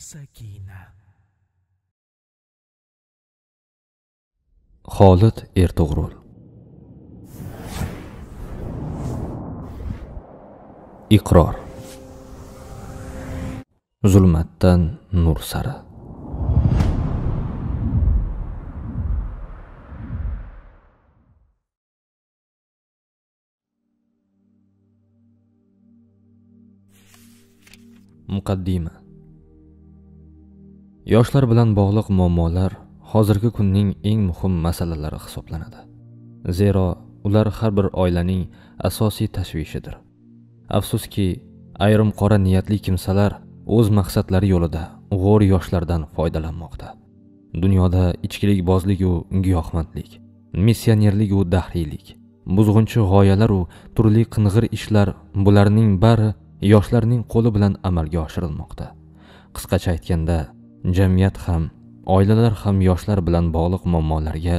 sakina xolid erto'g'rul iqror zulmatdan nur sari muqaddima yoshlar bilan bog'liq muammolar hozirgi kunning eng muhim masalalari hisoblanadi zero ular har bir oilaning asosiy tashvishidir afsuski ayrim qora niyatli kimsalar o'z maqsadlari yo'lida g'o'r yoshlardan foydalanmoqda dunyoda ichkilikbozligu giyohvandlik missionerligu dahriylik buzg'unchi g'oyalaru turli qing'ir ishlar bularning bari yoshlarning qo'li bilan amalga oshirilmoqda qisqacha aytganda jamiyat ham oilalar ham yoshlar bilan bog'liq muammolarga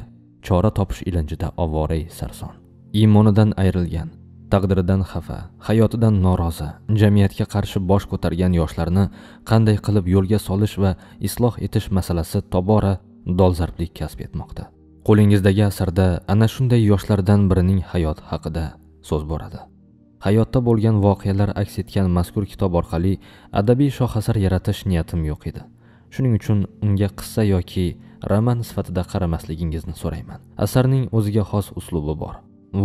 chora topish ilinjida ovoray sarson iymonidan ayrilgan taqdiridan xafa hayotidan norozi jamiyatga qarshi bosh ko'targan yoshlarni qanday qilib yo'lga solish va isloh etish masalasi tobora dolzarblik kasb etmoqda qo'lingizdagi asarda ana shunday yoshlardan birining hayot haqida so'z boradi hayotda bo'lgan voqealar aks etgan mazkur kitob orqali adabiy shohasar yaratish niyatim yo'q edi shuning uchun unga qissa yoki roman sifatida qaramasligingizni so'rayman asarning o'ziga xos uslubi bor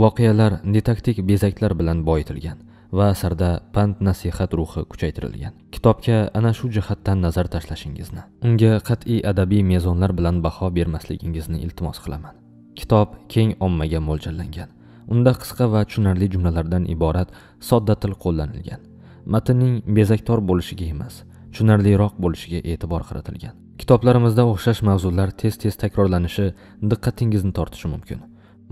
voqealar detaktik bezaklar bilan boyitilgan va asarda pand nasihat ruhi kuchaytirilgan kitobga ana shu jihatdan nazar tashlashingizni unga qat'iy adabiy mezonlar bilan baho bermasligingizni iltimos qilaman kitob keng ommaga mo'ljallangan unda qisqa va tushunarli jumlalardan iborat sodda til qo'llanilgan matnning bezakdor bo'lishiga emas tushunarliroq bo'lishiga e'tibor qaratilgan kitoblarimizda o'xshash mavzular tez tez takrorlanishi diqqatingizni tortishi mumkin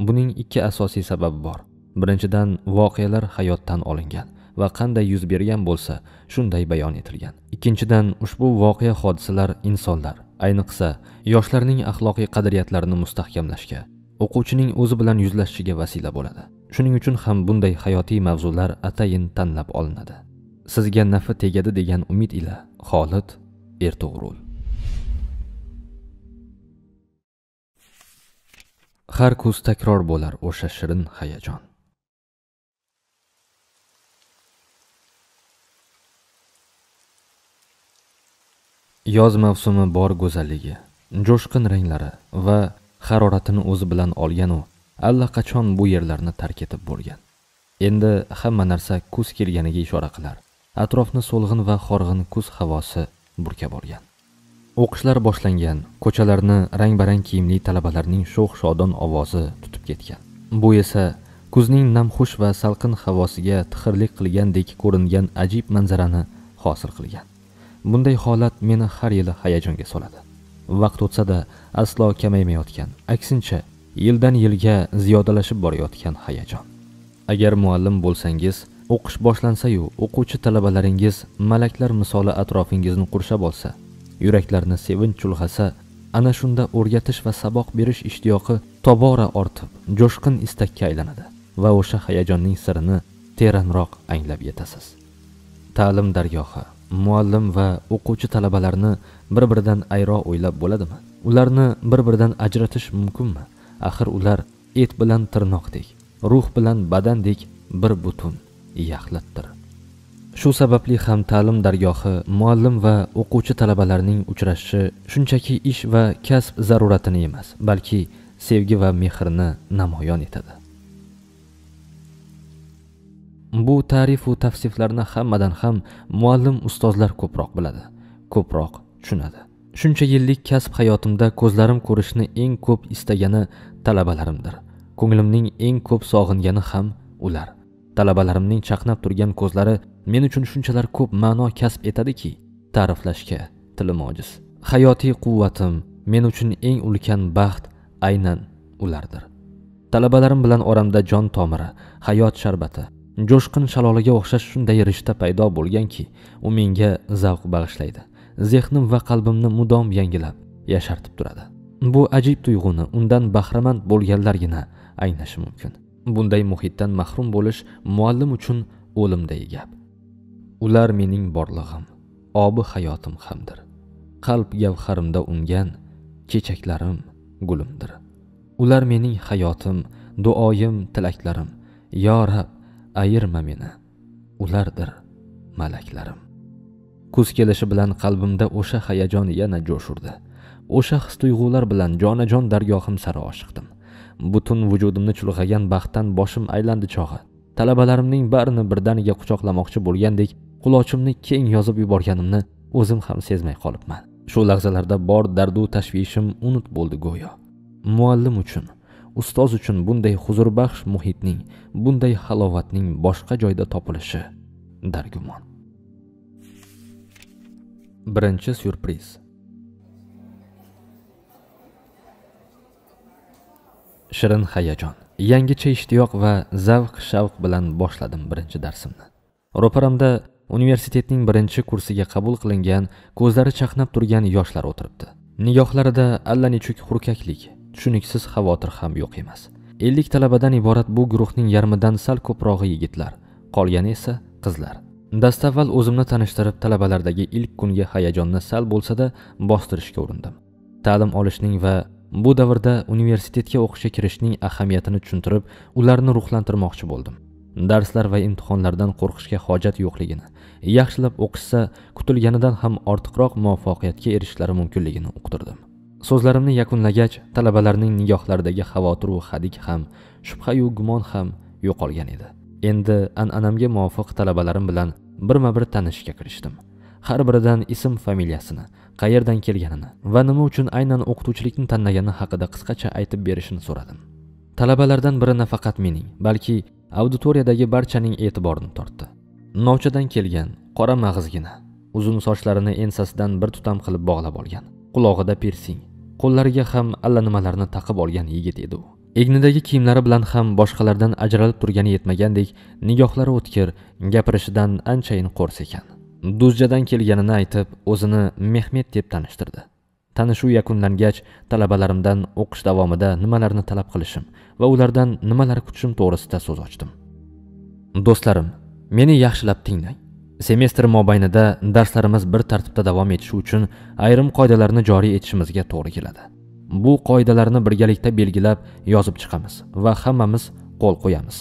buning ikki asosiy sababi bor birinchidan voqealar hayotdan olingan va qanday yuz bergan bo'lsa shunday bayon etilgan ikkinchidan ushbu voqea hodisalar insonlar ayniqsa yoshlarning axloqiy qadriyatlarini mustahkamlashga o'quvchining o'zi bilan yuzlashishiga vasila bo'ladi shuning uchun ham bunday hayotiy mavzular atayin tanlab olinadi sizga nafi tegadi degan umid ila xolid erto'g'rul har kuz takror bo'lar o'sha shirin hayajon yoz mavsumi bor go'zalligi jo'shqin ranglari va haroratini o'zi bilan olganu allaqachon bu yerlarni tark etib bo'lgan endi hamma narsa kuz kelganiga ishora qilar atrofni so'lg'in va horg'in kuz havosi burkab olgan o'qishlar boshlangan ko'chalarni rang barang kiyimli talabalarning sho'x shodon ovozi tutib ketgan bu esa kuzning namxush va salqin havosiga tixirlik qilgandek ko'ringan ajib manzarani hosil qilgan bunday holat meni har yili hayajonga soladi vaqt o'tsada aslo kamaymayotgan aksincha yildan yilga ziyodalashib borayotgan hayajon agar muallim bo'lsangiz o'qish boshlansa-yu, o'quvchi talabalaringiz malaklar misoli atrofingizni qurshab olsa, yuraklarni sevinch chulg'asa, ana shunda o'rgatish va saboq berish ishtiyoqi tobora ortib, jo'shqin istakka aylanadi va o'sha hayajonning sirini teranroq anglab yetasiz. Ta'lim dargohi muallim va o'quvchi talabalarni bir-biridan ayro o'ylab bo'ladimi? Ularni bir-biridan ajratish mumkinmi? Axir ular et bilan tirnoqdek, ruh bilan badandek bir butun. yaxlatdir shu sababli ham ta'lim dargohi muallim va o'quvchi talabalarning uchrashishi shunchaki ish va kasb zaruratini emas balki sevgi va mehrni namoyon etadi bu ta'rifu tavsiflarni hammadan ham muallim ustozlar ko'proq biladi ko'proq tushunadi shuncha yillik kasb hayotimda ko'zlarim ko'rishni eng ko'p istagani talabalarimdir ko'nglimning eng ko'p sog'ingani ham ular talabalarimning chaqnab turgan ko'zlari men uchun shunchalar ko'p ma'no kasb etadiki ta'riflashga tilim ojiz hayotiy quvvatim men uchun eng ulkan baxt aynan ulardir talabalarim bilan oramda jon tomiri hayot sharbati jo'shqin shaloliga o'xshash shunday rishta paydo bo'lganki u menga zavq bag'ishlaydi zehnim va qalbimni mudom yangilab yashartib turadi bu ajib tuyg'uni undan bahramand bo'lganlargina anglashi mumkin bunday muhitdan mahrum bo'lish muallim uchun o'limday gap ular mening borlig'im obi hayotim hamdir qalb gavharimda ungan chechaklarim gulimdir ular mening hayotim duoyim tilaklarim yo rab ayirma meni ulardir malaklarim kuz kelishi bilan qalbimda o'sha hayajon yana jo'sh urdi o'sha his tuyg'ular bilan jonajon dargohim sari oshiqdim butun vujudimni chulg'agan baxtdan boshim aylandi chog'i talabalarimning barini birdaniga quchoqlamoqchi bo'lgandek qulochimni keng yozib yuborganimni o'zim ham sezmay qolibman shu lahzalarda bor dardu tashvishim unut bo'ldi go'yo muallim uchun ustoz uchun bunday huzurbaxsh muhitning bunday halovatning boshqa joyda topilishi dargumon birinchi syurpriz shirin hayajon yangicha ishtiyoq va zavq shavq bilan boshladim birinchi darsimni ro'paramda universitetning birinchi kursiga qabul qilingan ko'zlari chaqnab turgan yoshlar o'tiribdi nigohlarida allanechuk hurkaklik tushuniksiz xavotir ham yo'q emas ellik talabadan iborat bu guruhning yarmidan sal ko'prog'i yigitlar qolgani esa qizlar dastavval o'zimni tanishtirib talabalardagi ilk kungi hayajonni sal bo'lsada bostirishga urindim ta'lim olishning va bu davrda universitetga o'qishga kirishning ahamiyatini tushuntirib ularni ruhlantirmoqchi bo'ldim darslar va imtihonlardan qo'rqishga hojat yo'qligini yaxshilab o'qishsa kutilganidan ham ortiqroq muvaffaqiyatga erishishlari mumkinligini uqtirdim so'zlarimni yakunlagach talabalarning nigohlaridagi xavotir va hadik ham shubhayu gumon ham yo'qolgan edi endi an'anamga muvofiq talabalarim bilan birma bir tanishishga kirishdim har biridan ism familiyasini qayerdan kelganini va nima uchun aynan o'qituvchilikni tanlagani haqida qisqacha aytib berishini so'radim talabalardan biri nafaqat mening balki auditoriyadagi barchaning e'tiborini tortdi novchadan kelgan qora mag'izgina uzun sochlarini ensasidan bir tutam qilib bog'lab olgan qulog'ida pirsing qo'llariga ham allanimalarni taqib olgan yigit edi u egnidagi kiyimlari bilan ham boshqalardan ajralib turgani yetmagandek nigohlari o'tkir gapirishidan anchayin qo'rs ekan Duzjadan kelganini aytib, o'zini Mehmet deb tanishtirdi. Tanishuv yakunlangach, talabalarimdan o'qish davomida nimalarni talab qilishim va ulardan nimalar kutishim to'g'risida so'z ochdim. Do'stlarim, meni yaxshilab tinglang. Semestr mobaynida darslarimiz bir tartibda davom etishi uchun ayrim qoidalarni joriy etishimizga to'g'ri keladi. Bu qoidalarni birgalikda belgilab, yozib chiqamiz va hammamiz qo'l qo'yamiz.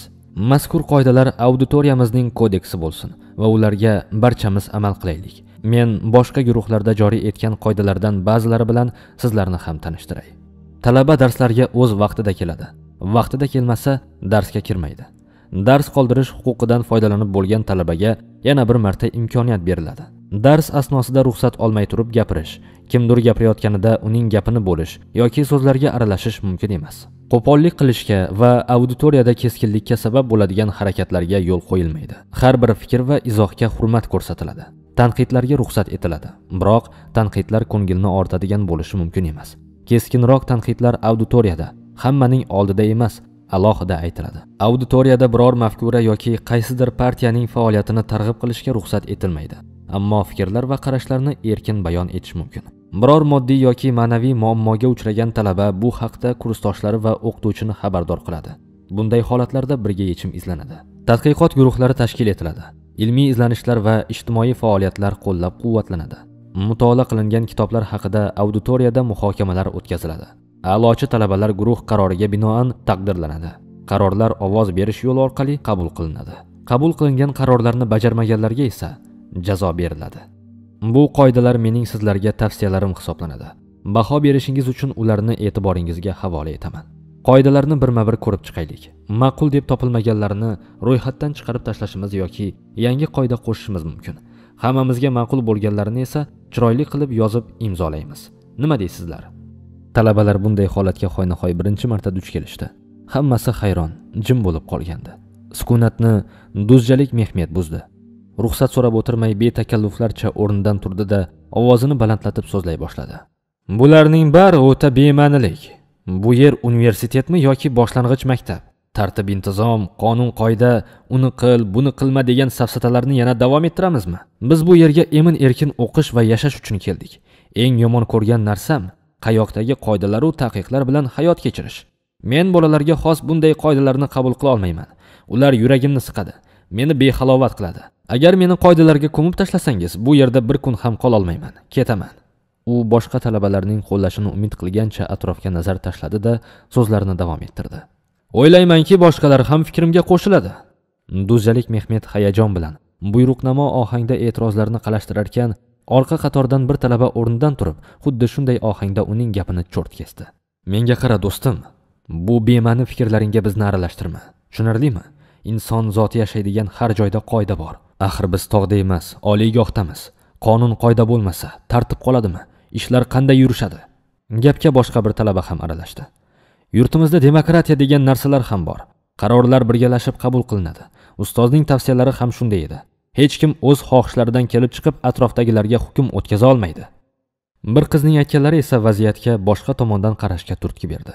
mazkur qoidalar auditoriyamizning kodeksi bo'lsin va ularga barchamiz amal qilaylik men boshqa guruhlarda joriy etgan qoidalardan ba'zilari bilan sizlarni ham tanishtiray talaba darslarga o'z vaqtida keladi vaqtida kelmasa darsga kirmaydi dars qoldirish huquqidan foydalanib bo'lgan talabaga yana bir marta imkoniyat beriladi dars asnosida ruxsat olmay turib gapirish kimdir gapirayotganida uning gapini bo'lish yoki so'zlarga aralashish mumkin emas qo'pollik qilishga va auditoriyada keskinlikka sabab bo'ladigan harakatlarga yo'l qo'yilmaydi har bir fikr va izohga hurmat ko'rsatiladi tanqidlarga ruxsat etiladi biroq tanqidlar ko'ngilni ortadigan bo'lishi mumkin emas keskinroq tanqidlar auditoriyada hammaning oldida emas alohida aytiladi auditoriyada biror mafkura yoki qaysidir partiyaning faoliyatini targ'ib qilishga ruxsat etilmaydi ammo fikrlar va qarashlarni erkin bayon etish mumkin biror moddiy yoki ma'naviy muammoga uchragan talaba bu haqda kursdoshlari va o'qituvchini xabardor qiladi bunday holatlarda birga yechim izlanadi tadqiqot guruhlari tashkil etiladi ilmiy izlanishlar va ijtimoiy faoliyatlar qo'llab quvvatlanadi mutolaa qilingan kitoblar haqida auditoriyada muhokamalar o'tkaziladi a'lochi talabalar guruh qaroriga binoan taqdirlanadi qarorlar ovoz berish yo'li orqali qabul qilinadi qabul qilingan qarorlarni bajarmaganlarga esa jazo beriladi Bu qoidalar mening sizlarga tavsiyalarim hisoblanadi. Baho berishingiz uchun ularni e'tiboringizga havola etaman. Qoidalarni birma-bir ko'rib chiqaylik. Ma'qul deb topilmaganlarini ro'yxatdan chiqarib tashlashimiz yoki yangi qoida qo'shishimiz mumkin. Hammamizga ma'qul bo'lganlarini esa chiroyli qilib yozib imzolaymiz. Nima deysizlar? Talabalar bunday holatga hoynahoy birinchi marta duch kelishdi. Hammasi hayron, jim bo'lib qolgandi. Sukunatni duzjalik Mehmet buzdi. ruxsat so'rab o'tirmay betakalluflarcha o'rnidan turdi da ovozini balandlatib so'zlay boshladi bularning bari o'ta bema'nilik bu yer universitetmi yoki boshlang'ich maktab tartib intizom qonun qoida uni qil buni qilma degan safsatalarni yana davom ettiramizmi biz bu yerga emin erkin o'qish va yashash uchun keldik eng yomon ko'rgan narsam qayoqdagi qoidalaru taqiqlar bilan hayot kechirish men bolalarga xos bunday qoidalarni qabul qila olmayman ular yuragimni siqadi meni behalovat qiladi agar meni qoidalarga ko'mib tashlasangiz bu yerda bir kun ham qololmayman ketaman u boshqa talabalarning qo'llashini umid qilgancha atrofga nazar tashladi da so'zlarini davom ettirdi o'ylaymanki boshqalar ham fikrimga qo'shiladi duzjalik mehmet hayajon bilan buyruqnamo ohangda e'tirozlarni qalashtirarkan orqa qatordan bir talaba o'rnidan turib xuddi shunday ohangda uning gapini cho'rt kesdi menga qara do'stim bu bema'ni fikrlaringga bizni aralashtirma tushunarlimi inson zot yashaydigan har joyda qoida bor axir biz tog'da emas oliygohdamiz qonun qoida bo'lmasa tartib qoladimi ishlar qanday yurishadi gapga boshqa bir talaba ham aralashdi yurtimizda demokratiya degan narsalar ham bor qarorlar birgalashib qabul qilinadi ustozning tavsiyalari ham shunday edi hech kim o'z xohishlaridan kelib chiqib atrofdagilarga hukm o'tkaza olmaydi bir qizning aytganlari esa vaziyatga boshqa tomondan qarashga turtki berdi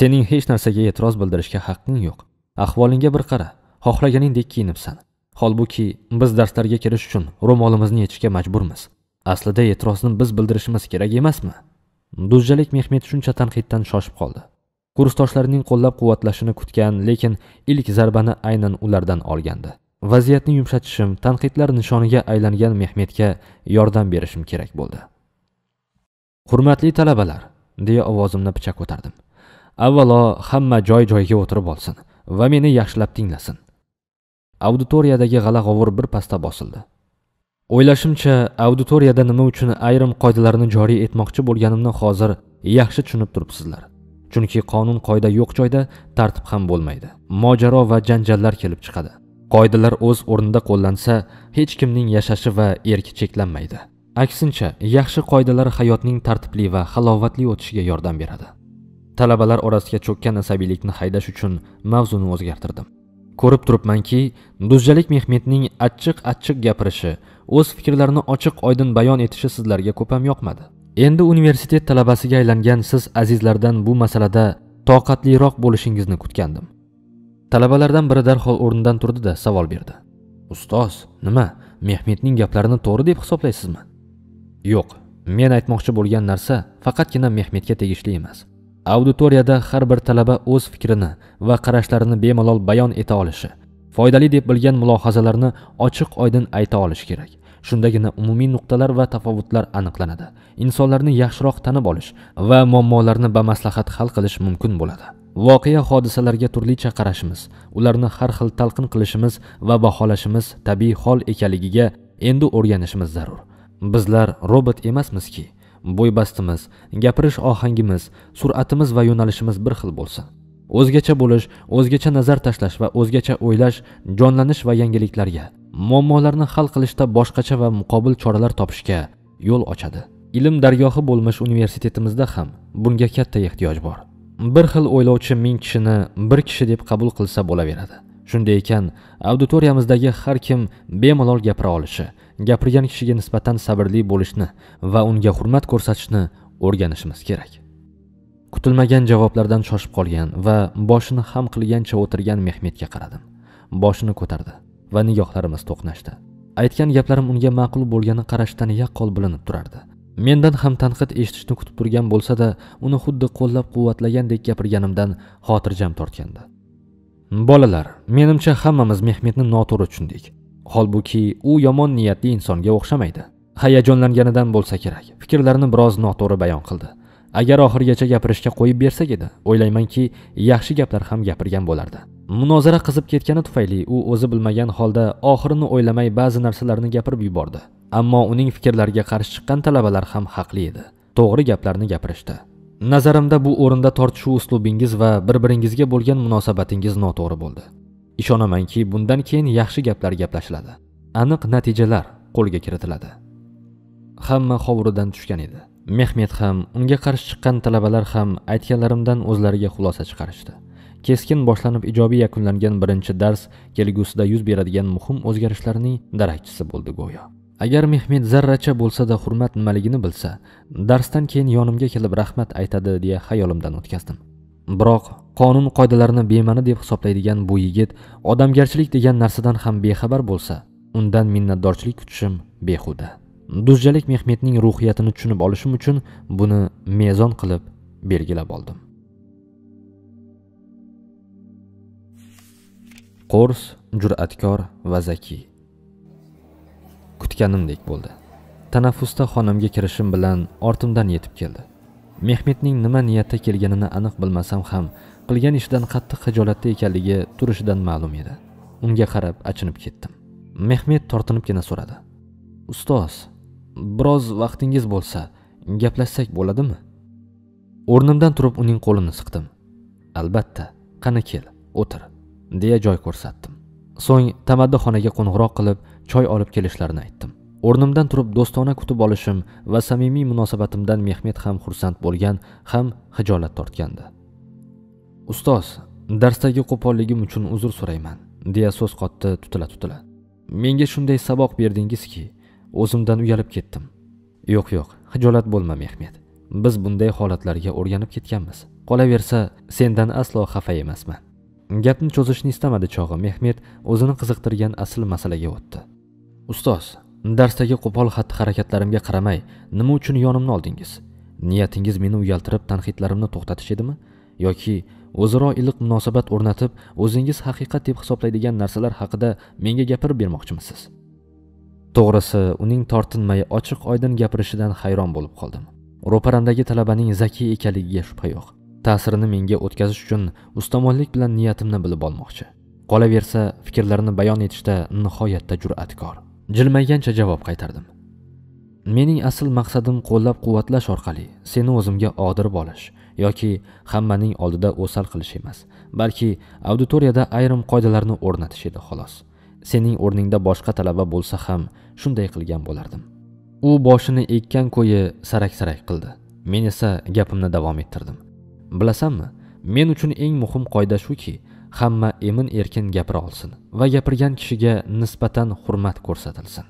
sening hech narsaga e'tiroz bildirishga haqqing yo'q ahvolingga bir qara xohlaganingdek kiyinibsan holbuki biz darslarga kirish uchun ro'molimizni yechishga majburmiz aslida e'tirozni biz bildirishimiz kerak emasmi dujjalik mehmet shuncha tanqiddan shoshib qoldi kursdoshlarining qo'llab quvvatlashini kutgan lekin ilk zarbani aynan ulardan olgandi vaziyatni yumshatishim tanqidlar nishoniga aylangan mehmetga yordam berishim kerak bo'ldi hurmatli talabalar deya ovozimni picha ko'tardim avvalo hamma joy joyiga o'tirib olsin va meni yaxshilab tinglasin auditoriyadagi g'ala g'ovur bir pasda bosildi o'ylashimcha auditoriyada nima uchun ayrim qoidalarni joriy etmoqchi bo'lganimni hozir yaxshi tushunib turibsizlar chunki qonun qoida yo'q joyda tartib ham bo'lmaydi mojaro va janjallar kelib chiqadi qoidalar o'z o'rnida qo'llansa hech kimning yashashi va erki cheklanmaydi aksincha yaxshi qoidalar hayotning tartibli va halovatli o'tishiga yordam beradi talabalar orasiga cho'kkan asabiylikni haydash uchun mavzuni o'zgartirdim ko'rib turibmanki duzjalik mehmetning achchiq achchiq gapirishi o'z fikrlarini ochiq oydin bayon etishi sizlarga ko'p ham yoqmadi endi universitet talabasiga aylangan siz azizlardan bu masalada toqatliroq bo'lishingizni kutgandim talabalardan biri darhol o'rnidan turdida savol berdi ustoz nima mehmetning gaplarini to'g'ri deb hisoblaysizmi yo'q men aytmoqchi bo'lgan narsa faqatgina mehmetga tegishli emas auditoriyada har bir talaba o'z fikrini va qarashlarini bemalol bayon eta olishi foydali deb bilgan mulohazalarni ochiq oydin ayta olishi kerak shundagina umumiy nuqtalar va tafovutlar aniqlanadi insonlarni yaxshiroq tanib olish va muammolarni bamaslahat hal qilish mumkin bo'ladi voqea hodisalarga turlicha qarashimiz ularni har xil talqin qilishimiz va baholashimiz tabiiy hol ekanligiga endi o'rganishimiz zarur bizlar robot emasmizki bo'ybastimiz gapirish ohangimiz sur'atimiz va yo'nalishimiz bir xil bo'lsa o'zgacha bo'lish o'zgacha nazar tashlash va o'zgacha o'ylash jonlanish va yangiliklarga muammolarni hal qilishda boshqacha va muqobil choralar topishga yo'l ochadi ilm dargohi bo'lmish universitetimizda ham bunga katta ehtiyoj bor bir xil o'ylovchi ming kishini bir kishi deb qabul qilsa bo'laveradi shunday ekan auditoriyamizdagi har kim bemalol gapira olishi gapirgan kishiga nisbatan sabrli bo'lishni va unga hurmat ko'rsatishni o'rganishimiz kerak kutilmagan javoblardan shoshib qolgan va boshini xam qilgancha o'tirgan mehmetga qaradim boshini ko'tardi va nigohlarimiz to'qnashdi aytgan gaplarim unga ma'qul bo'lgani qarashdan yaqqol bilinib turardi mendan ham tanqid eshitishni kutib turgan bo'lsa-da, uni xuddi qo'llab quvvatlagandek gapirganimdan xotirjam tortgandi bolalar menimcha hammamiz mehmetni noto'g'ri tushundik holbuki u yomon niyatli insonga o'xshamaydi hayajonlanganidan bo'lsa kerak fikrlarini biroz noto'g'ri bayon qildi agar oxirigacha gapirishga qo'yib bersak edi o'ylaymanki yaxshi gaplar ham gapirgan bo'lardi munozara qizib ketgani tufayli u o'zi bilmagan holda oxirini o'ylamay ba'zi narsalarni gapirib yubordi ammo uning fikrlariga qarshi chiqqan talabalar ham haqli edi to'g'ri gaplarni gapirishdi nazarimda bu o'rinda tortishuv uslubingiz va bir biringizga bo'lgan munosabatingiz noto'g'ri bo'ldi Ishonamanki, bundan keyin yaxshi gaplar gaplashiladi. Aniq natijalar qo'lga kiritiladi. Hamma hovuridan tushgan edi. Mehmet ham, unga qarshi chiqqan talabalar ham aytganlarimdan o'zlariga xulosa chiqarishdi. Keskin boshlanib ijobiy yakunlangan birinchi dars kelgusida yuz beradigan muhim o'zgarishlarning darakchisi bo'ldi go'yo. agar mehmet zarracha bo'lsa-da hurmat nimaligini bilsa darsdan keyin yonimga kelib rahmat aytadi deya xayolimdan o'tkazdim biroq qonun qoidalarini bema'ni deb hisoblaydigan bu yigit odamgarchilik degan narsadan ham bexabar bo'lsa undan minnatdorchilik kutishim behuda duzjalik mehmetning ruhiyatini tushunib olishim uchun buni mezon qilib belgilab oldim qo'rs jur'atkor va zakiy kutganimdek bo'ldi tanaffusda xonamga kirishim bilan ortimdan yetib keldi mehmetning nima niyatda kelganini aniq bilmasam ham qilgan ishidan qattiq xijolatda ekanligi turishidan ma'lum edi unga qarab achinib ketdim mehmet tortinibgina so'radi ustoz biroz vaqtingiz bo'lsa gaplashsak bo'ladimi o'rnimdan turib uning qo'lini siqdim albatta qani kel o'tir deya joy ko'rsatdim so'ng tamaddixonaga qo'ng'iroq qilib choy olib kelishlarini aytdim o'rnimdan turib do'stona kutib olishim va samimiy munosabatimdan mehmet ham xursand bo'lgan ham xijolat tortgandi ustoz darsdagi qo'polligim uchun uzr so'rayman deya so'z qotdi tutila tutila menga shunday saboq berdingizki o'zimdan uyalib ketdim yo'q yo'q hijolat bo'lma mehmet biz bunday holatlarga o'rganib ketganmiz qolaversa sendan aslo xafa emasman gapni cho'zishni istamadi chog'i mehmet o'zini qiziqtirgan asl masalaga o'tdi ustoz darsdagi qo'pol xatti harakatlarimga qaramay nima uchun yonimni oldingiz niyatingiz meni uyaltirib tanqidlarimni to'xtatish edimi yoki o'zaro iliq munosabat o'rnatib o'zingiz haqiqat deb hisoblaydigan narsalar haqida menga gapirib bermoqchimisiz to'g'risi uning tortinmay ochiq oydin gapirishidan hayron bo'lib qoldim ro'paramdagi talabaning zaki ekanligiga shubha yo'q ta'sirini menga o'tkazish uchun ustamonlik bilan niyatimni bilib olmoqchi qolaversa fikrlarini bayon etishda nihoyatda jur'atkor jilmaygancha javob qaytardim mening asl maqsadim qo'llab quvvatlash orqali seni o'zimga og'dirib olish yoki hammaning oldida o'sal qilish emas balki auditoriyada ayrim qoidalarni o'rnatish edi xolos sening o'rningda boshqa talaba bo'lsa ham shunday qilgan bo'lardim u boshini ekkan ko'yi sarak sarak qildi men esa gapimni davom ettirdim bilasanmi men uchun eng muhim qoida shuki hamma emin erkin gapira olsin va gapirgan kishiga nisbatan hurmat ko'rsatilsin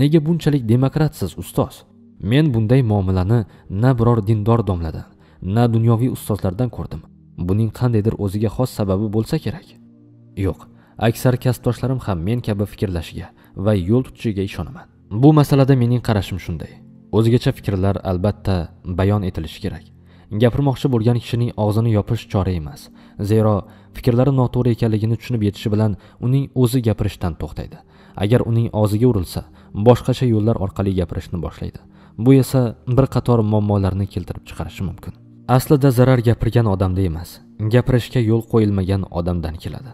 nega bunchalik demokratsiz ustoz men bunday muomalani na biror dindor domladan na dunyoviy ustozlardan ko'rdim buning qandaydir o'ziga xos sababi bo'lsa kerak yo'q aksar kasbdoshlarim ham men kabi fikrlashiga va yo'l tutishiga ishonaman bu masalada mening qarashim shunday o'zgacha fikrlar albatta bayon etilishi kerak gapirmoqchi bo'lgan kishining og'zini yopish chora emas zero fikrlari noto'g'ri ekanligini tushunib yetishi bilan uning o'zi gapirishdan to'xtaydi agar uning og'ziga urilsa boshqacha yo'llar orqali gapirishni boshlaydi bu esa bir qator muammolarni keltirib chiqarishi mumkin aslida zarar gapirgan odamda emas gapirishga yo'l qo'yilmagan odamdan keladi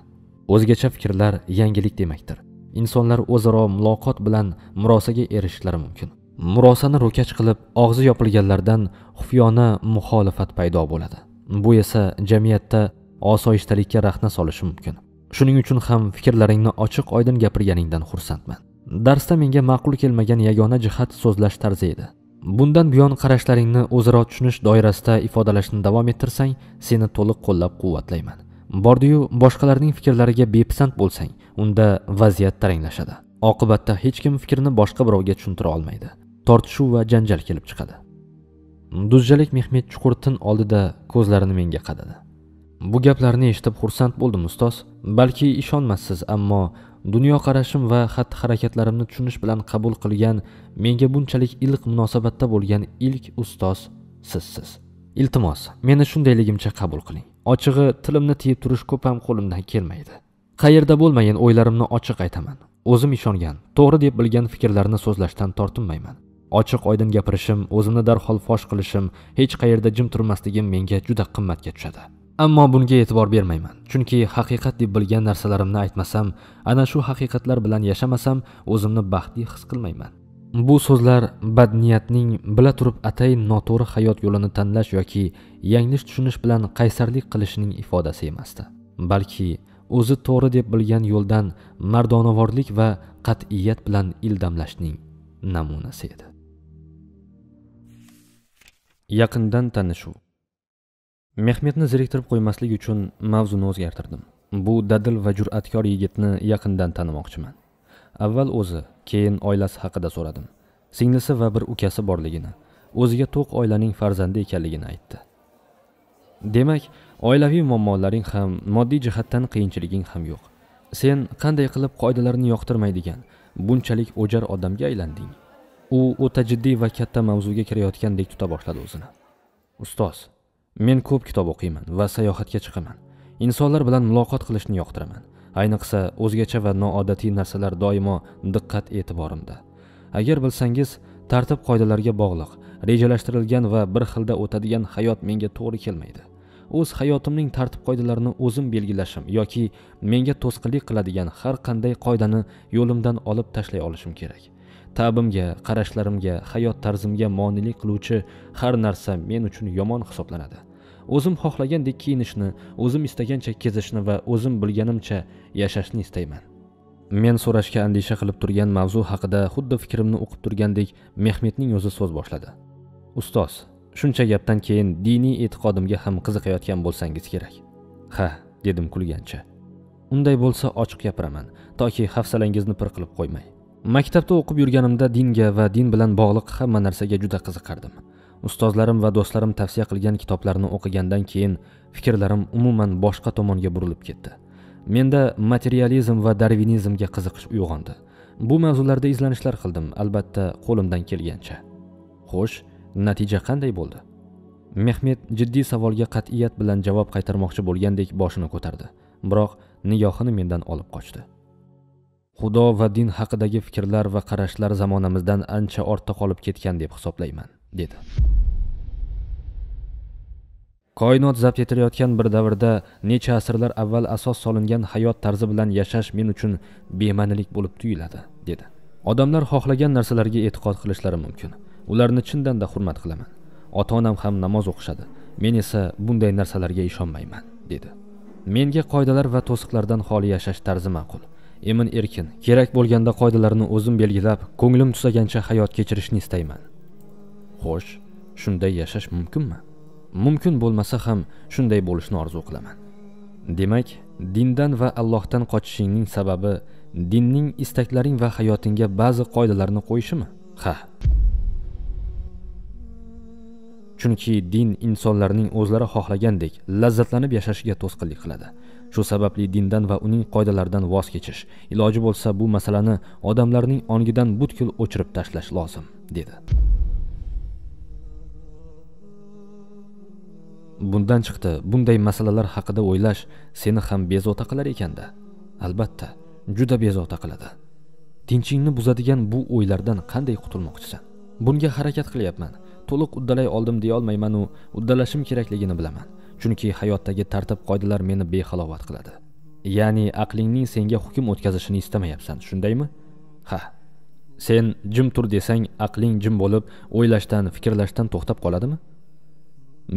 o'zgacha fikrlar yangilik demakdir insonlar o'zaro muloqot bilan murosaga erishishlari mumkin murosani ro'kach qilib og'zi yopilganlardan xufyona muxolifat paydo bo'ladi bu esa jamiyatda osoyishtalikka rahna solishi mumkin shuning uchun ham fikrlaringni ochiq oydin gapirganingdan xursandman darsda menga ma'qul kelmagan yagona jihat so'zlash tarzi edi bundan buyon qarashlaringni o'zaro tushunish doirasida ifodalashni davom ettirsang seni to'liq qo'llab quvvatlayman bordiyu boshqalarning fikrlariga bepisand bo'lsang unda vaziyat taranglashadi oqibatda hech kim fikrini boshqa birovga tushuntira olmaydi tortishuv va janjal kelib chiqadi duzjalik mehmet chuqur tin oldida ko'zlarini menga qadadi bu gaplarni eshitib xursand bo'ldim ustoz balki ishonmassiz ammo dunyoqarashim va xatti harakatlarimni tushunish bilan qabul qilgan menga bunchalik iliq munosabatda bo'lgan ilk ustoz sizsiz iltimos meni shundayligimcha qabul qiling ochig'i tilimni tiyib turish ko'p ham qo'limdan kelmaydi qayerda bo'lmayin o'ylarimni ochiq aytaman o'zim ishongan to'g'ri deb bilgan fikrlarni so'zlashdan tortinmayman ochiq oydin gapirishim o'zimni darhol fosh qilishim hech qayerda jim turmasligim menga juda qimmatga tushadi ammo bunga e'tibor bermayman chunki haqiqat deb bilgan narsalarimni aytmasam ana shu haqiqatlar bilan yashamasam o'zimni baxtli his qilmayman bu so'zlar badniyatning bila turib atayin noto'g'ri hayot yo'lini tanlash yoki yanglish tushunish bilan qaysarlik qilishining ifodasi emasdi balki o'zi to'g'ri deb bilgan yo'ldan mardonavorlik va qat'iyat bilan ildamlashning namunasi edi yaqindan tanishuv mehmetni zeriktirib qo'ymaslik uchun mavzuni o'zgartirdim bu dadil va jur'atkor yigitni yaqindan tanimoqchiman avval o'zi keyin oilasi haqida so'radim singlisi va bir ukasi borligini o'ziga to'q oilaning farzandi ekanligini aytdi demak oilaviy muammolaring ham moddiy jihatdan qiyinchiliging ham yo'q sen qanday qilib qoidalarni yoqtirmaydigan bunchalik o'jar odamga aylanding u o'ta jiddiy va katta mavzuga kirayotgandek tuta boshladi o'zini ustoz men ko'p kitob o'qiyman va sayohatga chiqaman insonlar bilan muloqot qilishni yoqtiraman ayniqsa o'zgacha va noodatiy narsalar doimo diqqat e'tiborimda agar bilsangiz tartib qoidalarga bog'liq rejalashtirilgan va bir xilda o'tadigan hayot menga to'g'ri kelmaydi o'z hayotimning tartib qoidalarini o'zim belgilashim yoki menga to'sqinlik qiladigan har qanday qoidani yo'limdan olib tashlay olishim kerak ta'bimga qarashlarimga hayot tarzimga monelik qiluvchi har narsa men uchun yomon hisoblanadi o'zim xohlagandek kiyinishni o'zim istagancha kezishni va o'zim bilganimcha yashashni istayman men so'rashga andisha qilib turgan mavzu haqida xuddi fikrimni o'qib turgandek mehmetning o'zi so'z boshladi ustoz shuncha gapdan keyin diniy e'tiqodimga ham qiziqayotgan bo'lsangiz kerak ha dedim kulgancha unday bo'lsa ochiq gapiraman toki hafsalangizni pir qilib qo'ymay maktabda o'qib yurganimda dinga va din bilan bog'liq hamma narsaga juda qiziqardim ustozlarim va do'stlarim tavsiya qilgan kitoblarni o'qigandan keyin fikrlarim umuman boshqa tomonga burilib ketdi menda materializm va darvinizmga qiziqish uyg'ondi bu mavzularda izlanishlar qildim albatta qo'limdan kelgancha xo'sh natija qanday bo'ldi mehmet jiddiy savolga qat'iyat bilan javob qaytarmoqchi bo'lgandek boshini ko'tardi biroq nigohini mendan olib qochdi xudo va din haqidagi fikrlar va qarashlar zamonamizdan ancha ortda qolib ketgan deb hisoblayman dedi koinot zabt etilayotgan bir davrda necha asrlar avval asos solingan hayot tarzi bilan yashash men uchun bema'nilik bo'lib tuyuladi dedi odamlar xohlagan narsalarga e'tiqod qilishlari mumkin ularni chindanda hurmat qilaman ota onam ham namoz o'qishadi men esa bunday narsalarga ishonmayman dedi menga qoidalar va to'siqlardan xoli yashash tarzi ma'qul emin erkin kerak bo'lganda qoidalarni o'zim belgilab ko'nglim tusagancha hayot kechirishni istayman xo'sh shunday yashash mumkinmi mumkin bo'lmasa ham shunday bo'lishni orzu qilaman demak dindan va allohdan qochishingning sababi dinning istaklaring va hayotingga ba'zi qoidalarni qo'yishimi ha chunki din insonlarning o'zlari xohlagandek lazzatlanib yashashiga to'sqinlik qiladi shu sababli dindan va uning qoidalaridan voz kechish iloji bo'lsa bu masalani odamlarning ongidan butkul o'chirib tashlash lozim dedi bundan chiqdi bunday masalalar haqida o'ylash seni ham bezovta qilar ekanda albatta juda bezovta qiladi tinchingni buzadigan bu o'ylardan qanday qutulmoqchisan bunga harakat qilyapman to'liq uddalay oldim deyolmaymanu uddalashim kerakligini bilaman chunki hayotdagi tartib qoidalar meni behalovat qiladi ya'ni aqlingning senga hukm o'tkazishini istamayapsan shundaymi ha sen jim tur desang aqling jim bo'lib o'ylashdan fikrlashdan to'xtab qoladimi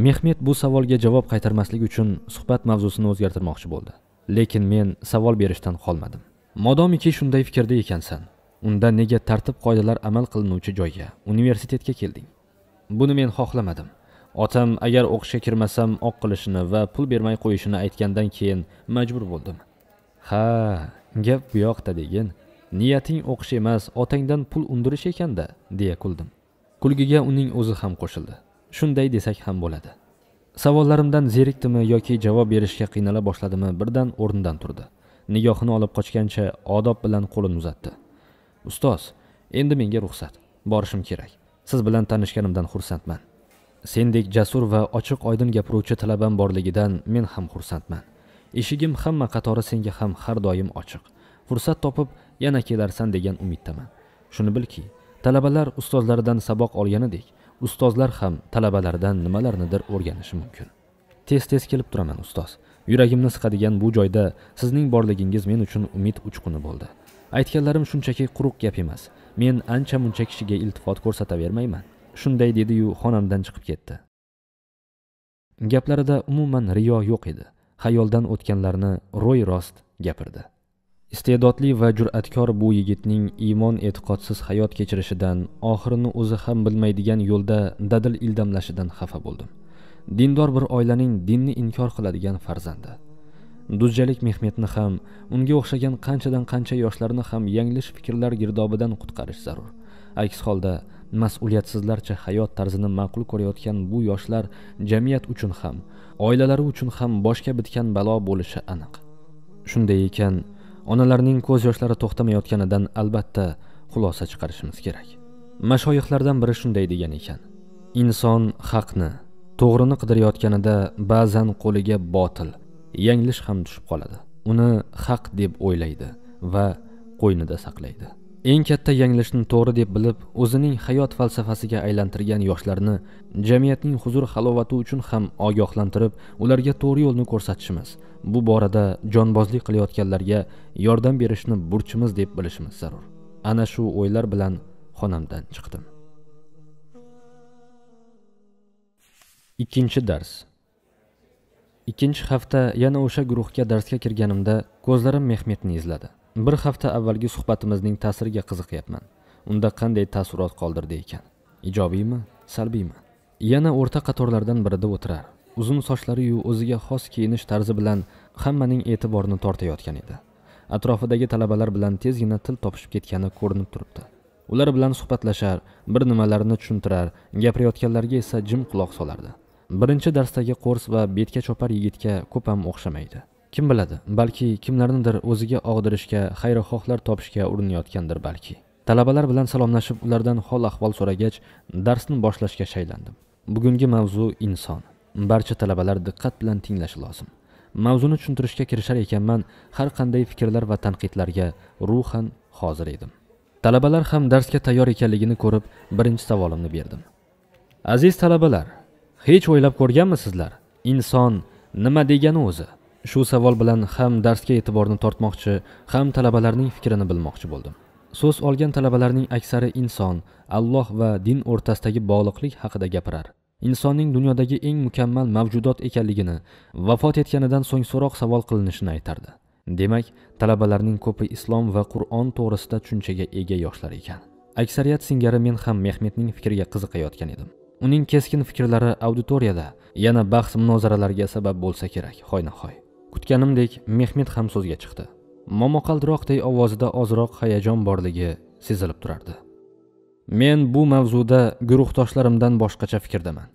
mehmet bu savolga javob qaytarmaslik uchun suhbat mavzusini o'zgartirmoqchi bo'ldi lekin men savol berishdan qolmadim modomiki shunday fikrda ekansan unda nega tartib qoidalar amal qilinuvchi joyga universitetga kelding buni men xohlamadim otam agar o'qishga kirmasam oq qilishini va pul bermay qo'yishini aytgandan keyin majbur bo'ldim ha gap bu yoqda degin niyating o'qish emas otangdan pul undirish ekanda deya kuldim kulgiga uning o'zi ham qo'shildi shunday desak ham bo'ladi savollarimdan zerikdimi yoki javob berishga qiynala boshladimi birdan o'rnidan turdi nigohini olib qochgancha odob bilan qo'lini uzatdi ustoz endi menga ruxsat borishim kerak siz bilan tanishganimdan xursandman sendek jasur va ochiq oydin gapiruvchi talabam borligidan men ham xursandman eshigim hamma qatori senga ham har doim ochiq fursat topib yana kelarsan degan umiddaman shuni bilki talabalar ustozlaridan saboq olganidek ustozlar ham talabalaridan nimalarnidir o'rganishi mumkin tez tez kelib turaman ustoz yuragimni siqadigan bu joyda sizning borligingiz men uchun umid uchquni bo'ldi aytganlarim shunchaki quruq gap emas men ancha muncha kishiga iltifot ko'rsatavermayman shunday dediyu xonamdan chiqib ketdi gaplarida umuman riyo yo'q edi xayoldan o'tganlarni ro'y rost gapirdi iste'dodli va jur'atkor bu yigitning iymon e'tiqodsiz hayot kechirishidan oxirini o'zi ham bilmaydigan yo'lda dadil ildamlashidan xafa bo'ldim dindor bir oilaning dinni inkor qiladigan farzandi dujjalik mehmetni ham unga o'xshagan qanchadan qancha yoshlarni ham yanglish fikrlar girdobidan qutqarish zarur aks holda mas'uliyatsizlarcha hayot tarzini ma'qul ko'rayotgan bu yoshlar jamiyat uchun ham oilalari uchun ham boshga bitgan balo bo'lishi aniq shunday ekan onalarning ko'z yoshlari to'xtamayotganidan albatta xulosa chiqarishimiz kerak mashoyihlardan biri shunday degan ekan inson haqni to'g'rini qidirayotganida ba'zan qo'liga botil yanglish ham tushib qoladi uni haq deb o'ylaydi va qo'ynida saqlaydi eng katta yanglishni to'g'ri deb bilib o'zining hayot falsafasiga aylantirgan yoshlarni jamiyatning huzur halovati uchun ham ogohlantirib ularga to'g'ri yo'lni ko'rsatishimiz bu borada jonbozlik qilayotganlarga yordam berishni burchimiz deb bilishimiz zarur ana shu o'ylar bilan xonamdan chiqdim ikkinchi dars ikkinchi hafta yana o'sha guruhga darsga kirganimda ko'zlarim mehmetni izladi bir hafta avvalgi suhbatimizning ta'siriga qiziqyapman unda qanday taassurot qoldirdi ekan ijobiymi salbiymi yana o'rta qatorlardan birida o'tirar uzun sochlariyu o'ziga xos kiyinish tarzi bilan hammaning e'tiborini tortayotgan edi atrofidagi talabalar bilan tezgina til topishib ketgani ko'rinib turibdi ular bilan suhbatlashar bir nimalarni tushuntirar gapirayotganlarga esa jim quloq solardi birinchi darsdagi qo'rs va betga chopar yigitga ko'p ham o'xshamaydi kim biladi balki kimlarnidir o'ziga og'dirishga xayrixohlar topishga urinayotgandir balki talabalar bilan salomlashib ulardan hol ahvol so'ragach darsni boshlashga shaylandim bugungi mavzu inson barcha talabalar diqqat bilan tinglashi lozim mavzuni tushuntirishga kirishar ekanman har qanday fikrlar va tanqidlarga ruhan hozir edim talabalar ham darsga tayyor ekanligini ko'rib birinchi savolimni berdim aziz talabalar hech o'ylab ko'rganmisizlar inson nima degani o'zi shu savol bilan ham darsga e'tiborni tortmoqchi ham talabalarning fikrini bilmoqchi bo'ldim so'z olgan talabalarning aksari inson alloh va din o'rtasidagi bog'liqlik haqida gapirar insonning dunyodagi eng mukammal mavjudot ekanligini vafot etganidan so'ng so'roq savol qilinishini aytardi demak talabalarning ko'pi islom va qur'on to'g'risida tushunchaga ega yoshlar ekan aksariyat singari men ham mehmetning fikriga qiziqayotgan edim uning keskin fikrlari auditoriyada yana bahs munozaralarga sabab bo'lsa kerak hoynahoy kutganimdek mehmet ham so'zga chiqdi momoqaldiroqdek ovozida ozroq hayajon borligi sezilib turardi men bu mavzuda guruhdoshlarimdan boshqacha fikrdaman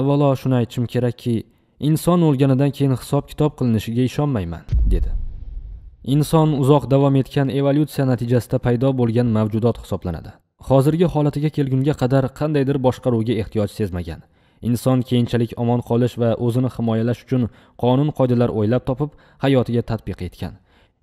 avvalo shuni aytishim kerakki inson o'lganidan keyin hisob kitob qilinishiga ishonmayman dedi inson uzoq davom etgan evolyutsiya natijasida paydo bo'lgan mavjudot hisoblanadi hozirgi holatiga kelgunga qadar qandaydir boshqaruvga ehtiyoj sezmagan inson keyinchalik omon qolish va o'zini himoyalash uchun qonun qoidalar o'ylab topib hayotiga tatbiq etgan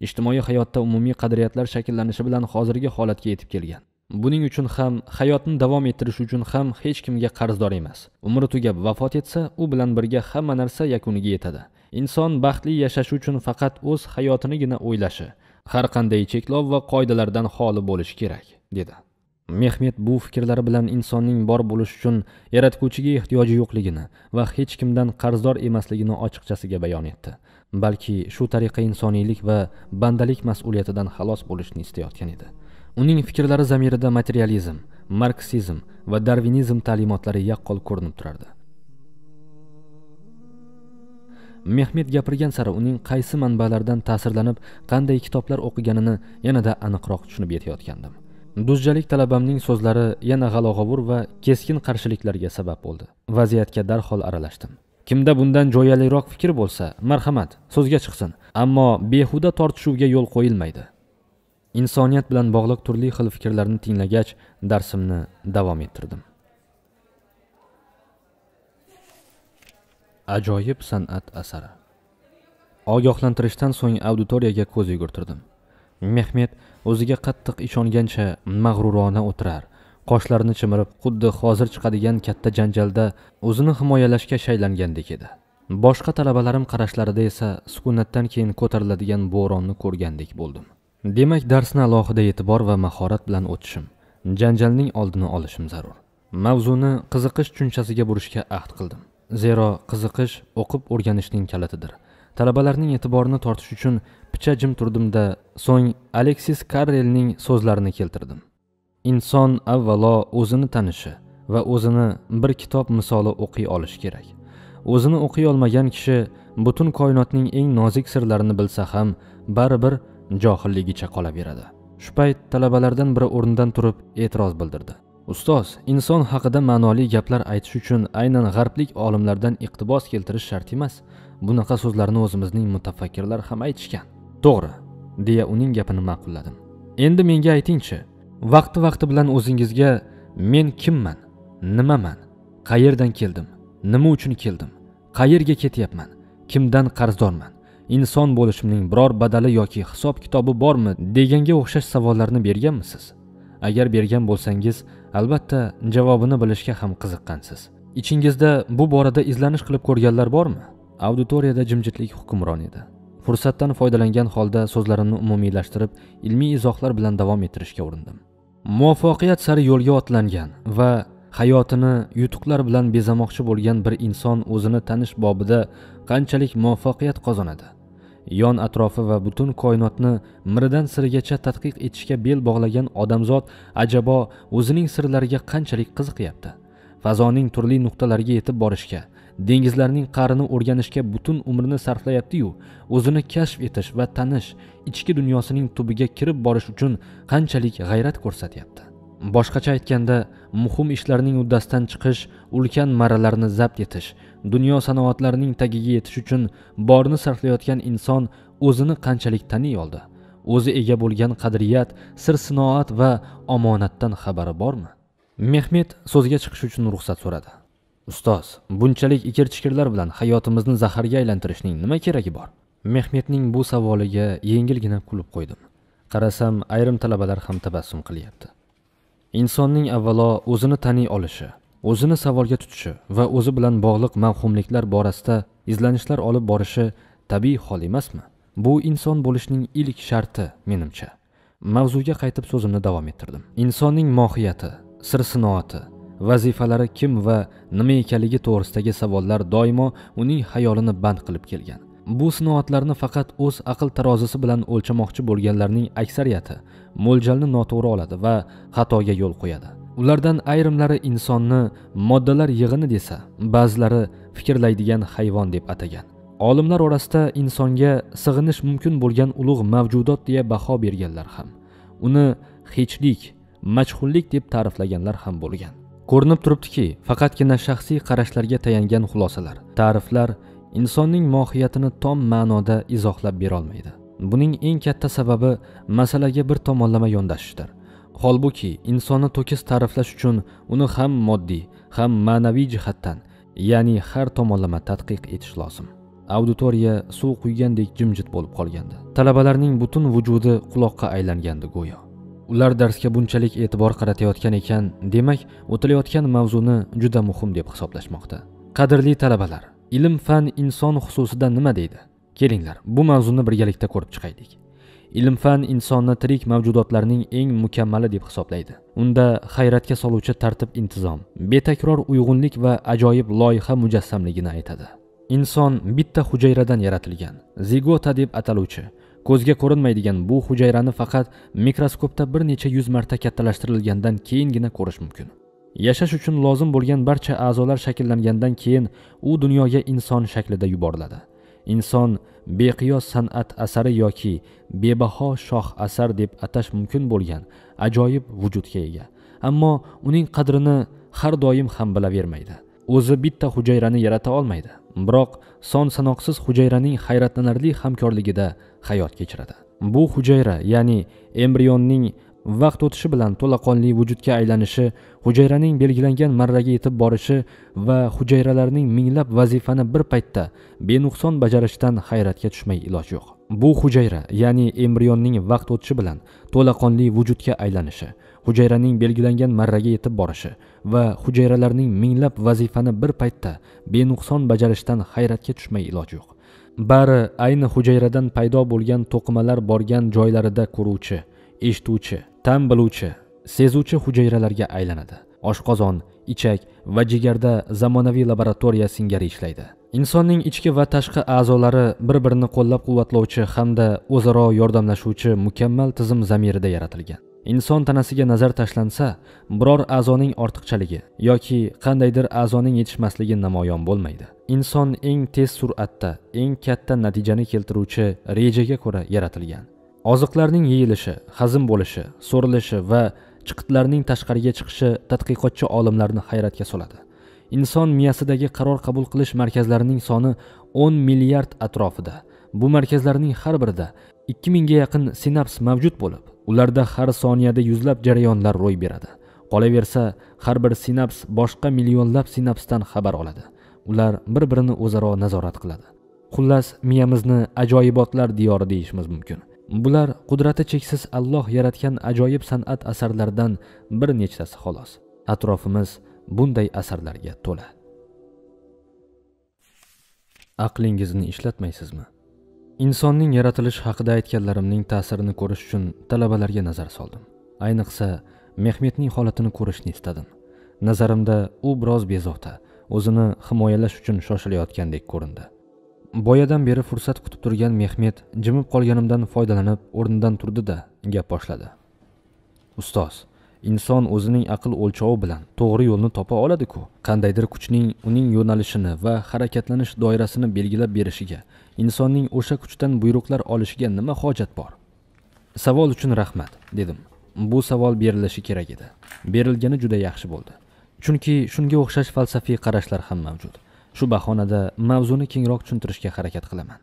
ijtimoiy hayotda umumiy qadriyatlar shakllanishi bilan hozirgi holatga yetib kelgan buning uchun ham hayotni davom ettirish uchun ham hech kimga qarzdor emas umri tugab vafot etsa u bilan birga hamma narsa yakuniga yetadi inson baxtli yashash uchun faqat o'z hayotinigina o'ylashi har qanday cheklov va qoidalardan xoli bo'lishi kerak dedi mehmet bu fikrlari bilan insonning bor bo'lishi uchun yaratguvchiga ehtiyoji yo'qligini va hech kimdan qarzdor emasligini ochiqchasiga bayon etdi balki shu tariqa insoniylik va bandalik mas'uliyatidan xalos bo'lishni istayotgan edi uning fikrlari zamirida materializm marksizm va darvinizm ta'limotlari yaqqol ko'rinib turardi mehmet gapirgan sari uning qaysi manbalardan ta'sirlanib qanday kitoblar o'qiganini yanada aniqroq tushunib yetayotgandim dujjalik talabamning so'zlari yana g'alog'avur va keskin qarshiliklarga sabab bo'ldi vaziyatga darhol aralashdim kimda bundan jo'yaliroq fikr bo'lsa marhamat so'zga chiqsin ammo behuda tortishuvga yo'l qo'yilmaydi insoniyat bilan bog'liq turli xil fikrlarni tinglagach darsimni davom ettirdim ajoyib san'at asari ogohlantirishdan so'ng auditoriyaga ko'z yugurtirdim mehmet o'ziga qattiq ishongancha mag'rurona o'tirar qoshlarini chimirib xuddi hozir chiqadigan katta janjalda o'zini himoyalashga shaylangandek edi boshqa talabalarim qarashlarida esa sukunatdan keyin ko'tariladigan bo'ronni ko'rgandek bo'ldim demak darsni alohida e'tibor va mahorat bilan o'tishim janjalning oldini olishim zarur mavzuni qiziqish tushunchasiga burishga ahd qildim zero qiziqish o'qib o'rganishning kalitidir talabalarning e'tiborini tortish uchun picha jim turdimda so'ng aleksis karrelning so'zlarini keltirdim inson avvalo o'zini tanishi va o'zini bir kitob misoli o'qiy olishi kerak o'zini o'qiy olmagan kishi butun koinotning eng nozik sirlarini bilsa ham baribir johilligicha qolaveradi shu payt talabalardan biri o'rnidan turib e'tiroz bildirdi ustoz inson haqida ma'noli gaplar aytish uchun aynan g'arblik olimlardan iqtibos keltirish shart emas bunaqa so'zlarni o'zimizning mutafakkirlar ham aytishgan to'g'ri deya uning gapini ma'qulladim endi menga aytingchi vaqti vaqti bilan o'zingizga men kimman nimaman qayerdan keldim nima uchun keldim qayerga ketyapman kimdan qarzdorman inson bo'lishimning biror badali yoki hisob kitobi bormi deganga o'xshash savollarni berganmisiz agar bergan bo'lsangiz albatta javobini bilishga ham qiziqqansiz ichingizda bu borada izlanish qilib ko'rganlar bormi auditoriyada jimjitlik hukmron edi fursatdan foydalangan holda so'zlarimni umumiylashtirib ilmiy izohlar bilan davom ettirishga urindim muvaffaqiyat sari yo'lga otlangan va hayotini yutuqlar bilan bezamoqchi bo'lgan bir inson o'zini tanish bobida qanchalik muvaffaqiyat qozonadi yon atrofi va butun koinotni miridan sirigacha tadqiq etishga bel bog'lagan odamzod ajabo o'zining sirlariga qanchalik qiziqyapti fazoning turli nuqtalariga yetib borishga dengizlarning qarini o'rganishga butun umrini sarflayapti-yu, o'zini kashf etish va tanish, ichki dunyosining tubiga kirib borish uchun qanchalik g'ayrat ko'rsatyapti. Boshqacha aytganda, muhim ishlarning uddasidan chiqish, ulkan marralarni zabt etish, dunyo sanoatlarining tagiga yetish uchun borni sarflayotgan inson o'zini qanchalik taniy oldi? O'zi ega bo'lgan qadriyat, sir-sinoat va omonatdan xabari bormi? Mehmet so'zga chiqish uchun ruxsat so'radi. ustoz bunchalik ikir chikirlar bilan hayotimizni zaharga aylantirishning nima keragi bor mehmetning bu savoliga yengilgina kulib qo'ydim qarasam ayrim talabalar ham tabassum qilyapti insonning avvalo o'zini taniy olishi o'zini savolga tutishi va o'zi bilan bog'liq mavhumliklar borasida izlanishlar olib borishi tabiiy hol emasmi bu inson bo'lishning ilk sharti menimcha mavzuga qaytib so'zimni davom ettirdim insonning mohiyati sir sinoati vazifalari kim va nima ekanligi to'g'risidagi savollar doimo uning xayolini band qilib kelgan bu sinoatlarni faqat o'z aql tarozisi bilan o'lchamoqchi bo'lganlarning aksariyati mo'ljalni noto'g'ri oladi va xatoga yo'l qo'yadi ulardan ayrimlari insonni moddalar yig'ini desa ba'zilari fikrlaydigan hayvon deb atagan olimlar orasida insonga sig'inish mumkin bo'lgan ulug' mavjudot deya baho berganlar ham uni hechlik majhullik deb ta'riflaganlar ham bo'lgan ko'rinib turibdiki faqatgina shaxsiy qarashlarga tayangan xulosalar ta'riflar insonning mohiyatini tom ma'noda izohlab berolmaydi buning eng katta sababi masalaga bir tomonlama yondashishdir holbuki insonni to'kis ta'riflash uchun uni ham moddiy ham ma'naviy jihatdan ya'ni har tomonlama tadqiq etish lozim auditoriya suv quygandek jimjit bo'lib qolgandi talabalarning butun vujudi quloqqa aylangandi go'yo ular darsga bunchalik e'tibor qaratayotgan ekan demak o'tilayotgan mavzuni juda muhim deb hisoblashmoqda qadrli talabalar ilm fan inson xususida nima deydi kelinglar bu mavzuni birgalikda ko'rib chiqaylik ilm fan insonni tirik mavjudotlarning eng mukammali deb hisoblaydi unda hayratga soluvchi tartib intizom betakror uyg'unlik va ajoyib loyiha mujassamligini aytadi inson bitta hujayradan yaratilgan zigota deb ataluvchi ko'zga ko'rinmaydigan bu hujayrani faqat mikroskopda bir necha yuz marta kattalashtirilgandan keyingina ko'rish mumkin yashash uchun lozim bo'lgan barcha a'zolar shakllangandan keyin u dunyoga inson shaklida yuboriladi inson beqiyos san'at asari yoki bebaho shoh asar deb atash mumkin bo'lgan ajoyib vujudga ega ammo uning qadrini har doim ham bilavermaydi o'zi bitta hujayrani yarata olmaydi biroq son sanoqsiz hujayraning hayratlanarli hamkorligida hayot kechiradi bu hujayra ya'ni embrionning vaqt o'tishi bilan to'laqonli vujudga aylanishi hujayraning belgilangan marraga yetib borishi va hujayralarning minglab vazifani bir paytda benuqson bajarishdan hayratga tushmay iloj yo'q bu hujayra ya'ni embrionning vaqt o'tishi bilan to'laqonli vujudga aylanishi hujayraning belgilangan marraga yetib borishi va hujayralarning minglab vazifani bir paytda benuqson bajarishdan hayratga tushmay iloj yo'q bari ayni hujayradan paydo bo'lgan to'qimalar borgan joylarida ko'ruvchi eshituvchi tam biluvchi sezuvchi hujayralarga aylanadi oshqozon ichak va jigarda zamonaviy laboratoriya singari ishlaydi insonning ichki va tashqi a'zolari bir birini qo'llab quvvatlovchi hamda o'zaro yordamlashuvchi mukammal tizim zamirida yaratilgan inson tanasiga nazar tashlansa biror a'zoning ortiqchaligi yoki qandaydir a'zoning yetishmasligi namoyon bo'lmaydi inson eng tez sur'atda eng katta natijani keltiruvchi rejaga ko'ra yaratilgan oziqlarning yeyilishi hazm bo'lishi so'rilishi va chiqitlarning tashqariga chiqishi tadqiqotchi olimlarni hayratga soladi inson miyasidagi qaror qabul qilish markazlarining soni 10 milliard atrofida bu markazlarning har birida 2000 mingga yaqin sinaps mavjud bo'lib ularda har soniyada yuzlab jarayonlar ro'y beradi qolaversa har bir sinaps boshqa millionlab sinapsdan xabar oladi ular bir birini o'zaro nazorat qiladi xullas miyamizni ajoyibotlar diyori deyishimiz mumkin bular qudrati cheksiz alloh yaratgan ajoyib san'at asarlaridan bir nechtasi xolos atrofimiz bunday asarlarga to'la aqlingizni ishlatmaysizmi insonning yaratilishi haqida aytganlarimning ta'sirini ko'rish uchun talabalarga nazar soldim ayniqsa mehmetning holatini ko'rishni istadim nazarimda u biroz bezovta o'zini himoyalash uchun shoshilayotgandek ko'rindi boyadan beri fursat kutib turgan mehmet jimib qolganimdan foydalanib o'rnidan turdi da gap boshladi ustoz inson o'zining aql o'lchovi bilan to'g'ri yo'lni topa oladi-ku. Qandaydir kuchning uning yo'nalishini va harakatlanish doirasini belgilab berishiga, insonning o'sha kuchdan buyruqlar olishiga nima hojat bor? Savol uchun rahmat, dedim. Bu savol berilishi kerak edi. Berilgani juda yaxshi bo'ldi. chunki shunga o'xshash falsafiy qarashlar ham mavjud shu bahonada mavzuni kengroq tushuntirishga harakat qilaman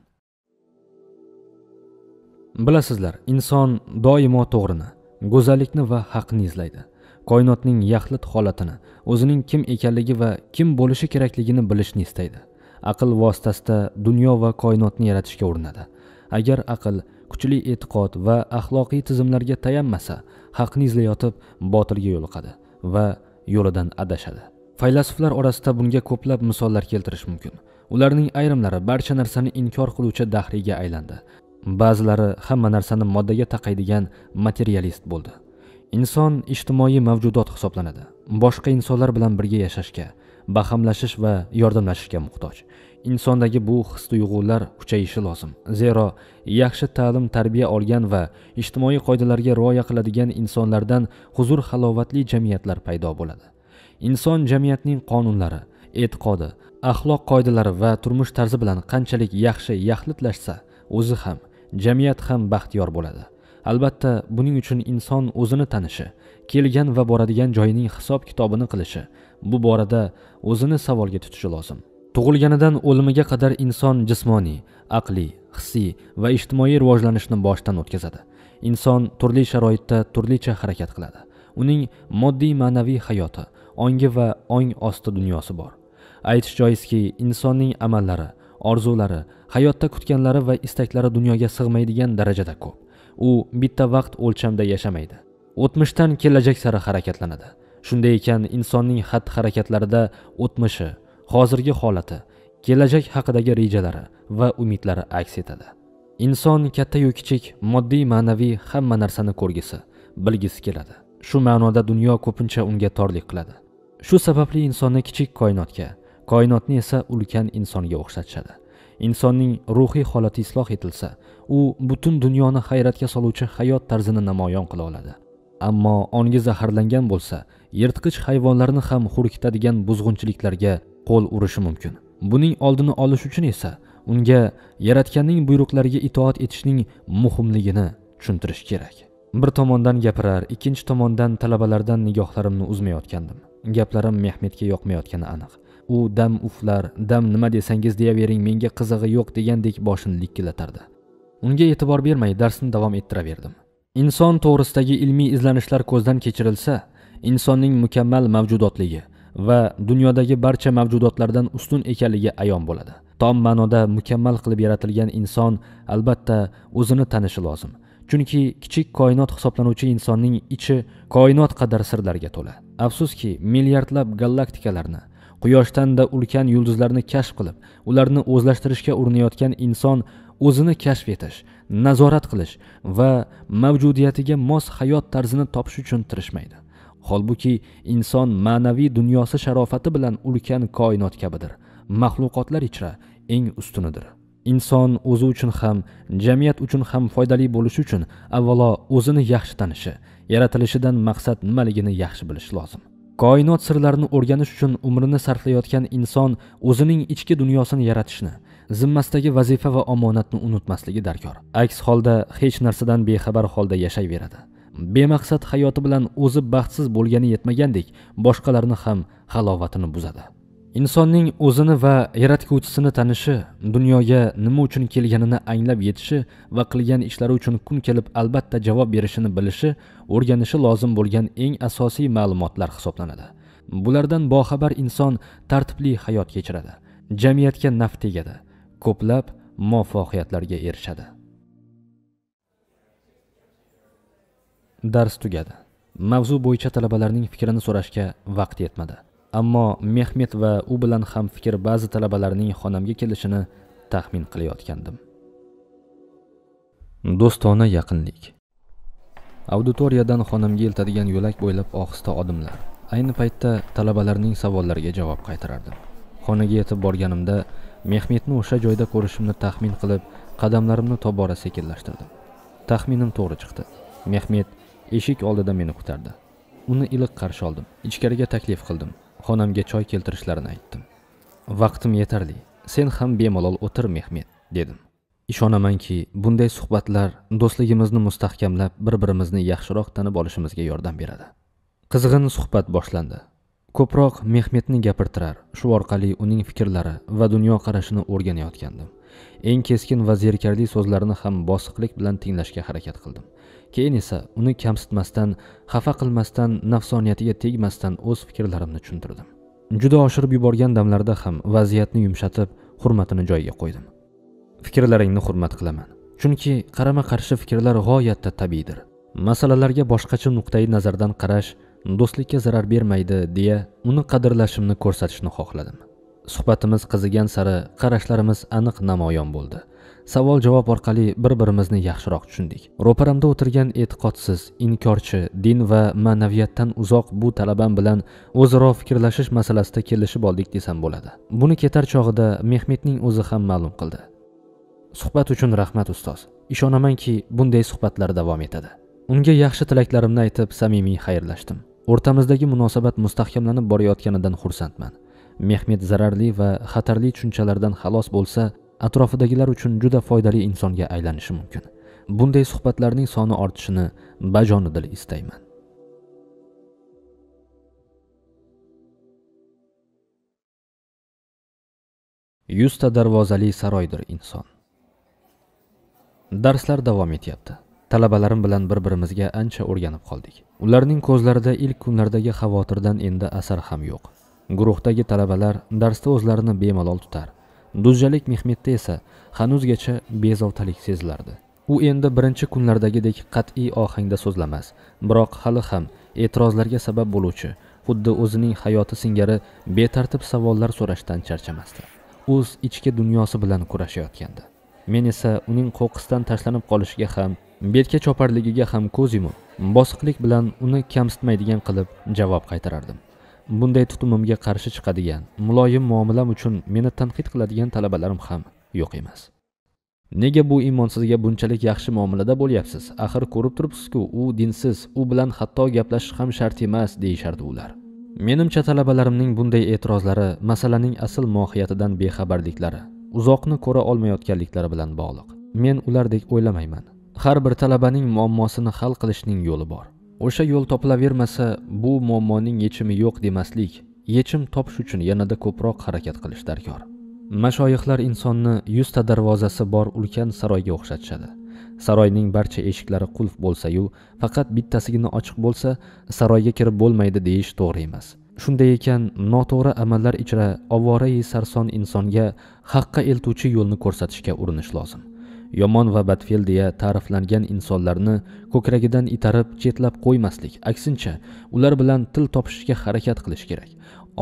bilasizlar inson doimo to'g'rini go'zallikni va haqni izlaydi koinotning yaxlit holatini o'zining kim ekanligi va kim bo'lishi kerakligini bilishni istaydi aql vositasida dunyo va koinotni yaratishga urinadi agar aql kuchli e'tiqod va axloqiy tizimlarga tayanmasa haqni izlayotib botilga yo'liqadi va yo'lidan adashadi faylasuflar orasida bunga ko'plab misollar keltirish mumkin ularning ayrimlari barcha narsani inkor qiluvchi dahriyga aylandi ba'zilari hamma narsani moddaga taqaydigan materialist bo'ldi inson ijtimoiy mavjudot hisoblanadi boshqa insonlar bilan birga yashashga bahamlashish va yordamlashishga muhtoj insondagi bu his tuyg'ular kuchayishi lozim zero yaxshi ta'lim tarbiya olgan va ijtimoiy qoidalarga rioya qiladigan insonlardan huzur halovatli jamiyatlar paydo bo'ladi inson jamiyatning qonunlari e'tiqodi axloq qoidalari va turmush tarzi bilan qanchalik yaxshi yaxlitlashsa o'zi ham jamiyat ham baxtiyor bo'ladi albatta buning uchun inson o'zini tanishi kelgan va boradigan joyining hisob kitobini qilishi bu borada o'zini savolga tutishi lozim tug'ilganidan o'limiga qadar inson jismoniy aqliy hissiy va ijtimoiy rivojlanishni boshdan o'tkazadi inson turli sharoitda turlicha harakat qiladi uning moddiy ma'naviy hayoti ongi va ong osti dunyosi bor aytish joizki insonning amallari orzulari hayotda kutganlari va istaklari dunyoga sig'maydigan darajada ko'p u bitta vaqt o'lchamda yashamaydi o'tmishdan kelajak sari harakatlanadi shunday ekan insonning xatti harakatlarida o'tmishi hozirgi holati kelajak haqidagi rejalari va umidlari aks etadi inson katta yu kichik moddiy ma'naviy hamma narsani ko'rgisi bilgisi keladi shu ma'noda dunyo ko'pincha unga torlik qiladi shu sababli insonni kichik koinotga koinotni esa ulkan insonga o'xshatishadi insonning ruhiy holati isloh etilsa u butun dunyoni hayratga soluvchi hayot tarzini namoyon qila oladi ammo ongi zaharlangan bo'lsa yirtqich hayvonlarni ham hurkitadigan buzg'unchiliklarga qo'l urishi mumkin buning oldini olish uchun esa unga yaratganning buyruqlariga itoat etishning muhimligini tushuntirish kerak bir tomondan gapirar ikkinchi tomondan talabalardan nigohlarimni uzmayotgandim gaplarim mehmetga yoqmayotgani aniq u dam uflar dam nima desangiz deyavering menga qizig'i yo'q degandek boshini likkillatardi unga e'tibor bermay darsni davom ettiraverdim inson to'g'risidagi ilmiy izlanishlar ko'zdan kechirilsa insonning mukammal mavjudotligi va dunyodagi barcha mavjudotlardan ustun ekanligi ayon bo'ladi tom ma'noda mukammal qilib yaratilgan inson albatta o'zini tanishi lozim chunki kichik koinot hisoblanuvchi insonning ichi koinot qadar sirlarga to'la afsuski milliardlab galaktikalarni quyoshdan-da ulkan yulduzlarni kashf qilib ularni o'zlashtirishga urinayotgan inson o'zini kashf etish nazorat qilish va mavjudiyatiga mos hayot tarzini topish uchun tirishmaydi holbuki inson ma'naviy dunyosi sharofati bilan ulkan koinot kabidir maxluqotlar ichra eng ustunidir inson o'zi uchun ham jamiyat uchun ham foydali bo'lishi uchun avvalo o'zini yaxshi tanishi yaratilishidan maqsad nimaligini yaxshi bilishi lozim koinot sirlarini o'rganish uchun umrini sarflayotgan inson o'zining ichki dunyosini yaratishni zimmasidagi vazifa va omonatni unutmasligi darkor aks holda hech narsadan bexabar holda yashayveradi bemaqsad hayoti bilan o'zi baxtsiz bo'lgani yetmagandek boshqalarni ham halovatini buzadi insonning o'zini va yaratguvchisini tanishi dunyoga nima uchun kelganini anglab yetishi va qilgan ishlari uchun kun kelib albatta javob berishini bilishi o'rganishi lozim bo'lgan eng asosiy ma'lumotlar hisoblanadi bulardan boxabar inson tartibli hayot kechiradi jamiyatga naf tegadi ko'plab muvaffaqiyatlarga erishadi dars tugadi mavzu bo'yicha talabalarning fikrini so'rashga vaqt yetmadi ammo mehmet va u bilan ham fikr ba'zi talabalarning xonamga kelishini taxmin qilayotgandim do'stona yaqinlik auditoriyadan xonamga eltadigan yo'lak bo'ylab ohista odimlar ayni paytda talabalarning savollariga javob qaytarardim xonaga yetib borganimda mehmetni o'sha joyda ko'rishimni taxmin qilib qadamlarimni tobora sekinlashtirdim taxminim to'g'ri chiqdi mehmet eshik oldida meni kutardi uni iliq qarshi oldim ichkariga taklif qildim xonamga choy keltirishlarini aytdim vaqtim yetarli sen ham bemalol o'tir mehmet dedim ishonamanki bunday suhbatlar do'stligimizni mustahkamlab bir birimizni yaxshiroq tanib olishimizga yordam beradi qizg'in suhbat boshlandi ko'proq mehmetni gapirtirar shu orqali uning fikrlari va dunyoqarashini o'rganayotgandim eng keskin va zerikarli so'zlarini ham bosiqlik bilan tinglashga harakat qildim keyin esa uni kamsitmasdan xafa qilmasdan nafsoniyatiga tegmasdan o'z fikrlarimni tushuntirdim juda oshirib yuborgan damlarda ham vaziyatni yumshatib hurmatini joyiga qo'ydim fikrlaringni hurmat qilaman chunki qarama qarshi fikrlar g'oyatda tabiiydir masalalarga boshqacha nuqtai nazardan qarash do'stlikka zarar bermaydi deya uni qadrlashimni ko'rsatishni xohladim suhbatimiz qizigan sari qarashlarimiz aniq namoyon bo'ldi savol javob orqali bir birimizni yaxshiroq tushundik ro'paramda o'tirgan e'tiqodsiz inkorchi din va ma'naviyatdan uzoq bu talabam bilan o'zaro fikrlashish masalasida kelishib oldik desam bo'ladi buni ketar chog'ida mehmetning o'zi ham ma'lum qildi suhbat uchun rahmat ustoz ishonamanki bunday suhbatlar davom etadi unga yaxshi tilaklarimni aytib samimiy xayrlashdim o'rtamizdagi munosabat mustahkamlanib borayotganidan xursandman mehmet zararli va xatarli tushunchalardan xalos bo'lsa atrofidagilar uchun juda foydali insonga aylanishi mumkin bunday suhbatlarning soni ortishini bajonidil istayman yuzta darvozali saroydir inson darslar davom etyapti talabalarim bilan bir birimizga ancha o'rganib qoldik ularning ko'zlarida ilk kunlardagi xavotirdan endi asar ham yo'q guruhdagi talabalar darsda o'zlarini bemalol tutar Duzjalik mehmetda esa hanuzgacha bezovtalik sezilardi u endi birinchi kunlardagidek qat'iy ohangda so'zlamas biroq hali ham e'tirozlarga sabab bo'luvchi xuddi o'zining hayoti singari betartib savollar so'rashdan charchamasdi o'z ichki dunyosi bilan kurashayotgandi men esa uning qo'qqisdan tashlanib qolishiga ham betka choparligiga ham ko'z yumib bosiqlik bilan uni kamsitmaydigan qilib javob qaytarardim bunday tutumimga qarshi chiqadigan muloyim muomalam uchun meni tanqid qiladigan talabalarim ham yo'q emas nega bu imon sizga bunchalik yaxshi muomalada bo'lyapsiz axir ko'rib turibsizku u dinsiz u bilan hatto gaplashish ham shart emas deyishardi ular menimcha talabalarimning bunday e'tirozlari masalaning asl mohiyatidan bexabarliklari uzoqni ko'ra olmayotganliklari bilan bog'liq men ulardek o'ylamayman har bir talabaning muammosini hal qilishning yo'li bor o'sha yo'l topilavermasa bu muammoning yechimi yo'q demaslik yechim topish uchun yanada ko'proq harakat qilish darkor mashoyihlar insonni yuzta darvozasi bor ulkan saroyga o'xshatishadi saroyning barcha eshiklari qulf bo'lsayu faqat bittasigina ochiq bo'lsa saroyga kirib bo'lmaydi deyish to'g'ri emas shunday ekan noto'g'ri amallar ichra ovorai sarson insonga haqqa eltuvchi yo'lni ko'rsatishga urinish lozim yomon va badfel deya ta'riflangan insonlarni ko'kragidan itarib chetlab qo'ymaslik aksincha ular bilan til topishishga harakat qilish kerak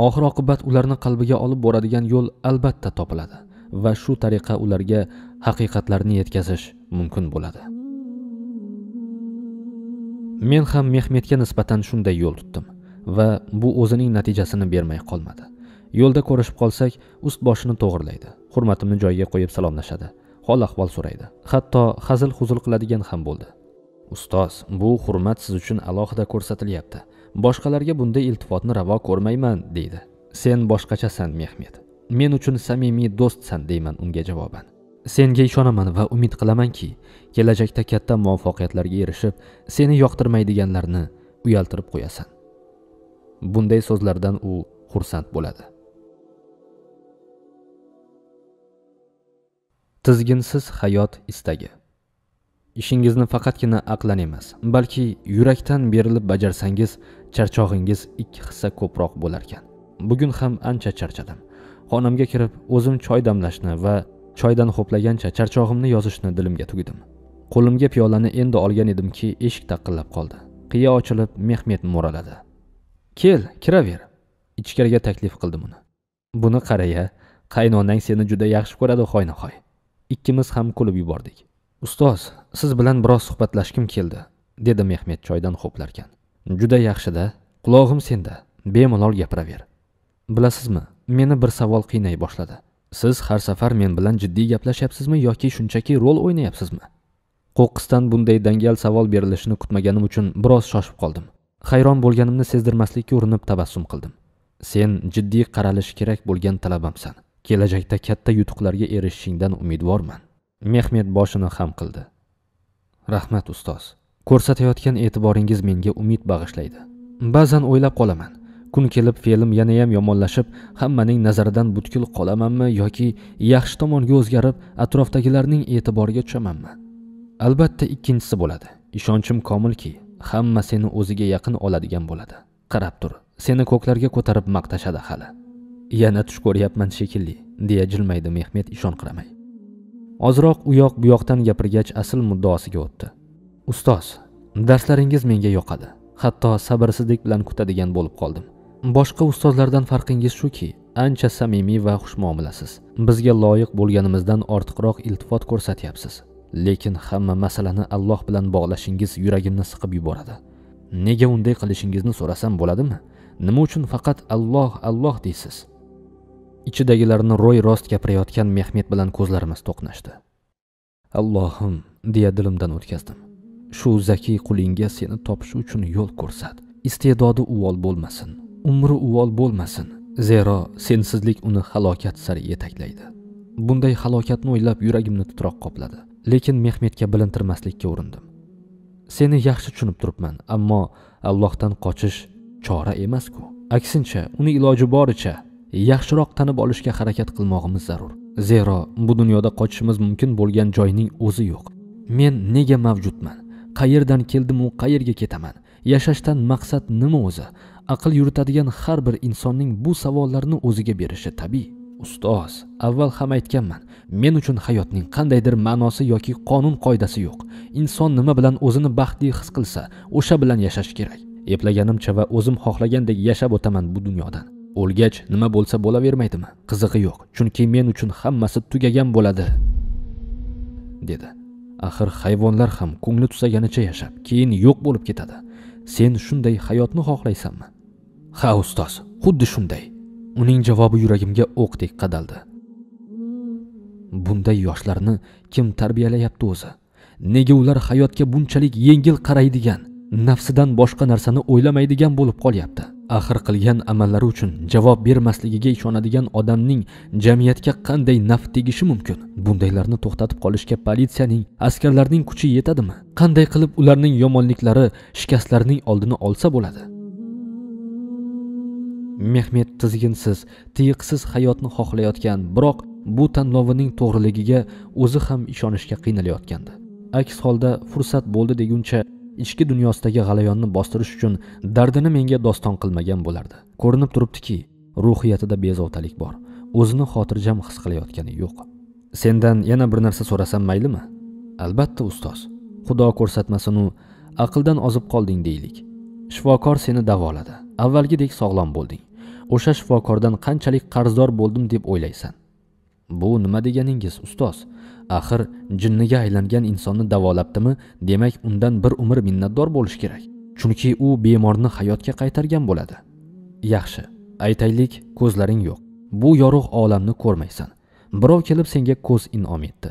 oxir oqibat ularni qalbiga olib boradigan yo'l albatta topiladi va shu tariqa ularga haqiqatlarni yetkazish mumkin bo'ladi men ham mehmetga nisbatan shunday yo'l tutdim va bu o'zining natijasini bermay qolmadi yo'lda ko'rishib qolsak ust boshini to'g'irlaydi hurmatimni joyiga qo'yib salomlashadi hol ahvol so'raydi hatto hazil huzul qiladigan ham bo'ldi ustoz bu hurmat siz uchun alohida ko'rsatilyapti boshqalarga bunday iltifotni ravo ko'rmayman deydi sen boshqachasan mehmet men uchun samimiy do'stsan deyman unga javoban senga ishonaman va umid qilamanki kelajakda katta muvaffaqiyatlarga erishib seni yoqtirmaydiganlarni uyaltirib qo'yasan bunday so'zlardan u xursand bo'ladi tizginsiz hayot istagi ishingizni faqatgina aqlan emas balki yurakdan berilib bajarsangiz charchog'ingiz ikki hissa ko'proq bo'larkan bugun ham ancha charchadim xonamga kirib o'zim choy damlashni va choydan ho'plagancha charchog'imni yozishni dilimga tugdim qo'limga piyolani endi olgan edimki eshik taqillab qoldi qiya ochilib mehmet mo'raladi kel kiraver ichkariga taklif qildim uni buni qaraya qaynonang seni juda yaxshi ko'radi hoynahoy ikkimiz ham kulib yubordik ustoz siz bilan biroz suhbatlashgim keldi dedi mehmet choydan ho'plarkan juda yaxshida qulog'im senda bemalol gapiraver bilasizmi meni bir savol qiynay boshladi siz har safar men bilan jiddiy gaplashyapsizmi yoki shunchaki rol o'ynayapsizmi qo'qqisdan bunday dangal savol berilishini kutmaganim uchun biroz shoshib qoldim hayron bo'lganimni sezdirmaslikka urinib tabassum qildim sen jiddiy qaralishi kerak bo'lgan talabamsan kelajakda katta yutuqlarga erishishingdan umidvorman mehmet boshini xam qildi rahmat ustoz ko'rsatayotgan e'tiboringiz menga umid bag'ishlaydi ba'zan o'ylab qolaman kun kelib fe'lim yanayam yomonlashib hammaning nazaridan butkul qolamanmi yoki yaxshi tomonga o'zgarib atrofdagilarning e'tiboriga tushamanmi albatta ikkinchisi bo'ladi ishonchim komilki hamma seni o'ziga yaqin oladigan bo'ladi qarab tur seni ko'klarga ko'tarib maqtashadi hali yana tush ko'ryapman shekilli deya jilmaydi mehmet ishonqiramay ozroq u yoq bu yoqdan gapirgach asl muddaosiga o'tdi ustoz darslaringiz menga yoqadi hatto sabrsizlik bilan kutadigan bo'lib qoldim boshqa ustozlardan farqingiz shuki ancha samimiy va xushmuomalasiz bizga loyiq bo'lganimizdan ortiqroq iltifot ko'rsatyapsiz lekin hamma masalani alloh bilan bog'lashingiz yuragimni siqib yuboradi nega unday qilishingizni so'rasam bo'ladimi nima uchun faqat alloh alloh deysiz ichidagilarni ro'y rost gapirayotgan mehmet bilan ko'zlarimiz to'qnashdi allohim deya dilimdan o'tkazdim shu zakiy qulingga seni topish uchun yo'l ko'rsat iste'dodi uvol bo'lmasin umri uvol bo'lmasin zero sensizlik uni halokat sari yetaklaydi bunday halokatni o'ylab yuragimni titroq qopladi lekin mehmetga bilintirmaslikka urindim seni yaxshi tushunib turibman ammo allohdan qochish chora emasku aksincha uni iloji boricha yaxshiroq tanib olishga harakat qilmog'imiz zarur zero bu dunyoda qochishimiz mumkin bo'lgan joyning o'zi yo'q men nega mavjudman qayerdan keldimu qayerga ketaman yashashdan maqsad nima o'zi aql yuritadigan har bir insonning bu savollarni o'ziga berishi tabiiy ustoz avval ham aytganman men uchun hayotning qandaydir ma'nosi yoki qonun qoidasi yo'q inson nima bilan o'zini baxtli his qilsa o'sha bilan yashash kerak eplaganimcha va o'zim xohlagandek yashab o'taman bu dunyodan o'lgach nima bo'lsa bo'lavermaydimi qizig'i yo'q chunki men uchun hammasi tugagan bo'ladi dedi axir hayvonlar ham ko'ngli tusaganicha yashab keyin yo'q bo'lib ketadi sen shunday hayotni xohlaysanmi ha ustoz xuddi shunday uning javobi yuragimga o'qdek qadaldi bunday yoshlarni kim tarbiyalayapti o'zi nega ular hayotga bunchalik yengil qaraydigan nafsidan boshqa narsani o'ylamaydigan bo'lib qolyapti axir qilgan amallari uchun javob bermasligiga ishonadigan odamning jamiyatga qanday naf tegishi mumkin bundaylarni to'xtatib qolishga politsiyaning askarlarning kuchi yetadimi qanday qilib ularning yomonliklari shikastlarning oldini olsa bo'ladi mehmet tizginsiz tiyiqsiz hayotni xohlayotgan biroq bu tanlovining to'g'riligiga o'zi ham ishonishga qiynalayotgandi aks holda fursat bo'ldi deguncha ichki dunyosidagi g'alayonni bostirish uchun dardini menga doston qilmagan bo'lardi ko'rinib turibdiki ruhiyatida bezovtalik bor o'zini xotirjam his qilayotgani yo'q sendan yana bir narsa so'rasam maylimi albatta ustoz xudo ko'rsatmasinu aqldan ozib qolding deylik shifokor seni davoladi avvalgidek sog'lom bo'lding o'sha shifokordan qanchalik qarzdor bo'ldim deb o'ylaysan bu nima deganingiz ustoz axir jinniga aylangan insonni davolabdimi demak undan bir umr minnatdor bo'lish kerak chunki u bemorni hayotga qaytargan bo'ladi yaxshi aytaylik ko'zlaring yo'q bu yorug' olamni ko'rmaysan birov kelib senga ko'z inom etdi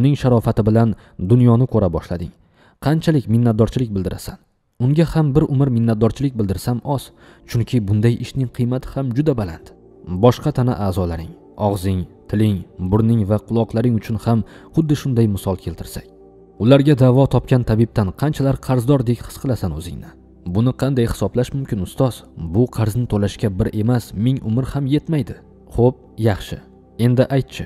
uning sharofati bilan dunyoni ko'ra boshlading qanchalik minnatdorchilik bildirasan unga ham bir umr minnatdorchilik bildirsam oz chunki bunday ishning qiymati ham juda baland boshqa tana a'zolaring og'zing tiling burning va quloqlaring uchun ham xuddi shunday misol keltirsak ularga davo topgan tabibdan qanchalar qarzdordek his qilasan o'zingni buni qanday hisoblash mumkin ustoz bu qarzni to'lashga bir emas ming umr ham yetmaydi xo'p yaxshi endi aytchi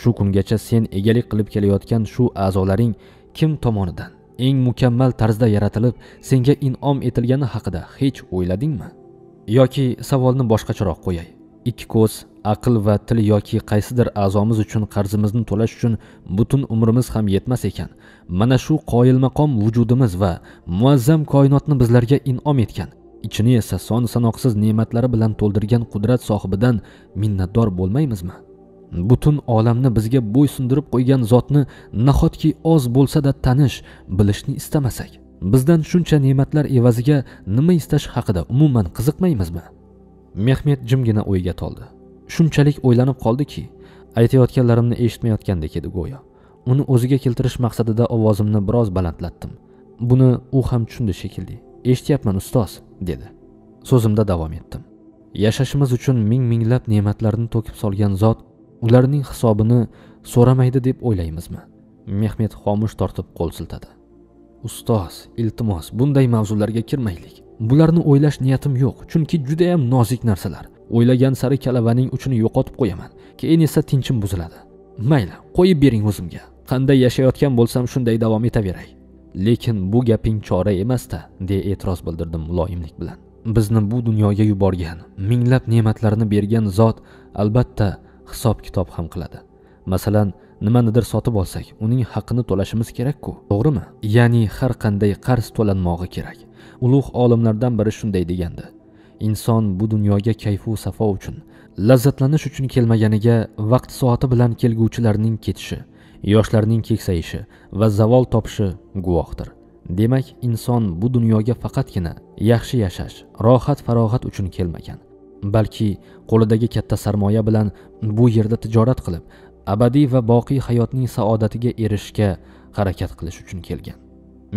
shu kungacha sen egalik qilib kelayotgan shu a'zolaring kim tomonidan eng mukammal tarzda yaratilib senga in'om etilgani haqida hech o'yladingmi yoki savolni boshqacharoq qo'yay ikki ko'z aql va til yoki qaysidir a'zomiz uchun qarzimizni to'lash uchun butun umrimiz ham yetmas ekan mana shu qoyilmaqom vujudimiz va muazzam koinotni bizlarga in'om etgan ichini esa son sanoqsiz ne'matlari bilan to'ldirgan qudrat sohibidan minnatdor bo'lmaymizmi butun olamni bizga bo'ysundirib qo'ygan zotni nahotki oz bo'lsa-da tanish bilishni istamasak bizdan shuncha ne'matlar evaziga nima istash haqida umuman qiziqmaymizmi mehmet jimgina o'yga toldi shunchalik o'ylanib qoldiki aytayotganlarimni eshitmayotgandek edi go'yo uni o'ziga keltirish maqsadida ovozimni biroz balandlatdim buni u ham tushundi shekilli eshityapman ustoz dedi so'zimda davom etdim yashashimiz uchun ming minglab ne'matlarni to'kib solgan zot ularning hisobini so'ramaydi deb o'ylaymizmi mehmet xomush tortib qo'l siltadi ustoz iltimos bunday mavzularga kirmaylik bularni o'ylash niyatim yo'q chunki judayam nozik narsalar o'ylagan sari kalavaning uchini yo'qotib qo'yaman keyin esa tinchim buziladi mayli qo'yib bering o'zimga qanday yashayotgan bo'lsam shunday davom etaveray lekin bu gaping chora emasda deya e'tiroz bildirdim muloyimlik bilan bizni bu dunyoga yuborgan minglab ne'matlarni bergan zot albatta hisob kitob ham qiladi masalan nimanidir sotib olsak uning haqini to'lashimiz kerakku to'g'rimi ya'ni har qanday qarz to'lanmog'i kerak ulug' olimlardan biri shunday degandi inson bu dunyoga kayfu safo uchun lazzatlanish uchun kelmaganiga vaqt soati bilan kelguvchilarning ketishi yoshlarning keksayishi va zavol topishi guvohdir demak inson bu dunyoga faqatgina yaxshi yashash rohat farog'at uchun kelmagan balki qo'lidagi katta sarmoya bilan bu yerda tijorat qilib abadiy va boqiy hayotning saodatiga erishishga harakat qilish uchun kelgan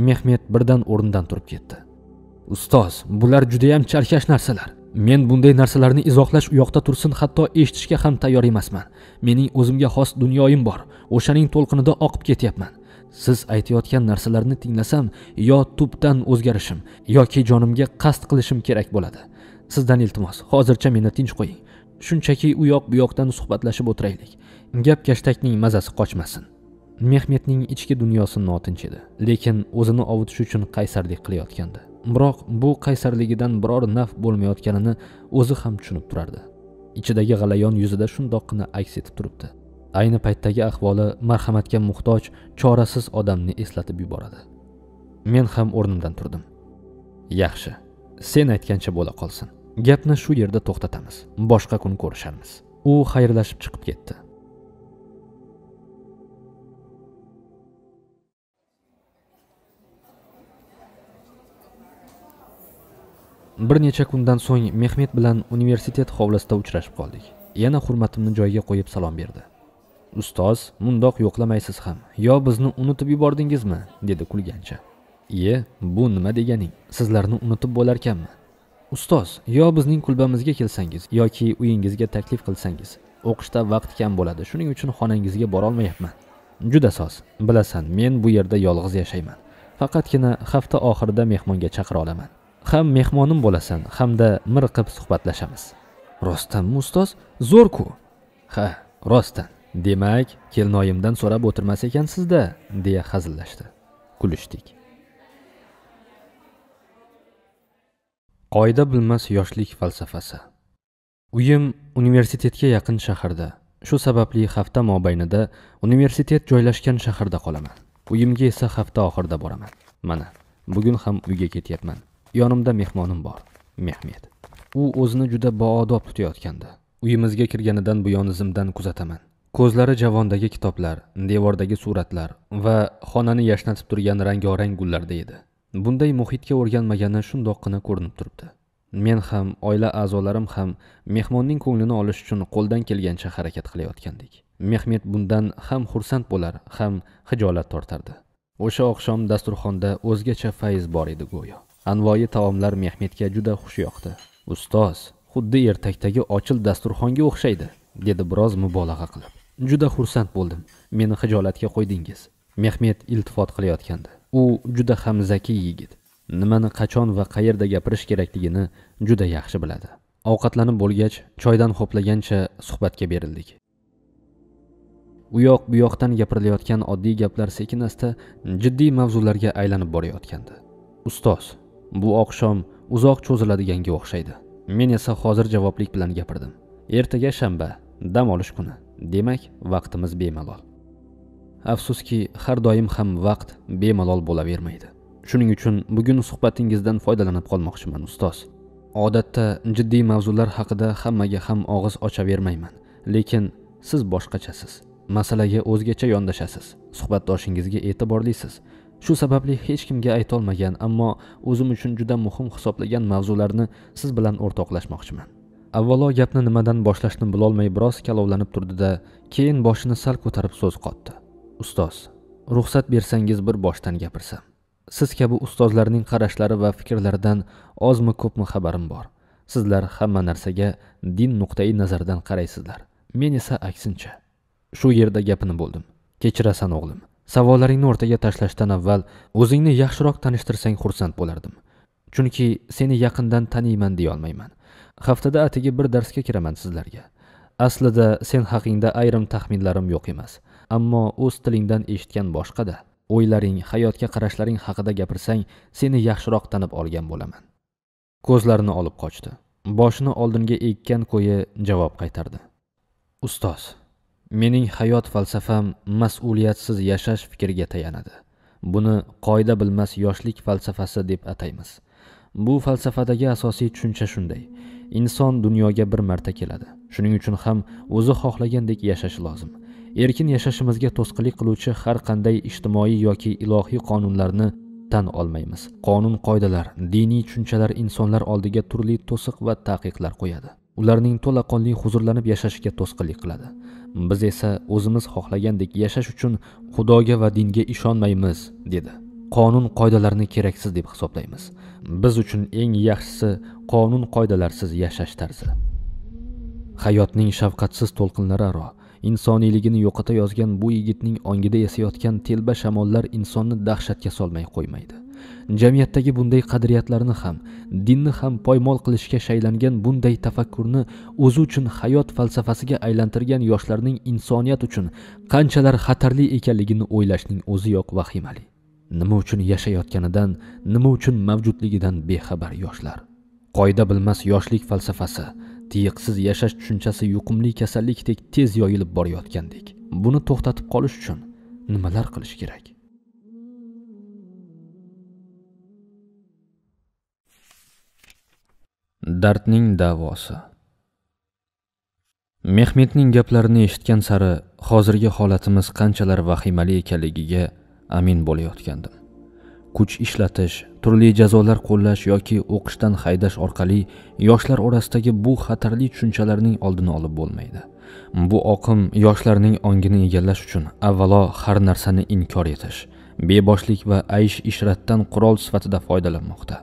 mehmet birdan o'rnidan turib ketdi ustoz bular judayam chalkash narsalar men bunday narsalarni izohlash u yoqda tursin hatto eshitishga ham tayyor emasman mening o'zimga xos dunyoyim bor o'shaning to'lqinida oqib ketyapman siz aytayotgan narsalarni tinglasam yo tubdan o'zgarishim yoki jonimga qasd qilishim kerak bo'ladi sizdan iltimos hozircha meni tinch qo'ying shunchaki u yoq bu yoqdan suhbatlashib o'tiraylik gap kashtakning mazasi qochmasin mehmetning ichki dunyosi notinch edi lekin o'zini ovutish uchun qaysarlik qilayotgandi biroq bu qaysarligidan biror naf bo'lmayotganini o'zi ham tushunib turardi ichidagi g'alayon yuzida shundoqqina aks etib turibdi ayni paytdagi ahvoli marhamatga muhtoj chorasiz odamni eslatib yuboradi men ham o'rnimdan turdim yaxshi sen aytgancha bo'la qolsin gapni shu yerda to'xtatamiz boshqa kun ko'risharmiz u xayrlashib chiqib ketdi bir necha kundan so'ng mehmet bilan universitet hovlisida uchrashib qoldik yana hurmatimni joyiga qo'yib salom berdi ustoz mundoq yo'qlamaysiz ham yo bizni unutib yubordingizmi dedi kulgancha iye bu nima deganing sizlarni unutib bo'larkanmi ustoz yo bizning kulbamizga kelsangiz yoki uyingizga taklif qilsangiz o'qishda vaqt kam bo'ladi shuning uchun xonangizga borolmayapman juda soz bilasan men bu yerda yolg'iz yashayman faqatgina hafta oxirida mehmonga chaqira olaman ham mehmonim bo'lasan hamda miriqib suhbatlashamiz rostdanmi ustoz zo'rku ha rostdan demak kelinoyimdan so'rab o'tirmas ekansizda deya hazillashdi kulishdik qoida bilmas yoshlik falsafasi uyim universitetga yaqin shaharda shu sababli hafta mobaynida universitet joylashgan shaharda qolaman uyimga esa hafta oxirida boraman mana bugun ham uyga ketyapman yonimda mehmonim bor mehmet u o'zini juda boodob tutayotgandi uyimizga kirganidan buyon zimdan kuzataman ko'zlari javondagi kitoblar devordagi suratlar va xonani yashnatib turgan rangorang gullarda edi bunday muhitga o'rganmagani shundoqqina ko'rinib turibdi men ham oila a'zolarim ham mehmonning ko'nglini olish uchun qo'ldan kelgancha harakat qilayotgandik mehmet bundan ham xursand bo'lar ham xijolat tortardi o'sha oqshom dasturxonda o'zgacha fayz bor edi go'yo anvoyi taomlar mehmetga juda xush yoqdi ustoz xuddi ertakdagi ochil dasturxonga o'xshaydi dedi biroz mubolag'a qilib juda xursand bo'ldim meni hijolatga qo'ydingiz mehmet iltifot qilayotgandi u juda ham zakiy yigit nimani qachon va qayerda gapirish kerakligini juda yaxshi biladi ovqatlanib bo'lgach choydan ho'plagancha suhbatga berildik u yoq bu yoqdan gapirilayotgan oddiy gaplar sekin asta jiddiy mavzularga aylanib borayotgandi ustoz bu oqshom uzoq cho'ziladiganga o'xshaydi men esa hozir javoblik bilan gapirdim ertaga shanba dam olish kuni demak vaqtimiz bemalol afsuski har doim ham vaqt bemalol bo'lavermaydi shuning uchun bugun suhbatingizdan foydalanib qolmoqchiman ustoz odatda jiddiy mavzular haqida hammaga ham og'iz ochavermayman lekin siz boshqachasiz masalaga o'zgacha yondashasiz suhbatdoshingizga e'tiborlisiz shu sababli hech kimga aytolmagan ammo o'zim uchun juda muhim hisoblagan mavzularni siz bilan o'rtoqlashmoqchiman avvalo gapni nimadan boshlashni bilolmay biroz kalovlanib turdida keyin boshini sal ko'tarib so'z qotdi ustoz ruxsat bersangiz bir boshdan gapirsam siz kabi ustozlarning qarashlari va fikrlaridan ozmi ko'pmi xabarim bor sizlar hamma narsaga din nuqtai nazaridan qaraysizlar men esa aksincha shu yerda gapini bo'ldim kechirasan o'g'lim Savollaringni o'rtaga tashlashdan avval o'zingni yaxshiroq tanishtirsang xursand bo'lardim. Chunki seni yaqindan taniyman deya olmayman. Haftada atigi bir darsga kiraman sizlarga. Aslida sen haqingda ayrim taxminlarim yo'q emas, ammo o'z tilingdan eshitgan boshqada. O'ylaring, hayotga qarashlaring haqida gapirsang, seni yaxshiroq tanib olgan bo'laman. Ko'zlarini olib qochdi. Boshini oldinga egkan qo'yi javob qaytardi. Ustoz mening hayot falsafam mas'uliyatsiz yashash fikriga tayanadi buni qoida bilmas yoshlik falsafasi deb ataymiz bu falsafadagi asosiy tushuncha shunday inson dunyoga bir marta keladi shuning uchun ham o'zi xohlagandek yashashi lozim erkin yashashimizga to'sqinlik qiluvchi har qanday ijtimoiy yoki ilohiy qonunlarni tan olmaymiz qonun qoidalar diniy tushunchalar insonlar oldiga turli to'siq va taqiqlar qo'yadi ularning to'laqonli huzurlanib yashashiga to'sqinlik qiladi biz esa o'zimiz xohlagandek yashash uchun xudoga va dinga ishonmaymiz dedi qonun qoidalarini keraksiz deb hisoblaymiz biz uchun eng yaxshisi qonun qoidalarsiz yashash tarzi hayotning shafqatsiz to'lqinlari aro insoniyligini yo'qota yozgan bu yigitning ongida esayotgan telba shamollar insonni dahshatga solmay qo'ymaydi jamiyatdagi bunday qadriyatlarni ham dinni ham poymol qilishga shaylangan bunday tafakkurni o'zi uchun hayot falsafasiga aylantirgan yoshlarning insoniyat uchun qanchalar xatarli ekanligini o'ylashning o'ziyoq vahimali nima uchun yashayotganidan nima uchun mavjudligidan bexabar yoshlar qoida bilmas yoshlik falsafasi tiyiqsiz yashash tushunchasi yuqumli kasallikdek tez yoyilib borayotgandek buni to'xtatib qolish uchun nimalar qilish kerak Dardning davosi. Mehmetning gaplarini eshitgan sari hozirgi holatimiz qanchalar vahimali ekanligiga amin bo'layotgandim. Kuch ishlatish, turli jazolar qo'llash yoki o'qishdan haydash orqali yoshlar orasidagi bu xatarli tushunchalarning oldini olib bo'lmaydi. Bu oqim yoshlarning ongini egallash uchun avvalo har narsani inkor etish, beboshlik va aysh ishratdan qurol sifatida foydalanmoqda.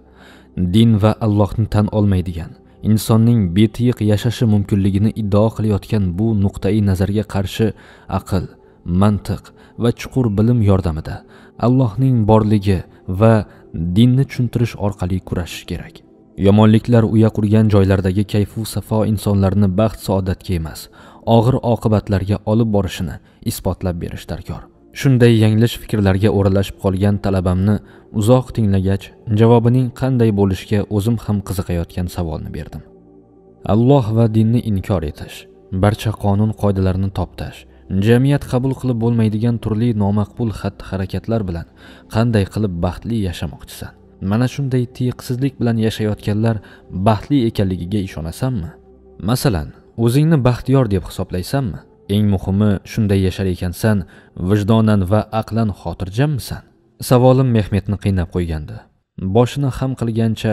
din va Allohni tan olmaydigan, insonning betiyiq yashashi mumkinligini iddao qilayotgan bu nuqtai nazarga qarshi aql, mantiq va chuqur bilim yordamida Allohning borligi va dinni tushuntirish orqali kurashish kerak. Yomonliklar uya qurgan joylardagi kayfu safo insonlarni baxt saodatga emas, og'ir oqibatlarga olib borishini isbotlab berish darkor. Shunday yanglish fikrlarga o'ralashib qolgan talabamni uzoq tinglagach javobining qanday bo'lishiga o'zim ham qiziqayotgan savolni berdim alloh va dinni inkor etish barcha qonun qoidalarini toptash jamiyat qabul qilib bo'lmaydigan turli nomaqbul xatti harakatlar bilan qanday qilib baxtli yashamoqchisan mana shunday tiyiqsizlik bilan yashayotganlar baxtli ekanligiga ishonasanmi masalan o'zingni baxtiyor deb hisoblaysanmi eng muhimi shunday yashar ekansan vijdonan va aqlan xotirjammisan savolim mehmetni qiynab qo'ygandi boshini xam qilgancha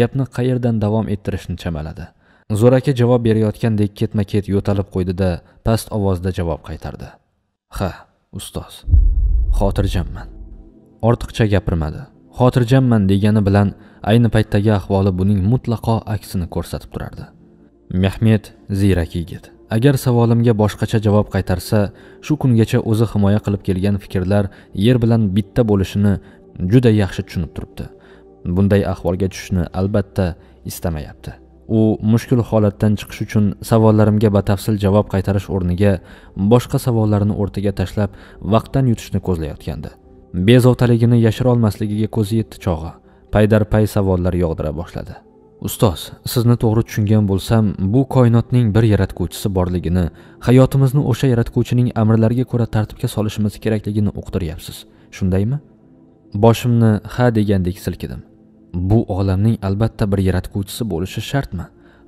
gapni qayerdan davom ettirishni chamaladi zo'raka javob berayotgandek ketma ket yo'talib qo'ydida past ovozda javob qaytardi ha ustoz xotirjamman ortiqcha gapirmadi xotirjamman degani bilan ayni paytdagi ahvoli buning mutlaqo aksini ko'rsatib turardi mehmet ziyrak yigit agar savolimga boshqacha javob qaytarsa shu kungacha o'zi himoya qilib kelgan fikrlar yer bilan bitta bo'lishini juda yaxshi tushunib turibdi bunday ahvolga tushishni albatta istamayapti u mushkul holatdan chiqish uchun savollarimga batafsil javob qaytarish o'rniga boshqa savollarni o'rtaga tashlab vaqtdan yutishni ko'zlayotgandi bezovtaligini yashirolmasligiga ko'zi yetdi chog'i paydar pay savollar yog'dira boshladi ustoz sizni to'g'ri tushungan bo'lsam bu koinotning bir yaratguvchisi borligini hayotimizni o'sha yaratguvchining amrlariga ko'ra tartibga solishimiz kerakligini uqtiryapsiz shundaymi boshimni ha degandek silkidim bu olamning albatta bir yaratguvchisi bo'lishi shartmi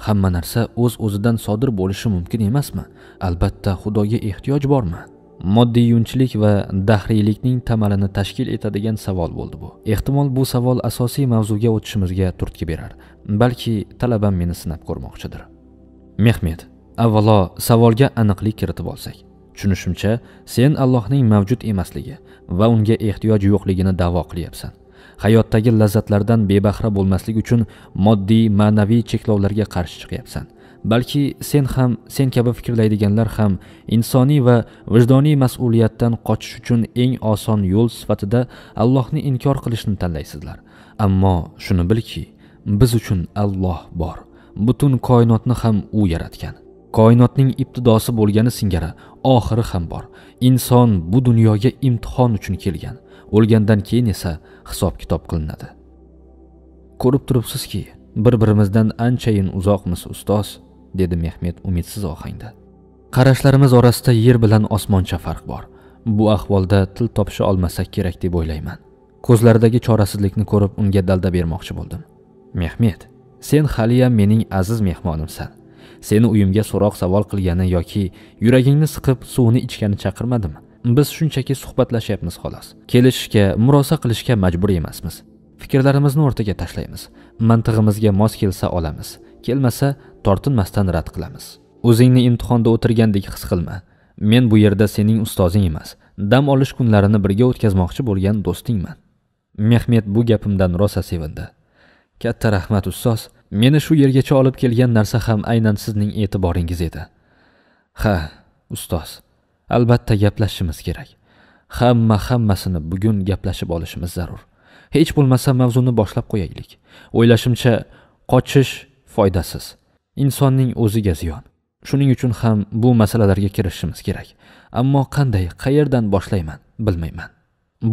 hamma narsa o'z o'zidan sodir bo'lishi mumkin emasmi albatta xudoga ehtiyoj bormi moddiyunchilik va dahriylikning tamalini tashkil etadigan savol bo'ldi bu ehtimol bu savol asosiy mavzuga o'tishimizga turtki berar balki talabam meni sinab ko'rmoqchidir mehmet avvalo savolga aniqlik kiritib olsak tushunishimcha sen allohning mavjud emasligi va unga ehtiyoj yo'qligini da'vo qilyapsan hayotdagi lazzatlardan bebahra bo'lmaslik uchun moddiy ma'naviy cheklovlarga qarshi chiqyapsan balki sen ham sen kabi fikrlaydiganlar ham insoniy va vijdoniy mas'uliyatdan qochish uchun eng oson yo'l sifatida allohni inkor qilishni tanlaysizlar ammo shuni bilki biz uchun alloh bor butun koinotni ham u yaratgan koinotning ibtidosi bo'lgani singari oxiri ham bor inson bu dunyoga imtihon uchun kelgan o'lgandan keyin esa hisob kitob qilinadi ko'rib turibsizki bir birimizdan anchayin uzoqmiz ustoz dedi mehmet umidsiz ohangda qarashlarimiz orasida yer bilan osmoncha farq bor bu ahvolda til topisha olmasak kerak deb o'ylayman ko'zlaridagi chorasizlikni ko'rib unga dalda bermoqchi bo'ldim mehmet sen haliyam mening aziz mehmonimsan seni uyimga so'roq savol qilgani yoki yuragingni siqib suvni ichgani chaqirmadim biz shunchaki suhbatlashyapmiz xolos kelishishga murosa qilishga majbur emasmiz fikrlarimizni o'rtaga tashlaymiz mantig'imizga mos kelsa olamiz kelmasa tortinmasdan rad qilamiz o'zingni imtihonda o'tirgandek his qilma men bu yerda sening ustozing emas dam olish kunlarini birga o'tkazmoqchi bo'lgan do'stingman mehmet bu gapimdan rosa sevindi katta rahmat ustoz meni shu yergacha olib kelgan narsa ham aynan sizning e'tiboringiz edi ha ustoz albatta gaplashishimiz kerak hamma hammasini bugun gaplashib olishimiz zarur hech bo'lmasa mavzuni boshlab qo'yaylik o'ylashimcha qochish foydasiz insonning o'ziga ziyon shuning uchun ham bu masalalarga kirishishimiz kerak ammo qanday qayerdan boshlayman bilmayman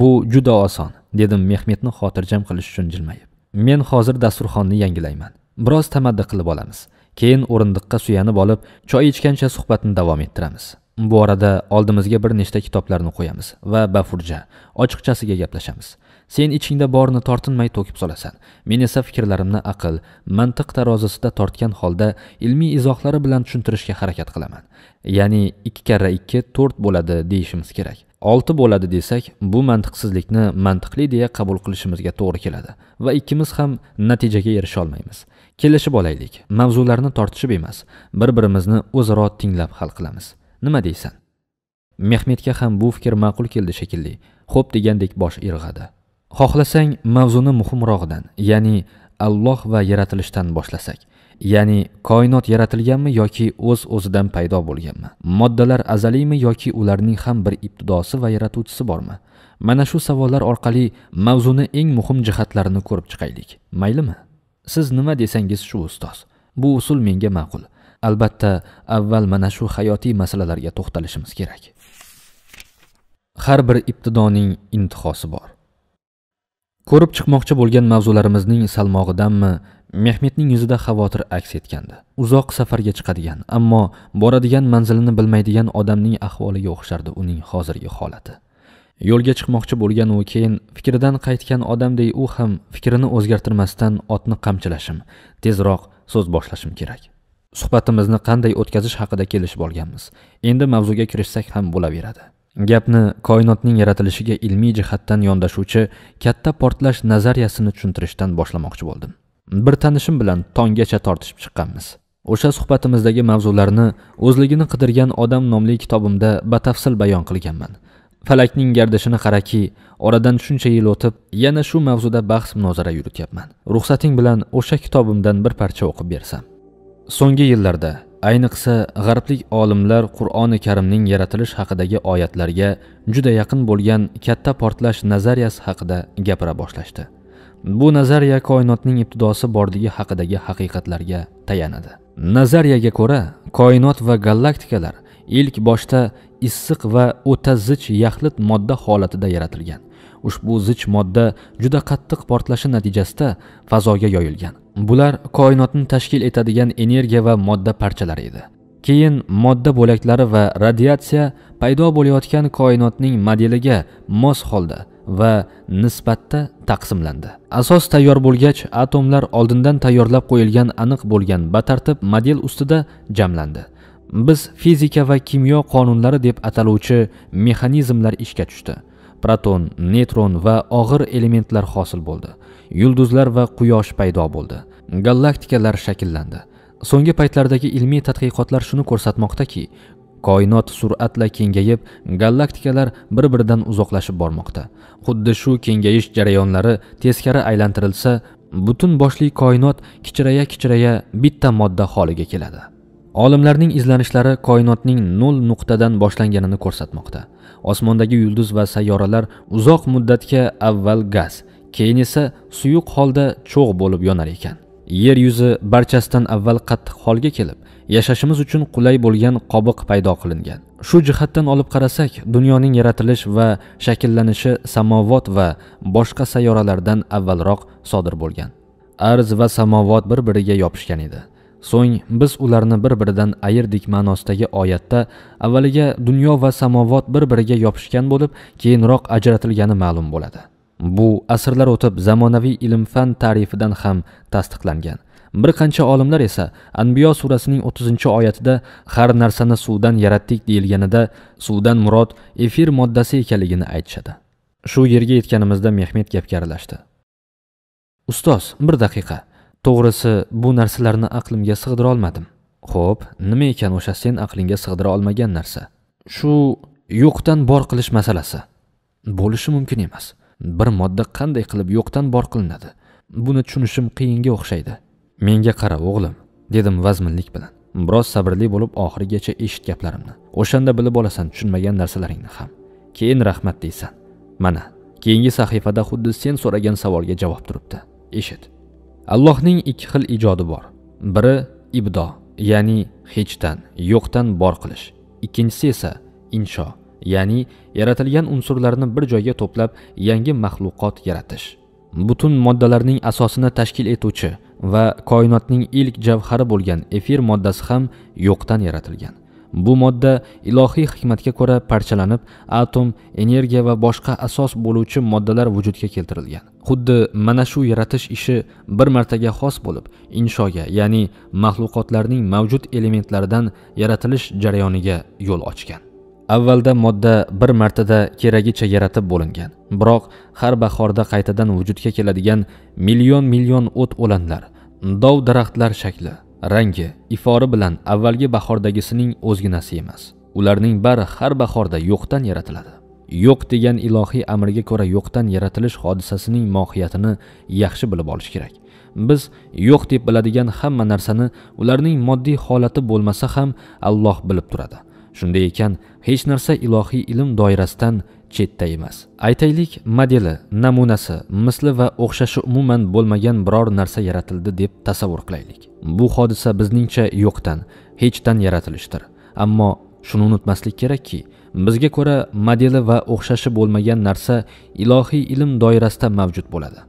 bu juda oson dedim mehmetni xotirjam qilish uchun jilmayib men hozir dasturxonni yangilayman biroz tamaddi qilib olamiz keyin o'rindiqqa suyanib olib choy ichgancha suhbatni davom ettiramiz bu orada oldimizga bir nechta kitoblarni qo'yamiz va bafurja ochiqchasiga gaplashamiz sen ichingda borini tortinmay to'kib solasan men esa fikrlarimni aql mantiq tarozisida tortgan holda ilmiy izohlari bilan tushuntirishga harakat qilaman ya'ni ikki karra ikki to'rt bo'ladi deyishimiz kerak olti bo'ladi desak bu mantiqsizlikni mantiqli deya qabul qilishimizga to'g'ri keladi va ikkimiz ham natijaga erisha olmaymiz kelishib olaylik mavzularni tortishib emas bir birimizni o'zaro tinglab hal qilamiz nima deysan mehmetga ham bu fikr ma'qul keldi shekilli xo'p degandek bosh irg'adi xohlasang mavzuni muhimrog'idan ya'ni alloh va yaratilishdan boshlasak ya'ni koinot yaratilganmi yoki o'z uz o'zidan paydo bo'lganmi moddalar azaliymi yoki ularning ham bir ibtidosi va yaratuvchisi bormi mana shu savollar orqali mavzuni eng muhim jihatlarini ko'rib chiqaylik maylimi siz nima desangiz shu ustoz bu usul menga ma'qul albatta avval mana shu hayotiy masalalarga to'xtalishimiz kerak har bir ibtidoning intihosi bor ko'rib chiqmoqchi bo'lgan mavzularimizning salmog'idanmi mehmetning yuzida xavotir aks etgandi uzoq safarga chiqadigan ammo boradigan manzilini bilmaydigan odamning ahvoliga o'xshardi uning hozirgi holati yo'lga chiqmoqchi bo'lgan u keyin fikridan qaytgan odamday u ham fikrini o'zgartirmasdan otni qamchilashim tezroq so'z boshlashim kerak suhbatimizni qanday o'tkazish haqida kelishib olganmiz endi mavzuga kirishsak ham bo'laveradi gapni koinotning yaratilishiga ilmiy jihatdan yondashuvchi katta portlash nazariyasini tushuntirishdan boshlamoqchi bo'ldim bir tanishim bilan tonggacha tortishib chiqqanmiz o'sha suhbatimizdagi mavzularni o'zligini qidirgan odam nomli kitobimda batafsil bayon qilganman falakning gardishini qaraki oradan shuncha yil o'tib yana shu mavzuda bahs munozara yurityapman ruxsating bilan o'sha kitobimdan bir parcha o'qib bersam so'nggi yillarda ayniqsa g'arblik olimlar qur'oni karimning yaratilish haqidagi oyatlarga juda yaqin bo'lgan katta portlash nazariyasi haqida gapira boshlashdi bu nazariya koinotning ibtidosi borligi haqidagi haqiqatlarga tayanadi nazariyaga ko'ra koinot va galaktikalar ilk boshda issiq va o'ta zich yaxlit modda holatida yaratilgan ushbu zich modda juda qattiq portlashi natijasida fazoga yoyilgan bular koinotni tashkil etadigan energiya va modda parchalari edi keyin modda bo'laklari va radiatsiya paydo bo'layotgan koinotning modeliga mos holda va nisbatda taqsimlandi asos tayyor bo'lgach atomlar oldindan tayyorlab qo'yilgan aniq bo'lgan batartib model ustida jamlandi biz fizika va kimyo qonunlari deb ataluvchi mexanizmlar ishga tushdi proton neytron va og'ir elementlar hosil bo'ldi yulduzlar va quyosh paydo bo'ldi galaktikalar shakllandi so'nggi paytlardagi ilmiy tadqiqotlar shuni ko'rsatmoqdaki koinot sur'atla kengayib galaktikalar bir biridan uzoqlashib bormoqda xuddi shu kengayish jarayonlari teskari aylantirilsa butun boshli koinot kichraya kichraya bitta modda holiga keladi olimlarning izlanishlari koinotning nol nuqtadan boshlanganini ko'rsatmoqda osmondagi yulduz va sayyoralar uzoq muddatga avval gaz keyin esa suyuq holda cho'g' bo'lib yonar ekan yer yuzi barchasidan avval qattiq holga kelib yashashimiz uchun qulay bo'lgan qobiq paydo qilingan shu jihatdan olib qarasak dunyoning yaratilish va shakllanishi samovot va boshqa sayyoralardan avvalroq sodir bo'lgan arz va samovot bir biriga yopishgan edi so'ng biz ularni bir biridan ayirdik ma'nosidagi oyatda avvaliga dunyo va samovot bir biriga yopishgan bo'lib keyinroq ajratilgani ma'lum bo'ladi bu asrlar o'tib zamonaviy ilm fan tarifidan ham tasdiqlangan bir qancha olimlar esa anbiyo surasining 30 oyatida har narsani suvdan yaratdik deyilganida suvdan murod efir moddasi ekanligini aytishadi shu yerga yetganimizda mehmet gapga aralashdi ustoz bir daqiqa to'g'risi bu narsalarni aqlimga sig'dira olmadim xo'p nima ekan o'sha sen aqlingga sig'dira olmagan narsa shu yo'qdan bor qilish masalasi bo'lishi mumkin emas bir modda qanday qilib yo'qdan bor qilinadi buni tushunishim qiyinga o'xshaydi menga qara o'g'lim dedim vazminlik bilan biroz sabrli bo'lib oxirigacha eshit gaplarimni o'shanda bilib olasan tushunmagan narsalaringni ham keyin rahmat deysan mana keyingi sahifada xuddi sen so'ragan savolga javob turibdi eshit allohning ikki xil ijodi bor biri ibdo ya'ni hechdan yo'qdan bor qilish ikkinchisi esa insho ya'ni yaratilgan unsurlarni bir joyga to'plab yangi maxluqot yaratish butun moddalarning asosini tashkil etuvchi va koinotning ilk javhari bo'lgan efir moddasi ham yo'qdan yaratilgan bu modda ilohiy hikmatga ko'ra parchalanib atom energiya va boshqa asos bo'luvchi moddalar vujudga keltirilgan xuddi mana shu yaratish ishi bir martaga xos bo'lib inshoga ya'ni maxluqotlarning mavjud elementlaridan yaratilish jarayoniga yo'l ochgan avvalda modda bir martada keragicha yaratib bo'lingan biroq har bahorda qaytadan vujudga keladigan million million o't o'lanlar dov daraxtlar shakli rangi ifori bilan avvalgi bahordagisining o'zginasi emas ularning bari har bahorda yo'qdan yaratiladi yo'q degan ilohiy amrga ko'ra yo'qdan yaratilish hodisasining mohiyatini yaxshi bilib olish kerak biz yo'q deb biladigan hamma narsani ularning moddiy holati bo'lmasa ham alloh bilib turadi shunday ekan hech narsa ilohiy ilm doirasidan chetda emas aytaylik modeli namunasi misli va o'xshashi umuman bo'lmagan biror narsa yaratildi deb tasavvur qilaylik bu hodisa bizningcha yo'qdan hechdan yaratilishdir ammo shuni unutmaslik kerakki bizga ko'ra modeli va o'xshashi bo'lmagan narsa ilohiy ilm doirasida mavjud bo'ladi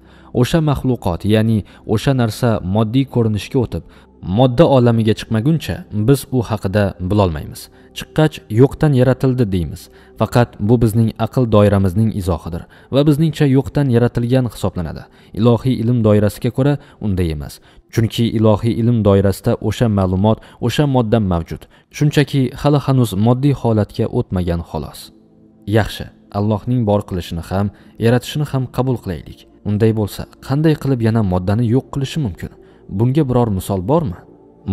o'sha maxluqot ya'ni o'sha narsa moddiy ko'rinishga o'tib modda olamiga chiqmaguncha biz u haqida bilolmaymiz chiqqach yo'qdan yaratildi deymiz faqat bu bizning aql doiramizning izohidir va bizningcha yo'qdan yaratilgan hisoblanadi ilohiy ilm doirasiga ko'ra unday emas chunki ilohiy ilm doirasida o'sha ma'lumot o'sha modda mavjud shunchaki hali hanuz moddiy holatga o'tmagan xolos yaxshi allohning bor qilishini ham yaratishini ham qabul qilaylik unday bo'lsa qanday qilib yana moddani yo'q qilishi mumkin Bunga biror misol bormi?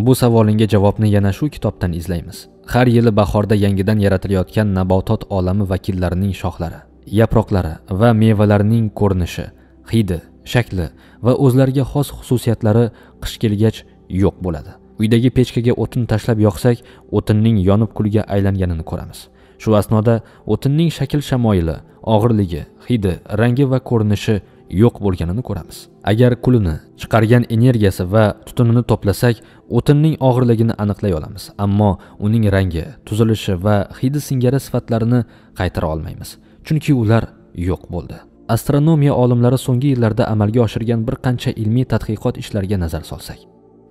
Bu savolingga javobni yana shu kitobdan izlaymiz. Har yili bahorda yangidan yaratilayotgan nabotot olami vakillarining shoxlari, yaproqlari va mevalarining ko'rinishi, hidi, shakli va o'zlariga xos xususiyatlari qish kelgach yo'q bo'ladi. Uydagi pechkaga o'tin tashlab yoqsak, o'tinning yonib kulga aylanganini ko'ramiz. Shu asnoda o'tinning shakl shamoyili, og'irligi, hidi, rangi va ko'rinishi yo'q bo'lganini ko'ramiz agar kulini chiqargan energiyasi va tutunini to'plasak o'tinning og'irligini aniqlay olamiz ammo uning rangi tuzilishi va hidi singari sifatlarini qaytara olmaymiz chunki ular yo'q bo'ldi astronomiya olimlari so'nggi yillarda amalga oshirgan bir qancha ilmiy tadqiqot ishlariga nazar solsak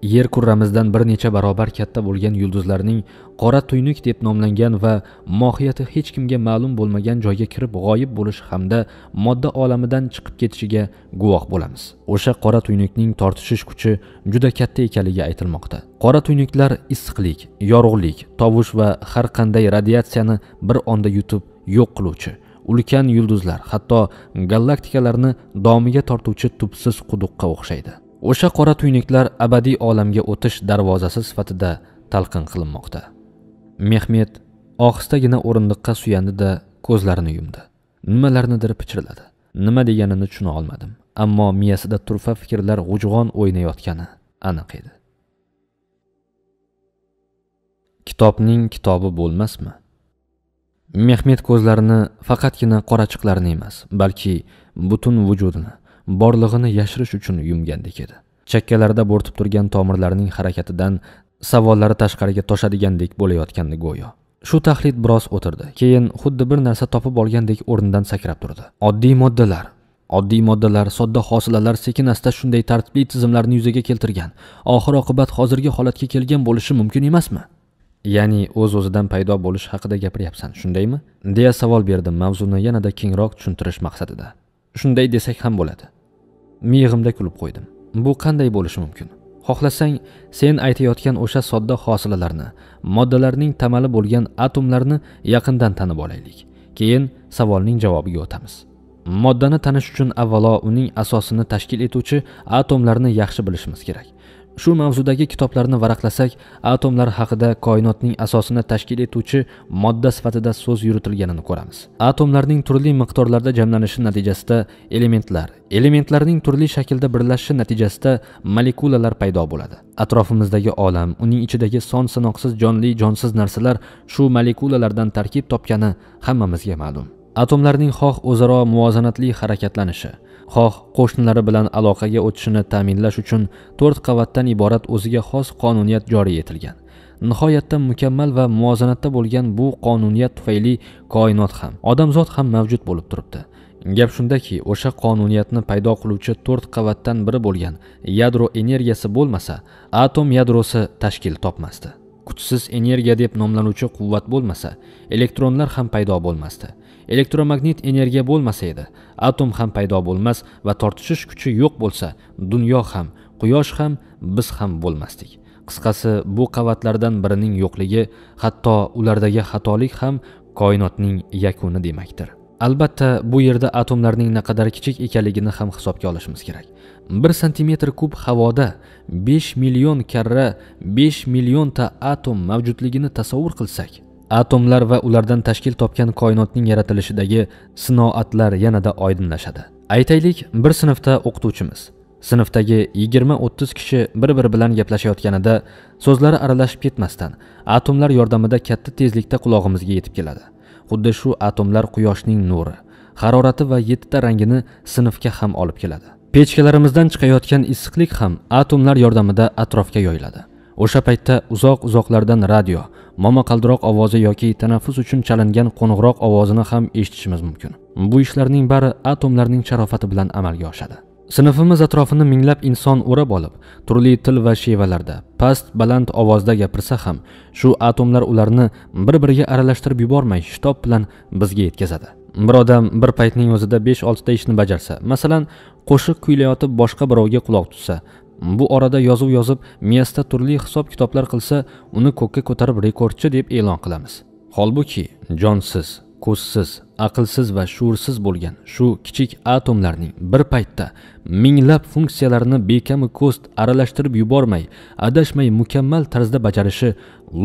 yer kurramizdan bir necha barobar katta bo'lgan yulduzlarning qora tuynuk deb nomlangan va mohiyati hech kimga ma'lum bo'lmagan joyga kirib g'oyib bo'lishi hamda modda olamidan chiqib ketishiga guvoh bo'lamiz o'sha qora tuynukning tortishish kuchi juda katta ekanligi aytilmoqda qora tuynuklar issiqlik yorug'lik tovush va har qanday radiatsiyani bir onda yutib yo'q qiluvchi ulkan yulduzlar hatto galaktikalarni domiga tortuvchi tubsiz quduqqa o'xshaydi o'sha qora tuynuklar abadiy olamga o'tish darvozasi sifatida talqin qilinmoqda mehmet ohistagina o'rindiqqa suyandi da ko'zlarini yumdi nimalarnidir pichirladi nima deganini tushuna olmadim ammo miyasida turfa fikrlar g'ujg'on o'ynayotgani aniq edi kitobning kitobi bo'lmasmi mehmet ko'zlarini faqatgina qorachiqlarni emas balki butun vujudini borlig'ini yashirish uchun yumgandek edi chakkalarida bo'rtib turgan tomirlarning harakatidan savollari tashqariga toshadigandek bo'layotgandi go'yo shu tahlid biroz o'tirdi keyin xuddi bir narsa topib olgandek o'rnidan sakrab turdi oddiy moddalar oddiy moddalar sodda hosilalar sekin asta shunday tartibli tizimlarni yuzaga keltirgan oxir oqibat hozirgi holatga kelgan bo'lishi mumkin emasmi ya'ni o'z o'zidan paydo bo'lishi haqida gapiryapsan shundaymi deya savol berdim mavzuni yanada kengroq tushuntirish maqsadida shunday desak ham bo'ladi miyig'imda kulib qo'ydim bu qanday bo'lishi mumkin xohlasang sen aytayotgan o'sha sodda hosilalarni moddalarning tamali bo'lgan atomlarni yaqindan tanib olaylik keyin savolning javobiga o'tamiz moddani tanish uchun avvalo uning asosini tashkil etuvchi atomlarni yaxshi bilishimiz kerak shu mavzudagi kitoblarni varaqlasak atomlar haqida koinotning asosini tashkil etuvchi modda sifatida so'z yuritilganini ko'ramiz atomlarning turli miqdorlarda jamlanishi natijasida elementlar elementlarning turli shaklda birlashishi natijasida molekulalar paydo bo'ladi atrofimizdagi olam uning ichidagi son sanoqsiz jonli jonsiz narsalar shu molekulalardan tarkib topgani hammamizga ma'lum atomlarning xoh o'zaro muvozanatli harakatlanishi xoh qo'shnilari bilan aloqaga o'tishini ta'minlash uchun to'rt qavatdan iborat o'ziga xos qonuniyat joriy etilgan nihoyatda mukammal va muvozanatda bo'lgan bu qonuniyat tufayli koinot ham odamzod ham mavjud bo'lib turibdi gap shundaki o'sha qonuniyatni paydo qiluvchi to'rt qavatdan biri bo'lgan yadro energiyasi bo'lmasa atom yadrosi tashkil topmasdi kuchsiz energiya deb nomlanuvchi quvvat bo'lmasa elektronlar ham paydo bo'lmasdi elektromagnit energiya bo'lmasa edi atom ham paydo bo'lmas va tortishish kuchi yo'q bo'lsa dunyo ham quyosh ham biz ham bo'lmasdik qisqasi bu qavatlardan birining yo'qligi hatto ulardagi xatolik ham koinotning yakuni demakdir albatta bu yerda atomlarning naqadar kichik ekanligini ham hisobga olishimiz kerak bir santimetr kub havoda besh million karra besh millionta atom mavjudligini tasavvur qilsak atomlar va ulardan tashkil topgan koinotning yaratilishidagi sinoatlar yanada oydinlashadi aytaylik bir sinfda o'qituvchimiz sinfdagi 20-30 kishi bir-biri bilan gaplashayotganida so'zlari aralashib ketmasdan atomlar yordamida katta tezlikda qulog'imizga yetib keladi xuddi shu atomlar quyoshning nuri harorati va 7 ta rangini sinfga ham olib keladi pechkalarimizdan chiqayotgan issiqlik ham atomlar yordamida atrofga yoyiladi o'sha paytda uzoq uzoqlardan radio momo qaldiroq ovozi yoki tanaffus uchun chalingan qo'ng'iroq ovozini ham eshitishimiz mumkin bu ishlarning bari atomlarning sharofati bilan amalga oshadi sinfimiz atrofini minglab inson o'rab olib turli til va shevalarda past baland ovozda gapirsa ham shu atomlar ularni bir biriga aralashtirib yubormay shitob bilan bizga yetkazadi bir odam bir paytning o'zida besh oltita ishni bajarsa masalan qo'shiq kuylayotib boshqa birovga quloq tutsa bu orada yozuv yozib miyasida turli hisob kitoblar qilsa uni ko'kka ko'tarib rekordchi deb e'lon qilamiz holbuki jonsiz ko'zsiz aqlsiz va shuursiz bo'lgan shu kichik atomlarning bir paytda minglab funksiyalarini bekamu ko'st aralashtirib yubormay adashmay mukammal tarzda bajarishi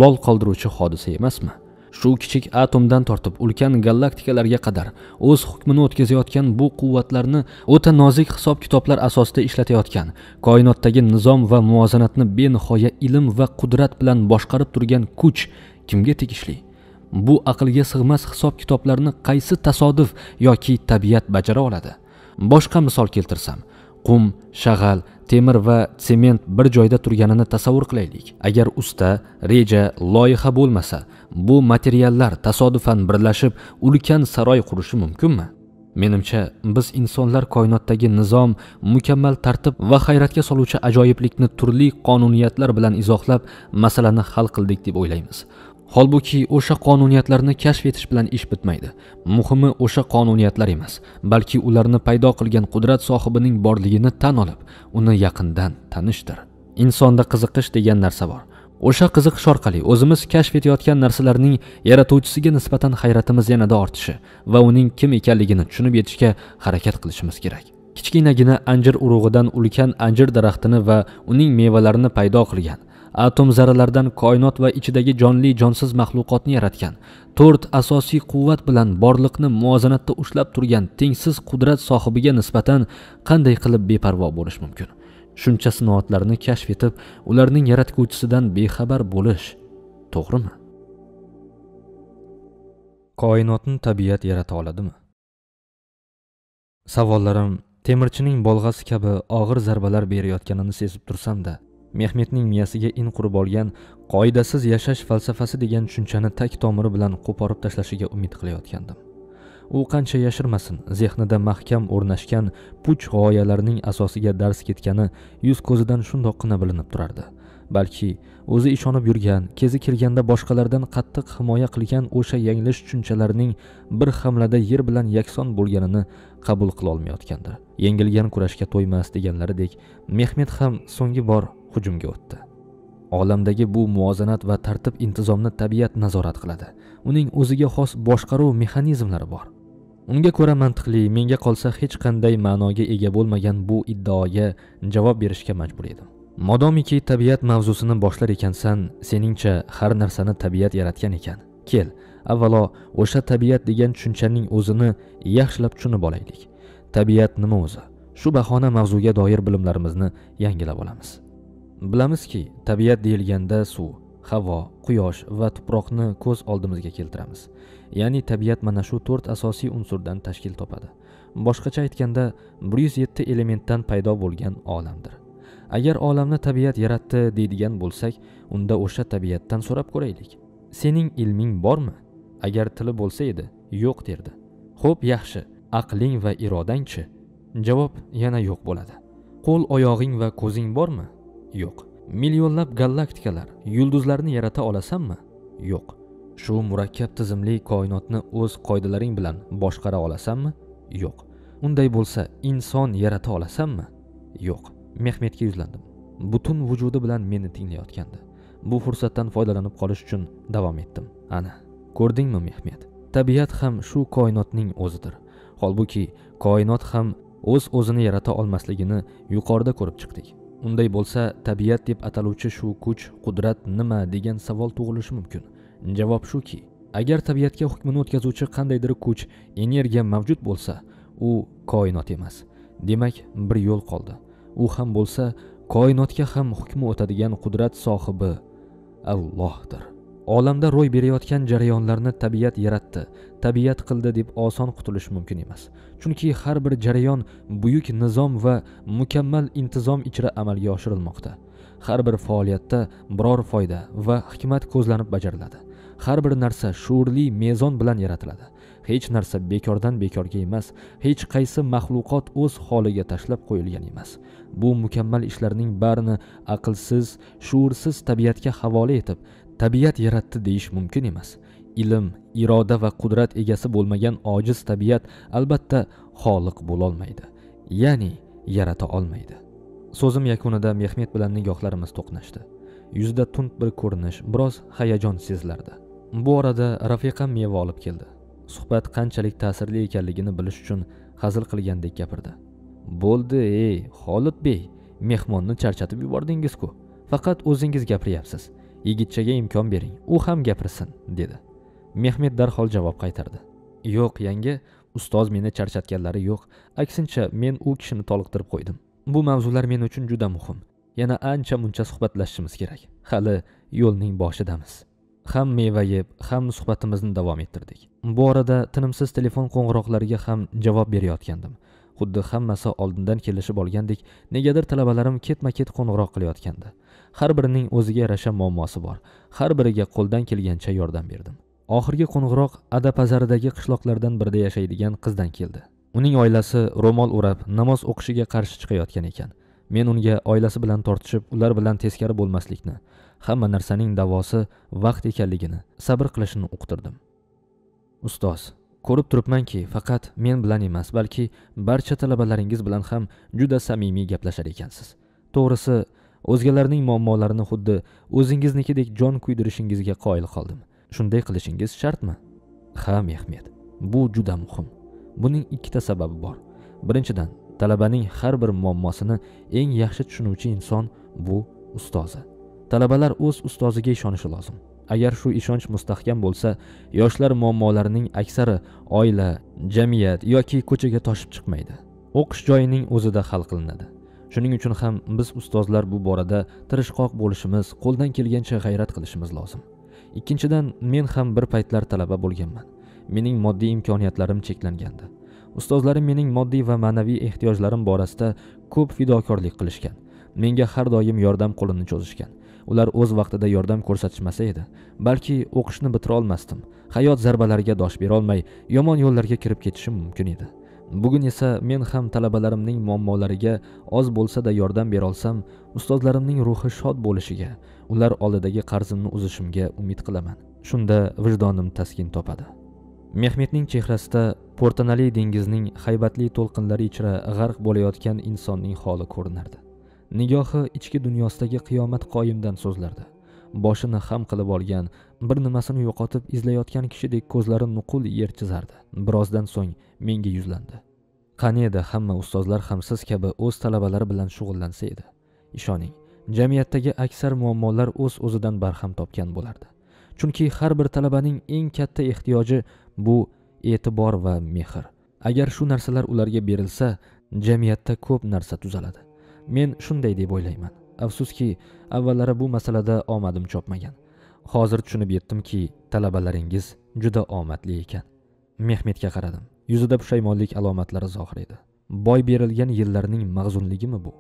lol qoldiruvchi hodisa emasmi shu kichik atomdan tortib ulkan galaktikalarga qadar o'z hukmini o'tkazayotgan bu quvvatlarni o'ta nozik hisob kitoblar asosida ishlatayotgan koinotdagi nizom va muvozanatni benihoya ilm va qudrat bilan boshqarib turgan kuch kimga tegishli bu aqlga sig'mas hisob kitoblarni qaysi tasodif yoki tabiat bajara oladi boshqa misol keltirsam qum shag'al temir va sement bir joyda turganini tasavvur qilaylik agar usta reja loyiha bo'lmasa bu materiallar tasodifan birlashib ulkan saroy qurishi mumkinmi menimcha biz insonlar koinotdagi nizom mukammal tartib va hayratga soluvchi ajoyiblikni turli qonuniyatlar bilan izohlab masalani hal qildik deb o'ylaymiz holbuki o'sha qonuniyatlarni kashf etish bilan ish bitmaydi muhimi o'sha qonuniyatlar emas balki ularni paydo qilgan qudrat sohibining borligini tan olib uni yaqindan tanishdir insonda qiziqish degan narsa bor o'sha qiziqish orqali o'zimiz kashf etayotgan narsalarning yaratuvchisiga nisbatan hayratimiz yanada ortishi va uning kim ekanligini tushunib yetishga harakat qilishimiz kerak kichkinagina anjir urug'idan ulkan anjir daraxtini va uning mevalarini paydo qilgan atom zarralaridan koinot va ichidagi jonli jonsiz maxluqotni yaratgan to'rt asosiy quvvat bilan borliqni muvozanatda ushlab turgan tengsiz qudrat sohibiga nisbatan qanday qilib beparvo bo'lish mumkin shuncha sinoatlarni kashf etib ularning yaratguvchisidan bexabar bo'lish to'g'rimi koinotni tabiat yarata oladimi savollarim temirchining bolg'asi kabi og'ir zarbalar berayotganini sezib tursamda mehmetning miyasiga in qurib olgan qoidasiz yashash falsafasi degan tushunchani tak tomiri bilan qo'porib tashlashiga umid qilayotgandim u qancha yashirmasin zehnida mahkam o'rnashgan puch g'oyalarning asosiga dars ketgani yuz ko'zidan shundoqqina bilinib turardi balki o'zi ishonib yurgan kezi kelganda boshqalardan qattiq himoya qilgan o'sha yanglish tushunchalarining bir hamlada yer bilan yakson bo'lganini qabul qilolmayotgandi yengilgan kurashga to'ymas deganlaridek mehmet ham so'nggi bor hujumga o'tdi olamdagi bu muvozanat va tartib intizomni tabiat nazorat qiladi uning o'ziga xos boshqaruv mexanizmlari bor unga ko'ra mantiqli menga qolsa hech qanday ma'noga ega bo'lmagan bu iddaoga javob berishga majbur edim modomiki tabiat mavzusini boshlar ekansan seningcha har narsani tabiat yaratgan ekan kel avvalo o'sha tabiat degan tushunchaning o'zini yaxshilab tushunib olaylik tabiat nima o'zi shu bahona mavzuga doir bilimlarimizni yangilab olamiz bilamizki tabiat deyilganda suv havo quyosh va tuproqni ko'z oldimizga keltiramiz ya'ni tabiat mana shu to'rt asosiy unsurdan tashkil topadi boshqacha aytganda 107 elementdan paydo bo'lgan olamdir agar olamni tabiat yaratdi deydigan bo'lsak unda o'sha tabiatdan so'rab ko'raylik sening ilming bormi agar tili bo'lsa edi yo'q derdi xo'p yaxshi aqling va irodangchi javob yana yo'q bo'ladi qo'l oyog'ing va ko'zing bormi yo'q millionlab galaktikalar yulduzlarni yarata olasanmi yo'q shu murakkab tizimli koinotni o'z qoidalaring bilan boshqara olasanmi yo'q unday bo'lsa inson yarata olasanmi yo'q mehmetga yuzlandim butun vujudi bilan meni tinglayotgandi bu fursatdan foydalanib qolish uchun davom etdim ana ko'rdingmi mehmet tabiat ham shu koinotning o'zidir holbuki koinot ham o'z o'zini yarata olmasligini yuqorida ko'rib chiqdik unday bo'lsa tabiat deb ataluvchi shu kuch qudrat nima degan savol tug'ilishi mumkin javob shuki agar tabiatga hukmini o'tkazuvchi qandaydir kuch energiya mavjud bo'lsa u koinot emas demak bir yo'l qoldi u ham bo'lsa koinotga ham hukmi o'tadigan qudrat sohibi allohdir olamda ro'y berayotgan jarayonlarni tabiat yaratdi tabiat qildi deb oson qutulish mumkin emas chunki har bir jarayon buyuk nizom va mukammal intizom ichra amalga oshirilmoqda har bir faoliyatda biror foyda va hikmat ko'zlanib bajariladi har bir narsa shuurli mezon bilan yaratiladi hech narsa bekordan bekorga emas hech qaysi maxluqot o'z holiga tashlab qo'yilgan emas bu mukammal ishlarning barini aqlsiz shuursiz tabiatga havola etib tabiat yaratdi deyish mumkin emas ilm iroda va qudrat egasi bo'lmagan ojiz tabiat albatta xoliq bo'lolmaydi ya'ni yarata olmaydi so'zim yakunida mehmet bilan nigohlarimiz to'qnashdi yuzida tund bir ko'rinish biroz hayajon sezilardi bu orada rafiqam meva olib keldi suhbat qanchalik ta'sirli ekanligini bilish uchun hazil qilgandek gapirdi bo'ldi ey xolid bey mehmonni charchatib yubordingiz-ku faqat o'zingiz gapiryapsiz yigitchaga imkon bering u ham gapirsin dedi mehmet darhol javob qaytardi yo'q yangi ustoz meni charchatganlari yo'q aksincha men u kishini toliqtirib qo'ydim bu mavzular men uchun juda muhim yana ancha muncha suhbatlashishimiz kerak hali yo'lning boshidamiz ham meva yeb ham suhbatimizni davom ettirdik bu orada tinimsiz telefon qo'ng'iroqlariga ham javob berayotgandim xuddi hammasi oldindan kelishib olgandek negadir talabalarim ketma ket qo'ng'iroq qilayotgandi har birining o'ziga yarasha muammosi bor har biriga qo'ldan kelgancha yordam berdim oxirgi qo'ng'iroq ada pazaridagi qishloqlardan birida yashaydigan qizdan keldi uning oilasi ro'mol o'rab namoz o'qishiga qarshi chiqayotgan ekan men unga oilasi bilan tortishib ular bilan teskari bo'lmaslikni hamma narsaning davosi vaqt ekanligini sabr qilishni uqtirdim ustoz ko'rib turibmanki faqat men bilan emas balki barcha talabalaringiz bilan ham juda samimiy gaplashar ekansiz to'g'risi o'zgalarning muammolarini xuddi o'zingiznikidek jon kuydirishingizga qoyil qoldim shunday qilishingiz shartmi ha mehmet bu juda muhim buning ikkita sababi bor birinchidan talabaning har bir muammosini eng yaxshi tushunuvchi inson bu ustozi talabalar o'z ustoziga ishonishi lozim agar shu ishonch mustahkam bo'lsa yoshlar muammolarining aksari oila jamiyat yoki ko'chaga toshib chiqmaydi o'qish joyining o'zida hal qilinadi shuning uchun ham biz ustozlar bu borada tirishqoq bo'lishimiz qo'ldan kelgancha g'ayrat qilishimiz lozim ikkinchidan men ham bir paytlar talaba bo'lganman mening moddiy imkoniyatlarim cheklangandi ustozlarim mening moddiy va ma'naviy ehtiyojlarim borasida ko'p fidokorlik qilishgan menga har doim yordam qo'lini cho'zishgan ular o'z vaqtida yordam ko'rsatishmasa edi balki o'qishni bitira olmasdim hayot zarbalariga dosh berolmay yomon yo'llarga kirib ketishim mumkin edi bugun esa men ham talabalarimning muammolariga oz bo'lsa-da yordam bera olsam ustozlarimning ruhi shod bo'lishiga ular oldidagi qarzimni uzishimga umid qilaman shunda vijdonim taskin topadi mehmetning chehrasida portanali dengizning haybatli to'lqinlari ichra g'arq bo'layotgan insonning holi ko'rinardi nigohi ichki dunyosidagi qiyomat qoyimdan so'zlardi boshini ham qilib olgan bir nimasini yo'qotib izlayotgan kishidek ko'zlari nuqul yer chizardi birozdan so'ng menga yuzlandi qani edi hamma ustozlar ham siz kabi o'z talabalari bilan shug'ullansa edi ishoning jamiyatdagi aksar muammolar o'z uz o'zidan barham topgan bo'lardi chunki har bir talabaning eng katta ehtiyoji bu e'tibor va mehr agar shu narsalar ularga berilsa jamiyatda ko'p narsa tuzaladi men shunday deb o'ylayman afsuski avvallari bu masalada omadim chopmagan hozir tushunib yetdimki talabalaringiz juda omadli ekan mehmetga qaradim yuzida pushaymonlik alomatlari zohir edi boy berilgan yillarning mag'zunligimi bu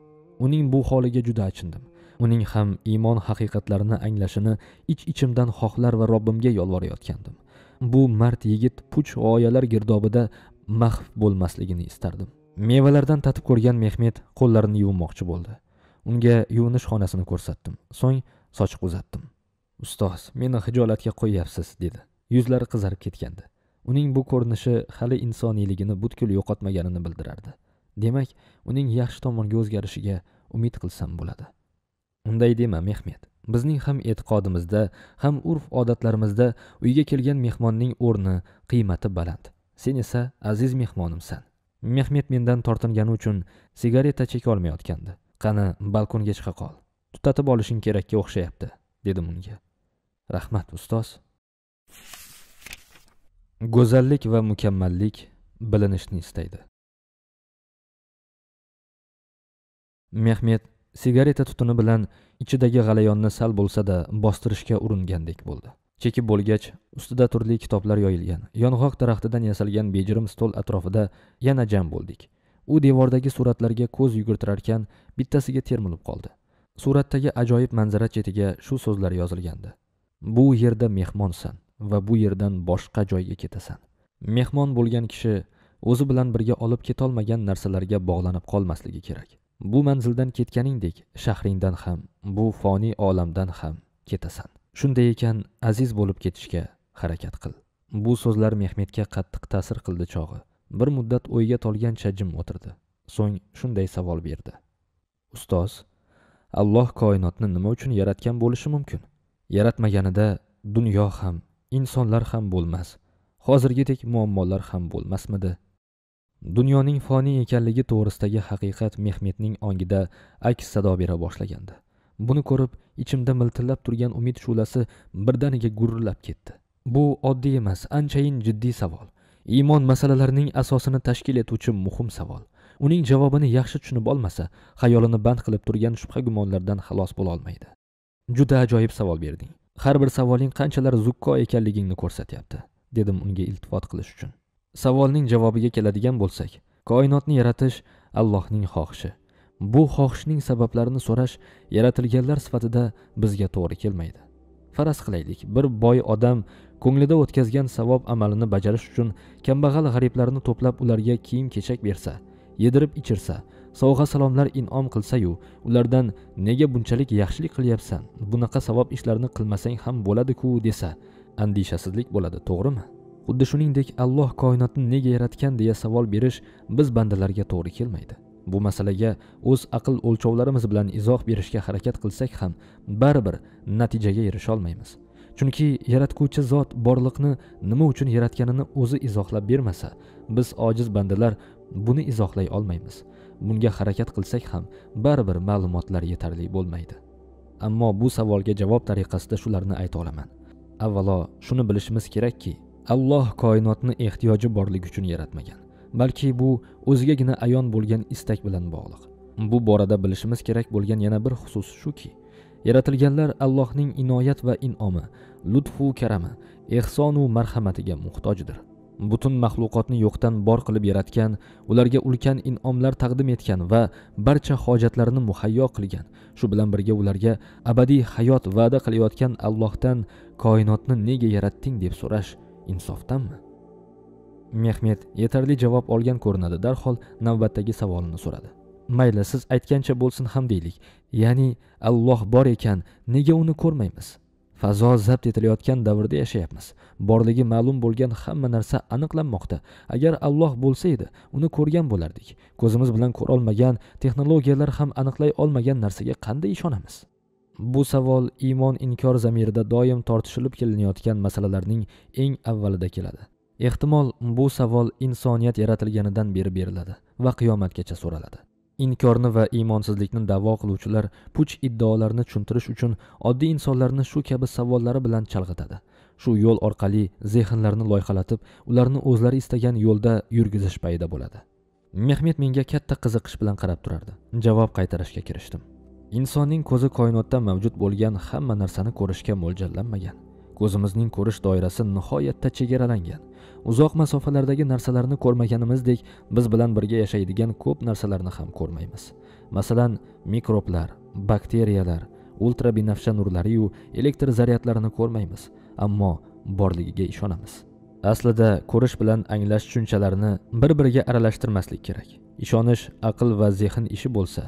uning bu holiga juda achindim uning ham iymon haqiqatlarini anglashini ich ichimdan xohlar va robbimga yolvorayotgandim bu mard yigit puch g'oyalar girdobida mahv bo'lmasligini istardim mevalardan tatib ko'rgan mehmet qo'llarini yuvmoqchi bo'ldi unga yuvinish xonasini ko'rsatdim so'ng sochiq uzatdim ustoz meni hijolatga qo'yyapsiz dedi yuzlari qizarib ketgandi uning bu ko'rinishi hali insoniyligini butkul yo'qotmaganini bildirardi demak uning yaxshi tomonga o'zgarishiga umid qilsam bo'ladi unday dema mehmet bizning ham e'tiqodimizda ham urf odatlarimizda uyga kelgan mehmonning o'rni qiymati baland sen esa aziz mehmonimsan mehmet mendan tortingani uchun sigareta chekolmayotgandi qani balkonga chiqa qol tutatib olishing kerakka o'xshayapti dedim unga rahmat ustoz go'zallik va mukammallik bilinishni istaydi mehmet sigareta tutuni bilan ichidagi g'alayonni sal bo'lsa-da bostirishga uringandek bo'ldi chekib bo'lgach ustida turli kitoblar yoyilgan yong'oq daraxtidan yasalgan bejirim stol atrofida yana jam bo'ldik u devordagi suratlarga ko'z yugurtirarkan bittasiga termilib qoldi suratdagi ajoyib manzara chetiga shu so'zlar yozilgandi bu yerda mehmonsan va bu yerdan boshqa joyga ketasan mehmon bo'lgan kishi o'zi bilan birga olib ketolmagan narsalarga bog'lanib qolmasligi kerak bu manzildan ketganingdek shahringdan ham bu foniy olamdan ham ketasan shunday ekan aziz bo'lib ketishga harakat qil bu so'zlar mehmetga qattiq ta'sir qildi chog'i bir muddat o'yga tolgancha jim o'tirdi so'ng shunday savol berdi ustoz alloh koinotni nima uchun yaratgan bo'lishi mumkin yaratmaganida dunyo ham insonlar ham bo'lmas hozirgidek muammolar ham bo'lmasmidi dunyoning foniy ekanligi to'g'risidagi haqiqat mehmetning ongida aks sado bera boshlagandi buni ko'rib ichimda miltillab turgan umid shu'lasi birdaniga gurillab ketdi bu oddiy emas anchayin jiddiy savol iymon masalalarining asosini tashkil etuvchi muhim savol uning javobini yaxshi tushunib olmasa xayolini band qilib turgan shubha gumonlardan xalos bo'la olmaydi juda ajoyib savol berding har bir savoling qanchalar zukko ekanligingni ko'rsatyapti dedim unga iltifot qilish uchun savolning javobiga keladigan bo'lsak koinotni yaratish allohning xohishi bu xohishning sabablarini so'rash yaratilganlar sifatida bizga to'g'ri kelmaydi faraz qilaylik bir boy odam ko'nglida o'tkazgan savob amalini bajarish uchun kambag'al g'ariblarni to'plab ularga kiyim kechak bersa yedirib ichirsa sovg'a salomlar in'om qilsayu ulardan nega bunchalik yaxshilik qilyapsan bunaqa savob ishlarni qilmasang ham bo'ladi-ku desa andishasizlik bo'ladi to'g'rimi xuddi shuningdek alloh koinotni nega yaratgan deya savol berish biz bandalarga to'g'ri kelmaydi bu masalaga o'z aql o'lchovlarimiz bilan izoh berishga harakat qilsak ham baribir natijaga erisha olmaymiz chunki yaratguvchi zot borliqni nima uchun yaratganini o'zi izohlab bermasa biz ojiz bandalar buni izohlay olmaymiz bunga harakat qilsak ham baribir ma'lumotlar yetarli bo'lmaydi ammo bu savolga javob tariqasida shularni ayta olaman avvalo shuni bilishimiz kerakki alloh koinotni ehtiyoji borligi uchun yaratmagan balki bu o'zigagina ayon bo'lgan istak bilan bog'liq bu borada bilishimiz kerak bo'lgan yana bir xusus shuki yaratilganlar allohning inoyat va in'omi lutfu karami ehsonu marhamatiga muhtojdir butun maxluqotni yo'qdan bor qilib yaratgan ularga ulkan in'omlar taqdim etgan va barcha hojatlarini muhayyo qilgan shu bilan birga ularga abadiy hayot va'da qilayotgan allohdan koinotni nega yaratding deb so'rash insofdanmi mehmet yetarli javob olgan ko'rinadi darhol navbatdagi savolini so'radi mayli siz aytgancha bo'lsin ham deylik ya'ni alloh bor ekan nega uni ko'rmaymiz fazo zabt etilayotgan davrda yashayapmiz borligi ma'lum bo'lgan hamma narsa aniqlanmoqda agar alloh bo'lsa edi uni ko'rgan bo'lardik ko'zimiz bilan ko'rolmagan texnologiyalar ham aniqlay olmagan narsaga qanday ishonamiz bu savol iymon inkor zamirida doim tortishilib kelinayotgan masalalarning eng avvalida keladi ehtimol bu savol insoniyat yaratilganidan beri beriladi va qiyomatgacha so'raladi inkorni va iymonsizlikni da'vo qiluvchilar puch iddaolarni tushuntirish uchun oddiy insonlarni shu kabi savollari bilan chalg'itadi shu yo'l orqali zehnlarni loyqalatib ularni o'zlari istagan yo'lda yurgizish payida bo'ladi mehmet menga katta qiziqish bilan qarab turardi javob qaytarishga kirishdim insonning ko'zi koinotda mavjud bo'lgan hamma narsani ko'rishga mo'ljallanmagan ko'zimizning ko'rish doirasi nihoyatda chegaralangan uzoq masofalardagi narsalarni ko'rmaganimizdek biz bilan birga yashaydigan ko'p narsalarni ham ko'rmaymiz masalan mikroblar bakteriyalar ultra binafsha nurlariyu elektr zaryadlarini ko'rmaymiz ammo borligiga ishonamiz aslida ko'rish bilan anglash tushunchalarini bir biriga aralashtirmaslik kerak ishonish aql va zehn ishi bo'lsa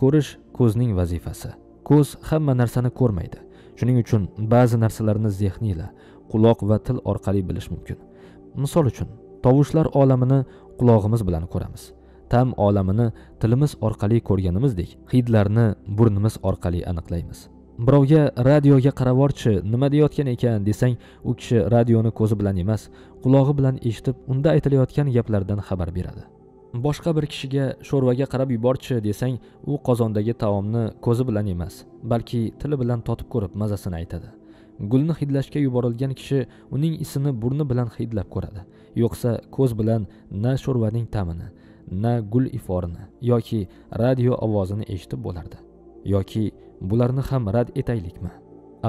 ko'rish ko'zning vazifasi ko'z hamma narsani ko'rmaydi shuning uchun ba'zi narsalarni zehniyla quloq va til orqali bilish mumkin misol uchun tovushlar olamini qulog'imiz bilan ko'ramiz tam olamini tilimiz orqali ko'rganimizdek hidlarni burnimiz orqali aniqlaymiz birovga radioga qaraborchi nima deyotgan ekan desang u kishi radioni ko'zi bilan emas qulog'i bilan eshitib unda aytilayotgan gaplardan xabar beradi boshqa bir kishiga sho'rvaga qarab yuborchi desang u qozondagi taomni ko'zi bilan emas balki tili bilan totib ko'rib mazasini aytadi gulni hidlashga yuborilgan kishi uning isini burni bilan hidlab ko'radi yo'qsa ko'z bilan na sho'rvaning ta'mini na gul iforini yoki radio ovozini eshitib bo'lardi yoki bularni ham rad etaylikmi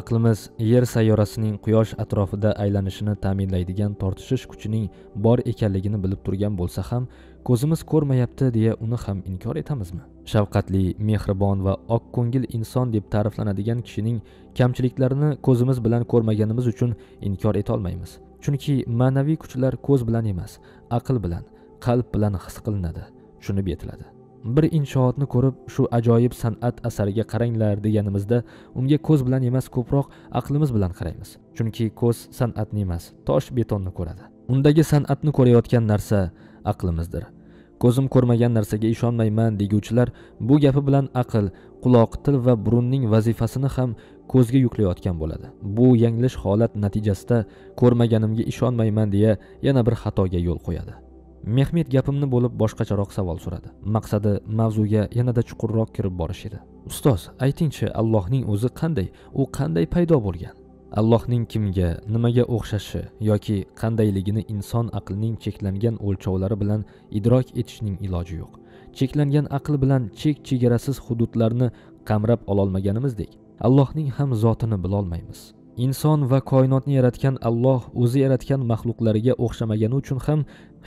aqlimiz yer sayyorasining quyosh atrofida aylanishini ta'minlaydigan tortishish kuchining bor ekanligini bilib turgan bo'lsa ham ko'zimiz ko'rmayapti deya uni ham inkor etamizmi shafqatli mehribon va oq ko'ngil inson deb ta'riflanadigan kishining kamchiliklarini ko'zimiz bilan ko'rmaganimiz uchun inkor etolmaymiz chunki ma'naviy kuchlar ko'z bilan emas aql bilan qalb bilan his qilinadi tushunib yetiladi bir inshootni ko'rib shu ajoyib san'at asariga qaranglar deganimizda unga ko'z bilan emas ko'proq aqlimiz bilan qaraymiz chunki ko'z san'atni emas tosh betonni ko'radi undagi san'atni ko'rayotgan narsa aqlimizdir ko'zim ko'rmagan narsaga ishonmayman deguvchilar bu gapi bilan aql quloq til va burunning vazifasini ham ko'zga yuklayotgan bo'ladi bu yanglish holat natijasida ko'rmaganimga ishonmayman deya yana bir xatoga yo'l qo'yadi mehmet gapimni bo'lib boshqacharoq savol so'radi maqsadi mavzuga yanada chuqurroq kirib borish edi ustoz aytingchi allohning o'zi qanday u qanday paydo bo'lgan allohning kimga nimaga o'xshashi yoki qandayligini inson aqlining cheklangan o'lchovlari bilan idrok etishning iloji yo'q cheklangan aql bilan chek chegarasiz hududlarni qamrab ololmaganimizdek allohning ham zotini bilolmaymiz inson va koinotni yaratgan alloh o'zi yaratgan maxluqlariga o'xshamagani uchun ham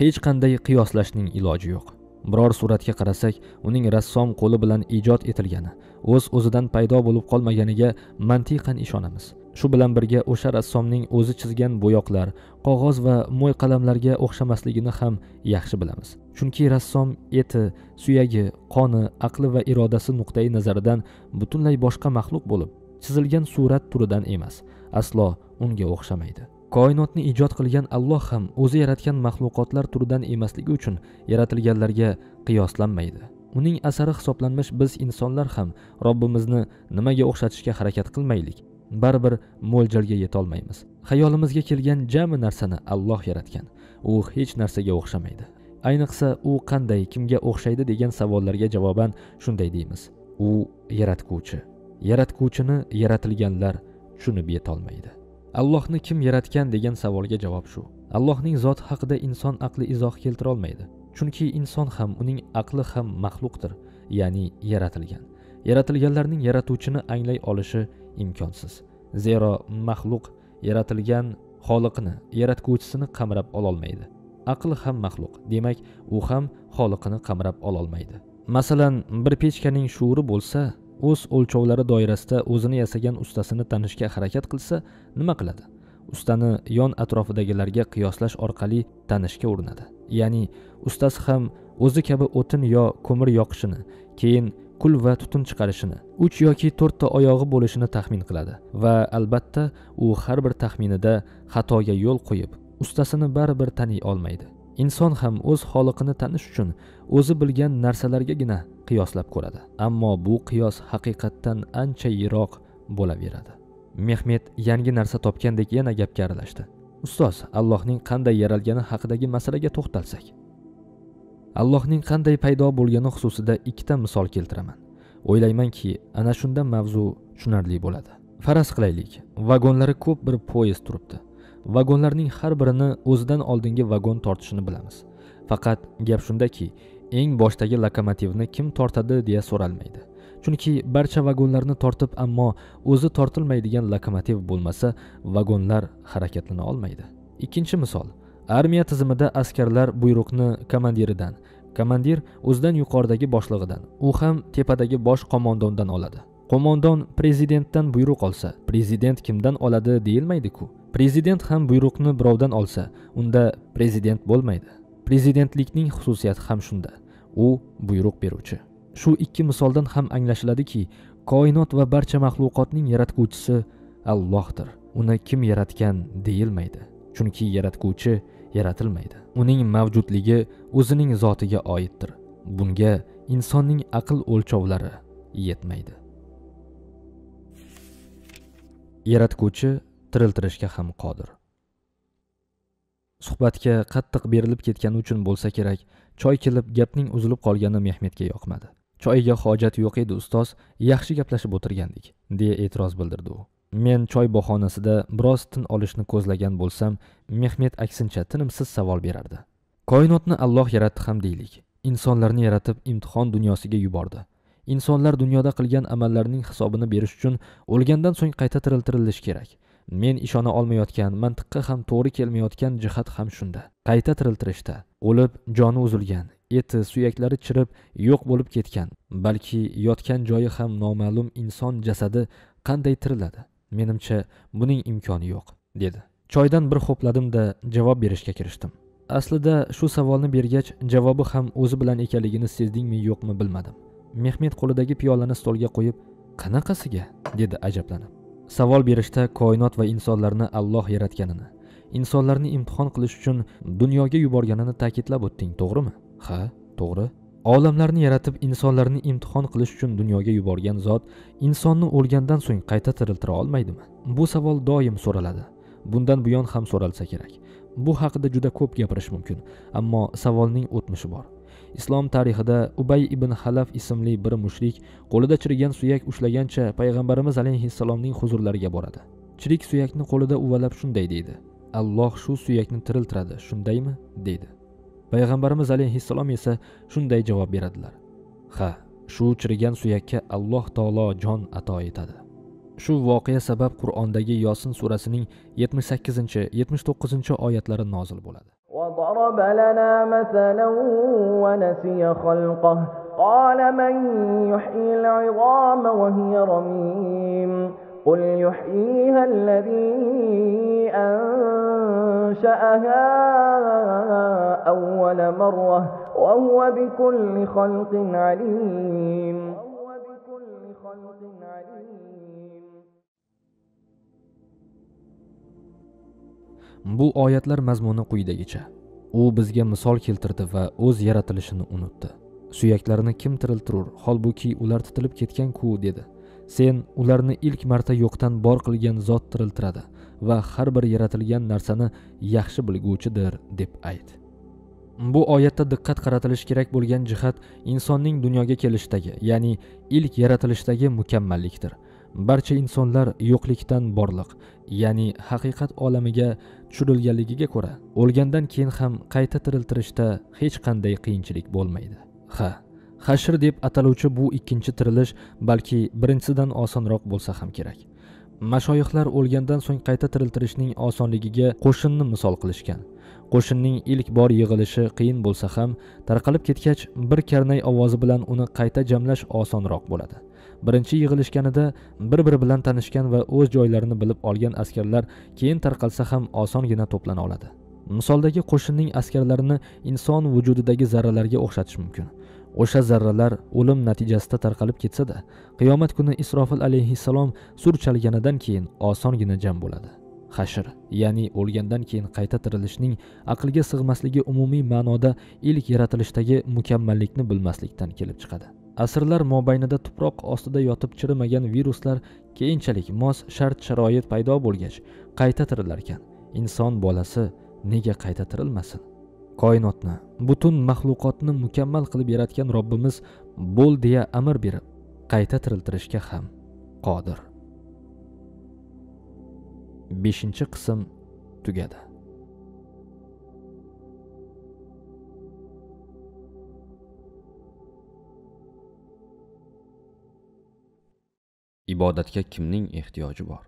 hech qanday qiyoslashning iloji yo'q biror suratga qarasak uning rassom qo'li bilan ijod etilgani o'z o'zidan paydo bo'lib qolmaganiga mantiqan ishonamiz shu bilan birga o'sha rassomning o'zi chizgan bo'yoqlar qog'oz va mo'y qalamlarga o'xshamasligini ham yaxshi bilamiz chunki rassom eti suyagi qoni aqli va irodasi nuqtai nazaridan butunlay boshqa maxluq bo'lib chizilgan surat turidan emas aslo unga o'xshamaydi koinotni ijod qilgan alloh ham o'zi yaratgan maxluqotlar turidan emasligi uchun yaratilganlarga qiyoslanmaydi uning asari hisoblanmish biz insonlar ham robbimizni nimaga o'xshatishga harakat qilmaylik baribir mo'ljalga yetolmaymiz xayolimizga kelgan jami narsani alloh yaratgan u hech narsaga o'xshamaydi ayniqsa u qanday kimga o'xshaydi degan savollarga javoban shunday deymiz u yaratguvchi yaratguvchini yaratilganlar tushunib yetolmaydi allohni kim yaratgan degan savolga javob shu allohning zoti haqida inson aqli izoh keltirolmaydi chunki inson ham uning aqli ham maxluqdir ya'ni yaratilgan yaratilganlarning yaratuvchini anglay olishi imkonsiz zero maxluq yaratilgan xoliqni yaratguvchisini qamrab ololmaydi aql ham maxluq demak u ham xoliqini qamrab ololmaydi masalan bir pechkaning shuuri bo'lsa o'z o'lchovlari doirasida o'zini yasagan ustasini tanishga harakat qilsa nima qiladi ustani yon atrofidagilarga qiyoslash orqali tanishga urinadi ya'ni ustasi ham o'zi kabi o'tin yo ko'mir yoqishini keyin kul va tutun chiqarishini uch yoki to'rtta oyog'i bo'lishini taxmin qiladi va albatta u har bir taxminida xatoga yo'l qo'yib ustasini baribir taniy olmaydi inson ham o'z xoliqini tanish uchun o'zi bilgan narsalargagina qiyoslab ko'radi ammo bu qiyos haqiqatdan ancha yiroq bo'laveradi mehmet yangi narsa topgandek yana gapga aralashdi ustoz allohning qanday yaralgani haqidagi masalaga to'xtalsak allohning qanday paydo bo'lgani xususida ikkita misol keltiraman o'ylaymanki ana shunda mavzu tushunarli bo'ladi faraz qilaylik vagonlari ko'p bir poyezd turibdi vagonlarning har birini o'zidan oldingi vagon tortishini bilamiz faqat gap shundaki eng boshdagi lokomotivni kim tortadi deya so'ralmaydi chunki barcha vagonlarni tortib ammo o'zi tortilmaydigan lokomotiv bo'lmasa vagonlar harakatlana olmaydi ikkinchi misol armiya tizimida askarlar buyruqni komandiridan komandir o'zidan yuqoridagi boshlig'idan u ham tepadagi bosh qo'mondondan oladi qo'mondon prezidentdan buyruq olsa prezident kimdan oladi deyilmaydi-ku. prezident ham buyruqni birovdan olsa unda prezident bo'lmaydi prezidentlikning xususiyati ham shunda u buyruq beruvchi shu ikki misoldan ham anglashiladiki koinot va barcha maxluqotning yaratguvchisi allohdir uni kim yaratgan deyilmaydi chunki yaratguvchi yaratilmaydi uning mavjudligi o'zining zotiga oiddir bunga insonning aql o'lchovlari yetmaydi yaratguvchi tiriltirishga ham qodir suhbatga qattiq berilib ketgani uchun bo'lsa kerak choy kelib gapning uzilib qolgani mehmetga yoqmadi choyga hojat yo'q edi ustoz yaxshi gaplashib o'tirgandik deya e'tiroz bildirdi u men choy bahonasida biroz tin olishni ko'zlagan bo'lsam mehmet aksincha tinimsiz savol berardi koinotni alloh yaratdi ham deylik insonlarni yaratib imtihon dunyosiga yubordi insonlar dunyoda qilgan amallarning hisobini berish uchun o'lgandan so'ng qayta tiriltirilishi kerak men ishona olmayotgan mantiqqa ham to'g'ri kelmayotgan jihat ham shunda qayta tiriltirishda o'lib joni uzilgan eti suyaklari chirib yo'q bo'lib ketgan balki yotgan joyi ham noma'lum inson jasadi qanday tiriladi menimcha buning imkoni yo'q dedi choydan bir ho'pladimda javob berishga kirishdim aslida shu savolni bergach javobi ham o'zi bilan ekanligini sezdingmi yo'qmi bilmadim mehmet qo'lidagi piyolani stolga qo'yib qanaqasiga dedi ajablanib savol berishda koinot va insonlarni alloh yaratganini insonlarni imtihon qilish uchun dunyoga yuborganini ta'kidlab o'tding to'g'rimi ha to'g'ri olamlarni yaratib insonlarni imtihon qilish uchun dunyoga yuborgan zot insonni o'lgandan so'ng qayta tiriltira olmaydimi bu savol doim so'raladi bundan buyon ham so'ralsa kerak bu haqida juda ko'p gapirish mumkin ammo savolning o'tmishi bor islom tarixida ubay ibn halaf ismli bir mushrik qo'lida chirigan suyak ushlagancha payg'ambarimiz alayhissalomning huzurlariga boradi chirik suyakni qo'lida uvalab shunday deydi alloh shu suyakni tiriltiradi shundaymi deydi payg'ambarimiz alayhissalom esa shunday javob beradilar ha shu chirigan suyakka alloh taolo jon ato etadi shu voqea sabab qur'ondagi yosin surasining 78 79 oyatlari nozil bo'ladi وضرب man yuhyil ونسي wa hiya من قل يحييها الذي أنشأها أول مرة وهو بكل خلق عليم bu oyatlar mazmuni quyidagicha u bizga misol keltirdi va o'z yaratilishini unutdi suyaklarini kim tiriltirur holbuki ular titilib ketgan-ku dedi sen ularni ilk marta yo'qdan bor qilgan zot tiriltiradi va har bir yaratilgan narsani yaxshi bilguvchidir deb ayt bu oyatda diqqat qaratilishi kerak bo'lgan jihat insonning dunyoga kelishidagi ya'ni ilk yaratilishdagi mukammallikdir barcha insonlar yo'qlikdan borliq ya'ni haqiqat olamiga tushirilganligiga ko'ra o'lgandan keyin ham qayta tiriltirishda hech qanday qiyinchilik bo'lmaydi ha hashr deb ataluvchi bu ikkinchi tirilish balki birinchisidan osonroq bo'lsa ham kerak mashoyihlar o'lgandan so'ng qayta tiriltirishning osonligiga qo'shinni misol qilishgan qo'shinning ilk bor yig'ilishi qiyin bo'lsa ham tarqalib ketgach bir karnay ovozi bilan uni qayta jamlash osonroq bo'ladi birinchi yig'ilishganida bir biri bilan tanishgan va o'z joylarini bilib olgan askarlar keyin tarqalsa ham osongina to'plana oladi misoldagi qo'shinning askarlarini inson vujudidagi zarralarga o'xshatish mumkin o'sha zarralar o'lim natijasida tarqalib ketsa-da, qiyomat kuni Isrofil alayhissalom sur chalganidan keyin osongina jam bo'ladi. Hashr, ya'ni o'lgandan keyin qayta tirilishning aqlga sig'masligi umumiy ma'noda ilk yaratilishdagi mukammallikni bilmaslikdan kelib chiqadi. Asrlar mobaynida tuproq ostida yotib chirimagan viruslar keyinchalik mos shart-sharoit paydo bo'lgach qayta tirilar ekan. Inson bolasi nega qayta tirilmasin? koinotni butun maxluqotni mukammal qilib yaratgan robbimiz bo'l deya amr berib qayta tiriltirishga ham qodir beshinchi qism tugadi ibodatga kimning ehtiyoji bor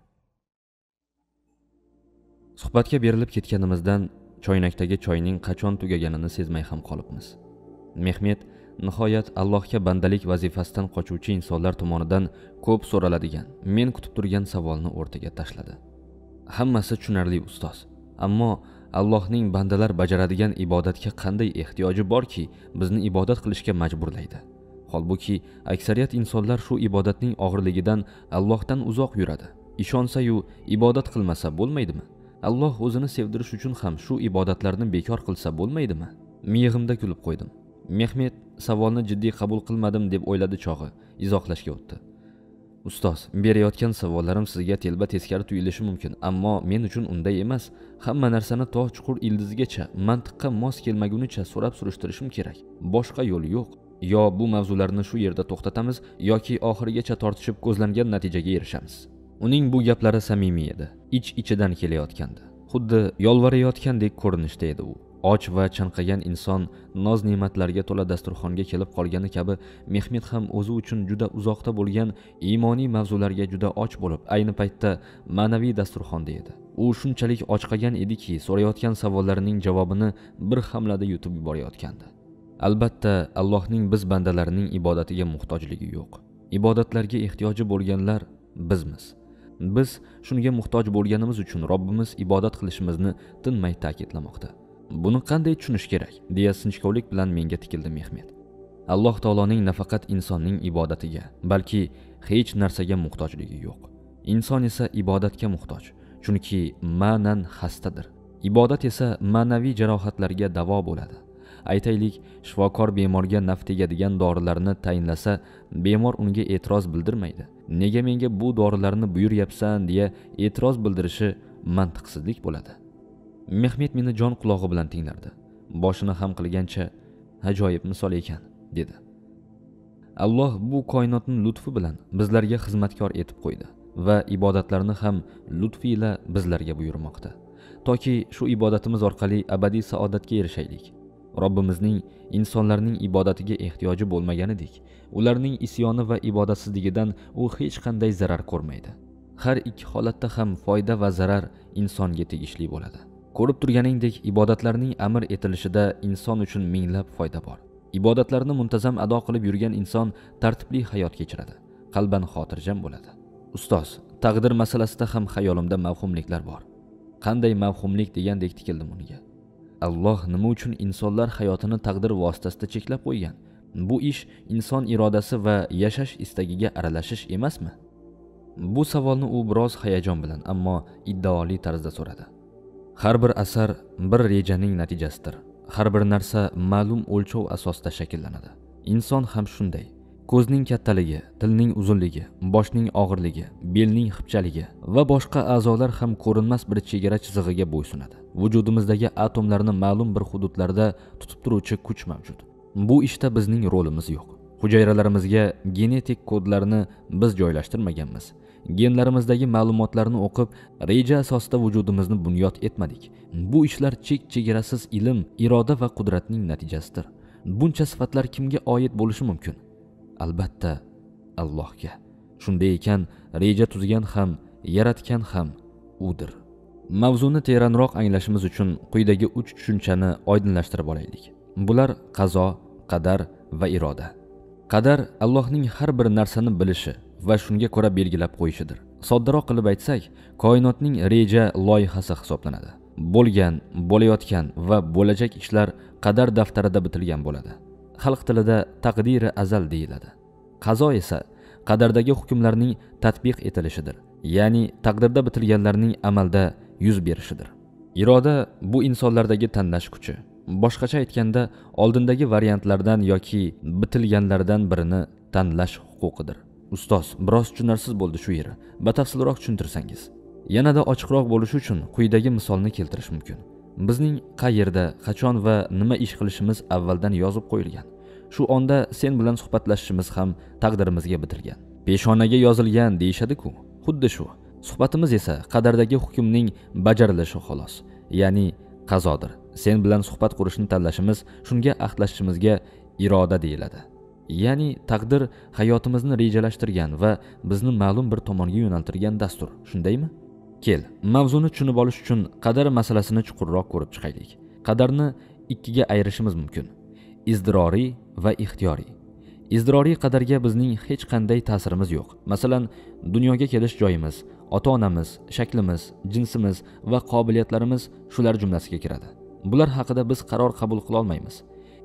suhbatga berilib ketganimizdan choynakdagi choyning qachon tugaganini sezmay ham qolibmiz mehmet nihoyat allohga bandalik vazifasidan qochuvchi insonlar tomonidan ko'p so'raladigan men kutib turgan savolni o'rtaga tashladi hammasi tushunarli ustoz ammo allohning bandalar bajaradigan ibodatga qanday ehtiyoji borki bizni ibodat qilishga majburlaydi holbuki aksariyat insonlar shu ibodatning og'irligidan allohdan uzoq yuradi ishonsayu ibodat qilmasa bo'lmaydimi alloh o'zini sevdirish uchun ham shu ibodatlarni bekor qilsa bo'lmaydimi miyig'imda kulib qo'ydim mehmet savolni jiddiy qabul qilmadim deb o'yladi chog'i izohlashga o'tdi ustoz berayotgan savollarim sizga telba teskari tuyulishi mumkin ammo men uchun unday emas hamma narsani to chuqur ildizigacha, mantiqqa mos kelmagunicha so'rab surishtirishim kerak boshqa yo'l yo'q yo bu mavzularni shu yerda to'xtatamiz yoki oxirigacha tortishib ko'zlangan natijaga erishamiz uning bu gaplari samimiy edi ich ichidan kelayotgandi xuddi yolvarayotgandek ko'rinishda edi u och va chanqagan inson noz ne'matlarga to'la dasturxonga kelib qolgani kabi mehmet ham o'zi uchun juda uzoqda bo'lgan iymoniy mavzularga juda och bo'lib ayni paytda ma'naviy dasturxonda edi u shunchalik ochqagan ediki so'rayotgan savollarining javobini bir hamlada yutib yuborayotgandi albatta allohning biz bandalarining ibodatiga muhtojligi yo'q ibodatlarga ehtiyoji bo'lganlar bizmiz biz shunga muhtoj bo'lganimiz uchun robbimiz ibodat qilishimizni tinmay ta'kidlamoqda buni qanday tushunish kerak deya sinchkovlik bilan menga tikildi mehmet alloh taoloning nafaqat insonning ibodatiga balki hech narsaga muhtojligi yo'q inson esa ibodatga muhtoj chunki ma'nan xastadir ibodat esa ma'naviy jarohatlarga davo bo'ladi aytaylik shifokor bemorga naf tegadigan dorilarni tayinlasa bemor unga e'tiroz bildirmaydi nega menga bu dorilarni buyuryapsan deya e'tiroz bildirishi mantiqsizlik bo'ladi mehmet meni jon qulog'i bilan tinglardi boshini ham qilgancha ajoyib misol ekan dedi alloh bu koinotni lutfi bilan bizlarga xizmatkor etib qo'ydi va ibodatlarni ham lutfi ila bizlarga buyurmoqda toki shu ibodatimiz orqali abadiy saodatga erishaylik robbimizning insonlarning ibodatiga ehtiyoji bo'lmaganidek ularning isyoni va ibodatsizligidan u hech qanday zarar ko'rmaydi har ikki holatda ham foyda va zarar insonga tegishli bo'ladi ko'rib turganingdek ibodatlarning amr etilishida inson uchun minglab foyda bor ibodatlarni muntazam ado qilib yurgan inson tartibli hayot kechiradi qalban xotirjam bo'ladi ustoz taqdir masalasida ham xayolimda mavhumliklar bor qanday mavhumlik degandek tikildim uniga alloh nima uchun insonlar hayotini taqdir vositasida cheklab qo'ygan bu ish inson irodasi va yashash istagiga aralashish emasmi bu savolni u biroz hayajon bilan ammo iddaoli tarzda so'radi har bir asar bir rejaning natijasidir har bir narsa ma'lum o'lchov asosida shakllanadi inson ham shunday ko'zning kattaligi tilning uzunligi boshning og'irligi belning xipchaligi va boshqa a'zolar ham ko'rinmas bir chegara chizig'iga bo'ysunadi vujudimizdagi atomlarni ma'lum bir hududlarda tutib turuvchi kuch mavjud bu ishda bizning rolimiz yo'q hujayralarimizga genetik kodlarni biz joylashtirmaganmiz genlarimizdagi ma'lumotlarni o'qib reja asosida vujudimizni bunyod etmadik bu ishlar chek chegarasiz ilm iroda va qudratning natijasidir buncha sifatlar kimga oid bo'lishi mumkin albatta allohga shunday ekan reja tuzgan ham yaratgan ham udir mavzuni teranroq anglashimiz uchun quyidagi uch tushunchani oydinlashtirib olaylik bular qazo qadar va iroda qadar allohning har bir narsani bilishi va shunga ko'ra belgilab qo'yishidir soddaroq qilib aytsak koinotning reja loyihasi hisoblanadi bo'lgan bo'layotgan va bo'lajak ishlar qadar daftarida bitilgan bo'ladi xalq tilida taqdiri azal deyiladi qazo esa qadardagi hukmlarning tatbiq etilishidir ya'ni taqdirda bitilganlarning amalda yuz berishidir iroda bu insonlardagi tanlash kuchi boshqacha aytganda oldindagi variantlardan yoki bitilganlardan birini tanlash huquqidir ustoz biroz tushunarsiz bo'ldi shu yeri batafsilroq tushuntirsangiz yanada ochiqroq bo'lishi uchun quyidagi misolni keltirish mumkin bizning qayerda qachon va nima ish qilishimiz avvaldan yozib qo'yilgan shu onda sen bilan suhbatlashishimiz ham taqdirimizga bitilgan peshonaga yozilgan deyishadi-ku xuddi shu suhbatimiz esa qadardagi hukmning bajarilishi xolos ya'ni qazodir sen bilan suhbat qurishni tanlashimiz shunga ahdlashishimizga iroda deyiladi ya'ni taqdir hayotimizni rejalashtirgan va bizni ma'lum bir tomonga yo'naltirgan dastur shundaymi kel mavzuni tushunib olish uchun qadar masalasini chuqurroq ko'rib chiqaylik qadarni ikkiga ayirishimiz mumkin izdiroriy va ixtiyoriy izdiroriy qadarga bizning hech qanday ta'sirimiz yo'q masalan dunyoga kelish joyimiz ota onamiz shaklimiz jinsimiz va qobiliyatlarimiz shular jumlasiga kiradi bular haqida biz qaror qabul qilolmaymiz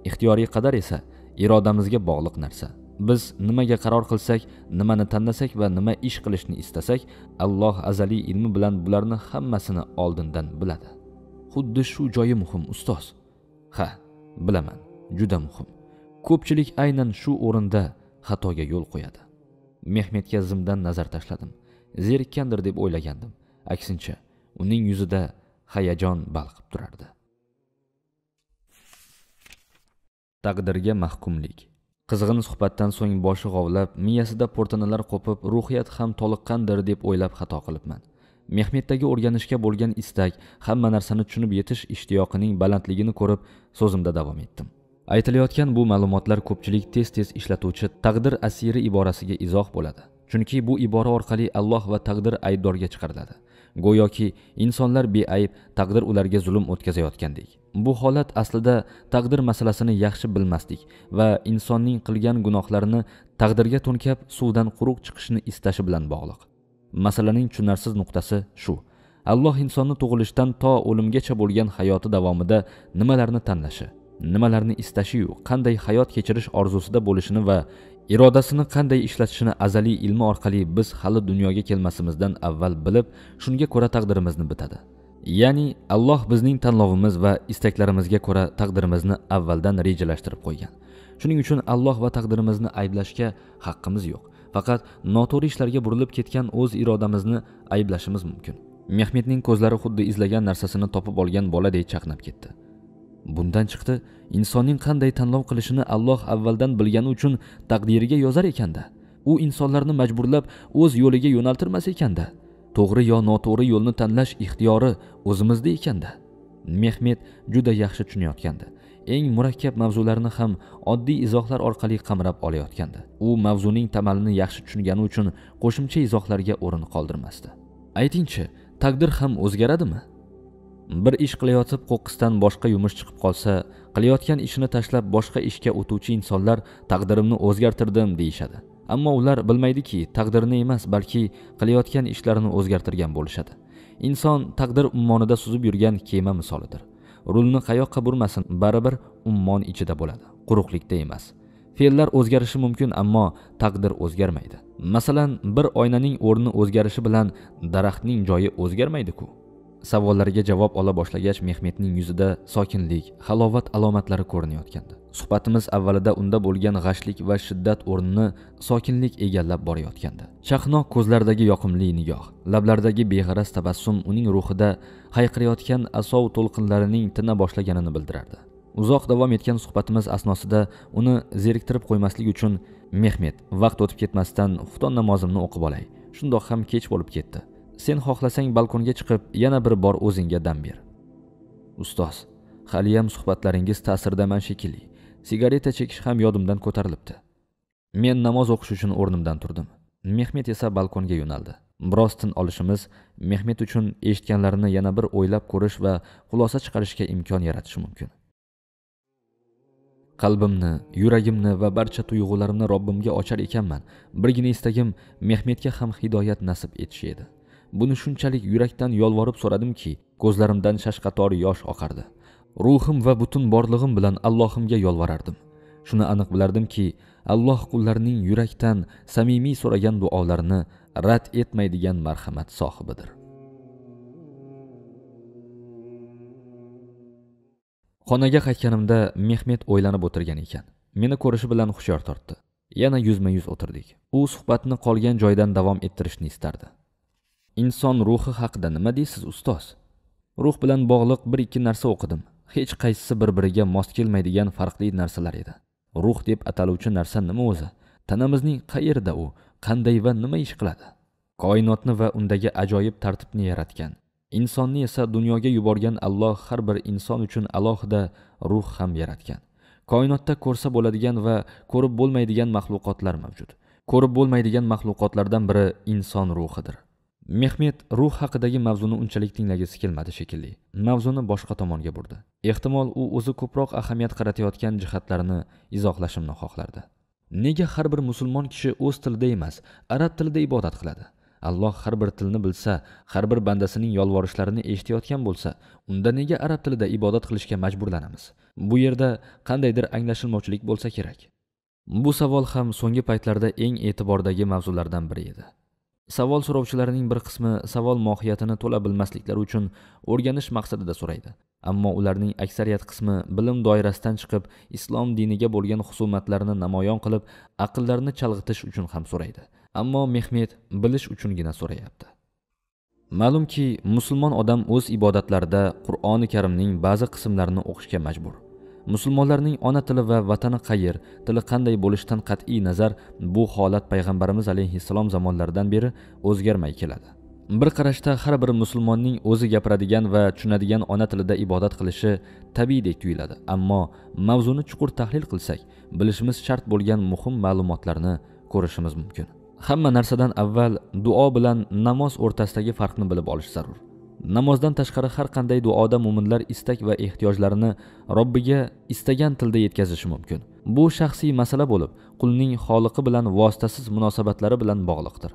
ixtiyoriy qadar esa irodamizga bog'liq narsa biz nimaga qaror qilsak nimani tanlasak va nima ish qilishni istasak alloh azaliy ilmi bilan bularni hammasini oldindan biladi xuddi shu joyi muhim ustoz ha bilaman juda muhim ko'pchilik aynan shu o'rinda xatoga yo'l qo'yadi mehmetga zimdan nazar tashladim zerikkandir deb o'ylagandim aksincha uning yuzida hayajon balqib turardi taqdirga mahkumlik qizg'in suhbatdan so'ng boshi g'ovlab miyasida po'rtanalar qo'pib ruhiyat ham toliqqandir deb o'ylab xato qilibman mehmetdagi o'rganishga bo'lgan istak hamma narsani tushunib yetish ishtiyoqining balandligini ko'rib so'zimda davom etdim aytilayotgan bu ma'lumotlar ko'pchilik tez tez ishlatuvchi taqdir asiri iborasiga izoh bo'ladi chunki bu ibora orqali alloh va taqdir aybdorga chiqariladi go'yoki insonlar beayb taqdir ularga zulm o'tkazayotgandek bu holat aslida taqdir masalasini yaxshi bilmaslik va insonning qilgan gunohlarini taqdirga to'nkab suvdan quruq chiqishni istashi bilan bog'liq masalaning tushunarsiz nuqtasi shu alloh insonni tug'ilishdan to o'limgacha bo'lgan hayoti davomida nimalarni tanlashi nimalarni istashiyu qanday hayot kechirish orzusida bo'lishini va irodasini qanday ishlatishini azaliy ilmi orqali biz hali dunyoga kelmasimizdan avval bilib shunga ko'ra taqdirimizni bitadi ya'ni alloh bizning tanlovimiz va istaklarimizga ko'ra taqdirimizni avvaldan rejalashtirib qo'ygan shuning uchun alloh va taqdirimizni ayblashga haqqimiz yo'q faqat noto'g'ri ishlarga burilib ketgan o'z irodamizni ayblashimiz mumkin mehmetning ko'zlari xuddi izlagan narsasini topib olgan boladek chaqnab ketdi bundan chiqdi insonning qanday tanlov qilishini alloh avvaldan bilgani uchun taqdiriga yozar ekanda u insonlarni majburlab o'z yo'liga yo'naltirmas ekanda to'g'ri yo noto'g'ri yo'lni tanlash ixtiyori o'zimizda ekanda mehmet juda yaxshi tushunayotgandi eng murakkab mavzularni ham oddiy izohlar orqali qamrab olayotgandi u mavzuning tamalini yaxshi tushungani uchun qo'shimcha izohlarga o'rin qoldirmasdi aytingchi taqdir ham o'zgaradimi bir ish qilayotib qo'qqisdan boshqa yumush chiqib qolsa qilayotgan ishini tashlab boshqa ishga o'tuvchi insonlar taqdirimni o'zgartirdim deyishadi ammo ular bilmaydiki taqdirni emas balki qilayotgan ishlarini o'zgartirgan bo'lishadi inson taqdir ummonida suzib yurgan kema misolidir rulni qayoqqa burmasin baribir ummon ichida bo'ladi quruqlikda emas fe'llar o'zgarishi mumkin ammo taqdir o'zgarmaydi masalan bir oynaning o'rni o'zgarishi bilan daraxtning joyi o'zgarmaydi-ku savollariga javob ola boshlagach mehmetning yuzida sokinlik halovat alomatlari ko'rinayotgandi suhbatimiz avvalida unda bo'lgan g'ashlik va shiddat o'rnini sokinlik egallab borayotgandi chaqnoq ko'zlaridagi yoqimli nigoh lablardagi beg'araz tabassum uning ruhida hayqirayotgan asov to'lqinlarining tina boshlaganini bildirardi uzoq davom etgan suhbatimiz asnosida uni zeriktirib qo'ymaslik uchun mehmet vaqt o'tib ketmasdan xufton namozimni o'qib olay shundoq ham kech bo'lib ketdi sen xohlasang balkonga chiqib yana bir bor o'zingga dam ber ustoz haliyam suhbatlaringiz ta'siridaman shekilli sigareta chekish ham yodimdan ko'tarilibdi men namoz o'qish uchun o'rnimdan turdim mehmet esa balkonga yo'naldi biroz tin olishimiz mehmet uchun eshitganlarini yana bir o'ylab ko'rish va xulosa chiqarishga imkon yaratishi mumkin qalbimni yuragimni va barcha tuyg'ularimni robbimga ochar ekanman birgina istagim mehmetga ham hidoyat nasib etishi edi buni shunchalik yurakdan yolvorib so'radimki ko'zlarimdan shash qatori yosh oqardi ruhim va butun borlig'im bilan allohimga yolvorardim shuni aniq bilardimki alloh qullarining yurakdan samimiy so'ragan duolarini rad etmaydigan marhamat sohibidir xonaga qaytganimda mehmet o'ylanib o'tirgan ekan meni ko'rishi bilan hushyor tortdi yana yuzma yuz o'tirdik u suhbatni qolgan joydan davom ettirishni istardi inson ruhi haqida nima deysiz ustoz ruh bilan bog'liq bir ikki narsa o'qidim hech qaysisi bir biriga mos kelmaydigan farqli narsalar edi ruh deb ataluvchi narsa nima o'zi tanamizning qayerda u qanday va nima ish qiladi koinotni va undagi ajoyib tartibni yaratgan insonni esa dunyoga yuborgan alloh har bir inson uchun alohida ruh ham yaratgan koinotda ko'rsa bo'ladigan va ko'rib bo'lmaydigan maxluqotlar mavjud ko'rib bo'lmaydigan maxluqotlardan biri inson ruhidir mehmet ruh haqidagi mavzuni unchalik tinglagisi kelmadi shekilli mavzuni boshqa tomonga burdi ehtimol u o'zi ko'proq ahamiyat qaratayotgan jihatlarini izohlashimni xohlardi nega har bir musulmon kishi o'z tilida emas arab tilida ibodat qiladi alloh har bir tilni bilsa har bir bandasining yolvorishlarini eshitayotgan bo'lsa unda nega arab tilida ibodat qilishga majburlanamiz bu yerda qandaydir anglashilmovchilik bo'lsa kerak bu savol ham so'nggi paytlarda eng e'tibordagi mavzulardan biri edi savol so'rovchilarining bir qismi savol mohiyatini to'la bilmasliklari uchun o'rganish maqsadida so'raydi ammo ularning aksariyat qismi bilim doirasidan chiqib islom diniga bo'lgan xusumatlarini namoyon qilib aqllarini chalg'itish uchun ham so'raydi ammo mehmet bilish uchungina so'rayapti ma'lumki musulmon odam o'z ibodatlarida qur'oni karimning ba'zi qismlarini o'qishga majbur musulmonlarning ona tili va vatani qayer tili qanday bo'lishidan qat'iy nazar bu holat payg'ambarimiz alayhissalom zamonlaridan beri o'zgarmay keladi bir qarashda har bir musulmonning o'zi gapiradigan va tushunadigan ona tilida ibodat qilishi tabiiydek tuyuladi ammo mavzuni chuqur tahlil qilsak bilishimiz shart bo'lgan muhim ma'lumotlarni ko'rishimiz mumkin hamma narsadan avval duo bilan namoz o'rtasidagi farqni bilib olish zarur namozdan tashqari har qanday duoda mo'minlar istak va ehtiyojlarini robbiga istagan tilda yetkazishi mumkin bu shaxsiy masala bo'lib qulning xoliqi bilan vositasiz munosabatlari bilan bog'liqdir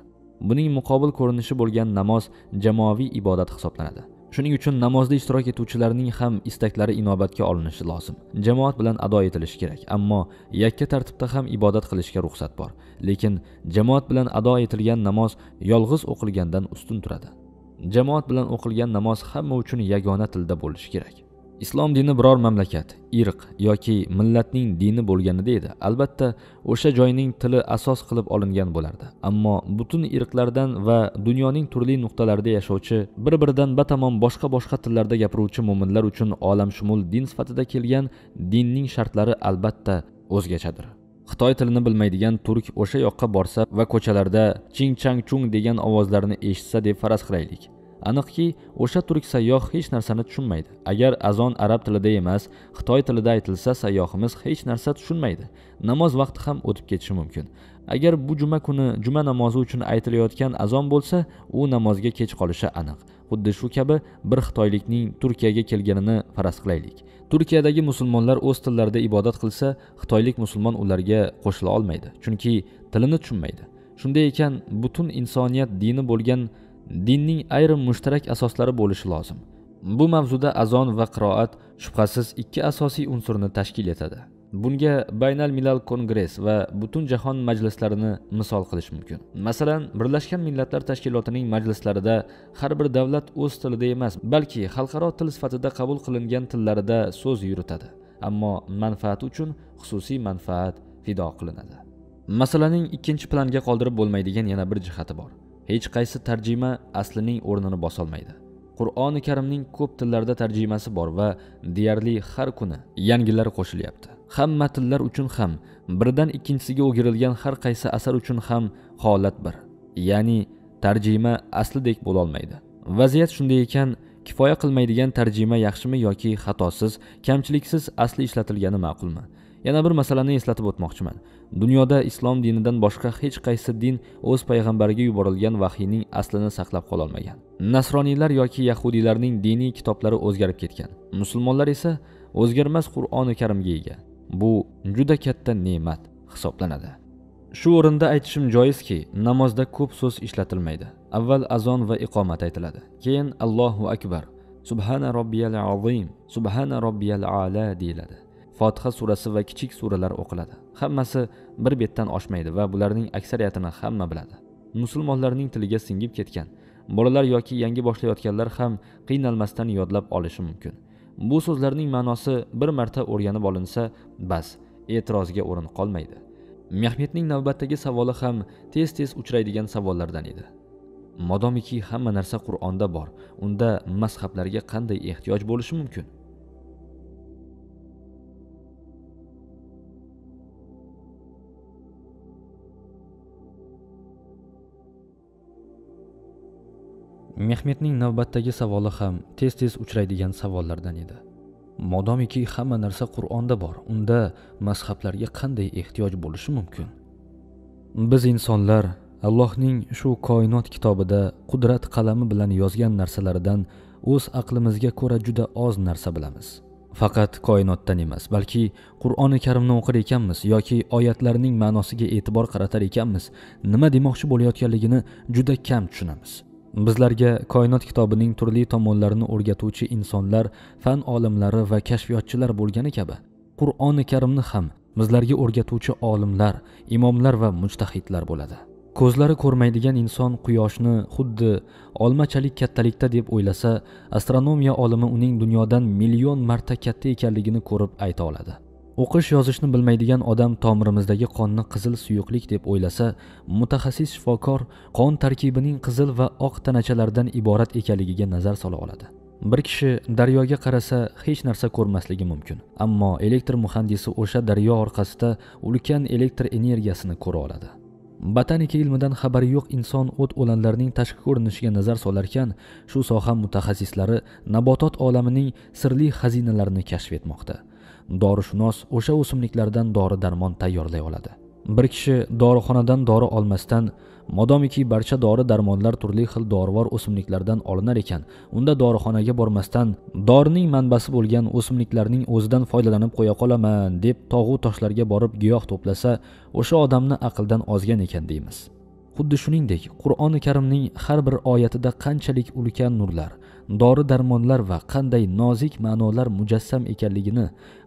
buning muqobil ko'rinishi bo'lgan namoz jamoaviy ibodat hisoblanadi shuning uchun namozda ishtirok etuvchilarning ham istaklari inobatga olinishi lozim jamoat bilan ado etilishi kerak ammo yakka tartibda ham ibodat qilishga ruxsat bor lekin jamoat bilan ado etilgan namoz yolg'iz o'qilgandan ustun turadi jamoat bilan o'qilgan namoz hamma uchun yagona tilda bo'lishi kerak islom dini biror mamlakat irq yoki millatning dini bo'lganida edi albatta o'sha joyning tili asos qilib olingan bo'lardi ammo butun irqlardan va dunyoning turli nuqtalarida yashovchi bir biridan batamom boshqa boshqa tillarda gapiruvchi mo'minlar uchun olamshumul din sifatida kelgan dinning shartlari albatta o'zgachadir xitoy tilini bilmaydigan turk o'sha yoqqa borsa va ko'chalarda ching chang chung degan ovozlarni eshitsa deb faraz qilaylik aniqki o'sha turk sayyoh hech narsani tushunmaydi agar azon arab tilida emas xitoy tilida aytilsa sayyohimiz hech narsa tushunmaydi namoz vaqti ham o'tib ketishi mumkin agar bu juma kuni juma namozi uchun aytilayotgan azon bo'lsa u namozga kech qolishi aniq xuddi shu kabi bir xitoylikning turkiyaga kelganini faraz qilaylik turkiyadagi musulmonlar o'z tillarida ibodat qilsa xitoylik musulmon ularga qo'shila olmaydi chunki tilini tushunmaydi shunday ekan butun insoniyat dini bo'lgan dinning ayrim mushtarak asoslari bo'lishi lozim bu mavzuda azon va qiroat shubhasiz ikki asosiy unsurni tashkil etadi bunga baynal milal kongress va butun jahon majlislarini misol qilish mumkin masalan birlashgan millatlar tashkilotining majlislarida har bir davlat o'z tilida emas balki xalqaro til sifatida qabul qilingan tillarida so'z yuritadi ammo manfaati uchun xususiy manfaat fido qilinadi masalaning ikkinchi planga qoldirib bo'lmaydigan yana bir jihati bor hech qaysi tarjima aslining o'rnini bosolmaydi qur'oni karimning ko'p tillarda tarjimasi bor va deyarli har kuni yangilar qo'shilyapti hamma tillar uchun ham birdan ikkinchisiga o'girilgan har qaysi asar uchun ham holat bir ya'ni tarjima aslidek bo'lolmaydi vaziyat shunday ekan kifoya qilmaydigan tarjima yaxshimi yoki xatosiz kamchiliksiz asli ishlatilgani ma'qulmi yana bir masalani eslatib o'tmoqchiman dunyoda islom dinidan boshqa hech qaysi din o'z payg'ambariga yuborilgan vahiyning aslini saqlab qololmagan nasroniylar yoki yahudiylarning diniy kitoblari o'zgarib ketgan musulmonlar esa o'zgarmas qur'oni karimga ega bu juda katta ne'mat hisoblanadi shu o'rinda aytishim joizki namozda ko'p so'z ishlatilmaydi avval azon va iqomat aytiladi keyin allohu akbar subhana robbiyal azim subhana robbiyal ala deyiladi fotiha surasi va kichik suralar o'qiladi hammasi bir betdan oshmaydi va bularning aksariyatini hamma biladi musulmonlarning tiliga singib ketgan bolalar yoki yangi boshlayotganlar ham qiynalmasdan yodlab olishi mumkin bu so'zlarning ma'nosi bir marta o'rganib olinsa bas e'tirozga o'rin qolmaydi mehmetning navbatdagi savoli ham tez tez uchraydigan savollardan edi modomiki hamma narsa qur'onda bor unda mazhablarga qanday ehtiyoj bo'lishi mumkin mehmetning navbatdagi savoli ham tez tez uchraydigan savollardan edi modomiki hamma narsa qur'onda bor unda mazhablarga qanday ehtiyoj bo'lishi mumkin biz insonlar allohning shu koinot kitobida qudrat qalami bilan yozgan narsalaridan o'z aqlimizga ko'ra juda oz narsa bilamiz faqat koinotdan emas balki qur'oni karimni o'qir ekanmiz yoki oyatlarning ma'nosiga e'tibor qaratar ekanmiz nima demoqchi bo'layotganligini juda kam tushunamiz bizlarga koinot kitobining turli tomonlarini o'rgatuvchi insonlar fan olimlari va kashfiyotchilar bo'lgani kabi qur'oni karimni ham bizlarga o'rgatuvchi olimlar imomlar va mujtahidlar bo'ladi ko'zlari ko'rmaydigan inson quyoshni xuddi olmachalik kattalikda deb o'ylasa astronomiya olimi uning dunyodan million marta katta ekanligini ko'rib ayta oladi o'qish yozishni bilmaydigan odam tomirimizdagi qonni qizil suyuqlik deb o'ylasa mutaxassis shifokor qon tarkibining qizil va oq tanachalardan iborat ekanligiga nazar sola oladi bir kishi daryoga qarasa hech narsa ko'rmasligi mumkin ammo elektr muhandisi o'sha daryo orqasida ulkan elektr energiyasini ko'ra oladi botanika ilmidan xabari yo'q inson o't o'lanlarning tashqi ko'rinishiga nazar solarkan shu soha mutaxassislari nabotot olamining sirli xazinalarini kashf etmoqda dorishunos o'sha o'simliklardan dori darmon tayyorlay oladi bir kishi dorixonadan dori olmasdan modomiki barcha dori darmonlar turli xil dorivor o'simliklardan olinar ekan unda dorixonaga bormasdan dorining manbasi bo'lgan o'simliklarning o'zidan foydalanib qo'ya qolaman deb tog'u toshlarga borib giyoh to'plasa o'sha odamni aqldan ozgan ekan deymiz xuddi shuningdek qur'oni karimning har bir oyatida qanchalik ulkan nurlar dori darmonlar va qanday nozik ma'nolar mujassam ekanligini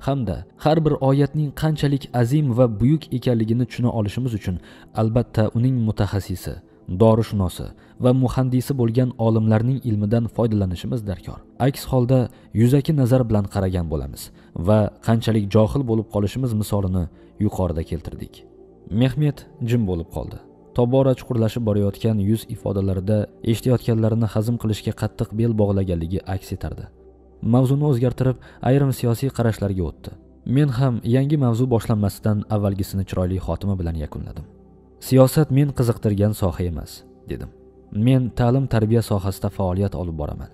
hamda har bir oyatning qanchalik azim va buyuk ekanligini tushuna olishimiz uchun albatta uning mutaxassisi dorishunosi va muhandisi bo'lgan olimlarning ilmidan foydalanishimiz darkor aks holda yuzaki nazar bilan qaragan bo'lamiz va qanchalik johil bo'lib qolishimiz misolini yuqorida keltirdik mehmet jim bo'lib qoldi tobora chuqurlashib borayotgan yuz ifodalarida eshitayotganlarini hazm qilishga qattiq bel bog'laganligi aks etardi mavzuni o'zgartirib ayrim siyosiy qarashlarga o'tdi men ham yangi mavzu boshlanmasidan avvalgisini chiroyli xotima bilan yakunladim siyosat men qiziqtirgan soha emas dedim men ta'lim tarbiya sohasida faoliyat olib boraman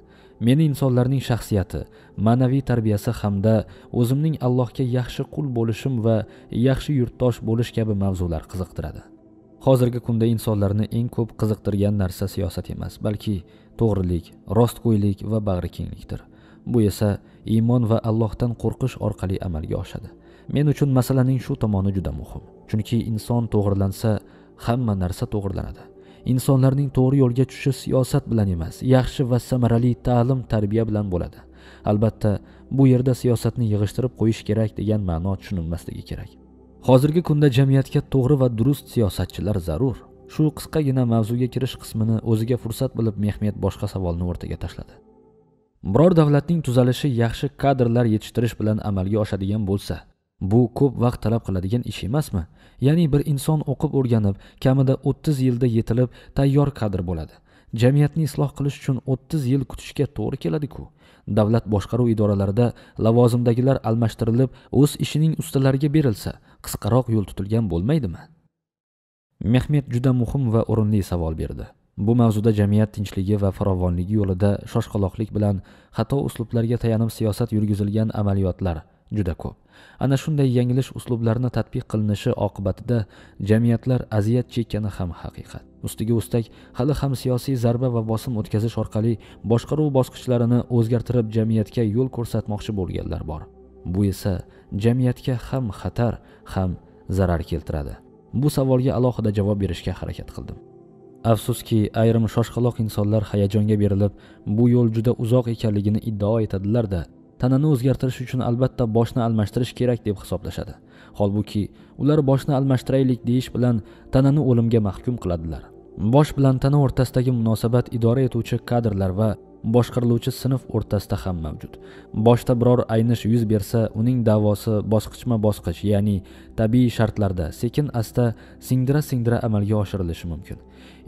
meni insonlarning shaxsiyati ma'naviy tarbiyasi hamda o'zimning allohga yaxshi qul bo'lishim va yaxshi yurtdosh bo'lish kabi mavzular qiziqtiradi hozirgi kunda insonlarni eng ko'p qiziqtirgan narsa siyosat emas balki to'g'rilik rostgo'ylik va bag'rikenglikdir bu esa iymon va allohdan qo'rqish orqali amalga oshadi men uchun masalaning shu tomoni juda muhim chunki inson to'g'rilansa hamma narsa to'g'rilanadi insonlarning to'g'ri yo'lga tushishi siyosat bilan emas yaxshi va samarali ta'lim tarbiya bilan bo'ladi albatta bu yerda siyosatni yig'ishtirib qo'yish kerak degan ma'no tushunilmasligi kerak hozirgi kunda jamiyatga to'g'ri va durust siyosatchilar zarur shu qisqagina mavzuga kirish qismini o'ziga fursat bilib mehmet boshqa savolni o'rtaga tashladi biror davlatning tuzalishi yaxshi kadrlar yetishtirish bilan amalga oshadigan bo'lsa bu ko'p vaqt talab qiladigan ish emasmi ya'ni bir inson o'qib o'rganib kamida o'ttiz yilda yetilib tayyor kadr bo'ladi jamiyatni isloh qilish uchun o'ttiz yil kutishga to'g'ri keladiku davlat boshqaruv idoralarida lavozimdagilar almashtirilib o'z ishining ustalariga berilsa qisqaroq yo'l tutilgan bo'lmaydimi mehmet juda muhim va o'rinli savol berdi bu mavzuda jamiyat tinchligi va farovonligi yo'lida shoshqaloqlik bilan xato uslublarga tayanib siyosat yurgizilgan amaliyotlar juda ko'p ana shunday yanglish uslublarni tatbiq qilinishi oqibatida jamiyatlar aziyat chekkani ham haqiqat ustiga ustak hali ham siyosiy zarba va bosim o'tkazish orqali boshqaruv bosqichlarini o'zgartirib jamiyatga yo'l ko'rsatmoqchi bo'lganlar bor bu esa jamiyatga ham xatar ham zarar keltiradi bu savolga alohida javob berishga harakat qildim afsuski ayrim shoshqaloq insonlar hayajonga berilib bu yo'l juda uzoq ekanligini iddao etadilarda tanani o'zgartirish uchun albatta boshni almashtirish kerak deb hisoblashadi holbuki ular boshni almashtiraylik deyish bilan tanani o'limga mahkum qiladilar bosh bilan tana o'rtasidagi munosabat idora etuvchi kadrlar va boshqariluvchi sinf o'rtasida ham mavjud boshda biror aynish yuz bersa uning davosi bosqichma bosqich ya'ni tabiiy shartlarda sekin asta singdira singdira amalga oshirilishi mumkin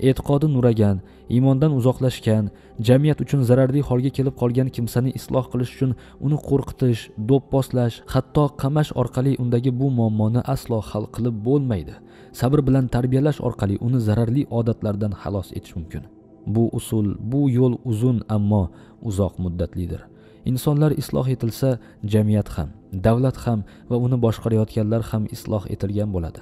e'tiqodi nuragan iymondan uzoqlashgan jamiyat uchun zararli holga kelib qolgan kimsani isloh qilish uchun uni qo'rqitish do'pposlash hatto qamash orqali undagi bu muammoni aslo hal qilib bo'lmaydi sabr bilan tarbiyalash orqali uni zararli odatlardan xalos etish mumkin bu usul bu yo'l uzun ammo uzoq muddatlidir insonlar isloh etilsa jamiyat ham davlat ham va uni boshqarayotganlar ham isloh etilgan bo'ladi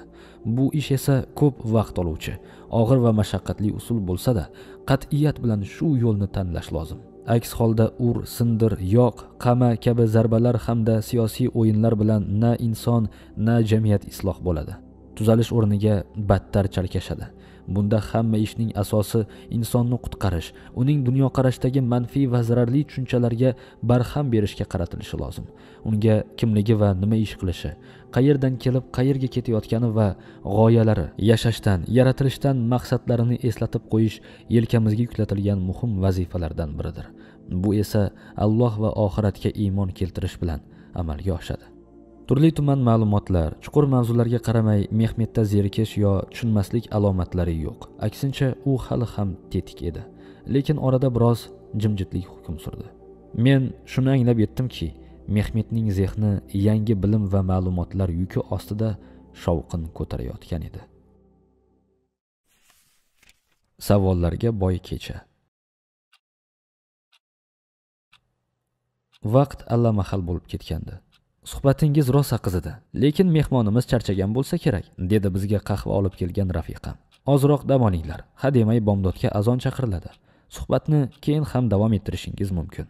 bu ish esa ko'p vaqt oluvchi og'ir va mashaqqatli usul bo'lsa-da qat'iyat bilan shu yo'lni tanlash lozim aks holda ur sindir yoq qama kabi zarbalar hamda siyosiy o'yinlar bilan na inson na jamiyat isloh bo'ladi tuzalish o'rniga battar chalkashadi bunda hamma ishning asosi insonni qutqarish uning dunyoqarashdagi manfiy va zararli tushunchalarga barham berishga qaratilishi lozim unga kimligi va nima ish qilishi qayerdan kelib qayerga ketayotgani va g'oyalari yashashdan yaratilishdan maqsadlarini eslatib qo'yish yelkamizga yuklatilgan muhim vazifalardan biridir bu esa alloh va oxiratga iymon keltirish bilan amalga oshadi turli tuman ma'lumotlar chuqur mavzularga qaramay mehmetda zerikish yo tushunmaslik alomatlari yo'q aksincha u hali ham tetik edi lekin orada biroz jimjitlik hukm surdi men shuni anglab yetdimki mehmetning zehni yangi bilim va ma'lumotlar yuki ostida shovqin ko'tarayotgan edi savollarga boy kecha vaqt allamahal bo'lib ketgandi suhbatingiz rosa qizidi lekin mehmonimiz charchagan bo'lsa kerak dedi bizga qahva olib kelgan rafiqam ozroq dam olinglar hademay bomdodga azon chaqiriladi suhbatni keyin ham davom ettirishingiz mumkin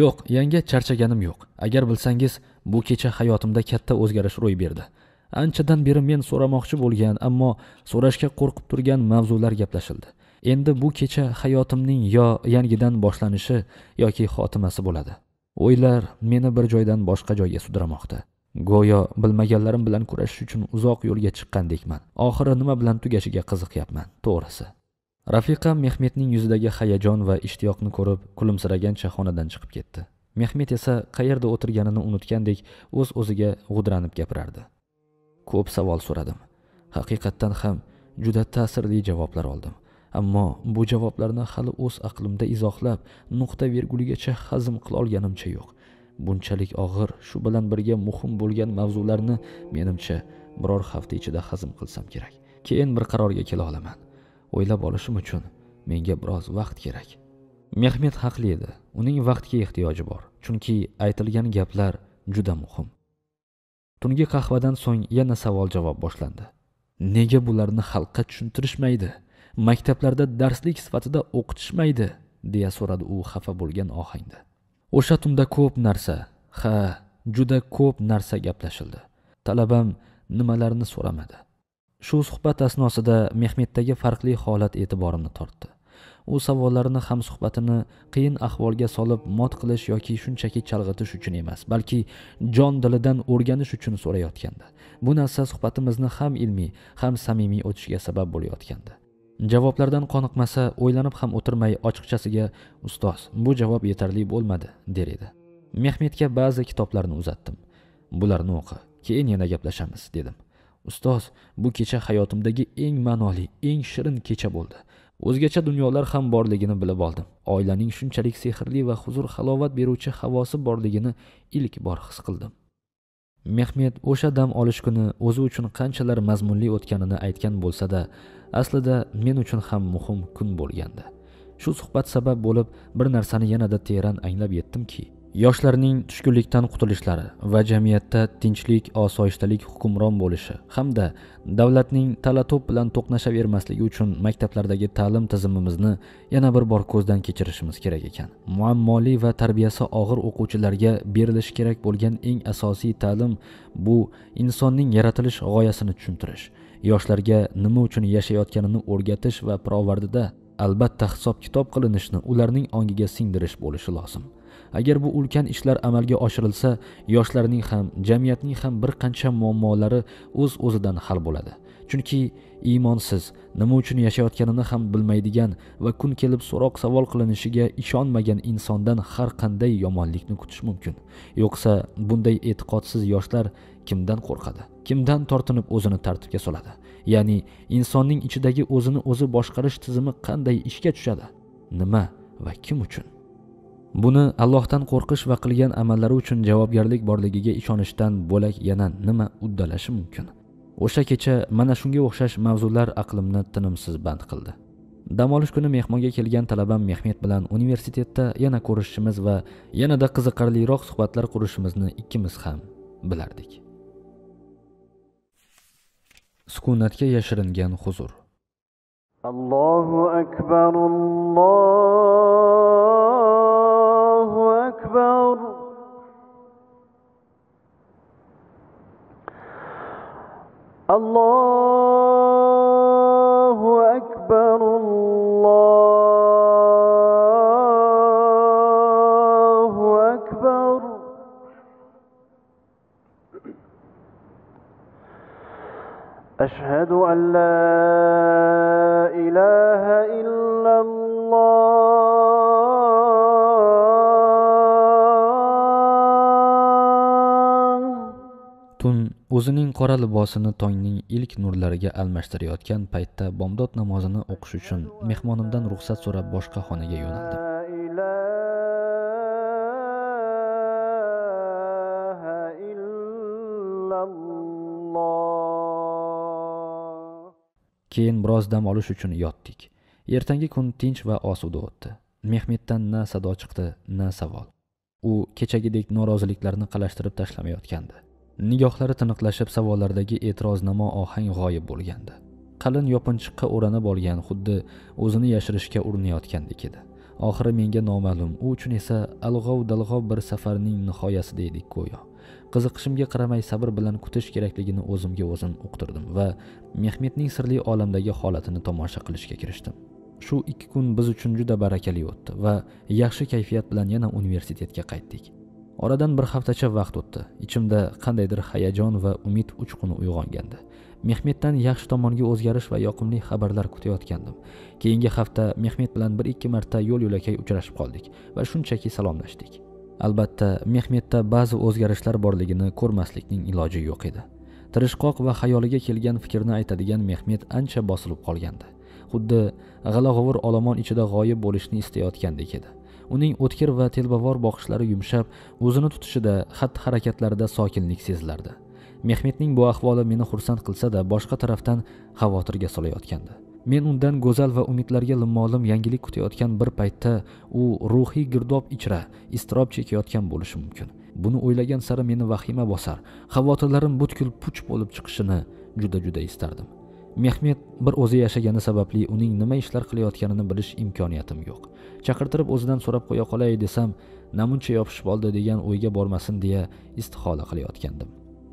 yo'q yanga charchaganim yo'q agar bilsangiz bu kecha hayotimda katta o'zgarish ro'y berdi anchadan beri men so'ramoqchi bo'lgan ammo so'rashga qo'rqib turgan mavzular gaplashildi endi bu kecha hayotimning yo yangidan boshlanishi yoki xotimasi bo'ladi o'ylar meni bir joydan boshqa joyga sudramoqda go'yo bilmaganlarim bilan kurashish uchun uzoq yo'lga chiqqandekman oxiri nima bilan tugashiga qiziqyapman to'g'risi rafiqam mehmetning yuzidagi hayajon va ishtiyoqni ko'rib kulimsiragancha xonadan chiqib ketdi mehmet esa qayerda o'tirganini unutgandek o'z o'ziga g'udranib gapirardi ko'p savol so'radim haqiqatdan ham juda ta'sirli javoblar oldim ammo bu javoblarni hali o'z aqlimda izohlab nuqta verguligacha hazm qilolganimcha yo'q bunchalik og'ir shu bilan birga muhim bo'lgan mavzularni menimcha biror hafta ichida hazm qilsam kerak keyin bir qarorga kela olaman o'ylab olishim uchun menga biroz vaqt kerak mehmet haqli edi uning vaqtga ehtiyoji bor chunki aytilgan gaplar juda muhim tungi qahvadan so'ng yana savol javob boshlandi nega bularni xalqqa tushuntirishmaydi maktablarda darslik sifatida o'qitishmaydi deya so'radi u xafa bo'lgan ohangda o'sha tunda ko'p narsa ha juda ko'p narsa gaplashildi talabam nimalarni so'ramadi shu suhbat asnosida mehmetdagi farqli holat e'tiborimni tortdi u savollarini ham suhbatini qiyin ahvolga solib mot qilish yoki shunchaki chalg'itish uchun emas balki jon dilidan o'rganish uchun so'rayotgandi bu narsa suhbatimizni ham ilmiy ham samimiy o'tishiga sabab bo'layotgandi javoblardan qoniqmasa o'ylanib ham o'tirmay ochiqchasiga ustoz bu javob yetarli bo'lmadi der edi mehmetga ba'zi kitoblarni uzatdim bularni o'qi keyin yana gaplashamiz dedim ustoz bu kecha hayotimdagi eng ma'noli eng shirin kecha bo'ldi o'zgacha dunyolar ham borligini bilib oldim oilaning shunchalik sehrli va huzur halovat beruvchi havosi borligini ilk bor his qildim mehmet o'sha dam olish kuni o'zi uchun qanchalar mazmunli o'tganini aytgan bo'lsa da aslida men uchun ham muhim kun bo'lgandi shu suhbat sabab bo'lib bir narsani yanada teran anglab yetdimki yoshlarning tushkunlikdan qutulishlari va jamiyatda tinchlik osoyishtalik hukmron bo'lishi hamda davlatning tala to'p bilan to'qnashavermasligi uchun maktablardagi ta'lim tizimimizni yana bir bor ko'zdan kechirishimiz kerak ekan muammoli va tarbiyasi og'ir o'quvchilarga berilishi kerak bo'lgan eng asosiy ta'lim bu insonning yaratilish g'oyasini tushuntirish yoshlarga nima uchun yashayotganini o'rgatish va pirovardida albatta hisob kitob qilinishni ularning ongiga singdirish bo'lishi lozim agar bu ulkan ishlar amalga oshirilsa yoshlarning ham jamiyatning ham bir qancha muammolari o'z uz o'zidan hal bo'ladi chunki iymonsiz nima uchun yashayotganini ham bilmaydigan va kun kelib so'roq savol qilinishiga ishonmagan insondan har qanday yomonlikni kutish mumkin yo'qsa bunday e'tiqodsiz yoshlar kimdan qo'rqadi kimdan tortinib o'zini tartibga soladi ya'ni insonning ichidagi o'zini o'zi boshqarish tizimi qanday ishga tushadi nima va kim uchun buni allohdan qo'rqish va qilgan amallari uchun javobgarlik borligiga ishonishdan bo'lak yana nima uddalashi mumkin o'sha kecha mana shunga o'xshash mavzular aqlimni tinimsiz band qildi dam olish kuni mehmonga kelgan talabam mehmet bilan universitetda yana ko'rishishimiz va yanada qiziqarliroq suhbatlar qurishimizni ikkimiz ham bilardik sukunatga yashiringan huzur allohu akbar allohu akbar allohu akbar أشهد أن لا إله إلا الله tun o'zining qora libosini tongning ilk nurlariga almashtirayotgan paytda bomdod namozini o'qish uchun mehmonimdan ruxsat so'rab boshqa xonaga yo'naldim keyin biroz dam olish uchun yotdik ertangi kun tinch va osuda o'tdi mehmetdan na sado chiqdi na savol u kechagidek noroziliklarni qalashtirib tashlamayotgandi nigohlari tiniqlashib savollardagi e'tiroznamo ohang g'oyib bo'lgandi qalin yopinchiqqa o'ranib olgan xuddi o'zini yashirishga urinayotgandek edi oxiri menga noma'lum u uchun esa alg'ov dalg'ov bir safarning nihoyasida edik go'yo qiziqishimga qaramay sabr bilan kutish kerakligini o'zimga o'zim uqtirdim va mehmetning sirli olamdagi holatini tomosha qilishga kirishdim shu ikki kun biz uchun juda barakali o'tdi va yaxshi kayfiyat bilan yana universitetga qaytdik oradan bir haftacha vaqt o'tdi ichimda qandaydir hayajon va umid uchquni uyg'ongandi mehmetdan yaxshi tomonga o'zgarish va yoqimli xabarlar kutayotgandim keyingi hafta mehmet bilan bir ikki marta yo'l yo'lakay uchrashib qoldik va shunchaki salomlashdik albatta mehmetda ba'zi o'zgarishlar borligini ko'rmaslikning iloji yo'q edi tirishqoq va xayoliga kelgan fikrni aytadigan mehmet ancha bosilib qolgandi xuddi g'alag'ovur olomon ichida g'oyib bo'lishni istayotgandek edi uning o'tkir va telbavor boqishlari yumshab o'zini tutishida xatti harakatlarida sokinlik sezilardi mehmetning bu ahvoli meni xursand qilsa da boshqa tarafdan xavotirga solayotgandi men undan go'zal va umidlarga limmolim yangilik kutayotgan bir paytda u ruhiy girdob ichra iztirob chekayotgan bo'lishi mumkin buni o'ylagan sari meni vahima bosar xavotirlarim butkul puch bo'lib chiqishini juda juda istardim mehmet bir o'zi yashagani sababli uning nima ishlar qilayotganini bilish imkoniyatim yo'q chaqirtirib o'zidan so'rab qo'ya qolay desam namuncha yopishib oldi degan o'yga bormasin deya istihola qilayotgandim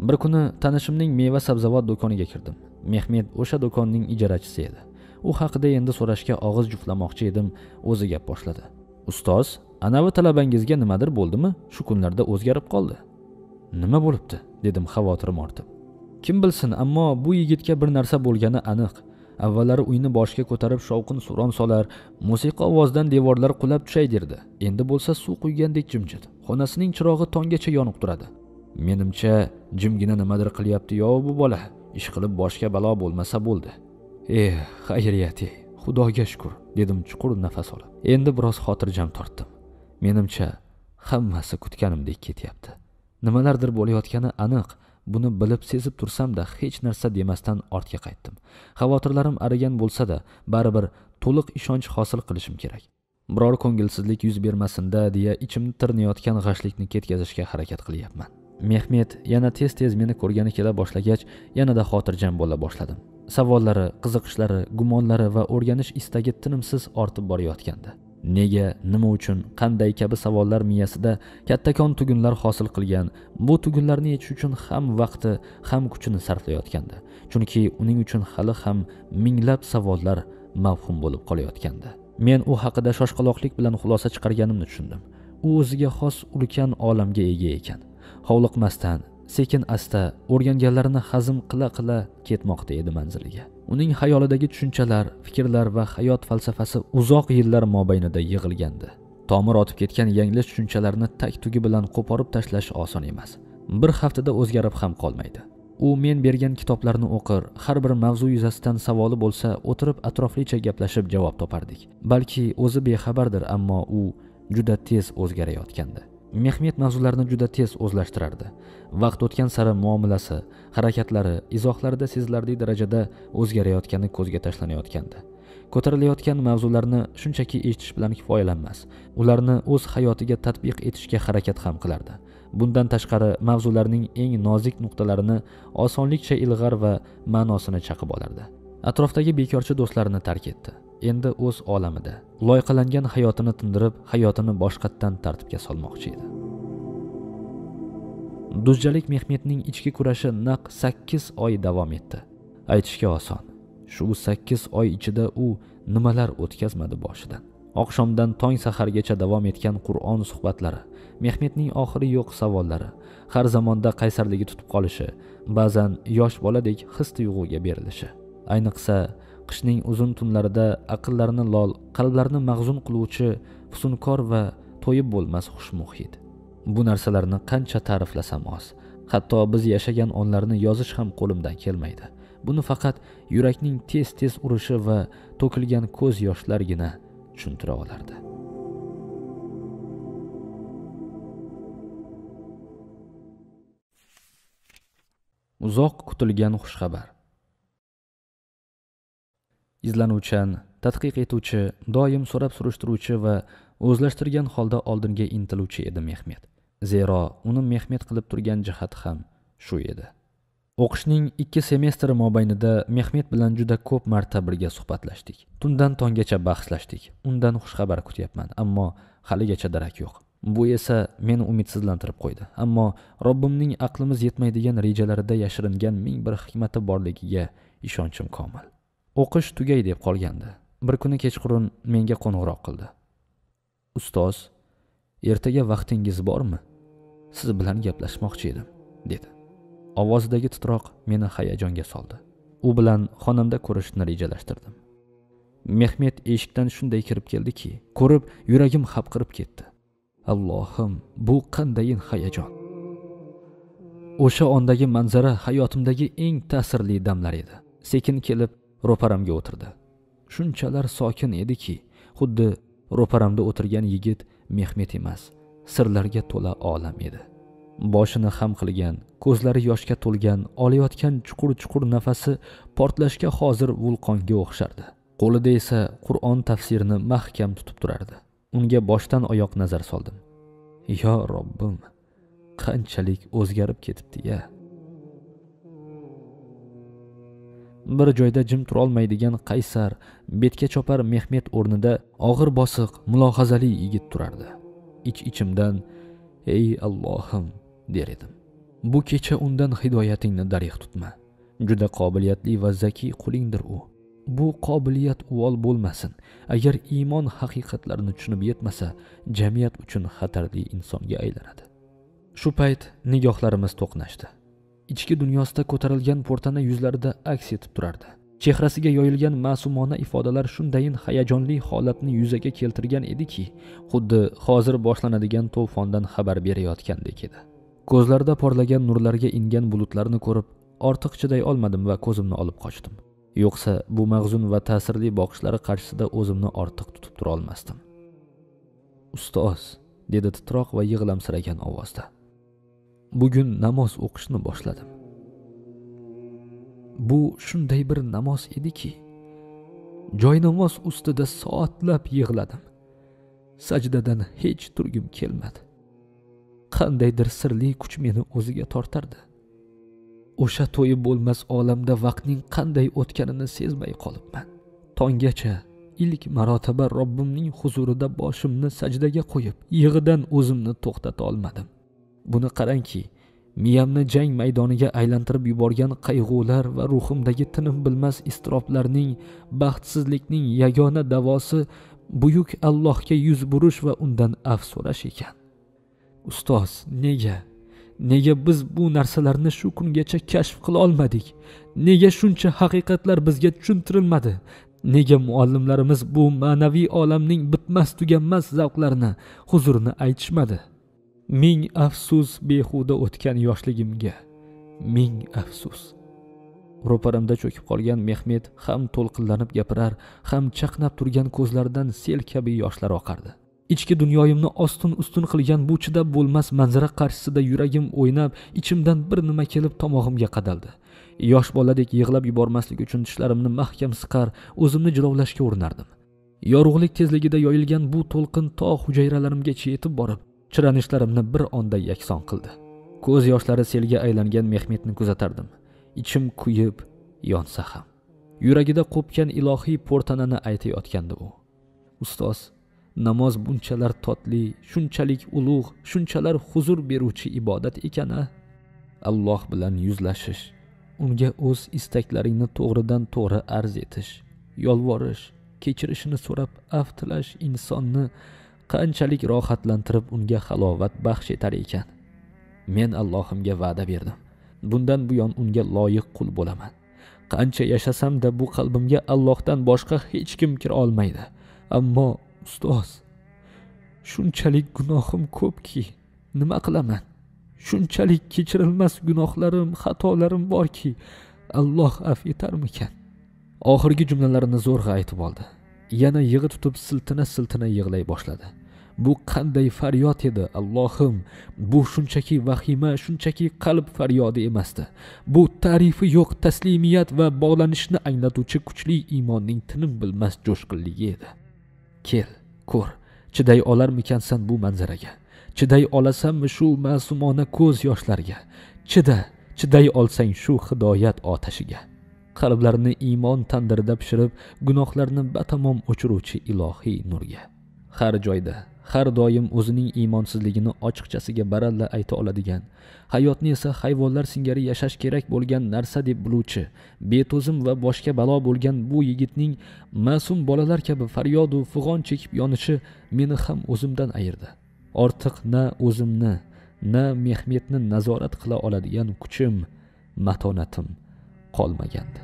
bir kuni tanishimning meva sabzavot do'koniga kirdim mehmet o'sha do'konning ijarachisi edi u haqida endi so'rashga og'iz juftlamoqchi edim o'zi gap boshladi ustoz anavi talabangizga nimadir bo'ldimi shu kunlarda o'zgarib qoldi nima bo'libdi dedim xavotirim ortib kim bilsin ammo bu yigitga bir narsa bo'lgani aniq avvallari uyni boshga ko'tarib shovqin suron solar musiqa ovozidan devorlar qulab tushay derdi endi bo'lsa suv quygandek jimjit xonasining chirog'i tonggacha yonib turadi menimcha jimgina nimadir qilyapti yo bu bola ishqilib boshga balo bo'lmasa bo'ldi eh xayriyati xudoga shukur dedim chuqur nafas olib endi biroz xotirjam tortdim menimcha hammasi kutganimdek ketyapti nimalardir bo'layotgani aniq buni bilib sezib tursamda hech narsa demasdan ortga qaytdim xavotirlarim arigan bo'lsa da baribir to'liq ishonch hosil qilishim kerak biror ko'ngilsizlik yuz bermasinda deya ichimni tirnayotgan g'ashlikni ketkazishga harakat qilyapman mehmet yana tez tez meni ko'rgani kela boshlagach yanada xotirjam bo'la boshladim savollari qiziqishlari gumonlari va o'rganish istagi tinimsiz ortib borayotgandi nega nima uchun qanday kabi savollar miyasida kattakon tugunlar hosil qilgan bu tugunlarni yechish uchun ham vaqti ham kuchini sarflayotgandi chunki uning uchun hali ham minglab savollar mavhum bo'lib qolayotgandi men u haqida shoshqaloqlik bilan xulosa chiqarganimni tushundim u o'ziga xos ulkan olamga ega ekan hovliqmasdan sekin asta o'rganganlarini hazm qila qila ketmoqda edi manziliga uning xayolidagi tushunchalar fikrlar va hayot falsafasi uzoq yillar mobaynida yig'ilgandi tomir otib ketgan yanglish tushunchalarni tag tugi bilan qo'porib tashlash oson emas bir haftada o'zgarib ham qolmaydi u men bergan kitoblarni o'qir har bir mavzu yuzasidan savoli bo'lsa o'tirib atroflicha gaplashib javob topardik balki o'zi bexabardir ammo u juda tez o'zgarayotgandi mehmet mavzularini juda tez o'zlashtirardi vaqt o'tgan sari muomalasi harakatlari izohlarida sezilarli darajada o'zgarayotgani ko'zga tashlanayotgandi ko'tarilayotgan mavzularni shunchaki eshitish bilan kifoyalanmas ularni o'z hayotiga tatbiq etishga harakat ham qilardi bundan tashqari mavzularning eng nozik nuqtalarini osonlikcha ilg'ar va ma'nosini chaqib olardi atrofdagi bekorchi do'stlarini tark etdi endi o'z olamida loyqalangan hayotini tindirib hayotini boshqatdan tartibga solmoqchi edi dujjalik mehmetning ichki kurashi naq sakkiz oy davom etdi aytishga oson shu sakkiz oy ichida u nimalar o'tkazmadi boshidan oqshomdan tong sahargacha davom etgan qur'on suhbatlari mehmetning oxiri yo'q savollari har zamonda qaysarligi tutib qolishi ba'zan yosh boladek his tuyg'uga berilishi ayniqsa qishning uzun tunlarida aqllarni lol qalblarni mag'zun qiluvchi husnkor va to'yib bo'lmas xush bu narsalarni qancha ta'riflasam oz hatto biz yashagan onlarni yozish ham qo'limdan kelmaydi buni faqat yurakning tez tez urishi va to'kilgan ko'z yoshlargina tushuntira olardi uzoq kutilgan xushxabar izlanuvchan tadqiq etuvchi doim so'rab surishtiruvchi va o'zlashtirgan holda oldinga intiluvchi edi mehmet zero uni mehmet qilib turgan jihati ham shu edi o'qishning ikki semestri mobaynida mehmet bilan juda ko'p marta birga suhbatlashdik tundan tonggacha bahslashdik undan xushxabar kutyapman ammo haligacha darak yo'q bu esa meni umidsizlantirib qo'ydi ammo robbimning aqlimiz yetmaydigan rejalarida yashiringan ming bir hikmati borligiga ishonchim komil o'qish tugay deb qolgandi bir kuni kechqurun menga qo'ng'iroq qildi ustoz ertaga vaqtingiz bormi siz bilan gaplashmoqchi edim dedi ovozidagi titroq meni hayajonga soldi u bilan xonamda ko'rishishni rejalashtirdim mehmet eshikdan shunday kirib keldiki ko'rib yuragim hapqirib ketdi allohim bu qandayin hayajon o'sha ondagi manzara hayotimdagi eng ta'sirli damlar edi sekin kelib ro'paramga o'tirdi shunchalar sokin ediki xuddi ro'paramda o'tirgan yigit mehmet emas sirlarga to'la olam edi boshini xam qilgan ko'zlari yoshga to'lgan olayotgan chuqur chuqur nafasi portlashga hozir vulqonga o'xshardi qo'lida esa qur'on tafsirini mahkam tutib turardi unga boshdan oyoq nazar soldim yo robbim qanchalik o'zgarib ketibdi ya bir joyda jim turolmaydigan qaysar betga chopar mehmet o'rnida og'ir bosiq mulohazali yigit turardi ich ichimdan ey allohim der edim bu kecha undan hidoyatingni darig' tutma juda qobiliyatli va zakiy qulingdir u bu qobiliyat uvol bo'lmasin agar iymon haqiqatlarini tushunib yetmasa jamiyat uchun xatarli insonga aylanadi shu payt nigohlarimiz to'qnashdi ichki dunyosida ko'tarilgan po'rtana yuzlarida aks etib turardi chehrasiga yoyilgan ma'sumona ifodalar shundayin hayajonli holatni yuzaga keltirgan ediki xuddi hozir boshlanadigan to'fondan xabar berayotgandek edi ko'zlarida porlagan nurlarga ingan bulutlarni ko'rib ortiq chiday olmadim va ko'zimni olib qochdim yo'qsa bu mag'zun va ta'sirli boqishlari qarshisida o'zimni ortiq tutib turolmasdim ustoz dedi titroq va yig'lamsiragan ovozda bugun namoz o'qishni boshladim bu shunday bir namoz ediki joynamoz ustida soatlab yig'ladim sajdadan hech turgim kelmadi qandaydir sirli kuch meni o'ziga tortardi o'sha to'yib bo'lmas olamda vaqtning qanday o'tganini sezmay qolibman tonggacha ilk marotaba robbimning huzurida boshimni sajdaga qo'yib yig'idan o'zimni to'xtata olmadim buni qarangki miyamni jang maydoniga aylantirib yuborgan qayg'ular va ruhimdagi tinim bilmas iztiroblarning baxtsizlikning yagona davosi buyuk allohga yuz burish va undan af so'rash ekan ustoz nega nega biz bu narsalarni shu kungacha kashf qila olmadik nega shuncha haqiqatlar bizga tushuntirilmadi nega muallimlarimiz bu ma'naviy olamning bitmas tuganmas zavqlarini huzurni aytishmadi ming afsus behuda o'tgan yoshligimga ming afsus ro'paramda cho'kib qolgan mehmet ham to'lqinlanib gapirar ham chaqnab turgan ko'zlaridan sel kabi yoshlar oqardi ichki dunyoyimni ostin ustun qilgan bu chidab bo'lmas manzara qarshisida yuragim o'ynab ichimdan bir nima kelib tomog'imga qadaldi yosh boladek yig'lab yubormaslik uchun tishlarimni mahkam siqar o'zimni jilovlashga urinardim yorug'lik tezligida yoyilgan bu to'lqin to hujayralarimgacha yetib borib chiranishlarimni bir onda yakson qildi ko'z yoshlari selga aylangan mehmetni kuzatardim ichim kuyib yonsa ham yuragida qo'pgan ilohiy po'rtanani aytayotgandi u ustoz namoz bunchalar totli shunchalik ulug' shunchalar huzur beruvchi ibodat ekan a alloh bilan yuzlashish unga o'z istaklaringni to'g'ridan to'g'ri arz etish yolvorish kechirishini so'rab aftilash insonni qanchalik rohatlantirib unga halovat baxsh etar ekan men allohimga va'da berdim bundan buyon unga loyiq qul bo'laman qancha yashasamda bu qalbimga allohdan boshqa hech kim kira olmaydi ammo ustoz shunchalik gunohim ko'pki nima qilaman shunchalik kechirilmas gunohlarim xatolarim borki alloh af etarmikan oxirgi jumlalarini zo'rg'a aytib oldi yana yig'i tutib siltina siltina yig'lay boshladi bu qanday faryod edi allohim bu shunchaki vahima shunchaki qalb faryodi emasdi bu tarifi yo'q taslimiyat va bog'lanishni anglatuvchi kuchli iymonning tinim bilmas jo'shqinligi edi kel ko'r chiday olarmikansan bu manzaraga chiday olasanmi shu ma'sumona ko'z yoshlarga chida chiday olsang shu hidoyat otashiga qalblarni iymon tandirida pishirib gunohlarni batamom o'chiruvchi ilohiy nurga har joyda har doim o'zining iymonsizligini ochiqchasiga baralla ayta oladigan hayotni esa hayvonlar singari yashash kerak bo'lgan narsa deb biluvchi beto'zim va boshga balo bo'lgan bu yigitning ma'sum bolalar kabi faryodu fig'on chekib yonishi meni ham o'zimdan ayirdi ortiq na o'zimni na mehmetni nazorat qila oladigan kuchim matonatim qolmagandi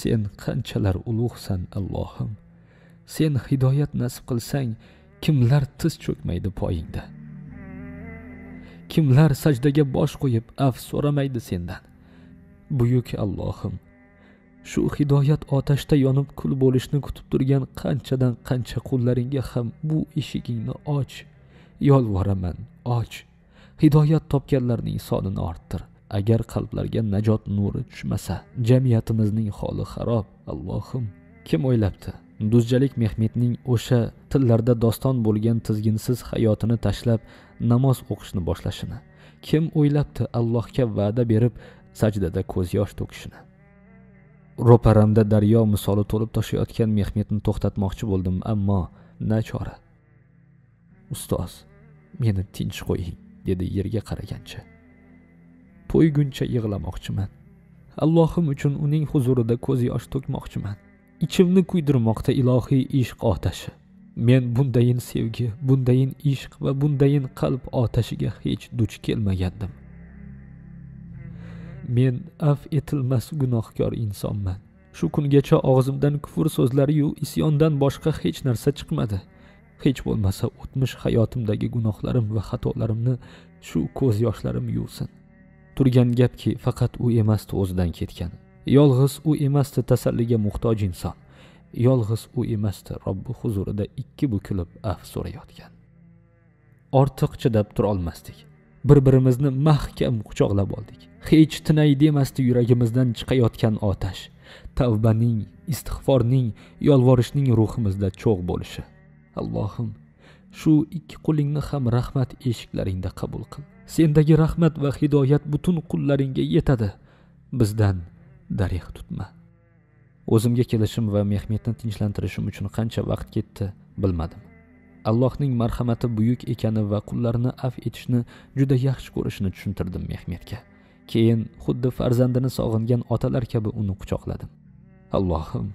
sen qanchalar ulug'san allohim sen hidoyat nasib qilsang kimlar tiz cho'kmaydi poyingda kimlar sajdaga bosh qo'yib af so'ramaydi sendan buyuk allohim shu hidoyat otashda yonib kul bo'lishni kutib turgan qanchadan qancha qullaringga ham bu eshigingni och yolvoraman och hidoyat topganlarning sonini orttir agar qalblarga najot nuri tushmasa jamiyatimizning holi xarob allohim kim o'ylabdi do'stjalik mehmetning o'sha tillarda doston bo'lgan tizginsiz hayotini tashlab namoz o'qishni boshlashini kim o'ylabdi allohga va'da berib sajdada ko'z yosh to'kishini ro'paramda daryo misoli to'lib toshayotgan mehmetni to'xtatmoqchi bo'ldim ammo nachora ustoz meni tinch qo'ying dedi yerga qaragancha to'yguncha yig'lamoqchiman allohim uchun uning huzurida ko'z yosh to'kmoqchiman ichimni kuydirmoqda ilohiy ishq otashi men bundayin sevgi bundayin ishq va bundayin qalb otashiga hech duch kelmagandim men af etilmas gunohkor insonman shu kungacha og'zimdan kufr so'zlariyu isyondan boshqa hech narsa chiqmadi hech bo'lmasa o'tmish hayotimdagi gunohlarim va xatolarimni shu ko'z yoshlarim yuvsin turgan gapki faqat u emasdi o'zidan ketgan yolg'iz u emasdi tasalliga muhtoj inson yolg'iz u emasdi robbi huzurida ikki bukilib af so'rayotgan ortiq chidab turolmasdik bir birimizni mahkam quchoqlab oldik hech tinay demasdi yuragimizdan chiqayotgan otash tavbaning istig'forning yolvorishning ruhimizda cho'g' bo'lishi allohim shu ikki qulingni ham rahmat eshiklaringda qabul qil sendagi rahmat va hidoyat butun qullaringga yetadi bizdan darig' tutma o'zimga kelishim va mehmetni tinchlantirishim uchun qancha vaqt ketdi bilmadim allohning marhamati buyuk ekani va qullarni af etishni juda yaxshi ko'rishini tushuntirdim mehmetga keyin xuddi farzandini sog'ingan otalar kabi uni quchoqladim allohim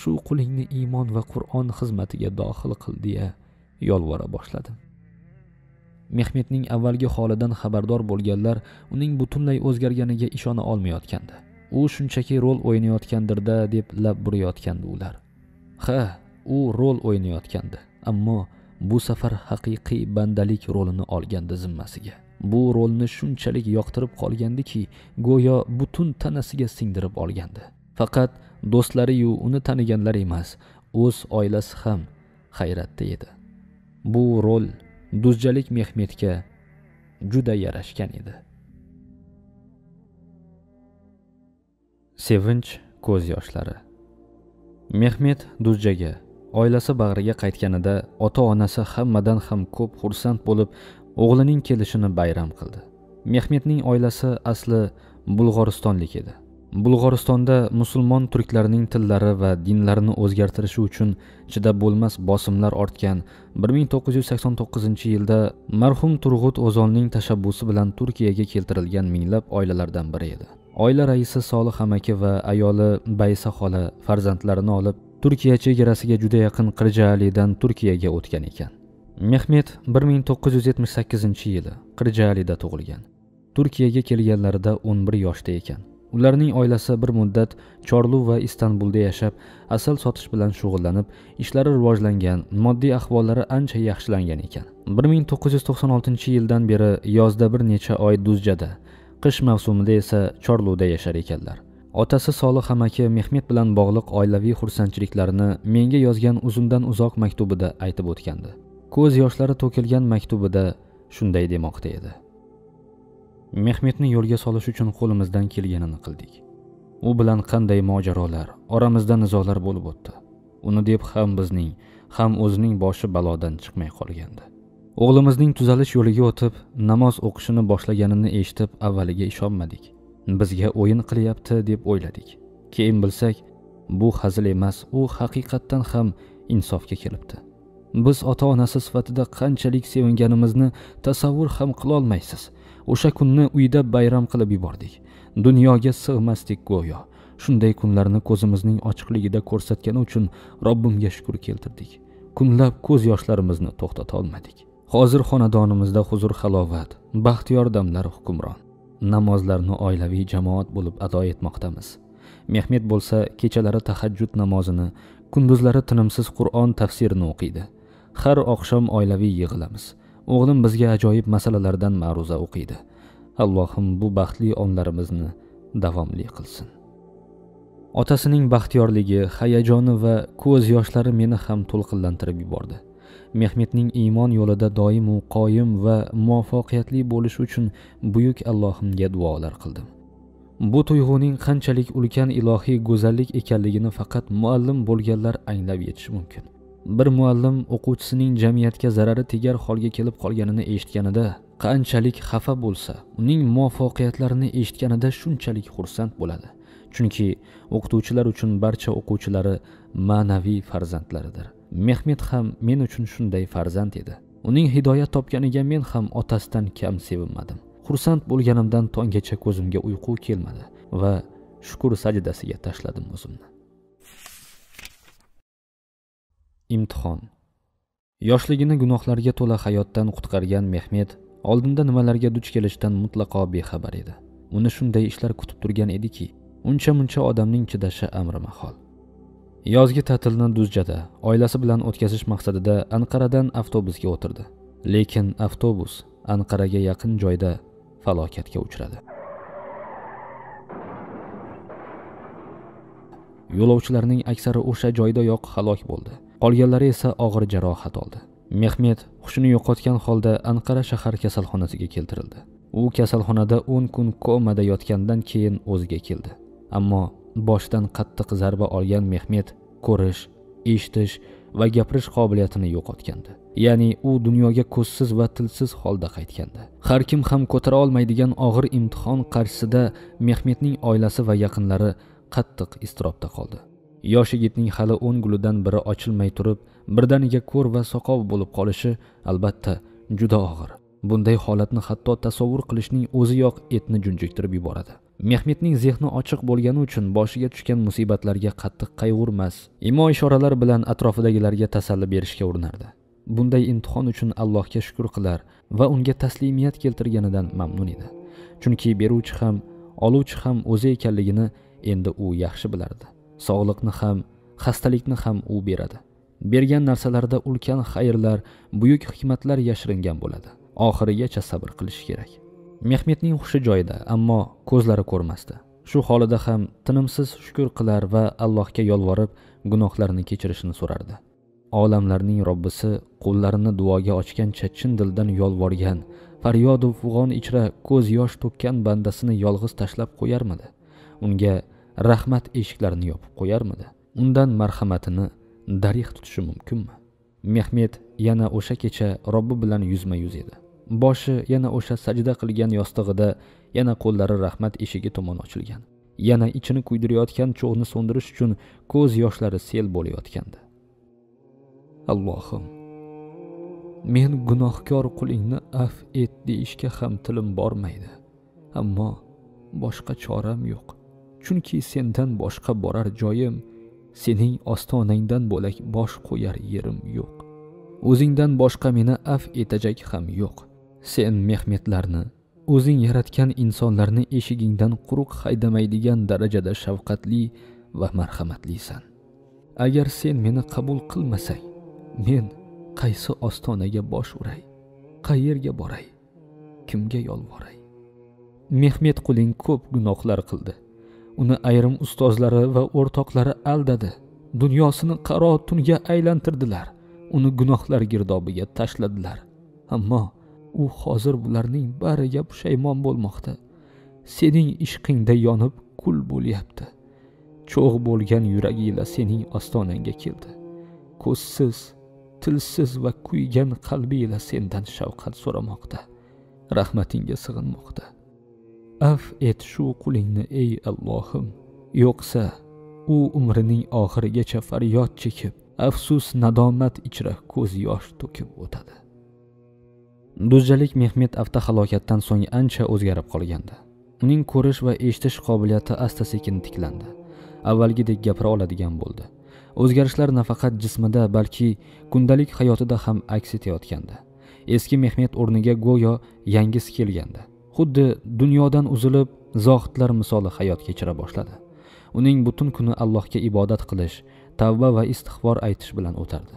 shu qulingni iymon va qur'on xizmatiga dohil qil deya yolvora boshladim mehmetning avvalgi holidan xabardor bo'lganlar uning butunlay o'zgarganiga ishona olmayotgandi u shunchaki rol o'ynayotgandirda deb lab burayotgandi ular ha u rol o'ynayotgandi ammo bu safar haqiqiy bandalik rolini olgandi zimmasiga bu rolni shunchalik yoqtirib qolgandiki go'yo butun tanasiga singdirib olgandi faqat do'stlariyu uni taniganlar emas o'z oilasi ham hayratda edi bu rol duzjalik mehmetga juda yarashgan edi sevinch ko'z yoshlari mehmet dujjaga oilasi bag'riga qaytganida ota onasi hammadan ham ko'p xursand bo'lib o'g'lining kelishini bayram qildi mehmetning oilasi asli bulg'oristonlik edi bulg'oristonda musulmon turklarning tillari va dinlarini o'zgartirishi uchun chidab bo'lmas bosimlar ortgan 1989 yilda marhum turg'ut o'zonning tashabbusi bilan turkiyaga keltirilgan minglab oilalardan biri edi oila raisi solih amaki va ayoli baysa xola farzandlarini olib turkiya chegarasiga juda yaqin qirjaalidan turkiyaga o'tgan ekan mehmet 1978 yili qirjaalida tug'ilgan turkiyaga kelganlarida 11 yoshda ekan ularning oilasi bir muddat chorlu va istanbulda yashab asal sotish bilan shug'ullanib ishlari rivojlangan moddiy ahvollari ancha yaxshilangan ekan 1996 yildan beri yozda bir necha oy duzjada qish mavsumida esa chorluvda yashar ekanlar otasi solih amaki mehmet bilan bog'liq oilaviy xursandchiliklarini menga yozgan uzundan uzoq maktubida aytib o'tgandi ko'z yoshlari to'kilgan maktubida shunday demoqda edi mehmetni yo'lga solish uchun qo'limizdan kelganini qildik u bilan qanday mojarolar oramizda nizolar bo'lib o'tdi uni deb ham bizning ham o'zining boshi balodan chiqmay qolgandi o'g'limizning tuzalish yo'liga o'tib namoz o'qishini boshlaganini eshitib avvaliga ishonmadik bizga o'yin qilyapti deb o'yladik keyin bilsak bu hazil emas u haqiqatdan ham insofga kelibdi biz ota onasi sifatida qanchalik sevinganimizni tasavvur ham qilolmaysiz o'sha kunni uyda bayram qilib yubordik dunyoga sig'masdik go'yo shunday kunlarni ko'zimizning ochiqligida ko'rsatgani uchun robbimga shukur keltirdik kunlab ko'z yoshlarimizni to'xtata olmadik hozir xonadonimizda huzur halovat baxtiyor damlar hukmron namozlarni oilaviy jamoat bo'lib ado etmoqdamiz mehmet bo'lsa kechalari tahajjud namozini kunduzlari tinimsiz qur'on tafsirini o'qiydi har oqshom oilaviy yig'ilamiz o'g'lim bizga ajoyib masalalardan ma'ruza o'qiydi allohim bu baxtli onlarimizni davomli qilsin otasining baxtiyorligi hayajoni va ko'z yoshlari meni ham to'lqinlantirib yubordi mehmetning iymon yo'lida doimu qoyim va muvaffaqiyatli bo'lishi uchun buyuk allohimga duolar qildim bu tuyg'uning qanchalik ulkan ilohiy go'zallik ekanligini faqat muallim bo'lganlar anglab yetishi mumkin bir muallim o'quvchisining jamiyatga zarari tegar holga kelib qolganini eshitganida qanchalik xafa bo'lsa uning muvaffaqiyatlarini eshitganida shunchalik xursand bo'ladi chunki o'qituvchilar uchun barcha o'quvchilari ma'naviy farzandlaridir mehmet ham men uchun shunday farzand edi uning hidoyat topganiga men ham otasidan kam sevinmadim xursand bo'lganimdan tonggacha ko'zimga uyqu kelmadi va shukur sajdasiga tashladim o'zimni imtihon yoshligini gunohlarga to'la hayotdan qutqargan mehmet oldinda nimalarga duch kelishdan mutlaqo bexabar edi uni shunday ishlar kutib turgan ediki uncha muncha odamning chidashi amri mahol yozgi ta'tilni duzjada oilasi bilan o'tkazish maqsadida anqaradan avtobusga o'tirdi lekin avtobus anqaraga yaqin joyda falokatga uchradi yo'lovchilarning aksari o'sha joydayoq halok bo'ldi qolganlari esa og'ir jarohat oldi mehmet hushini yo'qotgan holda anqara shahar kasalxonasiga keltirildi u kasalxonada o'n kun komada yotgandan keyin o'ziga keldi ammo boshdan qattiq zarba olgan mehmet ko'rish eshitish va gapirish qobiliyatini yo'qotgandi ya'ni u dunyoga ko'zsiz va tilsiz holda qaytgandi har kim ham ko'tara olmaydigan og'ir imtihon qarshisida mehmetning oilasi va yaqinlari qattiq iztirobda qoldi yosh yigitning hali o'ng gulidan biri ochilmay turib birdaniga ko'r va soqov bo'lib qolishi albatta juda og'ir bunday holatni hatto tasavvur qilishning o'ziyoq etni junjiktirib yuboradi mehmetning zehni ochiq bo'lgani uchun boshiga tushgan musibatlarga qattiq qayg'urmas imo ishoralar bilan atrofidagilarga tasalli berishga urinardi bunday imtihon uchun allohga shukur qilar va unga taslimiyat keltirganidan mamnun edi chunki beruvchi ham oluvchi ham o'zi ekanligini endi u yaxshi bilardi sog'liqni ham xastalikni ham u beradi bergan narsalarda ulkan xayrlar buyuk hikmatlar yashiringan bo'ladi oxirigacha sabr qilish kerak mehmetning hushi joyida ammo ko'zlari ko'rmasdi shu holida ham tinimsiz shukur qilar va allohga yolvorib gunohlarini kechirishini so'rardi olamlarning robbisi qo'llarini duoga ochgancha chin dildan yolvorgan faryodu fug'on ichra ko'z yosh to'kkan bandasini yolg'iz tashlab qo'yarmidi unga rahmat eshiklarini yopib qo'yarmidi undan marhamatini darig' tutishi mumkinmi mehmet yana o'sha kecha robbi bilan yuzma yuz edi boshi yana o'sha sajda qilgan yostig'ida yana qo'llari rahmat eshigi tomon ochilgan yana ichini kuydirayotgan cho'g'ni so'ndirish uchun ko'z yoshlari sel bo'layotgandi allohim men gunohkor qulingni af et deyishga ham tilim bormaydi ammo boshqa choram yo'q chunki sendan boshqa borar joyim sening ostonangdan bo'lak bosh qo'yar yerim yo'q o'zingdan boshqa meni af etajak ham yo'q sen mehmetlarni o'zing yaratgan insonlarni eshigingdan quruq haydamaydigan darajada shafqatli va marhamatlisan agar sen meni qabul qilmasang men qaysi ostonaga bosh uray qayerga boray kimga yolvoray mehmet quling ko'p gunohlar qildi uni ayrim ustozlari va o'rtoqlari aldadi dunyosini qaro tunga aylantirdilar uni gunohlar girdobiga tashladilar ammo u hozir bularning bariga pushaymon bo'lmoqda sening ishqingda yonib kul bo'lyapti cho'g' bo'lgan yuragiyle sening ostonangga keldi ko'zsiz tilsiz va kuygan qalbiyle sendan shavqat so'ramoqda rahmatingga sig'inmoqda af et shu qulingni ey allohim yo'qsa u umrining oxirigacha faryod chekib afsus nadomat ichra ko'z yosh to'kib o'tadi do'jalik mehmet avtohalokatdan so'ng ancha o'zgarib qolgandi uning ko'rish va eshitish qobiliyati asta sekin tiklandi avvalgidek gapira oladigan bo'ldi o'zgarishlar nafaqat jismida balki kundalik hayotida ham aks etayotgandi eski mehmet o'rniga go'yo yangisi kelgandi xuddi dunyodan uzilib zohidlar misoli hayot kechira boshladi uning butun kuni allohga ibodat qilish tavba va istig'for aytish bilan o'tardi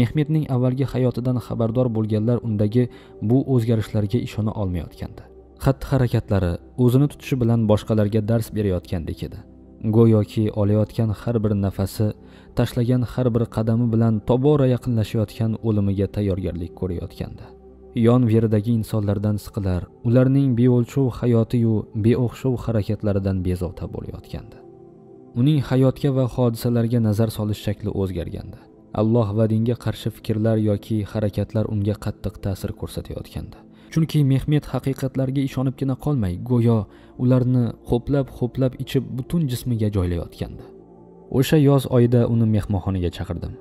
mehmedning avvalgi hayotidan xabardor bo'lganlar undagi bu o'zgarishlarga ishona olmayotgandi xatti harakatlari o'zini tutishi bilan boshqalarga dars berayotgandek edi go'yoki olayotgan har bir nafasi tashlagan har bir qadami bilan tobora yaqinlashayotgan o'limiga tayyorgarlik ko'rayotgandi yon veridagi insonlardan siqilar ularning beo'lchov hayotiyu beo'xshov harakatlaridan bezovta bo'layotgandi uning hayotga va hodisalarga nazar solish shakli o'zgargandi alloh va dinga qarshi fikrlar yoki harakatlar unga qattiq ta'sir ko'rsatayotgandi chunki mehmet haqiqatlarga ishonibgina qolmay go'yo ularni ho'plab ho'plab ichib butun jismiga joylayotgandi o'sha yoz oyida uni mehmonxonaga chaqirdim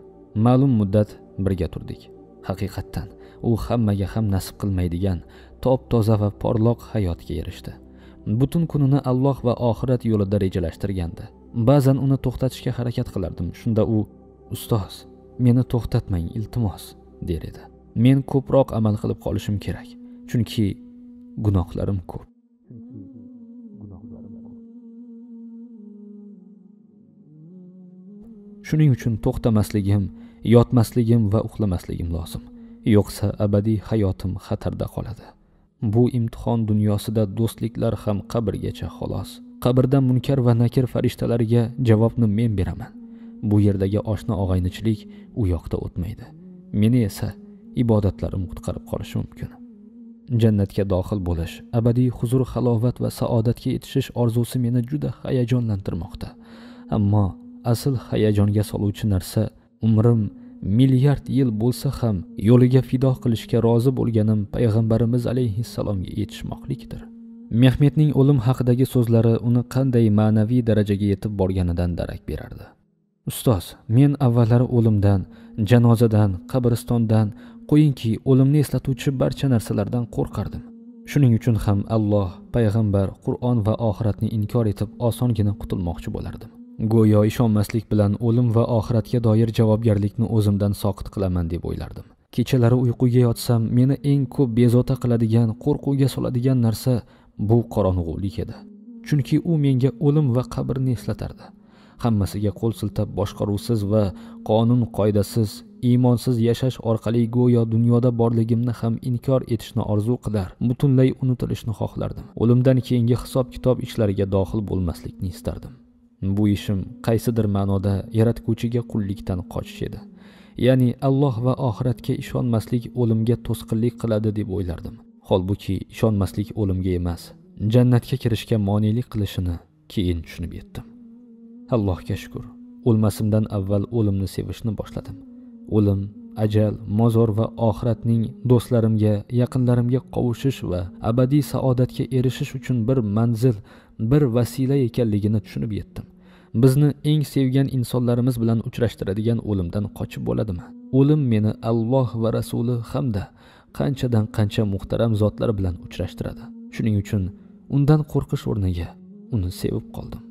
ma'lum muddat birga turdik haqiqatdan u hammaga ham nasib qilmaydigan top toza va porloq hayotga erishdi butun kunini alloh va oxirat yo'lida rejalashtirgandi ba'zan uni to'xtatishga harakat qilardim shunda u ustoz meni to'xtatmang iltimos der edi men ko'proq amal qilib qolishim kerak chunki gunohlarim ko'p shuning uchun to'xtamasligim yotmasligim va uxlamasligim lozim yo'qsa abadiy hayotim xatarda qoladi bu imtihon dunyosida do'stliklar ham qabrgacha xolos qabrda munkar va nakir farishtalariga javobni men beraman bu yerdagi oshna og'aynichilik u yoqda o'tmaydi meni esa ibodatlarim qutqarib qolishi mumkin jannatga dohil bo'lish abadiy huzur halovat va saodatga yetishish orzusi meni juda hayajonlantirmoqda ammo asl hayajonga soluvchi narsa umrim milliard yil bo'lsa ham yo'liga fido qilishga rozi bo'lganim payg'ambarimiz alayhissalomga yetishmoqlikdir mehmetning o'lim haqidagi so'zlari uni qanday ma'naviy darajaga yetib borganidan darak berardi ustoz men avvallari o'limdan janozadan qabristondan qo'yingki o'limni eslatuvchi barcha narsalardan qo'rqardim shuning uchun ham alloh payg'ambar qur'on va oxiratni inkor etib osongina qutulmoqchi bo'lardim go'yo ishonmaslik bilan o'lim va oxiratga doir javobgarlikni o'zimdan soqit qilaman deb o'ylardim kechalari uyquga yotsam meni eng ko'p bezovta qiladigan qo'rquvga soladigan narsa bu qorong'ulik edi chunki u menga o'lim va qabrni eslatardi hammasiga qo'l siltab boshqaruvsiz va qonun qoidasiz iymonsiz yashash orqali go'yo dunyoda borligimni ham inkor etishni orzu qilar butunlay unutilishni xohlardim o'limdan keyingi hisob kitob ishlariga dohil bo'lmaslikni istardim bu ishim qaysidir ma'noda yaratguvchiga qullikdan qochish edi ya'ni alloh va oxiratga ishonmaslik o'limga to'sqinlik qiladi deb o'ylardim holbuki ishonmaslik o'limga emas jannatga kirishga monelik qilishini keyin tushunib yetdim allohga shukur o'lmasimdan avval o'limni sevishni boshladim o'lim ajal mozor va oxiratning do'stlarimga yaqinlarimga qovushish va abadiy saodatga erishish uchun bir manzil bir vasila ekanligini tushunib yetdim bizni eng sevgan insonlarimiz bilan uchrashtiradigan o'limdan qochib bo'ladimi o'lim meni alloh va rasuli hamda qanchadan qancha muhtaram zotlar bilan uchrashtiradi shuning uchun undan qo'rqish o'rniga uni sevib qoldim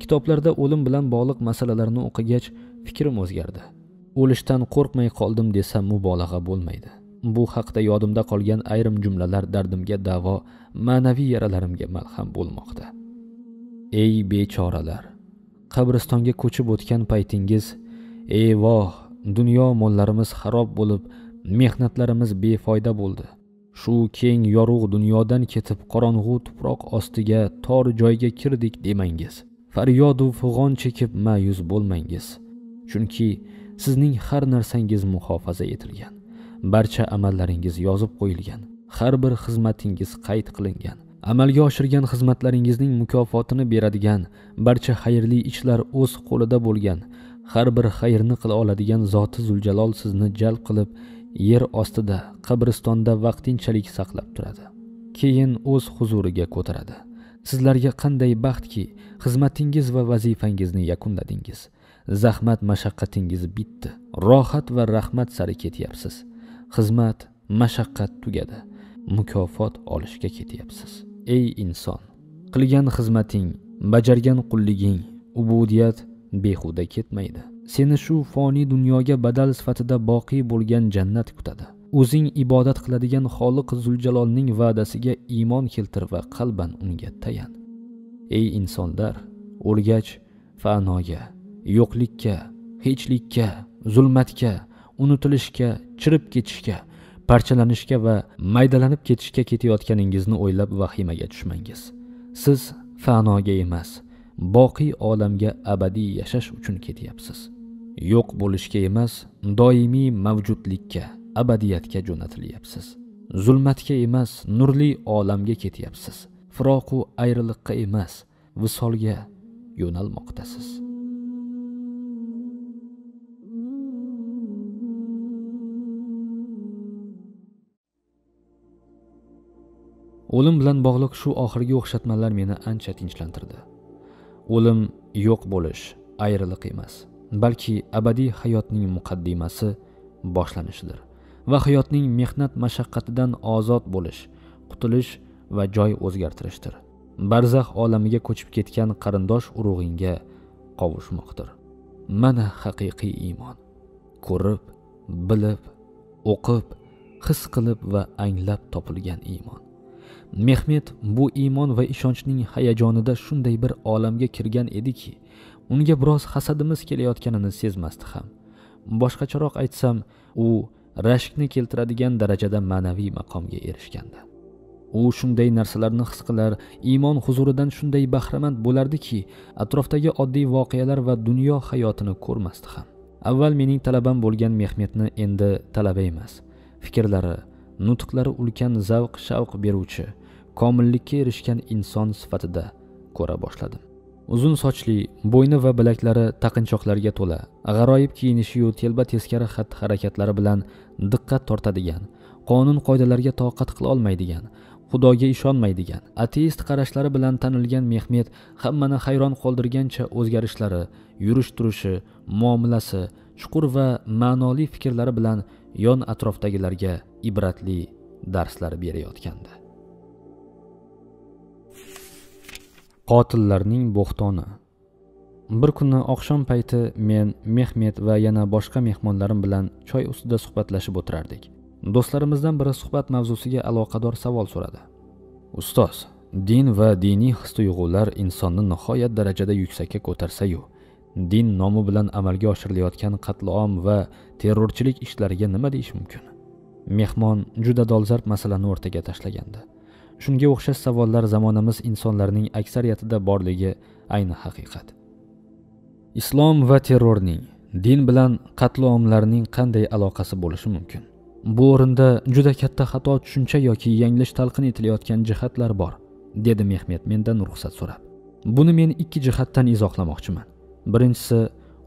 kitoblarda o'lim bilan bog'liq masalalarni o'qigach fikrim o'zgardi o'lishdan qo'rqmay qoldim desam mubolag'a bo'lmaydi bu haqda yodimda qolgan ayrim jumlalar dardimga davo ma'naviy yaralarimga malham bo'lmoqda ey bechoralar qabristonga ko'chib o'tgan paytingiz ey voh dunyo mollarimiz xarob bo'lib mehnatlarimiz befoyda bo'ldi shu keng yorug' dunyodan ketib qorong'u tuproq ostiga tor joyga kirdik demangiz faryodu fig'on chekib ma'yus bo'lmangiz chunki sizning har narsangiz muhofaza etilgan barcha amallaringiz yozib qo'yilgan har bir xizmatingiz qayd qilingan amalga oshirgan xizmatlaringizning mukofotini beradigan barcha xayrli ishlar o'z qo'lida bo'lgan har bir xayrni qila oladigan zoti zuljalol sizni jalb qilib yer ostida qabristonda vaqtinchalik saqlab turadi keyin o'z huzuriga ko'taradi sizlarga qanday baxtki xizmatingiz va vazifangizni yakunladingiz zahmat mashaqqatingiz bitdi rohat va rahmat sari ketyapsiz xizmat mashaqqat tugadi mukofot olishga ketyapsiz ey inson qilgan xizmating bajargan qulliging ubudiyat behuda ketmaydi seni shu foniy dunyoga badal sifatida boqiy bo'lgan jannat kutadi o'zing ibodat qiladigan xoliq zuljalolning va'dasiga iymon keltir va qalban unga tayan ey insonlar o'lgach fanoga yo'qlikka hechlikka zulmatga unutilishga chirib ketishga parchalanishga va maydalanib ketishga ketayotganingizni o'ylab vahimaga tushmangiz siz fanoga emas boqiy olamga abadiy yashash uchun ketyapsiz yo'q bo'lishga emas doimiy mavjudlikka abadiyatga jo'natilyapsiz zulmatga emas nurli olamga ketyapsiz firoqu ayriliqqa emas visolga yo'nalmoqdasiz o'lim bilan bog'liq shu oxirgi o'xshatmalar meni ancha tinchlantirdi o'lim yo'q bo'lish ayriliq emas balki abadiy hayotning muqaddimasi boshlanishidir va hayotning mehnat mashaqqatidan ozod bo'lish qutulish va joy o'zgartirishdir barzax olamiga ko'chib ketgan qarindosh urug'ingga qovushmoqdir mana haqiqiy iymon ko'rib bilib o'qib his qilib va anglab topilgan iymon mehmet bu iymon va ishonchning hayajonida shunday bir olamga kirgan ediki unga biroz hasadimiz kelayotganini sezmasdi ham boshqacharoq aytsam u rashkni keltiradigan darajada ma'naviy maqomga erishgandi u shunday narsalarni his qilar iymon huzuridan shunday bahramand bo'lardiki atrofdagi oddiy voqealar va dunyo hayotini ko'rmasdi ham avval mening talabam bo'lgan mehmetni endi talaba emas fikrlari nutqlari ulkan zavq shavq beruvchi komillikka erishgan inson sifatida ko'ra boshladim uzun sochli bo'yni va bilaklari taqinchoqlarga to'la g'aroyib kiyinishiyu telba teskari xatti harakatlari bilan diqqat tortadigan qonun qoidalarga toqat qila olmaydigan xudoga ishonmaydigan ateist qarashlari bilan tanilgan mehmet hammani hayron qoldirgancha o'zgarishlari yurish turishi muomalasi chuqur va ma'noli fikrlari bilan yon atrofdagilarga ibratli darslar berayotgandi qotillarning bo'xtoni bir kuni oqshom payti men mehmet va yana boshqa mehmonlarim bilan choy ustida suhbatlashib o'tirardik do'stlarimizdan biri suhbat mavzusiga aloqador savol so'radi ustoz din va diniy his tuyg'ular insonni nihoyat darajada yuksakka ko'tarsayu din nomi bilan amalga oshirilayotgan qatlom va terrorchilik ishlariga nima deyish mumkin mehmon juda dolzarb masalani o'rtaga tashlagandi shunga o'xshash savollar zamonimiz insonlarining aksariyatida borligi ayni haqiqat islom va terrorning din bilan qatlomlarning qanday aloqasi bo'lishi mumkin bu o'rinda juda katta xato tushuncha yoki yanglish talqin etilayotgan jihatlar bor dedi mehmet mendan ruxsat so'rab buni men ikki jihatdan izohlamoqchiman birinchisi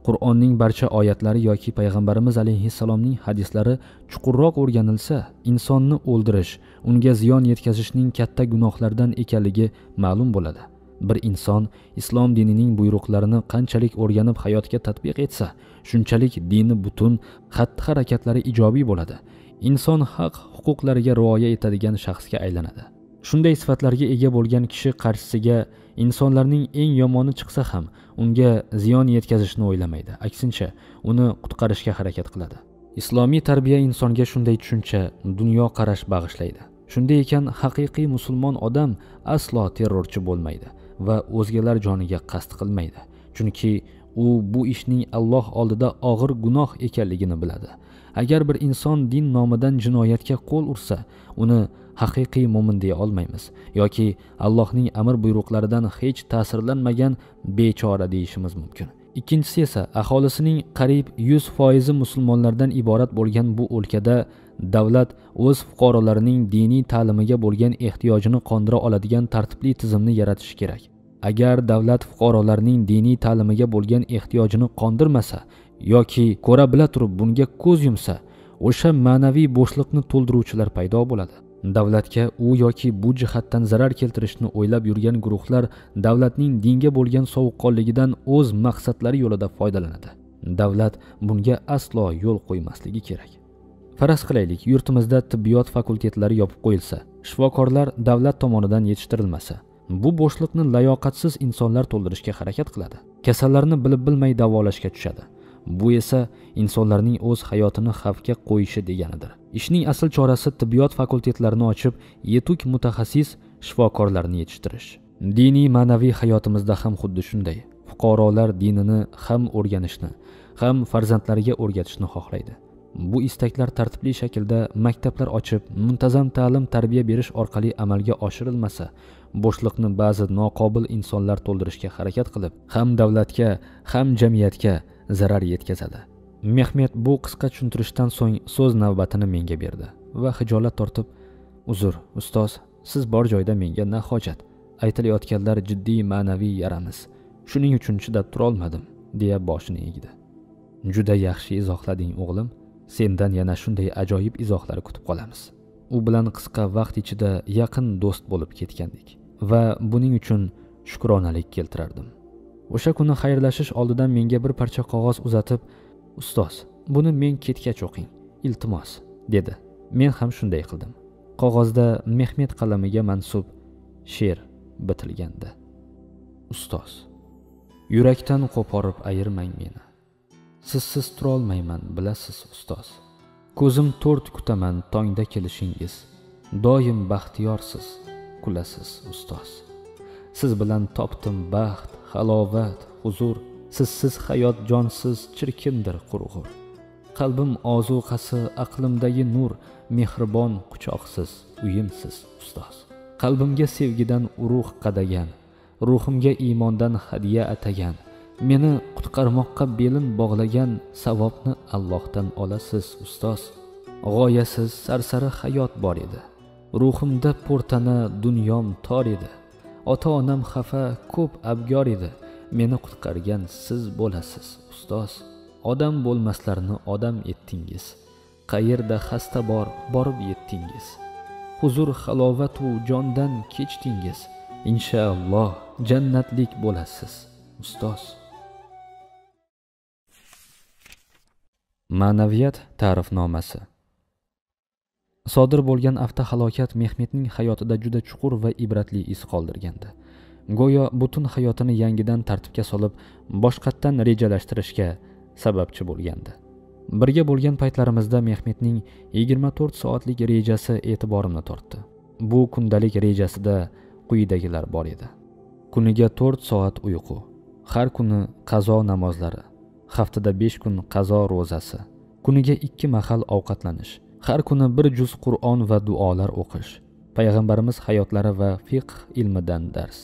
qur'onning barcha oyatlari yoki payg'ambarimiz alayhissalomning hadislari chuqurroq o'rganilsa insonni o'ldirish unga ziyon yetkazishning katta gunohlardan ekanligi ma'lum bo'ladi bir inson islom dinining buyruqlarini qanchalik o'rganib hayotga tatbiq etsa shunchalik dini butun xatti harakatlari ijobiy bo'ladi inson haq huquqlariga rioya etadigan shaxsga aylanadi shunday sifatlarga ega bo'lgan kishi qarshisiga insonlarning eng yomoni chiqsa ham unga ziyon yetkazishni o'ylamaydi aksincha uni qutqarishga harakat qiladi islomiy tarbiya insonga shunday tushuncha dunyo qarash bag'ishlaydi shunday ekan haqiqiy musulmon odam aslo terrorchi bo'lmaydi va o'zgalar joniga qasd qilmaydi chunki u bu ishning alloh oldida og'ir gunoh ekanligini biladi agar bir inson din nomidan jinoyatga qo'l ursa uni haqiqiy mo'min deya olmaymiz yoki allohning amr buyruqlaridan hech ta'sirlanmagan bechora deyishimiz mumkin ikkinchisi esa aholisining qariyb yuz foizi musulmonlardan iborat bo'lgan bu o'lkada davlat o'z fuqarolarining diniy ta'limiga bo'lgan ehtiyojini qondira oladigan tartibli tizimni yaratishi kerak agar davlat fuqarolarning diniy ta'limiga bo'lgan ehtiyojini qondirmasa yoki ko'ra bila turib bunga ko'z yumsa o'sha ma'naviy bo'shliqni to'ldiruvchilar paydo bo'ladi davlatga u yoki bu jihatdan zarar keltirishni o'ylab yurgan guruhlar davlatning dinga bo'lgan sovuqqonligidan o'z maqsadlari yo'lida foydalanadi davlat bunga aslo yo'l qo'ymasligi kerak faraz qilaylik yurtimizda tibbiyot fakultetlari yopib qo'yilsa shifokorlar davlat tomonidan yetishtirilmasa bu bo'shliqni layoqatsiz insonlar to'ldirishga harakat qiladi kasallarni bilib bilmay davolashga tushadi bu esa insonlarning o'z hayotini xavfga qo'yishi deganidir ishning asl chorasi tibbiyot fakultetlarini ochib yetuk mutaxassis shifokorlarni yetishtirish diniy ma'naviy hayotimizda ham xuddi shunday fuqarolar dinini ham o'rganishni ham farzandlariga o'rgatishni xohlaydi bu istaklar tartibli shaklda maktablar ochib muntazam ta'lim tarbiya berish orqali amalga oshirilmasa bo'shliqni ba'zi noqobil insonlar to'ldirishga harakat qilib ham davlatga ham jamiyatga zarar yetkazadi mehmet bu qisqa tushuntirishdan so'ng so'z navbatini menga berdi va hijolat tortib uzr ustoz siz bor joyda menga nahojat aytilayotganlar jiddiy ma'naviy yaramiz shuning uchun chidab turolmadim deya boshini egdi juda yaxshi izohlading o'g'lim sendan yana shunday ajoyib izohlar kutib qolamiz u bilan qisqa vaqt ichida yaqin do'st bo'lib ketgandik va buning uchun shukronalik keltirardim o'sha kuni xayrlashish oldidan menga bir parcha qog'oz uzatib ustoz buni men ketgach o'qing iltimos dedi men ham shunday qildim qog'ozda mehmet qalamiga mansub she'r bitilgandi ustoz yurakdan qo'porib ayirmang meni sizsiz turolmayman bilasiz ustoz ko'zim to'rt kutaman tongda kelishingiz doim baxtiyorsiz kulasiz ustoz siz bilan topdim baxt halovat huzur sizsiz hayot jonsiz chirkindir qurg'ur qalbim ozuqasi aqlimdagi nur mehribon quchoqsiz uyimsiz ustoz qalbimga sevgidan urug' qadagan ruhimga iymondan hadya atagan meni qutqarmoqqa belin bog'lagan savobni allohdan olasiz ustoz g'oyasiz sarsari hayot bor edi ruhimda po'rtana dunyom tor edi ota onam xafa ko'p abgor edi meni qutqargan siz bo'lasiz ustoz odam bo'lmaslarni odam etdingiz qayerda xasta bor borib yetdingiz huzur halovatu jondan kechdingiz inshaalloh jannatlik bo'lasiz ustoz ma'naviyat ta'rifnomasi sodir bo'lgan avtohalokat mehmetning hayotida juda chuqur va ibratli iz qoldirgandi go'yo butun hayotini yangidan tartibga solib boshqatdan rejalashtirishga sababchi bo'lgandi birga bo'lgan paytlarimizda mehmetning 24 soatlik rejasi e'tiborimni tortdi bu kundalik rejasida quyidagilar bor edi kuniga 4 soat uyqu har kuni qazo namozlari haftada 5 kun qazo ro'zasi kuniga 2 mahal ovqatlanish har kuni bir juz qur'on va duolar o'qish payg'ambarimiz hayotlari va fiqh ilmidan dars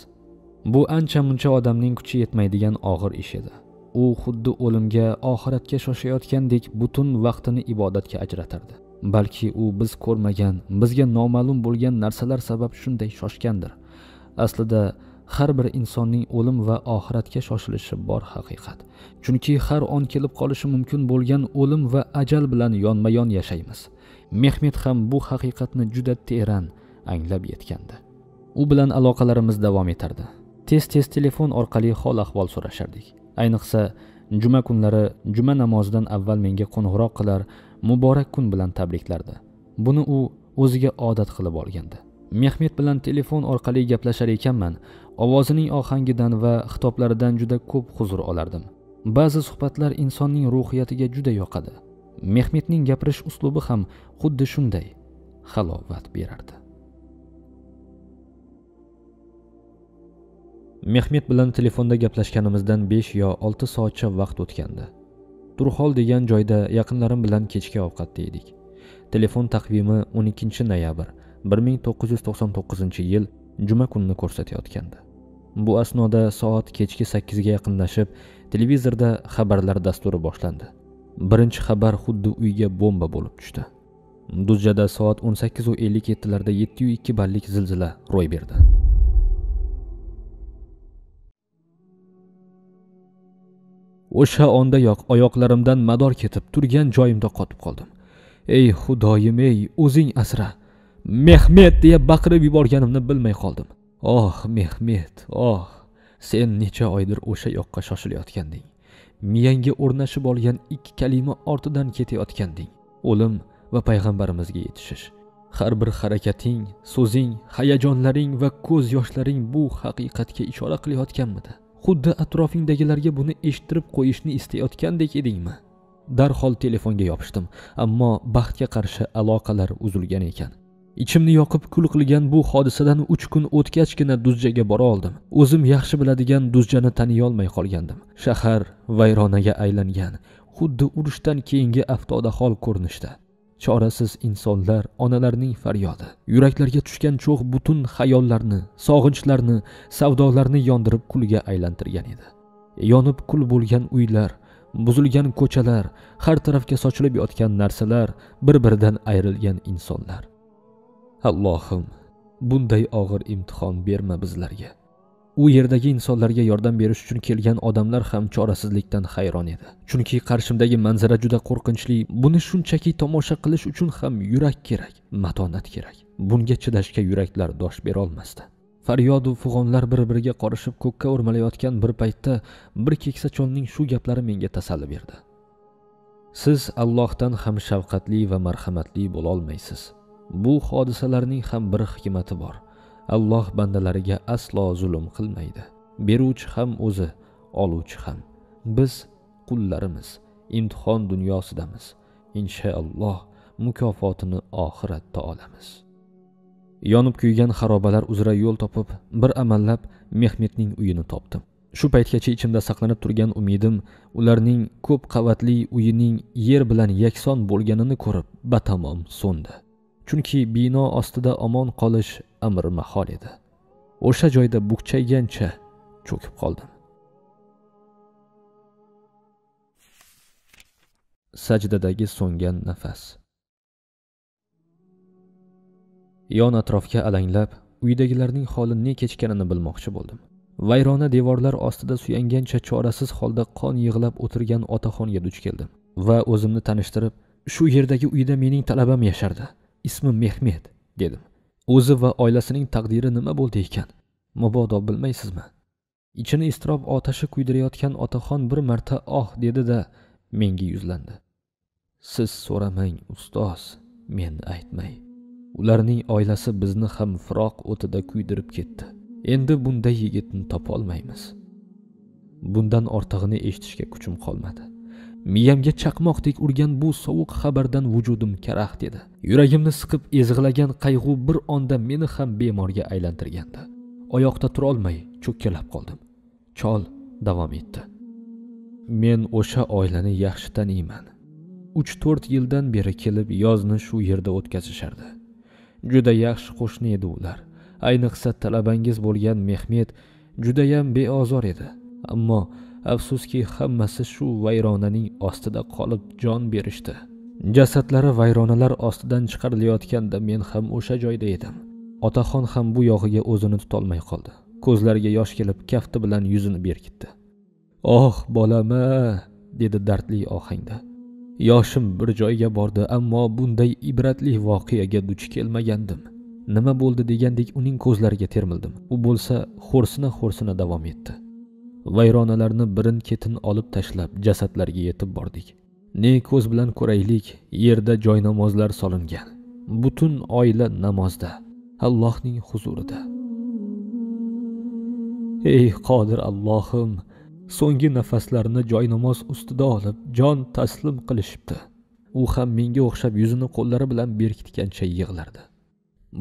bu ancha muncha odamning kuchi yetmaydigan og'ir ish edi u xuddi o'limga oxiratga shoshayotgandek butun vaqtini ibodatga ajratardi balki u biz ko'rmagan bizga noma'lum bo'lgan narsalar sabab shunday shoshgandir aslida har bir insonning o'lim va oxiratga shoshilishi bor haqiqat chunki har on kelib qolishi mumkin bo'lgan o'lim va ajal bilan yonma yon yashaymiz mehmet ham bu haqiqatni juda teran anglab yetgandi u bilan aloqalarimiz davom etardi tez tez telefon orqali hol ahvol so'rashardik ayniqsa juma kunlari juma namozidan avval menga qo'ng'iroq qilar muborak kun bilan tabriklardi buni u o'ziga odat qilib olgandi mehmet bilan telefon orqali gaplashar ekanman ovozining ohangidan va xitoblaridan juda ko'p huzur olardim ba'zi suhbatlar insonning ruhiyatiga juda yoqadi mehmetning gapirish uslubi ham xuddi shunday halovat berardi mehmet bilan telefonda gaplashganimizdan 5 yo 6 soatcha vaqt o'tgandi turxol degan joyda yaqinlarim bilan kechki ovqatda edik telefon taqvimi 12 noyabr 1999 yil juma kunini ko'rsatayotgandi bu asnoda soat kechki 8 ga yaqinlashib televizorda xabarlar dasturi boshlandi birinchi xabar xuddi uyga bomba bo'lib tushdi dujjada soat 18:57 larda 702 ballik zilzila ro'y berdi o'sha ondayoq oyoqlarimdan mador ketib turgan joyimda qotib qoldim ey xudoyim ey o'zing asra mehmet deya baqirib yuborganimni bilmay qoldim oh mehmet oh sen necha oydir o'sha yoqqa shoshilayotganding miyangga o'rnashib olgan ikki kalima ortidan ketayotganding o'lim va payg'ambarimizga yetishish har bir harakating so'zing hayajonlaring va ko'z yoshlaring bu haqiqatga ishora qilayotganmidi xuddi atrofingdagilarga buni eshittirib qo'yishni istayotgandek edingmi darhol telefonga yopishdim ammo baxtga qarshi aloqalar uzilgan ekan ichimni yoqib kul qilgan bu hodisadan uch kun o'tgachgina duzjaga bora oldim o'zim yaxshi biladigan duzjani taniyolmay qolgandim shahar vayronaga aylangan xuddi urushdan keyingi avtodahol ko'rinishda chorasiz insonlar onalarning faryodi yuraklarga tushgan cho'x butun xayollarni sog'inchlarni savdolarni yondirib kulga aylantirgan edi yonib kul bo'lgan uylar buzilgan ko'chalar har tarafga sochilib yotgan narsalar bir biridan ayrilgan insonlar allohim bunday og'ir imtihon berma bizlarga u yerdagi insonlarga yordam berish uchun kelgan odamlar ham chorasizlikdan hayron edi chunki qarshimdagi manzara juda qo'rqinchli buni shunchaki tomosha qilish uchun ham yurak kerak matonat kerak bunga chidashga yuraklar dosh berolmasdi faryodu fug'onlar bir biriga qorishib ko'kka o'rmalayotgan bir paytda bir keksa cholning shu gaplari menga tasalli berdi siz allohdan ham shafqatli va marhamatli bo'lolmaysiz bu hodisalarning ham bir hikmati bor alloh bandalariga aslo zulm qilmaydi beruvchi ham o'zi oluvchi ham biz qullarimiz imtihon dunyosidamiz inshaalloh mukofotini oxiratda olamiz yonib kuygan xarobalar uzra yo'l topib bir amallab mehmetning uyini topdim shu paytgacha ichimda saqlanib turgan umidim ularning ko'p qavatli uyining yer bilan yakson bo'lganini ko'rib batamom so'ndi chunki bino ostida omon qolish amr mahol edi o'sha joyda bukchaygancha cho'kib qoldim sajdadagi so'ngan nafas yon atrofga alanglab uydagilarning holi ne kechganini bilmoqchi bo'ldim vayrona devorlar ostida suyangancha chorasiz holda qon yig'lab o'tirgan otaxonga duch keldim va o'zimni tanishtirib shu yerdagi uyda mening talabam yashardi ismi mehmet dedim o'zi va oilasining taqdiri nima bo'ldi ekan mabodo bilmaysizmi ichini iztirob otashi kuydirayotgan otaxon bir marta oh dedi da menga yuzlandi siz so'ramang ustoz men aytmay ularning oilasi bizni ham firoq o'tida kuydirib ketdi endi bunday yigitni topolmaymiz bundan ortig'ini eshitishga kuchim qolmadi miyamga chaqmoqdek urgan bu sovuq xabardan vujudim karaxt edi yuragimni siqib ezg'ilagan qayg'u bir onda meni ham bemorga aylantirgandi oyoqda turolmay cho'kkalab qoldim chol davom etdi men o'sha oilani yaxshi taniyman uch to'rt yildan beri kelib yozni shu yerda o'tkazishardi juda yaxshi qo'shni edi ular ayniqsa talabangiz bo'lgan mehmet judayam beozor edi ammo afsuski hammasi shu vayronaning ostida qolib jon berishdi jasadlari vayronalar ostidan chiqarilayotganda men ham o'sha joyda edim otaxon ham bu yog'iga o'zini tutolmay qoldi ko'zlariga yosh kelib kafti bilan yuzini berkitdi oh a dedi dardli ohangda yoshim bir joyga bordi ammo bunday ibratli voqeaga duch kelmagandim nima bo'ldi degandek uning ko'zlariga termildim u bo'lsa xo'rsina xo'rsina davom etdi vayronalarni birin ketin olib tashlab jasadlarga yetib bordik ne ko'z bilan ko'raylik yerda joynamozlar solingan butun oila namozda allohning huzurida ey qodir allohim so'nggi nafaslarni joynamoz ustida olib jon taslim qilishibdi u ham menga o'xshab yuzini qo'llari bilan berkitgancha yig'lardi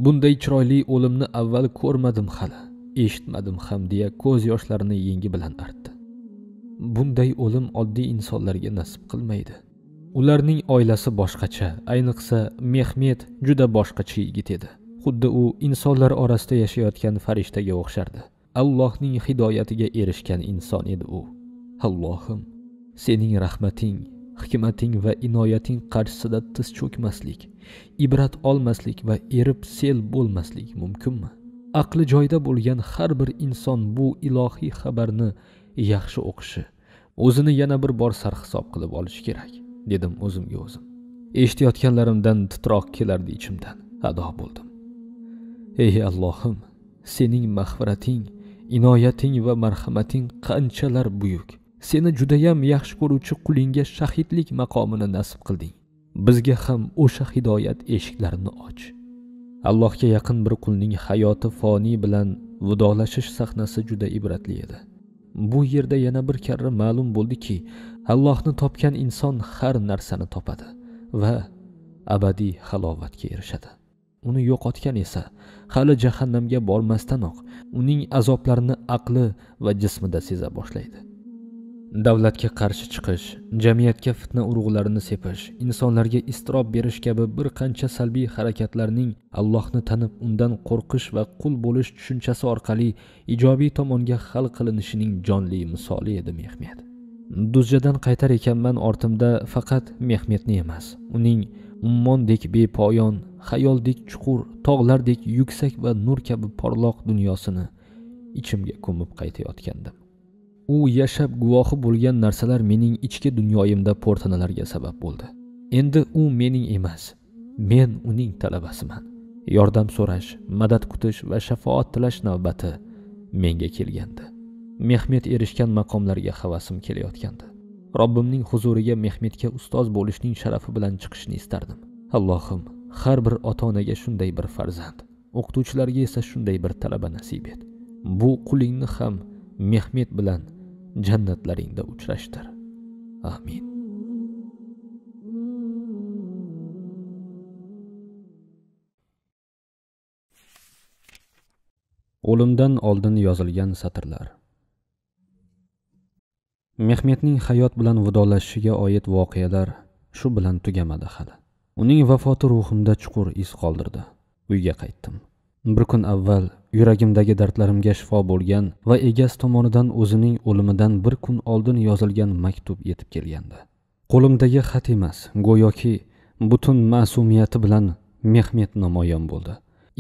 bunday chiroyli o'limni avval ko'rmadim hali eshitmadim ham deya ko'z yoshlarini yengi bilan artdi bunday o'lim oddiy insonlarga nasib qilmaydi ularning oilasi boshqacha ayniqsa mehmet juda boshqacha yigit edi xuddi u insonlar orasida yashayotgan farishtaga o'xshardi allohning hidoyatiga erishgan inson edi u allohim sening rahmating hikmating va inoyating qarshisida tiz cho'kmaslik ibrat olmaslik va erib sel bo'lmaslik mumkinmi aqli joyida bo'lgan har bir inson bu ilohiy xabarni yaxshi o'qishi o'zini yana bir bor sarhisob qilib olishi kerak dedim o'zimga o'zim eshitayotganlarimdan titroq kelardi ichimdan ado bo'ldim ey allohim sening mag'firating inoyating va marhamating qanchalar buyuk seni judayam yaxshi ko'ruvchi qulingga shahidlik maqomini nasib qilding bizga ham o'sha hidoyat eshiklarini och allohga yaqin bir qulning hayoti foniy bilan vidolashish sahnasi juda ibratli edi bu yerda yana bir karra ma'lum bo'ldiki allohni topgan inson har narsani topadi va abadiy halovatga erishadi uni yo'qotgan esa hali jahannamga bormasdanoq uning azoblarini aqli va jismida seza boshlaydi davlatga qarshi chiqish jamiyatga fitna urug'larini sepish insonlarga iztirob berish kabi bir qancha salbiy harakatlarning allohni tanib undan qo'rqish va qul bo'lish tushunchasi orqali ijobiy tomonga hal qilinishining jonli misoli edi mehmet duzjadan qaytar ekanman ortimda faqat mehmetni emas uning ummondek bepoyon hayoldek chuqur tog'lardek yuksak va nur kabi porloq dunyosini ichimga ko'mib qaytayotgandim u yashab guvohi bo'lgan narsalar mening ichki dunyoyimda portanalarga sabab bo'ldi endi u mening emas men uning talabasiman yordam so'rash madad kutish va shafoat tilash navbati menga kelgandi mehmet erishgan maqomlarga havasim kelayotgandi robbimning huzuriga mehmetga ustoz bo'lishning sharafi bilan chiqishni istardim allohim har bir ota onaga shunday bir farzand o'qituvchilarga esa shunday bir talaba nasib et bu qulingni ham mehmet bilan jannatlaringda uchrashtir amin o'limdan oldin yozilgan satrlar mehmetning hayot bilan vidolashishiga oid voqealar shu bilan tugamadi hali uning vafoti ruhimda chuqur iz qoldirdi uyga qaytdim bir kun avval yuragimdagi dardlarimga shifo bo'lgan va egasi tomonidan o'zining o'limidan bir kun oldin yozilgan maktub yetib kelgandi qo'limdagi xat emas go'yoki butun ma'sumiyati bilan mehmet namoyon bo'ldi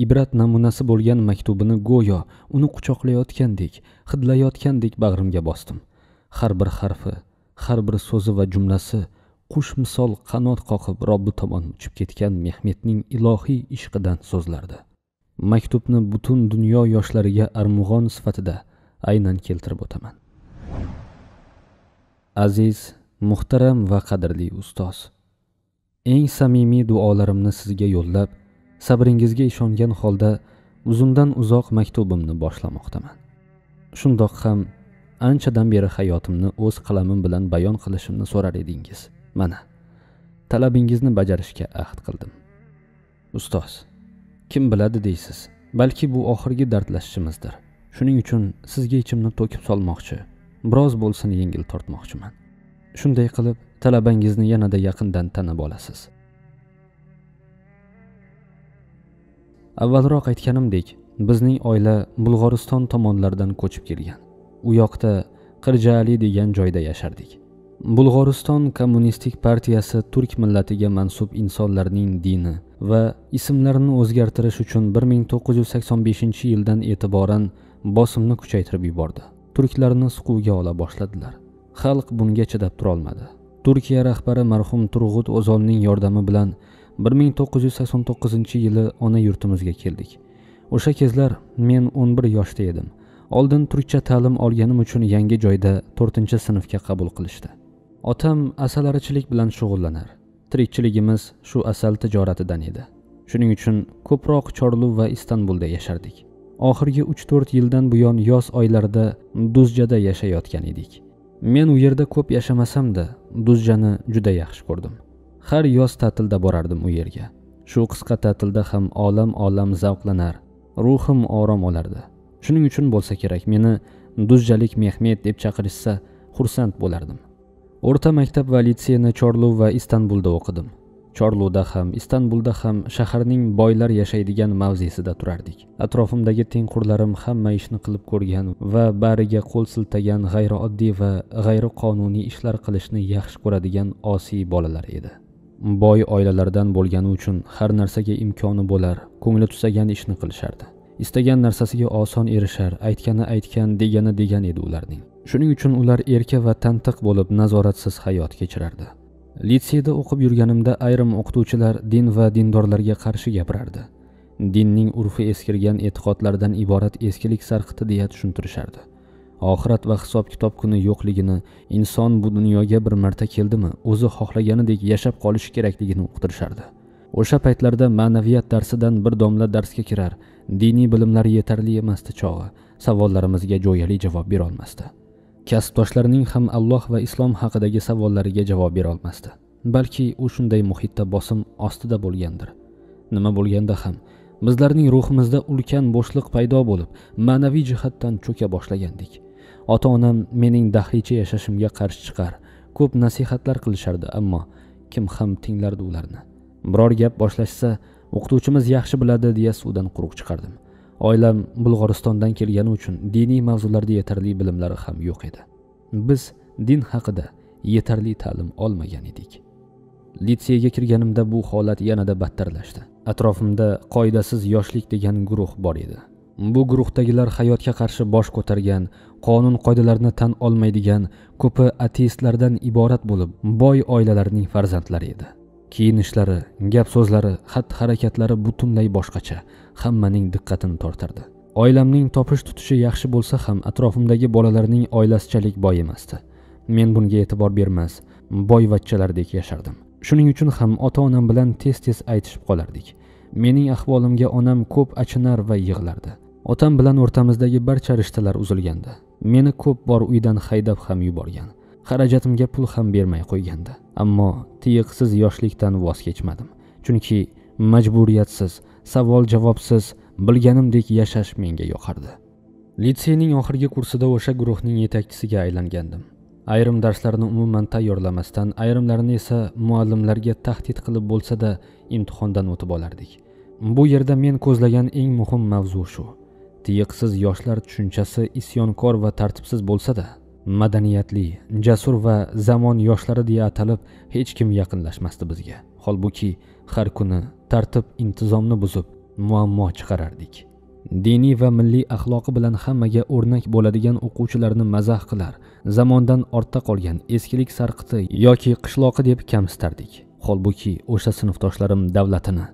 ibrat namunasi bo'lgan maktubini go'yo uni quchoqlayotgandek hidlayotgandek bag'rimga bosdim har bir harfi har bir so'zi va jumlasi qush misol qanot qoqib robbi tomon uchib ketgan mehmetning ilohiy ishqidan so'zlardi maktubni butun dunyo yoshlariga armug'on sifatida aynan keltirib o'taman aziz muhtaram va qadrli ustoz eng samimiy duolarimni sizga yo'llab sabringizga ishongan holda uzundan uzoq maktubimni boshlamoqdaman shundoq ham anchadan beri hayotimni o'z qalamim bilan bayon qilishimni so'rar edingiz mana talabingizni bajarishga ahd qildim ustoz kim biladi deysiz balki bu oxirgi dardlashishimizdir shuning uchun sizga ichimni to'kib solmoqchi biroz bo'lsin yengil tortmoqchiman shunday qilib talabangizni yanada yaqindan tanib olasiz avvalroq aytganimdek bizning oila bulg'oriston tomonlaridan ko'chib kelgan u yoqda qirjali degan joyda yashardik bulg'oriston kommunistik partiyasi turk millatiga mansub insonlarning dini va ismlarini o'zgartirish uchun 1985 yildan e'tiboran bosimni kuchaytirib yubordi turklarni siquvga ola boshladilar xalq bunga chidab turolmadi turkiya rahbari marhum turg'ut o'zolning yordami bilan 1989 yili ona yurtimizga keldik o'sha kezlar men 11 yoshda edim oldin turkcha ta'lim olganim uchun yangi joyda 4 sinfga qabul qilishdi otam asalarichilik bilan shug'ullanar tirikchiligimiz shu asal tijoratidan edi shuning uchun ko'proq chorlu va istanbulda yashardik oxirgi 3-4 yildan buyon yoz oylarida duzjada yashayotgan edik men u yerda ko'p yashamasam-da duzjani juda yaxshi ko'rdim har yoz ta'tilda borardim u yerga shu qisqa ta'tilda ham olam olam zavqlanar ruhim orom olardi shuning uchun bo'lsa kerak meni duzjalik mehmet deb chaqirishsa xursand bo'lardim o'rta maktab va litseyni chorlov va istanbulda o'qidim chorluda ham istanbulda ham shaharning boylar yashaydigan mavzesida turardik atrofimdagi tengqurlarim hamma ishni qilib ko'rgan va bariga qo'l siltagan g'ayrioddiy va g'ayriqonuniy ishlar qilishni yaxshi ko'radigan osiy bolalar edi boy oilalardan bo'lgani uchun har narsaga imkoni bo'lar ko'ngli tusagan ishni qilishardi istagan narsasiga oson erishar aytgani aytgan degani degan edi ularning shuning uchun ular erka va tantiq bo'lib nazoratsiz hayot kechirardi litseyda o'qib yurganimda ayrim o'qituvchilar din va dindorlarga qarshi gapirardi dinning urfi eskirgan e'tiqodlardan iborat eskilik sarqiti deya tushuntirishardi oxirat va hisob kitob kuni yo'qligini inson bu dunyoga bir marta keldimi o'zi xohlaganidek yashab qolishi kerakligini uqtirishardi o'sha paytlarda ma'naviyat darsidan bir domla darsga kirar diniy bilimlar yetarli emasdi chog'i savollarimizga jo'yali javob berolmasdi kasbdoshlarining ham alloh va islom haqidagi savollariga javob berolmasdi balki u shunday muhitda bosim ostida bo'lgandir nima bo'lganda ham bizlarning ruhimizda ulkan bo'shliq paydo bo'lib ma'naviy jihatdan cho'ka boshlagandik ota onam mening dahlicha yashashimga qarshi chiqar ko'p nasihatlar qilishardi ammo kim ham tinglardi ularni biror gap boshlashsa o'qituvchimiz yaxshi biladi deya suvdan quruq chiqardim oilam bulg'oristondan kelgani uchun diniy mavzularda yetarli bilimlari ham yo'q edi biz din haqida yetarli ta'lim olmagan edik litseyga kirganimda bu holat yanada battarlashdi atrofimda qoidasiz yoshlik degan guruh bor edi bu guruhdagilar hayotga qarshi bosh ko'targan qonun qoidalarni tan olmaydigan ko'pi ateistlardan iborat bo'lib boy oilalarning farzandlari edi kiyinishlari gap so'zlari xatti harakatlari butunlay boshqacha hammaning diqqatini tortardi oilamning topish tutishi yaxshi bo'lsa ham atrofimdagi bolalarning oilasichalik boy emasdi men bunga e'tibor bermas boyvachchalardek yashardim shuning uchun ham ota onam bilan tez tez aytishib qolardik mening ahvolimga onam ko'p achinar va yig'lardi otam bilan o'rtamizdagi barcha rishtalar uzilgandi meni ko'p bor uydan haydab ham yuborgan xarajatimga pul ham bermay qo'ygandi ammo tiyiqsiz yoshlikdan voz kechmadim chunki majburiyatsiz savol javobsiz bilganimdek yashash menga yoqardi litseyning oxirgi kursida o'sha guruhning yetakchisiga aylangandim ayrim darslarni umuman tayyorlamasdan ayrimlarini esa muallimlarga tahdid qilib bo'lsada imtihondan o'tib olardik bu yerda men ko'zlagan eng muhim mavzu shu tiyiqsiz yoshlar tushunchasi isyonkor va tartibsiz bo'lsada madaniyatli jasur va zamon yoshlari deya atalib hech kim yaqinlashmasdi bizga holbuki har kuni tartib intizomni buzib muammo chiqarardik diniy va milliy axloqi bilan hammaga o'rnak bo'ladigan o'quvchilarni mazax qilar zamondan ortda qolgan eskilik sarqiti yoki qishloqi deb kamsitardik holbuki o'sha sinfdoshlarim davlatini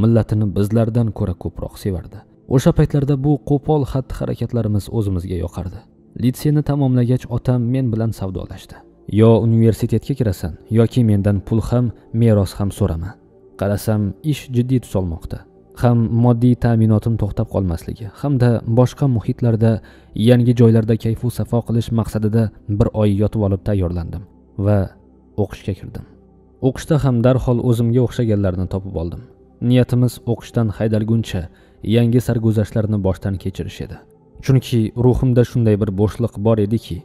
millatini bizlardan ko'ra ko'proq sevardi o'sha paytlarda bu qo'pol xatti harakatlarimiz o'zimizga yoqardi litseyni tamomlagach otam men bilan savdolashdi yo universitetga kirasan yoki mendan pul ham meros ham so'rama qarasam ish jiddiy tus olmoqda ham moddiy ta'minotim to'xtab qolmasligi hamda boshqa muhitlarda yangi joylarda kayfu safo qilish maqsadida bir oy yotib olib tayyorlandim va o'qishga kirdim o'qishda ham darhol o'zimga o'xshaganlarni topib oldim niyatimiz o'qishdan haydalguncha yangi sarguzashtlarni boshdan kechirish edi chunki ruhimda shunday bir bo'shliq bor ediki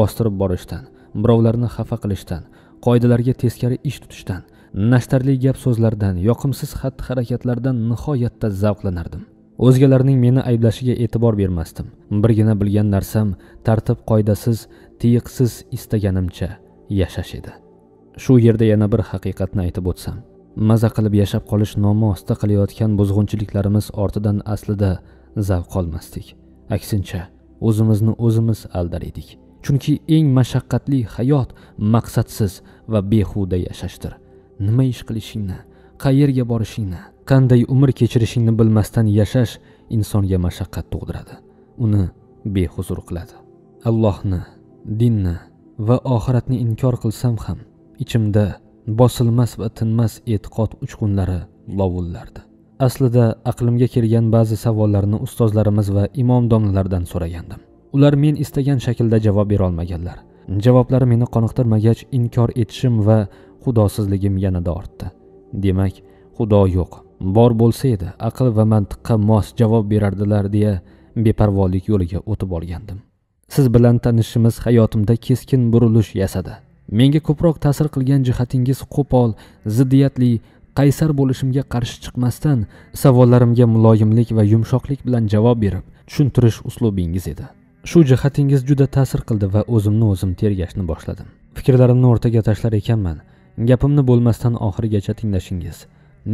bostirib borishdan birovlarni xafa qilishdan qoidalarga teskari ish tutishdan nashtarli gap so'zlardan yoqimsiz xatti harakatlardan nihoyatda zavqlanardim o'zgalarning meni ayblashiga e'tibor bermasdim birgina bilgan narsam tartib qoidasiz tiyiqsiz istaganimcha yashash edi shu yerda yana bir haqiqatni aytib o'tsam maza qilib yashab qolish nomi ostida qilayotgan buzg'unchiliklarimiz ortidan aslida zavq olmasdik aksincha o'zimizni o'zimiz aldar edik chunki eng mashaqqatli hayot maqsadsiz va behuda yashashdir nima ish qilishingni qayerga borishingni qanday umr kechirishingni bilmasdan yashash insonga mashaqqat tug'diradi uni behuzur qiladi allohni dinni va oxiratni inkor qilsam ham ichimda bosilmas va tinmas e'tiqod uchqunlari lovullardi aslida aqlimga kelgan ba'zi savollarni ustozlarimiz va imom domlalardan so'ragandim ular men istagan shaklda javob berolmaganlar javoblari meni qoniqtirmagach inkor etishim va xudosizligim yanada ortdi demak xudo yo'q bor bo'lsa edi aql va mantiqqa mos javob berardilar deya beparvolik yo'liga o'tib olgandim siz bilan tanishishimiz hayotimda keskin burilish yasadi menga ko'proq ta'sir qilgan jihatingiz qo'pol ziddiyatli qaysar bo'lishimga qarshi chiqmasdan savollarimga muloyimlik va yumshoqlik bilan javob berib tushuntirish uslubingiz edi shu jihatingiz juda ta'sir qildi va o'zimni o'zim tergashni boshladim fikrlarimni o'rtaga tashlar ekanman gapimni bo'lmasdan oxirigacha tinglashingiz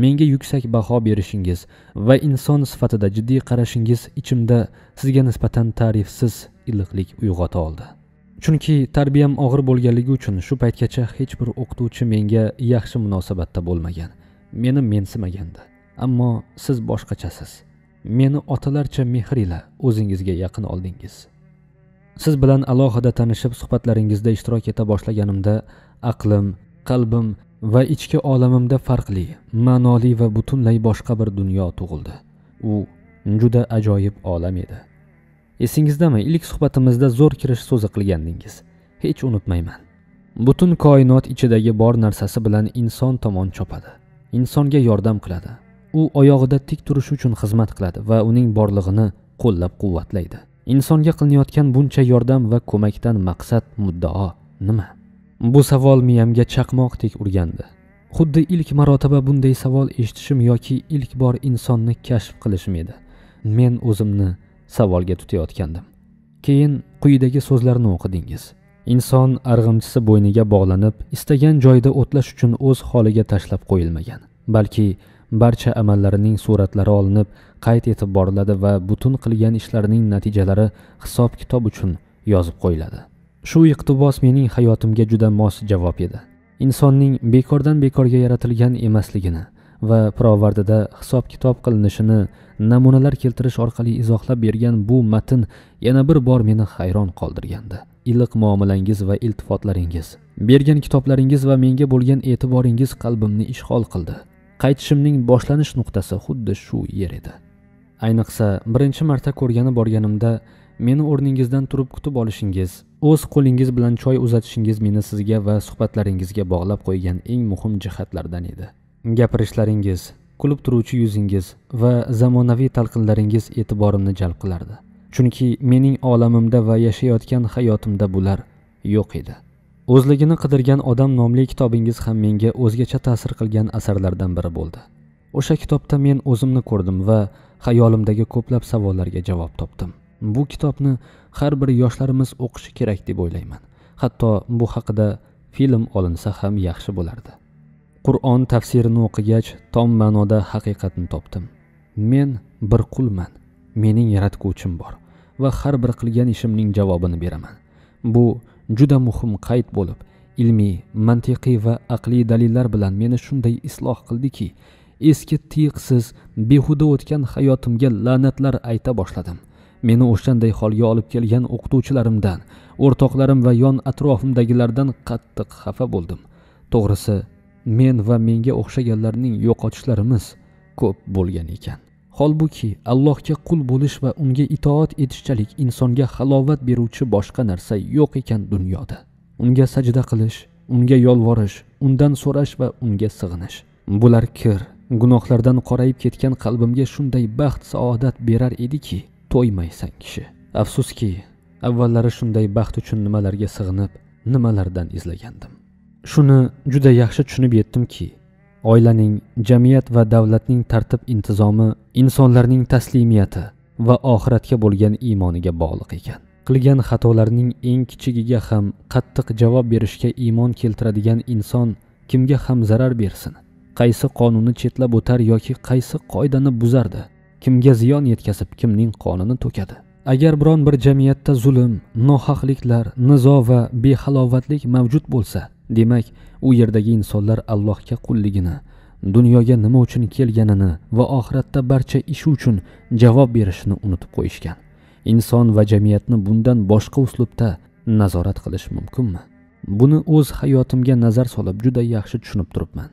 menga yuksak baho berishingiz va inson sifatida jiddiy qarashingiz ichimda sizga nisbatan ta'rifsiz iliqlik uyg'ota oldi chunki tarbiyam og'ir bo'lganligi uchun shu paytgacha hech bir o'qituvchi menga yaxshi munosabatda bo'lmagan meni mensimagandi ammo siz boshqachasiz meni otalarcha mehr ila o'zingizga yaqin oldingiz siz bilan alohida tanishib suhbatlaringizda ishtirok eta boshlaganimda aqlim qalbim va ichki olamimda farqli ma'noli va butunlay boshqa bir dunyo tug'ildi u juda ajoyib olam edi esingizdami ilk suhbatimizda zo'r kirish so'zi qilgandingiz hech unutmayman butun koinot ichidagi bor narsasi bilan inson tomon chopadi insonga yordam qiladi u oyog'ida tik turishi uchun xizmat qiladi va uning borlig'ini qo'llab quvvatlaydi insonga qilinayotgan buncha yordam va ko'makdan maqsad muddao nima bu savol miyamga chaqmoqdek urgandi xuddi ilk marotaba bunday savol eshitishim yoki ilk bor insonni kashf qilishim edi men o'zimni savolga tutayotgandim keyin quyidagi so'zlarni o'qidingiz inson arg'imchisi bo'yniga bog'lanib istagan joyda o'tlash uchun o'z holiga tashlab qo'yilmagan balki barcha amallarining suratlari olinib qayd etib boriladi va butun qilgan ishlarining natijalari hisob kitob uchun yozib qo'yiladi shu iqtibos mening hayotimga juda mos javob edi insonning bekordan bekorga yaratilgan emasligini va pirovardida hisob kitob qilinishini namunalar keltirish orqali izohlab bergan bu matn yana bir bor meni hayron qoldirgandi iliq muomalangiz va iltifotlaringiz bergan kitoblaringiz va menga bo'lgan e'tiboringiz qalbimni ishg'ol qildi qaytishimning boshlanish nuqtasi xuddi shu yer edi ayniqsa birinchi marta ko'rgani borganimda meni o'rningizdan turib kutib olishingiz o'z qo'lingiz bilan choy uzatishingiz meni sizga va suhbatlaringizga bog'lab qo'ygan eng muhim jihatlardan edi gapirishlaringiz kulib turuvchi yuzingiz va zamonaviy talqinlaringiz e'tiborimni jalb qilardi chunki mening olamimda va yashayotgan hayotimda bular yo'q edi o'zligini qidirgan odam nomli kitobingiz ham menga o'zgacha ta'sir qilgan asarlardan biri bo'ldi o'sha kitobda men o'zimni ko'rdim va xayolimdagi ko'plab savollarga javob topdim bu kitobni har bir yoshlarimiz o'qishi kerak deb o'ylayman hatto bu haqida film olinsa ham yaxshi bo'lardi qur'on tafsirini o'qigach tom ma'noda haqiqatni topdim men bir qulman mening yaratguvchim bor va har bir qilgan ishimning javobini beraman bu juda muhim qayd bo'lib ilmiy mantiqiy va aqliy dalillar bilan meni shunday isloh qildiki eski tiyiqsiz behuda o'tgan hayotimga la'natlar ayta boshladim meni o'shanday holga olib kelgan o'qituvchilarimdan o'rtoqlarim va yon atrofimdagilardan qattiq xafa bo'ldim to'g'risi men va menga o'xshaganlarning yo'qotishlarimiz ko'p bo'lgan ekan holbuki allohga qul bo'lish va unga itoat etishchalik insonga halovat beruvchi boshqa narsa yo'q ekan dunyoda unga sajda qilish unga yolvorish undan so'rash va unga sig'inish bular kir gunohlardan qorayib ketgan qalbimga shunday baxt saodat berar ediki to'ymaysan kishi afsuski avvallari shunday baxt uchun nimalarga sig'inib nimalardan izlagandim shuni juda yaxshi tushunib yetdimki oilaning jamiyat va davlatning tartib intizomi insonlarning taslimiyati va oxiratga bo'lgan iymoniga bog'liq ekan qilgan xatolarning eng kichigiga ham qattiq javob berishga iymon keltiradigan inson kimga ham zarar bersin qaysi qonunni chetlab o'tar yoki qaysi qoidani buzardi kimga ziyon yetkazib kimning qonini to'kadi agar biron bir jamiyatda zulm nohaqliklar nizo va behalovatlik mavjud bo'lsa demak u yerdagi insonlar allohga qulligini dunyoga nima uchun kelganini va oxiratda barcha ishi uchun javob berishni unutib qo'yishgan inson va jamiyatni bundan boshqa uslubda nazorat qilish mumkinmi buni o'z hayotimga nazar solib juda yaxshi tushunib turibman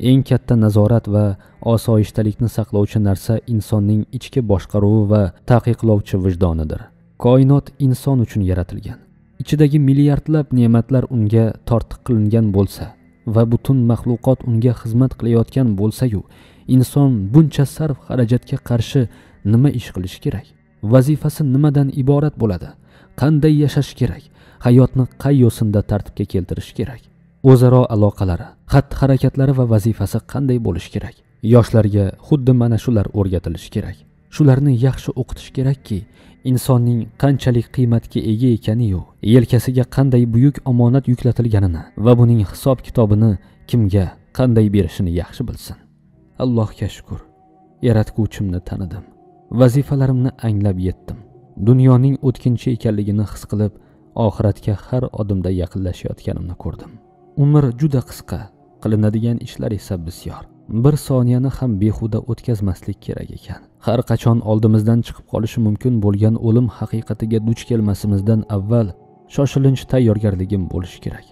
eng katta nazorat va osoyishtalikni saqlovchi narsa insonning ichki boshqaruvi va taqiqlovchi vijdonidir koinot inson uchun yaratilgan ichidagi milliardlab ne'matlar unga tortiq qilingan bo'lsa va butun maxluqot unga xizmat qilayotgan bo'lsayu inson buncha sarf xarajatga qarshi nima ish qilishi kerak vazifasi nimadan iborat bo'ladi qanday yashash kerak hayotni qay yo'sinda tartibga keltirish kerak o'zaro aloqalari xatti harakatlari va vazifasi qanday bo'lishi kerak yoshlarga xuddi mana shular o'rgatilishi kerak shularni yaxshi o'qitish kerakki insonning qanchalik qiymatga ega ekaniyu yelkasiga qanday buyuk omonat yuklatilganini va buning hisob kitobini kimga qanday berishini yaxshi bilsin allohga shukur yaratguvchimni tanidim vazifalarimni anglab yetdim dunyoning o'tkinchi ekanligini his qilib oxiratga har odimda yaqinlashayotganimni ko'rdim umr juda qisqa qilinadigan ishlar esa bisyor bir soniyani ham behuda o'tkazmaslik kerak ekan har qachon oldimizdan chiqib qolishi mumkin bo'lgan o'lim haqiqatiga duch kelmasimizdan avval shoshilinch tayyorgarligim bo'lishi kerak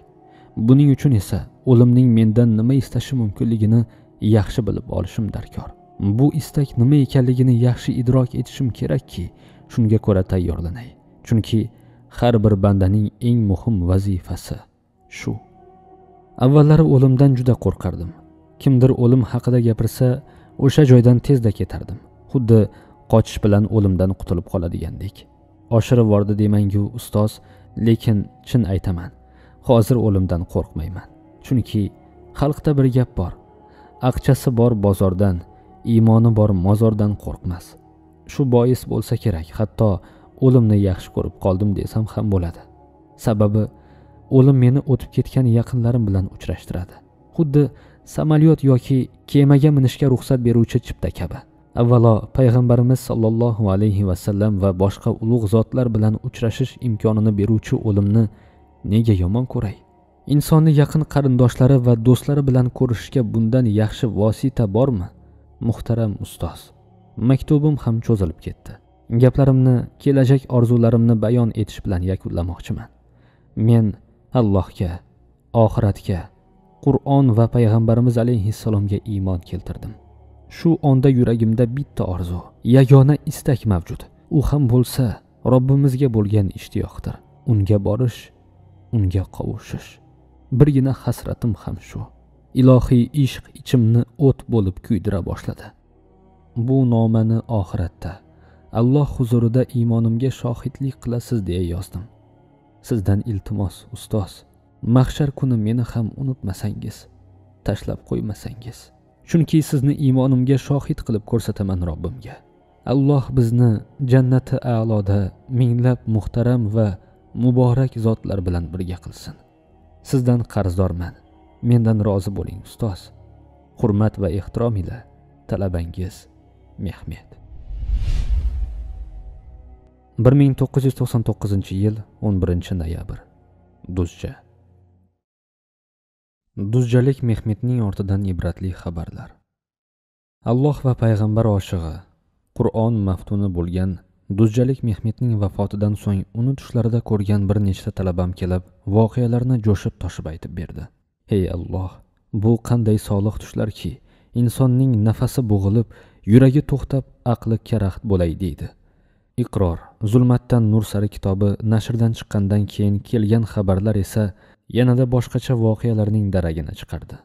buning uchun esa o'limning mendan nima istashi mumkinligini yaxshi bilib olishim darkor bu istak nima ekanligini yaxshi idrok etishim kerakki shunga ko'ra tayyorlanay chunki har bir bandaning eng muhim vazifasi shu avvallari o'limdan juda qo'rqardim kimdir o'lim haqida gapirsa o'sha joydan tezda ketardim xuddi qochish bilan o'limdan qutulib qoladigandek oshirib yubordi demangu ustoz lekin chin aytaman hozir o'limdan qo'rqmayman chunki xalqda bir gap bor aqchasi bor bozordan iymoni bor mozordan qo'rqmas shu bois bo'lsa kerak hatto o'limni yaxshi ko'rib qoldim desam ham bo'ladi sababi o'lim meni o'tib ketgan yaqinlarim bilan uchrashtiradi xuddi samolyot yoki kemaga minishga ruxsat beruvchi chipta kabi avvalo payg'ambarimiz sollallohu alayhi vasallam va boshqa ulug' zotlar bilan uchrashish imkonini beruvchi o'limni nega yomon ko'ray insonni yaqin qarindoshlari va do'stlari bilan ko'rishishga bundan yaxshi vosita bormi muhtaram ustoz maktubim ham cho'zilib ketdi gaplarimni kelajak orzularimni bayon etish bilan yakunlamoqchiman men allohga oxiratga qur'on va payg'ambarimiz alayhissalomga iymon keltirdim shu onda yuragimda bitta orzu yagona istak mavjud u ham bo'lsa robbimizga bo'lgan ishtiyoqdir unga borish unga qovushish birgina hasratim ham shu ilohiy ishq ichimni o't bo'lib kuydira boshladi bu nomani oxiratda alloh huzurida iymonimga shohidlik qilasiz deya yozdim sizdan iltimos ustoz mahshar kuni meni ham unutmasangiz tashlab qo'ymasangiz chunki sizni iymonimga shohid qilib ko'rsataman robbimga alloh bizni jannati a'loda minglab muhtaram va muborak zotlar bilan birga qilsin sizdan qarzdorman mendan rozi bo'ling ustoz hurmat va ehtirom ila talabangiz mehmet 1999 yil 11 noyabr duzja duzjalik mehmetning ortidan ibratli xabarlar alloh va payg'ambar oshig'i qur'on maftuni bo'lgan duzjalik mehmetning vafotidan so'ng uni tushlarida ko'rgan bir nechta talabam kelib voqealarni jo'shib toshib aytib berdi ey alloh bu qanday solih tushlarki insonning nafasi bo'g'ilib yuragi to'xtab aqli karaxt bo'lay deydi iqror zulmatdan nur sari kitobi nashrdan chiqqandan keyin kelgan xabarlar esa yanada boshqacha voqealarning daragini chiqardi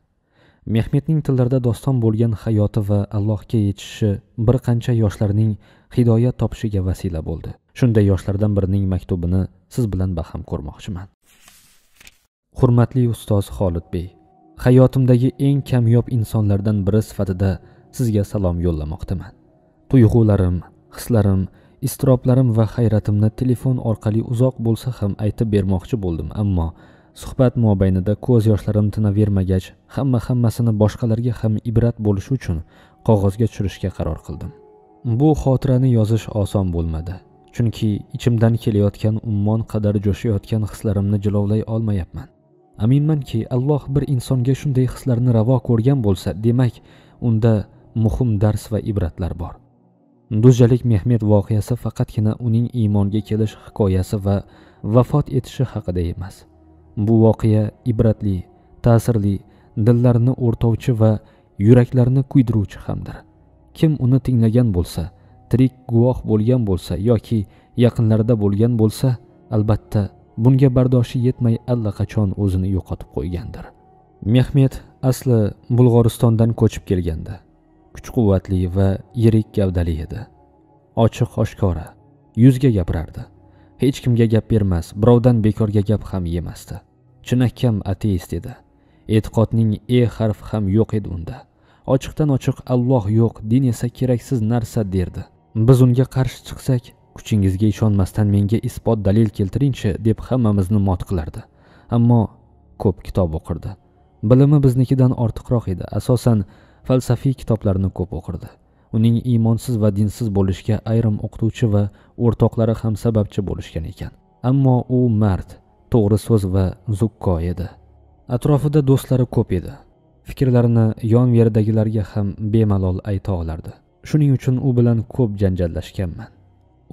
mehmetning tillarda doston bo'lgan hayoti va allohga yetishishi bir qancha yoshlarning hidoyat topishiga vasila bo'ldi shunday yoshlardan birining maktubini siz bilan baham ko'rmoqchiman hurmatli ustoz xolidbey hayotimdagi eng kamyob insonlardan biri sifatida sizga salom yo'llamoqdaman tuyg'ularim hislarim iztiroblarim va hayratimni telefon orqali uzoq bo'lsa ham aytib bermoqchi bo'ldim ammo suhbat mobaynida ko'z yoshlarim tinavermagach hamma hammasini boshqalarga ham ibrat bo'lishi uchun qog'ozga tushirishga qaror qildim bu xotirani yozish oson bo'lmadi chunki ichimdan kelayotgan ummon qadar jo'shayotgan hislarimni jilovlay olmayapman aminmanki alloh bir insonga shunday hislarni ravo ko'rgan bo'lsa demak unda muhim dars va ibratlar bor dujjalik mehmet voqeasi faqatgina uning iymonga kelish hikoyasi va vafot etishi haqida emas bu voqea ibratli ta'sirli dillarni o'rtovchi va yuraklarni kuydiruvchi hamdir kim uni tinglagan bo'lsa tirik guvoh bo'lgan bo'lsa yoki yaqinlarida bo'lgan bo'lsa albatta bunga bardoshi yetmay allaqachon o'zini yo'qotib qo'ygandir mehmet asli bulg'oristondan ko'chib kelganda kuch quvvatli va yirik gavdali edi ochiq oshkora yuzga gapirardi hech kimga gap bermas birovdan bekorga gap ham yemasdi chinakam ateist edi e'tiqodning e harfi ham yo'q edi unda ochiqdan ochiq alloh yo'q din esa keraksiz narsa derdi biz unga qarshi chiqsak kuchingizga ishonmasdan menga isbot dalil keltiringchi deb hammamizni mot qilardi ammo ko'p kitob o'qirdi bilimi biznikidan ortiqroq edi asosan falsafiy kitoblarni ko'p o'qirdi uning iymonsiz va dinsiz bo'lishiga ayrim o'qituvchi va o'rtoqlari ham sababchi bo'lishgan ekan ammo u mard to'g'ri so'z va zukko edi atrofida do'stlari ko'p edi fikrlarini yon veridagilarga ham bemalol ayta olardi shuning uchun u bilan ko'p janjallashganman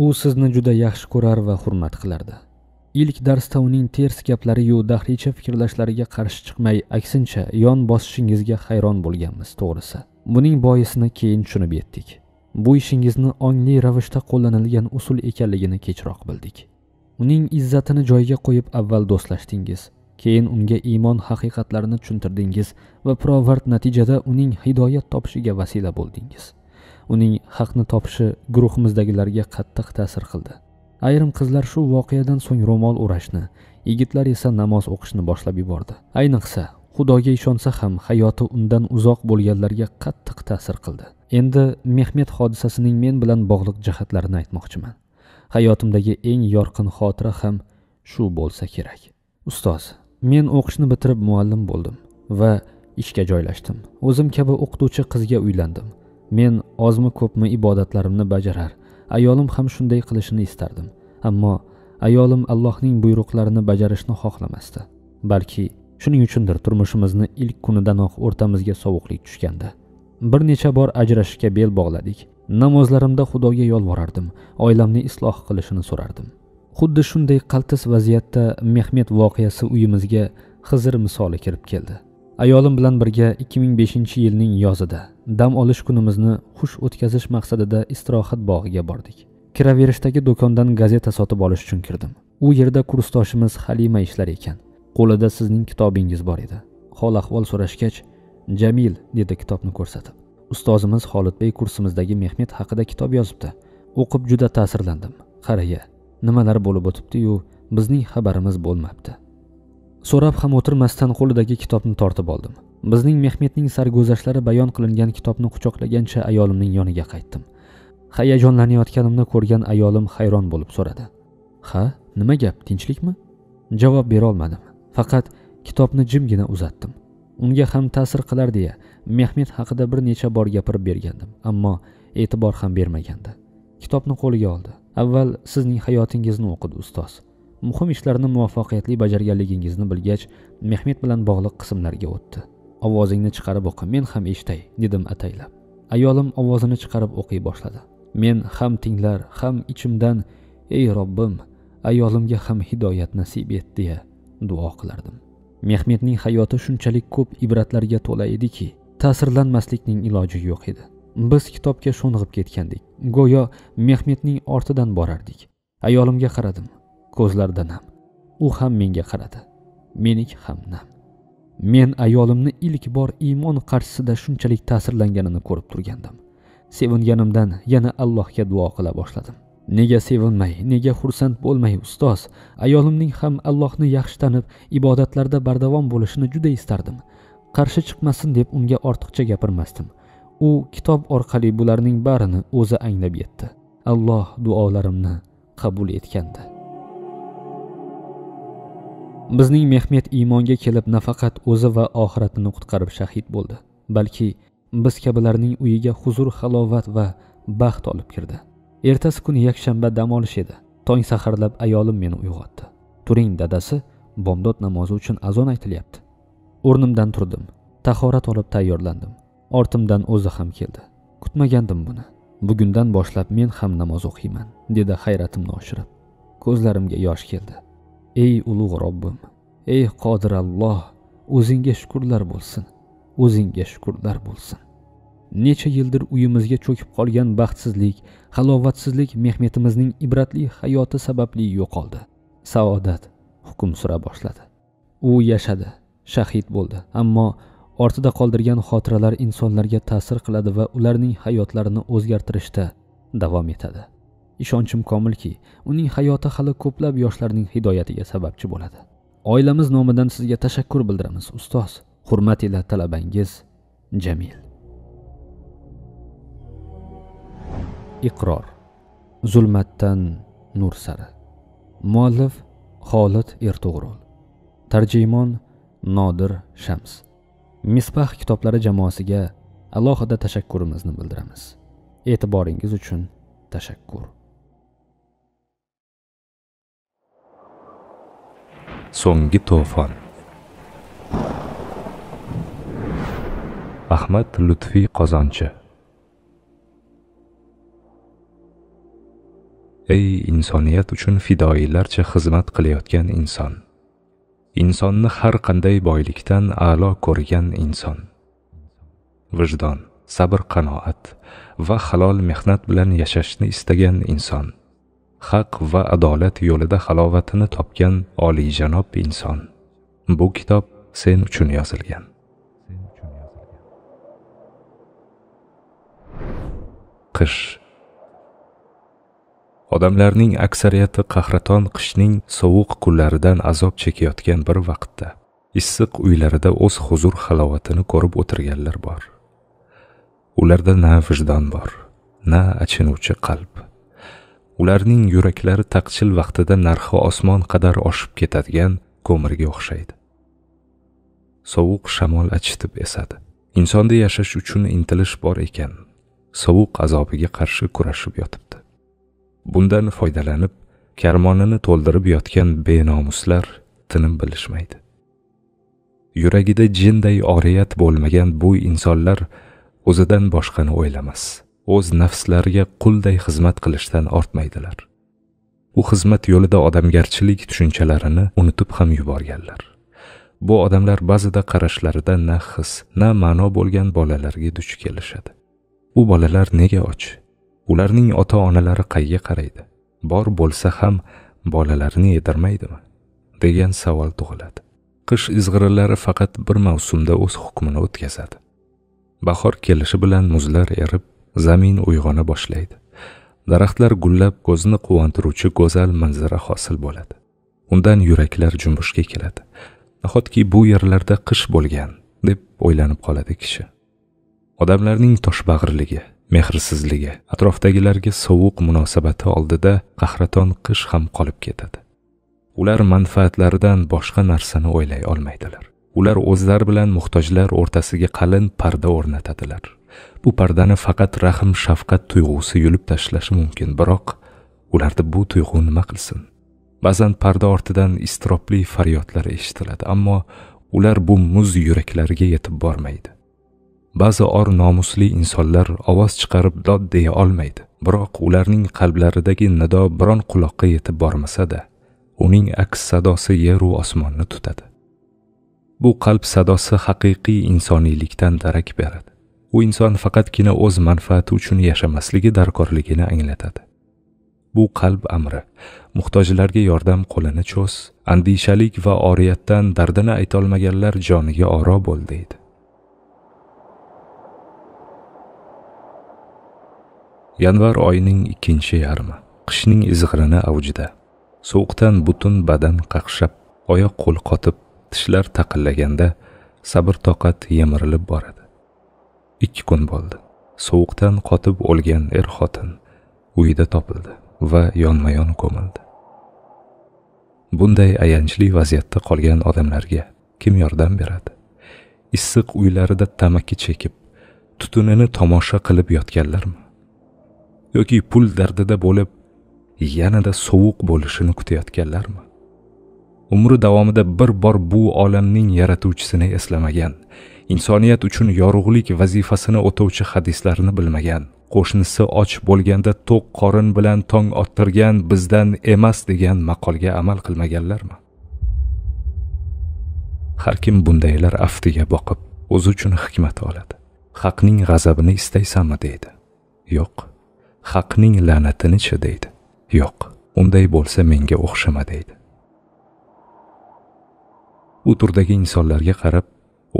u sizni juda yaxshi ko'rar va hurmat qilardi ilk darsda uning ters gaplariyu dahricha fikrlashlariga qarshi chiqmay aksincha yon bosishingizga hayron bo'lganmiz to'g'risi buning boisini keyin tushunib yetdik bu ishingizni ongli ravishda qo'llanilgan usul ekanligini kechroq bildik uning izzatini joyiga qo'yib avval do'stlashdingiz keyin unga iymon haqiqatlarini tushuntirdingiz va pirovard natijada uning hidoyat topishiga vasila bo'ldingiz uning haqni topishi guruhimizdagilarga qattiq ta'sir qildi ayrim qizlar shu voqeadan so'ng ro'mol o'rashni yigitlar esa namoz o'qishni boshlab yubordi ayniqsa xudoga ishonsa ham hayoti undan uzoq bo'lganlarga qattiq ta'sir qildi endi mehmet hodisasining men bilan bog'liq jihatlarini aytmoqchiman hayotimdagi eng yorqin xotira ham shu bo'lsa kerak ustoz men o'qishni bitirib muallim bo'ldim va ishga joylashdim o'zim kabi o'qituvchi qizga uylandim men ozmi ko'pmi ibodatlarimni bajarar ayolim ham shunday qilishini istardim ammo ayolim allohning buyruqlarini bajarishni xohlamasdi balki shuning uchundir turmushimizni ilk kunidanoq o'rtamizga sovuqlik tushgandi bir necha bor ajrashishga bel bog'ladik namozlarimda xudoga yolvorardim oilamni isloh qilishini so'rardim xuddi shunday qaltis vaziyatda mehmet voqeasi uyimizga xizr misoli kirib keldi ayolim bilan birga 2005 yilning yozida dam olish kunimizni xush o'tkazish maqsadida istirohat bog'iga bordik kiraverishdagi do'kondan gazeta sotib olish uchun kirdim u yerda kursdoshimiz halima ishlar ekan qo'lida sizning kitobingiz bor edi hol ahvol so'rashgach jamil dedi kitobni ko'rsatib ustozimiz xolidbey kursimizdagi mehnat haqida kitob yozibdi o'qib juda ta'sirlandim qaraya nimalar bo'lib o'tibdiyu bizning xabarimiz bo'lmabdi so'rab ham o'tirmasdan qo'lidagi kitobni tortib oldim bizning mehmetning sarguzashtlari bayon qilingan kitobni quchoqlagancha ayolimning yoniga qaytdim hayajonlanayotganimni ko'rgan ayolim hayron bo'lib so'radi ha nima gap tinchlikmi javob berolmadim faqat kitobni jimgina uzatdim unga ham ta'sir qilar deya mehmet haqida bir necha bor gapirib bergandim ammo e'tibor ham bermagandi kitobni qo'liga oldi avval sizning hayotingizni o'qidi ustoz muhim ishlarni muvaffaqiyatli bajarganligingizni bilgach mehmet bilan bog'liq qismlarga o'tdi ovozingni chiqarib o'qi men ham eshitay dedim ataylab ayolim ovozini chiqarib o'qiy boshladi men ham tinglar ham ichimdan ey robbim ayolimga ham hidoyat nasib et deya duo qilardim mehmetning hayoti shunchalik ko'p ibratlarga to'la ediki ta'sirlanmaslikning iloji yo'q edi biz kitobga sho'ng'ib ketgandik go'yo mehmetning ortidan borardik ayolimga qaradim ko'zlaridan nam u ham menga qaradi meniki ham nam men ayolimni ilk bor iymon qarshisida shunchalik ta'sirlanganini ko'rib turgandim sevinganimdan yana allohga duo qila boshladim nega sevinmay nega xursand bo'lmay ustoz ayolimning ham allohni yaxshi tanib ibodatlarda bardavom bo'lishini juda istardim qarshi chiqmasin deb unga ortiqcha gapirmasdim u kitob orqali bularning barini o'zi anglab yetdi alloh duolarimni qabul etgandi bizning mehmet iymonga kelib nafaqat o'zi va oxiratini qutqarib shahid bo'ldi balki biz kabilarning uyiga huzur halovat va baxt olib kirdi ertasi kuni yakshanba dam olish edi tong saharlab ayolim meni uyg'otdi turing dadasi bomdod namozi uchun azon aytilyapti o'rnimdan turdim tahorat olib tayyorlandim ortimdan o'zi ham keldi kutmagandim buni bugundan boshlab men ham namoz o'qiyman dedi hayratimni oshirib ko'zlarimga yosh keldi ey ulug' robbim ey qodir alloh o'zingga shukurlar bo'lsin o'zingga shukurlar bo'lsin necha yildir uyimizga cho'kib qolgan baxtsizlik halovatsizlik mehnatimizning ibratli hayoti sababli yo'qoldi saodat hukm sura boshladi u yashadi shahid bo'ldi ammo ortida qoldirgan xotiralar insonlarga ta'sir qiladi va ularning hayotlarini o'zgartirishda davom etadi ishonchim komilki uning hayoti hali ko'plab yoshlarning hidoyatiga sababchi bo'ladi oilamiz nomidan sizga tashakkur bildiramiz ustoz hurmat ila talabangiz jamil iqror zulmatdan nur sari muallif xolid ertug'rul tarjimon nodir shams misbah kitoblari jamoasiga alohida tashakkurimizni bildiramiz e'tiboringiz uchun tashakkur so'nggi to'fon ahmad lutfiy qozonchi ey insoniyat uchun fidoyilarcha xizmat qilayotgan inson insonni har qanday boylikdan a'lo ko'rgan inson vijdon sabr qanoat va halol mehnat bilan yashashni istagan inson haq va adolat yo'lida halovatini topgan oliyjanob inson bu kitob sen uchun yozilgan qish odamlarning aksariyati qahraton qishning sovuq kunlaridan azob chekayotgan bir vaqtda issiq uylarida o'z huzur halovatini ko'rib o'tirganlar bor ularda na vijdon bor na achinuvchi qalb ularning yuraklari taqchil vaqtida narxi osmon qadar oshib ketadigan ko'mirga o'xshaydi sovuq shamol achitib esadi insonda yashash uchun intilish bor ekan sovuq azobiga qarshi kurashib yotibdi bundan foydalanib karmonini to'ldirib yotgan benomuslar tinim bilishmaydi yuragida jinday oriyat bo'lmagan bu insonlar o'zidan boshqani o'ylamas o'z nafslariga qulday xizmat qilishdan ortmaydilar u xizmat yo'lida odamgarchilik tushunchalarini unutib ham yuborganlar bu odamlar ba'zida qarashlarida na his na ma'no bo'lgan bolalarga duch kelishadi u bolalar nega och ularning ota onalari qayga qaraydi bor bo'lsa ham bolalarini yedirmaydimi degan savol tug'iladi qish izg'irillari faqat bir mavsumda o'z hukmini o'tkazadi bahor kelishi bilan muzlar erib zamin uyg'ona boshlaydi daraxtlar gullab ko'zni quvontiruvchi go'zal manzara hosil bo'ladi undan yuraklar jumbushga keladi nahotki bu yerlarda qish bo'lgan deb o'ylanib qoladi kishi odamlarning toshbag'irligi mehrsizligi atrofdagilarga sovuq munosabati oldida qahraton qish ham qolib ketadi ular manfaatlaridan boshqa narsani o'ylay olmaydilar ular o'zlari bilan muhtojlar o'rtasiga qalin parda o'rnatadilar bu pardani faqat rahm shafqat tuyg'usi yulib tashlashi mumkin biroq ularda bu tuyg'u nima qilsin ba'zan parda ortidan iztirobli faryodlar eshitiladi ammo ular bu muz yuraklarga yetib bormaydi ba'zi or nomusli insonlar ovoz chiqarib dod deya olmaydi biroq ularning qalblaridagi nido biron quloqqa yetib bormasa-da, uning aks sadosi yeru osmonni tutadi bu qalb sadosi haqiqiy insoniylikdan darak beradi u inson faqatgina o'z manfaati uchun yashamasligi darkorligini anglatadi bu qalb amri muhtojlarga yordam qo'lini cho'z andishalik va oriyatdan dardini aytolmaganlar joniga oro bo'l deydi yanvar oyining ikkinchi yarmi qishning izg'irini avjida sovuqdan butun badan qaqshab oyoq qo'l qotib tishlar taqillaganda sabr toqat yemirilib boradi ikki kun bo'ldi sovuqdan qotib o'lgan er xotin uyida topildi va yonma yon ko'mildi bunday ayanchli vaziyatda qolgan odamlarga kim yordam beradi issiq uylarida tamaki chekib tutunini tomosha qilib yotganlarmi yoki pul dardida bo'lib yanada sovuq bo'lishini kutayotganlarmi umri davomida bir bor bu olamning yaratuvchisini eslamagan insoniyat uchun yorug'lik vazifasini o'tovchi hadislarni bilmagan qo'shnisi och bo'lganda to'q qorin bilan tong ottirgan bizdan emas degan maqolga amal qilmaganlarmi har kim bundaylar aftiga boqib o'zi uchun hikmat oladi haqning g'azabini istaysanmi deydi yo'q haqning la'natinichi deydi yo'q unday bo'lsa menga o'xshama deydi u turdagi insonlarga qarab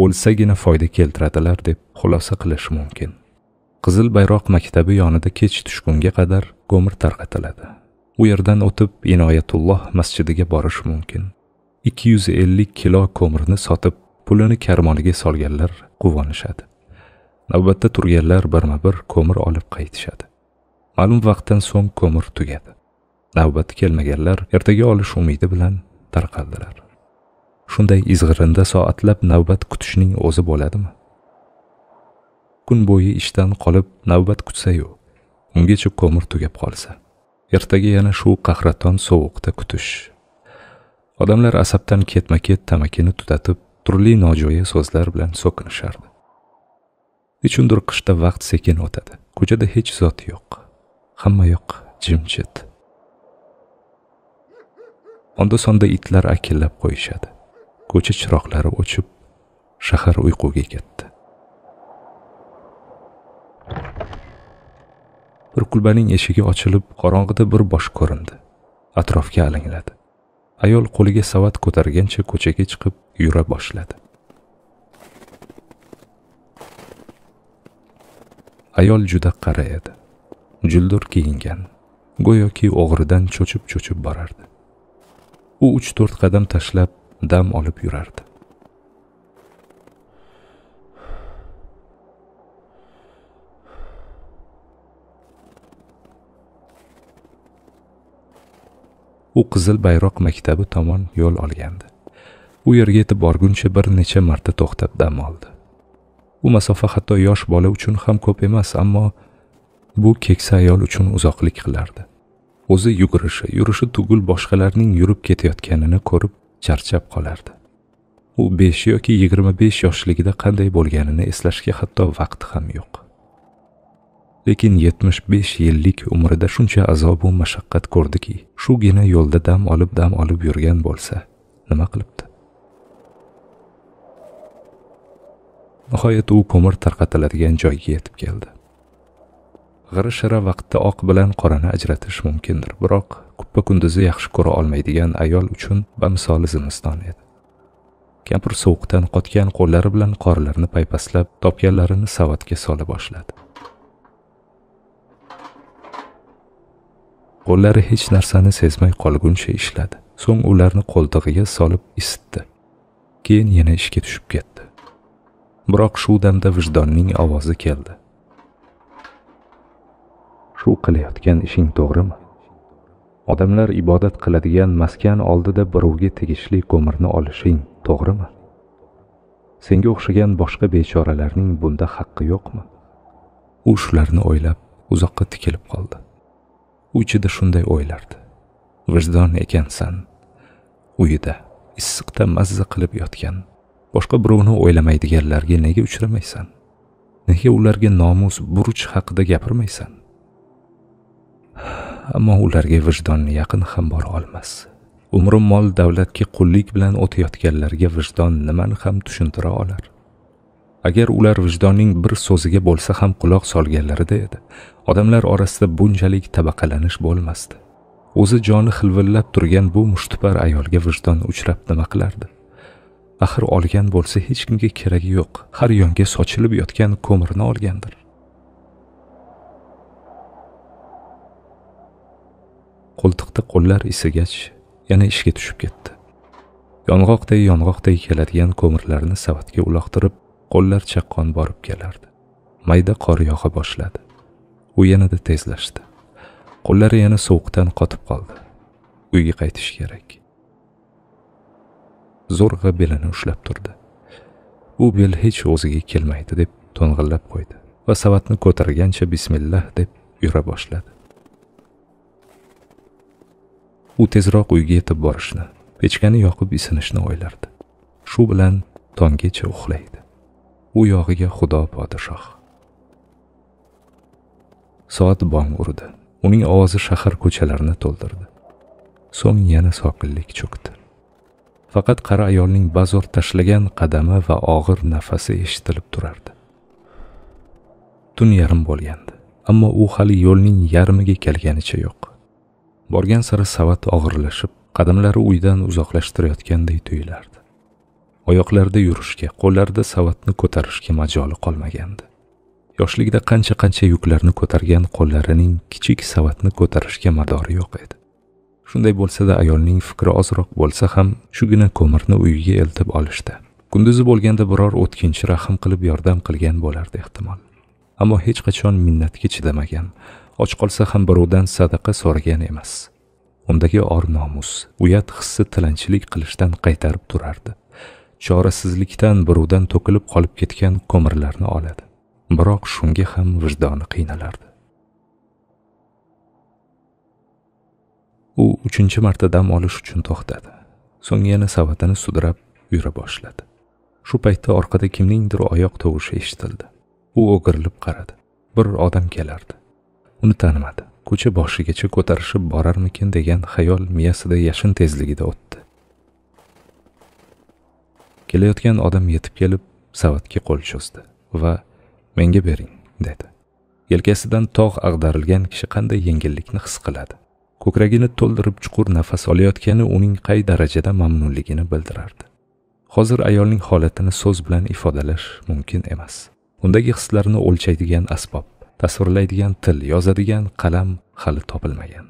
o'lsagina foyda keltiradilar deb xulosa qilish mumkin qizil bayroq maktabi yonida kech tushgunga qadar ko'mir tarqatiladi u yerdan o'tib inoyatulloh masjidiga borish mumkin ikki yuz ellik kilo ko'mirni sotib pulini karmoniga solganlar quvonishadi navbatda turganlar birma bir ko'mir olib qaytishadi ma'lum vaqtdan so'ng ko'mir tugadi navbati kelmaganlar ertaga olish umidi bilan tarqaldilar shunday izg'irinda soatlab navbat kutishning o'zi bo'ladimi kun bo'yi ishdan qolib navbat kutsayu ungacha ko'mir tugab qolsa ertaga yana shu qahraton sovuqda kutish odamlar asabdan ketma ket tamakini tutatib turli nojo'ya so'zlar bilan so'kinishardi nechundir qishda vaqt sekin o'tadi ko'chada hech zot yo'q hammayoq jimjit onda sonda itlar akillab qo'yishadi ko'cha chiroqlari o'chib shahar uyquga ketdi bir kulbaning eshigi ochilib qorong'ida bir bosh ko'rindi atrofga alangladi ayol qo'liga savat ko'targancha ko'chaga chiqib yura boshladi ayol juda qara edi juldur kiyingan go'yoki o'g'ridan cho'chib cho'chib borardi u uch to'rt qadam tashlab dam olib yurardi u qizil bayroq maktabi tomon yo'l olgandi u yerga yetib borguncha bir necha marta to'xtab dam oldi bu masofa hatto yosh bola uchun ham ko'p emas ammo bu keksa ayol uchun uzoqlik qilardi o'zi yugurishi yurishi tugul boshqalarning yurib ketayotganini ko'rib charchab qolardi u besh yoki yigirma besh yoshligida qanday bo'lganini eslashga hatto vaqt ham yo'q lekin yetmish besh yillik umrida shuncha azobu mashaqqat ko'rdiki shugina yo'lda dam olib dam olib yurgan bo'lsa nima qilibdi nihoyat u ko'mir tarqatiladigan joyga yetib keldi g'ira shira vaqtda oq bilan qorani ajratish mumkindir biroq quppa kunduzi yaxshi ko'ra olmaydigan ayol uchun bamisoli zimiston edi kampir sovuqdan qotgan qo'llari bilan qorlarni paypaslab topganlarini savatga sola boshladi qo'llari hech narsani sezmay qolguncha ishladi so'ng ularni qo'ltig'iga solib isitdi keyin yana ishga tushib ketdi biroq shu damda vijdonning ovozi keldi shu qilayotgan ishing to'g'rimi odamlar ibodat qiladigan maskan oldida birovga tegishli ko'mirni olishing to'g'rimi senga o'xshagan boshqa bechoralarning bunda haqqi yo'qmi u shularni o'ylab uzoqqa tikilib qoldi u ichida shunday o'ylardi vijdon ekansan uyida issiqda mazza qilib yotgan boshqa birovni o'ylamaydiganlarga nega uchramaysan nega ularga nomus burch haqida gapirmaysan ammo ularga vijdonni yaqin ham bora olmas umri mol davlatga qullik bilan o'tayotganlarga vijdon nimani ham tushuntira olar agar ular vijdonning bir so'ziga bo'lsa ham quloq solganlarida edi odamlar orasida bunchalik tabaqalanish bo'lmasdi o'zi joni xilvillab turgan bu mushtipar ayolga vijdon uchrab nima qilardi axir olgan bo'lsa hech kimga keragi yo'q har yonga sochilib yotgan ko'mirni olgandir qo'ltiqda qo'llar isigach yana ishga tushib ketdi yong'oqday yong'oqday keladigan ko'mirlarni savatga uloqtirib qo'llar chaqqon borib kelardi mayda qor yog'a boshladi u yanada tezlashdi qo'llari yana sovuqdan qotib qoldi uyga qaytish kerak zo'rg'a belini ushlab turdi u bel hech o'ziga kelmaydi deb to'ng'illab qo'ydi va savatni ko'targancha bismillah deb yura boshladi u tezroq uyga yetib borishni pechkani yoqib isinishni o'ylardi shu bilan tonggacha uxlaydi u yog'iga xudo podshoh soat bong urdi uning ovozi shahar ko'chalarini to'ldirdi so'ng yana sokinlik cho'kdi faqat qari ayolning bazor tashlagan qadami va og'ir nafasi eshitilib turardi tun yarim bo'lgandi ammo u hali yo'lning yarmiga kelganicha yo'q borgan sari savat og'irlashib qadamlari uydan uzoqlashtirayotganday tuyulardi oyoqlarida yurishga qo'llarida savatni ko'tarishga majoli qolmagandi yoshligida qancha qancha yuklarni ko'targan qo'llarining kichik savatni ko'tarishga madori yo'q edi shunday bo'lsada ayolning fikri ozroq bo'lsa ham shugina ko'mirni uyiga eltib olishdi kunduzi bo'lganda biror o'tkinchi rahm qilib yordam qilgan bo'lardi ehtimol ammo hech qachon minnatga chidamagan och qolsa ham birovdan sadaqa so'ragan emas undagi or nomus uyat hissi tilanchilik qilishdan qaytarib turardi chorasizlikdan birovdan to'kilib qolib ketgan ko'mirlarni oladi biroq shunga ham vijdoni qiynalardi u uchinchi marta dam olish uchun to'xtadi so'ng yana savatini sudrab yura boshladi shu paytda orqada kimningdir oyoq tovushi eshitildi u o'girilib qaradi bir odam kelardi uni tanimadi ko'cha boshigacha ko'tarishib borarmikin degan xayol miyasida yashin tezligida o'tdi kelayotgan odam yetib kelib savatga qo'l cho'zdi va menga bering dedi yelkasidan tog' ag'darilgan kishi qanday yengillikni his qiladi ko'kragini to'ldirib chuqur nafas olayotgani uning qay darajada mamnunligini bildirardi hozir ayolning holatini so'z bilan ifodalash mumkin emas undagi hislarni o'lchaydigan asbob tasvirlaydigan til yozadigan qalam hali topilmagan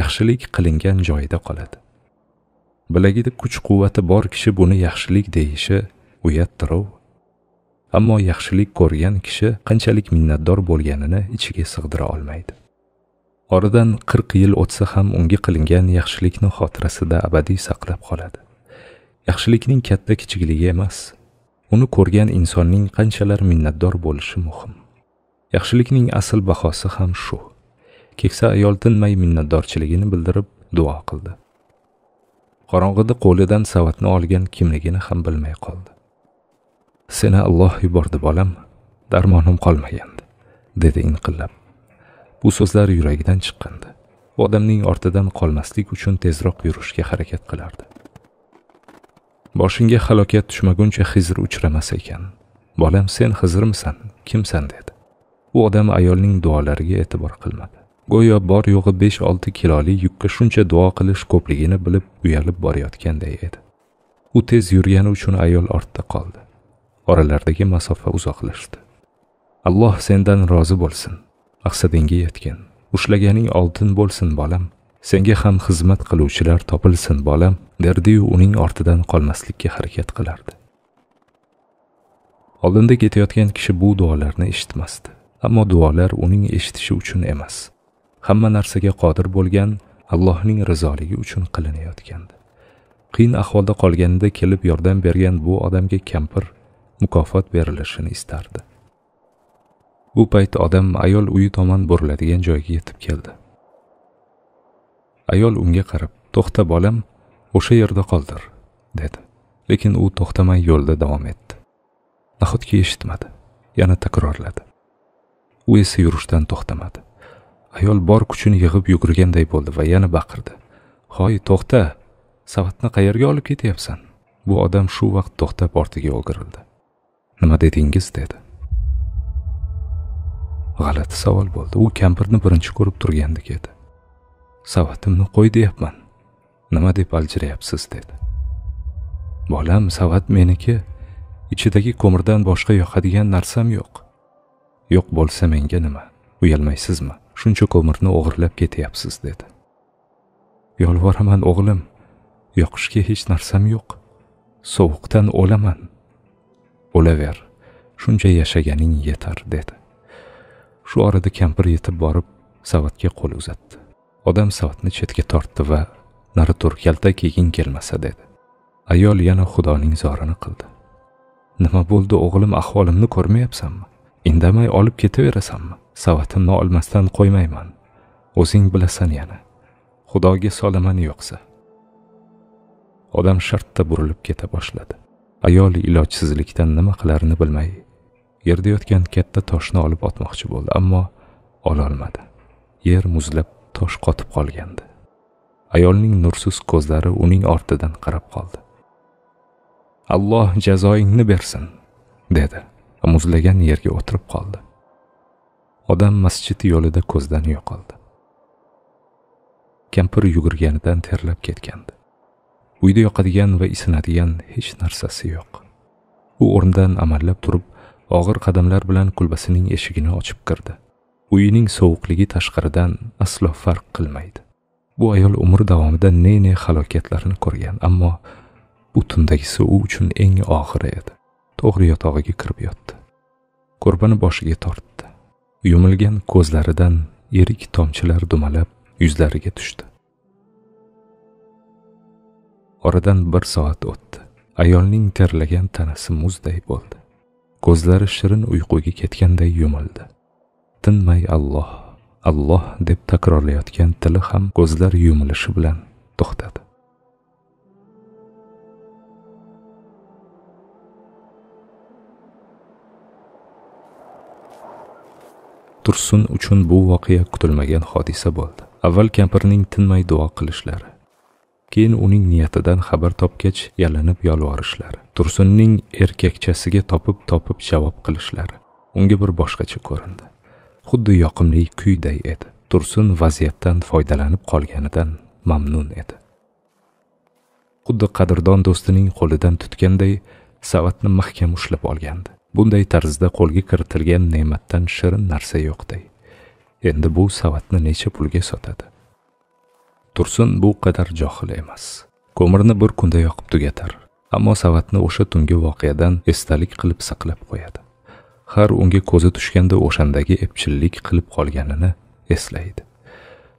yaxshilik qilingan joyida qoladi bilagida kuch quvvati bor kishi buni yaxshilik deyishi uyatdirov ammo yaxshilik ko'rgan kishi qanchalik minnatdor bo'lganini ichiga sig'dira olmaydi oradan qirq yil o'tsa ham unga qilingan yaxshilikni xotirasida abadiy saqlab qoladi yaxshilikning katta kichikligi emas uni ko'rgan insonning qanchalar minnatdor bo'lishi muhim yaxshilikning asl bahosi ham shu keksa ayol tinmay minnatdorchiligini bildirib duo qildi qorong'ida qo'lidan savatni olgan kimligini ham bilmay qoldi seni alloh yubordi bolam darmonim qolmagandi dedi inqillab bu so'zlar yuragidan chiqqandi u odamning ortidan qolmaslik uchun tezroq yurishga harakat qilardi boshingga halokat tushmaguncha xizr uchramas ekan bolam sen xizrmisan kimsan dedi u odam ayolning duolariga e'tibor qilmadi go'yo bor yo'g'i besh olti kiloli yukka shuncha duo qilish ko'pligini bilib uyalib borayotganday edi u tez yurgani uchun ayol ortda qoldi oralaridagi masofa uzoqlashdi alloh sendan rozi bo'lsin maqsadingga yetgin ushlaganing oltin bo'lsin bolam senga ham xizmat qiluvchilar topilsin bolam derdiyu uning ortidan qolmaslikka harakat qilardi oldinda ketayotgan kishi bu duolarni eshitmasdi ammo duolar uning eshitishi uchun emas hamma narsaga qodir bo'lgan allohning rizoligi uchun qilinayotgandi qiyin ahvolda qolganida kelib yordam bergan bu odamga kampir mukofot berilishini istardi bu payt odam ayol uyi tomon buriladigan joyga yetib keldi ayol unga qarab to'xta bolam o'sha yerda qoldir dedi lekin u to'xtamay yo'lda davom etdi nahotki eshitmadi yana takrorladi u esa yurishdan to'xtamadi ayol bor kuchini yig'ib yugurganday bo'ldi va yana baqirdi hoy to'xta savatni qayerga olib ketyapsan bu odam shu vaqt to'xtab ortiga o'girildi nima dedingiz dedi g'alati savol bo'ldi u kampirni birinchi ko'rib turgandek edi savatimni qo'y deyapman nima deb aljirayapsiz dedi bolam savat meniki ichidagi ko'mirdan boshqa yoqadigan narsam yo'q yo'q bo'lsa menga nima uyalmaysizmi shuncha ko'mirni o'g'irlab ketyapsiz dedi yolvoraman o'g'lim yoqishga hech narsam yo'q sovuqdan o'laman o'laver shuncha yashaganing yetar dedi shu orada kampir yetib borib savatga qo'l uzatdi odam savatni chetga tortdi va nari tur kalta keyin kelmasa dedi ayol yana xudoning zorini qildi nima bo'ldi o'g'lim ahvolimni ko'rmayapsanmi indamay olib ketaverasanmi savatimni olmasdan qo'ymayman o'zing bilasan yana xudoga solaman yo'qsa odam shartta burilib keta boshladi ayol ilojsizlikdan nima qilarini bilmay yerda yotgan katta toshni olib otmoqchi bo'ldi ammo ololmadi yer muzlab tosh qotib qolgandi ayolning nursiz ko'zlari uning ortidan qarab qoldi alloh jazoingni bersin dedi muzlagan yerga o'tirib qoldi odam masjid yo'lida ko'zdan yo'qoldi kampir yugurganidan terlab ketgandi uyda yoqadigan va isinadigan hech narsasi yo'q u o'rnidan amallab turib og'ir qadamlar bilan kulbasining eshigini ochib kirdi uyining sovuqligi tashqaridan aslo farq qilmaydi bu ayol umr davomida ne ne halokatlarni ko'rgan ammo bu tundagisi u uchun eng oxiri edi to'g'ri yotog'iga kirib yotdi ko'rpani boshiga tortdi yumilgan ko'zlaridan yirik tomchilar dumalab yuzlariga tushdi oradan bir soat o'tdi ayolning terlagan tanasi muzday bo'ldi ko'zlari shirin uyquga ketganday yumildi tinmay alloh alloh deb takrorlayotgan tili ham ko'zlar yumilishi bilan to'xtadi tursun uchun bu voqea kutilmagan hodisa bo'ldi avval kampirning tinmay duo qilishlari keyin uning niyatidan xabar topgach yalinib yolvorishlari tursunning erkakchasiga topib topib javob qilishlari unga bir boshqacha ko'rindi xuddi yoqimli kuyday edi tursun vaziyatdan foydalanib qolganidan mamnun edi xuddi qadrdon do'stining qo'lidan tutganday savatni mahkam ushlab olgandi bunday tarzda qo'lga kiritilgan ne'matdan shirin narsa yo'qday endi bu savatni necha pulga sotadi tursun bu qadar johil emas ko'mirni bir kunda yoqib tugatar ammo savatni o'sha tungi voqeadan esdalik qilib saqlab qo'yadi har unga ko'zi tushganda o'shandagi epchillik qilib qolganini eslaydi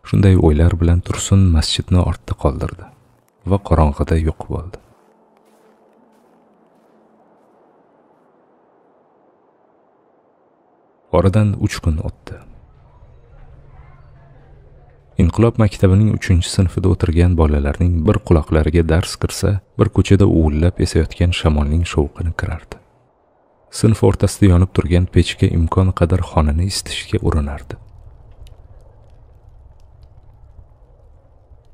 shunday o'ylar bilan tursun masjidni ortda qoldirdi va qorong'ida yo'q bo'ldi Oradan uch kun o'tdi. Inqilob maktabining 3-sinfida o'tirgan bolalarning bir quloqlariga dars kirsa, bir ko'chada uvillab esayotgan shamolning shovqini kirardi. Sinf o'rtasida yonib turgan pechka imkon qadar xonani isitishga urinardi.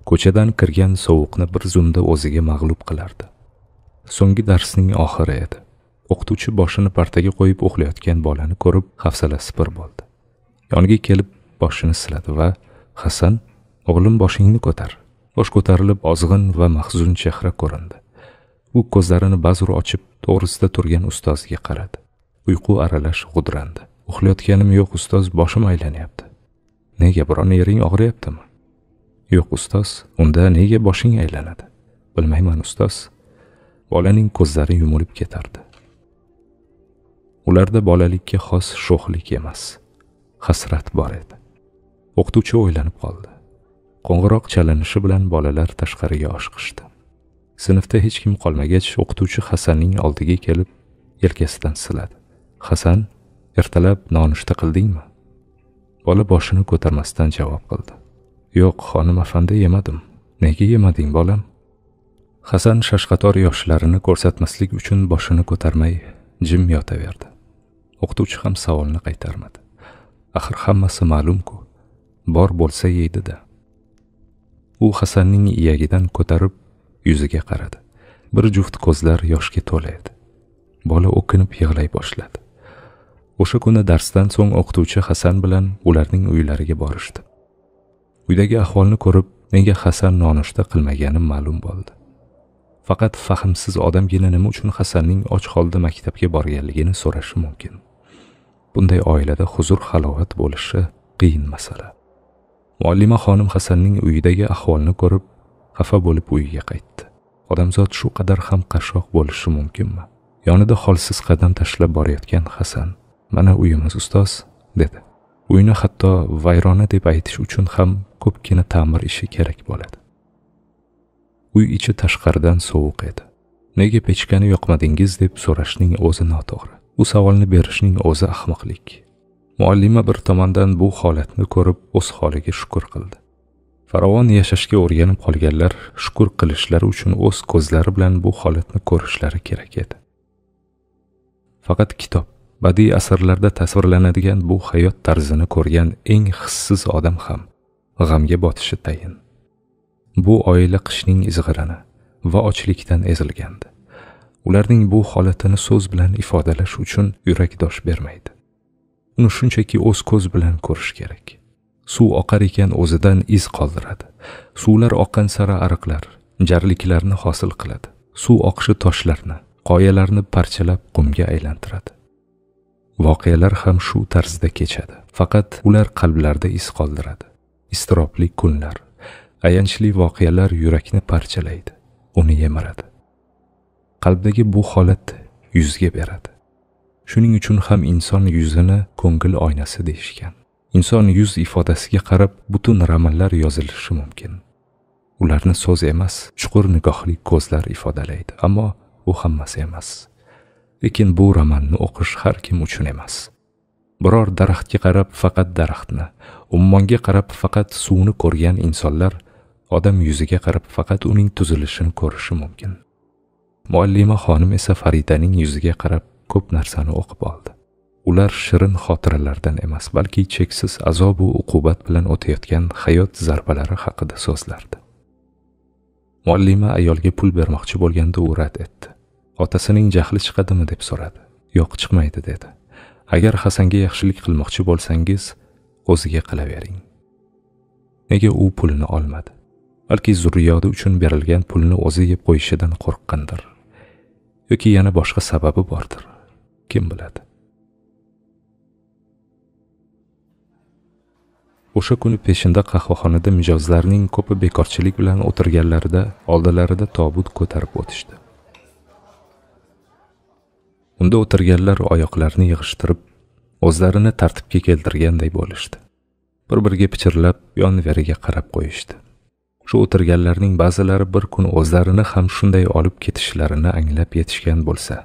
Ko'chadan kirgan sovuqni bir zumda o'ziga mag'lub qilardi. So'nggi darsning oxiri edi. o'qituvchi boshini partaga qo'yib uxlayotgan bolani ko'rib hafsalasi pir bo'ldi yoniga kelib boshini siladi va hasan o'g'lim boshingni ko'tar bosh ko'tarilib ozg'in va mahzun chehra ko'rindi u ko'zlarini ba'zur ochib to'g'risida turgan ustoziga qaradi uyqu aralash g'udrandi uxlayotganim yo'q ustoz boshim aylanyapti nega biron yering og'riyaptimi yo'q ustoz unda nega boshing aylanadi bilmayman ustoz bolaning ko'zlari yumilib ketardi ularda bolalikka xos sho'xlik emas hasrat bor edi o'qituvchi o'ylanib qoldi qo'ng'iroq chalinishi bilan bolalar tashqariga oshiqishdi sinfda hech kim qolmagach o'qituvchi hasanning oldiga kelib yelkasidan siladi hasan ertalab nonushta qildingmi bola boshini ko'tarmasdan javob qildi yo'q xonim afandi yemadim nega yemading bolam hasan shashqator yoshlarini ko'rsatmaslik uchun boshini ko'tarmay jim yotaverdi o'qituvchi ham savolni qaytarmadi axir hammasi ma'lumku bor bo'lsa yeydida u hasanning iyagidan ko'tarib yuziga qaradi bir juft ko'zlar yoshga to'la edi bola o'kinib yig'lay boshladi o'sha kuni darsdan so'ng o'qituvchi hasan bilan ularning uylariga borishdi uydagi ahvolni ko'rib nega hasan nonushta qilmagani ma'lum bo'ldi faqat fahmsiz odamgina nima uchun hasanning och holda maktabga borganligini so'rashi mumkin bunday oilada huzur halovat bo'lishi qiyin masala muallima xonim hasanning uyidagi ahvolni ko'rib xafa bo'lib uyiga qaytdi odamzod shu qadar ham qashshoq bo'lishi mumkinmi yonida holsiz qadam tashlab borayotgan hasan mana uyimiz ustoz dedi uyni hatto vayrona deb aytish uchun ham ko'pgina ta'mir ishi kerak bo'ladi uy ichi tashqaridan sovuq edi nega pechkani yoqmadingiz deb so'rashning o'zi noto'g'ri bu savolni berishning o'zi ahmoqlik muallima bir tomondan bu holatni ko'rib o'z holiga shukur qildi farovon yashashga o'rganib qolganlar shukur qilishlari uchun o'z ko'zlari bilan bu holatni ko'rishlari kerak edi faqat kitob badiiy asarlarda tasvirlanadigan bu hayot tarzini ko'rgan eng hissiz odam ham g'amga botishi tayin Bu oila qishning izg'irani va ochlikdan ezilgandi. Ularning bu holatini so'z bilan ifodalash uchun yurakdosh bermaydi. Uni shunchaki o'z ko'z bilan ko'rish kerak. Suv oqar ekan o'zidan iz qoldiradi. Suvlar oqqan sari ariqlar, jarliklarni hosil qiladi. Suv oqishi toshlarni, qoyalarni parchalab qumga aylantiradi. Voqealar ham shu tarzda kechadi. Faqat ular qalblarda iz qoldiradi. iztirobli kunlar, ayanchli voqealar yurakni parchalaydi uni yemiradi qalbdagi bu holat yuzga beradi shuning uchun ham inson yuzini ko'ngil oynasi deyishgan inson yuz ifodasiga qarab butun romanlar yozilishi mumkin ularni so'z emas chuqur nigohli ko'zlar ifodalaydi ammo u hammasi emas lekin bu romanni o'qish har kim uchun emas biror daraxtga qarab faqat daraxtni ummonga qarab faqat suvni ko'rgan insonlar odam yuziga qarab faqat uning tuzilishini ko'rishi mumkin muallima xonim esa faridaning yuziga qarab ko'p narsani o'qib oldi ular shirin xotiralardan emas balki cheksiz azobu uqubat bilan o'tayotgan hayot zarbalari haqida so'zlardi muallima ayolga pul bermoqchi bo'lganda u rad etdi otasining jahli chiqadimi deb so'radi yo'q chiqmaydi dedi agar hasanga yaxshilik qilmoqchi bo'lsangiz o'ziga qilavering nega u pulni olmadi balki zurriyodi uchun berilgan pulni o'zi yeb qo'yishidan qo'rqqandir yoki yana boshqa sababi bordir kim biladi o'sha kuni peshinda qahvaxonada mijozlarning ko'pi bekorchilik bilan o'tirganlarida oldilarida tobut ko'tarib o'tishdi unda o'tirganlar oyoqlarini yig'ishtirib o'zlarini tartibga keltirganday bo'lishdi bir biriga pichirlab yon veriga qarab qo'yishdi shu o'tirganlarning ba'zilari bir kun o'zlarini ham shunday olib ketishlarini anglab yetishgan bo'lsa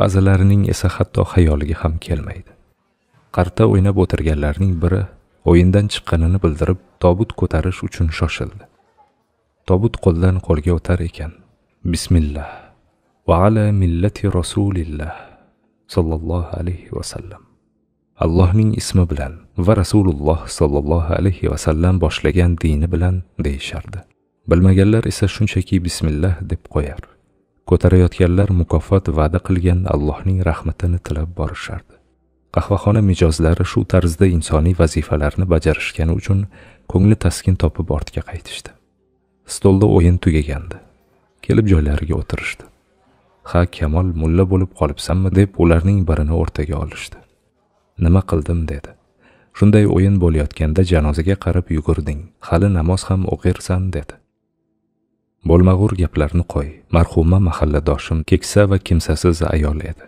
ba'zilarining esa hatto xayoliga ham kelmaydi qarta o'ynab o'tirganlarning biri o'yindan chiqqanini bildirib tobut ko'tarish uchun shoshildi tobut qo'ldan qo'lga o'tar ekan bismillah va ala millati rasulillah sollallohu alayhi vasallam allohning ismi bilan va rasululloh sollallohu alayhi vasallam boshlagan dini bilan deyishardi bilmaganlar esa shunchaki bismillah deb qo'yar ko'tarayotganlar mukofot va'da qilgan allohning rahmatini tilab borishardi qahvaxona mijozlari shu tarzda insoniy vazifalarni bajarishgani uchun ko'ngli taskin topib ortga qaytishdi stolda o'yin tugagandi kelib joylariga o'tirishdi ha kamol mulla bo'lib qolibsanmi deb ularning birini o'rtaga olishdi nima qildim dedi shunday o'yin bo'layotganda janozaga qarab yugurding hali namoz ham o'qirsan dedi bo'lmag'ur gaplarni qo'y marhuma mahalladoshim keksa va kimsasiz ayol edi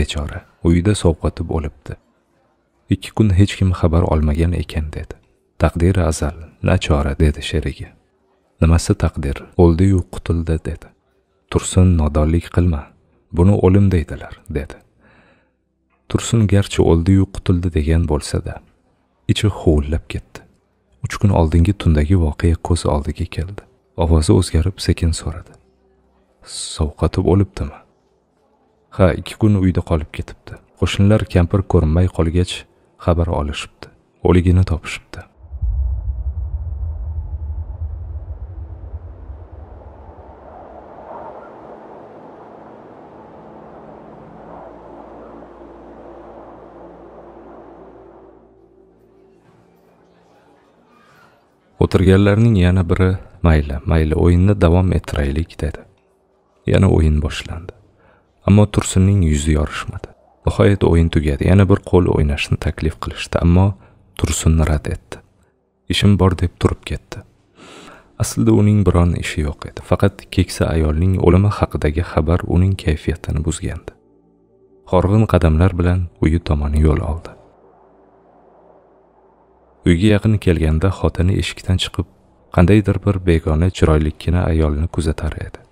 bechora uyida sovqotib o'libdi ikki kun hech kim xabar olmagan ekan dedi taqdir azal nachora dedi sherigi nimasi taqdir o'ldiyu qutuldi dedi tursin nodonlik qilma buni o'lim deydilar dedi tursun garchi o'ldiyu qutuldi degan bo'lsa-da, ichi huvillab ketdi uch kun oldingi tundagi voqea ko'z oldiga keldi ovozi o'zgarib sekin so'radi sovqotib o'libdimi ha ikki kun uyda qolib ketibdi qo'shnilar kampir ko'rinmay qolgach xabar olishibdi o'ligini topishibdi o'tirganlarning yana biri mayli mayli o'yinni davom ettiraylik dedi yana o'yin boshlandi ammo tursunning yuzi yorishmadi nihoyat o'yin tugadi yana bir qo'l o'ynashni taklif qilishdi ammo tursun rad etdi ishim bor deb turib ketdi aslida uning biron ishi yo'q edi faqat keksa ayolning o'limi haqidagi xabar uning kayfiyatini buzgandi horg'in qadamlar bilan uyi tomon yo'l oldi uyga yaqin kelganda xotini eshikdan chiqib qandaydir bir begona chiroylikkina ayolni kuzatar edi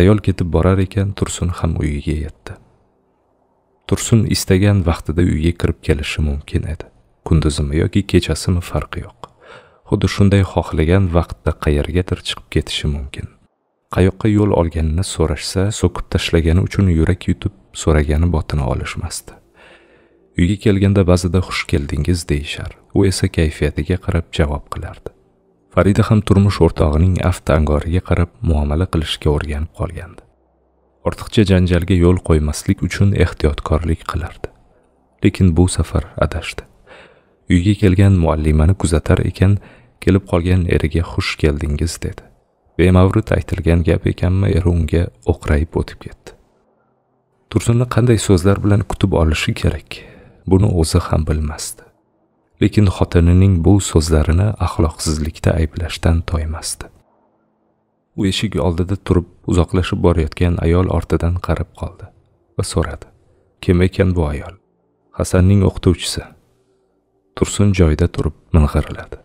ayol ketib borar ekan tursun ham uyiga yetdi tursun istagan vaqtida uyga kirib kelishi mumkin edi kunduzimi yoki kechasimi farqi yo'q xuddi shunday xohlagan vaqtda qayergadir chiqib ketishi mumkin qayoqqa yo'l olganini so'rashsa so'kib tashlagani uchun yurak yutib so'ragani botini olishmasdi uyga kelganda ba'zida xush keldingiz deyishar u esa kayfiyatiga qarab javob qilardi farida ham turmush o'rtog'ining afti angoriga qarab muomala qilishga o'rganib qolgandi ortiqcha janjalga yo'l qo'ymaslik uchun ehtiyotkorlik qilardi lekin bu safar adashdi uyga kelgan muallimani kuzatar ekan kelib qolgan eriga xush keldingiz dedi bemavrid aytilgan gap ekanmi eri unga o'qrayib o'tib ketdi tursunni qanday so'zlar bilan kutib olishi kerak buni o'zi ham bilmasdi lekin xotinining bu so'zlarini axloqsizlikda ayblashdan toymasdi u eshik oldida turib uzoqlashib borayotgan ayol ortidan qarab qoldi va so'radi kim ekan bu ayol hasanning o'qituvchisi tursun joyida turib ming'irladi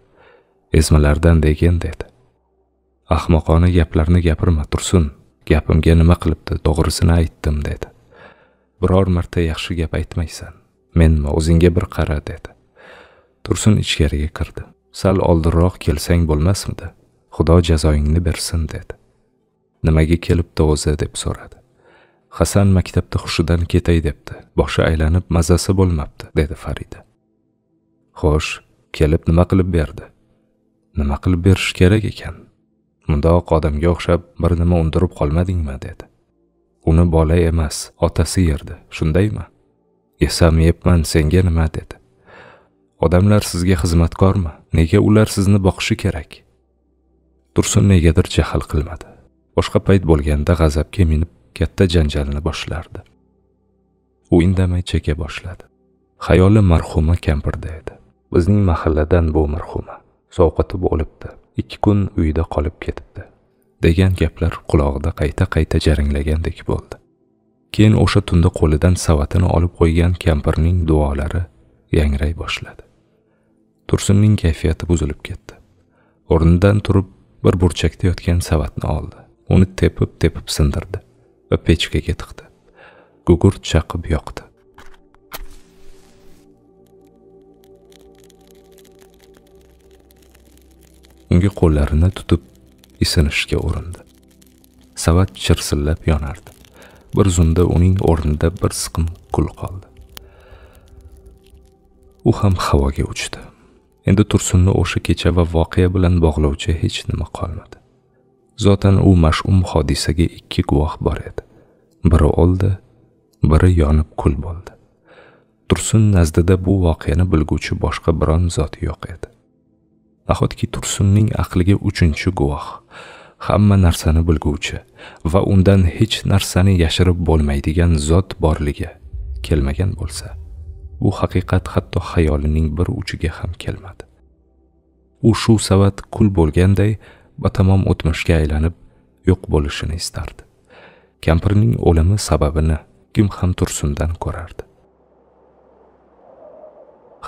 ezmalardan degin dedi ahmoqona gaplarni gapirma tursun gapimga nima qilibdi to'g'risini aytdim dedi biror marta yaxshi gap aytmaysan nima o'zingga bir qara dedi tursun ichkariga kirdi sal oldinroq kelsang bo'lmasmidi xudo jazoingni bersin dedi nimaga kelibdi o'zi deb so'radi hasan maktabda hushidan ketay debdi boshi aylanib mazasi bo'lmabdi dedi farida xo'sh kelib nima qilib berdi nima qilib berish kerak ekan mundoq odamga o'xshab bir nima undirib qolmadingmi dedi uni bola emas otasi yerdi shundaymi yesam yebman senga nima dedi odamlar sizga xizmatkormi nega ular sizni boqishi kerak tursun negadir jahl qilmadi boshqa payt bo'lganda g'azabga minib katta janjalni boshlardi u indamay cheka boshladi xayoli marhuma kampirda edi bizning mahalladan bu marhuma sovqotib o'libdi ikki kun uyda qolib ketibdi degan gaplar qulog'ida qayta qayta jaranglagandek bo'ldi keyin o'sha tunda qo'lidan savatini olib qo'ygan kampirning duolari yangray boshladi tursunning kayfiyati buzilib ketdi o'rnidan turib bir burchakda yotgan savatni oldi uni tepib tepib sindirdi va pechkaga tiqdi gugurt chaqib yoqdi unga qo'llarini tutib isinishga urindi savat chirsillab yonardi bir zumda uning o'rnida bir siqim kul qoldi u ham havoga uchdi endi tursunni o'sha kecha va voqea bilan bog'lovchi hech nima qolmadi zotan u mash'um hodisaga ikki guvoh bor edi biri o'ldi biri yonib kul bo'ldi tursun nazdida bu voqeani bilguvchi boshqa biron zot yo'q edi nahotki tursunning aqliga uchinchi guvoh hamma narsani bilguvchi va undan hech narsani yashirib bo'lmaydigan zot borligi kelmagan bo'lsa bu haqiqat hatto xayolining bir uchiga ham kelmadi u shu savat kul bo'lganday batamom o'tmishga aylanib yo'q bo'lishini istardi kampirning o'limi sababini kim ham tursundan ko'rardi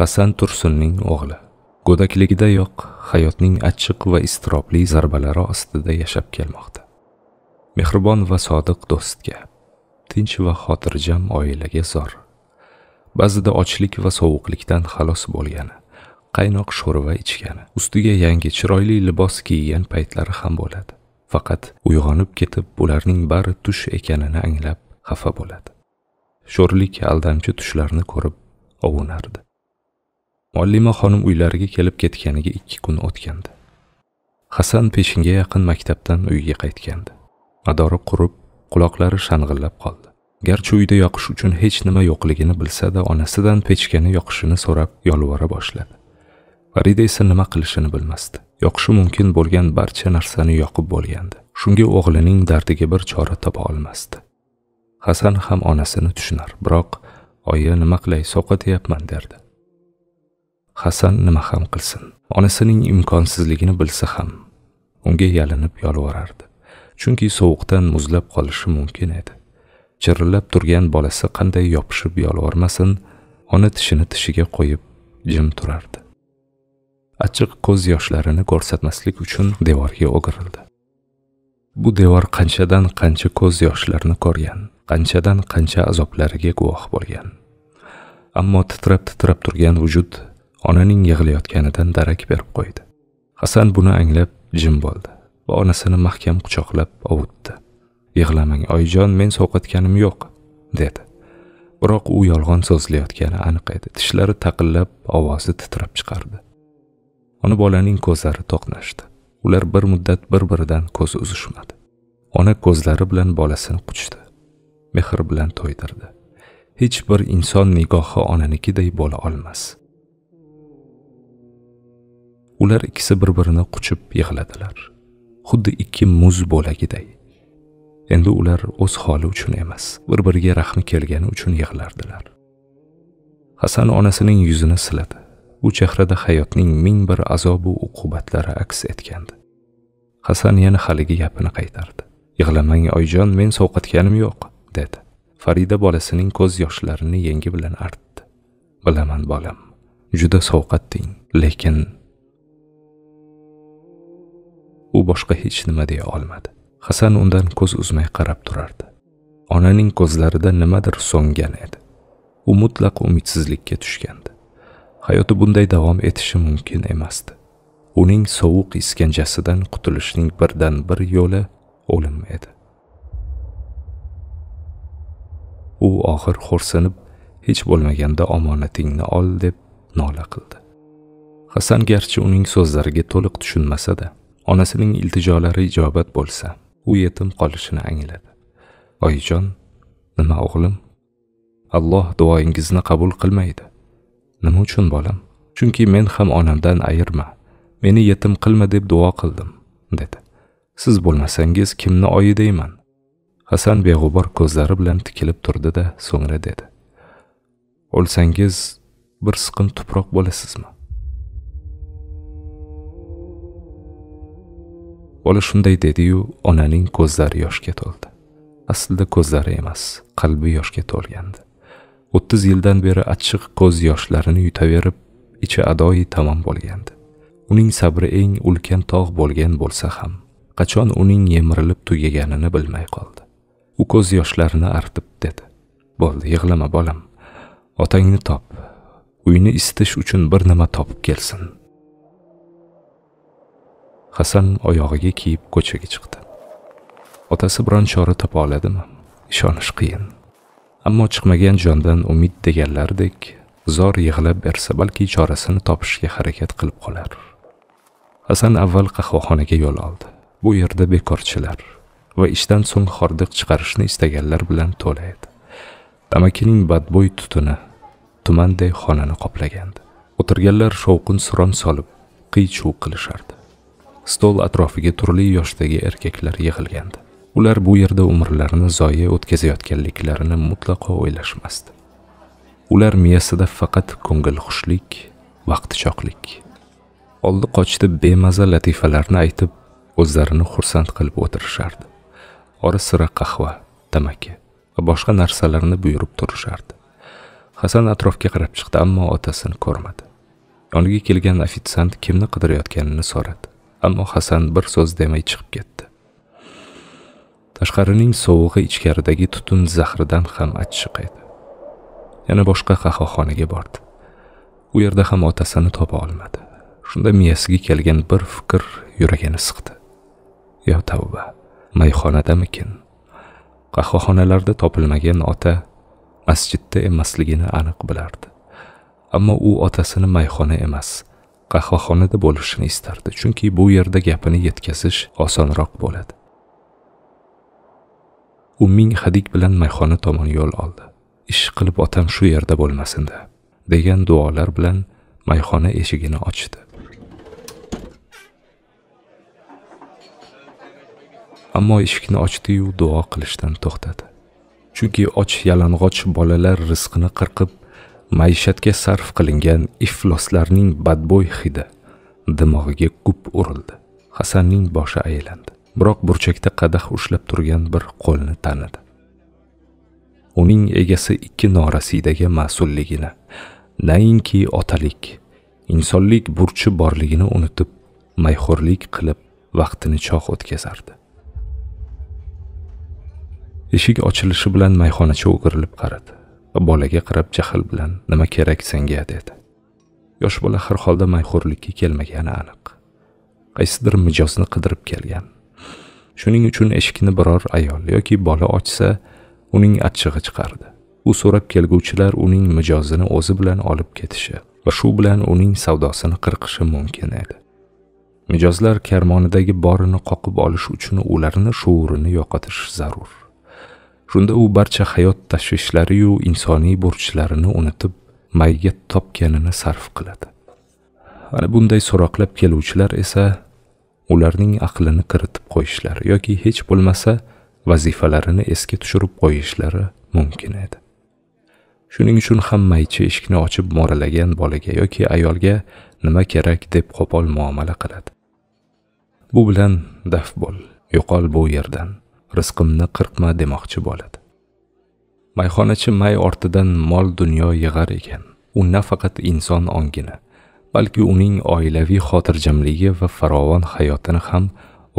hasan tursunning o'g'li go'dakligidayoq hayotning achchiq va iztirobli zarbalari ostida yashab kelmoqda mehribon va sodiq do'stga tinch va xotirjam oilaga zor ba'zida ochlik va sovuqlikdan xalos bo'lgani qaynoq sho'rva ichgani ustiga yangi chiroyli libos kiygan paytlari ham bo'ladi faqat uyg'onib ketib ularning bari tush ekanini anglab xafa bo'ladi sho'rlik aldamchi tushlarni ko'rib ovunardi muallima xonim uylariga kelib ketganiga ikki kun o'tgandi hasan peshinga yaqin maktabdan uyiga qaytgandi adori qurib quloqlari shang'illab qoldi garchi uyda yoqish uchun hech nima yo'qligini bilsa-da, onasidan pechkani yoqishini so'rab yolvora boshladi farida esa nima qilishini bilmasdi yoqishi mumkin bo'lgan barcha narsani yoqib bo'lgandi shunga o'g'lining dardiga bir chora topa olmasdi hasan ham onasini tushunar biroq oyi nima qilay sovqotyapman derdi hasan nima ham qilsin onasining imkonsizligini bilsa ham unga yalinib yolvorardi chunki sovuqdan muzlab qolishi mumkin edi chirillab turgan bolasi qanday yopishib yolvormasin ona tishini tishiga qo'yib jim turardi achchiq ko'z yoshlarini ko'rsatmaslik uchun devorga o'girildi bu devor qanchadan qancha ko'z yoshlarni ko'rgan qanchadan qancha azoblariga guvoh bo'lgan ammo titrab titrab turgan vujud onaning yig'layotganidan darak berib qo'ydi hasan buni anglab jim bo'ldi va onasini mahkam quchoqlab ovutdi yig'lamang oyijon men sovqatganim yo'q dedi biroq u yolg'on so'zlayotgani aniq edi tishlari taqillab ovozi titrab chiqardi ona bolaning ko'zlari to'qnashdi ular bir muddat bir biridan ko'z uzishmadi ona ko'zlari bilan bolasini quchdi mehr bilan to'ydirdi hech bir inson nigohi onanikiday bo'la olmas ular ikkisi bir birini quchib yig'ladilar xuddi ikki muz bo'lagiday endi ular o'z holi uchun emas bir biriga rahmi kelgani uchun yig'lardilar hasan onasining yuzini siladi u chehrada hayotning ming bir azobu uqubatlari aks etgandi hasan yana haligi gapini qaytardi yig'lamang oyijon men sovqatganim yo'q dedi farida bolasining ko'z yoshlarini yengi bilan artdi bilaman bolam juda sovqatding lekin u boshqa hech nima deya olmadi hasan undan ko'z uzmay qarab turardi onaning ko'zlarida nimadir so'ngan edi u mutlaq umidsizlikka tushgandi hayoti bunday davom etishi mumkin emasdi uning sovuq iskanjasidan qutulishning birdan bir yo'li o'lim edi u oxir xo'rsinib hech bo'lmaganda omonatingni ol deb nola qildi hasan garchi uning so'zlariga to'liq tushunmasa da onasining iltijolari ijobat bo'lsa u yetim qolishini angladi oyijon nima o'g'lim alloh duoyingizni qabul qilmaydi nima uchun bolam chunki men ham onamdan ayirma meni yetim qilma deb duo qildim dedi siz bo'lmasangiz kimni oyi deyman hasan beg'ubor ko'zlari bilan tikilib turdi da so'ngra dedi o'lsangiz bir siqim tuproq bo'lasizmi bola shunday dediyu onaning ko'zlari yoshga to'ldi aslida ko'zlari emas qalbi yoshga to'lgandi o'ttiz yildan beri achchiq ko'z yoshlarini yutaverib ichi adoyi tamom bo'lgandi uning sabri eng ulkan tog' bo'lgan bo'lsa ham qachon uning yemirilib tugaganini bilmay qoldi u ko'z yoshlarini artib dedi bo'ldi yig'lama bolam otangni top uyni isitish uchun bir nima topib kelsin hasan oyog'iga kiyib ko'chaga chiqdi otasi biron chora topa oladimi ishonish qiyin ammo chiqmagan jondan umid deganlardek zor yig'lab bersa balki chorasini topishga harakat qilib qolar hasan avval qahvaxonaga yo'l oldi bu yerda bekorchilar va ishdan so'ng xordiq chiqarishni istaganlar bilan to'la edi tamakining badbo'y tutuni tumanday xonani qoplagandi o'tirganlar shovqin suron solib qiychuv qilishardi stol atrofiga turli yoshdagi erkaklar yig'ilgandi ular bu yerda umrlarini zoya o'tkazayotganliklarini mutlaqo o'ylashmasdi ular miyasida faqat ko'ngilxushlik vaqtichoqlik oldi qochdi bemaza latifalarni aytib o'zlarini xursand qilib o'tirishardi ora sira qahva tamaki va boshqa narsalarni buyurib turishardi hasan atrofga qarab chiqdi ammo otasini ko'rmadi yoniga kelgan ofitsiant kimni qidirayotganini so'radi ammo hasan bir so'z demay chiqib ketdi tashqarining sovug'i ichkaridagi tutun zahridan ham achchiq edi yana boshqa qahvaxonaga bordi u yerda ham otasini topa olmadi shunda miyasiga kelgan bir fikr yuragini siqdi yo tavba mayxonadamikin qahvaxonalarda topilmagan ota masjidda emasligini aniq bilardi ammo u otasini mayxona emas qahvaxonada bo'lishini istardi chunki bu yerda gapini yetkazish osonroq bo'ladi umming hadik bilan mayxona tomon yo'l oldi ish qilib otam shu yerda bo'lmasin degan duolar bilan mayxona eshigini ochdi ammo eshikni ochdiyu duo qilishdan to'xtadi chunki och yalang'och bolalar rizqini qirqib maishatga sarf qilingan ifloslarning badbo'y hidi dimog'iga gup urildi hasanning boshi aylandi biroq burchakda qadah ushlab turgan bir qo'lni tanidi uning egasi ikki norasidaga mas'ulligini nainki otalik insonlik burchi borligini unutib mayxo'rlik qilib vaqtini choq o'tkazardi eshik ochilishi bilan mayxonachi o'girilib qaradi bolaga qarab jahl bilan nima kerak senga dedi yosh bola har holda mayxo'rlikka kelmagani aniq qaysidir mijozni qidirib kelgan shuning uchun eshikni biror ayol yoki bola ochsa uning achchig'i chiqardi u so'rab kelguvchilar uning mijozini o'zi bilan olib ketishi va shu bilan uning savdosini qirqishi mumkin edi mijozlar karmonidagi borini qoqib olish uchun ularni shuurini yo'qotish zarur shunda u barcha hayot tashvishlariyu insoniy burchlarini unutib mayga topganini sarf qiladi ana bunday so'roqlab keluvchilar esa ularning aqlini kiritib qo'yishlari yoki hech bo'lmasa vazifalarini esga tushirib qo'yishlari mumkin edi shuning uchun ham maychi eshikni ochib mo'ralagan bolaga yoki ayolga nima kerak deb qo'pol muomala qiladi bu bilan daf bo'l yo'qol bu yerdan rizqimni qirqma demoqchi bo'ladi mayxonachi may ortidan mol dunyo yig'ar ekan u nafaqat inson ongini balki uning oilaviy xotirjamligi va farovon hayotini ham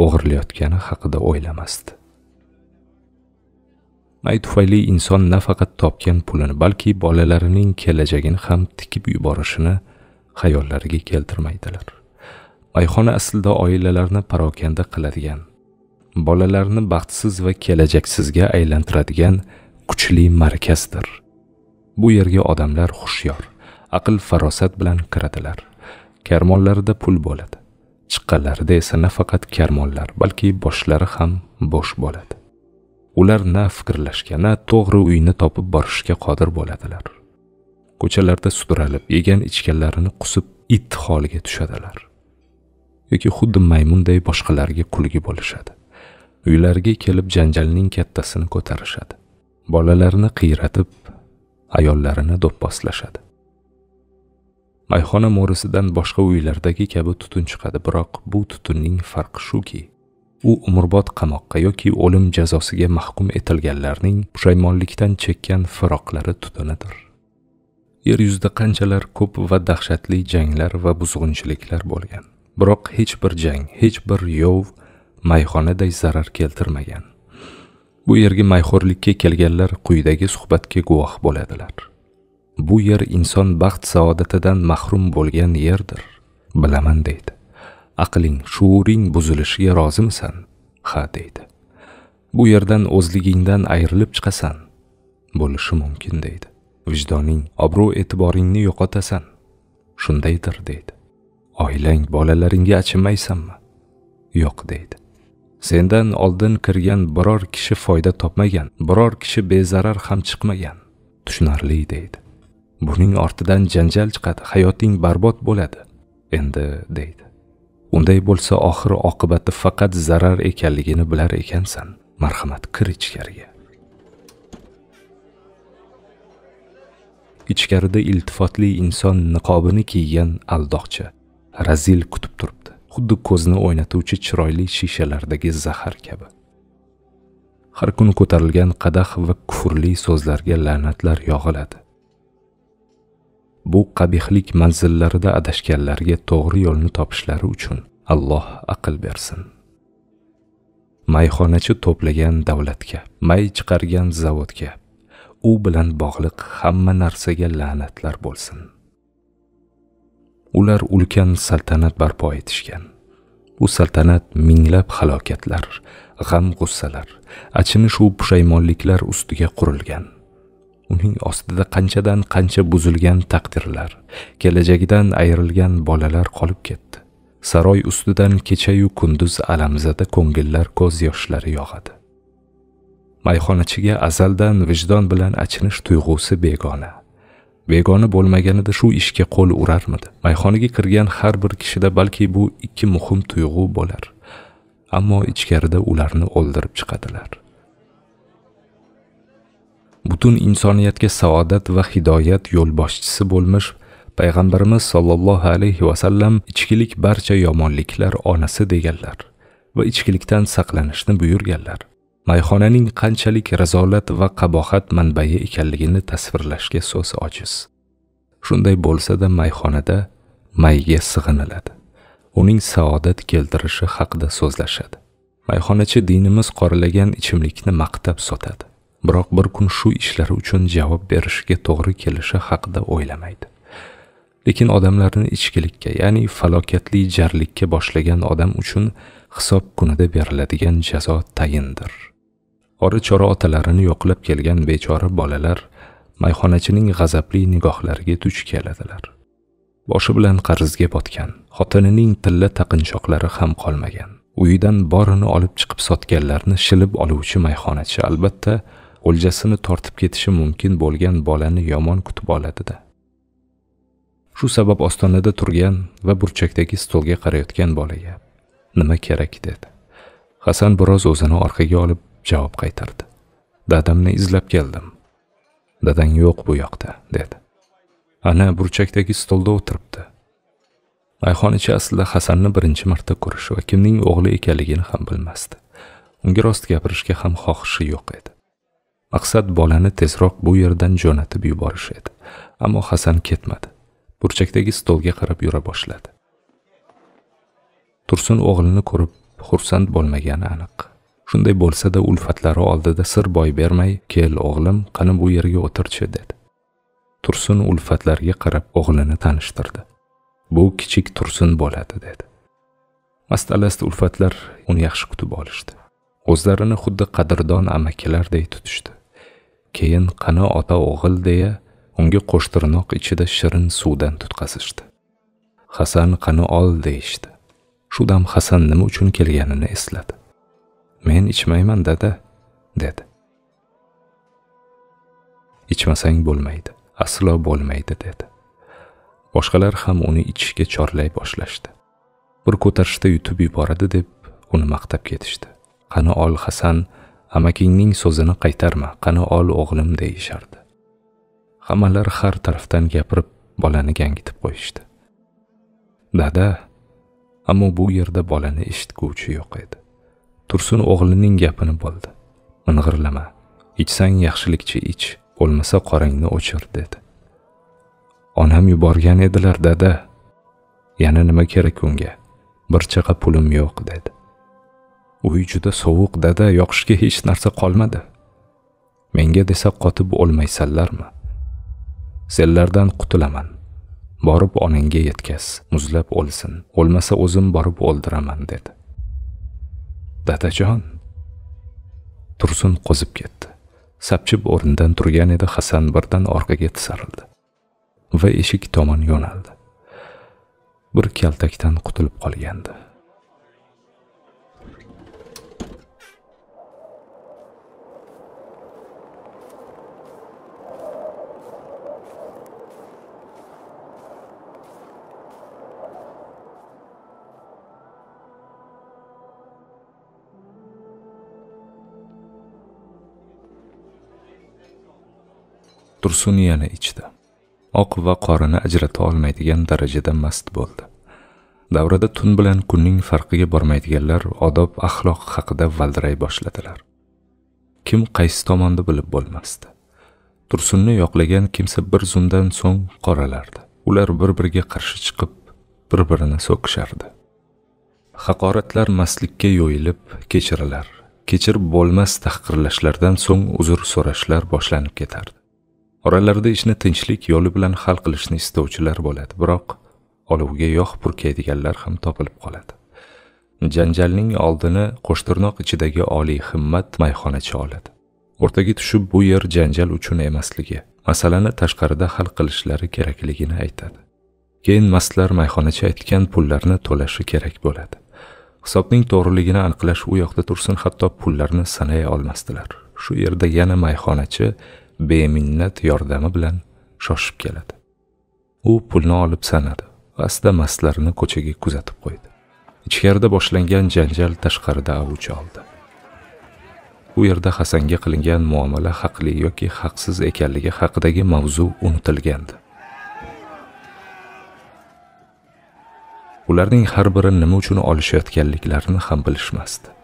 o'g'irlayotgani haqida o'ylamasdi may tufayli inson nafaqat topgan pulini balki bolalarining kelajagini ham tikib yuborishini xayollariga keltirmaydilar mayxona aslida oilalarni parokanda qiladigan bolalarni baxtsiz va kelajaksizga aylantiradigan kuchli markazdir bu yerga odamlar hushyor aql farosat bilan kiradilar karmonlarida pul bo'ladi chiqqanlarida esa nafaqat karmonlar balki boshlari ham bo'sh bo'ladi ular na fikrlashga na to'g'ri uyni topib borishga qodir bo'ladilar ko'chalarda sudralib yegan ichganlarini qusib it holiga tushadilar yoki xuddi maymunday boshqalarga kulgi bo'lishadi uylariga kelib janjalning kattasini ko'tarishadi bolalarni qiyratib ayollarini do'pposlashadi mayxona mo'risidan boshqa uylardagi kabi tutun chiqadi biroq bu tutunning farqi shuki u umrbod qamoqqa yoki o'lim jazosiga mahkum etilganlarning pushaymonlikdan chekkan firoqlari tutunidir yer yuzida qanchalar ko'p va dahshatli janglar va buzg'unchiliklar bo'lgan biroq hech bir jang hech bir yov mayxonaday zarar keltirmagan bu yerga mayxo'rlikka kelganlar quyidagi suhbatga guvoh bo'ladilar bu yer inson baxt saodatidan mahrum bo'lgan yerdir bilaman deydi aqling shuuring buzilishiga rozimisan ha deydi bu yerdan o'zligingdan ayrilib chiqasan bo'lishi mumkin deydi vijdoning obro' e'tiboringni yo'qotasan shundaydir deydi oilang bolalaringga achimaysanmi yo'q deydi sendan oldin kirgan biror kishi foyda topmagan biror kishi bezarar ham chiqmagan tushunarli deydi buning ortidan janjal chiqadi hayoting barbod bo'ladi endi deydi unday bo'lsa oxir oqibati faqat zarar ekanligini bilar ekansan marhamat kir ichkariga ichkarida iltifotli inson niqobini kiygan aldoqchi razil kutib turibdi xuddi ko'zni o'ynatuvchi chiroyli shishalardagi zahar kabi har kuni ko'tarilgan qadah va kufrli so'zlarga la'natlar yog'iladi bu qabihlik manzillarida adashganlarga to'g'ri yo'lni topishlari uchun alloh aql bersin mayxonachi to'plagan davlatga may chiqargan zavodga u bilan bog'liq hamma narsaga la'natlar bo'lsin ular ulkan saltanat barpo etishgan bu saltanat minglab halokatlar g'am g'ussalar achinishu pushaymonliklar ustiga qurilgan uning ostida qanchadan qancha buzilgan taqdirlar kelajagidan ayrilgan bolalar qolib ketdi saroy ustidan kechayu kunduz alamzada ko'ngillar ko'z yoshlari yog'adi mayxonachiga azaldan vijdon bilan achinish tuyg'usi begona begona bo'lmaganida shu ishga qo'l urarmidi mayxonaga kirgan har bir kishida balki bu ikki muhim tuyg'u bo'lar ammo ichkarida ularni o'ldirib chiqadilar butun insoniyatga saodat va hidoyat yo'lboshchisi bo'lmish payg'ambarimiz sollallohu alayhi vasallam ichkilik barcha yomonliklar onasi deganlar va ichkilikdan saqlanishni buyurganlar mayxonaning qanchalik razolat va qabohat manbai ekanligini tasvirlashga so'z ojiz shunday bo'lsa-da mayxonada mayga sig'iniladi uning saodat keltirishi haqida so'zlashadi mayxonachi dinimiz qoralagan ichimlikni maqtab sotadi biroq bir kun shu ishlari uchun javob berishiga to'g'ri kelishi haqida o'ylamaydi lekin odamlarni ichkilikka ya'ni falokatli jarlikka boshlagan odam uchun hisob kunida beriladigan jazo tayindir ora chora otalarini yo'qlab kelgan bechora bolalar mayxonachining g'azabli nigohlariga duch keladilar boshi bilan qarzga botgan xotinining tilla taqinchoqlari ham qolmagan uyidan borini olib chiqib sotganlarni shilib oluvchi mayxonachi albatta o'ljasini tortib ketishi mumkin bo'lgan bolani yomon kutib oladida shu sabab ostonada turgan va burchakdagi stolga qarayotgan bolaga nima kerak dedi hasan biroz o'zini orqaga olib javob qaytardi dadamni izlab keldim dadang yo'q bu yoqda dedi ana burchakdagi stolda o'tiribdi Ayxonicha aslida Hasanni birinchi marta ko'rish va kimning o'g'li ekanligini ham bilmasdi. Unga rost gapirishga ham xohishi yo'q edi. Maqsad bolani tezroq bu yerdan jo'natib yuborish edi. Ammo Hasan ketmadi. Burchakdagi stolga qarab yura boshladi. Tursun o'g'lini ko'rib xursand bo'lmagani aniq. shunday bo'lsa-da ulfatlari oldida sir boy bermay kel o'g'lim qani bu yerga o'tirchi dedi tursun ulfatlarga qarab o'g'lini tanishtirdi bu kichik tursun bo'ladi dedi mastalast ulfatlar uni yaxshi kutib olishdi o'zlarini xuddi qadrdon amakilarday tutishdi keyin qani ota o'g'il deya unga qo'shtirnoq ichida shirin suvdan tutqazishdi hasan qani ol deyishdi shu dam hasan nima uchun kelganini esladi men ichmayman dada dedi ichmasang bo'lmaydi aslo bo'lmaydi dedi boshqalar ham uni ichishga chorlay boshlashdi bir ko'tarishda yutib yuboradi deb uni maqtab ketishdi qani ol hasan amakingning so'zini qaytarma qani ol o'g'lim deyishardi hammalar har tarafdan gapirib bolani gangitib qo'yishdi dada ammo bu yerda bolani eshitguvchi yo'q edi tursun o'g'lining gapini bo'ldi ming'irlama ichsang yaxshilikcha ich bo'lmasa qorangni o'chir dedi onam yuborgan edilar dada yana nima kerak unga bir chaqa pulim yo'q dedi uy juda sovuq dada yoqishga hech narsa qolmadi menga desa qotib o'lmaysanlarmi senlardan qutulaman borib onangga yetkaz muzlab o'lsin o'lmasa o'zim borib o'ldiraman dedi dadajon tursun qo'zib ketdi sapchib o'rnidan turgan edi hasan birdan orqaga tisarildi va eshik tomon yo'naldi bir kaltakdan qutulib qolgandi tursun yana ichdi oq va qorini ajrata olmaydigan darajada mast bo'ldi davrada tun bilan kunning farqiga bormaydiganlar odob axloq haqida valdiray boshladilar kim qaysi tomonni bilib bo'lmasdi tursunni yoqlagan kimsa bir zumdan so'ng qoralardi ular bir biriga qarshi chiqib bir birini so'kishardi haqoratlar mastlikka yo'yilib kechirilar kechirib bo'lmas tahqirlashlardan so'ng uzr so'rashlar boshlanib ketardi Oralarida ishni tinchlik yo'li bilan hal qilishni istovchilar bo'ladi, biroq olovga yog' purkaydiganlar ham topilib qoladi. Janjalning oldini qo'shtirnoq ichidagi oliy himmat mayxonachi oladi. O'rtaga tushib bu yer janjal uchun emasligi, masalani tashqarida hal qilishlari kerakligini aytadi. Keyin mastlar mayxonachi aytgan pullarni to'lashi kerak bo'ladi. Hisobning to'g'riligini aniqlash u yoqda tursin, hatto pullarni sanay olmasdilar. Shu yerda yana mayxonachi beminnat yordami bilan shoshib keladi u pulni olib sanadi asta mastlarni ko'chaga kuzatib qo'ydi ichkarida boshlangan janjal tashqarida avj oldi u yerda hasanga qilingan muomala haqli yoki haqsiz ekanligi haqidagi mavzu unutilgandi ularning har biri nima uchun olishayotganliklarini ham bilishmasdi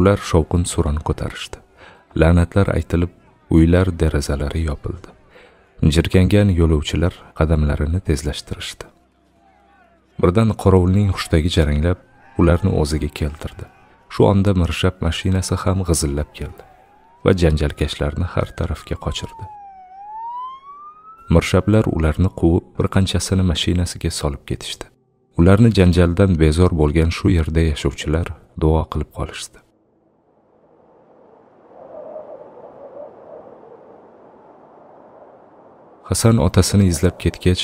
ular shovqin suron ko'tarishdi la'natlar aytilib uylar derazalari yopildi jirkangan yo'lovchilar qadamlarini tezlashtirishdi birdan qorovulning xushdagi jaranglab ularni o'ziga keltirdi shu onda mirshab mashinasi ham g'izillab keldi va janjalkashlarni har tarafga qochirdi mirshablar ularni quvib bir qanchasini mashinasiga solib ketishdi ularni janjaldan bezor bo'lgan shu yerda yashovchilar duo qilib qolishdi hasan otasini izlab ketgach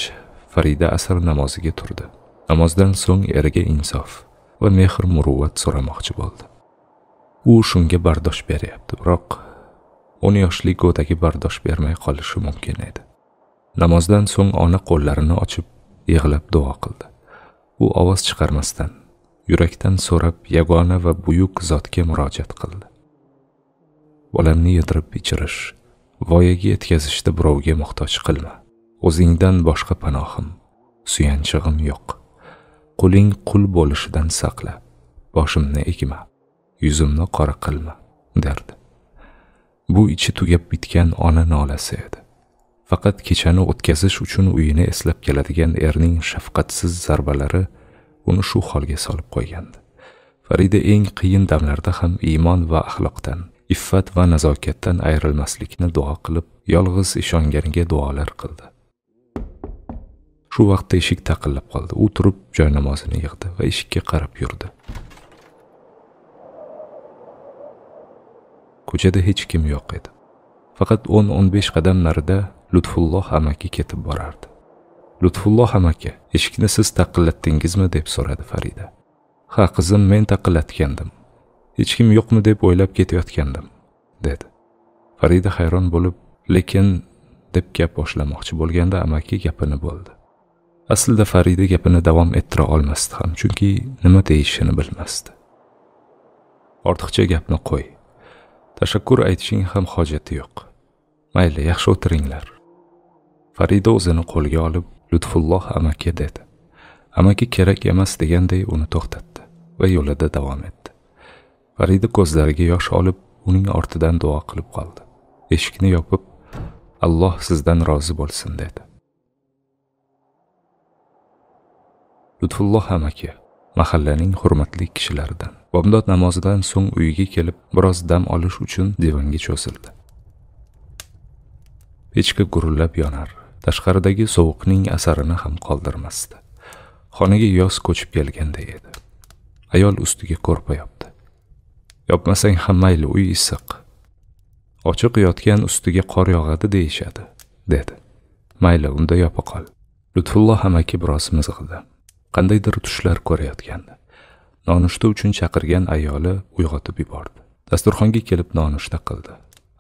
farida asr namoziga turdi namozdan so'ng eriga insof va mehr muruvvat so'ramoqchi bo'ldi u shunga bardosh beryapti biroq o'n yoshli go'dagi bardosh bermay qolishi mumkin edi namozdan so'ng ona qo'llarini ochib yig'lab duo qildi u ovoz chiqarmasdan yurakdan so'rab yagona va buyuk zotga murojaat qildi bolamni yedirib ichirish voyaga yetkazishda birovga muhtoj qilma o'zingdan boshqa panohim suyanchig'im yo'q quling qul bo'lishidan saqla boshimni egma yuzimni qora qilma derdi bu ichi tugab bitgan ona nolasi edi faqat kechani o'tkazish uchun uyini eslab keladigan erning shafqatsiz zarbalari uni shu holga solib qo'ygandi farida eng qiyin damlarda ham iymon va axloqdan iffat va nazokatdan ayrilmaslikni duo qilib yolg'iz ishonganga duolar qildi shu vaqtda eshik taqillab qoldi u turib joynamozini yig'di va eshikka qarab yurdi ko'chada hech kim yo'q edi faqat o'n o'n besh qadam narida lutfulloh amaki ketib borardi lutfulloh amaki eshikni siz taqillatdingizmi deb so'radi farida ha qizim men taqillatgandim hech kim yo'qmi deb o'ylab ketayotgandim dedi farida hayron bo'lib lekin deb gap boshlamoqchi bo'lganda amaki gapini bo'ldi aslida farida gapini davom ettira olmasdi ham chunki nima deyishini bilmasdi ortiqcha gapni qo'y tashakkur aytishing ham hojati yo'q mayli yaxshi o'tiringlar farida o'zini qo'lga olib lutfulloh amaki dedi amaki kerak emas deganday uni to'xtatdi va yo'lida davom etdi farida ko'zlariga yosh olib uning ortidan duo qilib qoldi eshikni yopib alloh sizdan rozi bo'lsin dedi lutfulloh ham aka mahallaning hurmatli kishilaridan bomdod namozidan so'ng uyiga kelib biroz dam olish uchun divanga cho'zildi pechka gurullab yonar tashqaridagi sovuqning asarini ham qoldirmasdi xonaga yoz ko'chib kelganday edi ayol ustiga ko'rpa yopdi yopmasang ham mayli uy issiq ochiq yotgan ustiga qor yog'adi deyishadi dedi mayli unda yopa qol lutfulloh amaki biroz mizg'idi qandaydir tushlar ko'rayotgandi nonushta uchun chaqirgan ayoli uyg'otib yubordi dasturxonga kelib nonushta qildi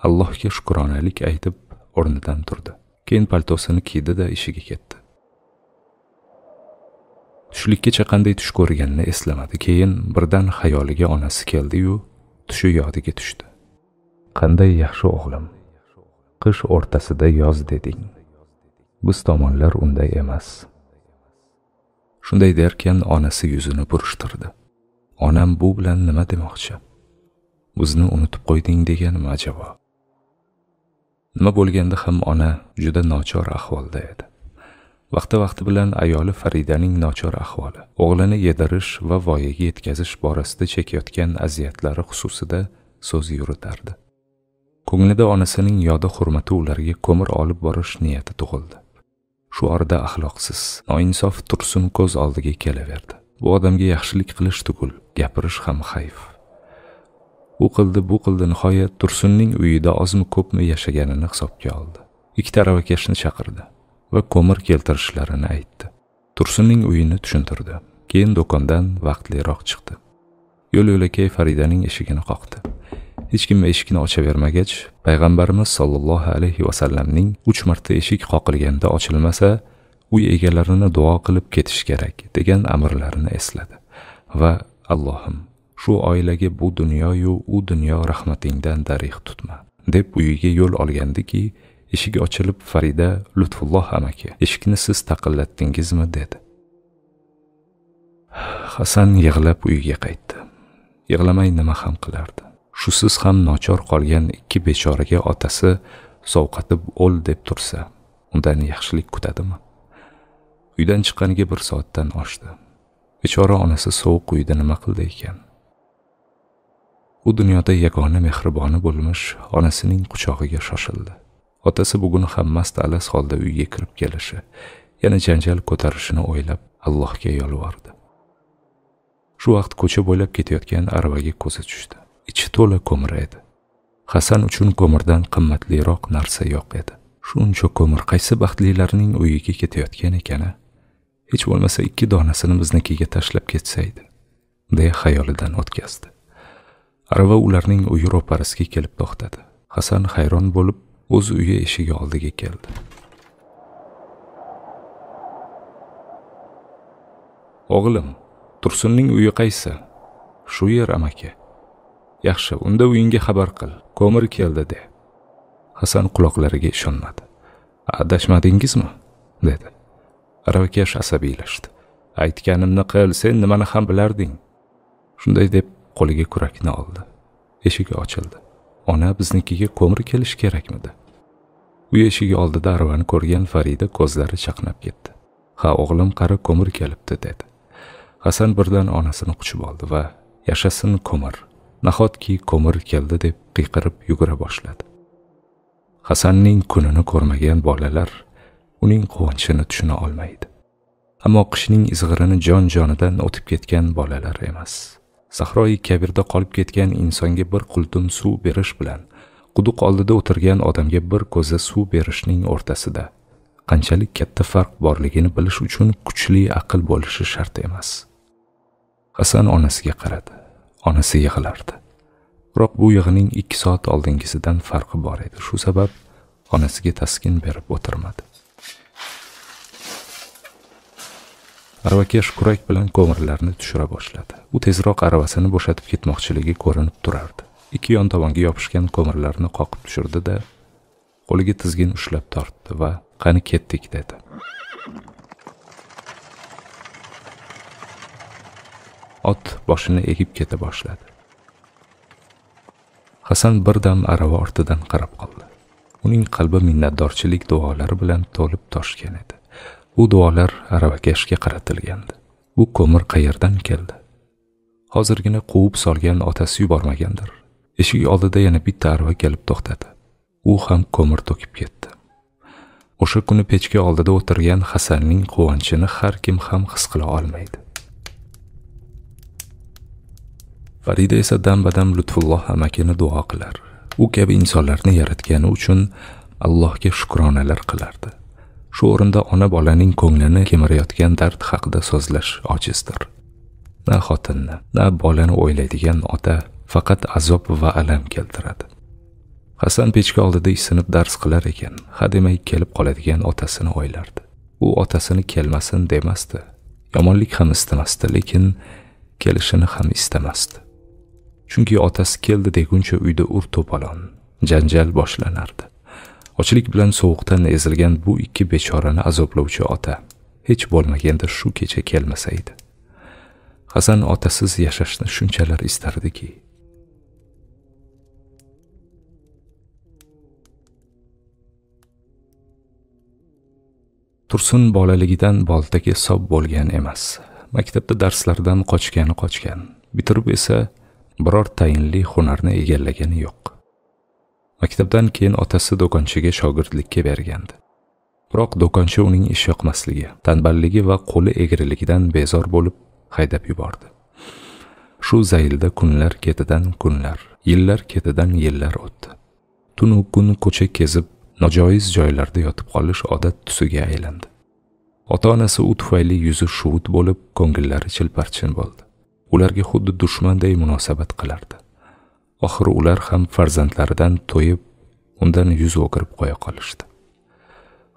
allohga shukronalik aytib o'rnidan turdi keyin paltosini kiydi da ishiga ketdi tushlikkacha qanday tush ko'rganini eslamadi keyin birdan xayoliga onasi keldiyu tushi yodiga tushdi qanday yaxshi o'g'lim qish o'rtasida yoz deding biz tomonlar unday emas shunday derkan onasi yuzini burishtirdi onam bu bilan nima demoqchi bizni unutib qo'yding deganimi acabo nima bo'lganda ham ona juda nochor ahvolda edi vaqti vaqti bilan ayoli faridaning nochor ahvoli o'g'lini yedirish va voyaga yetkazish borasida chekayotgan aziyatlari xususida so'z yuritardi ko'nglida onasining yodi hurmati ularga ko'mir olib borish niyati tug'ildi shu orada axloqsiz noinsof tursun ko'z oldiga kelaverdi bu odamga yaxshilik qilish tugul gapirish ham hayf u qildi bu qildi nihoyat tursunning uyida ozmi ko'pmi yashaganini hisobga oldi ikki aravakashni chaqirdi va ko'mir keltirishlarini aytdi tursunning uyini tushuntirdi keyin do'kondan vaqtliroq chiqdi yo'l yo'lakay faridaning eshigini qoqdi hech kim eshikni ochavermagach payg'ambarimiz sollallohu alayhi vasallamning uch marta eshik qoqilganda ochilmasa uy egalarini duo qilib ketish kerak degan amrlarini esladi va allohim shu oilaga bu dunyoyu u dunyo rahmatingdan darig' tutma deb uyiga yo'l olgandiki eshik ochilib farida lutfulloh amaki eshikni siz taqillatdingizmi dedi hasan yig'lab uyiga qaytdi yig'lamay nima ham qilardi shusiz ham nochor qolgan ikki bechoraga otasi sovqatib o'l deb tursa undan yaxshilik kutadimi uydan chiqqaniga bir soatdan oshdi bechora onasi sovuq uyda nima qildi ekan u dunyoda yagona mehriboni bo'lmish onasining quchog'iga shoshildi otasi bugun hammasi talas holda uyga kirib kelishi yana janjal ko'tarishini o'ylab allohga yolvordi shu vaqt ko'cha bo'ylab ketayotgan aravaga ko'zi tushdi ichi to'la ko'mir edi hasan uchun ko'mirdan qimmatliroq narsa yo'q edi shuncha ko'mir qaysi baxtlilarning uyiga ketayotgan ekani hech bo'lmasa ikki donasini biznikiga tashlab ketsa edi deya xayolidan o'tkazdi arava ularning uyi ro'parasiga kelib to'xtadi hasan hayron bo'lib o'z uyi eshigi oldiga keldi o'g'lim tursunning uyi qaysi shu yer amaki yaxshi unda uyingga xabar qil ko'mir keldi de hasan quloqlariga ishonmadi adashmadingizmi dedi aravakash asabiylashdi aytganimni qil sen nimani ham bilarding shunday deb qo'liga kurakni oldi eshik ochildi ona biznikiga ko'mir kelish kerakmidi uy eshigi oldida aravani ko'rgan farida ko'zlari chaqnab ketdi ha o'g'lim qari ko'mir kelibdi dedi hasan birdan onasini quchib oldi va yashasin ko'mir nahotki ko'mir keldi deb qiyqirib yugura boshladi hasanning kunini ko'rmagan bolalar uning quvonchini tushuna olmaydi ammo qishning izg'irini jon jonidan o'tib ketgan bolalar emas sahroi kabirda qolib ketgan insonga bir qultum suv berish bilan quduq oldida o'tirgan odamga bir ko'za suv berishning o'rtasida qanchalik katta farq borligini bilish uchun kuchli aql bo'lishi shart emas hasan onasiga qaradi onasi yig'lardi biroq bu yig'ining ikki soat oldingisidan farqi bor edi shu sabab onasiga taskin berib o'tirmadi aravakash kurak bilan ko'mirlarni tushira boshladi u tezroq aravasini bo'shatib ketmoqchiligi ko'rinib turardi ikki yon tomonga yopishgan ko'mirlarni qoqib tushirdi da qo'liga tizgin ushlab tortdi va qani ketdik dedi ot boshini egib keta boshladi hasan birdam arava ortidan qarab qoldi uning qalbi minnatdorchilik duolari bilan to'lib toshgan edi bu duolar aravakashga qaratilgandi bu ko'mir qayerdan keldi hozirgina quvib solgan otasi yubormagandir eshik oldida yana bitta arava kelib to'xtadi u ham ko'mir to'kib ketdi o'sha kuni pechka oldida o'tirgan hasanning quvonchini har kim ham his qila olmaydi farida esa dam badam lutfulloh amakini duo qilar u kabi insonlarni yaratgani uchun allohga shukronalar qilardi shu o'rinda ona bolaning ko'nglini kemirayotgan dard haqida so'zlash ojizdir na xotinni na bolani o'ylaydigan ota faqat azob va alam keltiradi hasan pechka oldida isinib dars qilar ekan hademay kelib qoladigan otasini o'ylardi u otasini kelmasin demasdi yomonlik ham istamasdi lekin kelishini ham istamasdi chunki otasi keldi deguncha uyda ur to'polon janjal boshlanardi ochlik bilan sovuqdan ezilgan bu ikki bechorani azoblovchi ota hech bo'lmaganda shu kecha kelmasa edi hasan otasiz yashashni shunchalar istardiki tursun bolaligidan boltaga sob bo'lgan emas maktabda darslardan qochgani qochgan bitirib esa biror tayinli hunarni egallagani yo'q Maktabdan keyin otasi do'konchiga shogirdlikka bergandi. Biroq do'konchi uning ish yoqmasligi, tanballigi va qo'li egriligidan bezor bo'lib haydab yubordi. Shu zaylda kunlar ketidan kunlar, yillar ketidan yillar o'tdi. Tunu kun ko'cha kezib, nojoiz joylarda yotib qolish odat tusiga aylandi. Ota-onasi u tufayli yuzi shuvut bo'lib, ko'ngillari chilparchin bo'ldi. Ularga xuddi dushmanday munosabat qilardi. oxiri ular ham farzandlaridan to'yib undan yuz o'girib qo'ya qolishdi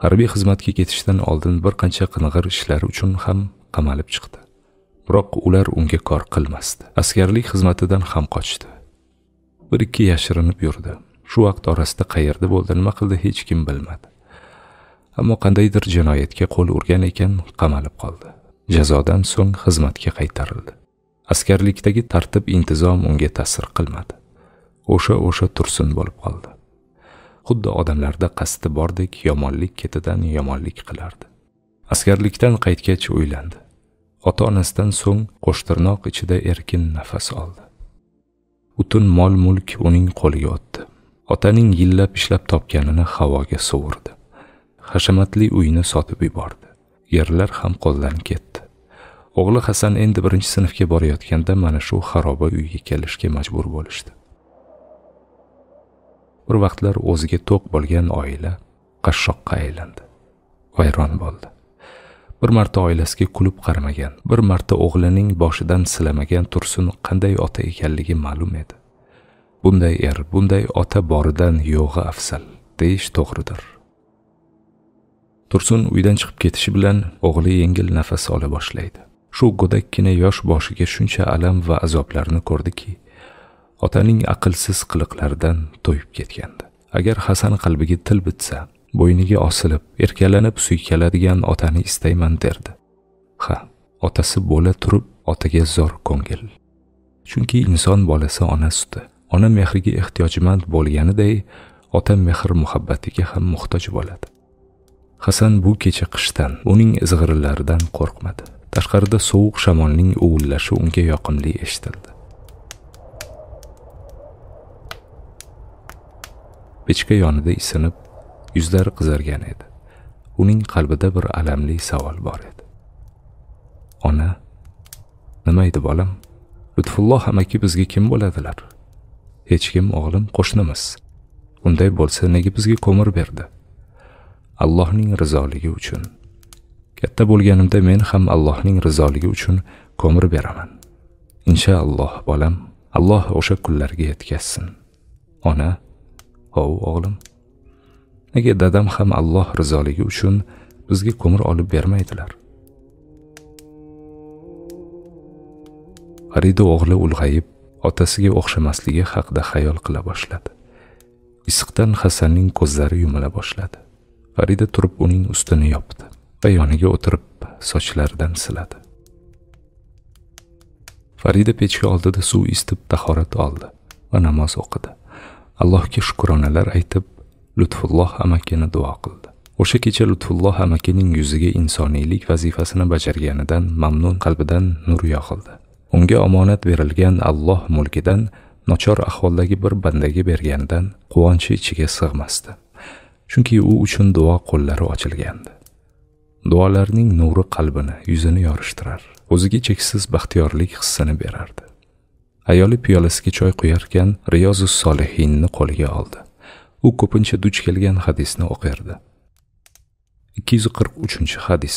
harbiy xizmatga ketishdan oldin bir qancha qing'ir ishlar uchun ham qamalib chiqdi biroq ular unga kor qilmasdi askarlik xizmatidan ham qochdi bir ikki yashirinib yurdi shu vaqt orasida qayerda bo'ldi nima qildi hech kim bilmadi ammo qandaydir jinoyatga qo'l urgan ekan qamalib qoldi jazodan so'ng xizmatga qaytarildi askarlikdagi tartib intizom unga ta'sir qilmadi o'sha o'sha tursin bo'lib qoldi xuddi odamlarda qasdi bordek yomonlik ketidan yomonlik qilardi askarlikdan qaytgach uylandi ota onasidan so'ng qo'shtirnoq ichida erkin nafas oldi butun mol mulk uning qo'liga o'tdi otaning yillab ishlab topganini havoga sovurdi hashamatli uyni sotib yubordi yerlar ham qo'ldan ketdi o'g'li hasan endi birinchi sinfga borayotganda mana shu xaroba uyga kelishga majbur bo'lishdi bir vaqtlar o'ziga to'q bo'lgan oila qashshoqqa aylandi vayron bo'ldi bir marta oilasiga kulib qaramagan bir marta o'g'lining boshidan silamagan tursun qanday ota ekanligi ma'lum edi bunday er bunday ota boridan yo'g'i afzal deyish to'g'ridir tursun uydan chiqib ketishi bilan o'g'li yengil nafas ola boshlaydi shu go'dakkina yosh boshiga shuncha alam va azoblarni ko'rdiki otaning aqlsiz qiliqlaridan to'yib ketgandi agar hasan qalbiga til bitsa bo'yniga osilib erkalanib suykaladigan otani istayman derdi ha otasi bo'la turib otaga zor ko'ngil chunki inson bolasi ona suti ona mehriga ehtiyojmand bo'lganiday ota mehr muhabbatiga ham muhtoj bo'ladi hasan bu kecha qishdan uning izg'irlaridan qo'rqmadi tashqarida sovuq shamolning uvillashi unga yoqimli eshitildi pechka yonida isinib yuzlari qizargan edi uning qalbida bir alamli savol bor edi ona nima edi bolam lutfulloh amaki bizga kim bo'ladilar hech kim o'g'lim qo'shnimiz unday bo'lsa nega bizga ko'mir berdi allohning rizoligi uchun katta bo'lganimda men ham allohning rizoligi uchun ko'mir beraman inshaalloh bolam alloh o'sha kunlarga yetkazsin ona hov o'g'lim nega dadam ham alloh rizoligi uchun bizga ko'mir olib bermaydilar farida o'g'li ulg'ayib otasiga o'xshamasligi haqida xayol qila boshladi issiqdan hasanning ko'zlari yumila boshladi farida turib uning ustini yopdi va yoniga o'tirib sochlaridan siladi farida pechka oldida suv istib tahorat oldi va namoz o'qidi allohga shukronalar aytib lutfulloh amakini duo qildi o'sha kecha lutfulloh amakining yuziga insoniylik vazifasini bajarganidan mamnun qalbidan nur yog'ildi unga omonat berilgan alloh mulkidan nochor ahvoldagi bir bandaga berganidan quvonchi ichiga sig'masdi chunki u uchun duo qo'llari ochilgandi duolarning nuri qalbini yuzini yorishtirar o'ziga cheksiz baxtiyorlik hissini berardi ayoli piyolasiga choy quyarkan riyozu solihinni qo'liga oldi u ko'pincha duch kelgan hadisni o'qirdi ikki yuz qirq uchinchi hadis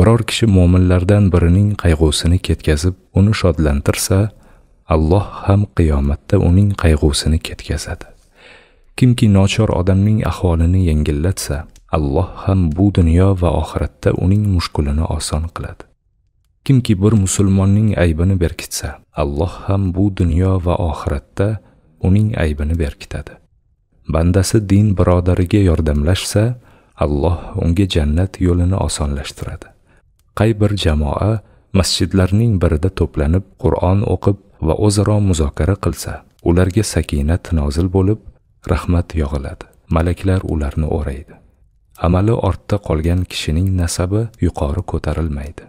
biror kishi mo'minlardan birining qayg'usini ketkazib uni shodlantirsa alloh ham qiyomatda uning qayg'usini ketkazadi kimki nochor odamning ahvolini yengillatsa alloh ham bu dunyo va oxiratda uning mushkulini oson qiladi kimki bir musulmonning aybini berkitsa alloh ham bu dunyo va oxiratda uning aybini berkitadi bandasi din birodariga yordamlashsa alloh unga jannat yo'lini osonlashtiradi qay bir jamoa masjidlarning birida to'planib qur'on o'qib va o'zaro muzokara qilsa ularga sakinat tinozil bo'lib rahmat yog'iladi malaklar ularni o'raydi amali ortda qolgan kishining nasabi yuqori ko'tarilmaydi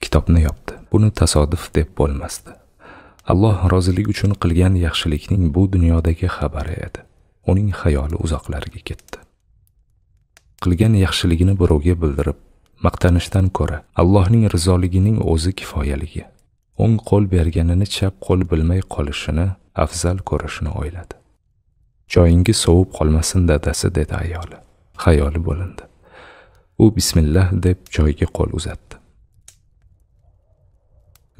kitobni yopdi buni tasodif deb bo'lmasdi alloh roziligi uchun qilgan yaxshilikning bu dunyodagi xabari edi uning xayoli uzoqlarga ketdi qilgan yaxshiligini birovga bildirib maqtanishdan ko'ra allohning rizoligining o'zi kifoyaligi o'ng qo'l berganini chap qo'l bilmay qolishini afzal ko'rishini o'yladi joyingiz sovib qolmasin dadasi dedi ayoli xayoli bo'lindi u bismillah deb joyga qo'l uzatdi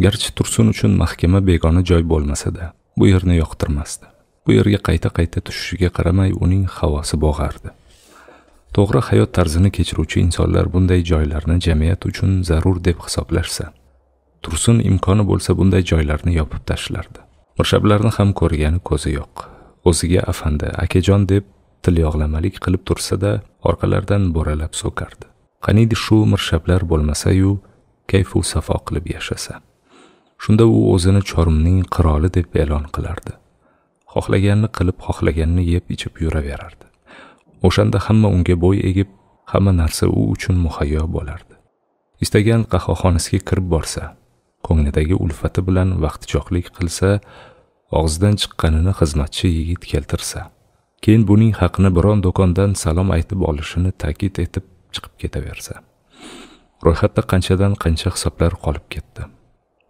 garchi tursun uchun mahkama begona joy bo'lmasa-da, bu yerni yoqtirmasdi bu yerga qayta qayta tushishiga qaramay uning havosi bo'g'ardi to'g'ri hayot tarzini kechiruvchi insonlar bunday joylarni jamiyat uchun zarur deb hisoblashsa tursun imkoni bo'lsa bunday joylarni yopib tashlardi mirshablarni ham ko'rgani ko'zi yo'q o'ziga afandi akajon deb tilyog'lamalik qilib tursa-da, orqalaridan bo'ralab so'kardi qaniydi shu mirshablar bo'lmasa-yu kayfu safo qilib yashasa Shunda u o'zini Chormning qiroli deb e'lon qilardi. Xohlaganini qilib, xohlaganini yeb ichib yuraverardi. O'shanda hamma unga bo'y egib, hamma narsa u uchun muhayyo bo'lardi. Istagan qahvaxonasiga kirib borsa, ko'nglidagi ulfati bilan vaqtichoqlik qilsa, og'zidan chiqqanini xizmatchi yigit keltirsa, keyin buning haqini biron do'kondan salom aytib olishini ta'kid etib chiqib ketaversa. Ro'yxatda qanchadan qancha hisoblar qolib ketdi.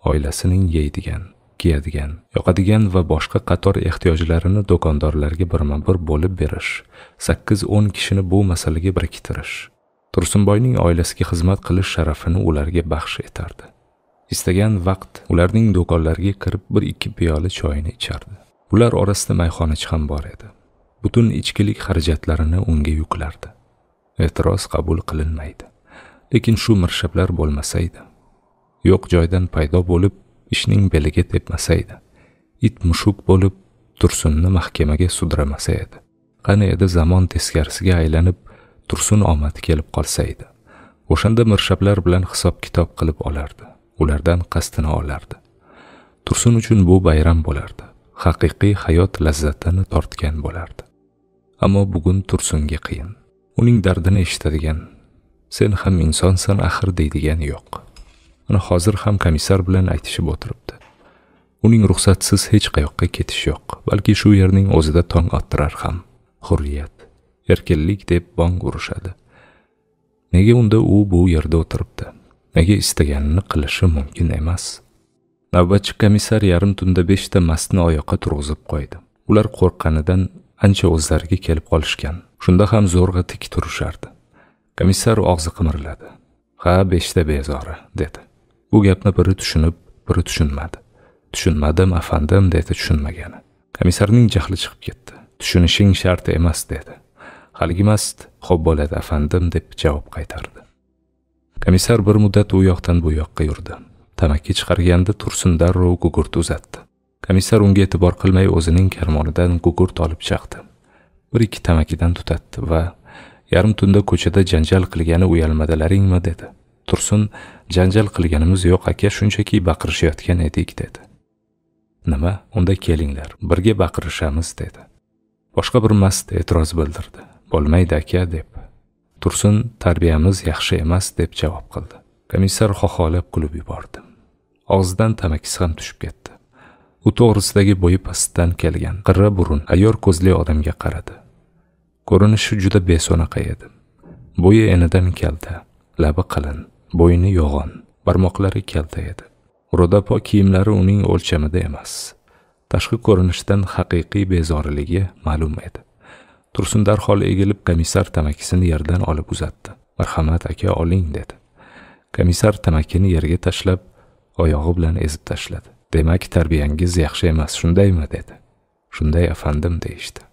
oilasining yeydigan kiyadigan yoqadigan va boshqa qator ehtiyojlarini do'kondorlarga birma bir bo'lib berish sakkiz o'n kishini bu masalaga biriktirish tursunboyning oilasiga xizmat qilish sharafini ularga baxsh etardi istagan vaqt ularning do'konlariga kirib bir ikki piyola choyni ichardi ular orasida mayxonachi ham bor edi butun ichkilik xarajatlarini unga yuklardi e'tiroz qabul qilinmaydi lekin shu mirshablar bo'lmasaydi yo'q joydan paydo bo'lib ishning beliga tepmasa edi it mushuk bo'lib tursunni mahkamaga sudramasa edi qani edi zamon teskarisiga aylanib tursun omadi kelib qolsa edi o'shanda mirshablar bilan hisob kitob qilib olardi ulardan qasdini olardi tursun uchun bu bayram bo'lardi haqiqiy hayot lazzatini tortgan bo'lardi ammo bugun tursunga qiyin uning dardini eshitadigan sen ham insonsan axir deydigan yo'q mana hozir ham komissar bilan aytishib o'tiribdi uning ruxsatsiz hech qayoqqa ketish yo'q balki shu yerning o'zida tong ottirar ham hurriyat erkinlik deb bong urishadi nega unda u bu yerda o'tiribdi nega istaganini qilishi mumkin emas navbatchi komissar yarim tunda beshta mastni oyoqqa turg'izib qo'ydi ular qo'rqqanidan ancha o'zlariga kelib qolishgan shunda ham zo'rg'a tik turishardi komissar og'zi qimirladi ha beshta bezori dedi bu gapni biri tushunib biri tushunmadi tushunmadim afandim dedi tushunmagani komissarning jahli chiqib ketdi tushunishing shart emas dedi haligimast xo'p bo'ladi afandim deb javob qaytardi komissar bir muddat u yoqdan bu yoqqa yurdi tamaki chiqarganda tursun darrov gugurt uzatdi komissar unga e'tibor qilmay o'zining karmonidan gugurt olib chaqdi bir ikki tamakidan tutatdi va yarim tunda ko'chada janjal qilgani uyalmadalaringmi dedi tursin janjal qilganimiz yo'q aka shunchaki baqirishayotgan edik dedi nima unda kelinglar birga baqirishamiz dedi boshqa bir mast e'tiroz bildirdi bo'lmaydi aka deb tursin tarbiyamiz yaxshi emas deb javob qildi komissar xoxolab kulib yubordi og'zidan tamakisi ham tushib ketdi u to'g'risidagi bo'yi pastdan kelgan qirra burun ayyor ko'zli odamga qaradi ko'rinishi juda beso'naqa edi bo'yi enidan kalta labi qalin bo'yni yo'g'on barmoqlari kalta edi rudapo kiyimlari uning o'lchamida emas tashqi ko'rinishidan haqiqiy bezoriligi ma'lum edi tursun darhol egilib komissar tamakisini yerdan olib uzatdi marhamat aka oling dedi komissar tamakini yerga tashlab oyog'i bilan ezib tashladi demak tarbiyangiz yaxshi emas shundaymi dedi shunday afandim deyishdi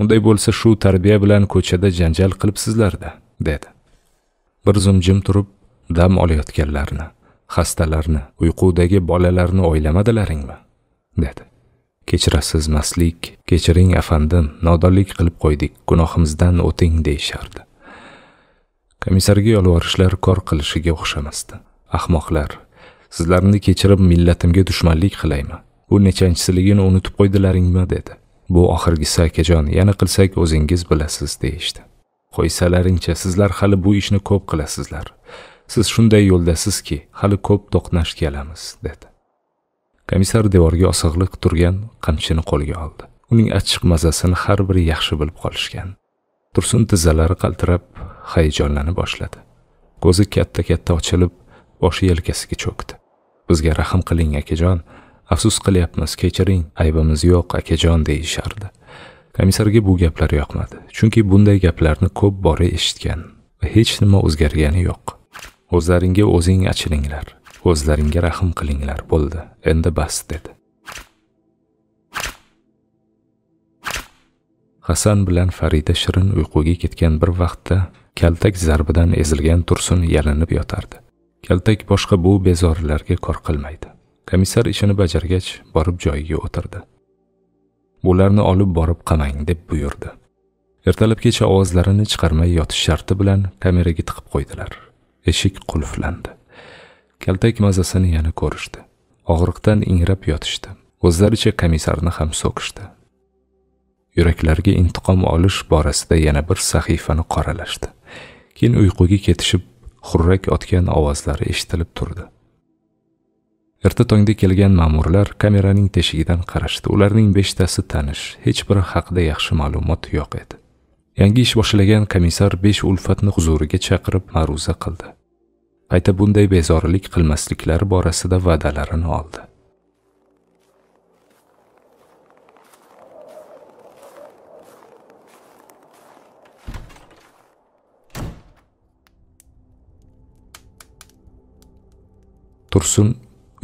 unday bo'lsa shu tarbiya bilan ko'chada janjal qilibsizlarda dedi bir zum jim turib dam olayotganlarni xastalarni uyqudagi bolalarni o'ylamadilaringmi dedi kechirasiz maslik kechiring afandim nodonlik qilib qo'ydik gunohimizdan o'ting deyishardi komissarga yolvorishlar kor qilishiga o'xshamasdi ahmoqlar sizlarni kechirib millatimga dushmanlik qilaymi u nechanchisiligini unutib qo'ydilaringmi dedi bu oxirgisi akajon yana qilsak o'zingiz bilasiz deyishdi qo'ysalaringcha sizlar hali bu ishni ko'p qilasizlar siz shunday yo'ldasizki hali ko'p to'qnash kelamiz dedi komissar devorga osig'liq turgan qamchini qo'lga oldi uning achchiq mazasini har biri yaxshi bilib qolishgan tursun tizzalari qaltirab hayajonlana boshladi ko'zi katta katta ochilib boshi yelkasiga cho'kdi bizga rahm qiling akajon afsus qilyapmiz kechiring aybimiz yo'q akajon deyishardi komissarga bu gaplar yoqmadi chunki bunday gaplarni ko'p bora eshitgan va hech nima o'zgargani yo'q o'zlaringga o'zing achininglar o'zlaringga rahm qilinglar bo'ldi endi bas dedi hasan bilan farida shirin uyquga ketgan bir vaqtda kaltak zarbidan ezilgan tursun yalinib yotardi kaltak boshqa bu bezorilarga kor qilmaydi komissar ishini bajargach borib joyiga o'tirdi bularni olib borib qamang deb buyurdi ertalabgacha ovozlarini chiqarmay yotish sharti bilan kameraga tiqib qo'ydilar eshik qulflandi kaltak mazasini yana ko'rishdi og'riqdan ingrab yotishdi o'zlaricha komissarni ham so'kishdi yuraklarga intiqom olish borasida yana bir sahifani qoralashdi keyin uyquga ketishib xurrak otgan ovozlari eshitilib turdi erta tongda kelgan ma'murlar kameraning teshigidan qarashdi ularning beshtasi tanish hech biri haqida yaxshi ma'lumot yo'q edi yangi ish boshlagan komissar besh ulfatni huzuriga chaqirib ma'ruza qildi qayta bunday bezorilik qilmasliklari borasida va'dalarini oldi tursun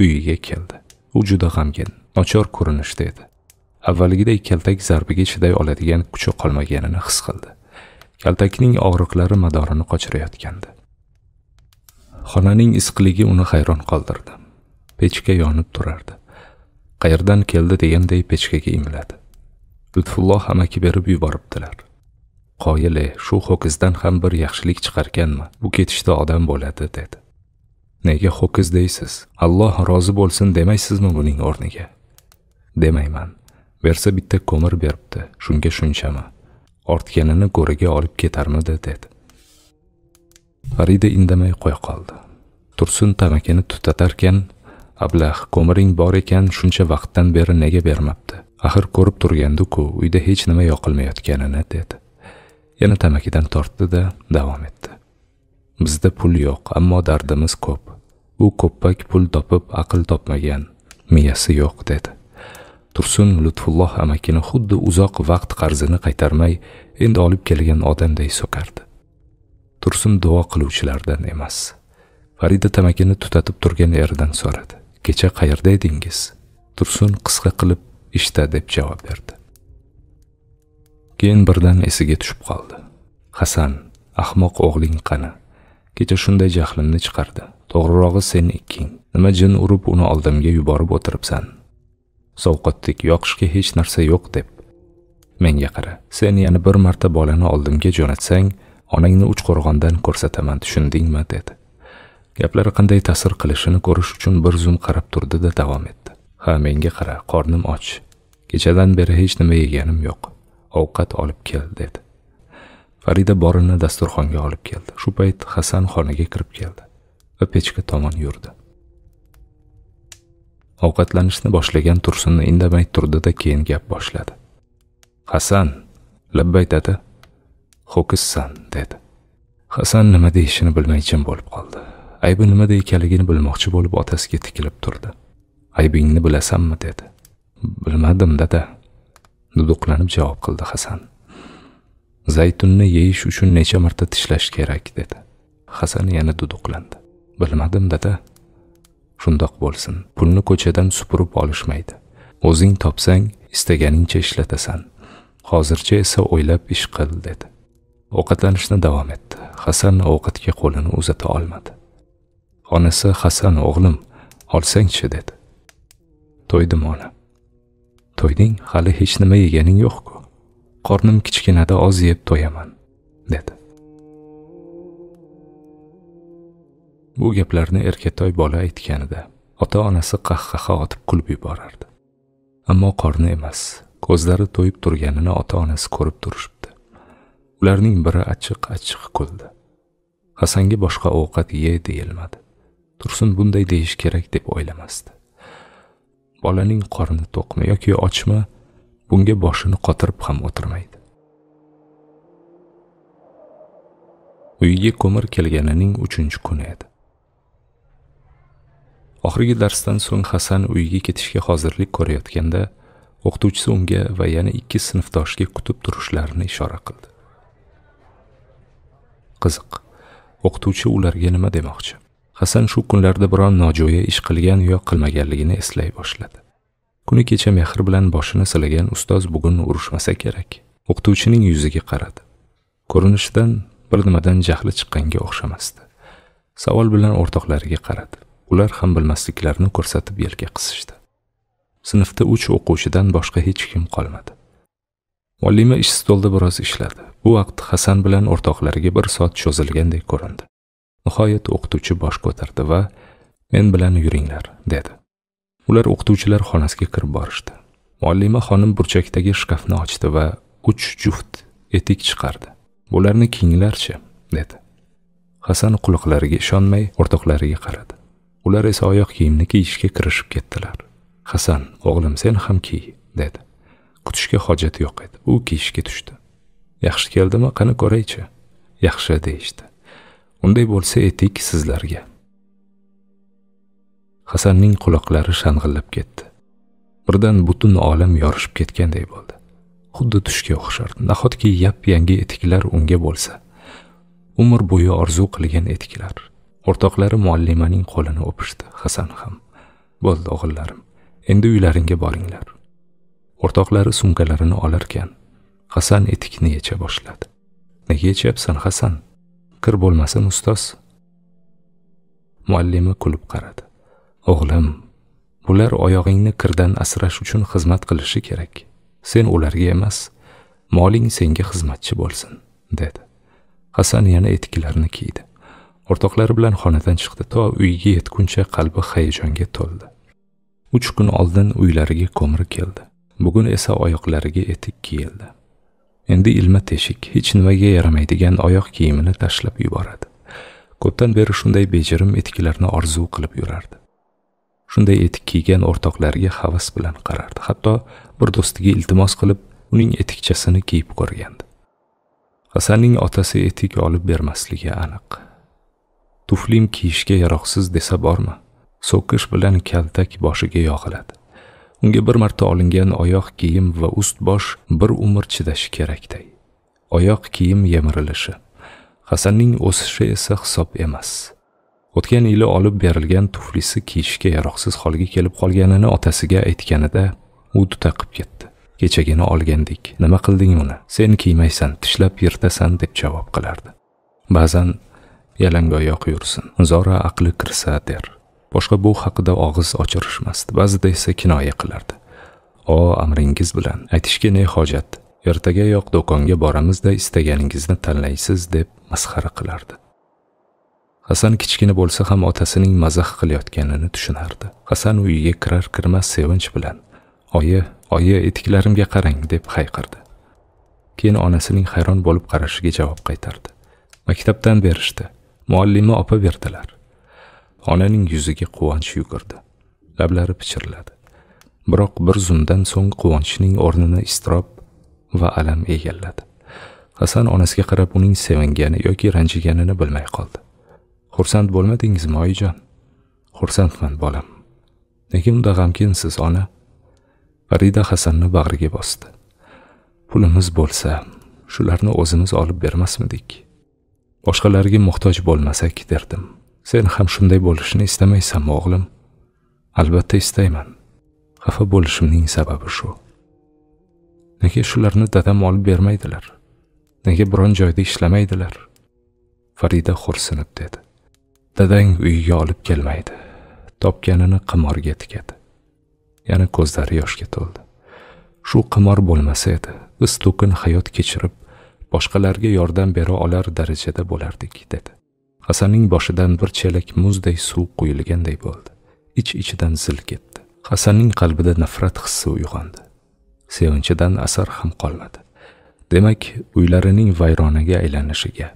uyiga keldi u juda g'amgin nochor ko'rinishda edi avvalgiday kaltak zarbiga chiday oladigan kuchi qolmaganini his qildi kaltakning og'riqlari madorini qochirayotgandi xonaning issiqligi uni hayron qoldirdi pechka yonib turardi qayerdan keldi deganday pechkaga imladi lutfulloh hamaki berib yuboribdilar qoyil e shu ho'kizdan ham bir yaxshilik chiqarkanmi bu ketishda odam bo'ladi dedi nega ho'kiz deysiz alloh rozi bo'lsin demaysizmi buning o'rniga demayman bersa bitta ko'mir beribdi shunga shunchami ortganini go'riga olib ketarmidi dedi farida indamay qo'ya qoldi tursun tamakini tutatarkan ablah ko'miring bor ekan shuncha vaqtdan beri nega bermabdi axir ko'rib turgandiku uyda hech nima yoqilmayotganini dedi yana tamakidan tortdi da davom etdi bizda pul yo'q ammo dardimiz ko'p u ko'ppak pul topib aql topmagan miyasi yo'q dedi tursun lutfulloh amakini xuddi uzoq vaqt qarzini qaytarmay endi olib kelgan odamday so'kardi tursun duo qiluvchilardan emas farida tamakini tutatib turgan eridan so'radi kecha qayerda edingiz tursun qisqa qilib ishda deb javob berdi keyin birdan esiga tushib qoldi hasan ahmoq o'g'ling qani kecha shunday jahlimni chiqardi to'g'rirog'i sen ikking nima jin urib uni oldimga yuborib o'tiribsan sovqotdik yoqishga hech narsa yo'q deb menga qara sen yana bir marta bolani oldimga jo'natsang onangni uchqo'rg'ondan ko'rsataman tushundingmi dedi gaplari qanday ta'sir qilishini ko'rish uchun bir zum qarab turdi da davom etdi ha menga qara qornim och kechadan beri hech nima yeganim yo'q ovqat olib kel dedi farida borini dasturxonga olib keldi shu payt hasan xonaga kirib keldi va pechka tomon yurdi ovqatlanishni boshlagan tursunni indamay turdida keyin gap boshladi hasan labbay dada ho'kizsan dedi hasan nima deyishini bilmay jim bo'lib qoldi aybi nimada ekanligini bilmoqchi bo'lib otasiga tikilib turdi aybingni bilasanmi dedi bilmadim dada duduqlanib javob qildi hasan zaytunni yeyish uchun necha marta tishlash kerak dedi hasan yana duduqlandi bilmadim dada shundoq bo'lsin pulni ko'chadan supurib olishmaydi o'zing topsang istaganingcha ishlatasan hozircha esa o'ylab ish qil dedi ovqatlanishni davom etdi hasan ovqatga qo'lini uzata olmadi onasi hasan o'g'lim olsangchi dedi to'ydim ona to'yding hali hech nima yeganing yo'q-ku qornim kichkinada oz yeb to'yaman dedi bu gaplarni erkatoy bola aytganida ota onasi qahqaha otib kulib yuborardi ammo qorni emas ko'zlari to'yib turganini ota onasi ko'rib turishibdi ularning biri achchiq achchiq kuldi hasanga boshqa ovqat ye deyilmadi tursun bunday deyish kerak deb o'ylamasdi bolaning qorni to'qmi yoki ochmi bunga boshini qotirib ham o'tirmaydi uyiga ko'mir kelganining uchinchi kuni edi oxirgi darsdan so'ng hasan uyiga ketishga hozirlik ko'rayotganda o'qituvchisi unga va yana ikki sinfdoshiga kutib turishlarini ishora qildi qiziq o'qituvchi ularga nima demoqchi hasan shu kunlarda biron nojo'ya ish qilgan yo qilmaganligini eslay boshladi kuni kecha mehr bilan boshini silagan ustoz bugun urushmasa kerak o'qituvchining yuziga qaradi ko'rinishidan bir nimadan jahli chiqqanga o'xshamasdi savol bilan o'rtoqlariga qaradi ular ham bilmasliklarini ko'rsatib yelka qisishdi sinfda uch o'quvchidan boshqa hech kim qolmadi muallima ish stolida biroz ishladi bu vaqt hasan bilan o'rtoqlariga bir soat cho'zilgandek ko'rindi nihoyat o'qituvchi bosh ko'tardi va men bilan yuringlar dedi ular o'qituvchilar xonasiga kirib borishdi muallima xonim burchakdagi shkafni ochdi va uch juft etik chiqardi bularni kiyinglarchi dedi hasan quloqlariga ishonmay o'rtoqlariga qaradi ular esa oyoq kiyimni kiyishga kirishib ketdilar hasan o'g'lim sen ham kiy dedi kutishga hojat yo'q edi u kiyishga tushdi yaxshi keldimi qani ko'raychi yaxshi deyishdi unday bo'lsa etik sizlarga hasanning quloqlari shang'illab ketdi birdan butun olam yorishib ketganday bo'ldi xuddi tushga o'xshardi nahotki yap yangi etiklar unga bo'lsa umr bo'yi orzu qilgan etiklar o'rtoqlari muallimaning qo'lini o'pishdi hasan ham bo'ldi o'g'illarim endi uylaringga boringlar o'rtoqlari sumkalarini olarkan hasan etikni yecha boshladi nega yechyapsan hasan kir bo'lmasin ustoz muallima kulib qaradi o'g'lim bular oyog'ingni kirdan asrash uchun xizmat qilishi kerak sen ularga emas moling senga xizmatchi bo'lsin dedi hasan yana etiklarini kiydi o'rtoqlari bilan xonadan chiqdi to uyiga yetguncha qalbi hayajonga to'ldi uch kun oldin uylariga ko'mir keldi bugun esa oyoqlariga etik kiyildi endi ilma teshik hech nimaga yaramaydigan oyoq kiyimini tashlab yuboradi ko'pdan beri shunday bejirim etiklarni orzu qilib yurardi shunday etik kiygan o'rtoqlariga havas bilan qarardi hatto bir do'stiga iltimos qilib uning etikchasini kiyib ko'rgandi hasanning otasi etik olib bermasligi aniq tuflim kiyishga yaroqsiz desa bormi so'kish bilan kaltak boshiga yog'iladi unga bir marta olingan oyoq kiyim va ust bosh bir umr chidashi kerakday oyoq kiyim yemirilishi hasanning o'sishi esa hisob emas o'tgan yili olib berilgan tuflisi kiyishga yaroqsiz holga kelib qolganini otasiga aytganida u tutaqib ketdi kechagina olgandik nima qilding uni sen kiymaysan tishlab yirtasan deb javob qilardi ba'zan yalangoyoq yursin zora aqli kirsa der boshqa bu haqida og'iz ochirishmasdi ba'zida esa kinoya qilardi o amringiz bilan aytishga ne hojat ertagayoq do'konga boramizda istaganingizni tanlaysiz deb masxara qilardi hasan kichkina bo'lsa ham otasining mazax qilayotganini tushunardi hasan uyiga kirar kirmas sevinch bilan oyi oyi etiklarimga qarang deb hayqirdi keyin onasining hayron bo'lib qarashiga javob qaytardi maktabdan berishdi muallima opa berdilar onaning yuziga quvonch yugurdi lablari pichirladi biroq bir zumdan so'ng quvonchning o'rnini iztirob va alam egalladi hasan onasiga qarab uning sevingani yoki ranjiganini bilmay qoldi xursand bo'lmadingizmi oyijon xursandman bolam nega unda g'amkinsiz ona farida hasanni bag'riga bosdi pulimiz bo'lsa shularni o'zimiz olib bermasmidik boshqalarga muhtoj bo'lmasak derdim sen ham shunday bo'lishni istamaysanmi o'g'lim albatta istayman xafa bo'lishimning sababi shu nega shularni dadam olib bermaydilar nega biron joyda ishlamaydilar farida xo'rsinib dedi dadang uyiga olib kelmaydi topganini qimorga tikadi yana ko'zlari yoshga to'ldi shu qimor bo'lmasa edi biz to'kin hayot kechirib boshqalarga yordam bera olar darajada bo'lardik dedi hasanning boshidan bir chelak muzday suv quyilganday bo'ldi ich ichidan zil ketdi hasanning qalbida nafrat hissi uyg'ondi sevinchidan asar ham qolmadi demak uylarining vayronaga aylanishiga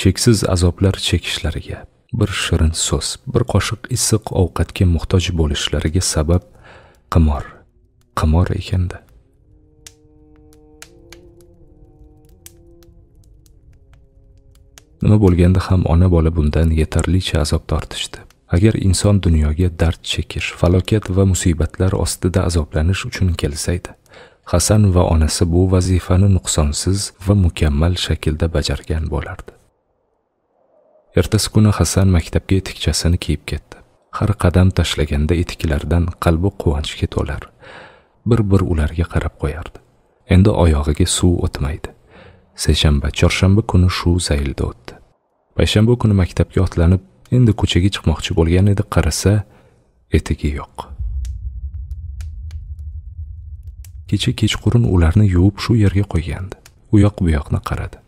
cheksiz azoblar chekishlariga bir shirin so'z bir qoshiq issiq ovqatga muhtoj bo'lishlariga sabab qimor qimor ekanda Nima bo'lganda ham ona bola bundan yetarlicha azob tortishdi. Agar inson dunyoga dard chekish, falokat va musibatlar ostida azoblanish uchun kelsaydi, Hasan va onasi bu vazifani nuqsonsiz va mukammal shaklda bajargan bo'lardi. Ertasi kuni Hasan maktabga etikchasini kiyib ketdi. Har qadam tashlaganda etiklardan qalbi quvonchga to'lar. Bir-bir ularga qarab qo'yardi. Endi oyog'iga suv o'tmaydi. seshanba chorshanba kuni shu zaylda o'tdi payshanba kuni maktabga otlanib endi ko'chaga chiqmoqchi bo'lgan edi qarasa etigi yo'q kecha kechqurun ularni yuvib shu yerga qo'ygandi u yoq bu yoqni qaradi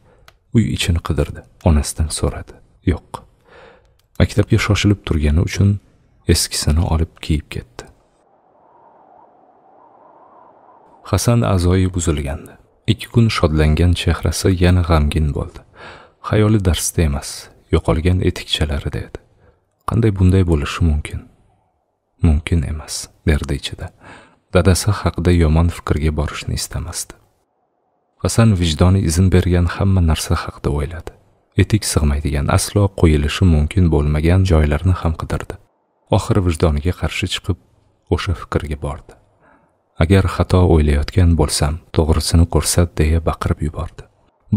uy ichini qidirdi onasidan so'radi yo'q maktabga shoshilib turgani uchun eskisini olib kiyib ketdi hasan azoyi buzilgandi Ikki kun shodlangan chehrasi yana g'amgin bo'ldi. Xayoli darsda emas, yo'qolgan etikchalarida edi. Qanday bunday bo'lishi mumkin? Mumkin emas, derdi ichida. Dadasi haqida yomon fikrga borishni istamasdi. Hasan vijdoni izn bergan hamma narsa haqida o'yladi. Etik sig'maydigan, aslo qo'yilishi mumkin bo'lmagan joylarni ham qidirdi. Oxiri vijdoniga qarshi chiqib, o'sha fikrga bordi. agar xato o'ylayotgan bo'lsam to'g'risini ko'rsat deya baqirib yubordi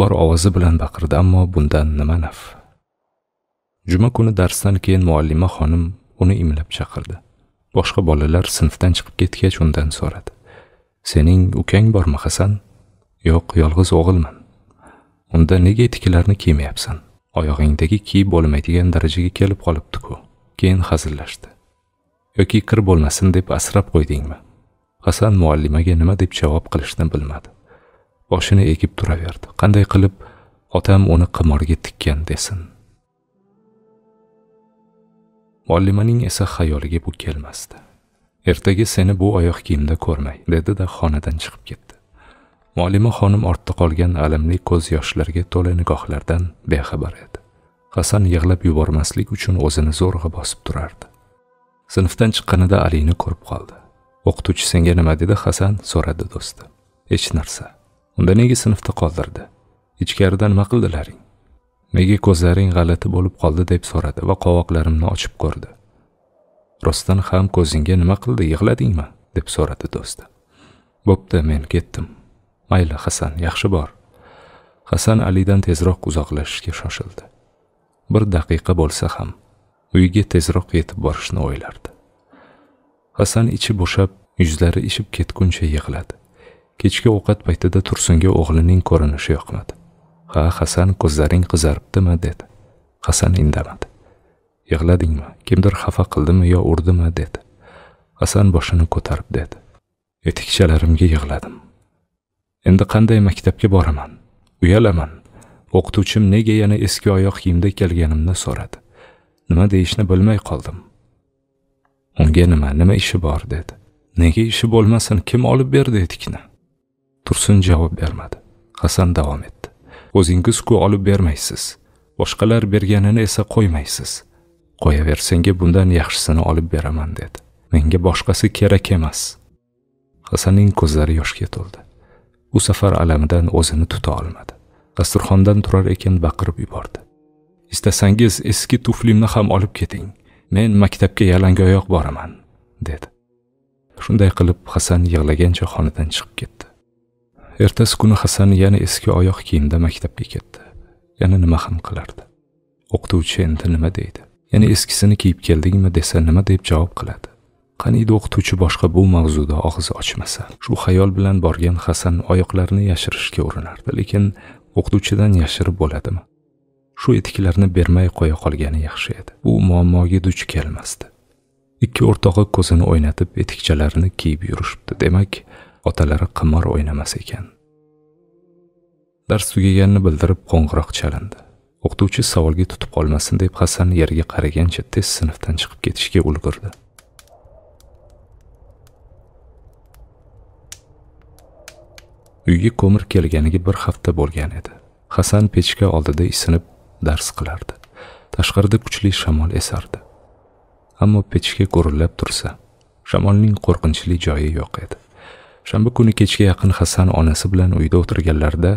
bor ovozi bilan baqirdi ammo bundan nima naf juma kuni darsdan keyin muallima xonim uni imlab chaqirdi boshqa bolalar sinfdan chiqib ketgach undan so'radi sening ukang bormi hasan yo'q yolg'iz o'g'ilman unda nega etiklarni kiymayapsan oyog'ingdagi kiyib bo'lmaydigan darajaga kelib qolibdi-ku keyin hazillashdi yoki kir bo'lmasin deb asrab qo'ydingmi hasan muallimaga nima deb javob qilishni bilmadi boshini egib turaverdi qanday qilib otam uni qimorga tikkan desin muallimaning esa xayoliga bu kelmasdi ertaga seni bu oyoq kiyimda ko'rmay dedi da xonadan chiqib ketdi muallima xonim ortda qolgan alamli ko'z yoshlarga to'la nigohlardan bexabar edi hasan yig'lab yubormaslik uchun o'zini zo'rg'a bosib turardi sinfdan chiqqanida alini ko'rib qoldi o'qituvchi senga nima dedi hasan so'radi do'sti hech narsa unda nega sinfda qoldirdi ichkarida nima qildilaring nega ko'zlaring g'alati bo'lib qoldi deb so'radi va qovoqlarimni ochib ko'rdi rostdan ham ko'zingga nima qildi yig'ladingmi deb so'radi do'sti bo'pti men ketdim mayli hasan yaxshi bor hasan alidan tezroq uzoqlashishga shoshildi bir daqiqa bo'lsa ham uyiga tezroq yetib borishni o'ylardi hasan ichi bo'shab yuzlari ishib ketguncha yig'ladi kechki ovqat paytida tursunga o'g'lining ko'rinishi yoqmadi ha hasan ko'zlaring qizaribdimi dedi hasan indamadi yig'ladingmi kimdir xafa qildimi yo urdimi dedi hasan boshini ko'tarib dedi etikchalarimga yig'ladim endi qanday maktabga boraman uyalaman o'qituvchim nega yana eski oyoq kiyimda kelganimni so'radi nima deyishni bilmay qoldim Unga nima, nima ishi bor dedi. Nega ishi bo'lmasin, kim olib berdi etikni? Tursun javob bermadi. Hasan davom etdi. ozingiz olib bermaysiz. Boshqalar berganini esa qo'ymaysiz. Qo'yaversangga bundan yaxshisini olib beraman dedi. Menga boshqasi kerak emas. Hasanning ko'zlari yoshga to'ldi. u safar alamidan o'zini tuta olmadi. Dasturxondan turar ekan baqirib yubordi. istasangiz eski tuflimni ham olib keting men maktabga yalangoyoq boraman dedi shunday qilib hasan yig'lagancha xonadan chiqib ketdi ertasi kuni hasan yana eski oyoq kiyimda maktabga ketdi yana nima ham qilardi o'qituvchi endi nima deydi yana eskisini kiyib keldingmi desa nima deb javob qiladi qaniydi o'qituvchi boshqa bu mavzuda og'iz ochmasa shu xayol bilan borgan hasan oyoqlarini yashirishga urinardi lekin o'qituvchidan yashirib bo'ladimi shu etiklarni bermay qo'ya qolgani yaxshi edi u muammoga duch kelmasdi ikki o'rtog'i ko'zini o'ynatib etikchalarini kiyib yurishibdi demak otalari qimor o'ynamas ekan dars tugaganini bildirib qo'ng'iroq chalindi o'qituvchi savolga tutib qolmasin deb hasan yerga qaragancha tez sinfdan chiqib ketishga ulgurdi uyga ko'mir kelganiga bir hafta bo'lgan edi hasan pechka oldida isinib dars qilardi tashqarida kuchli shamol esardi ammo pechka ko'rinlab tursa shamolning qo'rqinchli joyi yo'q edi shanba kuni kechga yaqin hasan onasi bilan uyda o'tirganlarida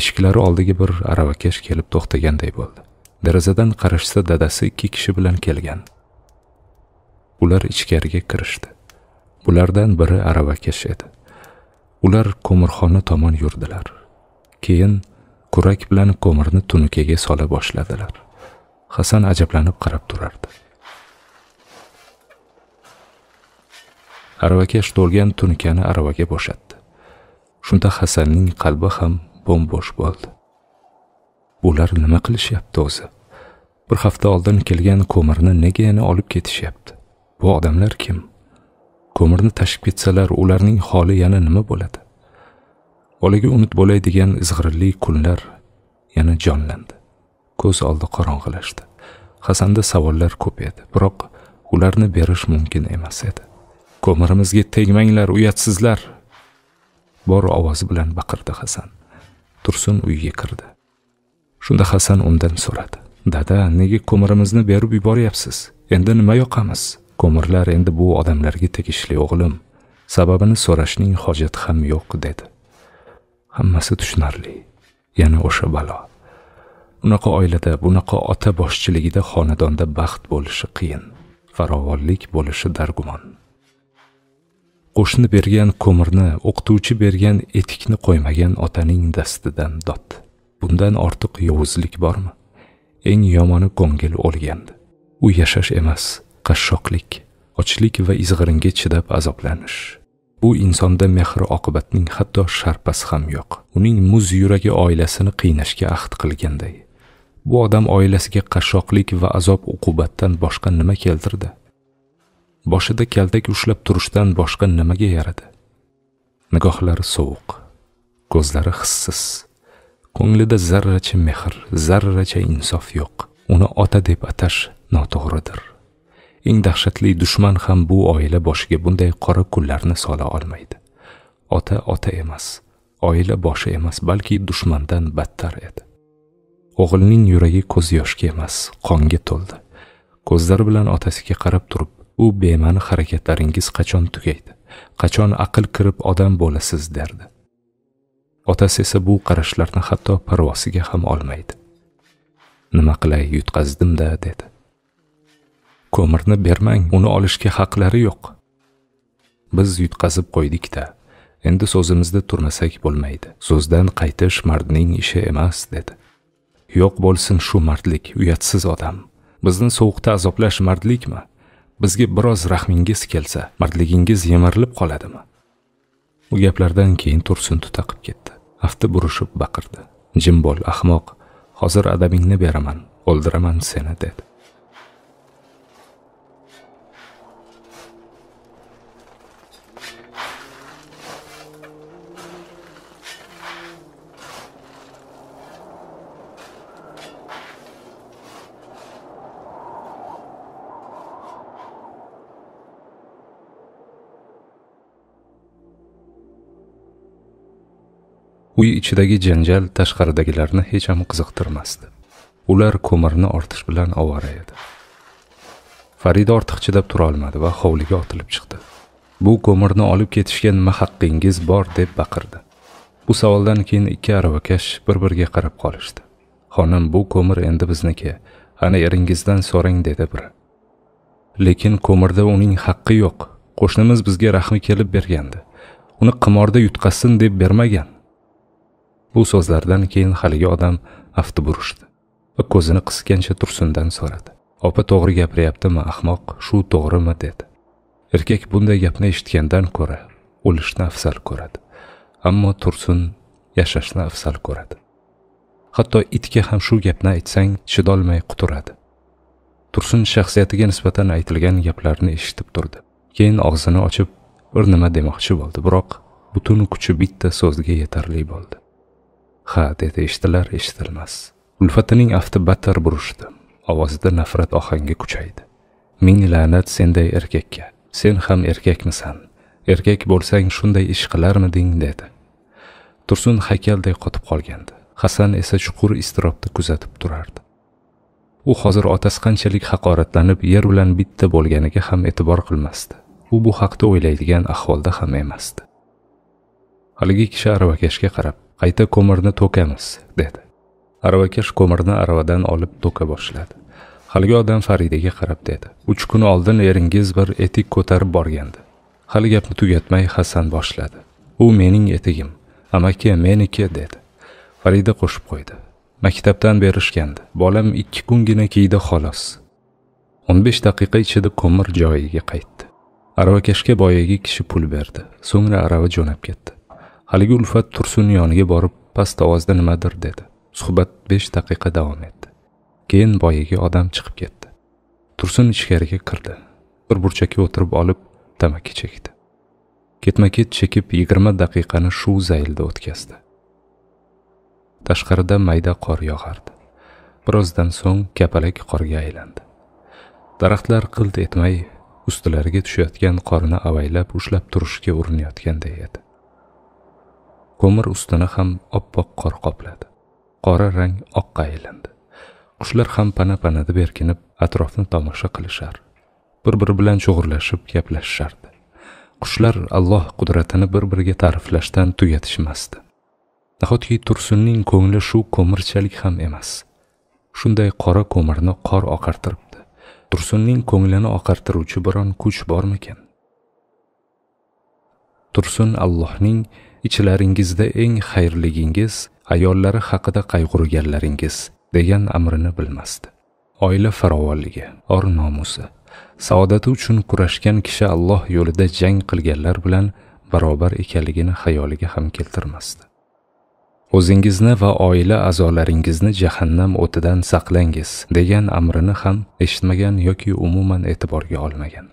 eshiklari oldiga bir aravakash kelib to'xtaganday bo'ldi derazadan qarashsa dadasi ikki kishi bilan kelgan ular ichkariga kirishdi bulardan biri aravakash edi ular ko'mirxona tomon yurdilar keyin kurak bilan ko'mirni tunukaga sola boshladilar hasan ajablanib qarab turardi aravakash to'lgan tunukani aravaga bo'shatdi shunda hasanning qalbi ham bo'mbo'sh bo'ldi bular nima qilishyapti o'zi bir hafta oldin kelgan ko'mirni nega yana olib ketishyapti bu odamlar kim ko'mirni tashib ketsalar ularning holi yana nima bo'ladi bolaga unut degan izg'irinli kunlar yana jonlandi ko'z oldi qorong'ilashdi hasanda savollar ko'p edi biroq ularni berish mumkin emas edi ko'mirimizga tegmanglar uyatsizlar bor ovozi bilan baqirdi hasan tursun uyga kirdi shunda hasan undan so'radi dada nega ko'mirimizni berib yuboryapsiz endi nima yoqamiz ko'mirlar endi bu odamlarga tegishli o'g'lim sababini so'rashning hojati ham yo'q dedi hammasi tushunarli yana o'sha balo unaqa oilada bunaqa ota boshchiligida xonadonda baxt bo'lishi qiyin farovonlik bo'lishi dargumon qo'shni bergan ko'mirni o'qituvchi bergan etikni qo'ymagan otaning dastidan dod bundan ortiq yovuzlik bormi eng yomoni ko'ngil o'lgandi u yashash emas qashshoqlik ochlik va izg'iringa chidab azoblanish bu insonda mehr oqibatning hatto sharpasi ham yo'q uning muz yuragi oilasini qiynashga ahd qilganday bu odam oilasiga qashshoqlik va azob uqubatdan boshqa nima keltirdi boshida kaltak ushlab turishdan boshqa nimaga yaradi nigohlari sovuq ko'zlari hissiz ko'nglida zarracha mehr zarracha insof yo'q uni ota deb atash noto'g'ridir eng dahshatli dushman ham bu oila boshiga bunday qora kunlarni sola olmaydi ota ota emas oila boshi emas balki dushmandan battar edi o'g'ilning yuragi ko'z yoshga emas qonga to'ldi ko'zlari bilan otasiga qarab turib u bema'ni harakatlaringiz qachon tugaydi qachon aql kirib odam bo'lasiz derdi otasi esa bu qarashlarni hatto parvosiga ham olmaydi nima qilay yutqazdim da dedi ko'mirni bermang uni olishga haqlari yo'q biz yutqazib qo'ydikda endi so'zimizda turmasak bo'lmaydi so'zdan qaytish mardning ishi emas dedi yo'q bo'lsin shu mardlik uyatsiz odam bizni sovuqda azoblash mardlikmi bizga biroz rahmingiz kelsa mardligingiz yemirilib qoladimi u gaplardan keyin tursun tutaqib ketdi afti burishib baqirdi jim bo'l ahmoq hozir adabingni beraman o'ldiraman seni dedi uy ichidagi janjal tashqaridagilarni hech ham qiziqtirmasdi ular ko'mirni ortish bilan ovora edi farida ortiq chidab turolmadi va hovliga otilib chiqdi bu ko'mirni olib ketishga nima haqqingiz bor deb baqirdi bu savoldan keyin ikki aravakash bir biriga qarab qolishdi xonim bu ko'mir endi bizniki ana eringizdan so'rang dedi biri lekin ko'mirda uning haqqi yo'q qo'shnimiz bizga rahmi kelib bergandi uni qimorda yutqazsin deb bermagan bu so'zlardan keyin haligi odam afti burishdi va ko'zini qisgancha tursundan so'radi opa to'g'ri gapiryaptimi ahmoq shu to'g'rimi dedi erkak bunday gapni eshitgandan ko'ra o'lishni afzal ko'radi ammo tursun yashashni afzal ko'radi hatto itga ham shu gapni aytsang chidolmay quturadi tursun shaxsiyatiga nisbatan aytilgan gaplarni eshitib turdi keyin og'zini ochib bir nima demoqchi bo'ldi biroq butun kuchi bitta so'zga yetarli bo'ldi ha dedi eshitilar eshitilmas ulfatining afti battar burishdi ovozida nafrat ohangi kuchaydi ming la'nat senday erkakka sen ham erkakmisan erkak bo'lsang shunday ish qilarmiding dedi tursun haykalday qotib qolgandi hasan esa chuqur iztirobda kuzatib turardi u hozir otasi qanchalik haqoratlanib yer bilan bitta bo'lganiga ham e'tibor qilmasdi u bu haqda o'ylaydigan ahvolda ham emasdi haligi kishi aravakashga qarab qayta ko'mirni to'kamiz dedi aravakash ko'mirni aravadan olib to'ka boshladi haligi odam faridaga qarab dedi uch kun oldin eringiz bir etik ko'tarib borgandi hali gapni tugatmay hasan boshladi u mening etigim amaki meniki dedi farida qo'shib qo'ydi maktabdan berishgandi bolam ikki kungina kiydi xolos o'n besh daqiqa ichida ko'mir joyiga qaytdi aravakashga boyagi kishi pul berdi so'ngra arava jo'nab ketdi haligi ulfat tursun yoniga borib past ovozda nimadir dedi suhbat besh daqiqa davom etdi keyin boyagi odam chiqib ketdi tursun ichkariga kirdi bir burchakka o'tirib olib tamaki chekdi ketma ket chekib yigirma daqiqani shu zaylda o'tkazdi tashqarida mayda qor yog'ardi birozdan so'ng kapalak qorga aylandi daraxtlar qilt etmay ustilariga tushayotgan qorni avaylab ushlab turishga urinayotganday edi ko'mir ustini ham oppoq qor qopladi qora rang oqqa aylandi qushlar ham pana panada berkinib atrofni tomosha qilishar bir biri bilan chug'urlashib gaplashishardi qushlar alloh qudratini bir biriga ta'riflashdan tugatishmasdi nahotki tursunning ko'ngli shu ko'mirchalik ham emas shunday qora ko'mirni qor oqartiribdi tursunning ko'nglini oqartiruvchi biron kuch bormikan tursun allohning ichlaringizda eng xayrligingiz ayollari haqida qayg'urganlaringiz degan amrini bilmasdi oila farovonligi or nomusi saodati uchun kurashgan kishi alloh yo'lida jang qilganlar bilan barobar ekanligini xayoliga ham keltirmasdi o'zingizni va oila a'zolaringizni jahannam o'tidan saqlangiz degan amrini ham eshitmagan yoki umuman e'tiborga olmagan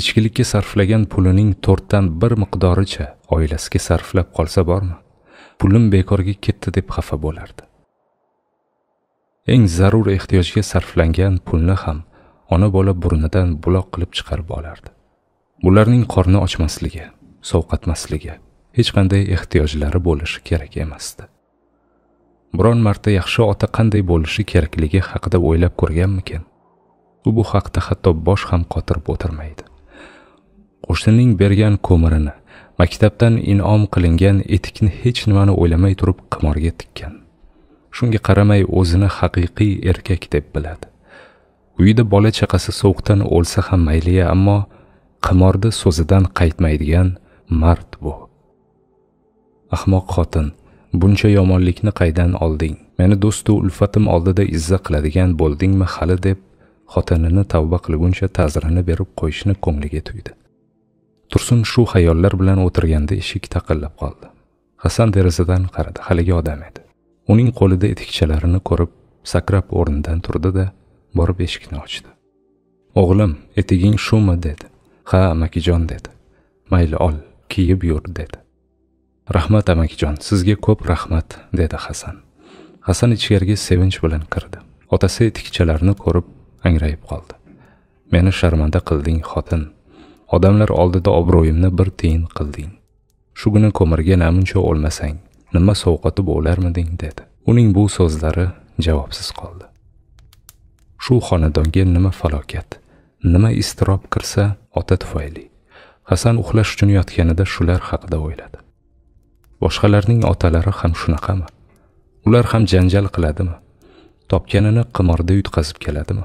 ichkilikka sarflagan pulining to'rtdan bir miqdoricha oilasiga sarflab qolsa bormi pulim bekorga ketdi deb xafa bo'lardi eng zarur ehtiyojga sarflangan pulni ham ona bola burnidan buloq qilib chiqarib olardi ularning qorni ochmasligi sovqatmasligi hech qanday ehtiyojlari bo'lishi kerak emasdi biron marta yaxshi ota qanday bo'lishi kerakligi haqida o'ylab ko'rganmikin u bu haqda hatto bosh ham qotirib o'tirmaydi qo'shnining bergan ko'mirini maktabdan inom qilingan etikni hech nimani o'ylamay turib qimorga tikkan shunga qaramay o'zini haqiqiy erkak deb biladi uyida bola chaqasi sovuqdan o'lsa ham mayliya ammo qimorda so'zidan qaytmaydigan mard bu ahmoq xotin buncha yomonlikni qaydan olding meni do'stu ulfatim oldida izza qiladigan bo'ldingmi hali deb xotinini tavba qilguncha ta'zirini berib qo'yishni ko'ngliga tuydi tursun shu xayollar bilan o'tirganda eshik taqillab qoldi hasan derazadan qaradi haligi odam edi uning qo'lida etikchalarini ko'rib sakrab o'rnidan turdi da borib eshikni ochdi o'g'lim etiging shumi dedi ha amakijon dedi mayli ol kiyib yur dedi rahmat amakijon sizga ko'p rahmat dedi hasan hasan ichkariga sevinch bilan kirdi otasi etikchalarni ko'rib angrayib qoldi meni sharmanda qilding xotin odamlar oldida obro'yimni bir tiyin qilding shu kuni ko'mirga namuncha o'lmasang nima sovqotib o'larmiding dedi uning bu so'zlari javobsiz qoldi shu xonadonga nima falokat nima iztirob kirsa ota tufayli hasan uxlash uchun yotganida shular haqida o'yladi boshqalarning otalari ham shunaqami ular ham janjal qiladimi topganini qimorda yutqazib keladimi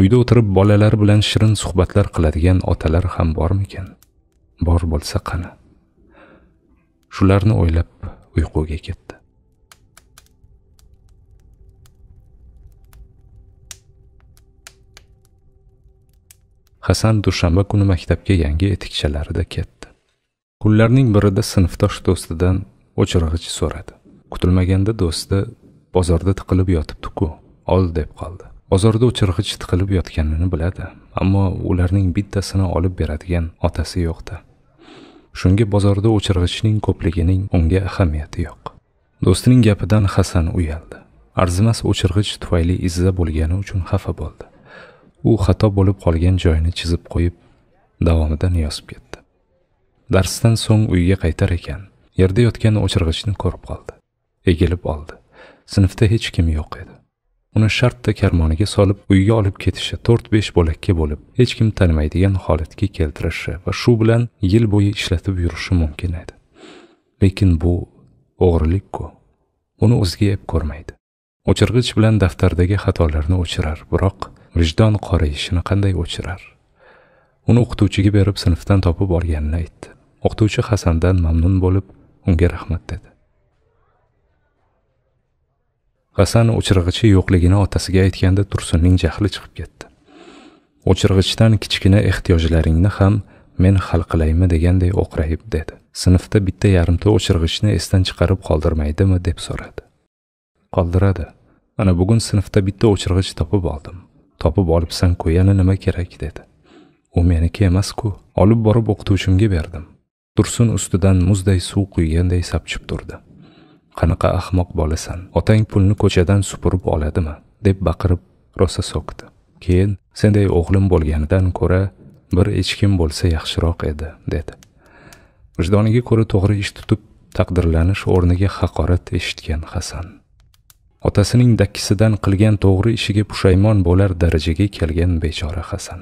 uyda o'tirib bolalar bilan shirin suhbatlar qiladigan otalar ham bormikan bor bo'lsa qani shularni o'ylab uyquga ketdi hasan dushanba kuni maktabga yangi etikchalarida ketdi kunlarning birida sinfdosh do'stidan o'chirg'ich so'radi kutilmaganda do'sti bozorda tiqilib yotibdiku ol deb qoldi bozorda o'chirg'ich tiqilib yotganini biladi ammo ularning bittasini olib beradigan otasi yo'qdi shunga bozorda o'chirg'ichning ko'pligining unga ahamiyati yo'q do'stining gapidan hasan uyaldi arzimas o'chirg'ich tufayli izza bo'lgani uchun xafa bo'ldi u xato bo'lib qolgan joyini chizib qo'yib davomida yozib ketdi darsdan so'ng uyiga qaytar ekan yerda yotgan o'chirg'ichni ko'rib qoldi egilib oldi sinfda hech kim yo'q edi uni shartta karmoniga solib uyiga olib ketishi to'rt besh bo'lakka bo'lib hech kim tanimaydigan holatga keltirishi va shu bilan yil bo'yi ishlatib yurishi mumkin edi lekin bu o'g'rilikku uni o'ziga ep ko'rmaydi o'chirg'ich bilan daftardagi xatolarni o'chirar biroq vijdon qorayishini qanday o'chirar uni o'qituvchiga berib sinfdan topib olganini aytdi o'qituvchi hasandan mamnun bo'lib unga rahmat dedi hasan o'chirg'ichi yo'qligini otasiga aytganda tursunning jahli chiqib ketdi o'chirg'ichdan kichkina ehtiyojlaringni ham men hal qilaymi deganday o'qrayib dedi sinfda bitta yarimta o'chirg'ichni esdan chiqarib qoldirmaydimi deb so'radi qoldiradi ana bugun sinfda bitta o'chirg'ich topib oldim topib olibsan ku yana nima kerak dedi u meniki emasku olib borib o'qituvchimga berdim tursun ustidan muzday suv quyganday sapchib turdi qanaqa ahmoq bolasan otang pulni ko'chadan supurib oladimi deb baqirib rosa so'kdi keyin senday o'g'lim bo'lganidan ko'ra bir echkim bo'lsa yaxshiroq edi dedi vijdoniga ko'ra to'g'ri ish tutib taqdirlanish o'rniga haqorat eshitgan hasan otasining dakkisidan qilgan to'g'ri ishiga pushaymon bo'lar darajaga kelgan bechora hasan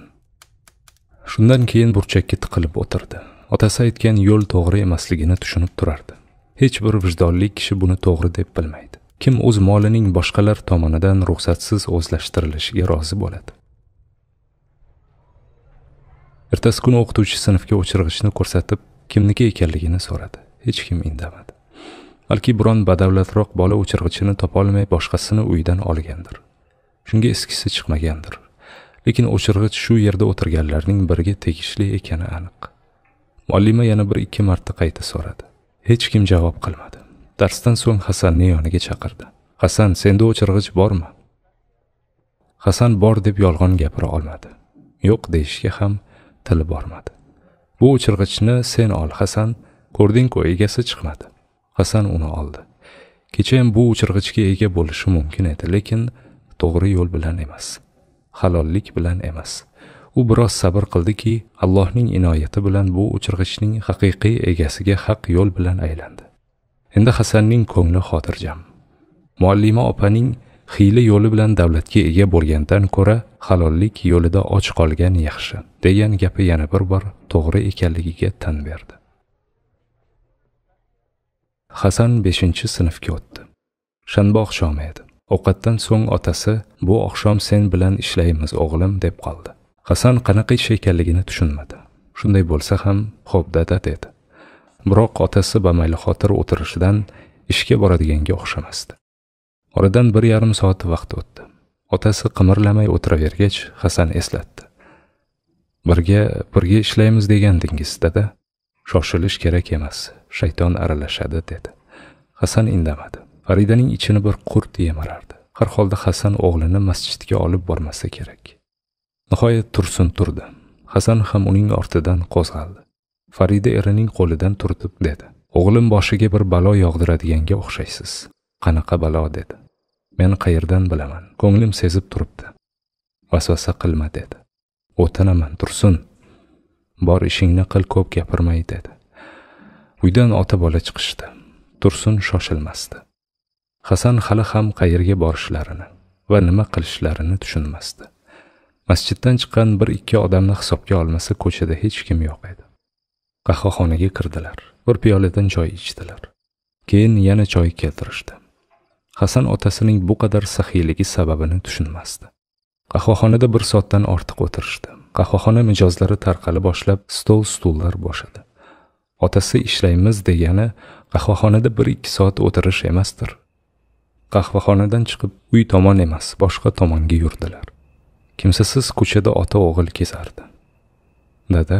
shundan keyin burchakka tiqilib o'tirdi otasi aytgan yo'l to'g'ri emasligini tushunib turardi hech bir vijdonli kishi buni to'g'ri deb bilmaydi kim o'z molining boshqalar tomonidan ruxsatsiz o'zlashtirilishiga rozi bo'ladi ertasi kuni o'qituvchi sinfga o'chirgichni ko'rsatib kimniki ekanligini so'radi hech kim indamadi balki biron badavlatroq bola o'chirgichini topolmay boshqasini uydan olgandir shunga eskisi chiqmagandir lekin o'chirg'ich shu yerda o'tirganlarning biriga tegishli ekani aniq muallima yana bir ikki marta qayta so'radi hech kim javob qilmadi darsdan so'ng hasanni yoniga chaqirdi hasan senda o'chirg'ich bormi hasan bor deb yolg'on gapira olmadi yo'q deyishga ham tili bormadi bu o'chirg'ichni sen ol hasan ko'rding-ku egasi chiqmadi hasan uni oldi kechayam bu o'chirg'ichga ega bo'lishi mumkin edi lekin to'g'ri yo'l bilan emas halollik bilan emas u biroz sabr qildiki allohning inoyati bilan bu o'chirgichning haqiqiy egasiga haq yo'l bilan aylandi endi hasanning ko'ngli xotirjam muallima opaning hiyla yo'li bilan davlatga ega bo'lgandan ko'ra halollik yo'lida och qolgan yaxshi degan gapi yana bir bor to'g'ri ekanligiga tan berdi hasan beshinchi sinfga o'tdi shanba oqshomi edi ovqatdan so'ng otasi bu oqshom sen bilan ishlaymiz o'g'lim deb qoldi hasan qanaqa ish ekanligini tushunmadi shunday bo'lsa ham xo'p dada dedi biroq otasi bamaylixotir o'tirishidan ishga boradiganga o'xshamasdi oradan bir yarim soat vaqt o'tdi otasi qimirlamay o'tiravergach hasan eslatdi birga birga ishlaymiz degandingiz dada shoshilish kerak emas shayton aralashadi dedi hasan indamadi faridaning ichini bir qurt yemirardi har holda hasan o'g'lini masjidga olib bormasa kerak nihoyat tursin turdi hasan ham uning ortidan qo'zg'aldi farida erining qo'lidan turtib dedi o'g'lim boshiga bir balo yog'diradiganga o'xshaysiz qanaqa balo dedi men qayerdan bilaman ko'nglim sezib turibdi vasvasa qilma dedi o'tinaman tursin bor ishingni qil ko'p gapirmay dedi uydan ota bola chiqishdi tursun shoshilmasdi hasan hali ham qayerga borishlarini va nima qilishlarini tushunmasdi masjiddan chiqqan bir ikki odamni hisobga olmasa ko'chada hech kim yo'q edi qahvaxonaga kirdilar bir piyoladan choy ichdilar keyin yana choy keltirishdi hasan otasining bu qadar saxiyligi sababini tushunmasdi qahvaxonada bir soatdan ortiq o'tirishdi qahvaxona mijozlari tarqala boshlab stol stullar bo'shadi otasi ishlaymiz degani qahvaxonada bir ikki soat o'tirish emasdir qahvaxonadan chiqib uy tomon emas boshqa tomonga yurdilar kimsasiz ko'chada ota o'g'il kezardi dada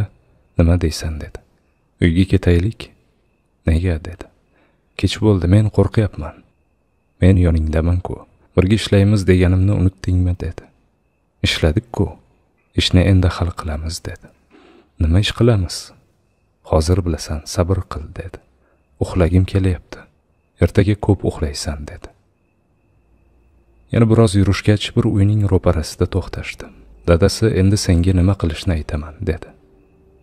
nima deysan dedi uyga ketaylik nega dedi kech bo'ldi men qo'rqyapman men yoningdaman-ku. birga ishlaymiz deganimni unutdingmi dedi ishladik-ku. ishni endi hal qilamiz dedi nima ish qilamiz hozir bilasan sabr qil dedi uxlagim kelyapti ertaga ko'p uxlaysan dedi yana biroz yurishgach bir uyning ro'parasida to'xtashdi dadasi endi senga nima qilishni aytaman dedi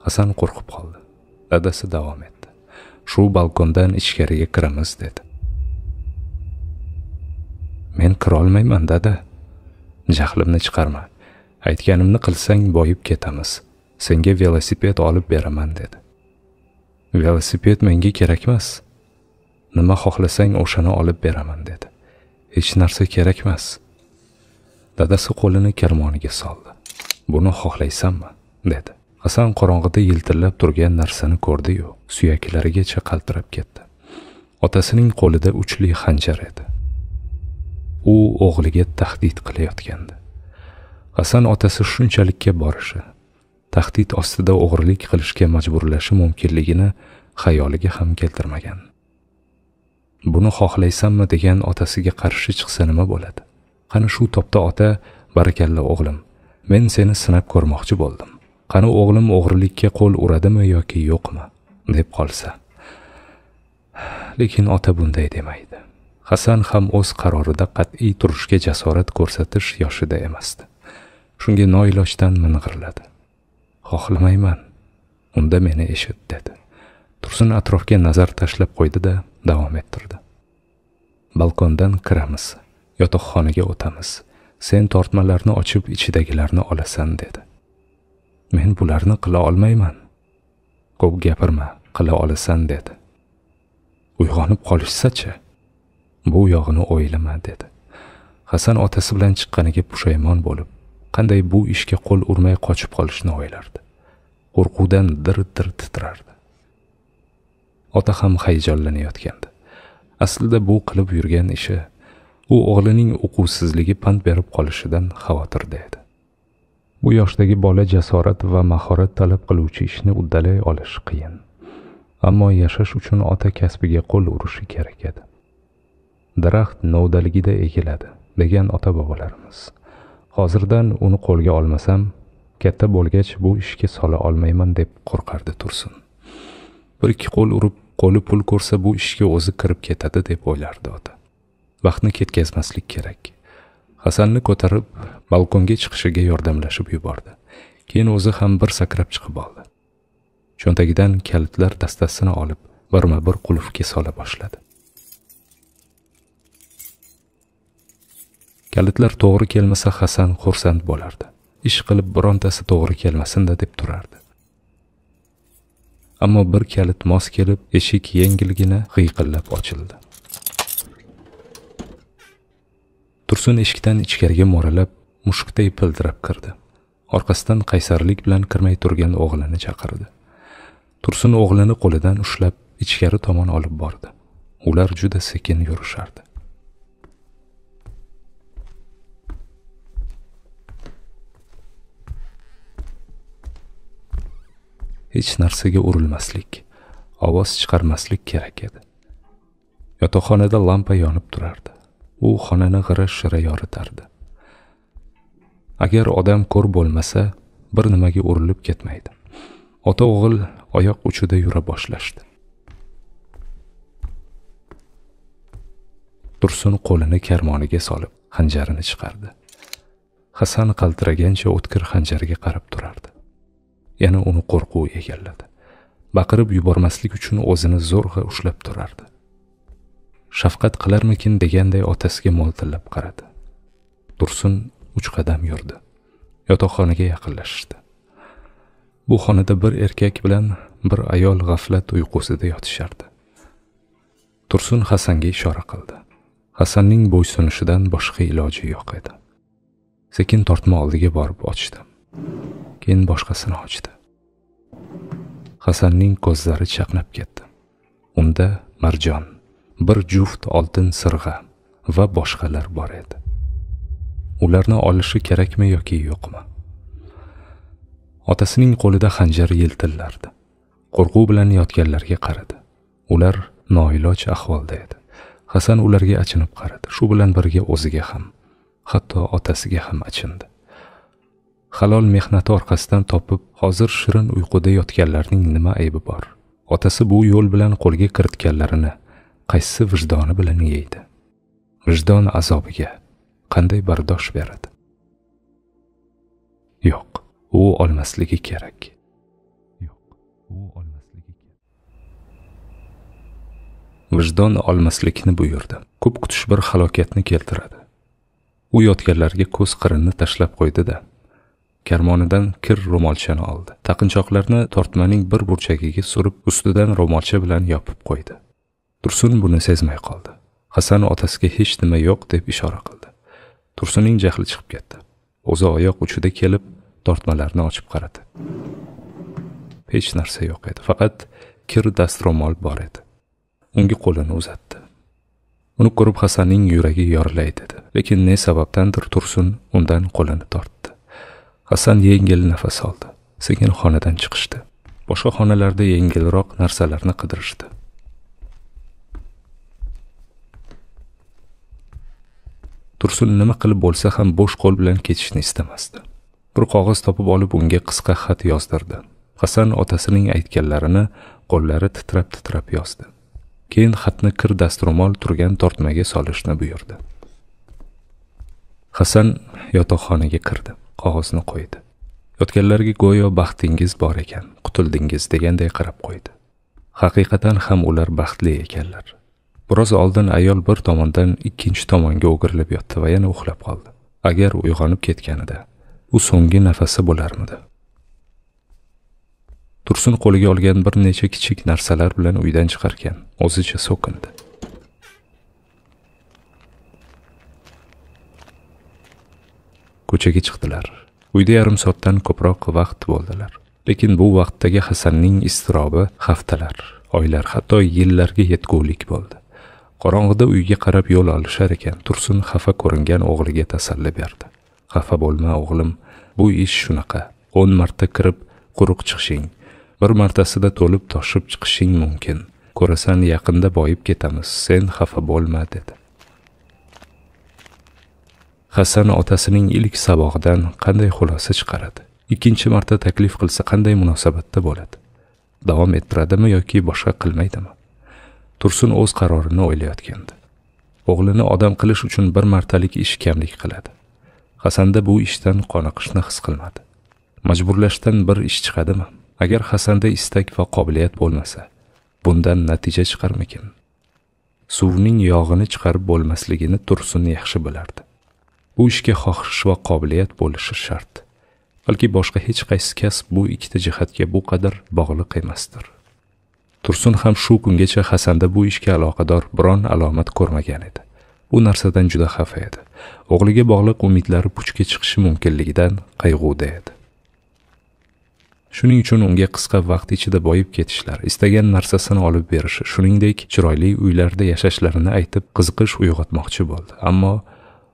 hasan qo'rqib qoldi dadasi davom etdi shu balkondan ichkariga kiramiz dedi men kirolmayman dada jahlimni chiqarma aytganimni qilsang boyib ketamiz senga velosiped olib beraman dedi velosiped menga kerakmas nima xohlasang o'shani olib beraman dedi hech narsa kerakmas dadasi qo'lini karmoniga soldi buni xohlaysanmi dedi hasan qorong'ida yiltillab turgan narsani ko'rdiyu suyaklarigacha qaltirab ketdi otasining qo'lida uchli xanjar edi u o'g'liga tahdid qilayotgandi hasan otasi shunchalikka borishi tahdid ostida o'g'irlik qilishga majburlashi mumkinligini xayoliga ham keltirmagan buni xohlaysanmi degan otasiga qarshi chiqsa nima bo'ladi qani shu topda ota barakalla o'g'lim men seni sinab ko'rmoqchi bo'ldim qani o'g'lim o'g'rilikka qo'l uradimi yoki yo'qmi deb qolsa lekin ota bunday demaydi hasan ham o'z qarorida qat'iy turishga jasorat ko'rsatish yoshida emasdi shunga noilojdan ming'irladi xohlamayman unda meni eshit dedi tursun atrofga nazar tashlab qo'ydida davom ettirdi balkondan kiramiz yotoqxonaga o'tamiz sen tortmalarni ochib ichidagilarni olasan dedi men bularni qila olmayman ko'p gapirma qila olasan dedi uyg'onib qolishsachi bu yog'ini o'ylama dedi hasan otasi bilan chiqqaniga pushaymon bo'lib qanday bu ishga qo'l urmay qochib qolishni o'ylardi qo'rquvdan dir dir titrardi ota ham hayajonlanayotgandi aslida bu qilib yurgan ishi u o'g'lining uquvsizligi pand berib qolishidan xavotirda edi bu yoshdagi bola jasorat va mahorat talab qiluvchi ishni uddalay olish qiyin ammo yashash uchun ota kasbiga qo'l urishi kerak edi daraxt novdaligida egiladi degan ota bobolarimiz hozirdan uni qo'lga olmasam katta bo'lgach bu ishga sola olmayman deb qo'rqardi tursun bir ikki qo'l urib qo'li pul ko'rsa bu ishga o'zi kirib ketadi deb o'ylardi ota vaqtni ketkazmaslik kerak hasanni ko'tarib balkonga chiqishiga yordamlashib yubordi keyin o'zi ham bir sakrab chiqib oldi cho'ntagidan kalitlar dastasini olib birma bir qulfga sola boshladi kalitlar to'g'ri kelmasa hasan xursand bo'lardi ish qilib birontasi to'g'ri kelmasin deb turardi ammo bir kalit mos kelib eshik yengilgina g'iyqillab ochildi tursun eshikdan ichkariga mo'ralab mushukday pildirab kirdi orqasidan qaysarlik bilan kirmay turgan o'g'lini chaqirdi tursun o'g'lini qo'lidan ushlab ichkari tomon olib bordi ular juda sekin yurishardi hech narsaga urilmaslik ovoz chiqarmaslik kerak edi yotoqxonada lampa yonib turardi u xonani g'ira shira yoritardi agar odam ko'r bo'lmasa bir nimaga urilib ketmaydi ota o'g'il oyoq uchida yura boshlashdi tursun qo'lini karmoniga solib xanjarini chiqardi hasan qaltiragancha o'tkir xanjarga qarab turardi yana uni qo'rquv egalladi baqirib yubormaslik uchun o'zini zo'rg'a ushlab turardi shafqat qilarmikin deganday otasiga mo'ltillab qaradi tursun uch qadam yurdi yotoqxonaga yaqinlashishdi bu xonada bir erkak bilan bir ayol g'aflat uyqusida yotishardi tursun hasanga ishora qildi hasanning bo'ysunishidan boshqa iloji yo'q edi sekin tortma oldiga borib ochdi Keyin boshqasini ochdi. Hasanning ko'zlari chaqnab ketdi. Unda marjon, bir juft oltin sirg'a va boshqalar bor edi. Ularni olishi kerakmi yoki yo'qmi? Otasining qo'lida xanjar yeltillardi. Qo'rquv bilan yotganlarga qaradi. Ular noiloj ahvolda edi. Hasan ularga achinib qaradi. Shu bilan birga o'ziga ham, hatto otasiga ham achindi. halol mehnati orqasidan topib hozir shirin uyquda yotganlarning nima aybi bor otasi bu yo'l bilan qo'lga kiritganlarini qaysi vijdoni bilan yeydi vijdon azobiga qanday bardosh beradi yo'q u olmasligi kerak yo'q u olmasligi kerak vijdon olmaslikni buyurdi ko'p kutish bir halokatni keltiradi u yotganlarga ko'z qirinni tashlab qo'ydi da karmonidan kir ro'molchani oldi taqinchoqlarni tortmaning bir burchagiga surib ustidan ro'molcha bilan yopib qo'ydi tursun buni sezmay qoldi hasan otasiga hech nima yo'q deb ishora qildi tursunning jahli chiqib ketdi o'zi oyoq uchida kelib tortmalarni ochib qaradi hech narsa yo'q edi faqat kir dastro'mol bor edi unga qo'lini uzatdi uni ko'rib hasanning yuragi yorilay dedi lekin ne sababdandir tursun undan qo'lini tortdi hasan yengil nafas oldi sekin xonadan chiqishdi boshqa xonalarda yengilroq narsalarni qidirishdi tursun nima qilib bo'lsa ham bo'sh qo'l bilan ketishni istamasdi bir qog'oz topib olib unga qisqa xat yozdirdi hasan otasining aytganlarini qo'llari titrab titrab yozdi keyin xatni kir dastro'mol turgan tortmaga solishni buyurdi hasan yotoqxonaga kirdi qog'ozni qo'ydi yotganlarga go'yo baxtingiz bor ekan qutuldingiz deganday qarab qo'ydi haqiqatan ham ular baxtli ekanlar biroz oldin ayol bir tomondan ikkinchi tomonga o'girilib yotdi va yana uxlab qoldi agar uyg'onib ketganida u so'nggi nafasi bo'larmidi tursun qo'liga olgan bir necha kichik narsalar bilan uydan chiqarkan o'zicha so'kindi ko'chaga chiqdilar uyda yarim soatdan ko'proq vaqt bo'ldilar lekin bu vaqtdagi hasanning iztirobi haftalar oylar hatto yillarga yetgulik bo'ldi qorong'ida uyga qarab yo'l olishar ekan tursun xafa ko'ringan o'g'liga tasalli berdi xafa bo'lma o'g'lim bu ish shunaqa o'n marta kirib quruq chiqishing bir martasida to'lib toshib chiqishing mumkin ko'rasan yaqinda boyib ketamiz sen xafa bo'lma dedi hasan otasining ilk sabog'idan qanday xulosa chiqaradi ikkinchi marta taklif qilsa qanday munosabatda bo'ladi davom ettiradimi yoki boshqa qilmaydimi tursun o'z qarorini o'ylayotgandi o'g'lini odam qilish uchun bir martalik ish kamlik qiladi hasanda bu ishdan qoniqishni his qilmadi majburlashdan bir ish chiqadimi agar hasanda istak va qobiliyat bo'lmasa bundan natija chiqarmikin suvning yog'ini chiqarib bo'lmasligini tursun yaxshi bilardi bu ishga xohish va qobiliyat bo'lishi shart balki boshqa hech qaysi kasb bu ikkita jihatga bu qadar bog'liq emasdir tursun ham shu kungacha hasanda bu ishga aloqador biron alomat ko'rmagan edi u narsadan juda xafa edi o'g'liga bog'liq umidlari puchga chiqishi mumkinligidan qayg'uda edi shuning uchun unga qisqa vaqt ichida boyib ketishlar istagan narsasini olib berishi shuningdek chiroyli uylarda yashashlarini aytib qiziqish uyg'otmoqchi bo'ldi ammo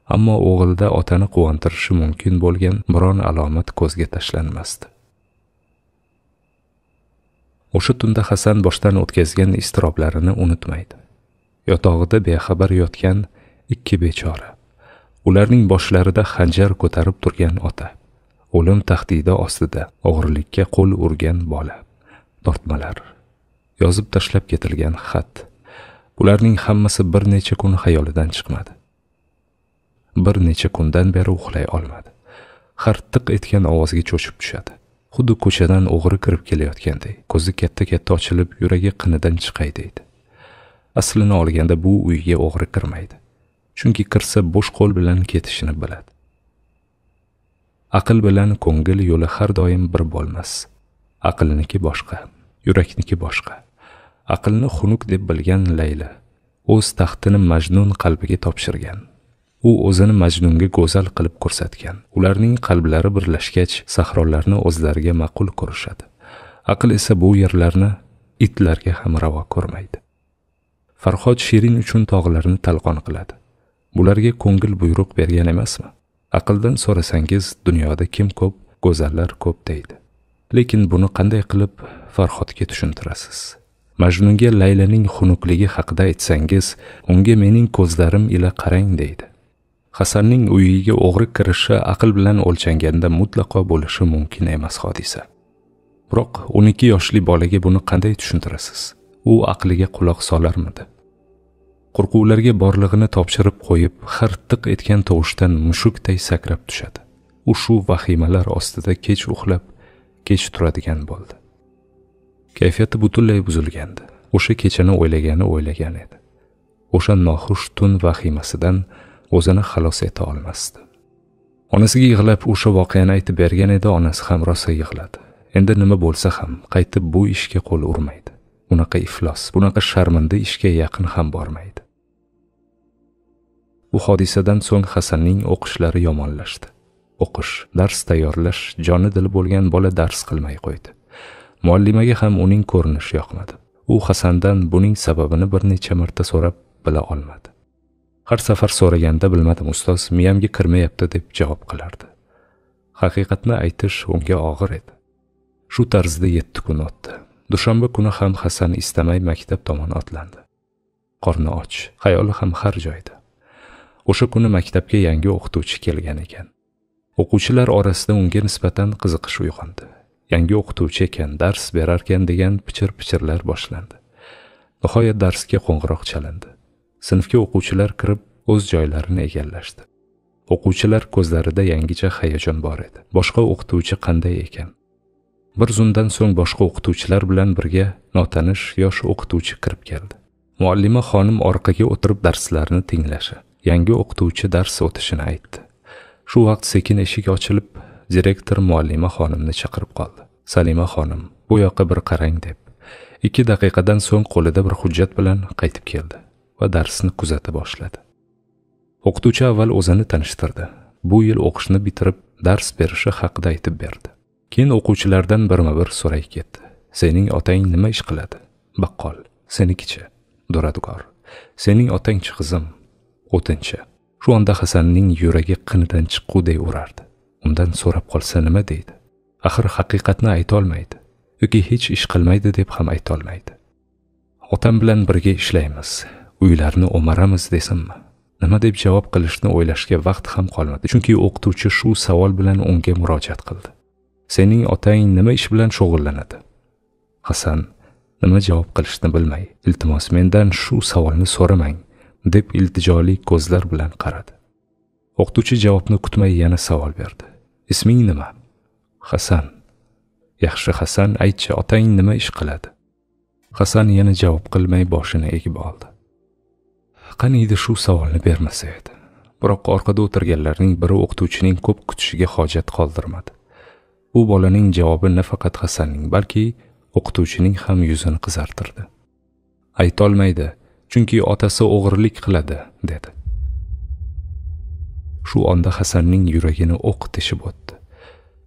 ammo o'g'ilda otani quvontirishi mumkin bo'lgan biron alomat ko'zga tashlanmasdi o'sha tunda hasan boshdan o'tkazgan iztiroblarini unutmaydi yotog'ida bexabar yotgan ikki bechora ularning boshlarida xanjar ko'tarib turgan ota o'lim tahdidi ostida o'g'irlikka qo'l urgan bola tortmalar yozib tashlab ketilgan xat bularning hammasi bir necha kun xayolidan chiqmadi bir necha kundan beri uxlay olmadi xirtiq etgan ovozga cho'chib tushadi xuddi ko'chadan o'g'ri kirib kelayotganday ko'zi katta katta ochilib yuragi qinidan chiqay deydi aslini olganda bu uyga o'g'ri kirmaydi chunki kirsa bo'sh qo'l bilan ketishini biladi aql bilan ko'ngil yo'li har doim bir bo'lmas aqlniki boshqa yurakniki boshqa aqlni xunuk deb bilgan layli o'z taxtini majnun qalbiga topshirgan u o'zini majnunga go'zal qilib ko'rsatgan ularning qalblari birlashgach sahrolarni o'zlariga ma'qul ko'rishadi aql esa bu yerlarni itlarga ham ravo ko'rmaydi farhod shirin uchun tog'larni talqon qiladi bularga ko'ngil buyruq bergan emasmi aqldan so'rasangiz dunyoda kim ko'p go'zallar ko'p deydi lekin buni qanday qilib farhodga tushuntirasiz majnunga laylaning xunukligi haqida aytsangiz unga mening ko'zlarim ila qarang deydi hasanning uyiga o'g'ri kirishi aql bilan o'lchanganda mutlaqo bo'lishi mumkin emas hodisa biroq 12 yoshli bolaga buni qanday tushuntirasiz u aqliga quloq solarmidi qo'rquvlarga borlig'ini topshirib qo'yib xirtiq etgan tovushdan mushukday sakrab tushadi u shu vahimalar ostida kech uxlab kech turadigan bo'ldi kayfiyati butunlay buzilgandi o'sha kechani o'ylagani o'ylagan edi o'sha noxush tun vahimasidan o'zini xalos eta olmasdi onasiga yig'lab o'sha voqeani aytib bergan edi onasi ham rosa yig'ladi endi nima bo'lsa ham qaytib bu ishga qo'l urmaydi bunaqa iflos bunaqa sharmanda ishga yaqin ham bormaydi bu hodisadan so'ng hasanning o'qishlari yomonlashdi o'qish dars tayyorlash joni dil bo'lgan bola dars qilmay qo'ydi muallimaga ham uning ko'rinishi yoqmadi u hasandan buning sababini bir necha marta so'rab bila olmadi har safar so'raganda bilmadim ustoz miyamga kirmayapti deb javob qilardi haqiqatni aytish unga og'ir edi shu tarzda yetti kun o'tdi dushanba kuni ham hasan istamay maktab tomon otlandi qorni och xayoli ham har joyda o'sha kuni maktabga yangi o'qituvchi kelgan ekan o'quvchilar orasida unga nisbatan qiziqish uyg'ondi yangi o'qituvchi ekan dars berarkan degan pichir pichirlar boshlandi nihoyat darsga qo'ng'iroq chalindi sinfga o'quvchilar kirib o'z joylarini egallashdi o'quvchilar ko'zlarida yangicha hayajon bor edi boshqa o'qituvchi qanday ekan bir zumdan so'ng boshqa o'qituvchilar bilan birga notanish yosh o'qituvchi kirib keldi muallima xonim orqaga o'tirib darslarni tinglashi yangi o'qituvchi dars o'tishini aytdi shu vaqt sekin eshik ochilib direktor muallima xonimni chaqirib qoldi salima xonim bu yoqqa bir qarang deb ikki daqiqadan so'ng qo'lida bir hujjat bilan qaytib keldi va darsni kuzata boshladi o'qituvchi avval o'zini tanishtirdi bu yil o'qishni bitirib dars berishi haqida aytib berdi keyin o'quvchilardan birma bir so'ray ketdi sening otang nima ish qiladi baqqol senikichi duradgor sening otangchi qizim o'tinchi shu onda hasanning yuragi qinidan chiqquday urardi undan so'rab qolsa nima deydi axir haqiqatni aytolmaydi yoki hech ish qilmaydi deb ham aytolmaydi otam bilan birga ishlaymiz uylarni o'maramiz desimmi nima deb javob qilishni o'ylashga vaqt ham qolmadi chunki o'qituvchi shu savol bilan unga murojaat qildi sening otang nima ish bilan shug'ullanadi hasan nima javob qilishni bilmay iltimos mendan shu savolni so'ramang deb iltijoli ko'zlar bilan qaradi o'qituvchi javobni kutmay yana savol berdi isming nima hasan yaxshi hasan aytchi otang nima ish qiladi hasan yana javob qilmay boshini egib oldi qani edi shu savolni bermasa edi biroq orqada o'tirganlarning biri o'qituvchining ko'p kutishiga hojat qoldirmadi u bolaning javobi nafaqat hasanning balki o'qituvchining ham yuzini qizartirdi aytolmaydi chunki otasi o'g'irlik qiladi dedi shu onda hasanning yuragini o'q teshib o'tdi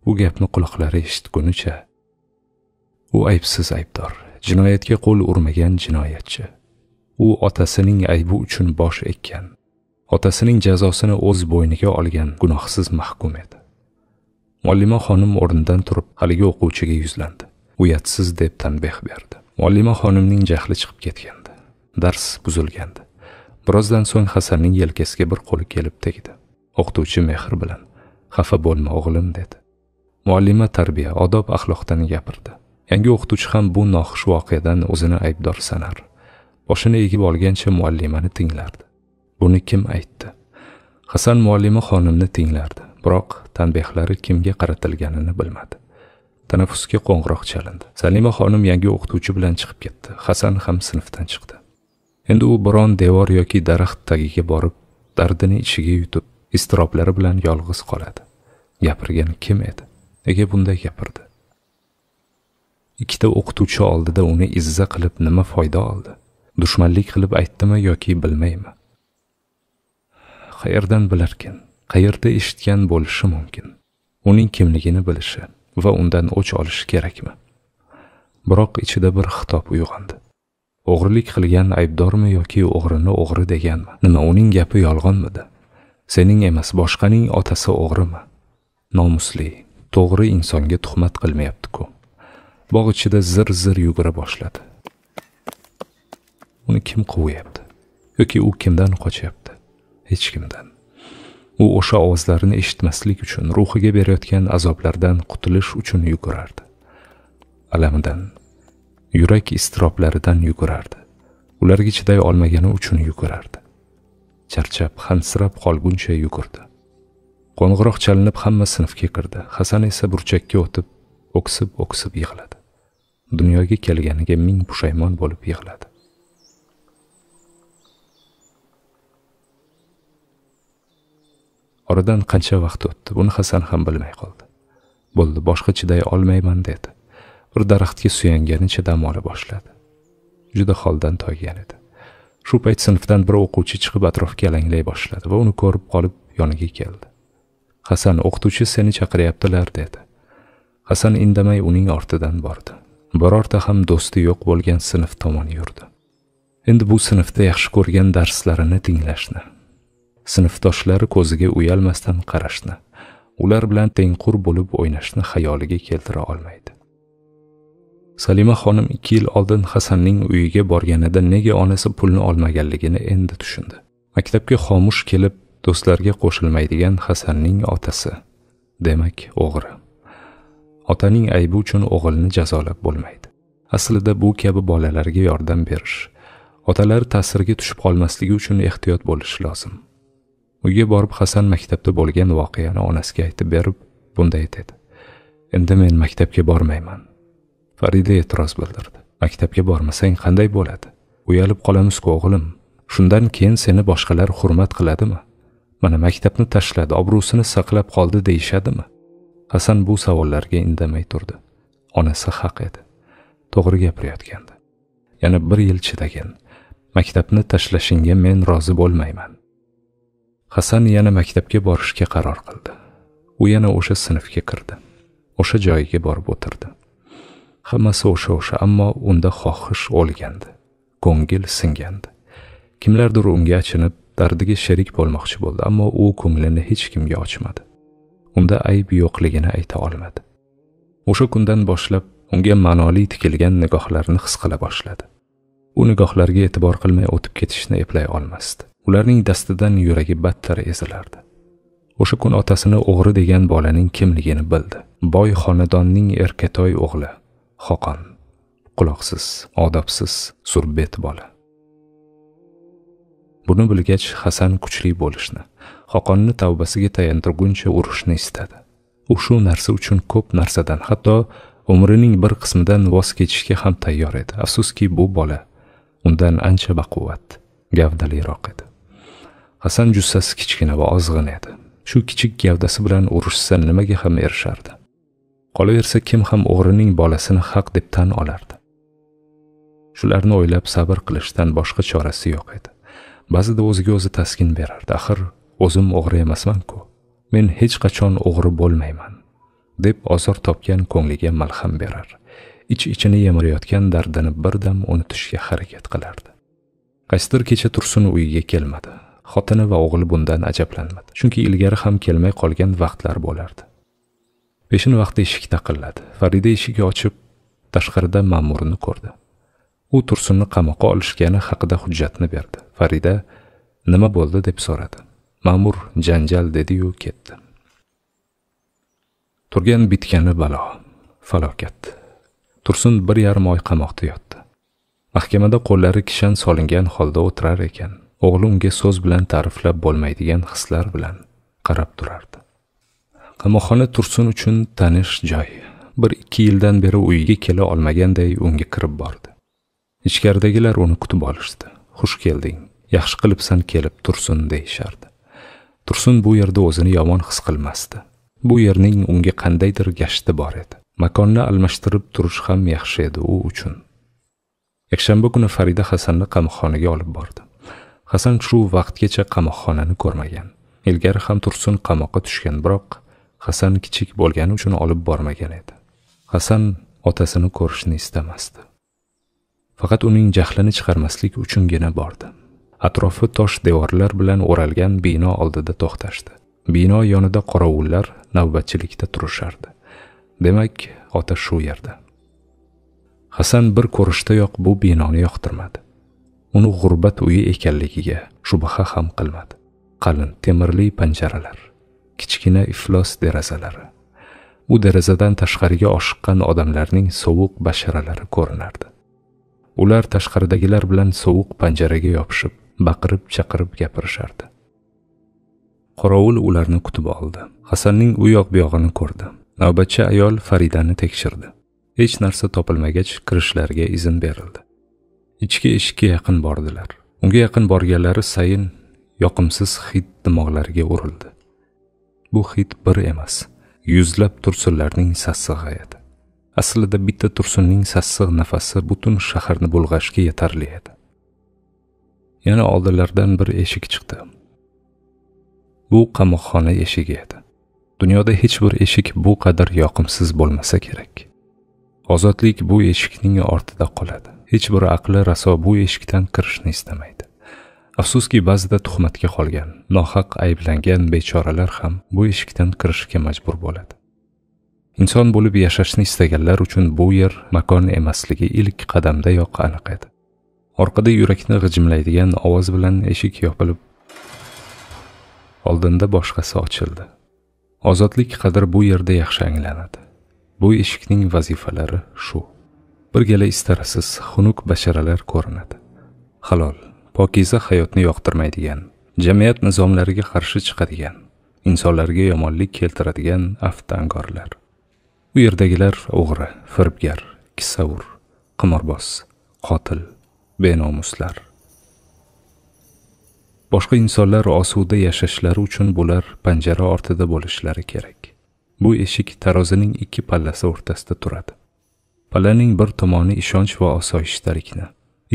bu gapni quloqlari eshitgunicha u aybsiz aybdor jinoyatga qo'l urmagan jinoyatchi u otasining aybi uchun bosh ekkan otasining jazosini o'z bo'yniga olgan gunohsiz mahkum edi muallima xonim o'rnidan turib haligi o'quvchiga yuzlandi uyatsiz deb tanbeh berdi muallima xonimning jahli chiqib ketgandi dars buzilgandi birozdan so'ng hasanning yelkasiga bir qo'li kelib tegdi o'qituvchi mehr bilan xafa bo'lma o'g'lim dedi muallima tarbiya odob axloqdan gapirdi yangi o'qituvchi ham bu noxush voqeadan o'zini aybdor sanar boshini egib olgancha muallimani tinglardi buni kim aytdi hasan muallima xonimni tinglardi biroq tanbehlari kimga qaratilganini bilmadi tanaffusga qo'ng'iroq chalindi salima xonim yangi o'qituvchi bilan chiqib ketdi hasan ham sinfdan chiqdi endi u biron devor yoki daraxt tagiga borib dardini ichiga yutib iztiroblari bilan yolg'iz qoladi gapirgan kim edi nega bunday gapirdi ikkita o'qituvchi oldida uni izza qilib nima foyda oldi dushmanlik qilib aytdimi yoki bilmaymi qayerdan bilarkin qayerda eshitgan bo'lishi mumkin uning kimligini bilishi va undan o'ch olishi kerakmi biroq ichida bir xitob uyg'ondi o'g'rilik qilgan aybdormi yoki o'g'rini o'g'ri deganmi nima uning gapi yolg'onmidi sening emas boshqaning otasi o'g'rimi nomusli to'g'ri insonga tuhmat qilmayapti-ku bog' ichida zir zir yugura boshladi uni kim quvyapti yoki u kimdan qochyapti hech kimdan u o'sha ovozlarni eshitmaslik uchun ruhiga berayotgan azoblardan qutulish uchun yugurardi alamidan yurak iztiroblaridan yugurardi ularga chiday olmagani uchun yugurardi charchab hansirab qolguncha yugurdi qo'ng'iroq chalinib hamma sinfga kirdi hasan esa burchakka o'tib o'ksib o'ksib yig'ladi dunyoga kelganiga ming pushaymon bo'lib yig'ladi oradan qancha vaqt o'tdi buni hasan ham bilmay qoldi bo'ldi boshqa chiday olmayman dedi bir daraxtga suyanganicha dam ola boshladi juda holdan toygan edi shu payt sinfdan bir o'quvchi chiqib atrofga alanglay boshladi va uni ko'rib qolib yoniga keldi hasan o'qituvchi seni chaqiryaptilar dedi hasan indamay uning ortidan bordi birorta ham do'sti yo'q bo'lgan sinf tomon yurdi endi bu sinfda yaxshi ko'rgan darslarini tinglashni sinfdoshlari ko'ziga uyalmasdan qarashni ular bilan tengqur bo'lib o'ynashni xayoliga keltira olmaydi salima xonim ikki yil oldin hasanning uyiga borganida nega onasi pulni olmaganligini endi tushundi maktabga xomush kelib do'stlarga qo'shilmaydigan hasanning otasi demak o'g'ri otaning aybi uchun o'g'ilni jazolab bo'lmaydi aslida bu kabi bolalarga yordam berish otalari ta'sirga tushib qolmasligi uchun ehtiyot bo'lish lozim uyga borib hasan maktabda bo'lgan voqeani onasiga aytib berib bunday dedi endi men maktabga bormayman farida e'tiroz bildirdi maktabga bormasang qanday bo'ladi uyalib qolamiz-ku o'g'lim shundan keyin seni boshqalar hurmat qiladimi mana maktabni tashladi obro'sini saqlab qoldi deyishadimi hasan bu savollarga indamay turdi onasi haq edi to'g'ri gapirayotgandi yana bir yil chidagin maktabni tashlashingga men rozi bo'lmayman hasan yana maktabga borishga qaror qildi u yana o'sha sinfga kirdi o'sha joyiga borib o'tirdi hammasi o'sha o'sha ammo unda xohish o'lgandi ko'ngil singandi kimlardir unga achinib dardiga sherik bo'lmoqchi bo'ldi ammo u ko'nglini hech kimga ochmadi unda ayb yo'qligini ayta olmadi o'sha kundan boshlab unga ma'noli tikilgan nigohlarni his qila boshladi u nigohlarga e'tibor qilmay o'tib ketishni eplay olmasdi ularning dastidan yuragi battar ezilardi o'sha kun otasini o'g'ri degan bolaning kimligini bildi boy xonadonning erkatoy o'g'li xoqon quloqsiz odobsiz surbet bola buni bilgach hasan kuchli bo'lishni xoqonni tavbasiga tayantirguncha urushni istadi u shu narsa uchun ko'p narsadan hatto umrining bir qismidan voz kechishga ham tayyor edi afsuski bu bola undan ancha baquvvat gavdaliroq edi hasan jussasi kichkina va ozg'in edi shu kichik gavdasi bilan urushsa nimaga ham erishardi qolaversa kim ham o'g'rining bolasini haq deb tan olardi shularni o'ylab sabr qilishdan boshqa chorasi yo'q edi ba'zida o'ziga o'zi taskin berardi axir o'zim o'g'ri emasmanku men hech qachon o'g'ri bo'lmayman deb ozor topgan ko'ngliga malham berar ich ichini yemirayotgan dardini birdam unutishga harakat qilardi qaysidir kecha tursun uyiga kelmadi xotini va o'g'li bundan ajablanmadi chunki ilgari ham kelmay qolgan vaqtlar bo'lardi peshin vaqti eshik taqilladi farida eshik ochib tashqarida ma'murni ko'rdi u tursunni qamoqqa olishgani haqida hujjatni berdi farida nima bo'ldi deb so'radi ma'mur janjal dediyu ketdi turgan bitgani balo falokat tursun bir yarim oy qamoqda yotdi mahkamada qo'llari kishan solingan holda o'tirar ekan o'g'li unga so'z bilan ta'riflab bo'lmaydigan hislar bilan qarab turardi qamoqxona tursun uchun tanish joy bir ikki yildan beri uyiga kela olmaganday unga kirib bordi ichkaridagilar uni kutib olishdi xush kelding yaxshi qilibsan kelib tursun deyishardi tursun bu yerda o'zini yomon his qilmasdi bu yerning unga qandaydir gashti bor edi makonni almashtirib turish ham yaxshi edi u uchun yakshanba kuni farida hasanni qamoqxonaga olib bordi hasan shu vaqtgacha qamoqxonani ko'rmagan ilgari ham tursun qamoqqa tushgan biroq hasan kichik bo'lgani uchun olib bormagan edi hasan otasini ko'rishni istamasdi faqat uning jahlini chiqarmaslik uchungina bordi atrofi tosh devorlar bilan o'ralgan bino oldida to'xtashdi bino yonida qorovullar navbatchilikda turishardi demak ota shu yerda hasan bir ko'rishdayoq bu binoni yoqtirmadi uni g'urbat uyi ekanligiga shubha ham qilmadi qalin temirli panjaralar kichkina iflos derazalari u derazadan tashqariga oshiqqan odamlarning sovuq basharalari ko'rinardi ular tashqaridagilar bilan sovuq panjaraga yopishib baqirib chaqirib gapirishardi qorovul ularni kutib oldi hasanning u yoq bu yog'ini ko'rdi navbatchi ayol faridani tekshirdi hech narsa topilmagach kirishlariga izn berildi ichki eshikka yaqin bordilar unga yaqin borganlari sayin yoqimsiz hid dimog'lariga urildi bu hid bir emas yuzlab tursunlarning sassig'i edi aslida bitta tursunning sassiq nafasi butun shaharni bulg'ashga yetarli edi yana oldilaridan bir eshik chiqdi bu qamoqxona eshigi edi dunyoda hech bir eshik bu qadar yoqimsiz bo'lmasa kerak ozodlik bu eshikning ortida qoladi hech bir aqli raso bu eshikdan kirishni istamaydi afsuski ba'zida tuhmatga qolgan nohaq ayblangan bechoralar ham bu eshikdan kirishga majbur bo'ladi inson bo'lib yashashni istaganlar uchun bu yer makon emasligi ilk qadamdayoq aniq edi orqada yurakni g'ijimlaydigan ovoz bilan eshik yopilib oldinda boshqasi ochildi ozodlik qadri bu yerda yaxshi anglanadi bu eshikning vazifalari shu birgala istarasiz xunuk basharalar ko'rinadi halol pokiza hayotni yoqtirmaydigan jamiyat nizomlariga qarshi chiqadigan insonlarga yomonlik keltiradigan aftangorlar u yerdagilar o'g'ri firibgar kisavur qimorboz qotil benomuslar boshqa insonlar osuda yashashlari uchun bular panjara ortida bo'lishlari kerak bu eshik tarozining ikki pallasi o'rtasida turadi Palaning bir tomoni ishonch va osoyishtalikni,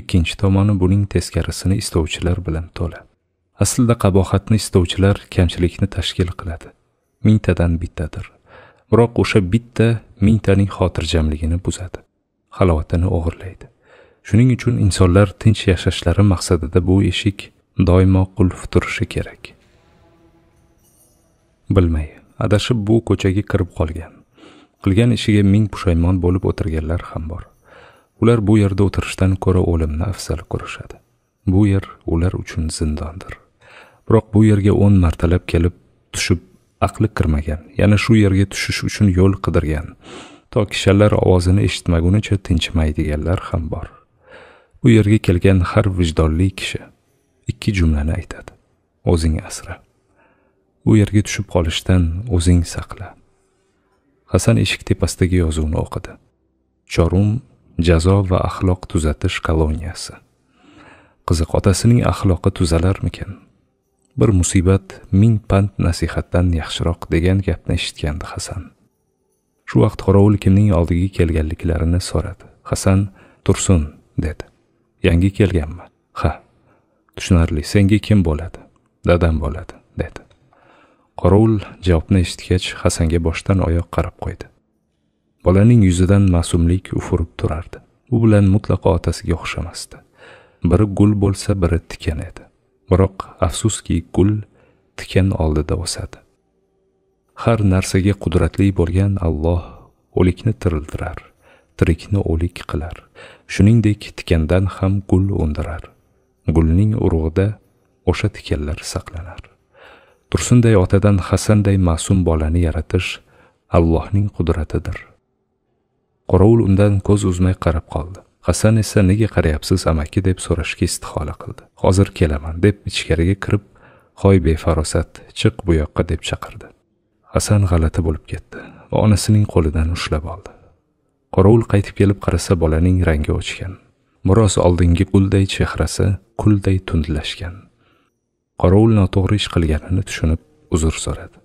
ikkinchi tomoni buning teskarisini istovchilar bilan to'la. Aslida qabohatni istovchilar kamchilikni tashkil qiladi. Mingtadan bittadir. Biroq o'sha bitta mingtaning xotirjamligini buzadi, halovatini o'g'irlaydi. Shuning uchun insonlar tinch yashashlari maqsadida bu eshik doimo qulf turishi kerak. Bilmay, adashib bu ko'chaga kirib qolgan. qilgan ishiga ming pushaymon bo'lib o'tirganlar ham bor ular bu yerda o'tirishdan ko'ra o'limni afzal ko'rishadi bu yer ular uchun zindondir biroq bu yerga o'n martalab kelib tushib aqli kirmagan yana shu yerga tushish uchun yo'l qidirgan to kishanlar ovozini eshitmagunicha tinchimaydiganlar ham bor bu yerga kelgan har vijdonli kishi ikki jumlani aytadi o'zing asra u yerga tushib qolishdan o'zing saqla hasan eshik tepasidagi yozuvni o'qidi chorum jazo va axloq tuzatish koloniyasi qiziq otasining axloqi tuzalarmikin bir musibat ming pand nasihatdan yaxshiroq degan gapni eshitgandi hasan shu vaqt qorovul kimning oldiga kelganliklarini so'radi hasan tursun dedi yangi kelganmi ha tushunarli senga kim bo'ladi dadam bo'ladi dedi qorovul javobni eshitgach hasanga boshdan oyoq qarab qo'ydi bolaning yuzidan ma'sumlik ufurib turardi u bilan mutlaqo otasiga o'xshamasdi biri gul bo'lsa biri tikan edi biroq afsuski gul tikan oldida o'sadi har narsaga qudratli bo'lgan alloh o'likni tiriltirar tirikni o'lik qilar shuningdek tikandan ham gul o'ndirar gulning urug'ida o'sha tikanlar saqlanar tursunday otadan hasanday ma'sum bolani yaratish allohning qudratidir qorovul undan ko'z uzmay qarab qoldi hasan esa nega qarayapsiz amaki deb so'rashga istihola qildi hozir kelaman deb ichkariga kirib hoy befarosat chiq bu yoqqa deb chaqirdi hasan g'alati bo'lib ketdi va onasining qo'lidan ushlab oldi qorovul qaytib kelib qarasa bolaning rangi o'chgan biroz oldingi qulday chehrasi kulday tundlashgan qorovul noto'g'ri ish qilganini tushunib uzr so'radi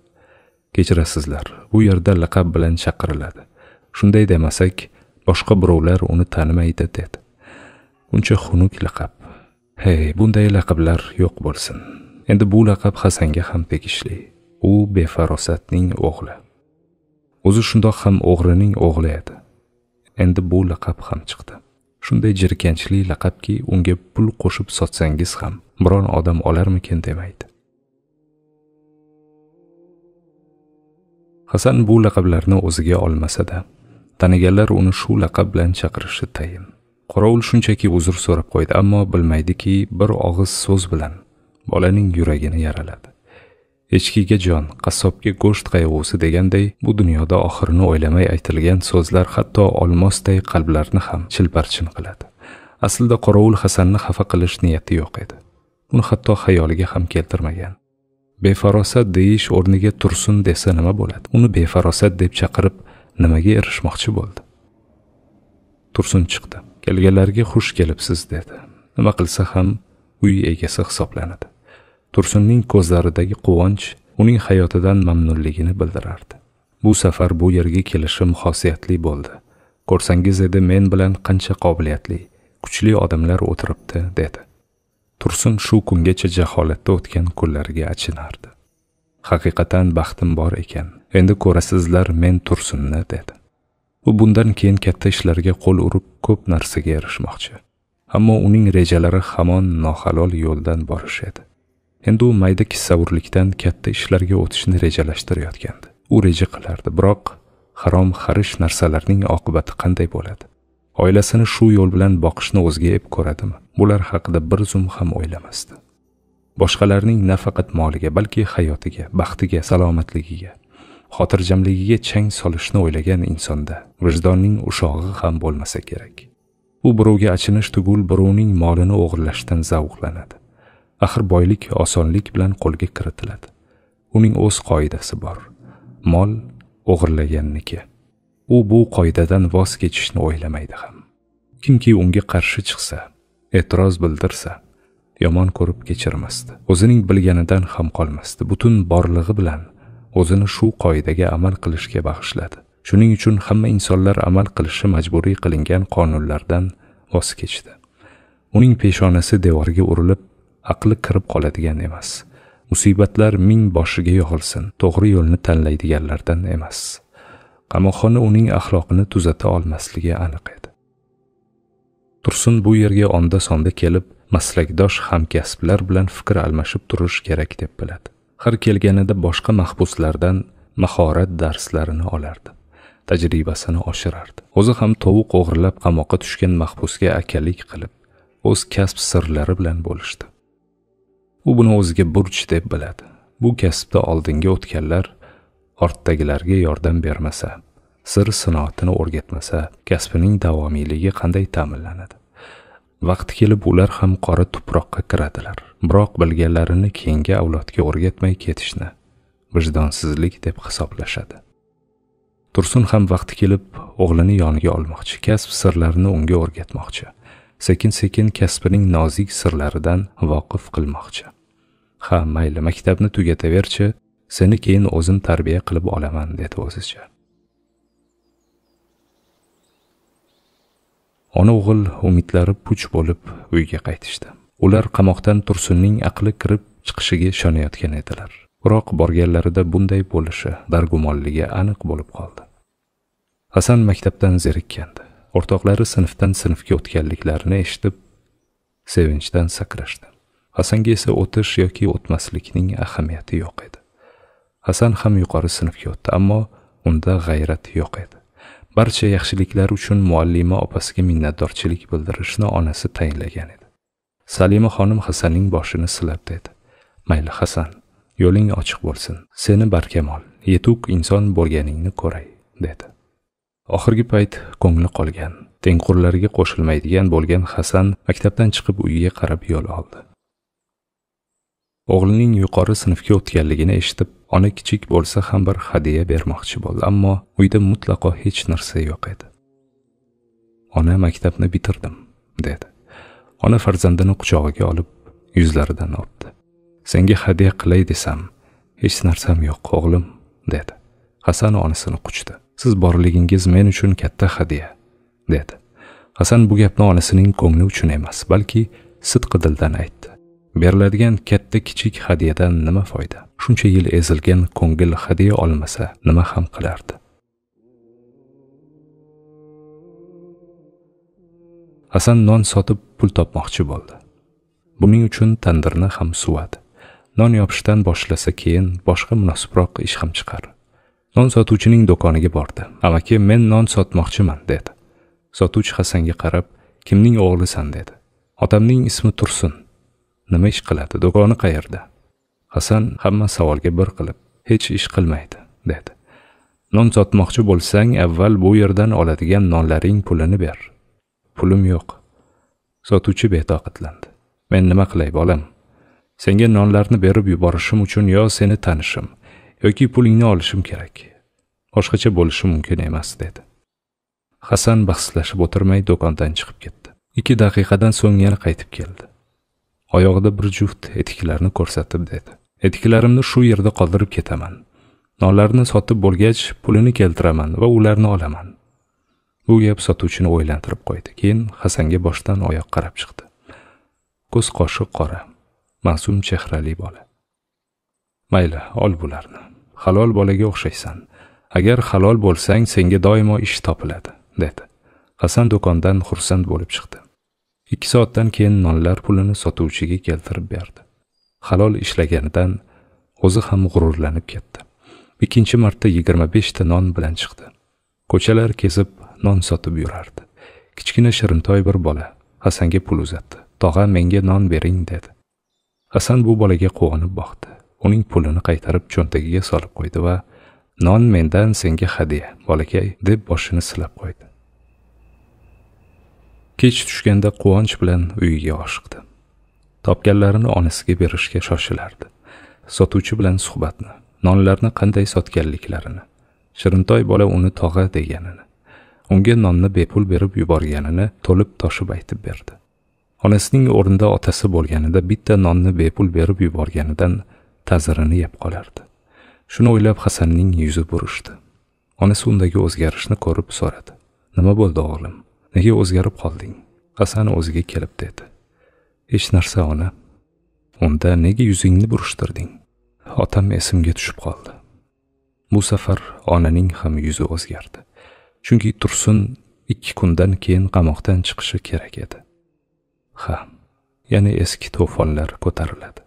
kechirasizlar bu yerda laqab bilan chaqiriladi shunday demasak boshqa birovlar uni tanimaydi dedi uncha xunuk laqab hey bunday laqablar yo'q bo'lsin endi bu laqab hasanga ham tegishli u befarosatning o'g'li o'zi shundoq ham o'g'rining o'g'li edi endi bu laqab ham chiqdi shunday jirkanchli laqabki unga pul qo'shib sotsangiz ham biron odam olarmikin demaydi hasan bu laqablarni o'ziga olmasa-da, taniganlar uni shu laqab bilan chaqirishi tayin qorovul shunchaki uzr so'rab qo'ydi ammo bilmaydiki bir og'iz so'z bilan bolaning yuragini yaraladi echkiga jon qassobga go'sht qayg'usi deganday bu dunyoda oxirini o'ylamay aytilgan so'zlar hatto olmosday qalblarni ham chilparchin qiladi aslida qorovul hasanni xafa qilish niyati yo'q edi uni hatto xayoliga ham keltirmagan befarosat deyish o'rniga tursin desa nima bo'ladi uni befarosat deb chaqirib nimaga erishmoqchi bo'ldi tursun chiqdi kelganlarga xush kelibsiz dedi nima qilsa ham uy egasi hisoblanadi tursunning ko'zlaridagi quvonch uning hayotidan mamnunligini bildirardi bu safar bu yerga kelishim xosiyatli bo'ldi ko'rsangiz edi men bilan qancha qobiliyatli kuchli odamlar o'tiribdi dedi tursun shu kungacha jaholatda o'tgan kunlariga achinardi haqiqatan baxtim bor ekan endi ko'rasizlar men tursunni dedi u bundan keyin katta ishlarga qo'l urib ko'p narsaga erishmoqchi ammo uning rejalari hamon nohalol yo'ldan borish edi endi u mayda kissavurlikdan katta ishlarga o'tishni rejalashtirayotgandi u reja qilardi biroq harom xarish narsalarning oqibati qanday bo'ladi oilasini shu yo'l bilan boqishni o'ziga ep ko'radimi bular haqida bir zum ham o'ylamasdi boshqalarning nafaqat moliga balki hayotiga baxtiga salomatligiga xotirjamligiga chang solishni o'ylagan insonda vijdonning ushog'i ham bo'lmasa kerak u birovga achinish tugul birovning molini o'g'irlashdan zavqlanadi axir boylik osonlik bilan qo'lga kiritiladi uning o'z qoidasi bor mol o'g'irlaganniki u bu qoidadan voz kechishni o'ylamaydi ham kimki unga qarshi chiqsa e'tiroz bildirsa yomon ko'rib kechirmasdi o'zining bilganidan ham qolmasdi butun borlig'i bilan o'zini shu qoidaga amal qilishga bag'ishladi shuning uchun hamma insonlar amal qilishi majburiy qilingan qonunlardan voz kechdi uning peshonasi devorga urilib aqli kirib qoladigan emas musibatlar ming boshiga yog'ilsin to'g'ri yo'lni tanlaydiganlardan emas qamoqxona uning axloqini tuzata olmasligi aniq edi tursun bu yerga onda sonda kelib maslakdosh hamkasblar bilan fikr almashib turish kerak deb biladi har kelganida boshqa mahbuslardan mahorat darslarini olardi tajribasini oshirardi o'zi ham tovuq o'g'irlab qamoqqa tushgan mahbusga akalik qilib o'z kasb sirlari bilan bo'lishdi u buni o'ziga burch deb biladi bu kasbda oldinga o'tganlar ortdagilarga yordam bermasa sir sinoatini o'rgatmasa kasbining davomiyligi qanday ta'minlanadi vaqti kelib ular ham qora tuproqqa kiradilar biroq bilganlarini keyingi avlodga o'rgatmay ketishni vijdonsizlik deb hisoblashadi tursun ham vaqti kelib o'g'lini yoniga olmoqchi kasb sirlarini unga o'rgatmoqchi sekin sekin kasbining nozik sirlaridan voqif qilmoqchi ha mayli maktabni tugataverchi seni keyin o'zim tarbiya qilib olaman dedi o'zicha ona o'g'il umidlari puch bo'lib uyga qaytishdi ular qamoqdan tursunning aqli kirib chiqishiga ishonayotgan edilar biroq borganlarida bunday bo'lishi dargumonligi aniq bo'lib qoldi hasan maktabdan zerikkandi o'rtoqlari sinfdan sinfga o'tganliklarini eshitib sevinchdan sakrashdi hasanga esa o'tish yoki o'tmaslikning ahamiyati yo'q edi hasan ham yuqori sinfga o'tdi ammo unda g'ayrat yo'q edi barcha yaxshiliklar uchun muallima opasiga minnatdorchilik bildirishni onasi tayinlagan edi salima xonim hasanning boshini silab dedi mayli hasan yo'ling ochiq bo'lsin seni barkamol yetuk inson bo'lganingni ko'ray dedi oxirgi payt ko'ngli qolgan tengqurlariga qo'shilmaydigan bo'lgan hasan maktabdan chiqib uyiga qarab yo'l oldi o'g'lining yuqori sinfga o'tganligini eshitib ona kichik bo'lsa ham bir hadya bermoqchi bo'ldi ammo uyda mutlaqo hech narsa yo'q edi ona maktabni bitirdim dedi ona farzandini quchog'iga olib yuzlaridan o'pdi senga hadya qilay desam hech narsam yo'q o'g'lim dedi hasan onasini quchdi siz borligingiz men uchun katta hadya dedi hasan bu gapni onasining ko'ngli uchun emas balki sidqi dildan aytdi beriladigan katta kichik hadyadan nima foyda shuncha yil ezilgan ko'ngil hadya olmasa nima ham qilardi hasan non sotib pul topmoqchi bo'ldi buning uchun tandirni ham suvadi non yopishdan boshlasa keyin boshqa munosibroq ish ham chiqar non sotuvchining do'koniga bordi amaki men non sotmoqchiman dedi sotuvchi hasanga qarab kimning o'g'lisan dedi otamning ismi tursun nima ish qiladi do'koni qayerda hasan hamma savolga bir qilib hech ish qilmaydi dedi non sotmoqchi bo'lsang avval bu yerdan oladigan nonlaring pulini ber pulim yo'q sotuvchi betoqatlandi men nima qilay bolam senga nonlarni berib yuborishim uchun yo seni tanishim yoki pulingni olishim kerak boshqacha bo'lishi mumkin emas dedi hasan bahslashib o'tirmay do'kondan chiqib ketdi ikki daqiqadan so'ng yana qaytib keldi oyog'ida bir juft etiklarni ko'rsatib dedi etiklarimni shu yerda qoldirib ketaman nonlarni sotib bo'lgach pulini keltiraman va ularni olaman bu gap sotuvchini o'ylantirib qo'ydi keyin hasanga boshdan oyoq qarab chiqdi ko'z qoshi qora ma'sum chehrali bola mayli ol bularni halol bolaga o'xshaysan agar halol bo'lsang senga doimo ish topiladi dedi hasan do'kondan xursand bo'lib chiqdi 2 soatdan keyin nonlar pulini sotuvchiga keltirib berdi. Halol ishlaganidan o'zi ham g'ururlanib ketdi. Ikkinchi marta 25 ta non bilan chiqdi. Ko'chalar kezib non sotib yurardi. Kichkina shirintoy bir bola Hasanga pul uzatdi. Tog'a menga non bering dedi. Hasan bu bolaga quvonib boqdi. Uning pulini qaytarib cho'ntagiga solib qo'ydi va non mendan senga hadya, bolakay deb boshini silab qo'ydi. kech tushganda quvonch bilan uyiga oshiqdi topganlarini onasiga berishga shoshilardi sotuvchi bilan suhbatni nonlarni qanday sotganliklarini shirintoy bola uni tog'a deganini unga nonni bepul berib yuborganini to'lib toshib aytib berdi onasining o'rnida otasi bo'lganida bitta nonni bepul berib yuborganidan ta'zirini yeb qolardi shuni o'ylab hasanning yuzi burishdi onasi undagi o'zgarishni ko'rib so'radi nima bo'ldi o'g'lim nega o'zgarib qolding hasan o'ziga kelib dedi hech narsa ona unda nega yuzingni burishtirding otam esimga tushib qoldi bu safar onaning ham yuzi o'zgardi chunki tursun ikki kundan keyin qamoqdan chiqishi kerak edi ha yana eski to'fonlar ko'tariladi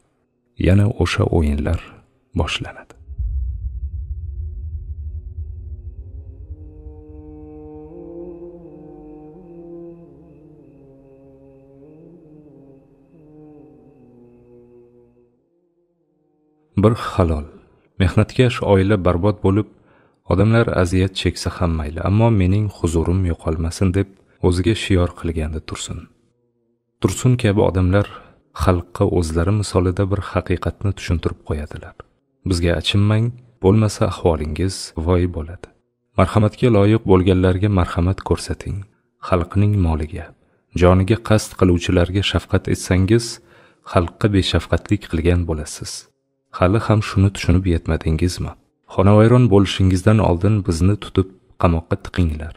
yana o'sha o'yinlar boshlanadi bir halol mehnatkash oila barbod bo'lib odamlar aziyat cheksa ham mayli ammo mening huzurim yo'qolmasin deb o'ziga shior qilganda tursin tursun kabi odamlar xalqqa o'zlari misolida bir haqiqatni tushuntirib qo'yadilar bizga achinmang bo'lmasa ahvolingiz voy bo'ladi marhamatga loyiq bo'lganlarga marhamat ko'rsating xalqning moliga joniga qasd qiluvchilarga shafqat etsangiz xalqqa beshafqatlik qilgan bo'lasiz hali ham shuni tushunib yetmadingizmi xonavayron bo'lishingizdan oldin bizni tutib qamoqqa tiqinglar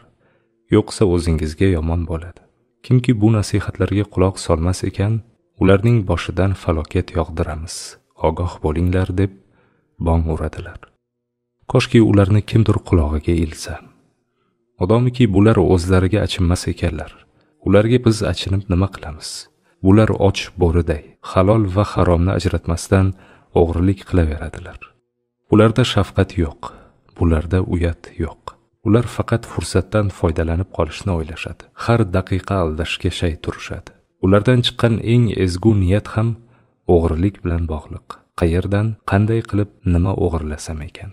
yo'qsa o'zingizga yomon bo'ladi kimki bu nasihatlarga quloq solmas ekan ularning boshidan falokat yog'diramiz ogoh bo'linglar deb bong uradilar koshki ularni kimdir qulog'iga ilsa modomiki bular o'zlariga achinmas ekanlar ularga biz achinib nima qilamiz bular och bo'riday halol va haromni ajratmasdan o'g'rilik qilaveradilar ularda shafqat yo'q bularda uyat yo'q ular faqat fursatdan foydalanib qolishni o'ylashadi har daqiqa aldashga shay turishadi ulardan chiqqan eng ezgu niyat ham o'g'rilik bilan bog'liq qayerdan qanday qilib nima o'g'irlasam ekan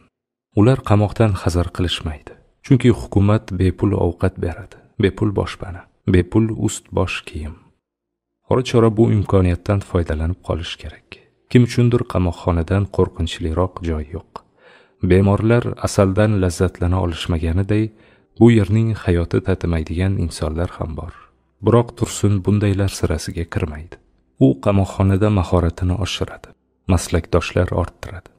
ular qamoqdan hazar qilishmaydi chunki hukumat bepul ovqat beradi bepul boshpana bepul ust bosh kiyim ora chora bu imkoniyatdan foydalanib qolish kerak kim uchundir qamoqxonadan qo'rqinchliroq joy yo'q bemorlar asaldan lazzatlana olishmaganiday bu yerning hayoti tatimaydigan insonlar ham bor biroq tursun bundaylar sirasiga kirmaydi u qamoqxonada mahoratini oshiradi maslakdoshlar orttiradi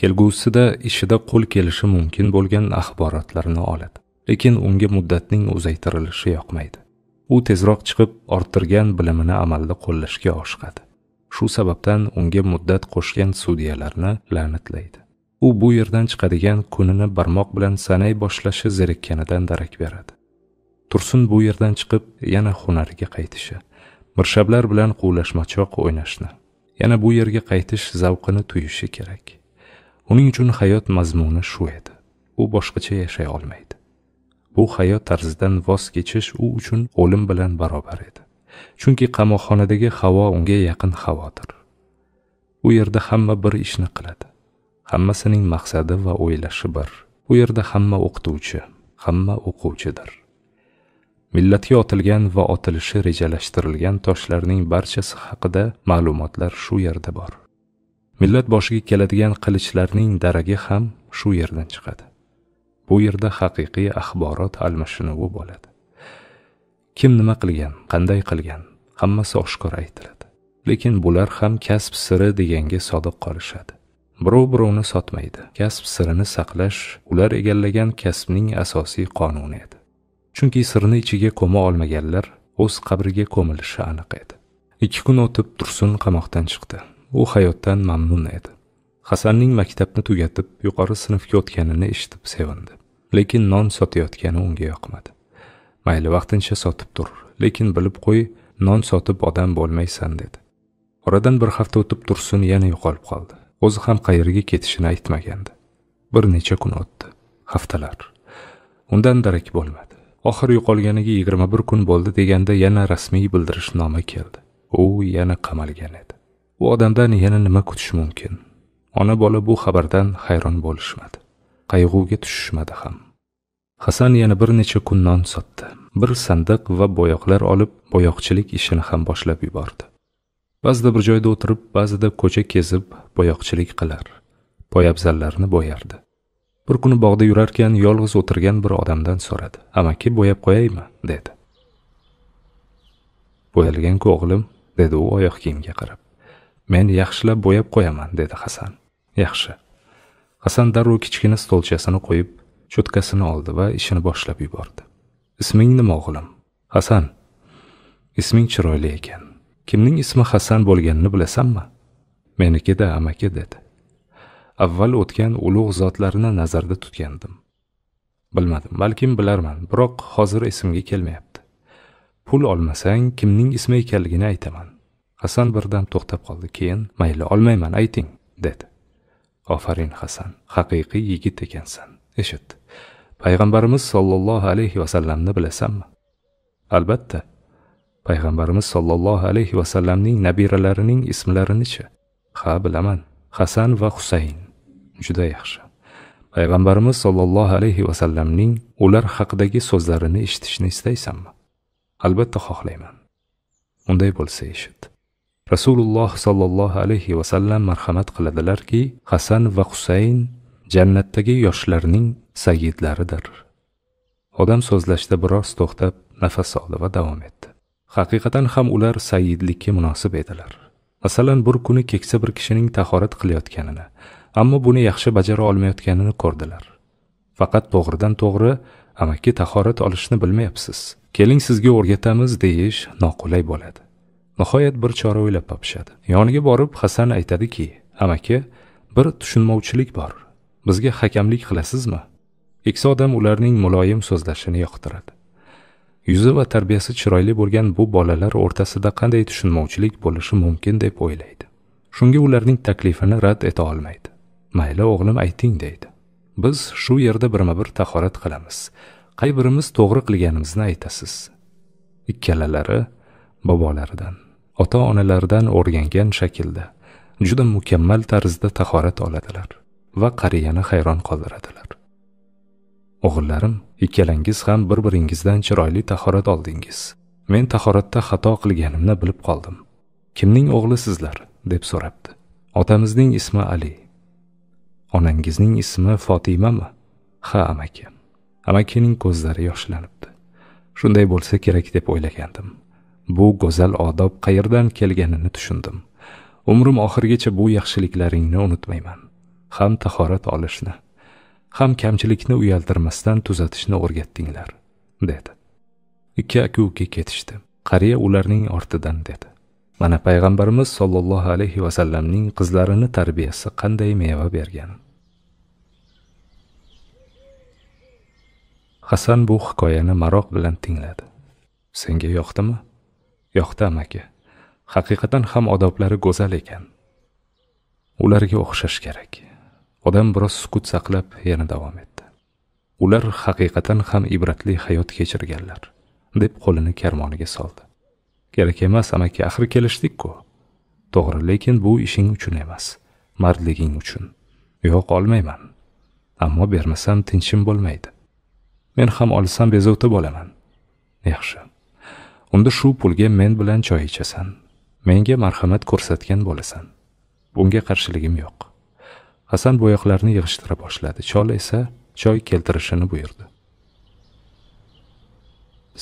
kelgusida ishida qo'l kelishi mumkin bo'lgan axborotlarni oladi lekin unga muddatning uzaytirilishi yoqmaydi u tezroq chiqib orttirgan bilimini amalda qo'llashga oshiqadi shu sababdan unga muddat qo'shgan sudyalarni la'natlaydi u bu yerdan chiqadigan kunini barmoq bilan sanay boshlashi zerikkanidan darak beradi tursun bu yerdan chiqib yana hunariga qaytishi mirshablar bilan quvlashmachoq o'ynashni yana bu yerga qaytish zavqini tuyishi kerak uning uchun hayot mazmuni shu edi u boshqacha yashay olmaydi bu hayot tarzidan voz kechish u uchun o'lim bilan barobar edi chunki qamoqxonadagi havo unga yaqin havodir u yerda hamma bir ishni qiladi hammasining maqsadi va o'ylashi bir u yerda hamma o'qituvchi hamma o'quvchidir millatga otilgan va otilishi rejalashtirilgan toshlarning barchasi haqida ma'lumotlar shu yerda bor millat boshiga keladigan qilichlarning daragi ham shu yerdan chiqadi bu yerda haqiqiy axborot almashinuvi bo'ladi kim nima qilgan qanday qilgan hammasi oshkor aytiladi lekin bular ham kasb siri deganga sodiq qolishadi birov birovni sotmaydi kasb sirini saqlash ular egallagan kasbning asosiy qonuni edi chunki sirni ichiga ko'ma olmaganlar o'z qabriga ko'milishi aniq edi ikki kun o'tib tursun qamoqdan chiqdi u hayotdan mamnun edi hasanning maktabni tugatib yuqori sinfga o'tganini eshitib sevindi lekin non sotayotgani unga yoqmadi mayli vaqtincha sotib tur lekin bilib qo'y non sotib odam bo'lmaysan dedi oradan bir hafta o'tib tursun yana yo'qolib qoldi o'zi ham qayerga ketishini aytmagandi bir necha kun o'tdi haftalar undan darak bo'lmadi oxiri yo'qolganiga yigirma bir kun bo'ldi deganda yana rasmiy bildirishnoma keldi u yana qamalgan edi u odamdan yana nima kutish mumkin ona bola bu xabardan hayron bo'lishmadi qayg'uga tushishmadi ham hasan yana bir necha kun non sotdi bir sandiq va bo'yoqlar olib bo'yoqchilik ishini ham boshlab yubordi ba'zida bir joyda o'tirib ba'zida ko'cha kezib bo'yoqchilik qilar poyabzallarni bo'yardi bir kuni bog'da yurarkan yolg'iz o'tirgan bir odamdan so'radi amaki bo'yab qo'yaymi dedi bo'yalgan ko'g'lim," o'g'lim dedi u oyoq kiyimga qarab men yaxshilab bo'yab qo'yaman dedi hasan yaxshi hasan darrov kichkina stolchasini qo'yib cho'tkasini oldi va ishini boshlab yubordi isming nima o'g'lim hasan isming chiroyli ekan kimning ismi hasan bo'lganini bilasanmi menikida amaki dedi avval o'tgan ulug' zotlarni nazarda tutgandim bilmadim balkim bilarman biroq hozir esimga kelmayapti pul olmasang kimning ismi ekanligini aytaman hasan birdan to'xtab qoldi keyin mayli olmayman ayting dedi ofarin hasan haqiqiy yigit ekansan eshit payg'ambarimiz sollallohu alayhi vasallamni bilasanmi albatta payg'ambarimiz sollallohu alayhi vasallamning nabiralarining ismlarinichi ha bilaman hasan va husayn juda yaxshi payg'ambarimiz sollallohu alayhi vasallamning ular haqidagi so'zlarini eshitishni istaysanmi albatta xohlayman unday bo'lsa eshit rasululloh sollallohu alayhi vasallam marhamat qiladilarki hasan va husayn jannatdagi yoshlarning sayidlaridir odam so'zlashda biroz to'xtab nafas oldi va davom etdi haqiqatan ham ular sayidlikka munosib edilar masalan bir kuni keksa bir kishining tahorat qilayotganini ammo buni yaxshi bajara olmayotganini ko'rdilar faqat to'g'ridan to'g'ri amaki tahorat olishni bilmayapsiz keling sizga o'rgatamiz deyish noqulay bo'ladi nihoyat bir chora o'ylab topishadi yoniga borib hasan aytadiki amaki bir tushunmovchilik bor bizga hakamlik qilasizmi keksa odam ularning muloyim so'zlashini yoqtiradi yuzi va tarbiyasi chiroyli bo'lgan bu bolalar o'rtasida qanday tushunmovchilik bo'lishi mumkin deb o'ylaydi shunga ularning taklifini rad eta olmaydi mayli o'g'lim ayting deydi biz shu yerda birma bir tahorat qilamiz qay birimiz to'g'ri qilganimizni aytasiz ikkalalari bobolaridan ota onalaridan o'rgangan shaklda juda mukammal tarzda tahorat oladilar va qariyani hayron qoldiradilar o'g'illarim ikkalangiz ham bir biringizdan chiroyli tahorat oldingiz men tahoratda xato qilganimni bilib qoldim kimning o'g'li sizlar deb so'rabdi otamizning ismi ali onangizning ismi fotimami ha amaki amakining ko'zlari yoshlanibdi shunday bo'lsa kerak deb o'ylagandim bu go'zal odob qayerdan kelganini tushundim umrim oxirigacha bu yaxshiliklaringni unutmayman ham tahorat olishni ham kamchilikni uyaltirmasdan tuzatishni o'rgatdinglar dedi ikki aka uka ketishdi qariya ularning ortidan dedi mana payg'ambarimiz sollallohu alayhi vasallamning qizlarini tarbiyasi qanday meva bergan hasan bu hikoyani maroq bilan tingladi senga yoqdimi yoqdi amaki haqiqatan ham odoblari go'zal ekan ularga o'xshash kerak odam biroz sukut saqlab yana davom etdi ular haqiqatan ham ibratli hayot kechirganlar deb qo'lini karmoniga soldi kerak emas amaki axir kelishdikku to'g'ri lekin bu ishing uchun emas mardliging uchun yo'q olmayman ammo bermasam tinchim bo'lmaydi men ham olsam bezovta bo'laman yaxshi unda shu pulga men bilan choy ichasan menga marhamat ko'rsatgan bo'lasan bunga qarshiligim yo'q hasan bo'yoqlarni yig'ishtira boshladi chol esa choy keltirishini buyurdi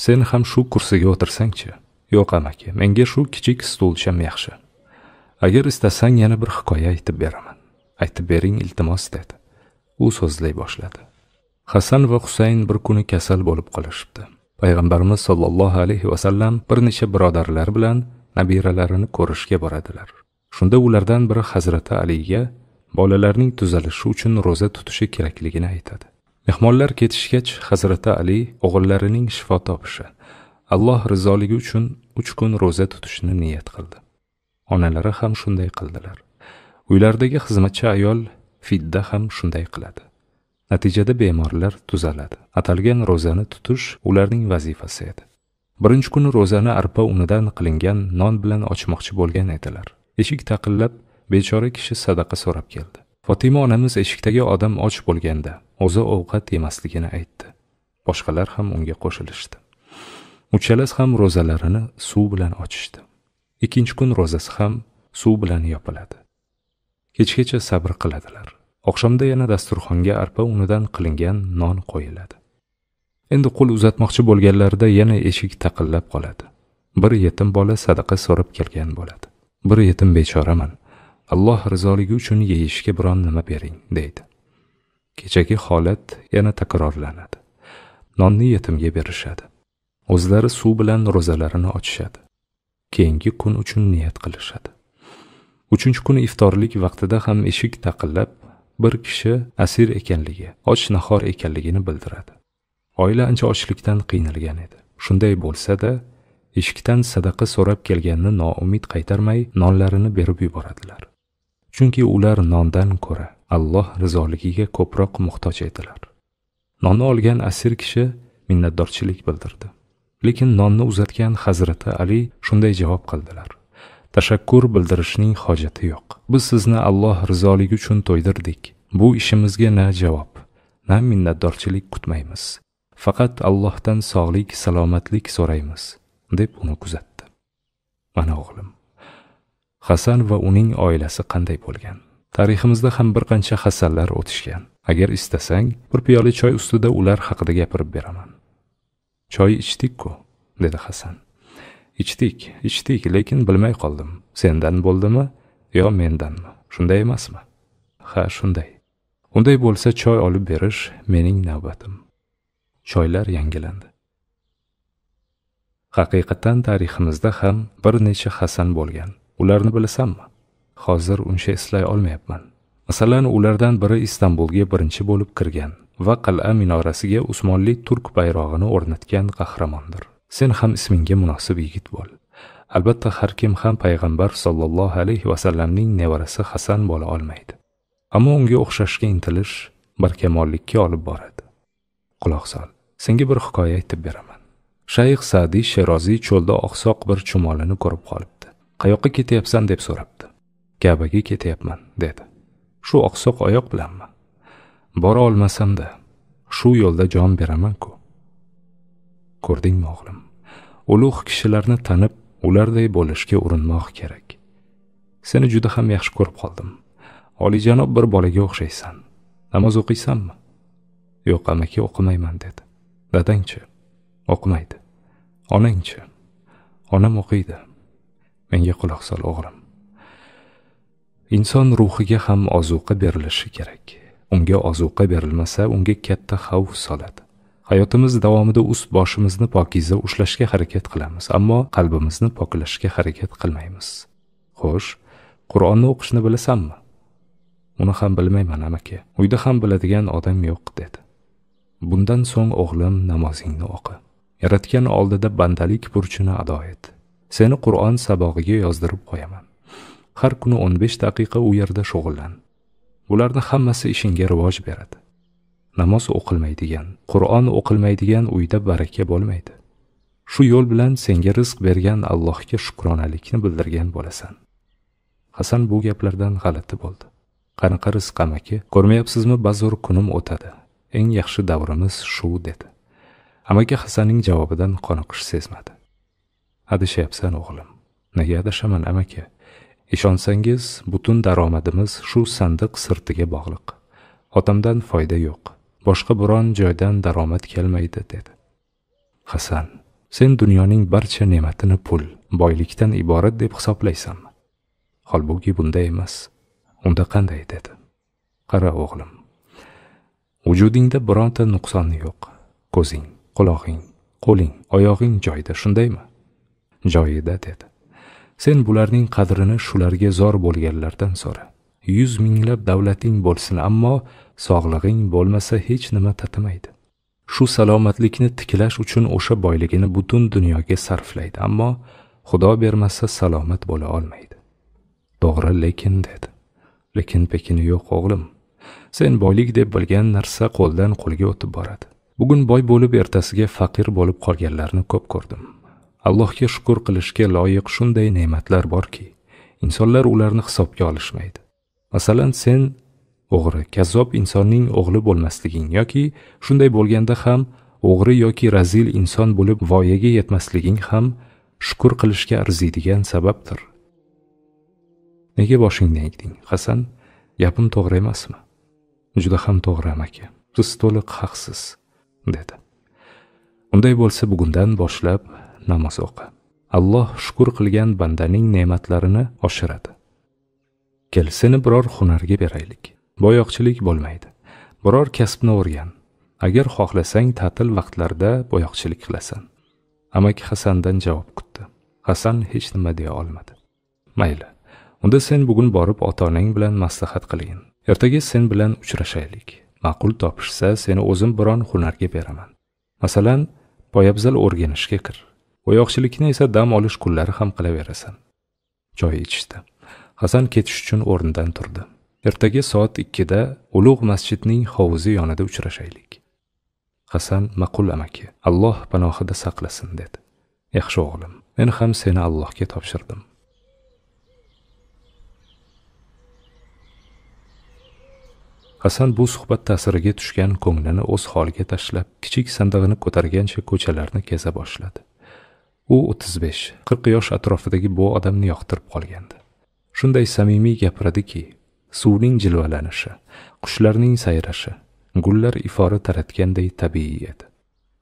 sen ham shu kursiga o'tirsang-chi? yo'q amaki menga shu kichik stulcham yaxshi agar istasang yana bir hikoya aytib beraman aytib bering iltimos dedi u so'zlay boshladi hasan va husayn bir kuni kasal bo'lib qolishibdi payg'ambarimiz sollallohu alayhi va sallam bir necha birodarlar bilan nabiralarini ko'rishga boradilar shunda ulardan biri Hazrat aliga bolalarning tuzalishi uchun ro'za tutishi kerakligini aytadi mehmonlar ketishgach hazrati ali o'g'illarining shifo topishi alloh rizoligi uchun uch kun ro'za tutishni niyat qildi onalari ham shunday qildilar uylardagi xizmatchi ayol fidda ham shunday qiladi natijada bemorlar tuzaladi atalgan ro'zani tutish ularning vazifasi edi birinchi kuni ro'zani arpa unidan qilingan non bilan ochmoqchi bo'lgan edilar eshik taqillab bechora kishi sadaqa so'rab keldi fotima onamiz eshikdagi odam och bo'lganda o'zi ovqat yemasligini aytdi boshqalar ham unga qo'shilishdi uchalasi ham ro'zalarini suv bilan ochishdi ikkinchi kun ro'zasi ham suv bilan yopiladi kechgacha sabr qiladilar oqshomda yana dasturxonga arpa unidan qilingan non qo'yiladi endi qo'l uzatmoqchi bo'lganlarida yana eshik taqillab qoladi bir yetim bola sadaqa so'rab kelgan bo'ladi bir yetim bechoraman alloh rizoligi uchun yeyishga biron nima bering deydi kechagi holat yana takrorlanadi nonni yetimga berishadi o'zlari suv bilan ro'zalarini ochishadi keyingi kun uchun niyat qilishadi uchinchi kun iftorlik vaqtida ham eshik taqillab bir kishi asir ekanligi och nahor ekanligini bildiradi oila ancha ochlikdan qiynalgan edi shunday bo'lsa-da, eshikdan sadaqa so'rab kelganini noumid qaytarmay nonlarini berib yuboradilar chunki ular nondan ko'ra alloh rizoligiga ko'proq muhtoj edilar nonni olgan asir kishi minnatdorchilik bildirdi lekin nonni uzatgan hazrati ali shunday javob qildilar tashakkur bildirishning hojati yo'q biz sizni alloh rizoligi uchun to'ydirdik bu ishimizga na javob na minnatdorchilik kutmaymiz faqat allohdan sog'lik salomatlik so'raymiz deb uni kuzatdi mana o'g'lim hasan va uning oilasi qanday bo'lgan tariximizda ham bir qancha hasanlar o'tishgan agar istasang bir piyola choy ustida ular haqida gapirib beraman choy ichdik-ku dedi hasan ichdik ichdik lekin bilmay qoldim sendan bo'ldimi yo mendanmi shunday emasmi ha shunday unday bo'lsa choy olib berish mening navbatim choylar yangilandi haqiqatan tariximizda ham bir necha hasan bo'lgan ularni bilasanmi hozir uncha eslay olmayapman masalan ulardan biri istanbulga birinchi bo'lib kirgan va qal'a minorasiga usmonli turk bayrog'ini o'rnatgan qahramondir sen ham ismingga munosib yigit bo'l albatta har kim ham payg'ambar sollallohu alayhi vasallamning nevarasi hasan bo'la olmaydi ammo unga o'xshashga intilish bir olib boradi quloq sol senga bir hikoya aytib beraman shayx sadiy sheroziy cho'lda oqsoq bir chumolini ko'rib qolib qayoqqa ketyapsan deb so'rabdi kabaga ketyapman dedi shu oqsoq oyoq bilanmi bora olmasamda shu yo'lda jon beraman-ku ko'rdingmi o'g'lim ulug' kishilarni tanib ularday bo'lishga urinmoq kerak seni juda ham yaxshi ko'rib qoldim olijanob bir bolaga o'xshaysan namoz o'qiysanmi yo'q amaki o'qimayman dedi dadangchi o'qimaydi onangchi onam o'qiydi menga quloq sol o'g'lim inson ruhiga ham ozuqa berilishi kerak unga ozuqa berilmasa unga katta xavf soladi hayotimiz davomida ust boshimizni pokiza ushlashga harakat qilamiz ammo qalbimizni poklashga harakat qilmaymiz xo'sh qur'onni o'qishni bilasanmi uni ham bilmayman amaki uyda ham biladigan odam yo'q dedi bundan so'ng o'g'lim namozingni o'qi yaratgan oldida bandalik burchini ado et seni qur'on sabog'iga yozdirib qo'yaman har kuni o'n besh daqiqa u yerda shug'ullan bularni hammasi ishingga rivoj beradi namoz o'qilmaydigan qur'on o'qilmaydigan uyda baraka bo'lmaydi shu yo'l bilan senga rizq bergan allohga shukronalikni bildirgan bo'lasan hasan bu gaplardan g'alati bo'ldi qanaqa rizq amaki ko'rmayapsizmi bazo'r kunim o'tadi eng yaxshi davrimiz shu dedi amaki hasanning javobidan qoniqish sezmadi adashyapsan o'g'lim nega adashaman amaki ishonsangiz butun daromadimiz shu sandiq sirtiga bog'liq otamdan foyda yo'q boshqa biron joydan daromad kelmaydi dedi hasan sen dunyoning barcha ne'matini pul boylikdan iborat deb hisoblaysanmi holbuki bunday emas unda qanday dedi qara o'g'lim vujudingda bironta nuqsoni yo'q ko'zing qulog'ing qo'ling oyog'ing joyida shundaymi joyida dedi sen bularning qadrini shularga zor bo'lganlardan so'ra yuz minglab davlating bo'lsin ammo sog'lig'ing bo'lmasa hech nima tatimaydi shu salomatlikni tiklash uchun o'sha boyligini butun dunyoga sarflaydi ammo xudo bermasa salomat bo'la olmaydi to'g'ri lekin dedi lekin pekini yo'q o'g'lim sen boylik deb bilgan narsa qo'ldan qo'lga o'tib boradi bugun boy bo'lib ertasiga faqir bo'lib qolganlarni ko'p ko'rdim allohga shukur qilishga loyiq shunday ne'matlar borki insonlar ularni hisobga olishmaydi masalan sen o'g'ri kazzob insonning o'g'li bo'lmasliging yoki shunday bo'lganda ham o'g'ri yoki razil inson bo'lib voyaga yetmasliging ham shukur qilishga arziydigan sababdir nega boshingni egding hasan gapim to'g'ri emasmi juda ham to'g'ri amaki siz to'liq haqsiz dedi unday bo'lsa bugundan boshlab namoz o'qi alloh shukur qilgan bandaning ne'matlarini oshiradi kel seni biror hunarga beraylik boyoqchilik bo'lmaydi biror kasbni o'rgan agar xohlasang ta'til vaqtlarida boyoqchilik qilasan amaki hasandan javob kutdi hasan hech nima deya olmadi mayli unda sen bugun borib ota onang bilan maslahat qilgin ertaga sen bilan uchrashaylik ma'qul topishsa seni o'zim biron hunarga beraman masalan poyabzal o'rganishga kir Oyoqchilikni esa dam olish kunlari ham qilaverasan. Choy ichishdi. Hasan ketish uchun o'rnidan turdi. Ertaga soat 2 da Ulug' masjidning hovuzi yonida uchrashaylik. Hasan maqul amaki, Alloh panohida saqlasin dedi. Yaxshi o'g'lim, men ham seni Allohga topshirdim. hasan bu suhbat ta'siriga tushgan ko'nglini o'z holiga tashlab kichik sandig'ini ko'targancha ko'chalarni keza boshladi u o'ttiz besh qirq yosh atrofidagi bu odamni yoqtirib qolgandi shunday samimiy gapiradiki suvning jilvalanishi qushlarning sayrashi gullar ifora taratganday tabiiy edi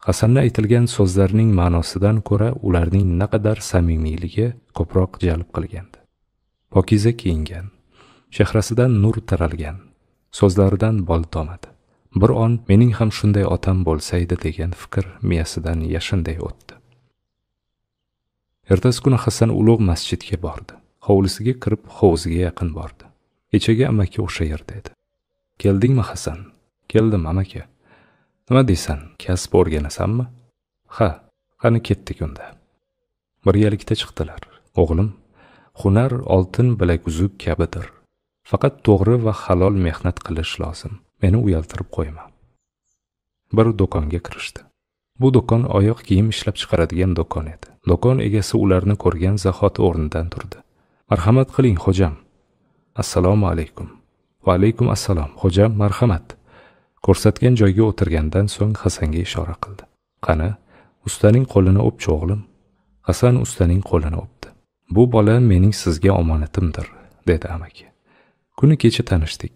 hasanni aytilgan so'zlarning ma'nosidan ko'ra ularning naqadar samimiyligi ko'proq jalb qilgandi pokiza kiyingan chehrasidan nur taralgan so'zlaridan bol tomadi bir on mening ham shunday otam bo'lsaydi degan fikr miyasidan yashinday o'tdi ertasi kuni hasan ulug' masjidga bordi hovlisiga kirib hovuziga yaqin bordi kechaga amaki o'sha yerda edi keldingmi hasan keldim amaki nima deysan kasb o'rganasanmi ha qani ketdik unda birgalikda chiqdilar o'g'lim hunar oltin bilaguzuk kabidir faqat to'g'ri va halol mehnat qilish lozim meni uyaltirib qo'yma bir do'konga kirishdi bu do'kon oyoq kiyim ishlab chiqaradigan do'kon edi do'kon egasi ularni ko'rgan zahoti o'rnidan turdi marhamat qiling xo'jam assalomu alaykum va alaykum assalom xo'jam marhamat ko'rsatgan joyga o'tirgandan so'ng hasanga ishora qildi qani ustaning qo'lini o'pchi o'g'lim hasan ustaning qo'lini o'pdi bu bola mening sizga omonatimdir dedi amaki kuni kecha tanishdik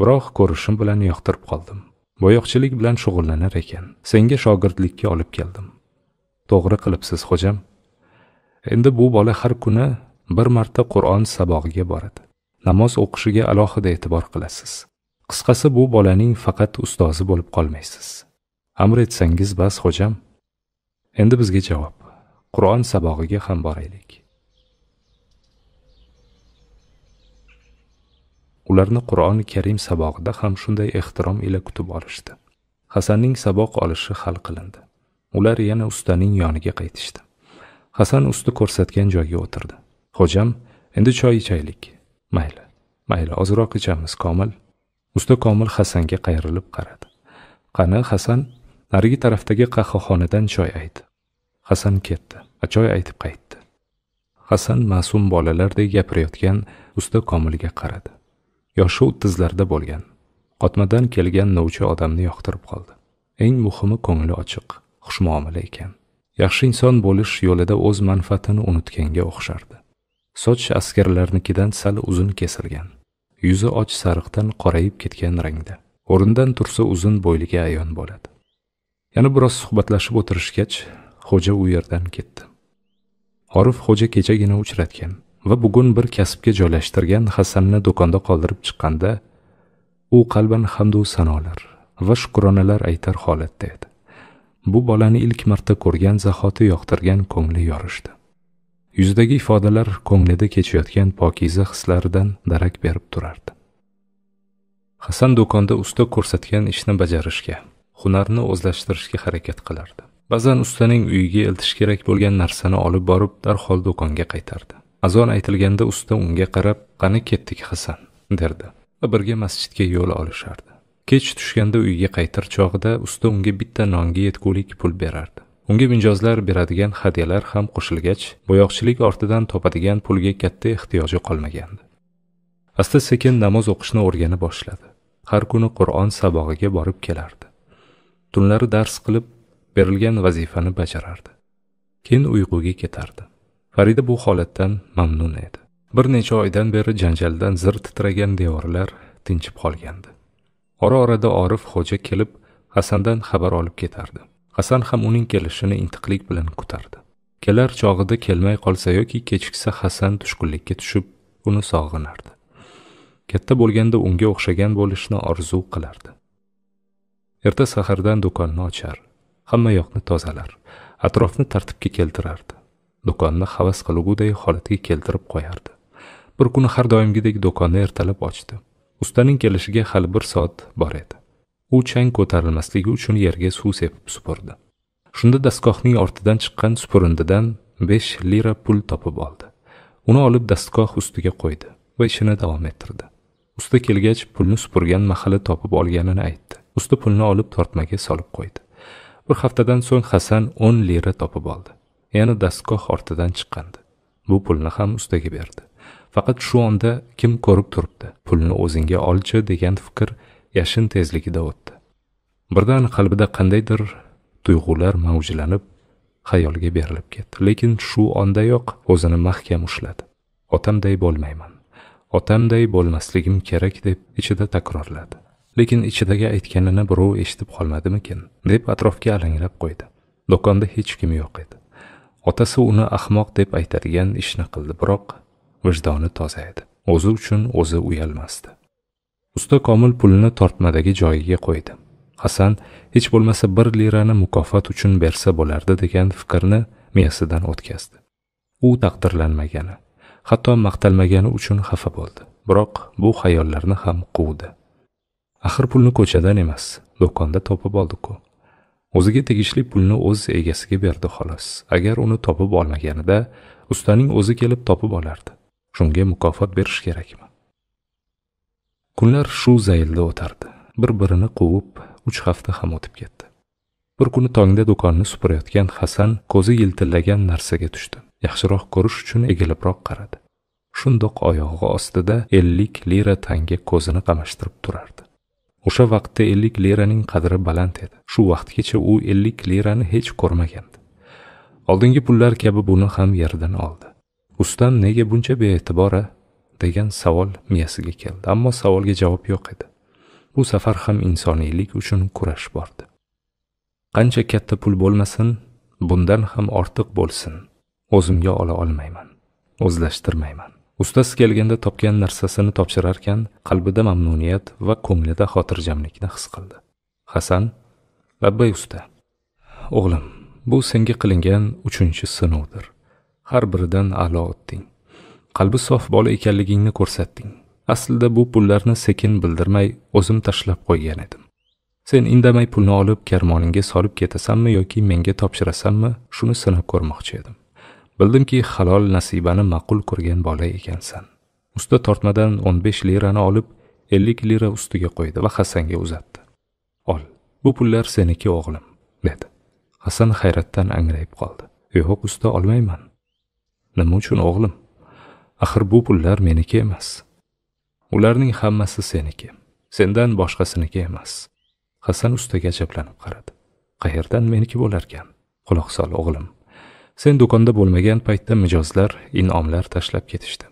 biroq ko'rishim bilan yoqtirib qoldim boyoqchilik bilan shug'ullanar ekan senga shogirdlikka olib keldim to'g'ri qilibsiz xo'jam endi bu bola har kuni bir marta qur'on sabog'iga boradi namoz o'qishiga alohida e'tibor qilasiz qisqasi bu bolaning faqat ustozi bo'lib qolmaysiz amr etsangiz bas xo'jam endi bizga javob qur'on sabog'iga ham boraylik ularni qur'oni karim sabog'ida ham shunday ehtirom ila kutib olishdi hasanning saboq olishi hal qilindi ular yana ustaning yoniga qaytishdi hasan usti ko'rsatgan joyga o'tirdi xo'jam endi choy ichaylik mayli mayli ozroq ichamiz komil usta komil hasanga qayrilib qaradi qani hasan narigi tarafdagi qahvaxonadan choy ayt hasan ketdi choy aytib qaytdi hasan ma'sum bolalardek gapirayotgan usta komilga qaradi yoshi o'ttizlarda bo'lgan qotmadan kelgan novcha odamni yoqtirib qoldi eng muhimi ko'ngli ochiq xushmuomala ekan yaxshi inson bo'lish yo'lida o'z manfaatini unutganga o'xshardi soch askarlarnikidan sal uzun kesilgan yuzi och sariqdan qorayib ketgan rangda o'rnidan tursa uzun bo'yliga ayon bo'ladi yana biroz suhbatlashib o'tirishgach xo'ja u yerdan ketdi orif xo'ja kechagina uchratgan va bugun bir kasbga joylashtirgan hasanni do'konda qoldirib chiqqanda u qalban hamdu sanolar va shukronalar aytar holatda edi bu bolani ilk marta ko'rgan zahoti yoqtirgan ko'ngli yorishdi yuzidagi ifodalar ko'nglida kechayotgan pokiza hislaridan darak berib turardi hasan do'konda usta ko'rsatgan ishni bajarishga hunarni o'zlashtirishga harakat qilardi ba'zan ustaning uyiga iltish kerak bo'lgan narsani olib borib darhol do'konga qaytardi azon aytilganda usta unga qarab qani ketdik hasan derdi va birga masjidga yo'l olishardi kech tushganda uyga qaytar chog'ida usta unga bitta nonga yetgulik pul berardi unga mijozlar beradigan hadyalar ham qo'shilgach bo'yoqchilik ortidan topadigan pulga katta ehtiyoji qolmagandi asta sekin namoz o'qishni o'rgana boshladi har kuni qur'on sabog'iga borib kelardi tunlari dars qilib berilgan vazifani bajarardi keyin uyquga ketardi farida bu holatdan mamnun edi bir necha oydan beri janjaldan zir titragan devorlar tinchib qolgandi ora orada orif xo'ja kelib hasandan xabar olib ketardi hasan ham uning kelishini intiqlik bilan kutardi kelar chog'ida kelmay qolsa yoki kechiksa hasan tushkunlikka tushib uni sog'inardi katta bo'lganda unga o'xshagan bo'lishni orzu qilardi erta sahardan do'konni ochar hamma yoqni tozalar atrofni tartibga keltirardi do'konni havas qilguday holatga keltirib qo'yardi bir kuni har doimgidek do'konni ertalab ochdi ustaning kelishiga hali bir soat bor edi u chang ko'tarilmasligi uchun yerga suv sepib supurdi shunda dastgohning ortidan chiqqan supurindidan besh lira pul topib oldi uni olib dastgoh ustiga qo'ydi va ishini davom ettirdi usta kelgach pulni supurgan mahali topib olganini aytdi usta pulni olib tortmaga solib qo'ydi bir haftadan so'ng hasan o'n lira topib oldi yana dastgoh ortidan chiqqandi bu pulni ham ustaga berdi faqat shu onda kim ko'rib turibdi pulni o'zingga olchi degan fikr yashin tezligida o'tdi birdan qalbida qandaydir tuyg'ular mavjlanib xayolga berilib ketdi lekin shu ondayoq o'zini mahkam ushladi otamday bo'lmayman otamday bo'lmasligim kerak deb ichida takrorladi lekin ichidagi aytganini birov eshitib qolmadimikin deb atrofga alanglab qo'ydi do'konda hech kim yo'q edi otasi uni ahmoq deb aytadigan ishni qildi biroq vijdoni toza edi o'zi uchun o'zi uyalmasdi usta komil pulni tortmadagi joyiga qo'ydi hasan hech bo'lmasa bir lirani mukofot uchun bersa bo'lardi degan fikrni miyasidan o'tkazdi u taqdirlanmagani hatto maqtalmagani uchun xafa bo'ldi biroq bu xayollarni ham quvdi axir pulni ko'chadan emas do'konda topib oldi-ku o'ziga tegishli pulni o'z egasiga berdi xolos agar uni topib olmaganida ustaning o'zi kelib topib olardi shunga mukofot berish kerakmi kunlar shu zaylda o'tardi bir birini quvib uch hafta ham o'tib ketdi bir kuni tongda do'konni supurayotgan hasan ko'zi yiltillagan narsaga tushdi yaxshiroq ko'rish uchun egilibroq qaradi shundoq oyog'i ostida ellik lira tanga ko'zini qamashtirib turardi o'sha vaqtda 50 liraning qadri baland edi shu vaqtgacha u 50 lirani hech ko'rmagandi oldingi pullar kabi buni ham yerdan oldi ustam nega buncha bee'tibora degan savol miyasiga keldi ammo savolga javob yo'q edi bu safar ham insoniylik uchun kurash bordi qancha katta pul bo'lmasin bundan ham ortiq bo'lsin o'zimga ola olmayman o'zlashtirmayman ustasi kelganda topgan narsasini topshirarkan qalbida mamnuniyat va ko'nglida xotirjamlikni his qildi hasan labbay usta o'g'lim bu senga qilingan uchinchi sinovdir har biridan a'lo o'tding qalbi sof bola ekanligingni ko'rsatding aslida bu pullarni sekin bildirmay o'zim tashlab qo'ygan edim sen indamay pulni olib karmoningga solib ketasanmi yoki menga topshirasanmi shuni sinab ko'rmoqchi edim bildimki halol nasibani ma'qul ko'rgan bola ekansan usta tortmadan o'n besh lirani olib ellik lira ustiga qo'ydi va hasanga uzatdi ol bu pullar seniki o'g'lim dedi hasan hayratdan angrayib qoldi yo'q usta olmayman nima uchun o'g'lim axir bu pullar meniki emas ularning hammasi seniki sendan boshqasiniki emas hasan ustaga ajablanib qaradi qayerdan meniki bo'larkan quloq sol o'g'lim sen do'konda bo'lmagan paytda mijozlar inomlar tashlab ketishdi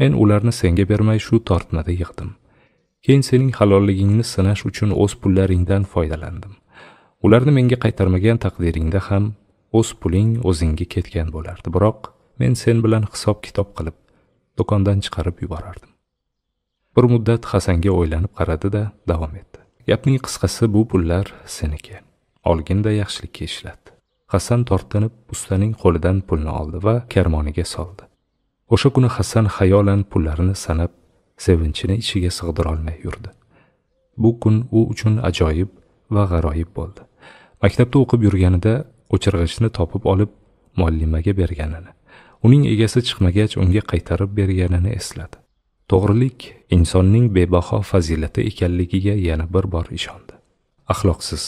men ularni senga bermay shu tortmada yig'dim keyin sening halolligingni sinash uchun o'z pullaringdan foydalandim ularni menga qaytarmagan taqdiringda ham o'z puling o'zingga ketgan bo'lardi biroq men sen bilan hisob kitob qilib do'kondan chiqarib yuborardim bir muddat hasanga o'ylanib qaradi da davom etdi gapning qisqasi bu pullar seniki olginda yaxshilikka ishlat hasan tortinib ustaning qo'lidan pulni oldi va karmoniga soldi o'sha kuni hasan xayolan pullarni sanab sevinchini ichiga sig'dirolmay yurdi bu kun u uchun ajoyib va g'aroyib bo'ldi maktabda o'qib yurganida o'chirg'ichni topib olib muallimaga berganini uning egasi chiqmagach unga qaytarib berganini esladi to'g'rilik insonning bebaho fazilati ekanligiga yana bir bor ishondi axloqsiz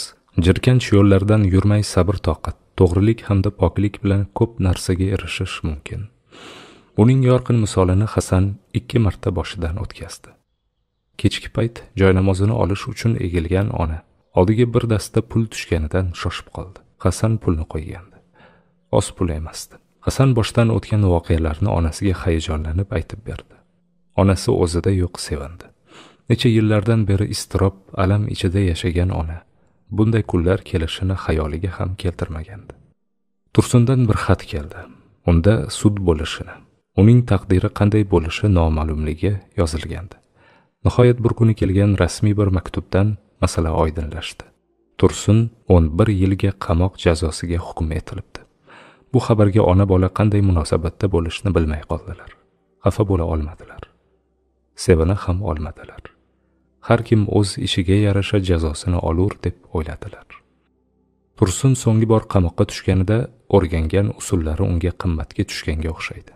jirkanch yo'llardan yurmay sabr toqat to'g'rilik hamda poklik bilan ko'p narsaga erishish mumkin buning yorqin misolini hasan ikki marta boshidan o'tkazdi kechki payt joynamozini olish uchun egilgan ona oldiga bir dasta pul tushganidan shoshib qoldi hasan pulni qo'ygandi oz pul emasdi hasan boshdan o'tgan voqealarni onasiga hayajonlanib aytib berdi onasi o'zida yo'q sevindi necha yillardan beri iztirob alam ichida yashagan ona bunday kunlar kelishini xayoliga ham keltirmagandi tursundan bir xat keldi unda sud bo'lishini uning taqdiri qanday bo'lishi noma'lumligi yozilgandi nihoyat bir kuni kelgan rasmiy bir maktubdan masala oydinlashdi tursun 11 yilga qamoq jazosiga hukm etilibdi bu xabarga ona bola qanday munosabatda bo'lishni bilmay qoldilar xafa bo'la olmadilar sevina ham olmadilar har kim o'z ishiga yarasha jazosini olur deb o'yladilar tursun so'nggi bor qamoqqa tushganida o'rgangan usullari unga qimmatga tushganga o'xshaydi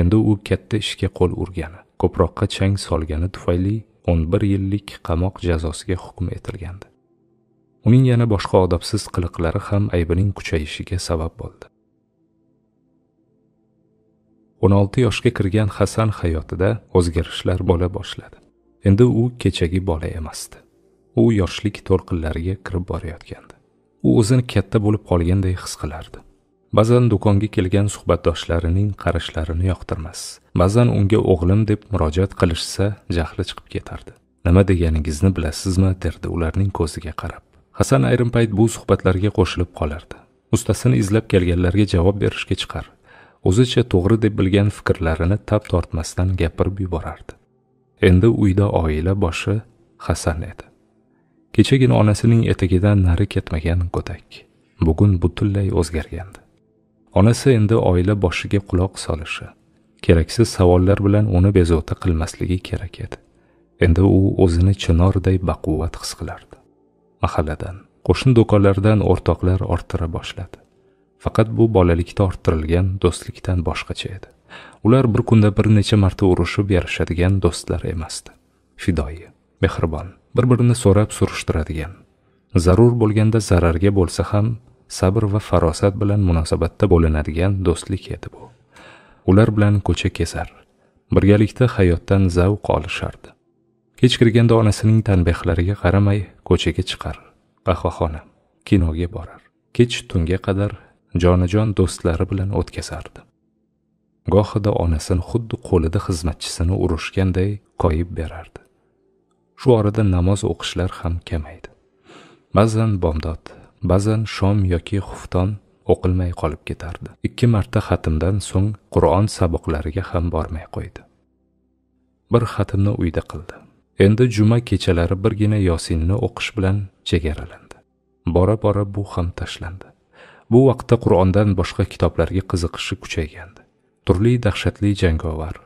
endi u katta ishga qo'l urgani ko'proqqa chang solgani tufayli 11 yillik qamoq jazosiga hukm etilgandi uning yana boshqa odobsiz qiliqlari ham aybining kuchayishiga sabab bo'ldi 16 yoshga kirgan hasan hayotida o'zgarishlar bo'la boshladi endi u kechagi bola emasdi u yoshlik to'lqinlariga kirib borayotgandi u o'zini katta bo'lib qolganday his qilardi ba'zan do'konga kelgan suhbatdoshlarining qarashlarini yoqtirmas ba'zan unga o'g'lim deb murojaat qilishsa jahli chiqib ketardi nima deganingizni bilasizmi derdi ularning ko'ziga qarab hasan ayrim payt bu suhbatlarga qo'shilib qolardi ustasini izlab kelganlarga javob berishga chiqar o'zicha to'g'ri deb bilgan fikrlarini tap tortmasdan gapirib yuborardi endi uyda oila boshi hasan edi kechagina onasining etagidan nari ketmagan go'dak bugun butunlay o'zgargandi onasi endi oila boshiga quloq solishi keraksiz savollar bilan uni bezovta qilmasligi kerak edi endi u o'zini chinorday baquvvat his qilardi mahalladan qo'shni do'konlardan o'rtoqlar orttira boshladi faqat bu bolalikda orttirilgan do'stlikdan boshqacha edi ular bir kunda bir necha marta urushib yarashadigan do'stlar emasdi fidoyi mehribon bir birini so'rab surishtiradigan zarur bo'lganda zararga bo'lsa ham sabr va farosat bilan munosabatda bo'linadigan do'stlik edi bu ular bilan ko'cha kesar birgalikda hayotdan zavq olishardi kech kirganda onasining tanbehlariga qaramay ko'chaga chiqar qahvaxona kinoga borar kech tunga qadar jonajon do'stlari bilan o'tkazardi gohida onasini xuddi qo'lida xizmatchisini urishganday qoyib berardi shu orada namoz o'qishlar ham kamaydi ba'zan bomdod ba'zan shom yoki xufton o'qilmay qolib ketardi ikki marta xatimdan so'ng qur'on saboqlariga ham bormay qo'ydi bir xatimni uyda qildi endi juma kechalari birgina yosinni o'qish bilan chegaralandi bora bora bu ham tashlandi bu vaqtda qur'ondan boshqa kitoblarga qiziqishi kuchaygandi turli dahshatli jangovar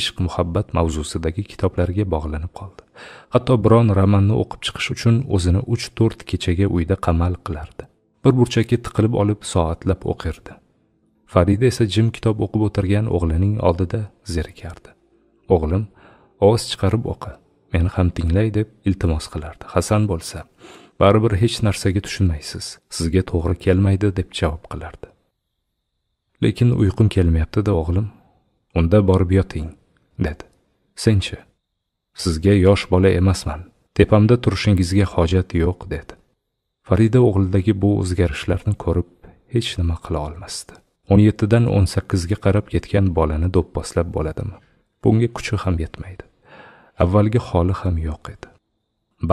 ishq muhabbat mavzusidagi kitoblarga bog'lanib qoldi hatto biron romanni o'qib chiqish uchun o'zini uch to'rt kechaga uyda qamal qilardi bir burchakka tiqilib olib soatlab o'qirdi farida esa jim kitob o'qib o'tirgan o'g'lining oldida zerikardi o'g'lim ovoz chiqarib o'qi meni ham tinglay deb iltimos qilardi hasan bo'lsa baribir hech narsaga tushunmaysiz sizga to'g'ri kelmaydi deb javob qilardi lekin uyqum kelmayapti-da o'g'lim unda borib yoting dedi senchi sizga yosh bola emasman tepamda turishingizga hojat yo'q dedi farida o'g'lidagi bu o'zgarishlarni ko'rib hech nima qila olmasdi o'n yettidan o'n sakkizga qarab ketgan bolani do'pposlab bo'ladimi bunga kuchi ham yetmaydi avvalgi holi ham yo'q edi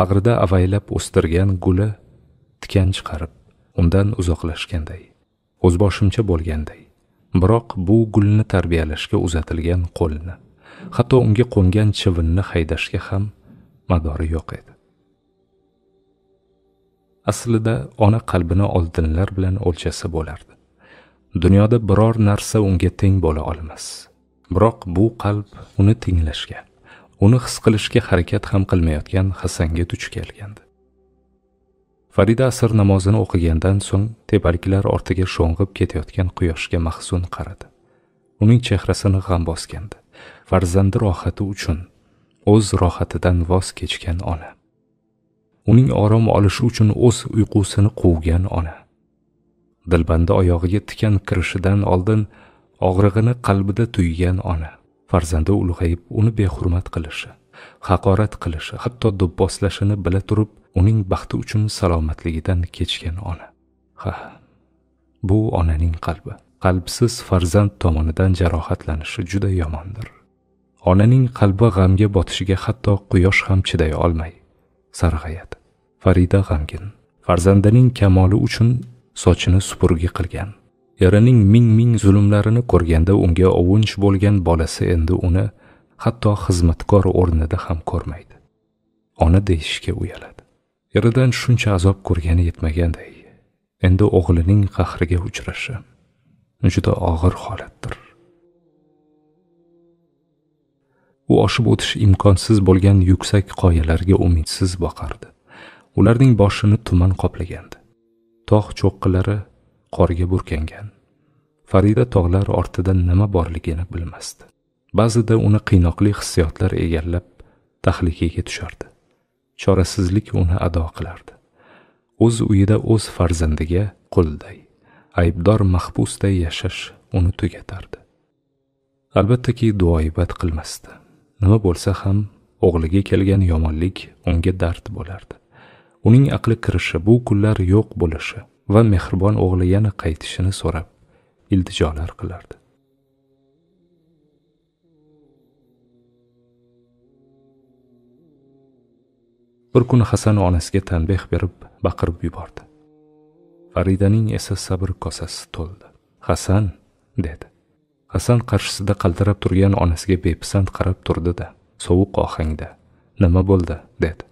bag'rida avaylab o'stirgan guli tikan chiqarib undan uzoqlashganday o'zboshimcha bo'lganday biroq bu gulni tarbiyalashga uzatilgan qo'lni hatto unga qo'ngan chivinni haydashga ham madori yo'q edi aslida ona qalbini oldinlar bilan o'lchasa bo'lardi dunyoda biror narsa unga teng bo'la olmas biroq bu qalb uni tenglashga uni his qilishga harakat ham qilmayotgan hasanga duch kelgandi farida asr namozini o'qigandan so'ng tepaliklar ortiga sho'ng'ib ketayotgan quyoshga mahzun qaradi uning chehrasini g'am bosgandi farzandi rohati uchun o'z rohatidan voz kechgan ona uning orom olishi uchun o'z uyqusini quvgan ona dilbanda oyog'iga tikan kirishidan oldin og'rig'ini qalbida tuygan ona farzandi ulg'ayib uni behurmat qilishi haqorat qilishi hatto do'pposlashini bila turib uning baxti uchun salomatligidan kechgan ona ha bu onaning qalbi qalbsiz farzand tomonidan jarohatlanishi juda yomondir onaning qalbi g'amga botishiga hatto quyosh ham chiday olmay sarg'ayadi farida g'amgin farzandining kamoli uchun sochini supurgi qilgan erining ming ming zulmlarini ko'rganda unga ovunch bo'lgan bolasi endi uni hatto xizmatkor o'rnida ham ko'rmaydi ona deyishga uyaladi eridan shuncha azob ko'rgani yetmaganday endi o'g'lining qahriga uchrashi juda og'ir holatdir u oshib o'tish imkonsiz bo'lgan yuksak qoyalarga umidsiz boqardi ularning boshini tuman qoplagandi tog' cho'qqilari qorga burkangan farida tog'lar ortida nima borligini bilmasdi ba'zida uni qiynoqli hissiyotlar egallab tahlikaga tushardi chorasizlik uni ado qilardi o'z uyida o'z farzandiga qulday aybdor mahbusday yashash uni tugatardi albattaki duoibad qilmasdi nima bo'lsa ham o'g'liga kelgan yomonlik unga dard bo'lardi uning aqli kirishi bu kunlar yo'q bo'lishi va mehribon o'g'li yana qaytishini so'rab iltijolar qilardi bir kuni hasan onasiga tanbeh berib baqirib yubordi faridaning esa sabr kosasi to'ldi hasan dedi hasan qarshisida qaltirab turgan onasiga bepisand qarab turdi da sovuq ohangda nima bo'ldi dedi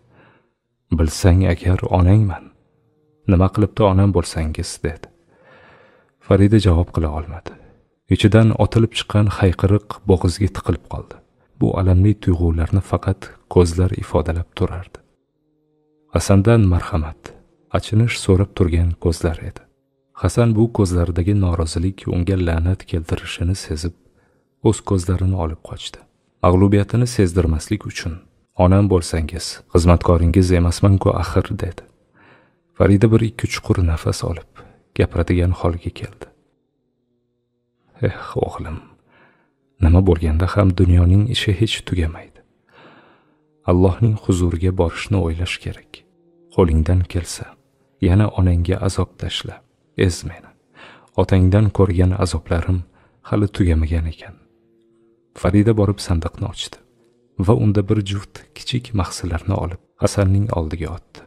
bilsang agar onangman nima qilibdi onam bo'lsangiz dedi farida javob qila olmadi ichidan otilib chiqqan hayqiriq bo'g'izga tiqilib qoldi bu alamli tuyg'ularni faqat ko'zlar ifodalab turardi hasandan marhamat achinish so'rab turgan ko'zlar edi hasan bu ko'zlardagi norozilik unga la'nat keltirishini sezib o'z ko'zlarini olib qochdi mag'lubiyatini sezdirmaslik uchun onam bo'lsangiz xizmatkoringiz emasman-ku axir dedi farida bir ikki chuqur nafas olib gapiradigan holga keldi eh o'g'lim nima bo'lganda ham dunyoning ishi hech tugamaydi allohning huzuriga borishni o'ylash kerak qo'lingdan kelsa yana onangga azob tashla ez meni otangdan ko'rgan azoblarim hali tugamagan ekan farida borib sandiqni ochdi va unda bir juft kichik mahsilarni olib hasanning oldiga otdi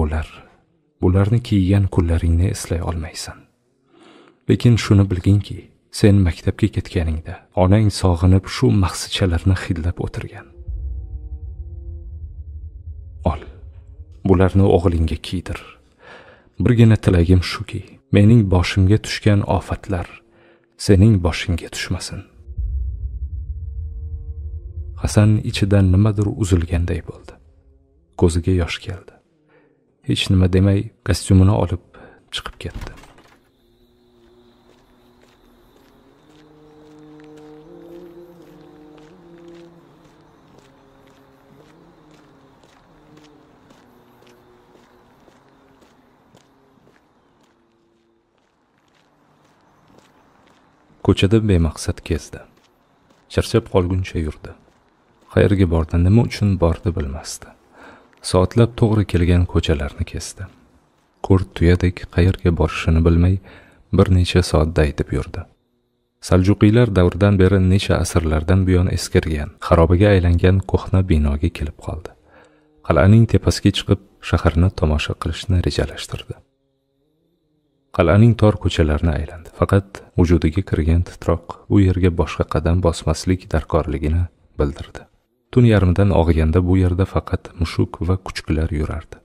bular bularni kiygan kunlaringni eslay olmaysan lekin shuni bilginki sen maktabga ketganingda onang sog'inib shu mahsichalarni hidlab o'tirgan bularni o'g'lingga kiydir birgina tilagim shuki mening boshimga tushgan ofatlar sening boshingga tushmasin hasan ichidan nimadir uzilganday bo'ldi ko'ziga yosh keldi hech nima demay kostyumini olib chiqib ketdi ko'chada bemaqsad kezdi charchab qolguncha yurdi qayerga bordi nima uchun bordi bilmasdi soatlab to'g'ri kelgan ko'chalarni kesdi ko'r tuyadek qayerga borishini bilmay bir necha soat aytib yurdi saljuqiylar davridan beri necha asrlardan buyon eskirgan xarobaga aylangan ko'hna binoga kelib qoldi qal'aning tepasiga chiqib shaharni tomosha qilishni rejalashtirdi qal'aning tor ko'chalarini aylandi faqat vujudiga kirgan titroq u yerga boshqa qadam bosmaslik darkorligini bildirdi tun yarmidan og'iganda bu yerda faqat mushuk va kuchuklar yurardi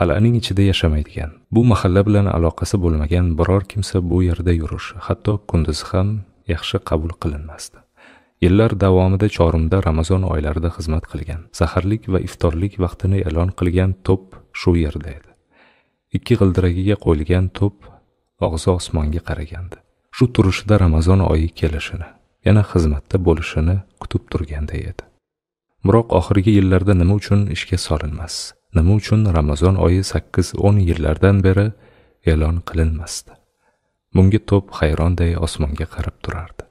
qal'aning ichida yashamaydigan bu mahalla bilan aloqasi bo'lmagan biror kimsa bu yerda yurish hatto kunduzi ham yaxshi qabul qilinmasdi yillar davomida chorimda ramazon oylarida xizmat qilgan saharlik va iftorlik vaqtini e'lon qilgan to'p shu yerda edi ikki g'ildiragiga qo'yilgan to'p og'zi osmonga qaragandi shu turishida ramazon oyi kelishini yana xizmatda bo'lishini kutib turganday edi biroq oxirgi yillarda nima uchun ishga solinmas nima uchun ramazon oyi sakkiz o'n yillardan beri e'lon qilinmasdi bunga to'p hayronday osmonga qarab turardi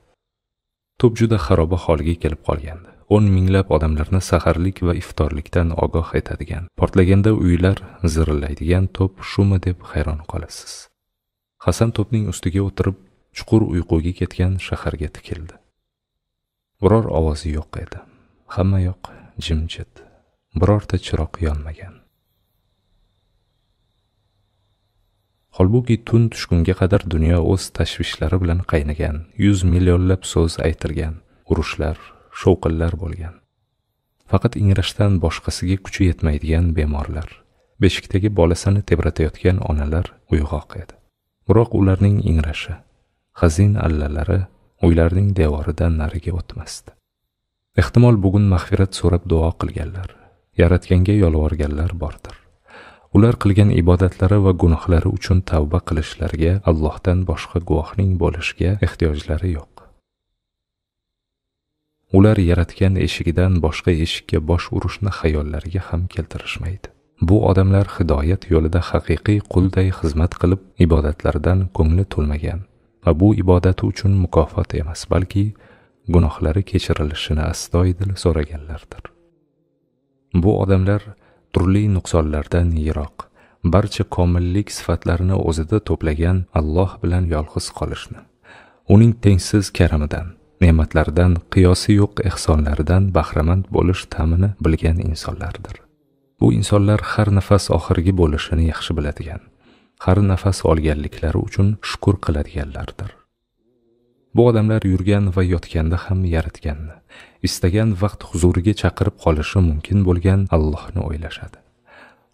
to'p juda xaroba holga kelib qolgandi o'n minglab odamlarni saharlik va iftorlikdan ogoh etadigan portlaganda uylar zirillaydigan to'p shumi deb hayron qolasiz hasan to'pning ustiga o'tirib chuqur uyquga ketgan shaharga tikildi biror ovozi yo'q edi hamma yoq jimjit birorta chiroq yonmagan holbuki tun tushgunga qadar dunyo o'z tashvishlari bilan qaynagan yuz millionlab so'z aytilgan urushlar shovqinlar bo'lgan faqat ingrashdan boshqasiga kuchi yetmaydigan bemorlar beshikdagi bolasini tebratayotgan onalar uyg'oq edi biroq ularning ingrashi hazin allalari uylarning devoridan nariga o'tmasdi ehtimol bugun mag'firat so'rab duo qilganlar yaratganga yolvorganlar bordir ular qilgan ibodatlari va gunohlari uchun tavba qilishlariga allohdan boshqa guvohning bo'lishiga ehtiyojlari yo'q ular yaratgan eshigidan boshqa eshikka bosh urishni xayollariga ham keltirishmaydi bu odamlar hidoyat yo'lida haqiqiy qulday xizmat qilib ibodatlaridan ko'ngli to'lmagan va bu ibodati uchun mukofot emas balki gunohlari kechirilishini astoydil so'raganlardir bu odamlar turli nuqsonlardan yiroq barcha komillik sifatlarini o'zida to'plagan alloh bilan yolg'iz qolishni uning tengsiz karamidan ne'matlaridan qiyosi yo'q ehsonlaridan bahramand bo'lish ta'mini bilgan insonlardir bu insonlar har nafas oxirgi bo'lishini yaxshi biladigan har nafas olganliklari uchun shukur qiladiganlardir bu odamlar yurgan va yotganda ham yaratganni istagan vaqt huzuriga chaqirib qolishi mumkin bo'lgan allohni o'ylashadi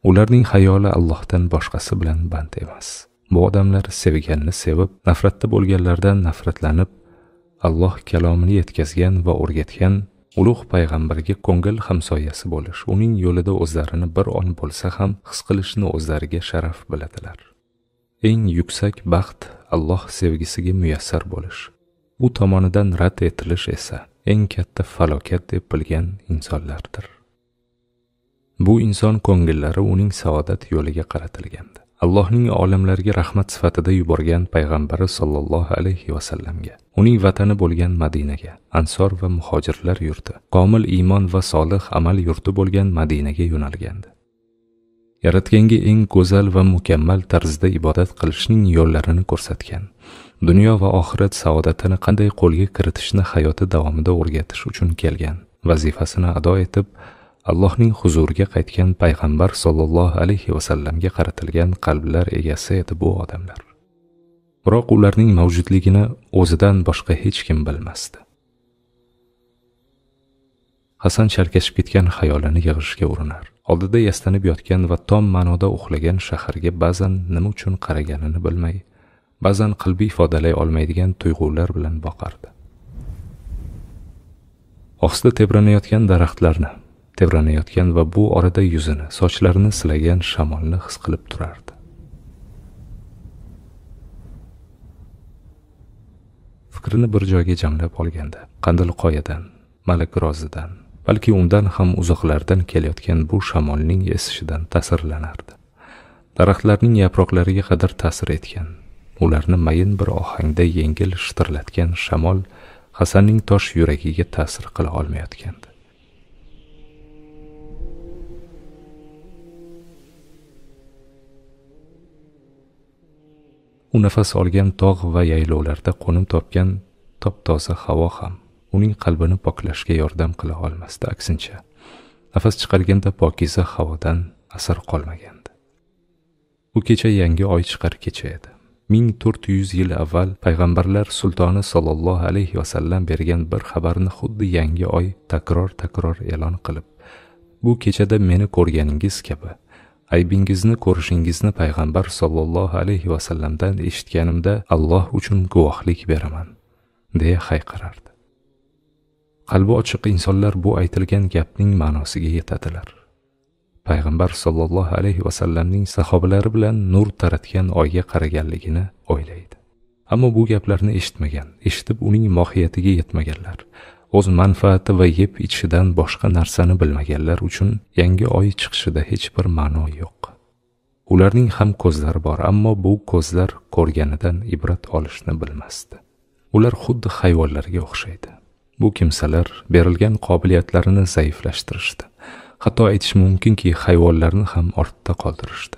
ularning xayoli allohdan boshqasi bilan band emas bu odamlar sevganni sevib nafratda bo'lganlardan nafratlanib alloh kalomini yetkazgan va o'rgatgan ulug' payg'ambarga ko'ngil hamsoyasi bo'lish uning yo'lida o'zlarini bir on bo'lsa ham his qilishni o'zlariga sharaf biladilar eng yuksak baxt alloh sevgisiga muyassar bo'lish u tomonidan rad etilish esa eng katta falokat deb bilgan insonlardir bu inson ko'ngillari uning saodat yo'liga qaratilgandi allohning olamlarga rahmat sifatida yuborgan payg'ambari sollallohu alayhi vasallamga uning vatani bo'lgan madinaga ansor va muhojirlar yurti komil iymon va solih amal yurti bo'lgan madinaga yo'nalgandi yaratganga eng go'zal va mukammal tarzda ibodat qilishning yo'llarini ko'rsatgan dunyo va oxirat saodatini qanday qo'lga kiritishni hayoti davomida o'rgatish uchun kelgan vazifasini ado etib allohning huzuriga qaytgan payg'ambar sollallohu alayhi vasallamga qaratilgan qalblar egasi edi bu odamlar biroq ularning mavjudligini o'zidan boshqa hech kim bilmasdi hasan charkashib ketgan xayolini yig'ishga urinar oldida yastanib yotgan va tom ma'noda uxlagan shaharga ba'zan nima uchun qaraganini bilmay ba'zan qalbi ifodalay olmaydigan tuyg'ular bilan boqardi ohista tebranayotgan daraxtlarni tebranayotgan va bu orada yuzini sochlarini silagan shamolni his qilib turardi fikrini bir joyga jamlab olganda qandilqoyadan rozidan balki undan ham uzoqlardan kelayotgan bu shamolning esishidan ta'sirlanardi daraxtlarning yaproqlariga qadar ta'sir etgan ularni mayin bir ohangda yengil shitirlatgan shamol hasanning tosh yuragiga ta'sir qila olmayotgandi u nafas olgan tog' va yaylovlarda qo'nim topgan top-toza havo ham uning qalbini poklashga yordam qila olmasdi aksincha nafas chiqarganda pokiza havodan asar qolmagandi u kecha yangi oy chiqar kecha edi ming to'rt yuz yil avval payg'ambarlar sultoni sollallohu alayhi vasallam bergan bir xabarni xuddi yangi oy takror takror e'lon qilib bu kechada meni ko'rganingiz kabi aybingizni ko'rishingizni payg'ambar sollallohu alayhi vasallamdan eshitganimda alloh uchun guvohlik beraman deya hayqirardi qalbi ochiq insonlar bu aytilgan gapning ma'nosiga yetadilar payg'ambar sollallohu alayhi vasallamning sahobalari bilan nur taratgan oyga qaraganligini o'ylaydi ammo bu gaplarni eshitmagan eshitib uning mohiyatiga yetmaganlar o'z manfaati va yeb ichishidan boshqa narsani bilmaganlar uchun yangi oy chiqishida hech bir ma'no yo'q ularning ham ko'zlari bor ammo bu ko'zlar ko'rganidan ibrat olishni bilmasdi ular xuddi hayvonlarga o'xshaydi bu kimsalar berilgan qobiliyatlarini zaiflashtirishdi hatto aytish mumkinki hayvonlarni ham ortda qoldirishdi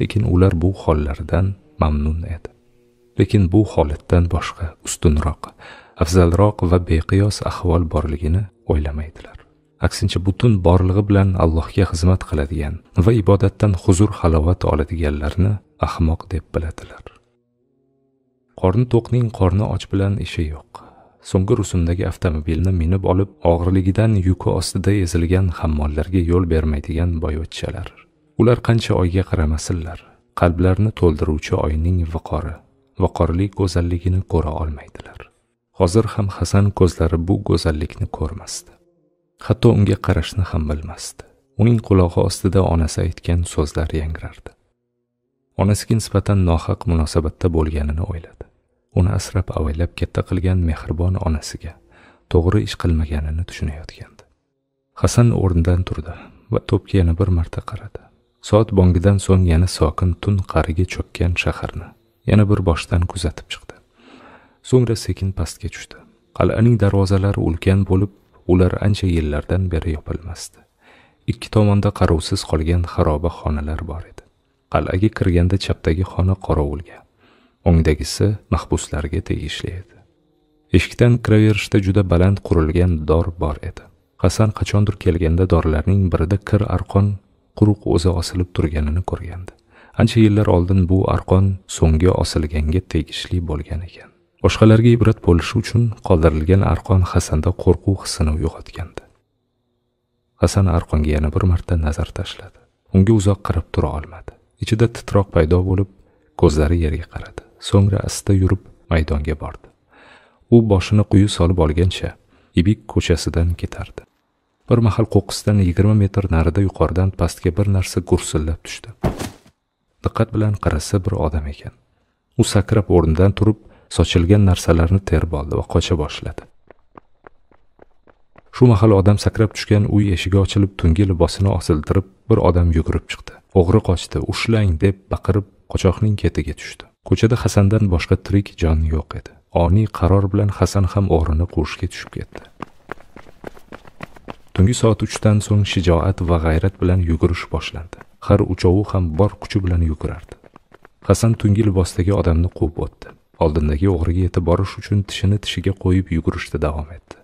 lekin ular bu hollaridan mamnun edi lekin bu holatdan boshqa ustunroq afzalroq va beqiyos ahvol borligini o'ylamaydilar aksincha butun borlig'i bilan allohga xizmat qiladigan va ibodatdan huzur halovat oladiganlarni ahmoq deb biladilar qorni to'qning qorni och bilan ishi yo'q so'nggi rusumdagi avtomobilni minib olib og'irligidan yuki ostida ezilgan hammollarga yo'l bermaydigan boyvachchalar ular qancha oyga qaramasinlar qalblarni to'ldiruvchi oyning viqori viqorli go'zalligini ko'ra olmaydilar hozir ham hasan ko'zlari bu go'zallikni ko'rmasdi hatto unga qarashni ham bilmasdi uning qulog'i ostida onasi aytgan so'zlar yangrardi onasiga nisbatan nohaq munosabatda bo'lganini o'yladi uni asrab avaylab katta qilgan mehribon onasiga to'g'ri ish qilmaganini tushunayotgandi hasan o'rnidan turdi va to'pga yana bir marta qaradi soat bongidan so'ng yana sokin tun qariga cho'kkan shaharni yana bir boshdan kuzatib chiqdi so'ngra sekin pastga tushdi qal'aning darvozalari ulkan bo'lib ular ancha yillardan beri yopilmasdi ikki tomonda qarovsiz qolgan xaroba xonalar bor edi qal'aga kirganda chapdagi xona qorovulga o'ngdagisi mahbuslarga tegishli edi eshikdan kiraverishda juda baland qurilgan dor bor edi hasan qachondir kelganda dorlarning birida kir arqon quruq o'zi osilib turganini ko'rgandi ancha yillar oldin bu arqon so'nggi osilganga tegishli bo'lgan ekan boshqalarga ibrat bo'lishi uchun qoldirilgan arqon hasanda qo'rquv hissini uyg'otgandi hasan arqonga yana bir marta nazar tashladi unga uzoq qarab tura olmadi ichida titroq paydo bo'lib ko'zlari yerga qaradi so'ngra asta yurib maydonga bordi u boshini quyi solib olgancha ibik ko'chasidan ketardi bir mahal qo'qqisdan yigirma metr narida yuqoridan pastga bir narsa gursillab tushdi diqqat bilan qarasa bir odam ekan u sakrab o'rnidan turib sochilgan narsalarni terib oldi va qocha boshladi shu mahal odam sakrab tushgan uy eshigi ochilib tungi libosini osiltirib bir odam yugurib chiqdi o'g'ri qochdi ushlang deb baqirib qochoqning ketiga tushdi ko'chada hasandan boshqa tirik jon yo'q edi oniy qaror bilan hasan ham o'g'rini quvishga tushib ketdi tungi soat uchdan so'ng shijoat va g'ayrat bilan yugurish boshlandi har uchovi ham bor kuchi bilan yugurardi hasan tungi libosdagi odamni quvib o'tdi oldindagi o'g'riga yetib borish uchun tishini tishiga qo'yib yugurishda davom etdi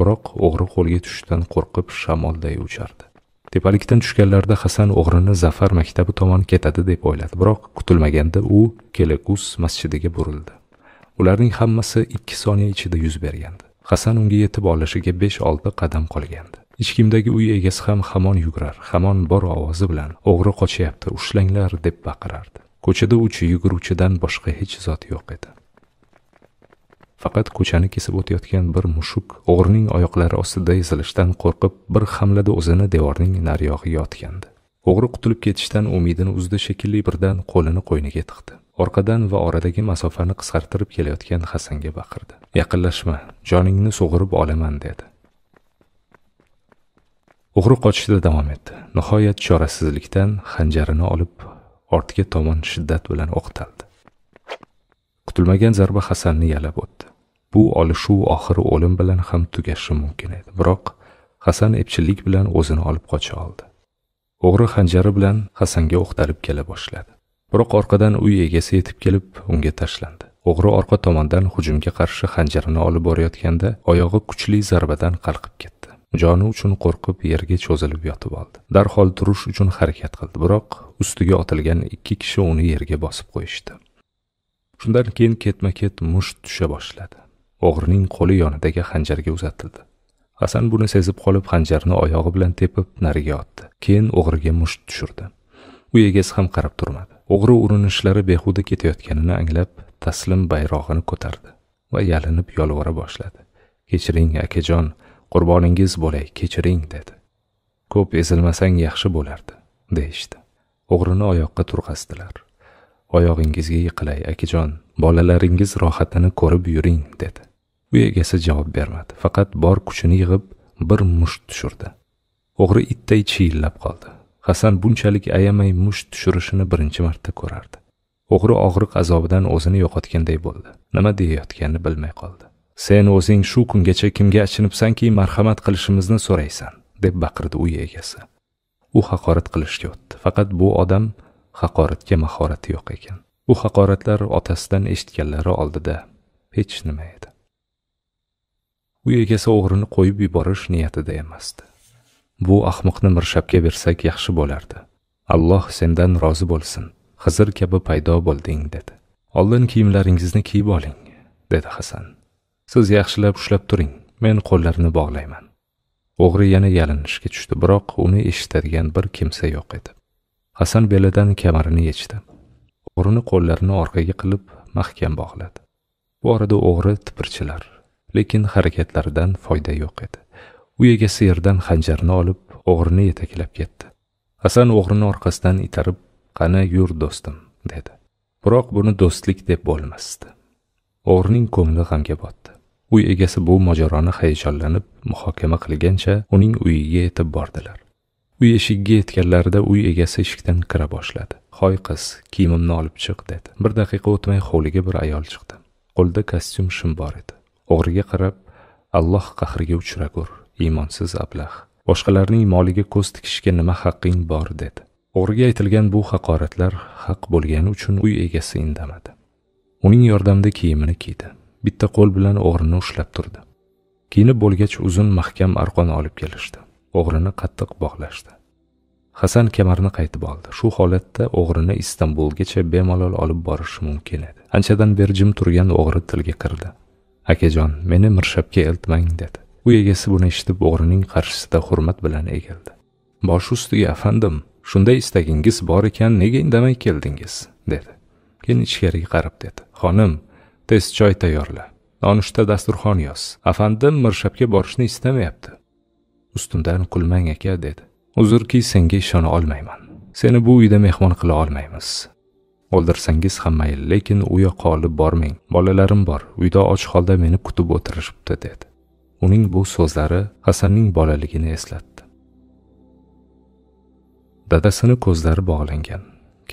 biroq o'g'ri qo'lga tushishdan qo'rqib shamolday uchardi tepalikdan tushganlarida hasan o'g'rini zafar maktabi tomon ketadi deb o'yladi biroq kutilmaganda u kelekus masjidiga burildi ularning hammasi ikki soniya ichida yuz bergandi hasan unga yetib olishiga besh olti qadam qolgandi ichkimdagi uy egasi ham hamon yugurar hamon bor ovozi bilan o'g'ri qochyapti ushlanglar deb baqirardi ko'chada uch yuguruvchidan boshqa hech zot yo'q edi faqat ko'chani kesib o'tayotgan bir mushuk o'g'rining oyoqlari ostida ezilishdan qo'rqib bir hamlada o'zini devorning nariyog'iga otgandi o'g'ri qutulib ketishdan umidini uzdi shekilli birdan qo'lini qo'yniga tiqdi orqadan va oradagi masofani qisqartirib kelayotgan hasanga baqirdi yaqinlashma joningni sug'urib olaman dedi o'g'ri qochishda davom etdi nihoyat chorasizlikdan xanjarini olib ortga tomon shiddat bilan o'qtaldi kutilmagan zarba hasanni yalab o'tdi bu olishuv oxiri o'lim bilan ham tugashi mumkin edi biroq hasan epchillik bilan o'zini olib qocha oldi o'g'ri xanjari bilan hasanga o'qtalib kela boshladi biroq orqadan uy egasi yetib kelib unga tashlandi o'g'ri orqa tomondan hujumga qarshi xanjarini olib borayotganda oyog'i kuchli zarbadan qalqib ketdi joni uchun qo'rqib yerga cho'zilib yotib oldi darhol turish uchun harakat qildi biroq ustiga otilgan ikki kishi uni yerga bosib qo'yishdi shundan keyin ketma ket musht tusha boshladi o'g'rining qo'li yonidagi xanjarga uzatildi hasan buni sezib qolib xanjarni oyog'i bilan tepib nariga otdi keyin o'g'riga musht tushirdi u egasi ham qarab turmadi o'g'ri urinishlari behuda ketayotganini anglab taslim bayrog'ini ko'tardi va yalinib yolvora boshladi kechiring akajon qurboningiz bo'lay kechiring dedi ko'p ezilmasang yaxshi bo'lardi deyishdi o'g'rini oyoqqa turg'azdilar oyog'ingizga yiqilay akajon bolalaringiz rohatini ko'rib yuring dedi uy egasi javob bermadi faqat bor kuchini yig'ib bir musht tushirdi o'g'ri itday chiyillab qoldi hasan bunchalik ayamay musht tushirishini birinchi marta ko'rardi o'g'ri og'riq azobidan o'zini yo'qotganday bo'ldi nima deyayotganini bilmay qoldi sen o'zing shu kungacha kimga achinibsanki marhamat qilishimizni so'raysan deb baqirdi uy egasi u haqorat qilishga o'tdi faqat bu odam haqoratga mahorati yo'q ekan u haqoratlar otasidan eshitganlari oldida hech nima edi uy egasi o'g'rini qo'yib yuborish niyatida emasdi bu ahmoqni mirshabga bersak yaxshi bo'lardi alloh sendan rozi bo'lsin xizr kabi paydo bo'lding dedi oldin kiyimlaringizni kiyib oling dedi hasan siz yaxshilab ushlab turing men qo'llarini bog'layman o'g'ri yana yalinishga tushdi biroq uni eshitadigan bir kimsa yo'q edi hasan belidan kamarini yechdi o'g'rini qo'llarini orqaga qilib mahkam bog'ladi bu orada o'g'ri tipirchilar lekin harakatlaridan foyda yo'q edi u egasi yerdan xanjarni olib o'g'rini yetaklab ketdi hasan o'g'rini orqasidan itarib qani yur do'stim dedi biroq buni do'stlik deb bo'lmasdi o'g'rining ko'ngli g'amga botdi uy egasi bu mojaroni hayajonlanib muhokama qilgancha uning uyiga yetib bordilar uy eshigiga yetganlarida uy egasi eshikdan kira boshladi hoy qiz kiyimimni olib chiq dedi bir daqiqa o'tmay hovliga bir ayol chiqdi qo'lida kostyum shim bor edi o'g'riga qarab alloh qahriga uchragur iymonsiz ablah boshqalarning moliga ko'z tikishga nima haqqing bor dedi o'g'riga aytilgan bu haqoratlar haq bo'lgani uchun uy egasi indamadi uning yordamida kiyimini kiydi bitta qo'l bilan o'g'rini ushlab turdi kiyinib bo'lgach uzun mahkam arqon olib kelishdi o'g'rini qattiq bog'lashdi hasan kamarni qaytib oldi shu holatda o'g'rini istanbulgacha bemalol olib borishi mumkin edi anchadan beri jim turgan o'g'ri tilga kirdi akajon meni mirshabga eltmang dedi u egasi buni eshitib o'g'rining qarshisida hurmat bilan egildi bosh ustiga afandim shunday istagingiz bor ekan nega indamay keldingiz dedi keyin ichkariga qarab dedi xonim tez choy tayyorla nonushta dasturxon yoz afandim mirshabga borishni istamayapti ustimdan kulmang aka dedi uzrki senga ishona olmayman seni bu uyda mehmon qila olmaymiz o'ldirsangiz ham mayli lekin u yoqqa olib bormang bolalarim bor uyda och holda meni kutib o'tirishibdi dedi uning bu so'zlari hasanning bolaligini eslatdi dadasini ko'zlari bog'langan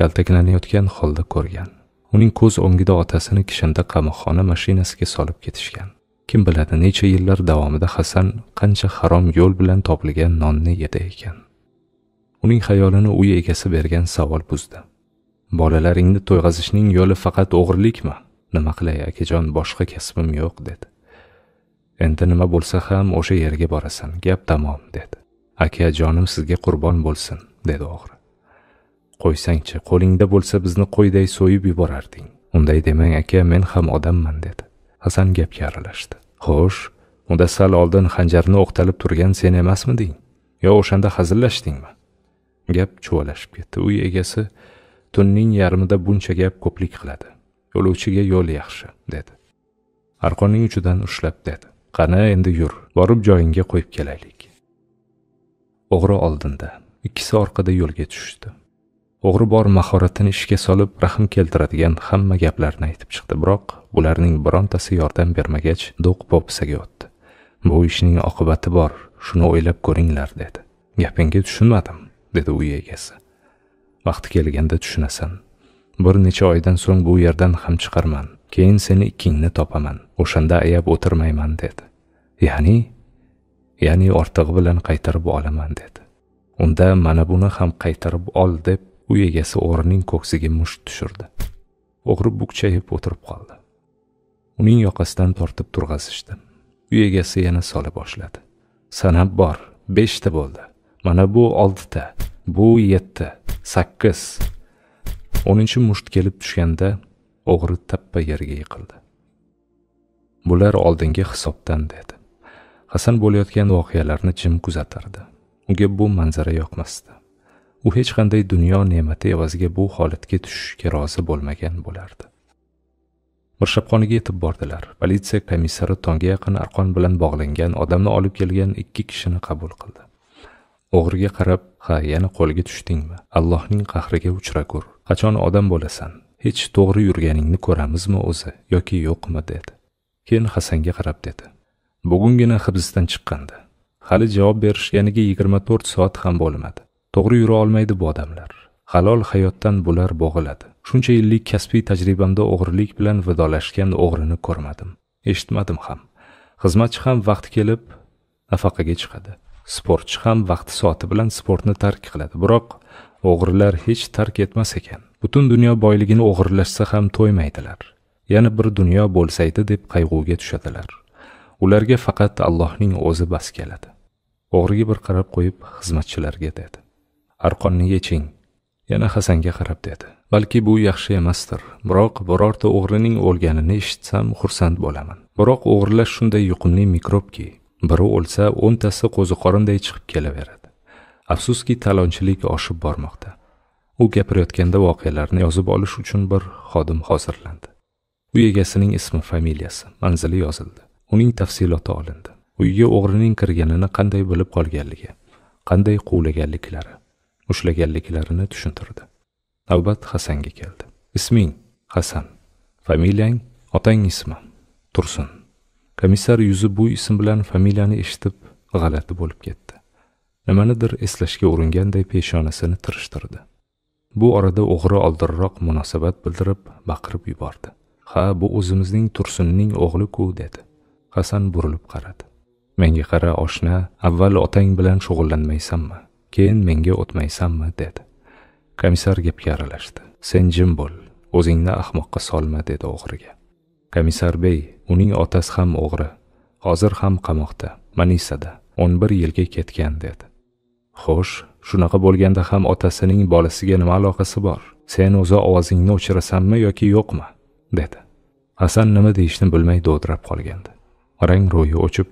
kaltaklanayotgan holda ko'rgan uning ko'z o'ngida otasini kishanda qamoqxona mashinasiga solib ketishgan kim biladi necha yillar davomida hasan qancha harom yo'l bilan topilgan nonni yedi ekan uning xayolini uy egasi bergan savol buzdi bolalaringni to'yg'azishning yo'li faqat o'g'irlikmi nima qilay akajon boshqa kasbim yo'q dedi endi nima bo'lsa ham o'sha yerga borasan gap tamom dedi aka jonim sizga qurbon bo'lsin dedi o'g'ri qo'ysangchi qo'lingda bo'lsa bizni qo'yday so'yib yuborarding unday demang aka men ham odamman dedi hasan gapga aralashdi xo'sh unda sal oldin hanjarni o'qtalib turgan sen emasmiding yo o'shanda hazillashdingmi gap chuvalashib ketdi uy egasi tunning yarmida buncha gap ko'plik qiladi yo'lovchiga yo'l yaxshi dedi arqonning uchidan ushlab dedi qani endi yur borib joyingga qo'yib kelaylik o'g'ri oldinda ikkisi orqada yo'lga tushishdi o'g'ri bor mahoratini ishga solib rahm keltiradigan hamma gaplarni aytib chiqdi biroq bularning birontasi yordam bermagach do'q popisaga o'tdi bu ishning oqibati bor shuni o'ylab ko'ringlar dedi gapingga tushunmadim dedi uy egasi vaqti kelganda tushunasan bir necha oydan so'ng bu yerdan ham chiqarman keyin seni ikkingni topaman o'shanda ayab o'tirmayman dedi ya'ni ya'ni ortig'i bilan qaytarib olaman dedi unda mana buni ham qaytarib ol deb uy egasi o'g'rining ko'ksiga musht tushirdi o'g'ri bukchayib o'tirib qoldi uning yoqasidan tortib turg'azishdi uy egasi yana sola boshladi sanab bor beshta bo'ldi mana bu oltita bu yetti sakkiz o'ninchi musht kelib tushganda o'g'ri tappa yerga yiqildi bular oldingi hisobdan dedi hasan bo'layotgan voqealarni jim kuzatardi unga bu manzara yoqmasdi u hech qanday dunyo ne'mati evaziga bu holatga tushishga rozi bo'lmagan bo'lardi mirshabxonaga yetib bordilar politsiya komissari tongga yaqin arqon bilan bog'langan odamni olib kelgan ikki kishini qabul qildi o'g'riga qarab ha yana qo'lga tushdingmi allohning qahriga uchragur qachon odam bo'lasan hech to'g'ri yurganingni ko'ramizmi o'zi yoki yo'qmi dedi keyin hasanga qarab dedi bugungina hibsdan chiqqandi hali javob berishganiga yigirma to'rt soat ham bo'lmadi to'g'ri yura olmaydi bu odamlar halol hayotdan bular bo'g'iladi shuncha yillik kasbiy tajribamda o'g'rilik bilan vidolashgan o'g'rini ko'rmadim eshitmadim ham xizmatchi ham vaqti kelib nafaqaga chiqadi sportchi ham vaqti soati bilan sportni tark qiladi biroq o'g'rilar hech tark etmas ekan butun dunyo boyligini o'g'irlashsa ham to'ymaydilar yana bir dunyo bo'lsaydi deb qayg'uga tushadilar ularga faqat allohning o'zi bas keladi o'g'riga bir qarab qo'yib xizmatchilarga dedi arqonni yeching yana hasanga qarab dedi balki bu yaxshi emasdir biroq birorta o'g'rining o'lganini eshitsam xursand bo'laman biroq o'g'irlash shunday yuqumli mikrobki biri o'lsa o'ntasi qo'ziqorinday chiqib kelaveradi afsuski talonchilik oshib bormoqda u gapirayotganda voqealarni yozib olish uchun bir xodim hozirlandi uy egasining ismi familiyasi manzili yozildi uning tafsiloti olindi uyga o'g'rining kirganini qanday bilib qolganligi qanday quvlaganliklari ushlaganliklarini tushuntirdi navbat hasanga keldi isming hasan familiyang otang ismi tursun komissar yuzi bu ism bilan familiyani eshitib g'alati bo'lib ketdi nimanidir eslashga uringanday peshonasini tirishtirdi bu orada o'g'ri oldinroq munosabat bildirib baqirib yubordi ha bu o'zimizning tursunning o'g'liku dedi hasan burilib qaradi menga qara oshna avval otang bilan shug'ullanmaysanmi keyin menga o'tmaysanmi dedi komissar gapga aralashdi sen jim bo'l o'zingni ahmoqqa solma dedi o'g'riga komissar bey uning otasi ham o'g'ri hozir ham qamoqda manisada o'n bir yilga ketgan dedi xo'sh shunaqa bo'lganda ham otasining bolasiga nima aloqasi bor sen o'zi ovozingni o'chirasanmi yoki yo'qmi dedi hasan nima deyishni bilmay dovdirab qolgandi rang ro'yi o'chib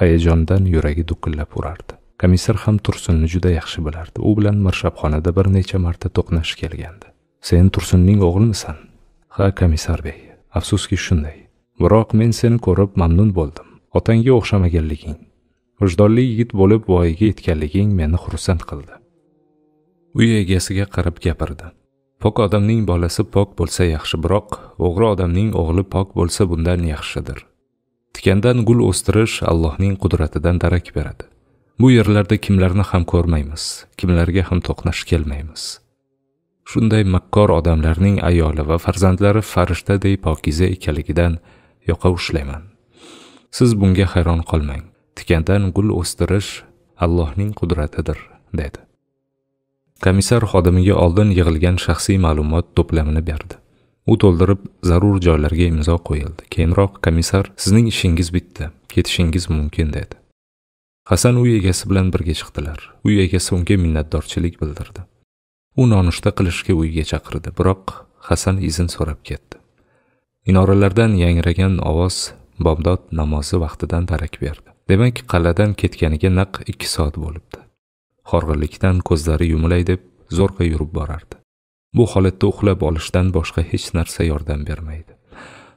hayajondan yuragi dukillab urardi komissar ham tursunni juda yaxshi bilardi u bilan mirshabxonada bir necha marta to'qnash kelgandi sen tursunning o'g'limisan ha komissar bey afsuski shunday biroq men seni ko'rib mamnun bo'ldim otangga o'xshamaganliging vijdonli yigit bo'lib voyaga yetganliging meni xursand qildi uy egasiga qarab gapirdi pok odamning bolasi pok bo'lsa yaxshi biroq o'g'ri odamning o'g'li pok bo'lsa bundan yaxshidir tikandan gul o'stirish allohning qudratidan darak beradi bu yerlarda kimlarni ham ko'rmaymiz kimlarga ham to'qnash kelmaymiz shunday makkor odamlarning ayoli va farzandlari farishtaday pokiza ekanligidan yoqa ushlayman siz bunga hayron qolmang tikandan gul o'stirish allohning qudratidir dedi komissar xodimiga oldin yig'ilgan shaxsiy ma'lumot to'plamini berdi u to'ldirib zarur joylarga imzo qo'yildi keyinroq komissar sizning ishingiz bitdi ketishingiz mumkin dedi hasan uy egasi bilan birga chiqdilar uy egasi unga minnatdorchilik bildirdi u nonushta qilishga uyga chaqirdi biroq hasan izn so'rab ketdi inoralardan yangragan ovoz bomdod namozi vaqtidan darak berdi demak qal'adan ketganiga naq ikki soat bo'libdi horg'inlikdan ko'zlari yumilay deb zo'rg'a yurib borardi bu holatda uxlab olishdan boshqa hech narsa yordam bermaydi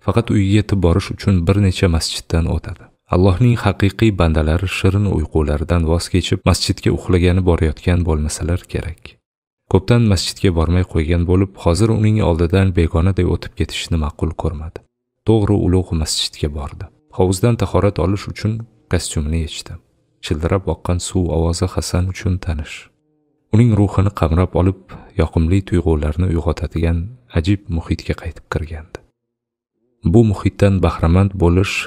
faqat uyiga yetib borish uchun bir necha masjiddan o'tadi allohning haqiqiy bandalari shirin uyqulardan voz kechib masjidga uxlagani borayotgan bo'lmasalar kerak ko'pdan masjidga bormay qo'ygan bo'lib hozir uning oldidan begonaday o'tib ketishni ma'qul ko'rmadi to'g'ri ulug' masjidga bordi hovuzdan tahorat olish uchun kostyumini yechdi childirab oqqan suv ovozi hasan uchun tanish uning ruhini qamrab olib yoqimli tuyg'ularni uyg'otadigan ajib muhitga qaytib kirgandi bu muhitdan bahramand bo'lish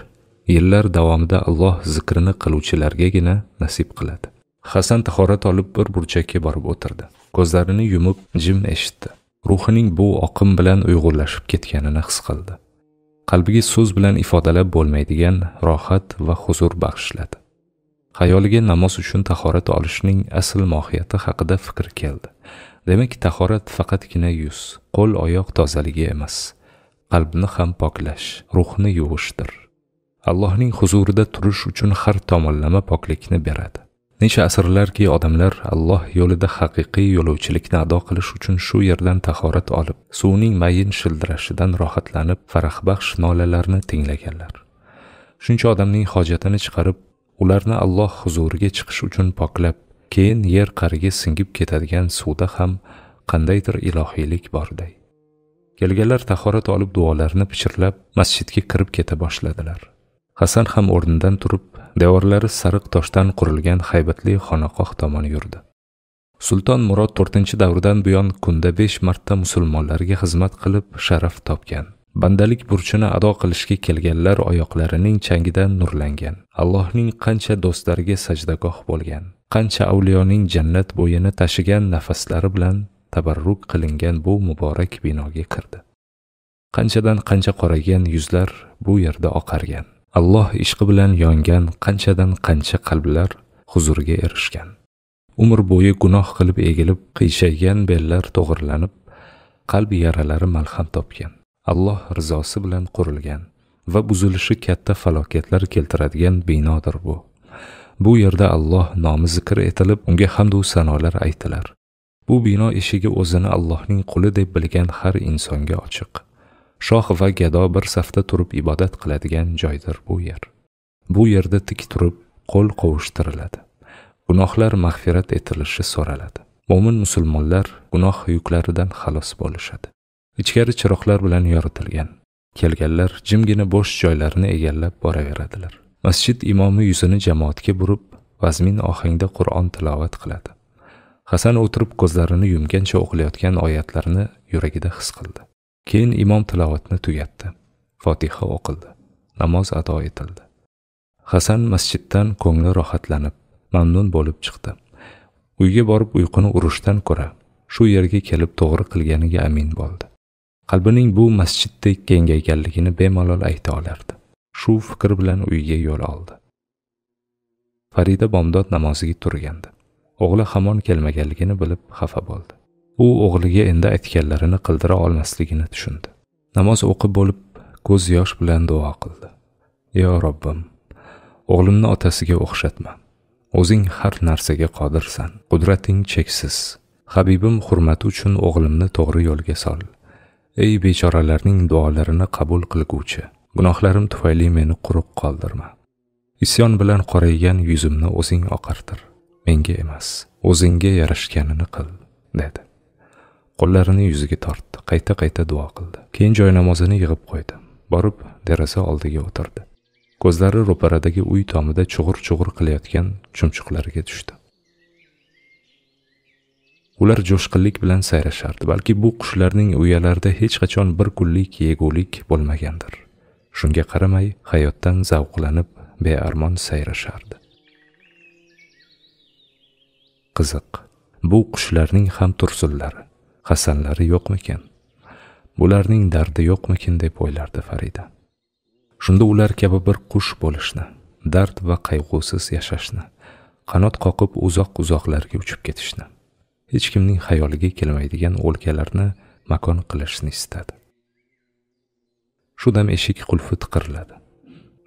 yillar davomida Alloh zikrini qiluvchilargagina nasib qiladi. Hasan tahorat olib bir burchakka borib o'tirdi. Ko'zlarini yumib jim eshitdi. Ruhining bu oqim bilan uyg'unlashib ketganini his qildi. Qalbiga so'z bilan ifodalab bo'lmaydigan rohat va huzur bag'ishladi. Xayoliga namoz uchun tahorat olishning asl mohiyati haqida fikr keldi. Demak, tahorat faqatgina yuz, qo'l-oyoq tozaligi emas. Qalbni ham poklash, ruhni yuvishdir. allohning huzurida turish uchun har tomonlama poklikni beradi necha asrlarki odamlar alloh yo'lida haqiqiy yo'lovchilikni ado qilish uchun shu yerdan tahorat olib suvning mayin shildirashidan rohatlanib farahbaxsh nolalarni tinglaganlar shuncha odamning hojatini chiqarib ularni alloh huzuriga chiqish uchun poklab keyin yer qariga singib ketadigan suvda ham qandaydir ilohiylik borday kelganlar tahorat olib duolarni pichirlab masjidga kirib keta boshladilar hasan ham o'rnidan turib devorlari sariq toshdan qurilgan haybatli xonaqoh tomon yurdi sulton murod to'rtinchi davrdan buyon kunda besh marta musulmonlarga xizmat qilib sharaf topgan bandalik burchini ado qilishga kelganlar oyoqlarining changidan nurlangan allohning qancha do'stlariga sajdagoh bo'lgan qancha avliyoning jannat bo'yini tashigan nafaslari bilan tabarruk qilingan bu muborak binoga kirdi qanchadan qancha qoraygan yuzlar bu yerda oqargan alloh ishqi bilan yongan qanchadan qancha qalblar huzurga erishgan umr bo'yi gunoh qilib egilib qiyshaygan bellar to'g'irlanib qalb yaralari malham topgan alloh rizosi bilan qurilgan va buzilishi katta falokatlar keltiradigan binodir bu bu yerda alloh nomi zikr etilib unga hamdu sanolar aytilar bu bino eshigi o'zini allohning quli deb bilgan har insonga ochiq shoh va gado bir safda turib ibodat qiladigan joydir bu yer bu yerda tik turib qo'l qovushtiriladi gunohlar mag'firat etilishi so'raladi mo'min musulmonlar gunoh yuklaridan xalos bo'lishadi ichkari chiroqlar bilan yoritilgan kelganlar jimgina bo'sh joylarni egallab boraveradilar masjid imomi yuzini jamoatga burib vazmin ohangda qur'on tilovat qiladi hasan o'tirib ko'zlarini yumgancha o'qilayotgan oyatlarni yuragida his qildi Keyin imom tilovatni tugatdi. Fotiha o'qildi. Namoz ado etildi. Hasan masjiddan ko'ngli rohatlanib, mamnun bo'lib chiqdi. Uyga borib uyquni urushdan ko'ra shu yerga kelib to'g'ri qilganiga amin bo'ldi. Qalbining bu masjiddek kengayganligini bemalol ayta olardi. Shu fikr bilan uyiga yo'l oldi. Farida bomdod namoziga turgandi. O'g'li hamon kelmaganligini bilib xafa bo'ldi. u o'g'liga endi aytganlarini qildira olmasligini tushundi namoz o'qib bo'lib ko'z yosh bilan duo qildi yo robbim o'g'limni otasiga o'xshatma o'zing har narsaga qodirsan qudrating cheksiz habibim hurmati uchun o'g'limni to'g'ri yo'lga sol ey bechoralarning duolarini qabul qilguvchi gunohlarim tufayli meni quruq qoldirma isyon bilan qoraygan yuzimni o'zing oqartir menga emas o'zingga yarashganini qil dedi qo'llarini yuziga tortdi qayta qayta duo qildi keyin joy namozini yig'ib qo'ydi borib deraza oldiga o'tirdi ko'zlari ro'paradagi uy tomida chug'ur chug'ur qilayotgan chumchuqlarga tushdi ular jo'shqinlik bilan sayrashardi balki bu qushlarning uyalarida hech qachon bir kunlik yegulik bo'lmagandir shunga qaramay hayotdan zavqlanib bearmon sayrashardi qiziq bu qushlarning ham tursunlari hasanlari yo'qmikin bularning dardi yo'qmikin deb o'ylardi farida shunda ular kabi bir qush bo'lishni dard va qayg'usiz yashashni qanot qoqib uzoq uzoqlarga uchib ketishni hech kimning xayoliga kelmaydigan o'lkalarni makon qilishni istadi shu dam eshik qulfi tiqirladi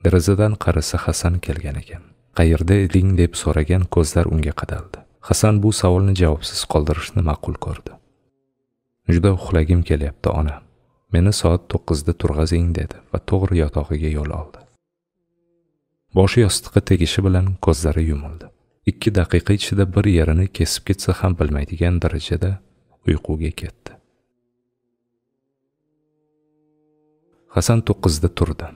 derazadan qarasa hasan kelgan ekan qayerda eding deb so'ragan ko'zlar unga qadaldi hasan bu savolni javobsiz qoldirishni ma'qul ko'rdi juda uxlagim kelyapti ona meni soat to'qqizda turg'azing dedi va to'g'ri yotog'iga yo'l oldi boshi yostiqqa tegishi bilan ko'zlari yumildi ikki daqiqa ichida bir yerini kesib ketsa ham bilmaydigan darajada uyquga ketdi hasan to'qqizda turdi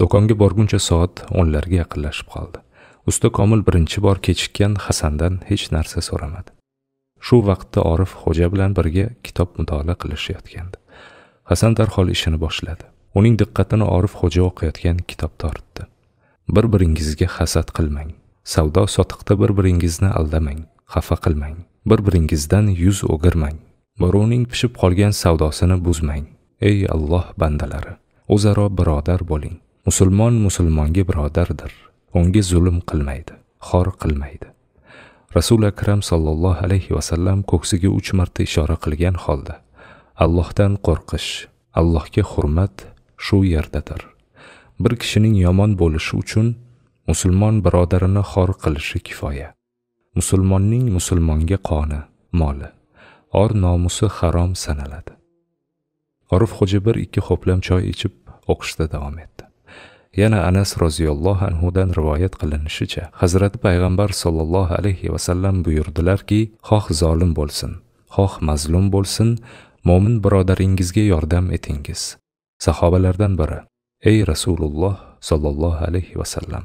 do'konga borguncha soat o'nlarga yaqinlashib qoldi usta komil birinchi bor kechikkan hasandan hech narsa so'ramadi shu vaqtda orif xo'ja bilan birga kitob mutolaa qilishayotgandi hasan darhol ishini boshladi uning diqqatini orif xo'ja o'qiyotgan kitob tortdi bir biringizga hasad qilmang savdo sotiqda bir biringizni aldamang xafa qilmang bir biringizdan yuz o'girmang birovning pishib qolgan savdosini buzmang ey alloh bandalari o'zaro birodar bo'ling musulmon musulmonga birodardir unga zulm qilmaydi xor qilmaydi rasuli akram sollallohu alayhi vasallam ko'ksiga uch marta ishora qilgan holda allohdan qo'rqish allohga hurmat shu yerdadir bir kishining yomon bo'lishi uchun musulmon birodarini xor qilishi kifoya musulmonning musulmonga qoni moli or nomusi harom sanaladi orif xo'ja bir ikki ho'plam choy ichib o'qishda davom etdi yana anas roziyallohu anhudan rivoyat qilinishicha hazrati payg'ambar sollallohu alayhi vasallam buyurdilarki xoh zolim bo'lsin xoh mazlum bo'lsin mo'min birodaringizga yordam etingiz sahobalardan biri ey rasululloh sollallohu alayhi vasallam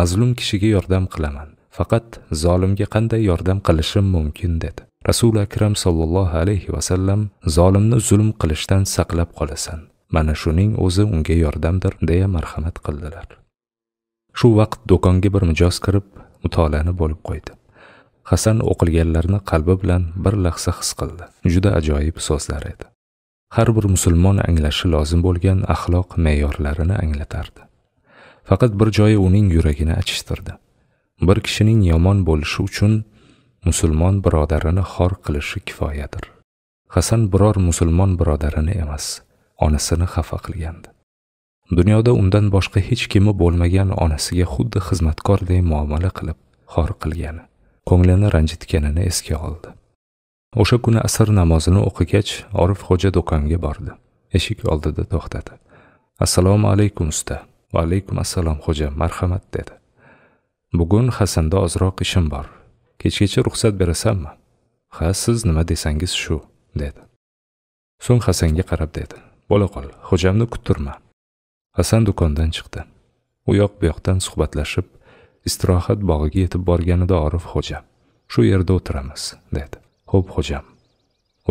mazlum kishiga yordam qilaman faqat zolimga qanday yordam qilishim mumkin dedi rasuli akram sollallohu alayhi vasallam zolimni zulm qilishdan saqlab qolasan mana shuning o'zi unga yordamdir deya marhamat qildilar shu vaqt do'konga bir mijoz kirib mutolani bo'lib qo'ydi hasan o'qilganlarni qalbi bilan bir lahza his qildi juda ajoyib so'zlar edi har bir musulmon anglashi lozim bo'lgan axloq me'yorlarini anglatardi faqat bir joyi uning yuragini achishtirdi bir kishining yomon bo'lishi uchun musulmon birodarini xor qilishi kifoyadir hasan biror musulmon birodarini emas onasini xafa qilgandi dunyoda undan boshqa hech kimi bo'lmagan onasiga xuddi xizmatkorday muomala qilib xor qilgani ko'nglini ranjitganini esga oldi o'sha kuni asr namozini o'qigach orif xo'ja do'konga bordi eshik oldida to'xtadi assalomu alaykum usta va alaykum assalom xo'ja marhamat dedi bugun hasanda ozroq ishim bor kechgacha ruxsat berasanmi ha siz nima desangiz shu dedi so'ng hasanga qarab dedi bola qol xo'jamni kuttirma hasan do'kondan chiqdi u yoq bu yoqdan suhbatlashib istirohat bog'iga yetib borganida orif xo'ja shu yerda o'tiramiz dedi xo'p xo'jam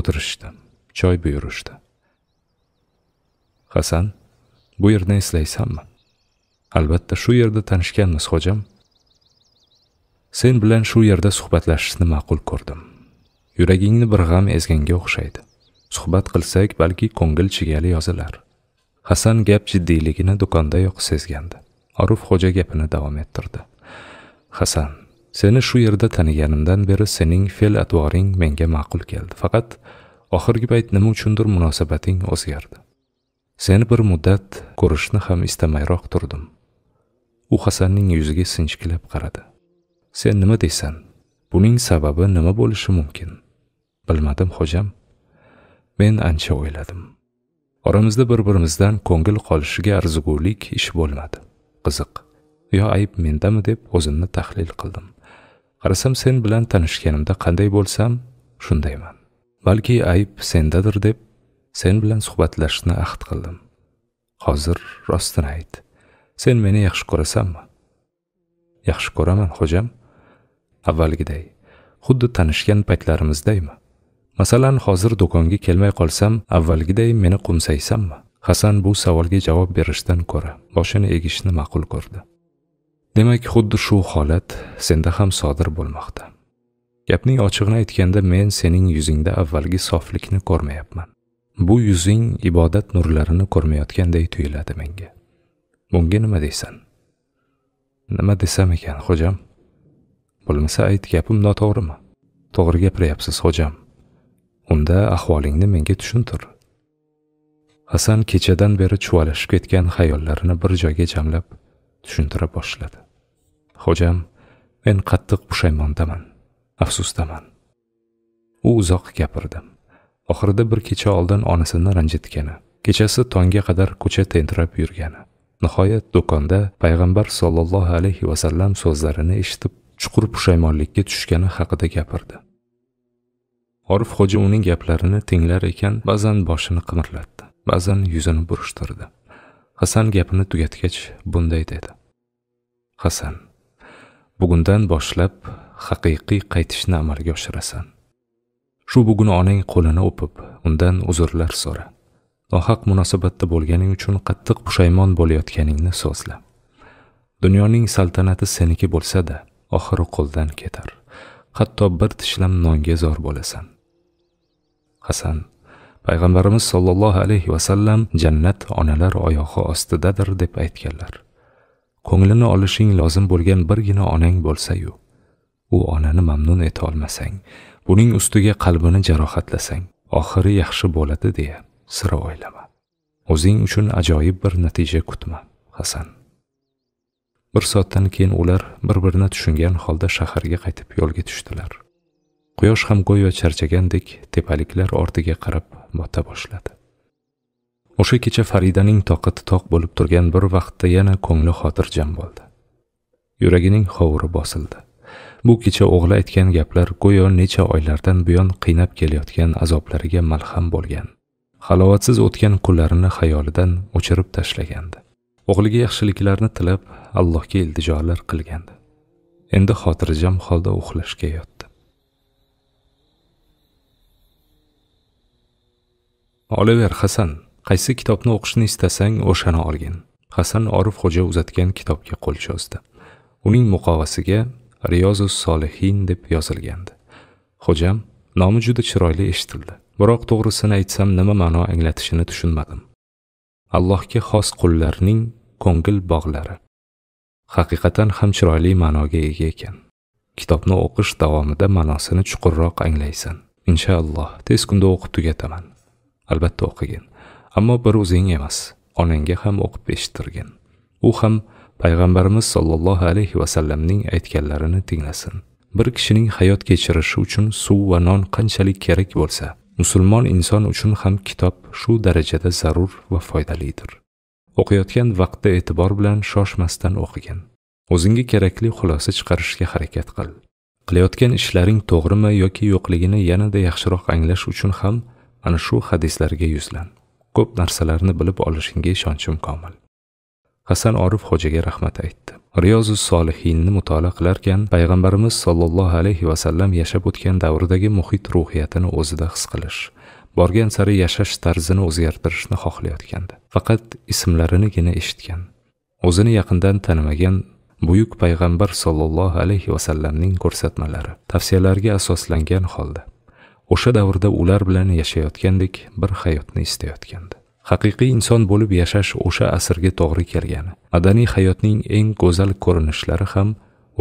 o'tirishdi choy buyurishdi hasan bu yerni eslaysanmi albatta shu yerda tanishganmiz xo'jam sen bilan shu yerda suhbatlashishni ma'qul ko'rdim yuragingni bir g'am ezganga o'xshaydi suhbat qilsak balki ko'ngil chigali yozilar hasan gap jiddiyligini do'kondayoq sezgandi aruf xo'ja gapini davom ettirdi hasan seni shu yerda taniganimdan beri sening fe'l atvoring menga ma'qul keldi faqat oxirgi payt nima uchundir munosabating o'zgardi seni bir muddat ko'rishni ham istamayroq turdim u hasanning yuziga sinchkilab qaradi sen nima deysan buning sababi nima bo'lishi mumkin bilmadim xo'jam men ancha o'yladim oramizda bir birimizdan ko'ngil qolishiga arzigulik ish bo'lmadi qiziq yo ayb mendami deb o'zimni tahlil qildim qarasam sen bilan tanishganimda qanday bo'lsam shundayman balki ayb sendadir deb sen bilan suhbatlashishni ahd qildim hozir rostini ayt sen meni yaxshi ko'rasanmi yaxshi ko'raman xo'jam avvalgiday xuddi tanishgan paytlarimizdaymi masalan hozir do'konga kelmay qolsam avvalgiday meni qo'msaysanmi hasan bu savolga javob berishdan ko'ra boshini egishni ma'qul ko'rdi demak xuddi shu holat senda ham sodir bo'lmoqda gapning ochig'ini aytganda men sening yuzingda avvalgi soflikni ko'rmayapman bu yuzing ibodat nurlarini ko'rmayotganday tuyuladi menga bunga nima deysan nima desam ekan xo'jam bilmasa ayt gapim noto'g'rimi to'g'ri gapiryapsiz xo'jam unda ahvolingni menga tushuntir hasan kechadan beri chuvalashib ketgan xayollarini bir joyga jamlab tushuntira boshladi xo'jam men qattiq pushaymondaman afsusdaman u uzoq gapirdi oxirida bir kecha oldin onasini ranjitgani kechasi tongga qadar ko'cha tentirab yurgani nihoyat do'konda payg'ambar sollallohu alayhi vasallam so'zlarini eshitib chuqur pushaymonlikka tushgani haqida gapirdi orif xo'ja uning gaplarini tinglar ekan ba'zan boshini qimirlatdi ba'zan yuzini burishtirdi hasan gapini tugatgach bunday dedi hasan bugundan boshlab haqiqiy qaytishni amalga oshirasan shu bugun onang qo'lini o'pib undan uzrlar so'ra nohaq munosabatda bo'lganing uchun qattiq pushaymon bo'layotganingni so'zla dunyoning saltanati seniki bo'lsa da oxiri qo'ldan ketar hatto bir tishlam nonga zor bo'lasan Hasan payg'ambarimiz sollallohu alayhi vasallam jannat onalar oyog'i ostidadir deb aytganlar ko'nglini olishing lozim bo'lgan birgina onang bo'lsa-yu, u onani mamnun eta olmasang buning ustiga qalbini jarohatlasang oxiri yaxshi bo'ladi deya sira o'ylama o'zing uchun ajoyib bir natija kutma hasan bir soatdan keyin ular bir birini tushungan holda shaharga qaytib yo'lga tushdilar quyosh ham go'yo charchagandek tepaliklar ortiga qarab bota boshladi o'sha kecha faridaning toqati toq bo'lib turgan bir vaqtda yana ko'ngli xotirjam bo'ldi yuragining hovuri bosildi bu kecha o'g'li aytgan gaplar go'yo necha oylardan buyon qiynab kelayotgan azoblariga malham bo'lgan halovatsiz o'tgan kunlarini xayolidan o'chirib tashlagandi o'g'liga yaxshiliklarni tilab allohga iltijolar qilgandi endi xotirjam holda uxlashga yotdi oliver hasan qaysi kitobni o'qishni istasang o'shani olgin hasan xo'ja uzatgan kitobga qo'l cho'zdi uning muqovasiga riyozu solihin deb yozilgandi xo'jam nomi juda chiroyli eshitildi biroq to'g'risini aytsam nima ma'no anglatishini tushunmadim allohga xos qullarning ko'ngil bog'lari haqiqatan ham chiroyli ma'noga ega ekan kitobni o'qish davomida ma'nosini chuqurroq anglaysan inshaalloh tez kunda o'qib tugataman albatta o'qigin ammo bir o'zing emas onangga ham o'qib eshittirgin u ham payg'ambarimiz sollallohu alayhi vasallamning aytganlarini tinglasin bir kishining hayot kechirishi uchun suv va non qanchalik kerak bo'lsa musulmon inson uchun ham kitob shu darajada zarur va foydalidir o'qiyotgan vaqtda e'tibor bilan shoshmasdan o'qigin o'zingga kerakli xulosa chiqarishga harakat qil qilayotgan ishlaring to'g'rimi yoki yo'qligini yanada yaxshiroq anglash uchun ham ana shu hadislarga yuzlan ko'p narsalarni bilib olishingga ishonchim komil hasan orif xo'jaga rahmat aytdi riyozu solihinni mutolaa qilarkan payg'ambarimiz sollallohu alayhi vasallam yashab o'tgan davridagi muhit ruhiyatini o'zida his qilish borgan sari yashash tarzini o'zgartirishni xohlayotgandi faqat ismlarinigina eshitgan o'zini yaqindan tanimagan buyuk payg'ambar sollallohu alayhi vasallamning ko'rsatmalari tavsiyalariga asoslangan holda o'sha davrda ular bilan yashayotgandek bir hayotni istayotgandi haqiqiy inson bo'lib yashash o'sha asrga to'g'ri kelgani madaniy hayotning eng go'zal ko'rinishlari ham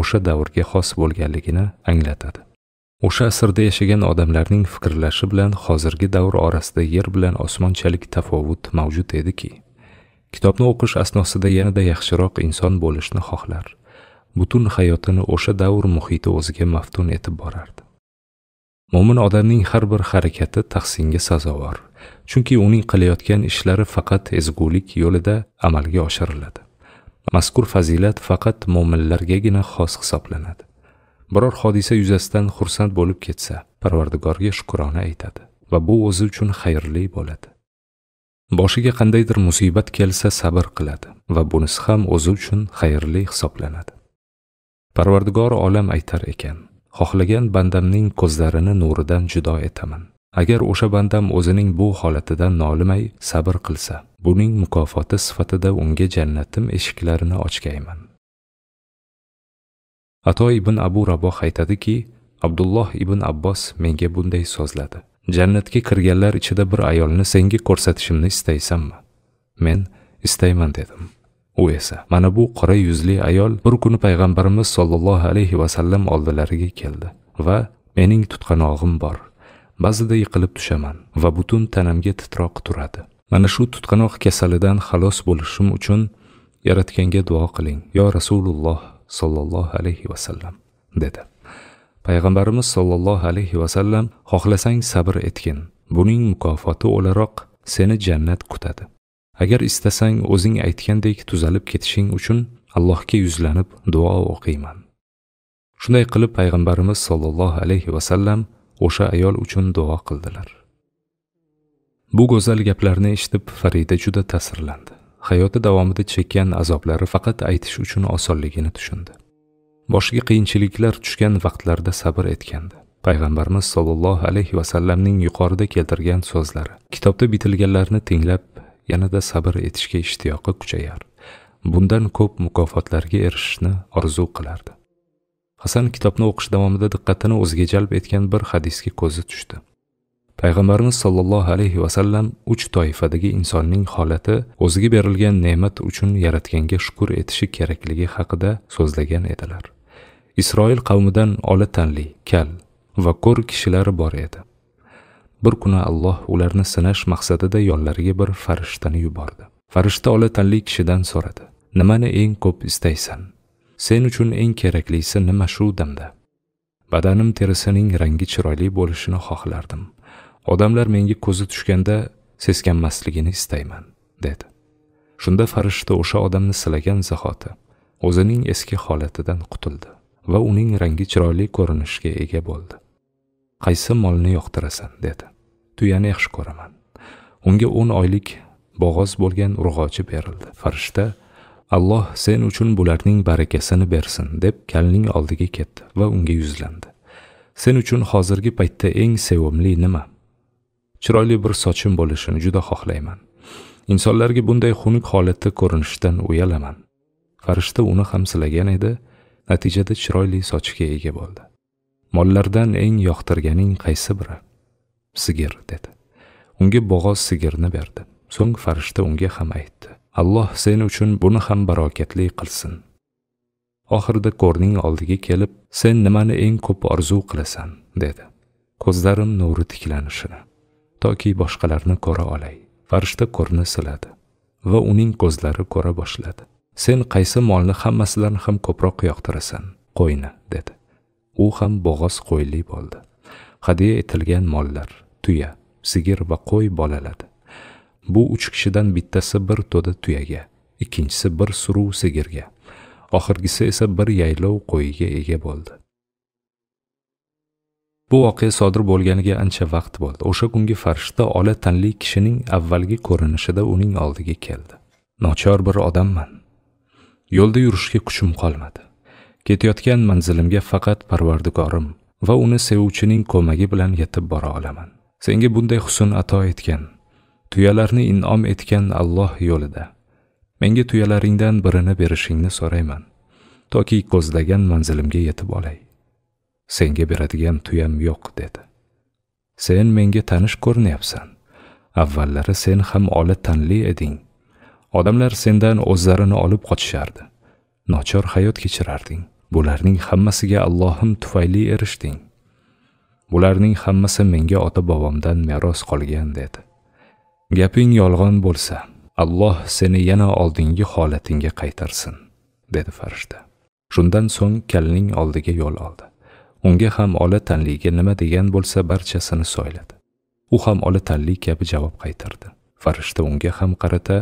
o'sha davrga xos bo'lganligini anglatadi o'sha asrda yashagan odamlarning fikrlashi bilan hozirgi davr orasida yer bilan osmonchalik tafovut mavjud ediki kitobni o'qish asnosida yanada yaxshiroq inson bo'lishni xohlar butun hayotini o'sha davr muhiti o'ziga maftun etib borardi mo'min odamning har bir harakati tahsinga sazovor chunki uning qilayotgan ishlari faqat ezgulik yo'lida amalga oshiriladi mazkur fazilat faqat mo'minlargagina xos hisoblanadi biror hodisa yuzasidan xursand bo'lib ketsa parvardigorga shukrona aytadi va bu o'zi uchun xayrli bo'ladi boshiga qandaydir musibat kelsa sabr qiladi va bunisi ham o'zi uchun xayrli hisoblanadi parvardigor olam aytar ekan xohlagan bandamning ko'zlarini nuridan judo etaman agar o'sha bandam o'zining bu holatidan nolimay sabr qilsa buning mukofoti sifatida unga jannatim eshiklarini ochgayman ato ibn abu raboh aytadiki abdulloh ibn abbos menga bunday so'zladi jannatga kirganlar ichida bir ayolni senga ko'rsatishimni istaysanmi men istayman dedim u esa mana bu qora yuzli ayol bir kuni payg'ambarimiz sollallohu alayhi vasallam oldilariga keldi va mening tutqanog'im bor ba'zida yiqilib tushaman va butun tanamga titroq turadi mana shu tutqanoq kasalidan xalos bo'lishim uchun yaratganga duo qiling yo rasululloh sollallohu alayhi vasallam dedi payg'ambarimiz sollallohu alayhi vasallam xohlasang sabr etgin buning mukofoti o'laroq seni jannat kutadi agar istasang o'zing aytgandek tuzalib ketishing uchun allohga yuzlanib duo o'qiyman shunday qilib payg'ambarimiz sollallohu alayhi vasallam o'sha ayol uchun duo qildilar bu go'zal gaplarni eshitib farida juda ta'sirlandi hayoti davomida chekkan azoblari faqat aytish uchun osonligini tushundi boshiga qiyinchiliklar tushgan vaqtlarda sabr etgandi payg'ambarimiz sollallohu alayhi vasallamning yuqorida keltirgan so'zlari kitobda bitilganlarni tinglab yanada sabr etishga ishtiyoqi kuchayar bundan ko'p mukofotlarga erishishni orzu qilardi hasan kitobni o'qish davomida diqqatini o'ziga jalb etgan bir hadisga ko'zi tushdi payg'ambarimiz sollallohu alayhi vasallam uch toifadagi insonning holati o'ziga berilgan ne'mat uchun yaratganga shukur etishi kerakligi haqida so'zlagan edilar isroil qavmidan ola tanli kal va ko'r kishilar bor edi bir kuni alloh ularni sinash maqsadida yonlariga bir farishtani yubordi farishta ola tanli kishidan so'radi nimani eng ko'p istaysan sen uchun eng keraklisi nima shu damda badanim terisining rangi chiroyli bo'lishini xohlardim odamlar menga ko'zi tushganda seskanmasligini istayman dedi shunda farishta o'sha odamni silagan zahoti o'zining eski holatidan qutuldi va uning rangi chiroyli ko'rinishga ega bo'ldi qaysi molni yoqtirasan dedi tuyani yaxshi ko'raman unga o'n oylik bo'g'oz bo'lgan urg'ochi berildi farishta alloh sen uchun bularning barakasini bersin deb kalning oldiga ketdi va unga yuzlandi sen uchun hozirgi paytda eng sevimli nima chiroyli bir sochim bo'lishini juda xohlayman insonlarga bunday xunuk holatda ko'rinishdan uyalaman farishta uni ham silagan edi natijada chiroyli sochga ega bo'ldi mollardan eng yoqtirganing qaysi biri sigir dedi unga bo'g'oz sigirni berdi so'ng farishta unga ham aytdi alloh sen uchun buni ham barokatli qilsin oxirida ko'rning oldiga kelib sen nimani eng ko'p orzu qilasan dedi ko'zlarim nuri tiklanishini toki boshqalarni ko'ra olay farishta ko'rni siladi va uning ko'zlari ko'ra boshladi sen qaysi molni hammasidan ham ko'proq yoqtirasan qo'yni dedi u ham bo'g'oz qo'yli bo'ldi hadya etilgan mollar tuya sigir va qo'y bolaladi bu uch kishidan bittasi bir to'da tuyaga ikkinchisi bir suruv sigirga oxirgisi esa bir yaylov qo'yiga ega bo'ldi bu voqea sodir bo'lganiga ancha vaqt bo'ldi o'sha kungi farishta ola tanli kishining avvalgi ko'rinishida uning oldiga keldi nochor bir odamman yo'lda yurishga kuchim qolmadi ketayotgan manzilimga faqat parvardigorim va uni sevuvchining ko'magi bilan yetib bora olaman senga bunday husn ato etgan tuyalarni inom etgan alloh yo'lida menga tuyalaringdan birini berishingni so'rayman toki ko'zlagan manzilimga yetib olay senga beradigan tuyam yo'q dedi sen menga tanish ko'rinyapsan avvallari sen ham ola tanli eding odamlar sendan o'zlarini olib qochishardi nochor hayot kechirarding bularning hammasiga Allohim tufayli erishding. Bularning hammasi menga ota bobomdan meros qolgan dedi. Gaping yolg'on bo'lsa, Alloh seni yana oldingi holatingga qaytarsin, dedi farishta. Shundan so'ng kalning oldiga yo'l oldi. Unga ham ola tanliga nima degan bo'lsa barchasini so'yladi. U ham ola tanli kabi javob qaytardi. Farishta unga ham qarata,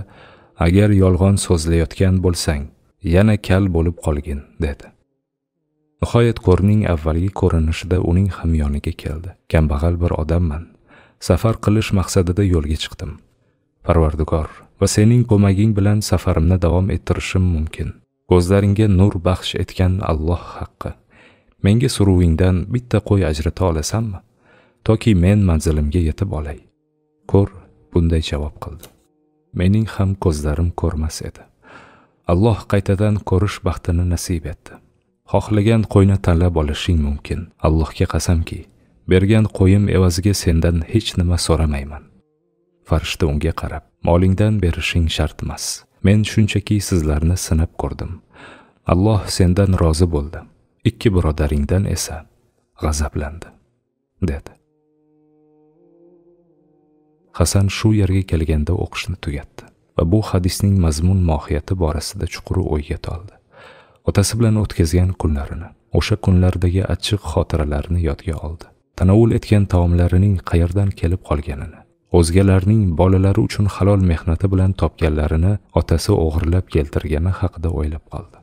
agar yolg'on so'zlayotgan bo'lsang, yana kal bo'lib qolgin, dedi. nihoyat ko'rning avvalgi ko'rinishida uning hamyoniga keldi kambag'al bir odamman safar qilish maqsadida yo'lga chiqdim parvardigor va sening ko'maging bilan safarimni davom ettirishim mumkin ko'zlaringga nur baxsh etgan alloh haqqi menga suruvingdan bitta qo'y ajrata olasanmi toki men manzilimga yetib olay ko'r bunday javob qildi mening ham ko'zlarim ko'rmas edi alloh qaytadan ko'rish baxtini nasib etdi xohlagan qo'yni tanlab olishing mumkin allohga qasamki bergan qo'yim evaziga sendan hech nima so'ramayman farishta unga qarab molingdan berishing shart emas men shunchaki sizlarni sinab ko'rdim alloh sendan rozi bo'ldi ikki birodaringdan esa g'azablandi dedi hasan shu yerga kelganda o'qishni tugatdi va bu hadisning mazmun mohiyati borasida chuqur o'yga toldi otasi bilan o'tkazgan kunlarini o'sha kunlardagi achchiq xotiralarni yodga oldi tanovul etgan taomlarining qayerdan kelib qolganini o'zgalarning bolalari uchun halol mehnati bilan topganlarini otasi o'g'irlab keltirgani haqida o'ylab qoldi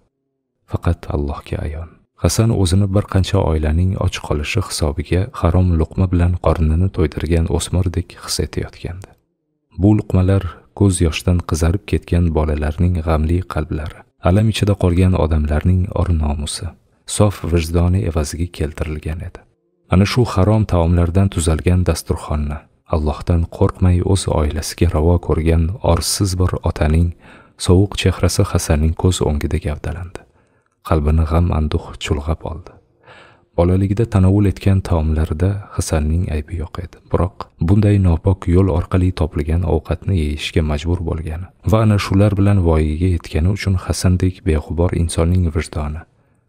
faqat allohga ayon hasan o'zini bir qancha oilaning och qolishi hisobiga harom luqma bilan qornini to'ydirgan o'smirdek his etayotgandi bu luqmalar ko'z yoshdan qizarib ketgan bolalarning g'amli qalblari alam ichida qolgan odamlarning or nomusi sof vijdoni evaziga keltirilgan edi ana shu harom taomlardan tuzalgan dasturxonni allohdan qo'rqmay o'z oilasiga ravo ko'rgan orsiz bir otaning sovuq chehrasi hasanning ko'z o'ngida gavdalandi qalbini g'am anduh chulg'ab oldi bolaligida tanovul etgan taomlarida hasanning aybi yo'q edi biroq bunday nopok yo'l orqali topilgan ovqatni yeyishga majbur bo'lgani va ana shular bilan voyaga yetgani uchun hasandek beg'ubor insonning vijdoni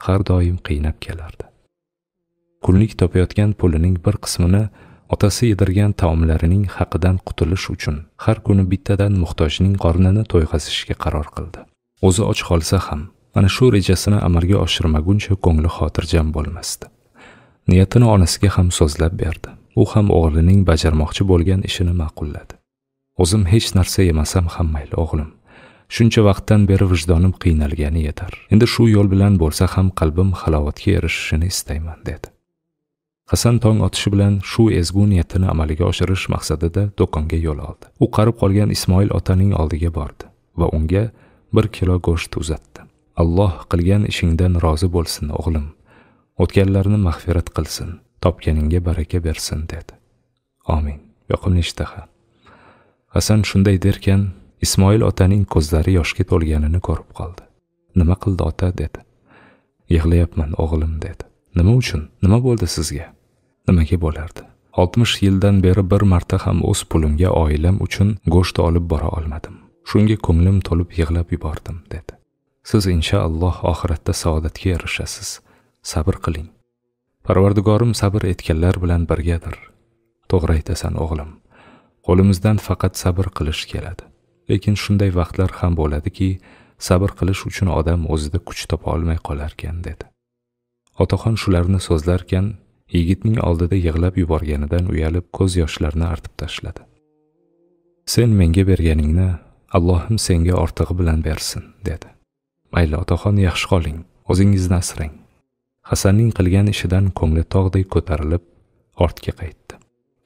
har doim qiynab kelardi kunlik topayotgan pulining bir qismini otasi yedirgan taomlarining haqidan qutulish uchun har kuni bittadan muhtojning qornini to'yg'azishga qaror qildi o'zi och qolsa ham ana shu rejasini amalga oshirmaguncha ko'ngli xotirjam bo'lmasdi niyatini onasiga ham so'zlab berdi u ham o'g'lining bajarmoqchi bo'lgan ishini ma'qulladi o'zim hech narsa yemasam ham mayli o'g'lim shuncha vaqtdan beri vijdonim qiynalgani yetar endi shu yo'l bilan bo'lsa ham qalbim halovatga erishishini istayman dedi hasan tong otishi bilan shu ezgu niyatini amalga oshirish maqsadida do'konga yo'l oldi u qarib qolgan ismoil otaning oldiga bordi va unga bir kilo go'sht uzatdi alloh qilgan ishingdan rozi bo'lsin o'g'lim o'tganlarni mag'firat qilsin topganingga baraka bersin dedi omin yoqimli ishtaha hasan shunday derkan ismoil otaning ko'zlari yoshga to'lganini ko'rib qoldi nima qildi ota dedi yig'layapman o'g'lim dedi nima uchun nima bo'ldi sizga nimaga bo'lardi oltmish yildan beri bir marta ham o'z pulimga oilam uchun go'sht olib bora olmadim shunga ko'nglim to'lib yig'lab yubordim dedi siz inshaalloh oxiratda saodatga erishasiz sabr qiling parvardigorim sabr etganlar bilan birgadir to'g'ri aytasan o'g'lim qo'limizdan faqat sabr qilish keladi lekin shunday vaqtlar ham bo'ladiki sabr qilish uchun odam o'zida kuch topa olmay qolarkan dedi otaxon shularni so'zlarkan yigitning oldida yig'lab yuborganidan uyalib ko'z yoshlarini artib tashladi sen menga berganingni allohim senga ortig'i bilan bersin dedi mayli otaxon yaxshi qoling o'zingizni asrang hasanning qilgan ishidan ko'ngli tog'day ko'tarilib ortga qaytdi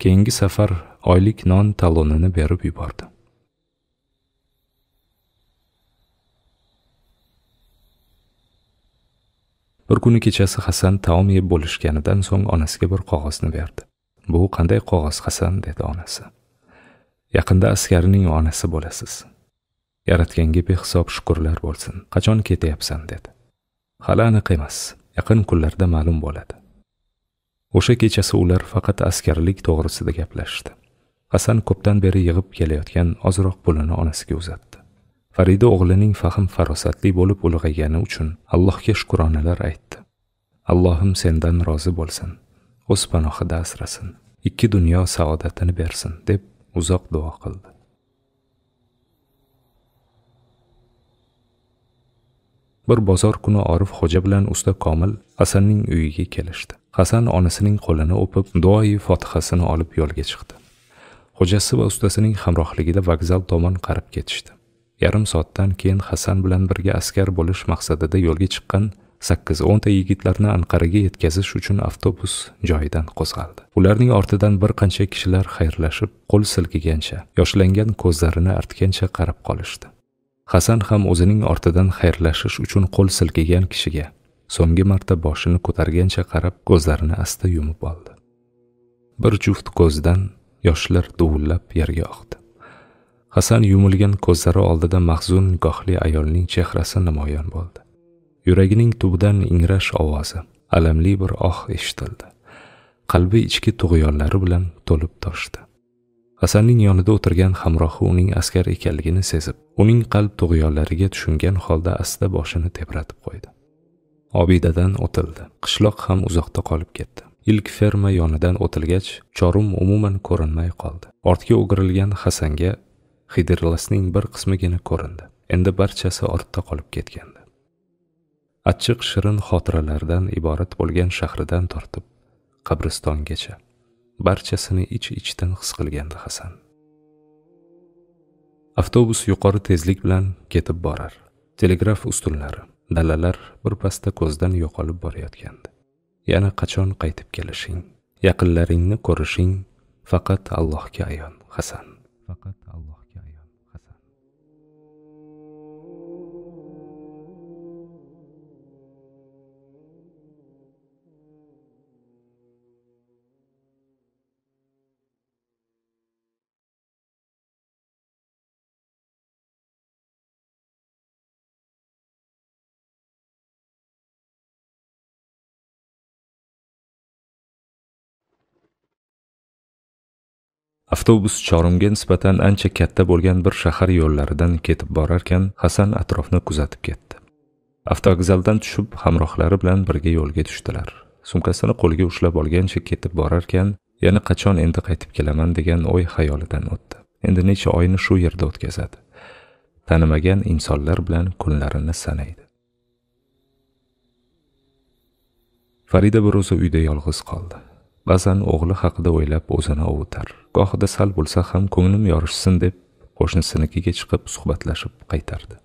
keyingi safar oylik non talonini berib yubordi bir kuni kechasi hasan taom yeb bo'lishganidan so'ng onasiga bir qog'ozni berdi bu qanday qog'oz hasan dedi onasi yaqinda askarning onasi bo'lasiz yaratganga behisob shukurlar bo'lsin qachon ketyapsan dedi hali aniq emas yaqin kunlarda ma'lum bo'ladi o'sha kechasi ular faqat askarlik to'g'risida gaplashishdi hasan ko'pdan beri yig'ib kelayotgan ozroq pulini onasiga uzatdi farida o'g'lining fahm farosatli bo'lib ulg'aygani uchun allohga shukronalar aytdi allohim sendan rozi bo'lsin o'z panohida asrasin ikki dunyo saodatini bersin deb uzoq duo qildi bir bozor kuni orif xo'ja bilan usta komil hasanning uyiga kelishdi hasan onasining qo'lini o'pib duoyi fotihasini olib yo'lga chiqdi xo'jasi va ustasining hamrohligida vokzal tomon qarab ketishdi yarim soatdan keyin hasan bilan birga askar bo'lish maqsadida yo'lga chiqqan sakkiz o'nta yigitlarni anqaraga yetkazish uchun avtobus joyidan qo'zg'aldi ularning ortidan bir qancha kishilar xayrlashib qo'l silkigancha yoshlangan ko'zlarini artgancha qarab qolishdi hasan ham o'zining ortidan xayrlashish uchun qo'l silkigan kishiga so'nggi marta boshini ko'targancha qarab ko'zlarini asta yumib oldi bir juft ko'zdan yoshlar duvullab yerga oqdi hasan yumilgan ko'zlari oldida mahzun nigohli ayolning chehrasi namoyon bo'ldi yuragining tubidan ingrash ovozi alamli bir oh eshitildi qalbi ichki tug'yonlari bilan to'lib toshdi hasanning yonida o'tirgan hamrohi uning askar ekanligini sezib uning qalb tug'yonlariga tushungan holda asta boshini tebratib qo'ydi obidadan o'tildi qishloq ham uzoqda qolib ketdi ilk ferma yonidan o'tilgach chorum umuman ko'rinmay qoldi ortga o'girilgan hasanga hidrlasning bir qismigina ko'rindi endi barchasi ortda qolib ketgandi achchiq shirin xotiralardan iborat bo'lgan shahridan tortib qabristongacha barchasini ich ichdan his qilgandi hasan avtobus yuqori tezlik bilan ketib borar telegraf ustunlari dalalar birpasda ko'zdan yo'qolib borayotgandi yana qachon qaytib kelishing yaqinlaringni ko'rishing faqat allohga ayon hasan faqat alloh avtobus chorumga nisbatan ancha katta bo'lgan bir shahar yo'llaridan ketib borarkan hasan atrofni kuzatib ketdi avtovokzaldan tushib hamrohlari bilan birga yo'lga tushdilar sumkasini qo'liga ushlab olgancha ketib borarkan yana qachon endi qaytib kelaman degan o'y xayolidan o'tdi endi necha oyni shu yerda o'tkazadi tanimagan insonlar bilan kunlarini sanaydi farida bir o'zi uyda yolg'iz qoldi ba'zan o'g'li haqida o'ylab o'zini ovutar gohida sal bo'lsa ham ko'nglim yorishsin deb qo'shnisinikiga chiqib suhbatlashib qaytardi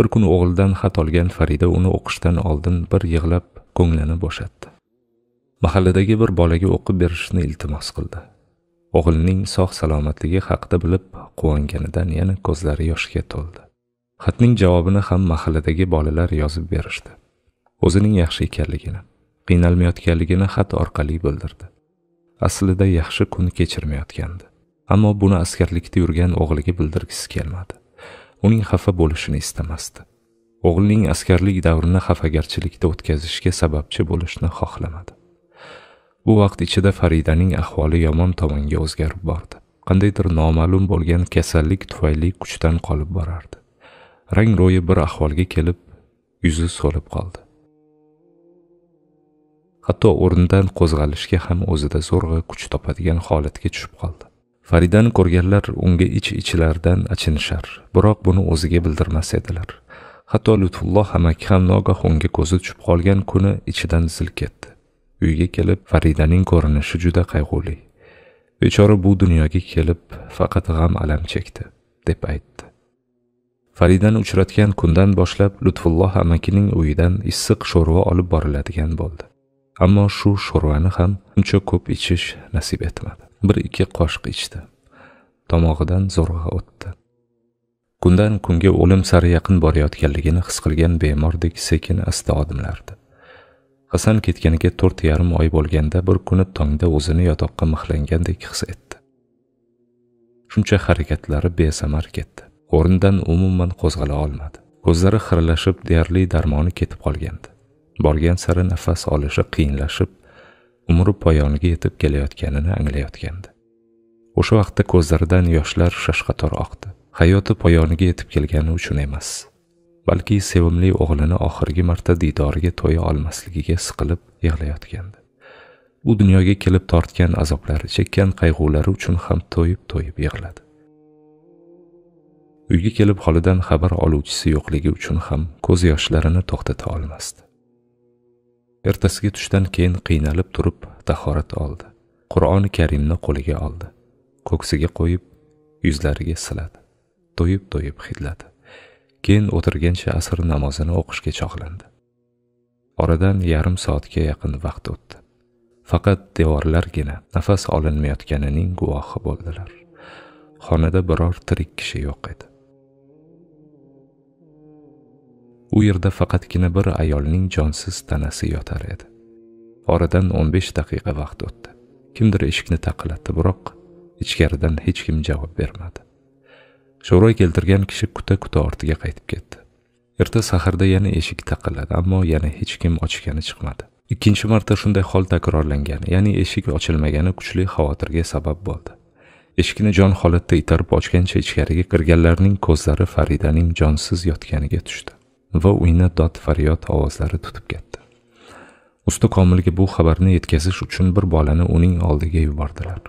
bir kun o'g'lidan xat olgan farida uni o'qishdan oldin bir yig'lab ko'nglini bo'shatdi mahalladagi bir bolaga o'qib berishni iltimos qildi o'g'lining sog' salomatligi haqida bilib quvonganidan yana ko'zlari yoshga to'ldi xatning javobini ham mahalladagi bolalar yozib berishdi o'zining yaxshi ekanligini qiynalmayotganligini xat orqali bildirdi aslida yaxshi kun kechirmayotgandi ammo buni askarlikda yurgan o'g'liga bildirgisi kelmadi uning xafa bo'lishini istamasdi o'g'lining askarlik davrini xafagarchilikda o'tkazishga sababchi bo'lishni xohlamadi bu vaqt ichida faridaning ahvoli yomon tomonga o'zgarib bordi qandaydir noma'lum bo'lgan kasallik tufayli kuchdan qolib borardi rang ro'yi bir ahvolga kelib yuzi so'lib qoldi hatto o'rnidan qo'zg'alishga ham o'zida zo'rg'a kuch topadigan holatga tushib qoldi faridani ko'rganlar unga ich ichlaridan achinishar biroq buni o'ziga bildirmas edilar hatto lutfulloh amaki ham nogoh unga ko'zi tushib qolgan kuni ichidan zil ketdi uyga kelib faridaning ko'rinishi juda qayg'uli bechora bu dunyoga kelib faqat g'am alam chekdi deb aytdi faridani uchratgan kundan boshlab lutfulloh amakining uyidan issiq sho'rva olib boriladigan bo'ldi ammo shu sho'rvani ham uncha ko'p ichish nasib etmadi bir ikki qoshiq ichdi tomog'idan zo'rg'a o'tdi kundan kunga o'lim sari yaqin borayotganligini his qilgan bemordek sekin asta odimlardi hasan ketganiga to'rt yarim oy bo'lganda bir kuni tongda o'zini yotoqqa mixlangandek his etdi shuncha harakatlari besamar ketdi o'rnidan umuman qo'zg'ala olmadi ko'zlari xiralashib deyarli darmoni ketib qolgandi borgan sari nafas olishi qiyinlashib umri poyoniga yetib kelayotganini anglayotgandi o'sha vaqtda ko'zlaridan yoshlar shashqator oqdi hayoti poyoniga yetib kelgani uchun emas balki sevimli o'g'lini oxirgi marta diydoriga to'ya olmasligiga siqilib yig'layotgandi u dunyoga kelib tortgan azoblari chekkan qayg'ulari uchun ham to'yib to'yib yig'ladi uyga kelib holidan xabar oluvchisi yo'qligi uchun ham ko'z yoshlarini to'xtata olmasdi ertasiga tushdan keyin qiynalib turib tahorat oldi qur'oni karimni qo'liga oldi ko'ksiga qo'yib yuzlariga siladi to'yib to'yib hidladi keyin o'tirgancha asr namozini o'qishga chog'landi oradan yarim soatga yaqin vaqt o'tdi faqat devorlargina nafas olinmayotganining guvohi bo'ldilar xonada biror tirik kishi yo'q edi u yerda faqatgina bir ayolning jonsiz tanasi yotar edi oradan 15 daqiqa vaqt o'tdi kimdir eshikni taqillatdi biroq ichkaridan hech kim javob bermadi sho'ro keltirgan kishi kuta kuta ortiga qaytib ketdi erta saharda yana eshik taqilladi ammo yana hech kim ochgani chiqmadi ikkinchi marta shunday hol takrorlangan ya'ni eshik ochilmagani kuchli xavotirga sabab bo'ldi eshikni jon holatda itarib ochgancha ichkariga kirganlarning ko'zlari faridaning jonsiz yotganiga tushdi va uyni dod faryod ovozlari tutib ketdi usta komilga bu xabarni yetkazish uchun bir bolani uning oldiga yubordilar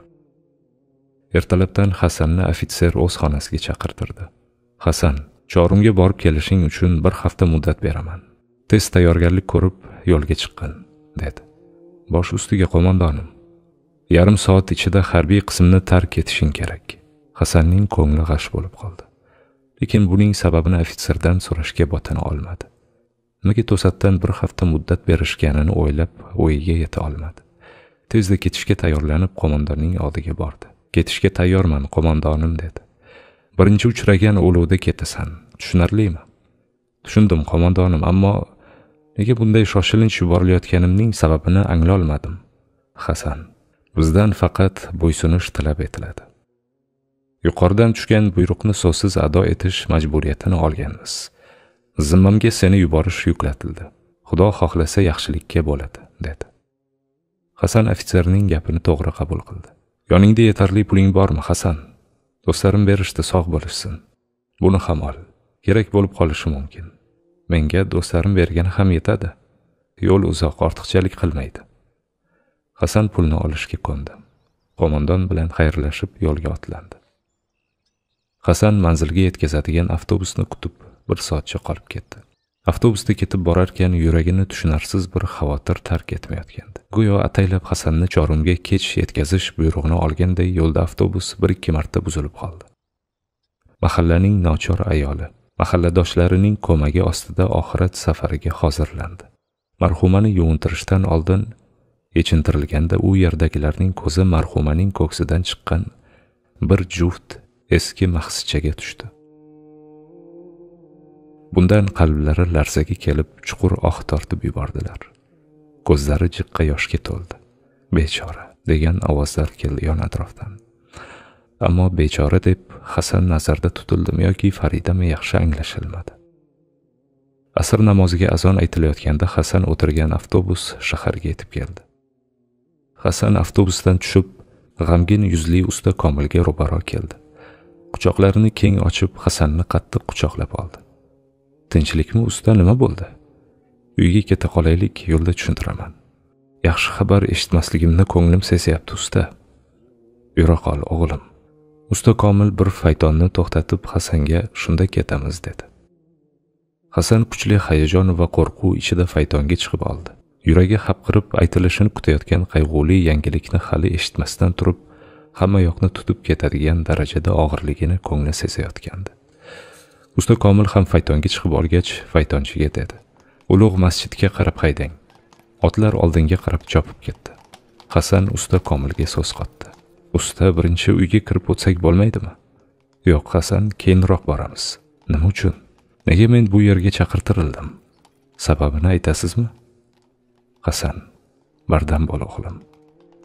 ertalabdan hasanni ofitser o'z xonasiga chaqirtirdi hasan chorumga borib kelishing uchun bir hafta muddat beraman tez tayyorgarlik ko'rib yo'lga chiqqin dedi bosh ustiga qo'mondonim yarim soat ichida harbiy qismni tark etishing kerak hasanning ko'ngli g'ash bo'lib qoldi lekin buning sababini ofitserdan so'rashga botina olmadi nimaga to'satdan bir hafta muddat berishganini o'ylab o'yiga yeta olmadi tezda ketishga tayyorlanib qo'mondonning oldiga bordi ketishga tayyorman qo'mondonim dedi birinchi uchragan o'luvda ketasan tushunarlimi tushundim qo'mondonim ammo nega bunday shoshilinch yuborilayotganimning sababini anglolmadim hasan bizdan faqat bo'ysunish talab etiladi yuqoridan tushgan buyruqni so'zsiz ado etish majburiyatini olganmiz zimmamga seni yuborish yuklatildi xudo xohlasa yaxshilikka bo'ladi dedi hasan ofitserning gapini to'g'ri qabul qildi yoningda yetarli puling bormi hasan do'stlarim berishdi sog' bo'lishsin buni ham ol kerak bo'lib qolishi mumkin menga do'stlarim bergani ham yetadi yo'l uzoq ortiqchalik qilmaydi hasan pulni olishga ko'ndi qo'mondon bilan xayrlashib yo'lga otlandi hasan manzilga yetkazadigan avtobusni kutib bir soatcha qolib ketdi avtobusda ketib borarkan yuragini tushunarsiz bir xavotir tark etmayotgandi go'yo ataylab hasanni chorumga kech yetkazish buyrug'ini olganday yo'lda avtobus bir ikki marta buzilib qoldi mahallaning nochor ayoli mahalladoshlarining ko'magi ostida oxirat safariga hozirlandi marhumani yuvintirishdan oldin yechintirilganda u yerdagilarning ko'zi marhumaning ko'ksidan chiqqan bir juft eski mahsichaga tushdi bundan qalblari larzaga kelib chuqur oh tortib yubordilar ko'zlari jiqqa yoshga to'ldi bechora degan ovozlar keldi yon atrofdan ammo bechora deb hasan nazarda tutildimi yoki faridami yaxshi anglashilmadi asr namoziga azon aytilayotganda hasan o'tirgan avtobus shaharga yetib keldi hasan avtobusdan tushib g'amgin yuzli usta komilga ro'baro keldi quchoqlarini keng ochib hasanni qattiq quchoqlab oldi tinchlikmi usta nima bo'ldi uyga keta qolaylik yo'lda tushuntiraman yaxshi xabar eshitmasligimni ko'nglim sezyapti usta yura qol o'g'lim usta komil bir faytonni to'xtatib hasanga shunda ketamiz dedi hasan kuchli hayajon va qo'rquv ichida faytonga chiqib oldi yuragi hapqirib aytilishini kutayotgan qayg'uli yangilikni hali eshitmasdan turib hamma yoqni tutib ketadigan darajada og'irligini ko'ngli sezayotgandi usta komil ham faytonga chiqib olgach faytonchiga dedi ulug' masjidga qarab haydang otlar oldinga qarab chopib ketdi hasan usta komilga so'z qotdi usta birinchi uyga kirib o'tsak bo'lmaydimi yo'q hasan keyinroq boramiz nima uchun nega men bu yerga chaqirtirildim sababini aytasizmi hasan bardam bo'l o'g'lim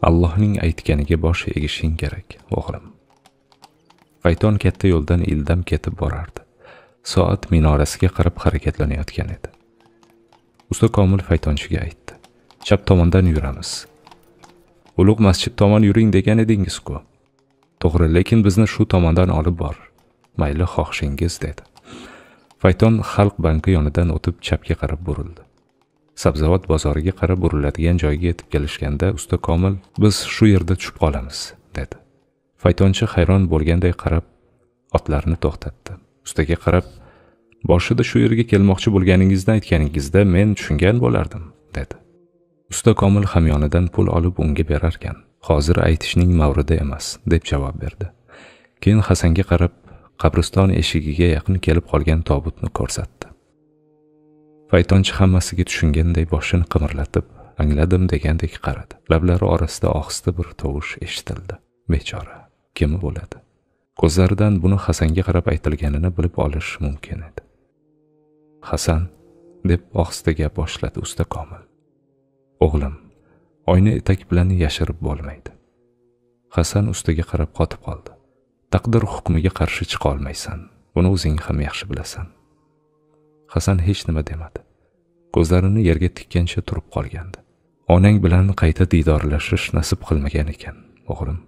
allohning aytganiga bosh egishing kerak o'g'lim fayton katta yo'ldan ildam ketib borardi soat minorasiga qarab harakatlanayotgan edi usta komil faytonchiga aytdi chap tomondan yuramiz ulug' masjid tomon yuring degan edingiz-ku. to'g'ri lekin bizni shu tomondan olib bor mayli xohishingiz dedi fayton xalq banki yonidan o'tib chapga qarab burildi sabzavot bozoriga qarab buriladigan joyga yetib kelishganda usta komil biz shu yerda tushib qolamiz dedi faytonchi hayron bo'lganday qarab otlarni to'xtatdi ustaga qarab boshida shu yerga kelmoqchi bo'lganingizni aytganingizda men tushungan bo'lardim dedi usta komil hamyonidan pul olib unga berarkan hozir aytishning mavridi emas deb javob berdi keyin hasanga qarab qabriston eshigiga yaqin kelib qolgan tobutni ko'rsatdi faytonchi hammasiga tushunganday boshini qimirlatib angladim degandek qaradi lablari orasida ohista bir tovush eshitildi bechora kim bo'ladi ko'zlaridan buni hasanga qarab aytilganini bilib olish mumkin edi hasan deb ohista gap boshladi usta komil o'g'lim oyna etak bilan yashirib bo'lmaydi hasan ustaga qarab qotib qoldi taqdir hukmiga qarshi chiqa olmaysan buni o'zing ham yaxshi bilasan hasan hech nima demadi ko'zlarini yerga tikkancha turib qolgandi onang bilan qayta diydorlashish nasib qilmagan ekan o'g'lim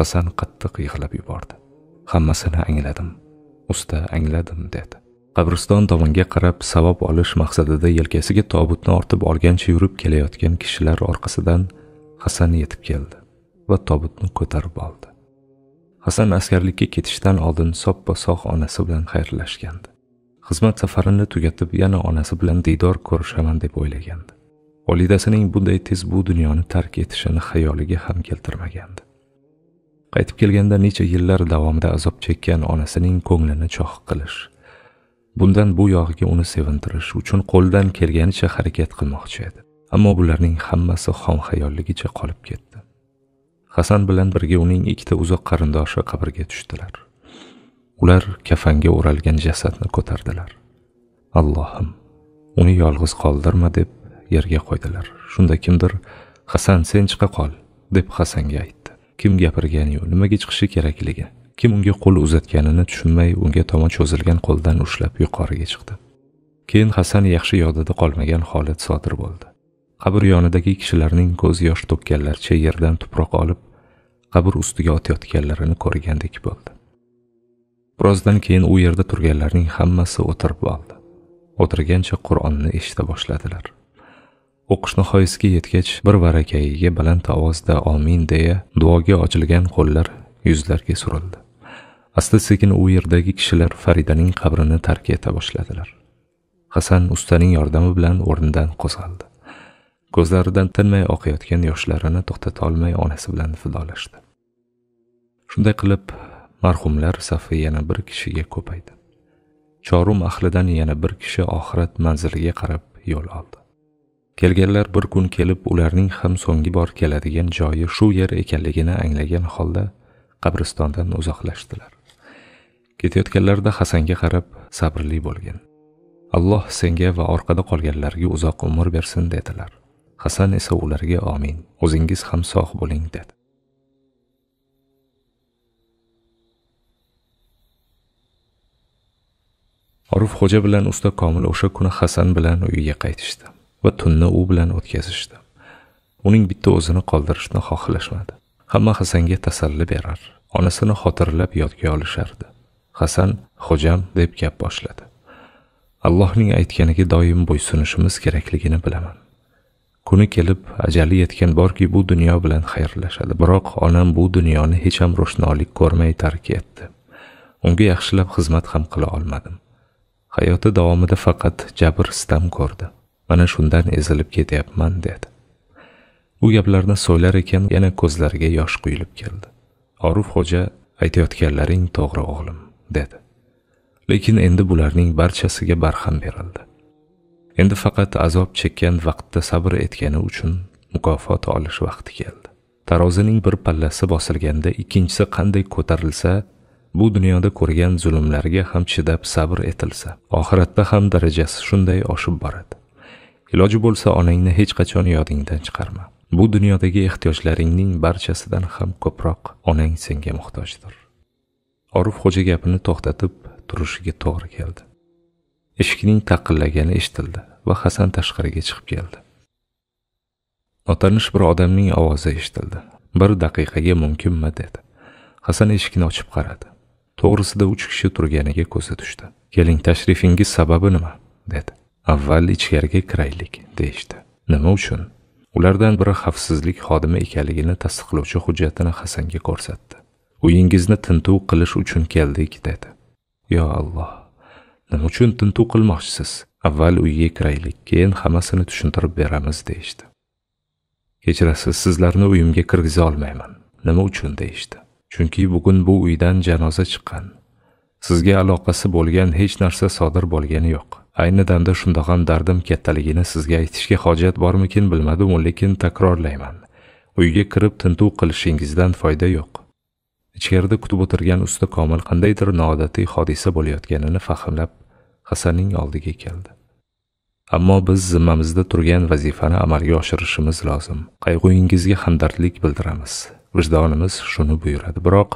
hasan qattiq yig'lab yubordi hammasini angladim usta angladim dedi qabriston tomonga qarab savob olish maqsadida yelkasiga tobutni ortib olgancha yurib kelayotgan kishilar orqasidan hasan yetib keldi va tobutni ko'tarib oldi hasan askarlikka ketishdan oldin soppa sog' onasi bilan xayrlashgandi xizmat safarini tugatib yana onasi bilan diydor ko'rishaman deb o'ylagandi volidasining bunday tez bu dunyoni tark etishini xayoliga ham keltirmagandi qaytib kelganda necha yillar davomida azob chekkan onasining ko'nglini choh qilish bundan bu yog'iga uni sevintirish uchun qo'ldan kelganicha harakat qilmoqchi edi ammo bularning hammasi xom xayolligicha qolib ketdi hasan bilan birga uning ikkita uzoq qarindoshi qabrga tushdilar ular kafanga o'ralgan jasadni ko'tardilar allohim uni yolg'iz qoldirma deb yerga qo'ydilar shunda kimdir hasan sen chiqa qol deb hasanga aytdi kim gapirganiyu nimaga chiqishi kerakligi kim unga qo'l uzatganini tushunmay unga tomon cho'zilgan qo'ldan ushlab yuqoriga chiqdi keyin hasan yaxshi yodida qolmagan holat sodir bo'ldi qabr yonidagi kishilarning ko'z yosh to'kkanlaricha yerdan tuproq olib qabr ustiga otayotganlarini ko'rgandek bo'ldi birozdan keyin u yerda turganlarning hammasi o'tirib oldi o'tirgancha qur'onni eshita boshladilar o'qish nihoyasiga yetgach bir varakayiga baland ovozda omin deya duoga ochilgan qo'llar yuzlarga surildi asta sekin u yerdagi kishilar faridaning qabrini tark eta boshladilar hasan ustaning yordami bilan o'rnidan qo'zg'aldi ko'zlaridan tinmay oqayotgan yoshlarini to'xtata olmay onasi bilan vidolashdi shunday qilib marhumlar safi yana bir kishiga ko'paydi chorum ahlidan yana bir kishi oxirat manziliga qarab yo'l oldi kelganlar bir kun kelib ularning ham so'nggi bor keladigan joyi shu yer ekanligini anglagan holda qabristondan uzoqlashdilar ketayotganlarida hasanga qarab sabrli bo'lgin alloh senga va orqada qolganlarga uzoq umr bersin dedilar hasan esa ularga omin o'zingiz ham sog' bo'ling dedi orifxo'ja bilan usta komil o'sha kuni hasan bilan uyiga qaytishdi va tunni u bilan o'tkazishdi uning bitta o'zini qoldirishni xohlashmadi hamma hasanga tasalli berar onasini xotirlab yodga olishardi hasan xo'jam deb gap boshladi allohning aytganiga doim bo'ysunishimiz kerakligini bilaman kuni kelib ajali yetgan borki bu dunyo bilan xayrlashadi biroq onam bu dunyoni hech ham ro'shnolik ko'rmay tark etdi unga yaxshilab xizmat ham qila olmadim hayoti davomida faqat jabr sitam ko'rdi mana shundan ezilib ketyapman dedi bu gaplarni so'ylar ekan yana ko'zlariga yosh quyilib keldi orif xo'ja aytayotganlaring to'g'ri o'g'lim dedi lekin endi bularning barchasiga barham berildi endi faqat azob chekkan vaqtda sabr etgani uchun mukofot olish vaqti keldi tarozining bir pallasi bosilganda ikkinchisi qanday ko'tarilsa bu dunyoda ko'rgan zulmlarga ham chidab sabr etilsa oxiratda ham darajasi shunday oshib boradi iloji bo'lsa onangni hech qachon yodingdan chiqarma bu dunyodagi ehtiyojlaringning barchasidan ham ko'proq onang senga muhtojdir orif xo'ja gapini to'xtatib turishiga to'g'ri keldi eshikning taqillagani eshitildi va hasan tashqariga chiqib keldi otanish bir odamning ovozi eshitildi bir daqiqaga mumkinmi dedi hasan eshikni ochib qaradi to'g'risida uch kishi turganiga ko'zi tushdi keling tashrifingiz sababi nima dedi avval ichkariga kiraylik deyishdi nima uchun ulardan biri xavfsizlik xodimi ekanligini tasdiqlovchi hujjatini hasanga ko'rsatdi uyingizni tintuv qilish uchun keldik dedi yo alloh nima uchun tintuv qilmoqchisiz avval uyga kiraylik keyin hammasini tushuntirib beramiz deyishdi kechirasiz sizlarni uyimga kirgiza olmayman nima uchun deyishdi chunki bugun bu uydan janoza chiqqan sizga aloqasi bo'lgan hech narsa sodir bo'lgani yo'q ayni damda shundoq ham dardim kattaligini sizga aytishga hojat bormikin bilmadimu lekin takrorlayman uyga kirib tintuv qilishingizdan foyda yo'q ichkarida kutib o'tirgan usta komil qandaydir noodatiy hodisa bo'layotganini fahmlab hasanning oldiga keldi ammo biz zimmamizda turgan vazifani amalga oshirishimiz lozim qayg'uyingizga hamdardlik bildiramiz vijdonimiz shuni buyuradi biroq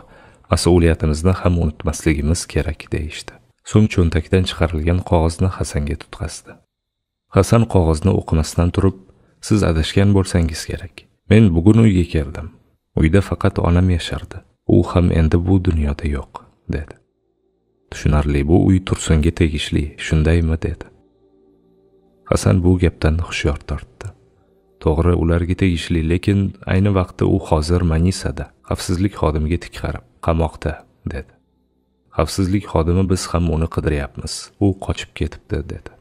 mas'uliyatimizni ham unutmasligimiz kerak deyishdi so'ng cho'ntakdan chiqarilgan qog'ozni hasanga tutqazdi hasan qog'ozni o'qimasdan turib siz adashgan bo'lsangiz kerak men bugun uyga keldim uyda faqat onam yashardi u ham endi bu dunyoda yo'q dedi tushunarli bu uy tursunga tegishli shundaymi dedi hasan bu gapdan hushyor tortdi to'g'ri ularga tegishli lekin ayni vaqtda u hozir manisada xavfsizlik xodimiga tik qarab qamoqda dedi xavfsizlik xodimi biz ham uni qidiryapmiz u qochib ketibdi dedi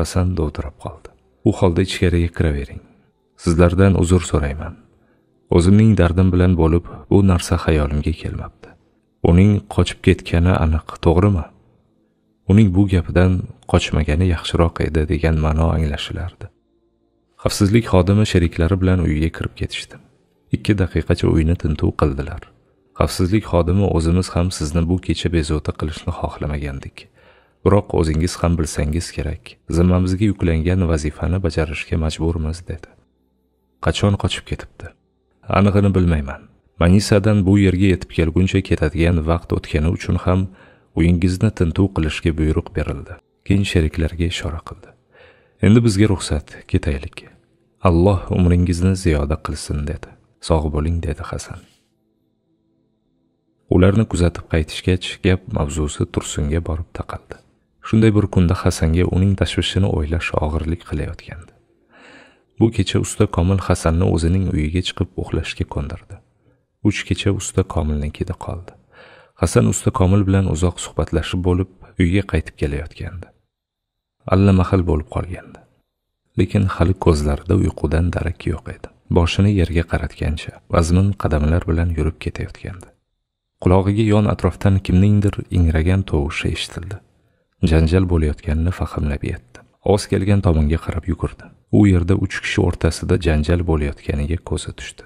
hasan dovdirab qoldi u holda ichkariga kiravering sizlardan uzr so'rayman O'zimning dardim bilan bo'lib, bu narsa xayolimga kelmabdi. Uning qochib ketgani aniq, to'g'rimi? Uning bu gapidan qochmagani yaxshiroq edi degan ma'no anglashilardi. Xavfsizlik xodimi sheriklari bilan uyga kirib ketishdi. 2 daqiqacha uyni tintuv qildilar. Xavfsizlik xodimi o'zimiz ham sizni bu kecha bezovta qilishni xohlamagandik. biroq o'zingiz ham bilsangiz kerak zimmamizga yuklangan vazifani bajarishga majburmiz dedi qachon qochib ketibdi anig'ini bilmayman manisadan bu yerga yetib kelguncha ketadigan vaqt o'tgani uchun ham uyingizni tintuv qilishga buyruq berildi keyin sheriklarga ishora qildi endi bizga ruxsat ketaylik alloh umringizni ziyoda qilsin dedi sog' bo'ling dedi hasan ularni kuzatib qaytishgach gap mavzusi tursunga borib taqaldi shunday bir kunda hasanga uning tashvishini o'ylash og'irlik qilayotgandi bu kecha usta komil hasanni o'zining uyiga chiqib uxlashga ko'ndirdi uch kecha usta komilnikida qoldi hasan usta komil bilan uzoq suhbatlashib bo'lib uyga qaytib kelayotgandi allamahal bo'lib qolgandi lekin hali ko'zlarida uyqudan darak yo'q edi boshini yerga qaratgancha vazmin qadamlar bilan yurib ketayotgandi qulog'iga yon atrofdan kimningdir ingragan tovushi eshitildi janjal bo'layotganini fahmlab yetdi oz kelgan tomonga qarab yugurdi u yerda uch kishi o'rtasida janjal bo'layotganiga ko'zi tushdi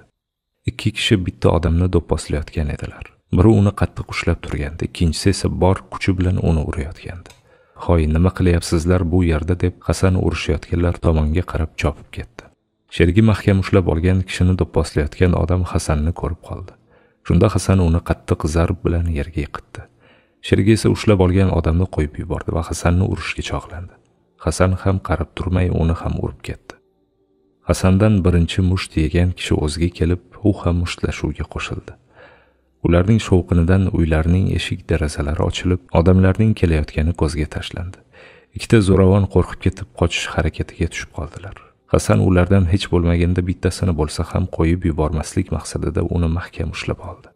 ikki kishi bitta odamni do'pposlayotgan edilar biri uni qattiq ushlab turgandi ikkinchisi esa bor kuchi bilan uni urayotgandi hoy nima qilyapsizlar bu yerda deb hasan urishayotganlar tomonga qarab chopib ketdi sherigi mahkam ushlab olgan kishini do'pposlayotgan odam hasanni ko'rib qoldi shunda hasan uni qattiq zarb bilan yerga yiqitdi sherigi esa ushlab olgan odamni qo'yib yubordi va hasanni urishga chog'landi hasan ham qarab turmay uni ham urib ketdi hasandan birinchi musht yegan kishi o'ziga kelib u ham mushtlashuvga qo'shildi ularning shovqinidan uylarning eshik derazalari ochilib odamlarning kelayotgani ko'zga tashlandi ikkita zo'ravon qo'rqib ketib qochish harakatiga tushib qoldilar hasan ulardan hech bo'lmaganda bittasini bo'lsa ham qo'yib yubormaslik maqsadida uni mahkam ushlab oldi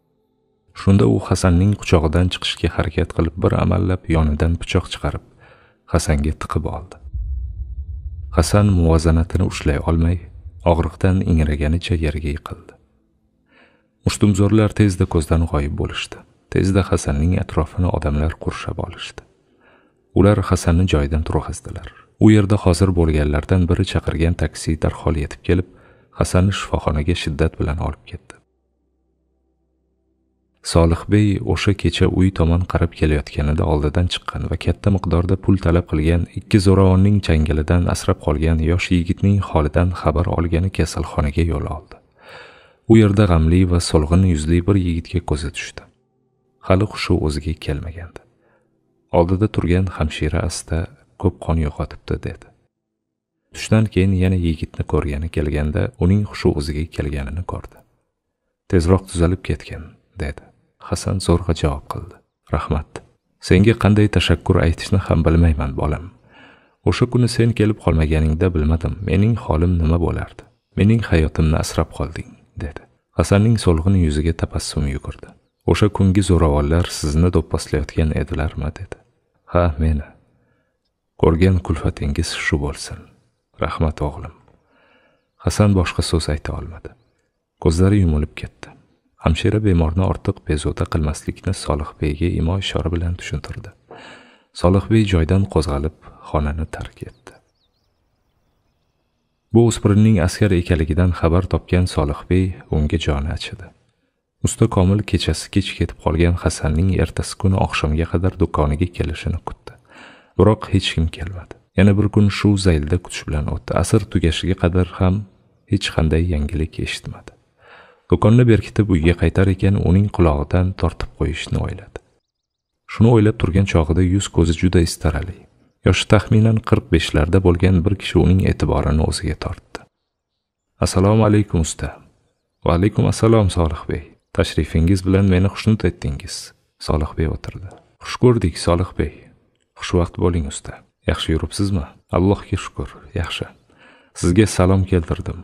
shunda u hasanning quchog'idan chiqishga harakat qilib bir amallab yonidan pichoq chiqarib hasanga tiqib oldi hasan muvozanatini ushlay olmay og'riqdan ingraganicha yerga yiqildi mushtumzo'rlar tezda ko'zdan g'oyib bo'lishdi tezda hasanning atrofini odamlar qurshab olishdi ular hasanni joyidan turg'izdilar u yerda hozir bo'lganlardan biri chaqirgan taksi darhol yetib kelib hasanni shifoxonaga shiddat bilan olib ketdi solihbey o'sha kecha uy tomon qarab kelayotganida oldidan chiqqan va katta miqdorda pul talab qilgan ikki zo'ravonning changalidan asrab qolgan yosh yigitning holidan xabar olgani kasalxonaga yo'l oldi u yerda g'amli va so'lg'in yuzli bir yigitga ko'zi tushdi hali hushi o'ziga kelmagandi oldida turgan hamshira asta ko'p qon yo'qotibdi dedi tushdan keyin yana yigitni ko'rgani kelganda uning hushi o'ziga kelganini ko'rdi tezroq tuzalib ketgin dedi hasan zo'rg'a javob qildi rahmat senga qanday tashakkur aytishni ham bilmayman bolam o'sha kuni sen kelib qolmaganingda bilmadim mening holim nima bo'lardi mening hayotimni asrab qolding dedi hasanning so'lg'in yuziga tabassum yugurdi o'sha kungi zo'ravonlar sizni do'pposlayotgan edilarmi dedi ha meni ko'rgan kulfatingiz shu bo'lsin rahmat o'g'lim hasan boshqa so'z ayta olmadi ko'zlari yumilib ketdi hamshira bemorni ortiq bezovta qilmaslikni solihbeyga imo ishora bilan tushuntirdi solihbey joydan qo'zg'alib xonani tark etdi bu o'spirinning askar ekanligidan xabar topgan solihbey unga joni achidi usta komil kechasi kech ketib qolgan hasanning ertasi kuni oqshomga qadar do'koniga kelishini kutdi biroq hech kim kelmadi yana bir kun shu zaylda kutish bilan o'tdi asr tugashiga qadar ham hech qanday yangilik eshitmadi do'konni berkitib uyga qaytar ekan uning qulog'idan tortib qo'yishni o'yladi shuni o'ylab turgan chog'ida yuz ko'zi juda istarali yoshi taxminan qirq beshlarda bo'lgan bir kishi uning e'tiborini o'ziga tortdi assalomu alaykum usta va alaykum assalom solihbek tashrifingiz bilan meni xushnud etdingiz solihbek o'tirdi xush ko'rdik solihbey xushvaqt bo'ling usta yaxshi yuribsizmi allohga shukur yaxshi sizga salom keltirdim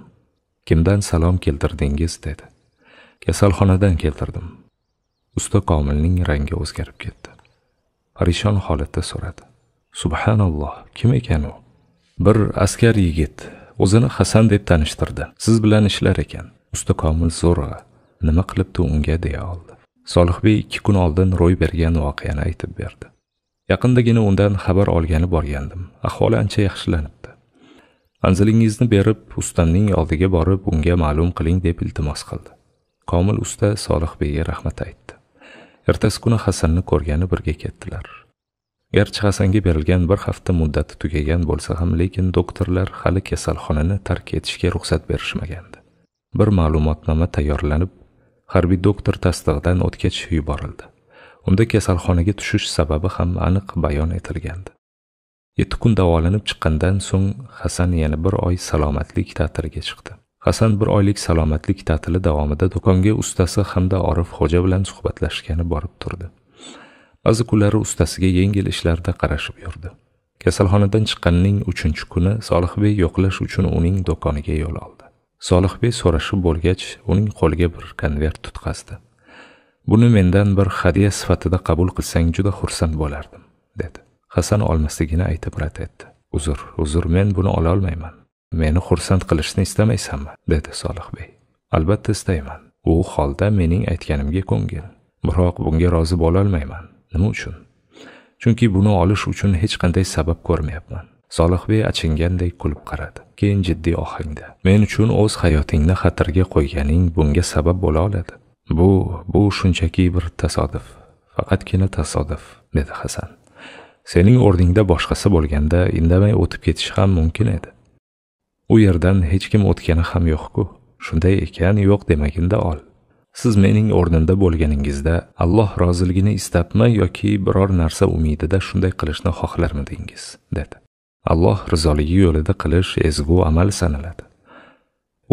kimdan salom keltirdingiz dedi Kasalxonadan keltirdim. Usta Komilning rangi o'zgarib ketdi. Parishon holatda so'radi. Subhanalloh, kim ekan u? Bir askar yigit o'zini Hasan deb tanishtirdi. Siz bilan ishlar ekan. Usta Komil zo'rg'a nima qilibdi unga deya oldi. solihbek 2 kun oldin ro'y bergan voqeani aytib berdi. Yaqindagina undan xabar olgani borgandim. Ahvoli ancha yaxshilanibdi. Manzilingizni berib, ustamning oldiga borib, unga ma'lum qiling deb iltimos qildi. komil usta solihbeyga rahmat aytdi ertasi kuni hasanni ko'rgani birga ketdilar garchi hasanga berilgan bir hafta muddati tugagan bo'lsa ham lekin doktorlar hali kasalxonani tark etishga ruxsat berishmagandi bir ma'lumotnoma tayyorlanib harbiy doktor tasdig'idan o'tgach yuborildi unda kasalxonaga tushish sababi ham aniq bayon etilgandi yetti kun davolanib chiqqandan so'ng hasan yana bir oy salomatlik ta'tiliga chiqdi hasan bir oylik salomatlik ta'tili davomida do'konga ustasi hamda orif xo'ja bilan suhbatlashgani borib turdi ba'zi kunlari ustasiga yengil ishlarda qarashib yurdi kasalxonadan chiqqanining uchinchi kuni solihbek yo'qlash uchun uning do'koniga yo'l oldi solihbek so'rashib bo'lgach uning qo'liga bir konvert tutqazdi buni mendan bir hadya sifatida qabul qilsang juda xursand bo'lardim dedi hasan olmasligini aytib rad etdi uzr uzr men buni ololmayman meni xursand qilishni istamaysanmi dedi solihbey albatta istayman u holda mening aytganimga ko'ngil biroq bunga rozi bo'lolmayman nima uchun chunki buni olish uchun hech qanday sabab ko'rmayapman solihbey achinganday kulib qaradi keyin jiddiy ohangda men uchun o'z hayotingni xatarga qo'yganing bunga sabab bo'la oladi bu bu shunchaki bir tasodif faqatgina tasodif dedi hasan sening o'rningda boshqasi bo'lganda indamay o'tib ketishi ham mumkin edi u yerdan hech kim o'tgani ham yo'q-ku. Shunday ekan, yo'q demaginda ol. Siz mening o'rnimda bo'lganingizda Alloh roziligini istabmi yoki biror narsa umidida shunday qilishni xohlarmidingiz?" dedi. Alloh rizoligi yo'lida qilish ezgu amal sanaladi.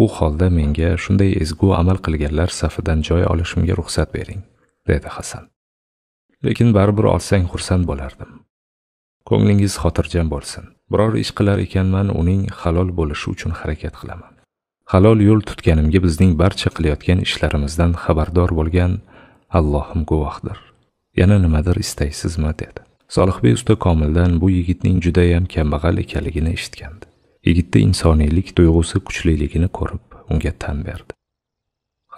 U holda menga shunday ezgu amal qilganlar safidan joy olishimga ruxsat bering, dedi Hasan. Lekin baribir olsang xursand bo'lardim. Ko'nglingiz xotirjam bo'lsin. biror ish qilar ekanman uning halol bo'lishi uchun harakat qilaman halol yo'l tutganimga bizning barcha qilayotgan ishlarimizdan xabardor bo'lgan allohim guvohdir yana nimadir istaysizmi dedi solihbey usta komildan bu yigitning judayam kambag'al ekanligini eshitgandi yigitda insoniylik tuyg'usi kuchliligini ko'rib unga tan berdi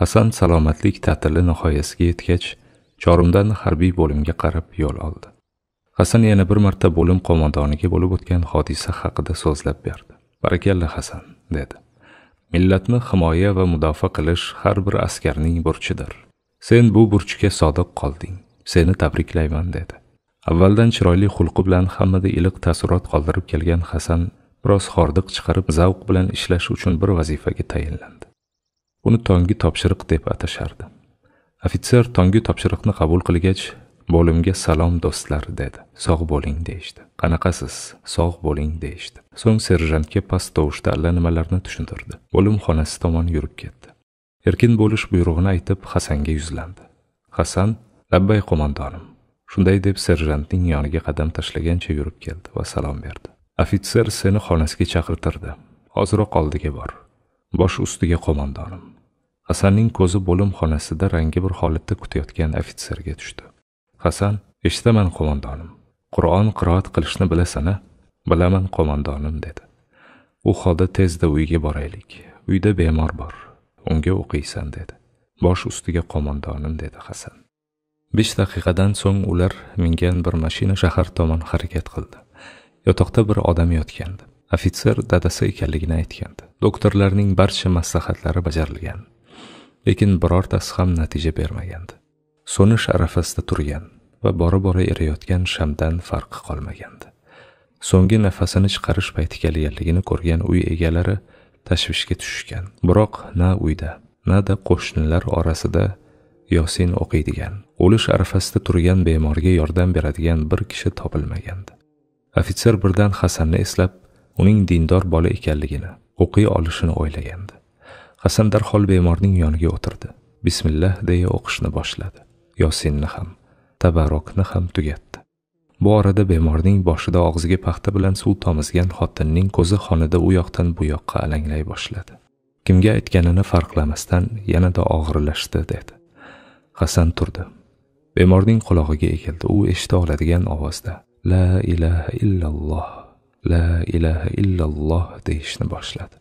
hasan salomatlik ta'tili nihoyasiga yetgach chorimdan harbiy bo'limga qarab yo'l oldi hasan yana bir marta bo'lim qo'mondoniga bo'lib o'tgan hodisa haqida so'zlab berdi barakalla hasan dedi millatni himoya va mudofaa qilish har bir askarning burchidir sen bu burchga sodiq qolding seni tabriklayman dedi avvaldan chiroyli xulqi bilan hammada iliq taassurot qoldirib kelgan hasan biroz hordiq chiqarib zavq bilan ishlash uchun bir vazifaga tayinlandi uni tongi topshiriq deb atashardi ofitser tongi topshiriqni qabul qilgach bo'limga salom do'stlar dedi sog' bo'ling deyishdi qanaqasiz sog' bo'ling deyishdi so'ng serjantga past tovushda allanimalarni tushuntirdi bo'lim xonasi tomon yurib ketdi erkin bo'lish buyrug'ini aytib hasanga yuzlandi hasan labbay qo'mondonim shunday deb serjantning yoniga qadam tashlagancha yurib keldi va salom berdi ofitser seni xonasiga chaqirtirdi hoziroq oldiga bor bosh ustiga qo'mondonim hasanning ko'zi bo'lim xonasida rangi bir holatda kutayotgan ofitserga tushdi hasan eshitaman qo'mondonim qur'on qiroat qilishni bilasana bilaman qo'mondonim dedi u holda tezda uyga boraylik uyda bemor bor unga o'qiysan dedi bosh ustiga qo'mondonim dedi hasan besh daqiqadan so'ng ular mingan bir mashina shahar tomon harakat qildi yotoqda bir odam yotgandi ofitser dadasi ekanligini aytgandi doktorlarning barcha maslahatlari bajarilgan lekin birortasi ham natija bermagandi so'nish arafasida turgan va bora bora eriyotgan shamdan farqi qolmagandi so'nggi nafasini chiqarish payti kelganligini ko'rgan uy egalari tashvishga tushishgan biroq na uyda nada qo'shnilar orasida yosin o'qiydigan o'lish arafasida turgan bemorga yordam beradigan bir kishi topilmagandi ofitser birdan hasanni eslab uning dindor bola ekanligini o'qiy olishini o'ylagandi hasan darhol bemorning yoniga o'tirdi bismillah deya o'qishni boshladi yosinni ham tabarokni ham tugatdi bu orada bemorning boshida og'ziga paxta bilan suv tomizgan xotinning ko'zi xonada u yoqdan bu yoqqa alanglay boshladi kimga aytganini farqlamasdan yanada og'irlashdi dedi hasan turdi bemorning qulog'iga egildi u eshita oladigan ovozda la ilaha illalloh la ilaha illalloh deyishni boshladi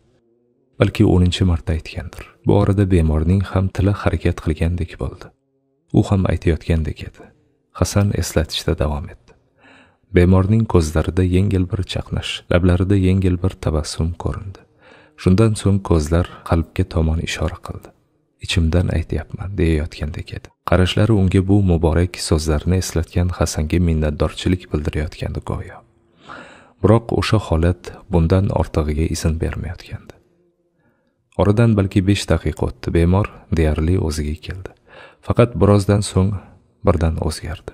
balki o'ninchi marta aytgandir bu orada bemorning ham tili harakat qilgandek bo'ldi u ham aytayotgandek edi hasan eslatishda davom etdi bemorning ko'zlarida yengil bir chaqnash lablarida yengil bir tabassum ko'rindi shundan so'ng ko'zlar qalbga tomon ishora qildi ichimdan aytyapman deyayotgandek edi qarashlari unga bu muborak so'zlarni eslatgan hasanga minnatdorchilik bildirayotgandi go'yo biroq o'sha holat bundan ortig'iga izn bermayotgandi oradan balki besh daqiqa o'tdi bemor deyarli o'ziga keldi faqat birozdan so'ng birdan o'zgardi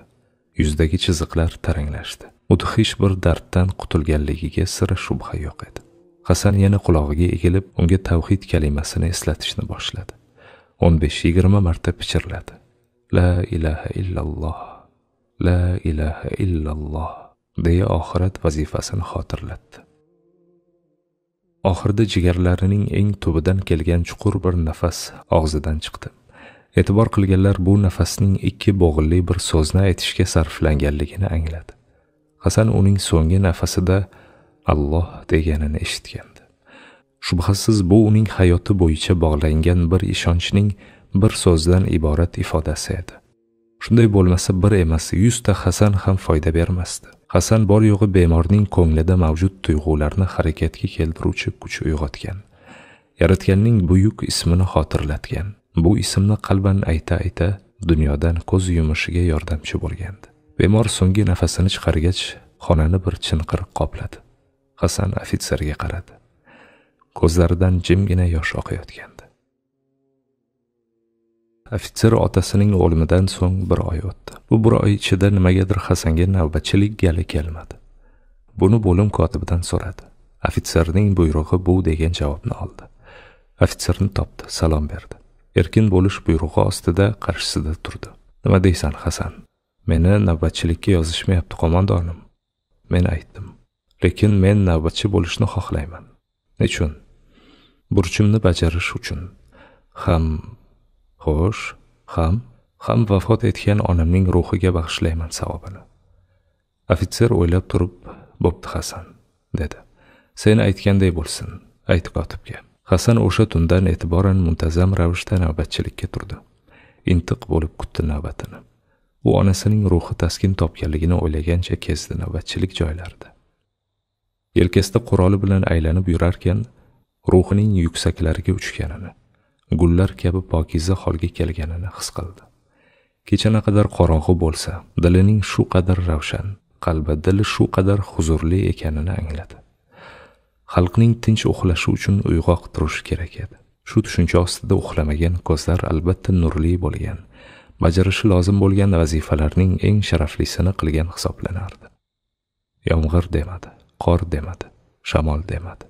yuzidagi chiziqlar taranglashdi mudhish bir darddan qutulganligiga sira shubha yo'q edi hasan yana qulog'iga egilib unga tavhid kalimasini eslatishni boshladi o'n besh yigirma marta pichirladi la ilaha illalloh la ilaha illalloh deya oxirat vazifasini xotirlatdi oxirida jigarlarining eng tubidan kelgan chuqur bir nafas og'zidan chiqdi e'tibor qilganlar bu nafasning ikki bo'g'inli bir so'zni aytishga sarflanganligini angladi hasan uning so'nggi nafasida alloh deganini eshitgandi shubhasiz bu uning hayoti bo'yicha bog'langan bir ishonchning bir so'zdan iborat ifodasi edi shunday bo'lmasa bir emas yuzta hasan ham foyda bermasdi hasan bor yo'g'i bemorning ko'nglida mavjud tuyg'ularni harakatga keltiruvchi kuch uyg'otgan yaratganning buyuk ismini xotirlatgan bu ismni qalban ayta ayta dunyodan ko'z yumishiga yordamchi bo'lgandi bemor so'nggi nafasini chiqargach xonani bir chinqir qopladi hasan ofitserga qaradi ko'zlaridan jimgina yosh oqayotgandi ofitser otasining o'limidan so'ng bir oy o'tdi bu bir oy ichida nimagadir hasanga navbatchilik gali kelmadi buni bo'lim kotibidan so'radi ofitserning buyrug'i bu degan javobni oldi ofitserni topdi salom berdi erkin bo'lish buyrug'i ostida qarshisida turdi nima deysan hasan meni navbatchilikka yozishmayapti qo'mondonim men aytdim lekin men navbatchi bo'lishni xohlayman nechun burchimni bajarish uchun ham xo'sh ham ham vafot etgan onamning ruhiga bag'ishlayman savobini ofitser o'ylab turib bo'pti hasan dedi sen aytganday bo'lsin ayt kotibga hasan o'sha tundan e'tiboran muntazam ravishda navbatchilikka turdi intiq bo'lib kutdi navbatini u onasining ruhi taskin topganligini o'ylagancha kezdi navbatchilik joylarida yelkasida quroli bilan aylanib yurarkan ruhining yuksaklariga uchganini gullar kabi pokiza holga kelganini his qildi kecha qadar qorong'i bo'lsa dilining shu qadar ravshan qalbi dili shu qadar huzurli ekanini angladi xalqning tinch uxlashi uchun uyg'oq turishi kerak edi shu tushuncha ostida uxlamagan ko'zlar albatta nurli bo'lgan bajarishi lozim bo'lgan vazifalarning eng sharaflisini qilgan hisoblanardi yomg'ir demadi qor demadi shamol demadi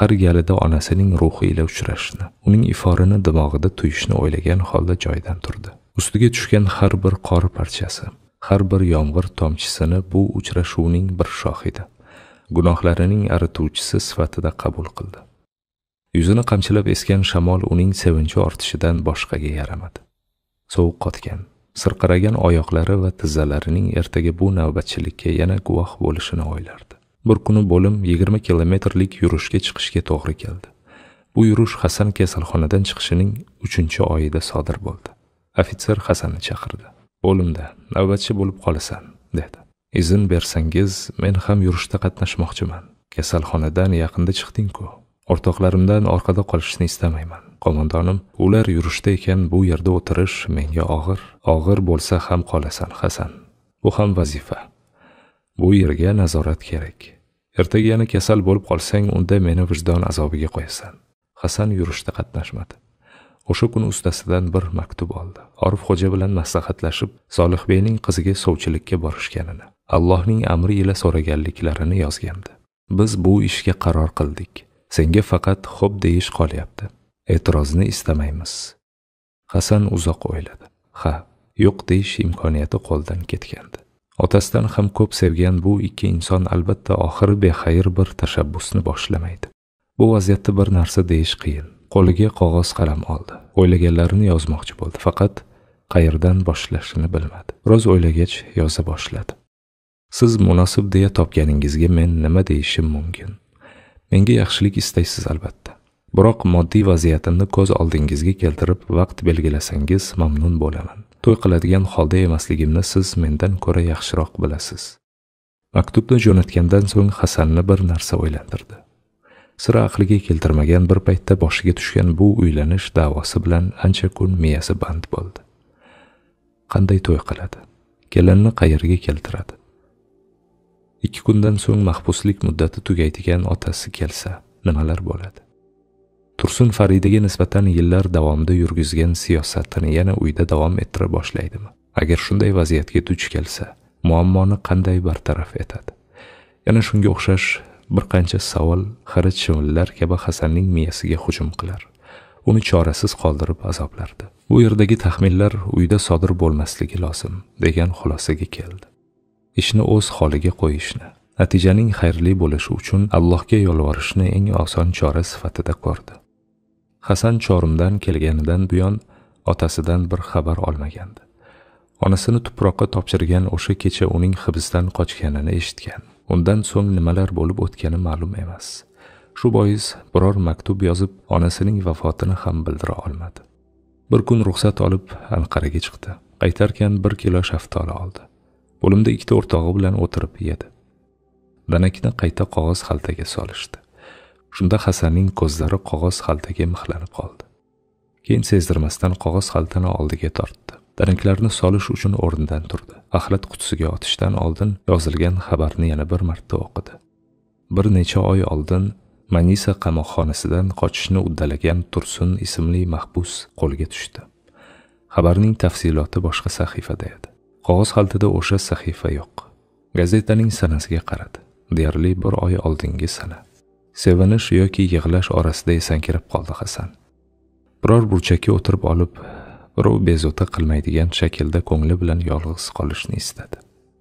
har galida onasining ruhi ila uchrashishni uning iforini dimog'ida tuyishni o'ylagan holda joyidan turdi ustiga tushgan har bir qor parchasi har bir yomg'ir tomchisini bu uchrashuvning bir shohidi gunohlarining arituvchisi sifatida qabul qildi yuzini qamchilab esgan shamol uning sevinchi ortishidan boshqaga yaramadi sovuq qotgan sirqiragan oyoqlari va tizzalarining ertaga bu navbatchilikka yana guvoh bo'lishini o'ylardi bir kuni bo'lim yigirma kilometrlik yurishga chiqishga to'g'ri keldi bu yurish hasan kasalxonadan chiqishining uchinchi oyida sodir bo'ldi ofitser hasanni chaqirdi bo'limda navbatchi bo'lib qolasan dedi izn bersangiz men ham yurishda qatnashmoqchiman kasalxonadan yaqinda chiqding-ku o'rtoqlarimdan orqada qolishni istamayman qo'mondonim ular yurishda ekan bu yerda o'tirish menga og'ir og'ir bo'lsa ham qolasan hasan bu ham vazifa bu yerga nazorat kerak ertaga yana kasal bo'lib qolsang unda meni vijdon azobiga qo'yasan hasan yurishda qatnashmadi o'sha kuni ustasidan bir maktub oldi orifxo'ja bilan maslahatlashib solihbeyning qiziga sovchilikka borishganini allohning amri ila so'raganliklarini yozgandi biz bu ishga qaror qildik senga faqat xo'p deyish qolyapti e'tirozni istamaymiz hasan uzoq o'yladi ha yo'q deyish imkoniyati qo'ldan ketgandi otasidan ham ko'p sevgan bu ikki inson albatta oxiri bexayr bir tashabbusni boshlamaydi bu vaziyatda bir narsa deyish qiyin qo'liga qog'oz qalam oldi o'ylaganlarini yozmoqchi bo'ldi faqat qayerdan boshlashini bilmadi biroz o'ylagach yoza boshladi siz munosib deya topganingizga men nima deyishim mumkin menga yaxshilik istaysiz albatta biroq moddiy vaziyatimni ko'z oldingizga keltirib vaqt belgilasangiz mamnun bo'laman to'y qiladigan holda emasligimni siz mendan ko'ra yaxshiroq bilasiz maktubni jo'natgandan so'ng hasanni bir narsa o'ylantirdi sira aqliga keltirmagan bir paytda boshiga tushgan bu uylanish da'vosi bilan ancha kun miyasi band bo'ldi qanday to'y qiladi kelinni qayerga keltiradi ikki kundan so'ng mahbuslik muddati tugaydigan otasi kelsa nimalar bo'ladi tursun faridaga nisbatan yillar davomida yurgizgan siyosatini yana uyda davom ettira boshlaydimi agar shunday vaziyatga duch kelsa muammoni qanday bartaraf etadi yana shunga o'xshash bir qancha savol xira chivinlar kabi hasanning miyasiga hujum qilar uni chorasiz qoldirib azoblardi bu yerdagi taxminlar uyda sodir bo'lmasligi lozim degan xulosaga keldi ishni o'z holiga qo'yishni natijaning xayrli bo'lishi uchun allohga yolvorishni eng oson chora sifatida ko'rdi hasan chorimdan kelganidan buyon otasidan bir xabar olmagandi onasini tuproqqa topshirgan o'sha kecha uning hibsdan qochganini eshitgan undan so'ng nimalar bo'lib o'tgani ma'lum emas shu bois biror maktub yozib onasining vafotini ham bildira olmadi bir kun ruxsat olib anqaraga chiqdi qaytarkan bir kilo shaftoli oldi qo'limda ikkita o'rtog'i bilan o'tirib yedi danakni qayta qog'oz xaltaga solishdi shunda hasanning ko'zlari qog'oz xaltaga mixlanib qoldi keyin sezdirmasdan qog'oz xaltani oldiga tortdi danaklarni solish uchun o'rnidan turdi axlat qutisiga otishdan oldin yozilgan xabarni yana bir marta o'qidi bir necha oy oldin manisa qamoqxonasidan qochishni uddalagan tursun ismli mahbus qo'lga tushdi xabarning tafsiloti boshqa sahifada edi qog'oz xaltida o'sha sahifa yo'q gazetaning sanasiga qaradi deyarli bir oy oldingi sana sevinish yoki yig'lash orasida kirib qoldi hasan biror burchakka o'tirib olib birov bezovta qilmaydigan shaklda ko'ngli bilan yolg'iz qolishni istadi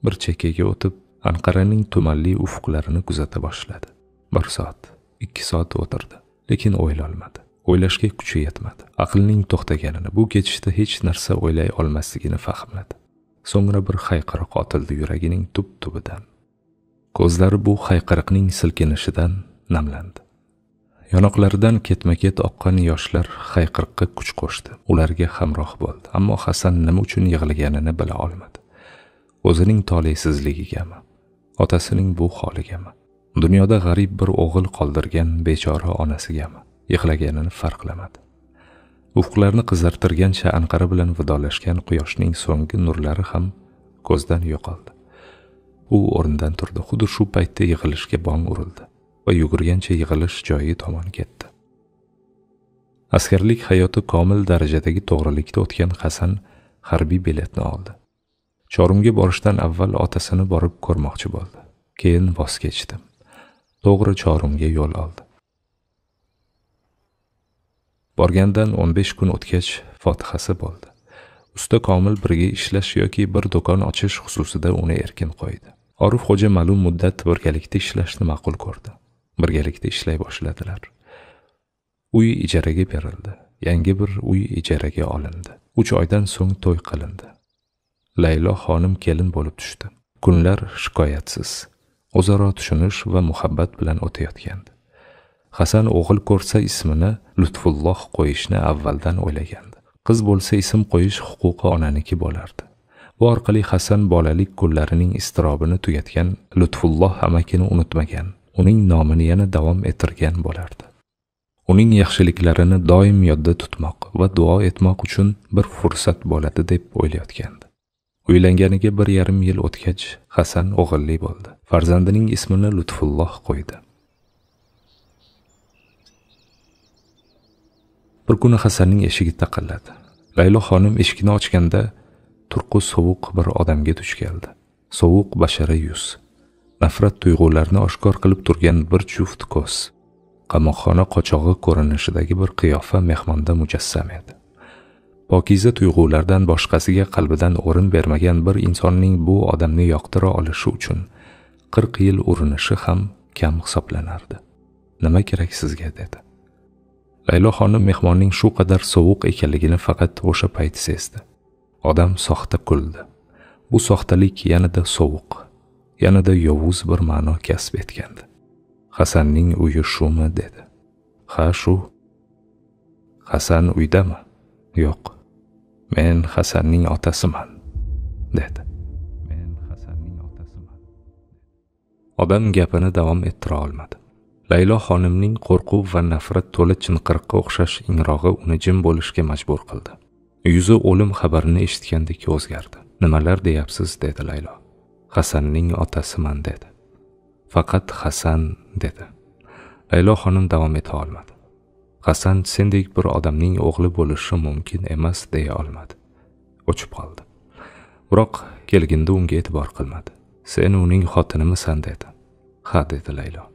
bir chekkaga o'tib anqaraning tumanli ufqlarini kuzata boshladi bir soat ikki soat o'tirdi lekin o'ylolmadi o'ylashga kuchi yetmadi aqlining to'xtaganini bu ketishda hech narsa o'ylay olmasligini fahmladi so'ngra bir hayqiriq otildi yuragining tub tubidan ko'zlari bu hayqiriqning silkinishidan namlandi yonoqlaridan ketma ket oqqan yoshlar hayqiriqqa kuch qo'shdi ularga hamroh bo'ldi ammo hasan nima uchun yig'laganini bila olmadi o'zining tolesizligigami otasining bu holigami dunyoda g'arib bir o'g'il qoldirgan bechora onasigami yig'laganini farqlamadi ufqlarni qizartirgan sha'anqara bilan vidolashgan quyoshning so'nggi nurlari ham ko'zdan yo'qoldi u o'rnidan turdi xuddi shu paytda yig'ilishga bong urildi va yugurgancha yig'ilish joyi tomon ketdi askarlik hayoti komil darajadagi to'g'rilikda o'tgan hasan harbiy biletni oldi chorumga borishdan avval otasini borib ko'rmoqchi bo'ldi keyin voz kechdi to'g'ri chorumga yo'l oldi borgandan o'n besh kun o'tgach fotihasi bo'ldi usta komil birga ishlash yoki bir do'kon ochish xususida uni erkin qo'ydi orif xo'ja ma'lum muddat birgalikda ishlashni ma'qul ko'rdi birgalikda ishlay boshladilar uy ijaraga berildi yangi bir uy ijaraga olindi uch oydan so'ng to'y qilindi laylo xonim kelin bo'lib tushdi kunlar shikoyatsiz o'zaro tushunish va muhabbat bilan o'tayotgandi hasan o'g'il ko'rsa ismini lutfulloh qo'yishni avvaldan o'ylagandi qiz bo'lsa ism qo'yish huquqi onaniki bo'lardi bu orqali hasan bolalik kunlarining iztirobini tugatgan lutfulloh amakini unutmagan uning nomini yana davom ettirgan bo'lardi uning yaxshiliklarini doim yodda tutmoq va duo etmoq uchun bir fursat bo'ladi deb o'ylayotgandi uylanganiga bir yarim yil o'tgach hasan o'g'illi bo'ldi farzandining ismini lutfulloh qo'ydi bir kuni hasanning eshigi taqilladi laylo xonim eshikni ochganda turqu sovuq bir odamga duch keldi sovuq bashara yuz nafrat tuyg'ularini oshkor qilib turgan bir juft ko'z qamoqxona qochog'i ko'rinishidagi bir qiyofa mehmonda mujassam edi pokiza tuyg'ulardan boshqasiga qalbidan o'rin bermagan bir insonning bu odamni yoqtira olishi uchun qirq yil urinishi ham kam hisoblanardi nima kerak sizga dedi laylo xonim mehmonning shu qadar sovuq ekanligini faqat o'sha payt sezdi odam soxta kuldi bu soxtalik yanada sovuq yanada yovuz bir ma'no kasb etgandi hasanning uyi shumi dedi ha shu hasan uydami yo'q men hasanning otasiman dedi men hasanning otasiman odam gapini davom ettira olmadi laylo xonimning qo'rquv va nafrat to'la chinqiriqqa o'xshash ingrog'i uni jim bo'lishga majbur qildi yuzi o'lim xabarini eshitgandek o'zgardi nimalar deyapsiz dedi laylo hasanning otasiman dedi faqat hasan dedi laylo xonim davom eta olmadi hasan sendek bir odamning o'g'li bo'lishi mumkin emas deya olmadi o'chib qoldi biroq kelginda unga e'tibor qilmadi sen uning xotinimisan dedi ha dedi laylo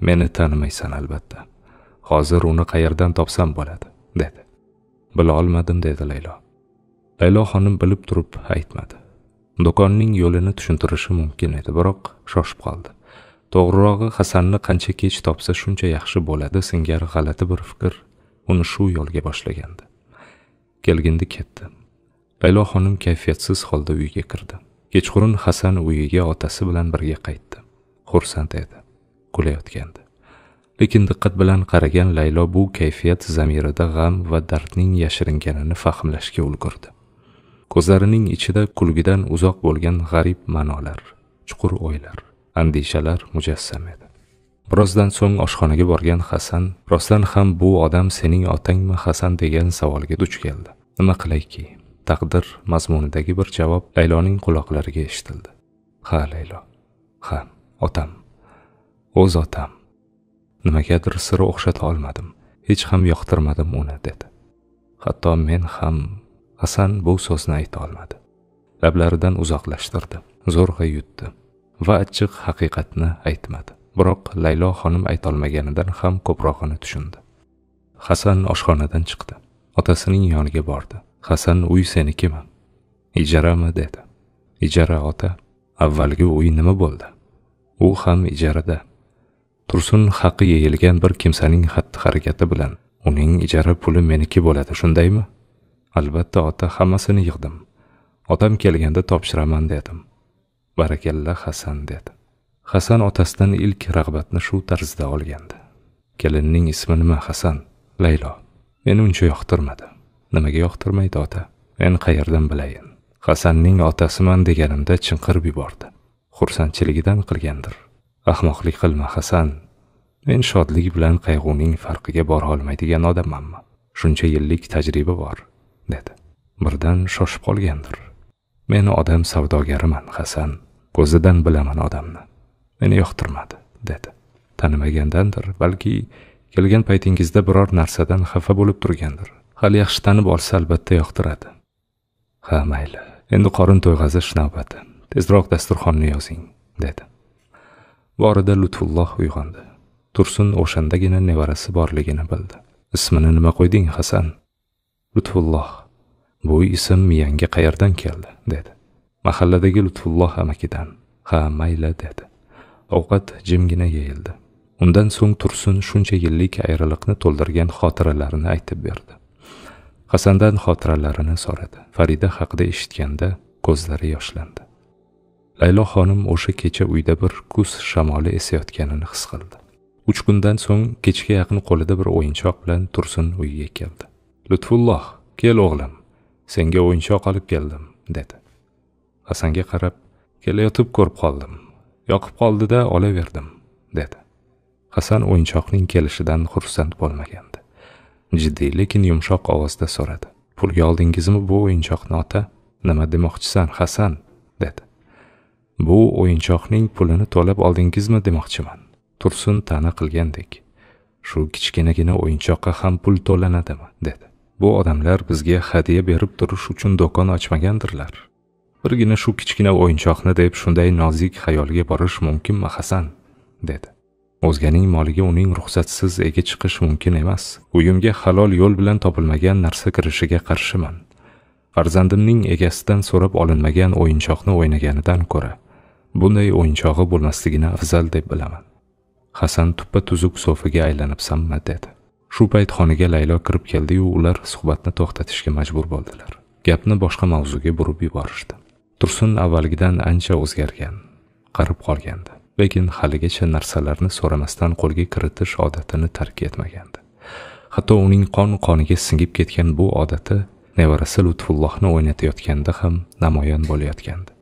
meni tanimaysan albatta hozir uni qayerdan topsam bo'ladi dedi bila olmadim dedi laylo laylo xonim bilib turib aytmadi do'konning yo'lini tushuntirishi mumkin edi biroq shoshib qoldi to'g'rirog'i hasanni qancha kech topsa shuncha yaxshi bo'ladi singari g'alati bir fikr uni shu yo'lga boshlagandi kelgindi ketdi laylo xonim kayfiyatsiz holda uyga kirdi kechqurun hasan uyiga otasi bilan birga qaytdi xursand edi kulayotgandi lekin diqqat bilan qaragan laylo bu kayfiyat zamirida g'am va dardning yashiringanini fahmlashga ulgurdi ko'zlarining ichida kulgidan uzoq bo'lgan g'arib ma'nolar chuqur o'ylar andishalar mujassam edi birozdan so'ng oshxonaga borgan hasan rostdan ham bu odam sening otangmi hasan degan savolga duch keldi nima qilayki taqdir mazmunidagi bir javob layloning quloqlariga eshitildi ha laylo ha otam o'z otam nimagadir sira o'xshata olmadim hech ham yoqtirmadim uni dedi hatto men ham hasan bu so'zni ayta olmadi lablaridan uzoqlashtirdi zo'rg'a yutdi va achchiq haqiqatni aytmadi biroq laylo xonim aytolmaganidan ham ko'prog'ini tushundi hasan oshxonadan chiqdi otasining yoniga bordi hasan uy senikimi ijarami dedi ijara ota avvalgi uy nima bo'ldi u ham ijarada tursun haqi yeyilgan bir kimsaning xatti harakati bilan uning ijara puli meniki bo'ladi shundaymi albatta ota hammasini yig'dim otam kelganda topshiraman dedim barakalla hasan dedi hasan otasidan ilk rag'batni shu tarzda olgandi kelinning ismi nima hasan laylo meni uncha yoqtirmadi nimaga yoqtirmaydi ota men qayerdan bilayin hasanning otasiman deganimda chinqirib yubordi xursandchiligidan qilgandir ahmoqlik qilma hasan men shodlik bilan qayg'uning farqiga bora olmaydigan odammanmi shuncha yillik tajriba bor dedi birdan shoshib qolgandir men odam savdogariman hasan ko'zidan bilaman odamni meni yoqtirmadi dedi tanimagandandir balki kelgan paytingizda biror narsadan xafa bo'lib turgandir hali yaxshi tanib olsa albatta yoqtiradi ha mayli endi qorin to'yg'azish navbati tezroq dasturxonni yozing dedi borida lutfulloh uyg'ondi tursun o'shandagina nevarasi borligini bildi ismini nima qo'yding hasan lutfulloh bu ism miyangga qayerdan keldi dedi mahalladagi lutfulloh amakidan ha mayli dedi ovqat jimgina yeyildi undan so'ng tursun shuncha yillik ayriliqni to'ldirgan xotiralarini aytib berdi hasandan xotiralarini so'radi farida haqida eshitganda ko'zlari yoshlandi laylo xonim o'sha kecha uyda bir kuz shamoli esayotganini his qildi uch kundan so'ng kechga yaqin qo'lida bir o'yinchoq bilan tursun uyiga keldi lutfulloh kel o'g'lim senga o'yinchoq olib keldim dedi hasanga qarab kelayotib ko'rib qoldim yoqib qoldida olaverdim dedi hasan o'yinchoqning kelishidan xursand bo'lmagandi jiddiy lekin yumshoq ovozda so'radi pulga oldingizmi bu o'yinchoqni ota nima demoqchisan hasan dedi bu o'yinchoqning pulini to'lab oldingizmi demoqchiman tursun ta'na qilgandek shu kichkinagina o'yinchoqqa ham pul to'lanadimi dedi bu odamlar bizga hadya berib turish uchun do'kon ochmagandirlar birgina shu kichkina o'yinchoqni deb shunday nozik xayolga borish mumkinmi hasan dedi o'zganing moliga uning ruxsatsiz ega chiqish mumkin emas uyimga halol yo'l bilan topilmagan narsa kirishiga qarshiman farzandimning egasidan so'rab olinmagan o'yinchoqni o'ynaganidan ko'ra bunday o'yinchog'i bo'lmasligini afzal deb bilaman hasan tuppa tuzuk so'figa aylanibsanmi dedi shu payt xonaga laylo kirib keldiyu ular suhbatni to'xtatishga majbur bo'ldilar gapni boshqa mavzuga burib yuborishdi tursun avvalgidan ancha o'zgargan qarib qolgandi lekin haligacha narsalarni so'ramasdan qo'lga kiritish odatini tark etmagandi hatto uning qon qoniga singib ketgan bu odati nevarasi lutfullohni o'ynatayotganda ham namoyon bo'layotgandi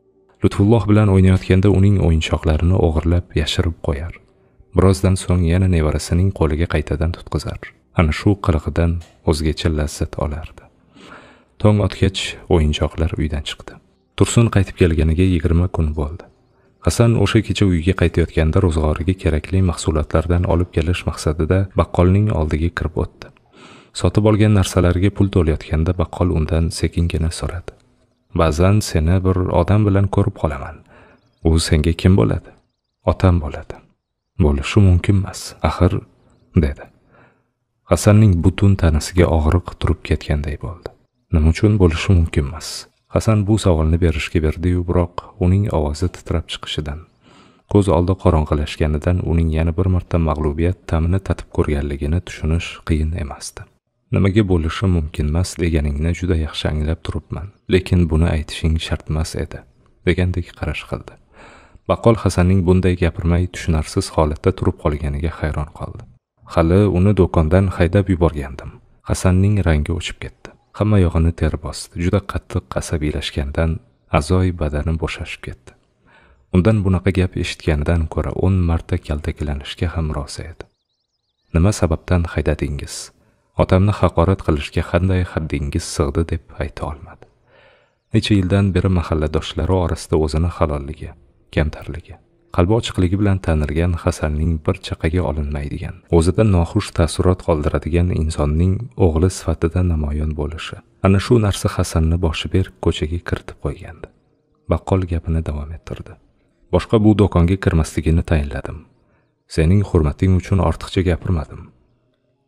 lutfulloh bilan o'ynayotganda uning o'yinchoqlarini o'g'irlab yashirib qo'yar birozdan so'ng yana nevarasining qo'liga qaytadan tutqizar ana shu qiliqidan o'zgacha lazzat olardi tong otgach o'yinchoqlar uydan chiqdi tursun qaytib kelganiga yigirma kun bo'ldi hasan o'sha kecha uyiga qaytayotganda ro'zg'origa kerakli mahsulotlardan olib kelish maqsadida baqqolning oldiga kirib o'tdi sotib olgan narsalariga pul to'layotganda baqqol undan sekingina so'radi ba'zan seni bir odam bilan ko'rib qolaman u senga kim bo'ladi otam bo'ladi bo'lishi mumkin emas axir dedi hasanning butun tanasiga og'riq turib ketganday bo'ldi nima uchun bo'lishi mumkin emas hasan bu savolni berishga berdiyu biroq uning ovozi titrab chiqishidan ko'z oldi qorong'ilashganidan uning yana bir marta mag'lubiyat ta'mini tatib ko'rganligini tushunish qiyin emasdi nimaga bo'lishi mumkinmas deganingni juda yaxshi anglab turibman lekin buni aytishing shartmas edi degandek qarash qildi baqol hasanning bunday gapirmay tushunarsiz holatda turib qolganiga hayron qoldi hali uni do'kondan haydab yuborgandim hasanning rangi o'chib ketdi hamma yog'ini ter bosdi juda qattiq asabiylashgandan azoy badani bo'shashib ketdi undan bunaqa gap eshitganidan ko'ra o'n marta kaltaklanishga ham rozi edi nima sababdan haydadingiz otamni haqorat qilishga qanday haddingiz sig'di deb ayta olmadi necha yildan beri mahalladoshlari orasida o'zini halolligi kamtarligi qalbi ochiqligi bilan tanilgan hasanning bir chaqaga olinmaydigan o'zida noxush taassurot qoldiradigan insonning o'g'li sifatida namoyon bo'lishi ana shu narsa hasanni boshi berk ko'chaga kiritib qo'ygandi baqqol gapini davom ettirdi boshqa bu do'konga kirmasligini tayinladim sening hurmating uchun ortiqcha gapirmadim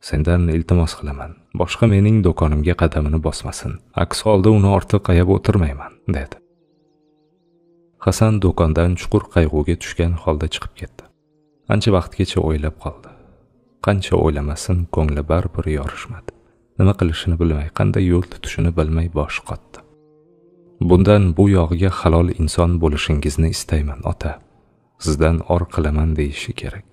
sendan iltimos qilaman boshqa mening do'konimga qadamini bosmasin aks holda uni ortiq qayab o'tirmayman dedi hasan do'kondan chuqur qayg'uga tushgan holda chiqib ketdi ancha vaqtgacha o'ylab qoldi qancha o'ylamasin ko'ngli baribir yorishmadi nima qilishini bilmay qanday yo'l tutishini bilmay bosh qotdi bundan bu yog'iga halol inson bo'lishingizni istayman ota sizdan or qilaman deyishi kerak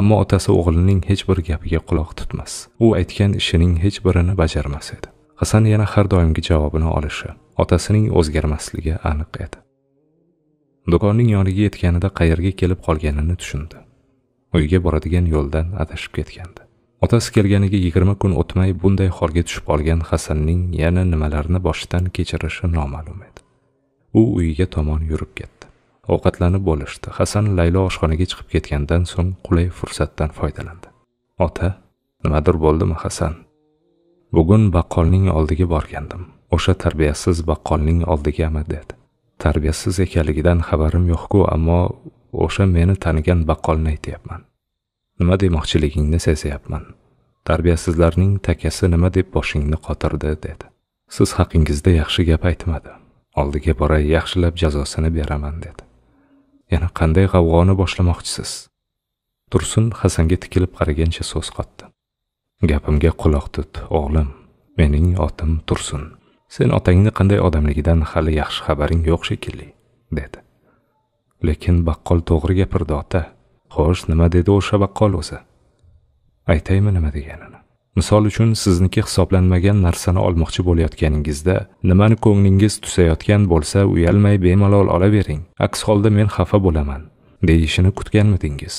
ammo otasi o'g'lining hech bir gapiga quloq tutmas u aytgan ishining hech birini bajarmas edi hasan yana har doimgi javobini olishi otasining o'zgarmasligi aniq edi do'konning yoniga yetganida qayerga kelib qolganini tushundi uyga boradigan yo'ldan adashib ketgandi otasi kelganiga yigirma kun o'tmay bunday holga tushib qolgan hasanning yana nimalarni boshdan kechirishi noma'lum edi u uyiga tomon yurib ketdi ovqatlanib bo'lishdi hasan laylo oshxonaga chiqib ketgandan so'ng qulay fursatdan foydalandi ota nimadir bo'ldimi hasan bugun baqqolning oldiga borgandim o'sha tarbiyasiz baqqolning oldigami dedi tarbiyasiz ekanligidan xabarim yo'qku ammo o'sha meni tanigan baqqolni aytyapman nima demoqchiligingni sezyapman tarbiyasizlarning takasi nima deb boshingni qotirdi dedi siz haqingizda yaxshi gap aytmadi oldiga boray yaxshilab jazosini beraman dedi yana qanday g'avg'oni boshlamoqchisiz tursun hasanga tikilib qaragancha so'z qotdi gapimga quloq tut o'g'lim mening otim tursun sen otangni qanday odamligidan hali yaxshi xabaring yo'q shekilli dedi lekin baqqol to'g'ri gapirdi ota xo'sh nima dedi o'sha baqqol o'zi aytaymi nima deganini Misol uchun sizniki hisoblanmagan narsani olmoqchi bo'layotganingizda nimani ko'nglingiz tusayotgan bo'lsa, uyalmay bemalol olavering. Aks holda men xafa bo'laman, deyishini kutganmidingiz?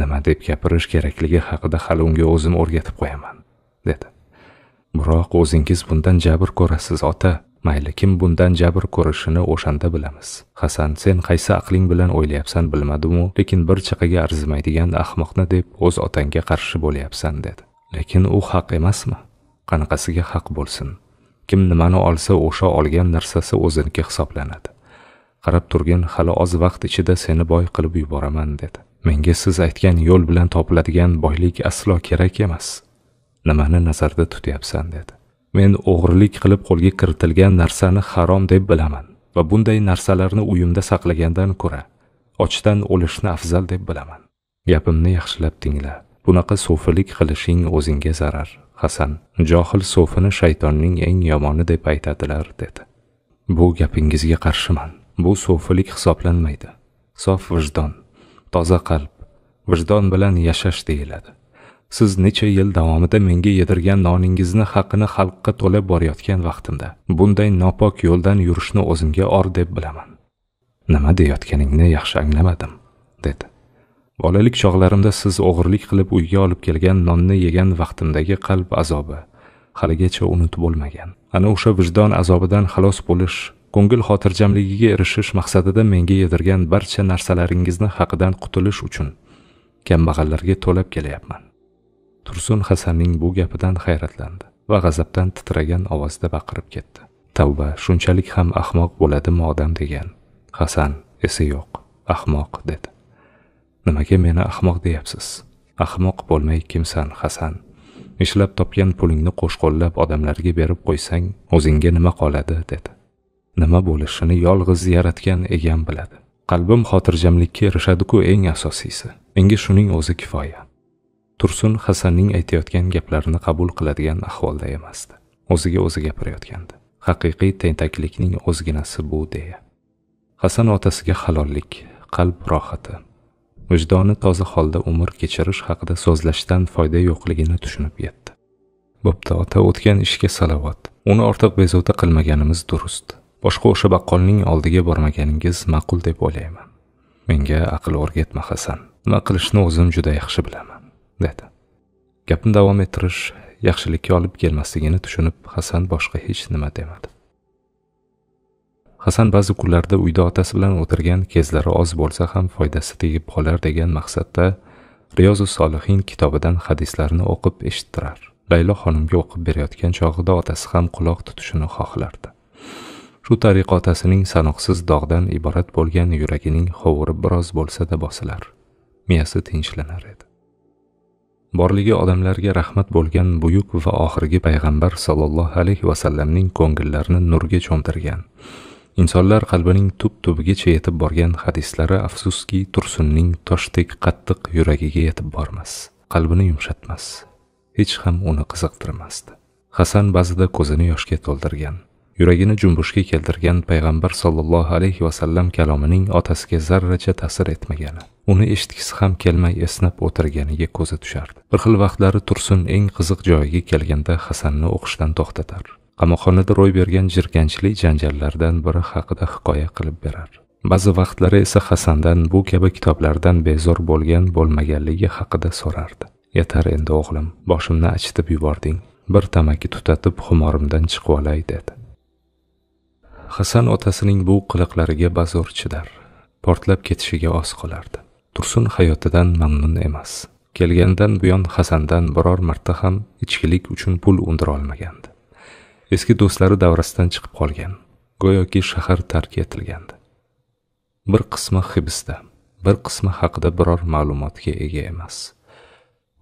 Nima deb gapirish kerakligi haqida hali unga o'zim o'rgatib qo'yaman, dedi. Biroq o'zingiz bundan jabr ko'rasiz, ota. Mayli, kim bundan jabr ko'rishini o'shanda bilamiz. Hasan, sen qaysi aqling bilan o'ylayapsan bilmadim-u, lekin bir chaqaga arzimaydigan ahmoqni deb o'z otangga qarshi bo'lyapsan, dedi. lekin u haq emasmi qanaqasiga haq bo'lsin kim nimani olsa o'sha olgan narsasi o'ziniki hisoblanadi qarab turgin hali oz vaqt ichida seni boy qilib yuboraman dedi menga siz aytgan yo'l bilan topiladigan boylik aslo kerak emas nimani nazarda tutyapsan dedi men o'g'rilik qilib qo'lga kiritilgan narsani harom deb bilaman va bunday narsalarni uyimda saqlagandan ko'ra ochdan o'lishni afzal deb bilaman gapimni yaxshilab tingla bunaqa so'filik qilishing o'zingga zarar hasan johil so'fini shaytonning eng yomoni deb aytadilar dedi bu gapingizga qarshiman bu so'filik hisoblanmaydi sof vijdon toza qalb vijdon bilan yashash deyiladi siz necha yil davomida menga yedirgan noningizni haqini xalqqa to'lab borayotgan vaqtimda bunday nopok yo'ldan yurishni o'zimga or deb bilaman nima deyotganingni yaxshi anglamadim dedi bolalik chog'larimda siz o'g'irlik qilib uyga olib kelgan nonni yegan vaqtimdagi qalb azobi haligacha unutib bo'lmagan ana o'sha vijdon azobidan xalos bo'lish ko'ngil xotirjamligiga erishish maqsadida menga yedirgan barcha narsalaringizni haqidan qutulish uchun kambag'allarga to'lab kelyapman tursun hasanning bu gapidan hayratlandi va g'azabdan titragan ovozda baqirib ketdi tavba shunchalik ham ahmoq bo'ladimi odam degan hasan esa yo'q ahmoq dedi nimaga meni ahmoq deyapsiz ahmoq bo'lmay kimsan hasan ishlab topgan pulingni qo'shqo'llab odamlarga berib qo'ysang o'zingga nima qoladi dedi nima bo'lishini yolg'iz yaratgan egam biladi qalbim xotirjamlikka erishadiku eng asosiysi menga shuning o'zi kifoya tursun hasanning aytayotgan gaplarini qabul qiladigan ahvolda emasdi o'ziga o'zi gapirayotgandi haqiqiy tentaklikning o'zginasi bu deya hasan otasiga halollik qalb rohati vijdoni toza holda umr kechirish haqida so'zlashdan foyda yo'qligini tushunib yetdi bo'pti ota o'tgan ishga salovat uni ortiq bezovta qilmaganimiz durust boshqa o'sha baqqolning oldiga bormaganingiz ma'qul deb o'ylayman menga aql o'rgatma hasan nima qilishni o'zim juda yaxshi bilaman dedi gapni davom ettirish yaxshilikka olib kelmasligini tushunib hasan boshqa hech nima demadi hasan ba'zi kunlarda uyda otasi bilan o'tirgan kezlari oz bo'lsa ham foydasi tegib qolar degan maqsadda riyozu solihin kitobidan hadislarni o'qib eshittirar laylo xonimga o'qib berayotgan chog'ida otasi ham quloq tutishini xohlardi shu tariqa otasining sanoqsiz dog'dan iborat bo'lgan yuragining hovuri biroz bo'lsada bosilar miyasi tinchlanar edi borligi odamlarga rahmat bo'lgan buyuk va oxirgi payg'ambar sollallohu alayhi vasallamning ko'ngillarini nurga cho'mtirgan insonlar qalbining tub tubigacha yetib borgan hadislari afsuski tursunning toshdek qattiq yuragiga yetib bormas qalbini yumshatmas hech ham uni qiziqtirmasdi hasan ba'zida ko'zini yoshga to'ldirgan yuragini jumbushga keltirgan payg'ambar sollallohu alayhi vasallam kalomining otasiga zarracha ta'sir etmagani uni eshitgisi ham kelmay esnab o'tirganiga ko'zi tushardi bir xil vaqtlari tursun eng qiziq joyiga kelganda hasanni o'qishdan to'xtatar qamoqxonada ro'y bergan jirkanchli janjallardan biri haqida hikoya qilib berar ba'zi vaqtlari esa hasandan bu kabi kitoblardan bezor bo'lgan bo'lmaganligi haqida so'rardi yetar endi o'g'lim boshimni achitib yubording bir tamaki tutatib xumorimdan chiqib olay dedi hasan otasining bu qiliqlariga bazo'r chidar portlab ketishiga oz qolardi tursun hayotidan mamnun emas kelganidan buyon hasandan biror marta ham ichkilik uchun pul undira eski do'stlari davrasidan chiqib qolgan go'yoki shahar tark etilgandi bir qismi hibsda bir qismi haqida biror ma'lumotga ega emas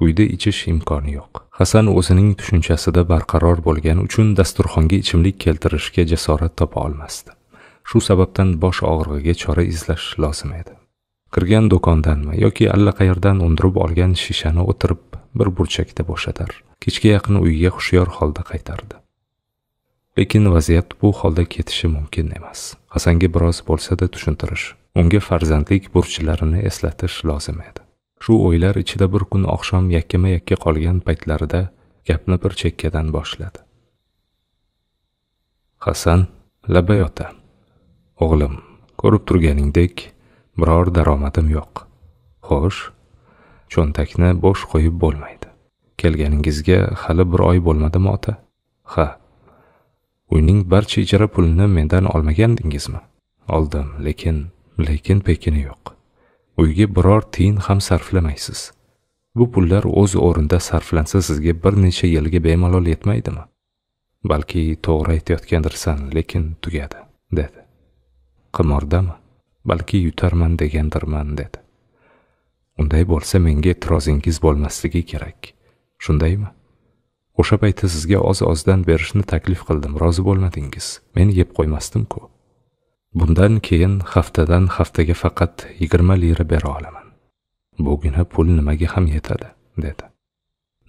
uyda ichish imkoni yo'q hasan o'zining tushunchasida barqaror bo'lgani uchun dasturxonga ichimlik keltirishga jasorat topa olmasdi shu sababdan bosh og'rig'iga chora izlash lozim edi kirgan do'kondanmi yoki allaqayerdan undirib olgan shishani o'tirib bir burchakda bo'shatar kechga yaqin uyiga hushyor holda qaytardi lekin vaziyat bu holda ketishi mumkin emas hasanga biroz bo'lsada tushuntirish unga farzandlik burchlarini eslatish lozim edi shu o'ylar ichida bir kun oqshom yakkama yakka qolgan paytlarida gapni bir chekkadan boshladi hasan labay ota o'g'lim ko'rib turganingdek biror daromadim yo'q xo'sh cho'ntakni bo'sh qo'yib bo'lmaydi kelganingizga hali bir oy bo'lmadimi ota ha uyning barcha ijara pulini mendan olmagandingizmi oldim lekin lekin pekini yo'q uyga biror tiyin ham sarflamaysiz bu pullar o'z o'rnida sarflansa sizga bir necha yilga bemalol yetmaydimi balki to'g'ri aytayotgandirsan lekin tugadi dedi qimordami balki yutarman degandirman dedi unday bo'lsa menga e'tirozingiz bo'lmasligi kerak shundaymi o'sha paytda sizga oz ozdan berishni taklif qildim rozi bo'lmadingiz men yeb qo'ymasdim-ku. bundan keyin haftadan haftaga faqat 20 lira bera olaman bugina pul nimaga ham yetadi dedi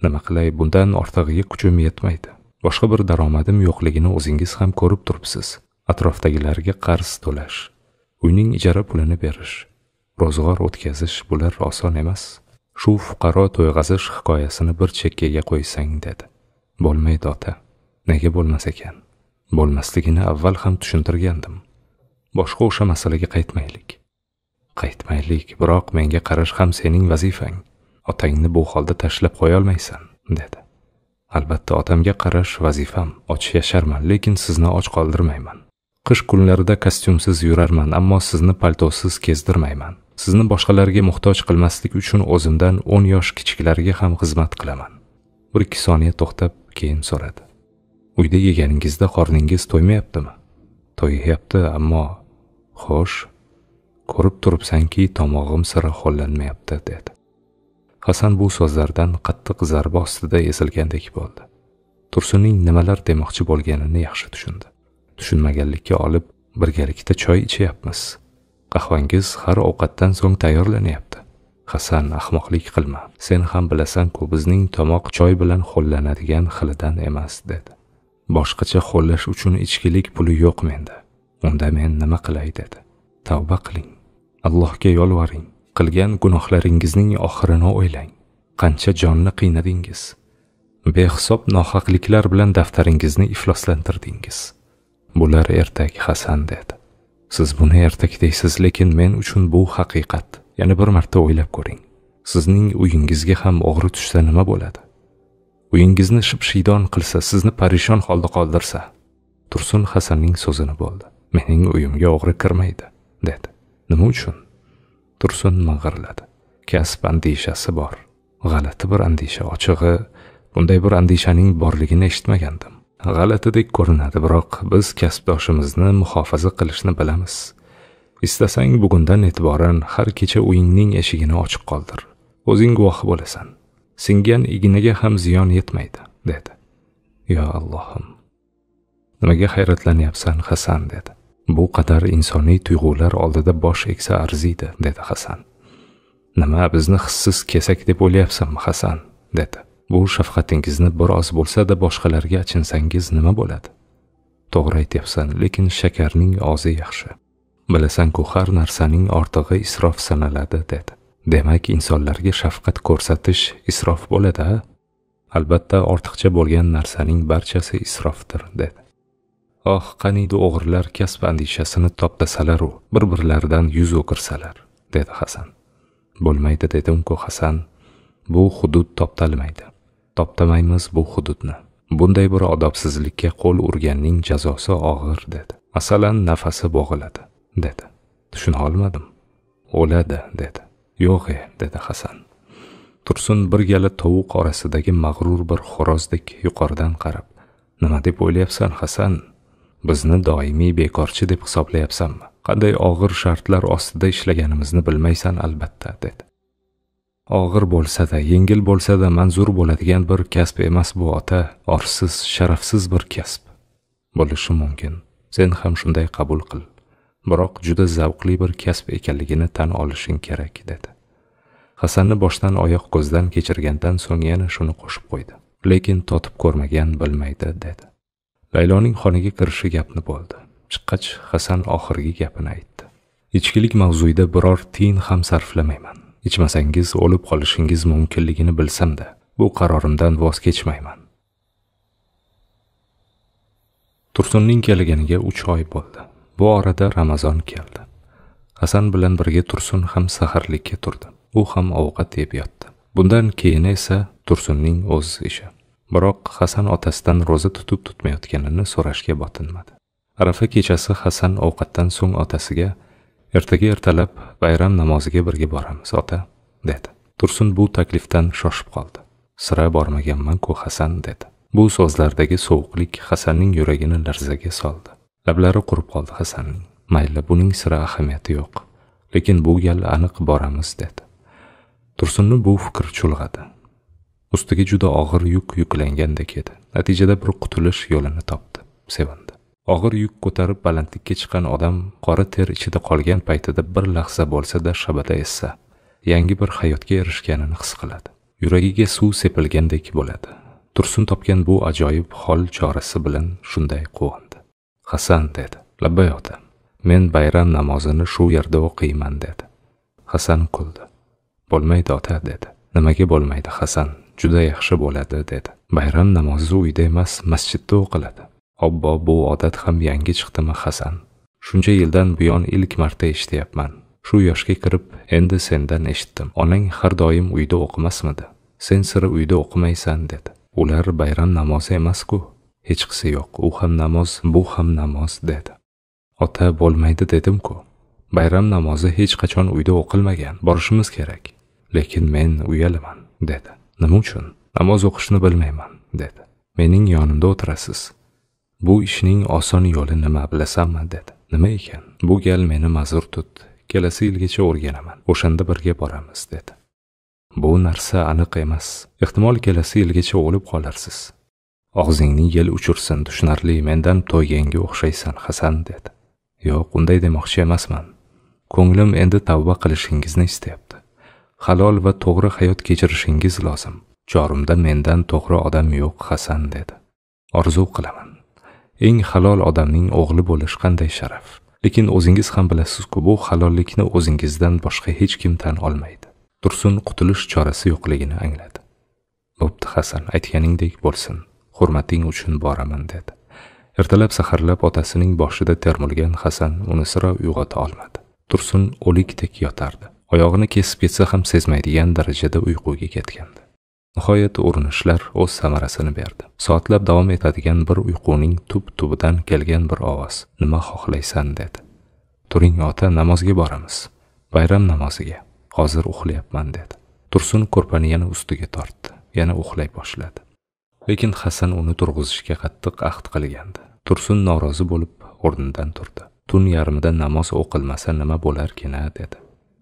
nima qilay bundan ortig'iga kuchim yetmaydi boshqa bir daromadim yo'qligini o'zingiz ham ko'rib turibsiz atrofdagilarga qarz to'lash uyning ijara pulini berish ro'zg'or o'tkazish bular oson emas shu fuqaro to'yg'azish hikoyasini bir chekkaga qo'ysang dedi bo'lmaydi ota nega bo'lmas ekan bo'lmasligini avval ham tushuntirgandim boshqa o'sha masalaga qaytmaylik qaytmaylik biroq menga qarash ham sening vazifang otangni bu holda tashlab qo'yolmaysan dedi albatta otamga qarash vazifam och yasharman lekin sizni och qoldirmayman qish kunlarida kostyumsiz yurarman ammo sizni paltosiz kezdirmayman sizni boshqalarga muhtoj qilmaslik uchun o'zimdan o'n yosh kichiklarga ham xizmat qilaman bir ikki soniya to'xtab keyin so'radi uyda yeganingizda qorningiz to'ymayaptimi to'yyapti ammo xo'sh ko'rib turibsanki tomog'im sira ho'llanmayapti dedi hasan bu so'zlardan qattiq zarba ostida ezilgandek bo'ldi tursunning nimalar demoqchi bo'lganini yaxshi tushundi tushunmaganlikka olib birgalikda choy ichyapmiz qahvangiz har ovqatdan so'ng tayyorlanyapti hasan ahmoqlik qilma sen ham bilasan-ku bizning tomoq choy bilan xo'llanadigan xilidan emas dedi boshqacha xo'llash uchun ichkilik puli yo'q menda unda men nima qilay dedi tavba qiling allohga yolvoring qilgan gunohlaringizning oxirini o'ylang qancha jonni qiynadingiz behisob nohaqliklar bilan daftaringizni ifloslantirdingiz bular ertak hasan dedi siz buni ertak deysiz lekin men uchun bu haqiqat yana bir marta o'ylab ko'ring sizning uyingizga ham o'g'ri tushsa nima bo'ladi uyingizni ship qilsa sizni parishon holda qoldirsa tursun hasanning so'zini bo'ldi mening uyimga o'g'ri kirmaydi dedi nima uchun tursun ming'irladi kasb andishasi bor g'alati bir andisha ochig'i bunday bir andishaning borligini eshitmagandim g'alatidek ko'rinadi biroq biz kasbdoshimizni muhofaza qilishni bilamiz Istasang bugundan e'tiboran har kecha uyingning eshigini ochiq qoldir. O'zing guvohi bo'lasan. Singan ignaga ham ziyon yetmaydi, dedi. Yo Allohim. Nimaga hayratlanyapsan, Hasan, dedi. Bu qadar insoniy tuyg'ular oldida bosh egsa arziydi, dedi Hasan. Nima bizni hissiz kesak deb o'ylayapsanmi, Hasan, dedi. Bu shafqatingizni biroz bo'lsa-da boshqalarga achinsangiz nima bo'ladi? To'g'ri aytyapsan, lekin shakarning ozi yaxshi. ku har narsaning ortig'i isrof sanaladi dedi demak insonlarga shafqat ko'rsatish isrof bo'ladi a albatta ortiqcha bo'lgan narsaning barchasi isrofdir dedi oh qaniydi o'g'rilar kasb andishasini toptasalaru bir birlaridan yuz o'girsalar dedi hasan bo'lmaydi dedimku hasan bu hudud toptalmaydi toptamaymiz bu hududni bunday bir odobsizlikka qo'l urganning jazosi og'ir dedi masalan nafasi bo'g'iladi dedi tushuna olmadim o'ladi dedi yo'q e, dedi hasan tursun bir gala tovuq orasidagi mag'rur bir xo'rozdek yuqoridan qarab nima deb o'ylayapsan hasan bizni doimiy bekorchi deb hisoblayapsanmi qanday og'ir shartlar ostida ishlaganimizni bilmaysan albatta dedi og'ir bo'lsada yengil bo'lsada manzur bo'ladigan bir kasb emas bu ota orsiz sharafsiz bir kasb bo'lishi mumkin sen ham shunday qabul qil biroq juda zavqli bir kasb ekanligini tan olishing kerak dedi hasanni boshdan oyoq ko'zdan kechirgandan so'ng yana shuni qo'shib qo'ydi lekin totib ko'rmagan bilmaydi dedi layloning xonaga kirishi gapni bo'ldi chiqqach hasan oxirgi gapini aytdi ichkilik mavzuida biror tiyin ham sarflamayman ichmasangiz o'lib qolishingiz mumkinligini bilsamda bu qarorimdan voz kechmayman tursunning kelganiga uch oy bo'ldi bu orada ramazon keldi hasan bilan birga tursun ham saharlikka turdi u ham ovqat yeb yotdi bundan keyin esa tursunning o'z ishi biroq hasan otasidan ro'za tutib tutmayotganini so'rashga botinmadi arafa kechasi hasan ovqatdan so'ng otasiga ertaga ertalab bayram namoziga birga boramiz ota dedi tursun bu taklifdan shoshib qoldi sira bormaganman-ku hasan dedi bu so'zlardagi sovuqlik hasanning yuragini larzaga soldi lablari qurib qoldi hasanning mayli buning sira ahamiyati yo'q lekin bu gal aniq boramiz dedi tursunni bu fikr chulg'adi ustiga juda og'ir yuk yuklangandek edi natijada bir qutulish yo'lini topdi sevindi og'ir yuk ko'tarib balandlikka chiqqan odam qora ter ichida qolgan paytida bir lahza bo'lsa-da shabada essa yangi bir hayotga erishganini his qiladi yuragiga suv sepilgandek bo'ladi tursun topgan bu ajoyib hol chorasi bilan shunday quvondi hasan dedi labbayota men bayram namozini shu yerda o'qiyman dedi hasan kuldi bo'lmaydi ota dedi nimaga bo'lmaydi hasan juda yaxshi bo'ladi dedi bayram namozi uyda emas masjidda o'qiladi obbo bu odat ham yangi chiqdimi hasan shuncha yildan buyon ilk marta eshityapman shu yoshga kirib endi sendan eshitdim onang har doim uyda o'qimasmidi sen sira uyda o'qimaysan dedi ular bayram namozi emasku hechqisi yo'q u ham namoz bu ham namoz dedi ota bo'lmaydi dedim-ku bayram namozi hech qachon uyda o'qilmagan borishimiz kerak lekin men uyalaman dedi nima uchun namoz o'qishni bilmayman dedi mening yonimda o'tirasiz bu ishning oson yo'li nima bilasanmi dedi nima ekan bu gal meni mazur tut kelasi yilgacha o'rganaman o'shanda birga boramiz dedi bu narsa aniq emas ehtimol kelasi yilgacha o'lib qolarsiz og'zingni yel uchirsin tushunarli mendan toyganga o'xshaysan hasan dedi yo'q unday demoqchi emasman ko'nglim endi tavba qilishingizni istayapti halol va to'g'ri hayot kechirishingiz lozim chorimda mendan to'g'ri odam yo'q hasan dedi orzu qilaman eng halol odamning o'g'li bo'lish qanday sharaf lekin o'zingiz ham bilasizku bu halollikni o'zingizdan boshqa hech kim tan olmaydi tursun qutulish chorasi yo'qligini angladi bo'pti hasan aytganingdek bo'lsin hurmating uchun boraman dedi ertalab saharlab otasining boshida termilgan hasan uni sira uyg'ota olmadi tursun o'likdek yotardi oyog'ini kesib ketsa ham sezmaydigan darajada uyquga ketgandi nihoyat urinishlar o'z samarasini berdi soatlab davom etadigan bir uyquning tub tubidan kelgan bir ovoz nima xohlaysan dedi turing ota namozga boramiz bayram namoziga hozir uxlayapman dedi tursun ko'rpani yana ustiga tortdi yana uxlay boshladi lekin hasan uni turg'izishga qattiq ahd qilgandi tursun norozi bo'lib o'rnidan turdi tun yarmida namoz o'qilmasa nima bo'larkina dedi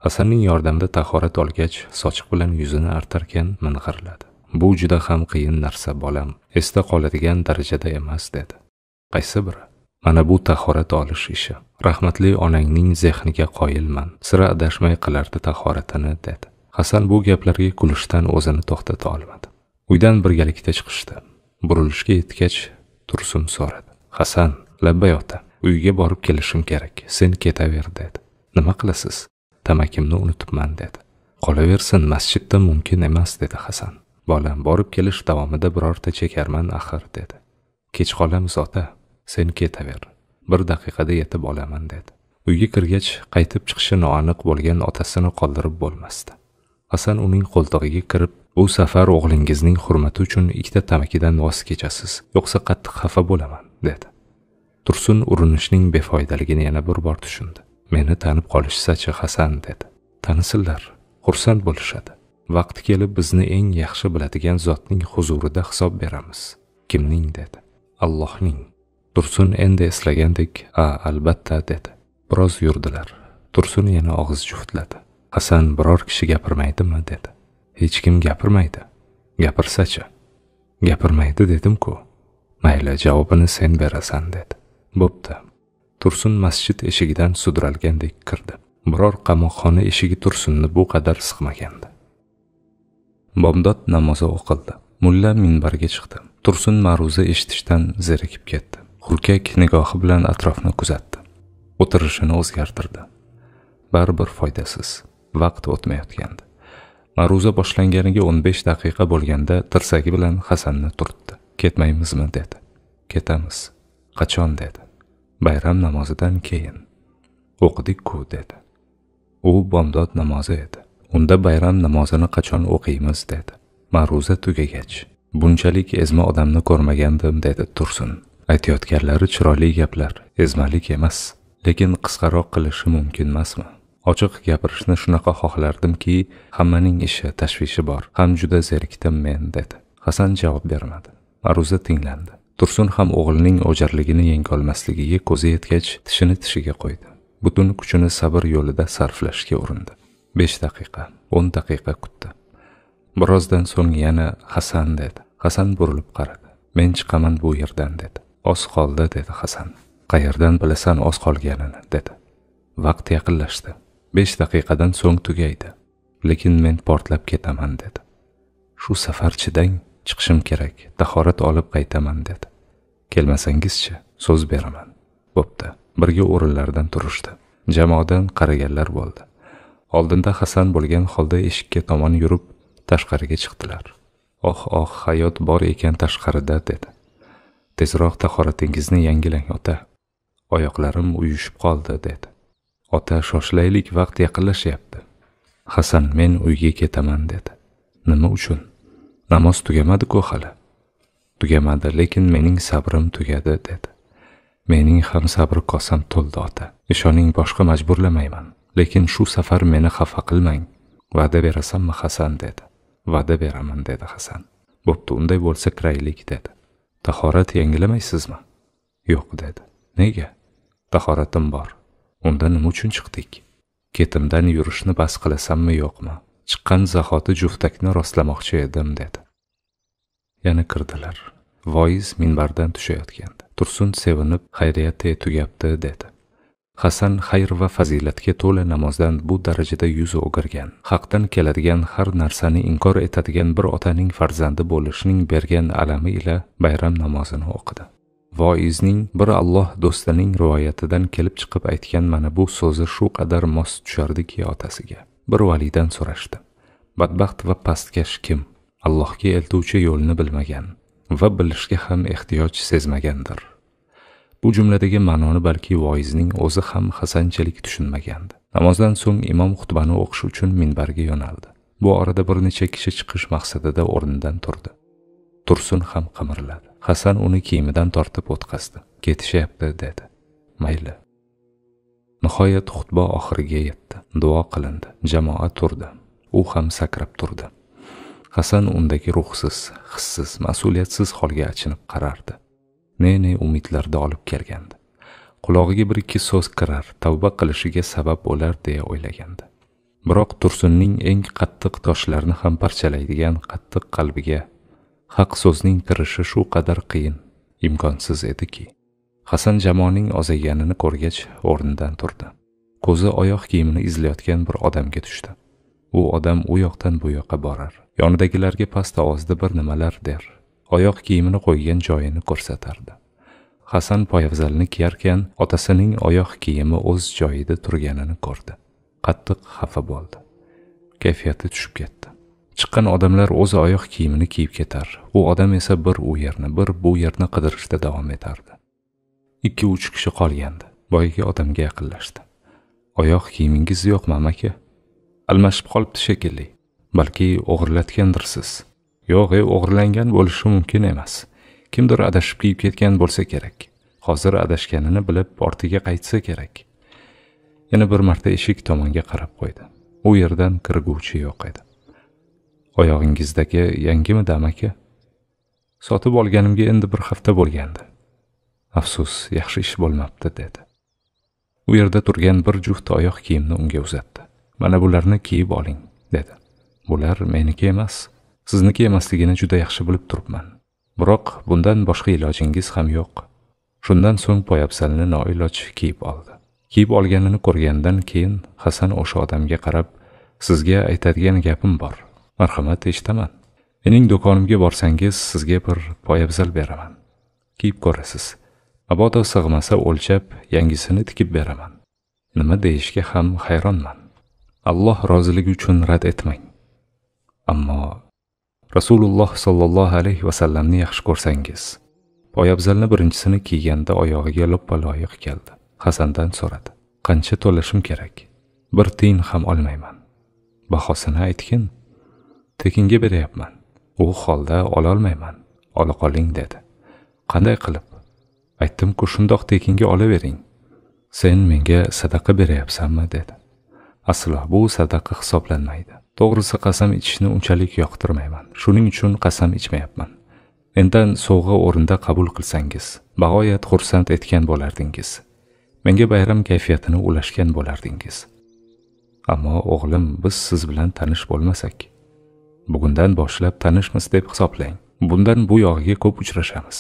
hasanning yordamida tahorat olgach sochiq bilan yuzini artarkan ming'irladi bu juda ham qiyin narsa bolam esda qoladigan darajada emas dedi qaysi biri mana bu tahorat olish ishi rahmatli onangning zehniga qoyilman sira adashmay qilardi tahoratini dedi hasan bu gaplarga kulishdan o'zini to'xtata olmadi uydan birgalikda chiqishdi burilishga yetgach tursun so'radi hasan labbay ota uyga borib kelishim kerak sen ketaver dedi nima qilasiz tamakimni unutibman dedi qolaversin masjidda mumkin emas dedi hasan bolam borib kelish davomida birorta chekarman axir dedi kech qolamiz ota sen ketaver bir daqiqada yetib olaman dedi uyga kirgach qaytib chiqishi noaniq bo'lgan otasini qoldirib bo'lmasdi hasan uning qo'ltig'iga kirib bu safar o'g'lingizning hurmati uchun ikkita tamakidan voz kechasiz yo'qsa qattiq xafa bo'laman dedi tursun urinishning befoydaligini yana bir bor tushundi meni tanib qolishsachi hasan dedi tanisinlar xursand bo'lishadi vaqti kelib bizni eng yaxshi biladigan zotning huzurida hisob beramiz kimning dedi allohning tursun endi eslagandek a albatta dedi biroz yurdilar tursun yana og'iz juftladi hasan biror kishi gapirmaydimi dedi hech kim gapirmaydi gapirsachi gapirmaydi dedim-ku mayli javobini sen berasan dedi bo'pti tursun masjid eshigidan sudralgandek kirdi biror qamoqxona eshigi tursunni bu qadar siqmagandi bomdod namozi o'qildi mulla minbarga chiqdi tursun ma'ruza eshitishdan zerikib ketdi hurkak nigohi bilan atrofni kuzatdi o'tirishini o'zgartirdi baribir foydasiz vaqt o'tmayotgandi ma'ruza boshlanganiga o'n besh daqiqa bo'lganda tirsagi bilan hasanni turtdi ketmaymizmi dedi ketamiz qachon dedi bayram namozidan keyin o'qidik ku dedi u bomdod namozi edi unda bayram namozini qachon o'qiymiz dedi ma'ruza tugagach bunchalik ezma odamni ko'rmagandim dedi tursun aytayotganlari chiroyli gaplar ezmalik emas lekin qisqaroq qilishi mumkinmasmi ochiq gapirishni shunaqa xohlardimki hammaning ishi tashvishi bor ham juda zerikdim men dedi hasan javob bermadi ma'ruza tinglandi tursun ham o'g'lining o'jarligini yengolmasligiga ko'zi yetgach tishini tishiga qo'ydi butun kuchini sabr yo'lida sarflashga urindi besh daqiqa o'n daqiqa kutdi birozdan so'ng yana hasan dedi hasan burilib qaradi men chiqaman bu yerdan dedi oz qoldi dedi hasan qayerdan bilasan oz qolganini dedi vaqt yaqinlashdi besh daqiqadan so'ng tugaydi lekin men portlab ketaman dedi shu safar chidang chiqishim kerak tahorat olib qaytaman dedi kelmasangizchi so'z beraman bo'pti birga o'rinlaridan turishdi jamoadan qaraganlar bo'ldi oldinda hasan bo'lgan holda eshikka tomon yurib tashqariga chiqdilar oh oh hayot bor ekan tashqarida dedi tezroq tahoratingizni yangilang ota oyoqlarim uyushib qoldi dedi ota shoshlaylik vaqt yaqinlashyapti hasan men uyga ketaman dedi nima uchun namoz tugamadiku hali tugamadi lekin mening sabrim tugadi dedi mening ham sabr kosam to'ldi ota ishoning boshqa majburlamayman lekin shu safar meni xafa qilmang va'da berasanmi hasan dedi va'da beraman dedi hasan bo'pti unday bo'lsa kiraylik dedi tahorat yangilamaysizmi yo'q dedi nega tahoratim bor Unda nima uchun chiqdik? Ketimdan yurishni bas qilasanmi yo'qmi? Chiqqan zahoti juftakni rostlamoqchi edim dedi. Yana kirdilar. Voiz minbardan tushayotgandi. Tursun sevinib, xayriyat tugabdi dedi. Hasan xayr va fazilatga to'la namozdan bu darajada yuzi o'girgan, haqdan keladigan har narsani inkor etadigan bir otaning farzandi bo'lishning bergan alami ila bayram namozini o'qidi. voizning bir alloh do'stining rivoyatidan kelib chiqib aytgan mana bu so'zi shu qadar mos tushardiki otasiga bir valiydan so'rashdi badbaxt va pastkash kim allohga eltuvchi yo'lni bilmagan va bilishga ham ehtiyoj sezmagandir bu jumladagi ma'noni balki voizning o'zi ham hasanchalik tushunmagandi namozdan so'ng imom xutbani o'qish uchun minbarga yo'naldi bu orada bir necha kishi chiqish maqsadida o'rnidan turdi tursun ham qimirladi hasan uni kiyimidan tortib o'tqazdi ketishyapti dedi mayli nihoyat xutba oxiriga yetdi duo qilindi jamoa turdi u ham sakrab turdi hasan undagi ruhsiz hissiz mas'uliyatsiz holga achinib qarardi ne ne umidlarda olib kelgandi qulog'iga bir ikki so'z kirar tavba qilishiga sabab bo'lar deya o'ylagandi biroq tursunning eng qattiq toshlarni ham parchalaydigan qattiq qalbiga haq so'zning kirishi shu qadar qiyin imkonsiz ediki hasan jamoning ozayganini ko'rgach o'rnidan turdi ko'zi oyoq kiyimini izlayotgan bir odamga tushdi u odam u yoqdan bu yoqqa borar yonidagilarga past ovozda bir nimalar der oyoq kiyimini qo'ygan joyini ko'rsatardi hasan poyafzalni kiyarkan otasining oyoq kiyimi o'z joyida turganini ko'rdi qattiq xafa bo'ldi kayfiyati tushib ketdi chiqqan odamlar o'zi oyoq kiyimini kiyib ketar u odam esa bir u yerni bir bu yerni qidirishda davom etardi ikki uch kishi qolgandi boyagi odamga yaqinlashdi oyoq kiyimingiz yo'qmi amaki almashib qolibdi shekilli balki o'g'irlatgandirsiz yo'q e o'g'irlangan bo'lishi mumkin emas kimdir adashib kiyib ketgan bo'lsa kerak hozir adashganini bilib ortiga qaytsa kerak yana bir marta eshik tomonga qarab qo'ydi u yerdan kirguvchi yo'q edi oyog'ingizdagi yangimidi aka sotib olganimga endi bir hafta bo'lgandi afsus yaxshi ish bo'lmabdi dedi u yerda turgan bir juft oyoq kiyimni unga uzatdi mana bularni kiyib oling dedi bular meniki emas sizniki emasligini juda yaxshi bilib turibman biroq bundan boshqa ilojingiz ham yo'q shundan so'ng poyabsalni noiloj kiyib oldi kiyib olganini ko'rgandan keyin hasan o'sha odamga qarab sizga aytadigan gapim bor marhamat eshitaman mening do'konimga borsangiz sizga bir poyabzal beraman kiyib ko'rasiz mabodo sig'masa o'lchab yangisini tikib beraman nima deyishga ham hayronman alloh roziligi uchun rad etmang ammo rasululloh sollallohu alayhi vasallamni yaxshi ko'rsangiz poyabzalni birinchisini kiyganda oyog'iga loppa loyiq keldi hasandan so'radi qancha to'lashim kerak bir tiyin ham olmayman bahosini aytgin tekinga beryapman u holda ololmayman ola qoling dedi qanday qilib aytdimku shundoq tekinga olavering sen menga sadaqa beryapsanmi dedi aslo bu sadaqa hisoblanmaydi to'g'risi qasam ichishni unchalik yoqtirmayman shuning uchun qasam ichmayapman mendan sovg'a o'rinda qabul qilsangiz bag'oyat xursand etgan bo'lardingiz menga bayram kayfiyatini ulashgan bo'lardingiz ammo o'g'lim biz siz bilan tanish bo'lmasak bugundan boshlab tanishmiz deb hisoblang bundan bu yog'iga ko'p uchrashamiz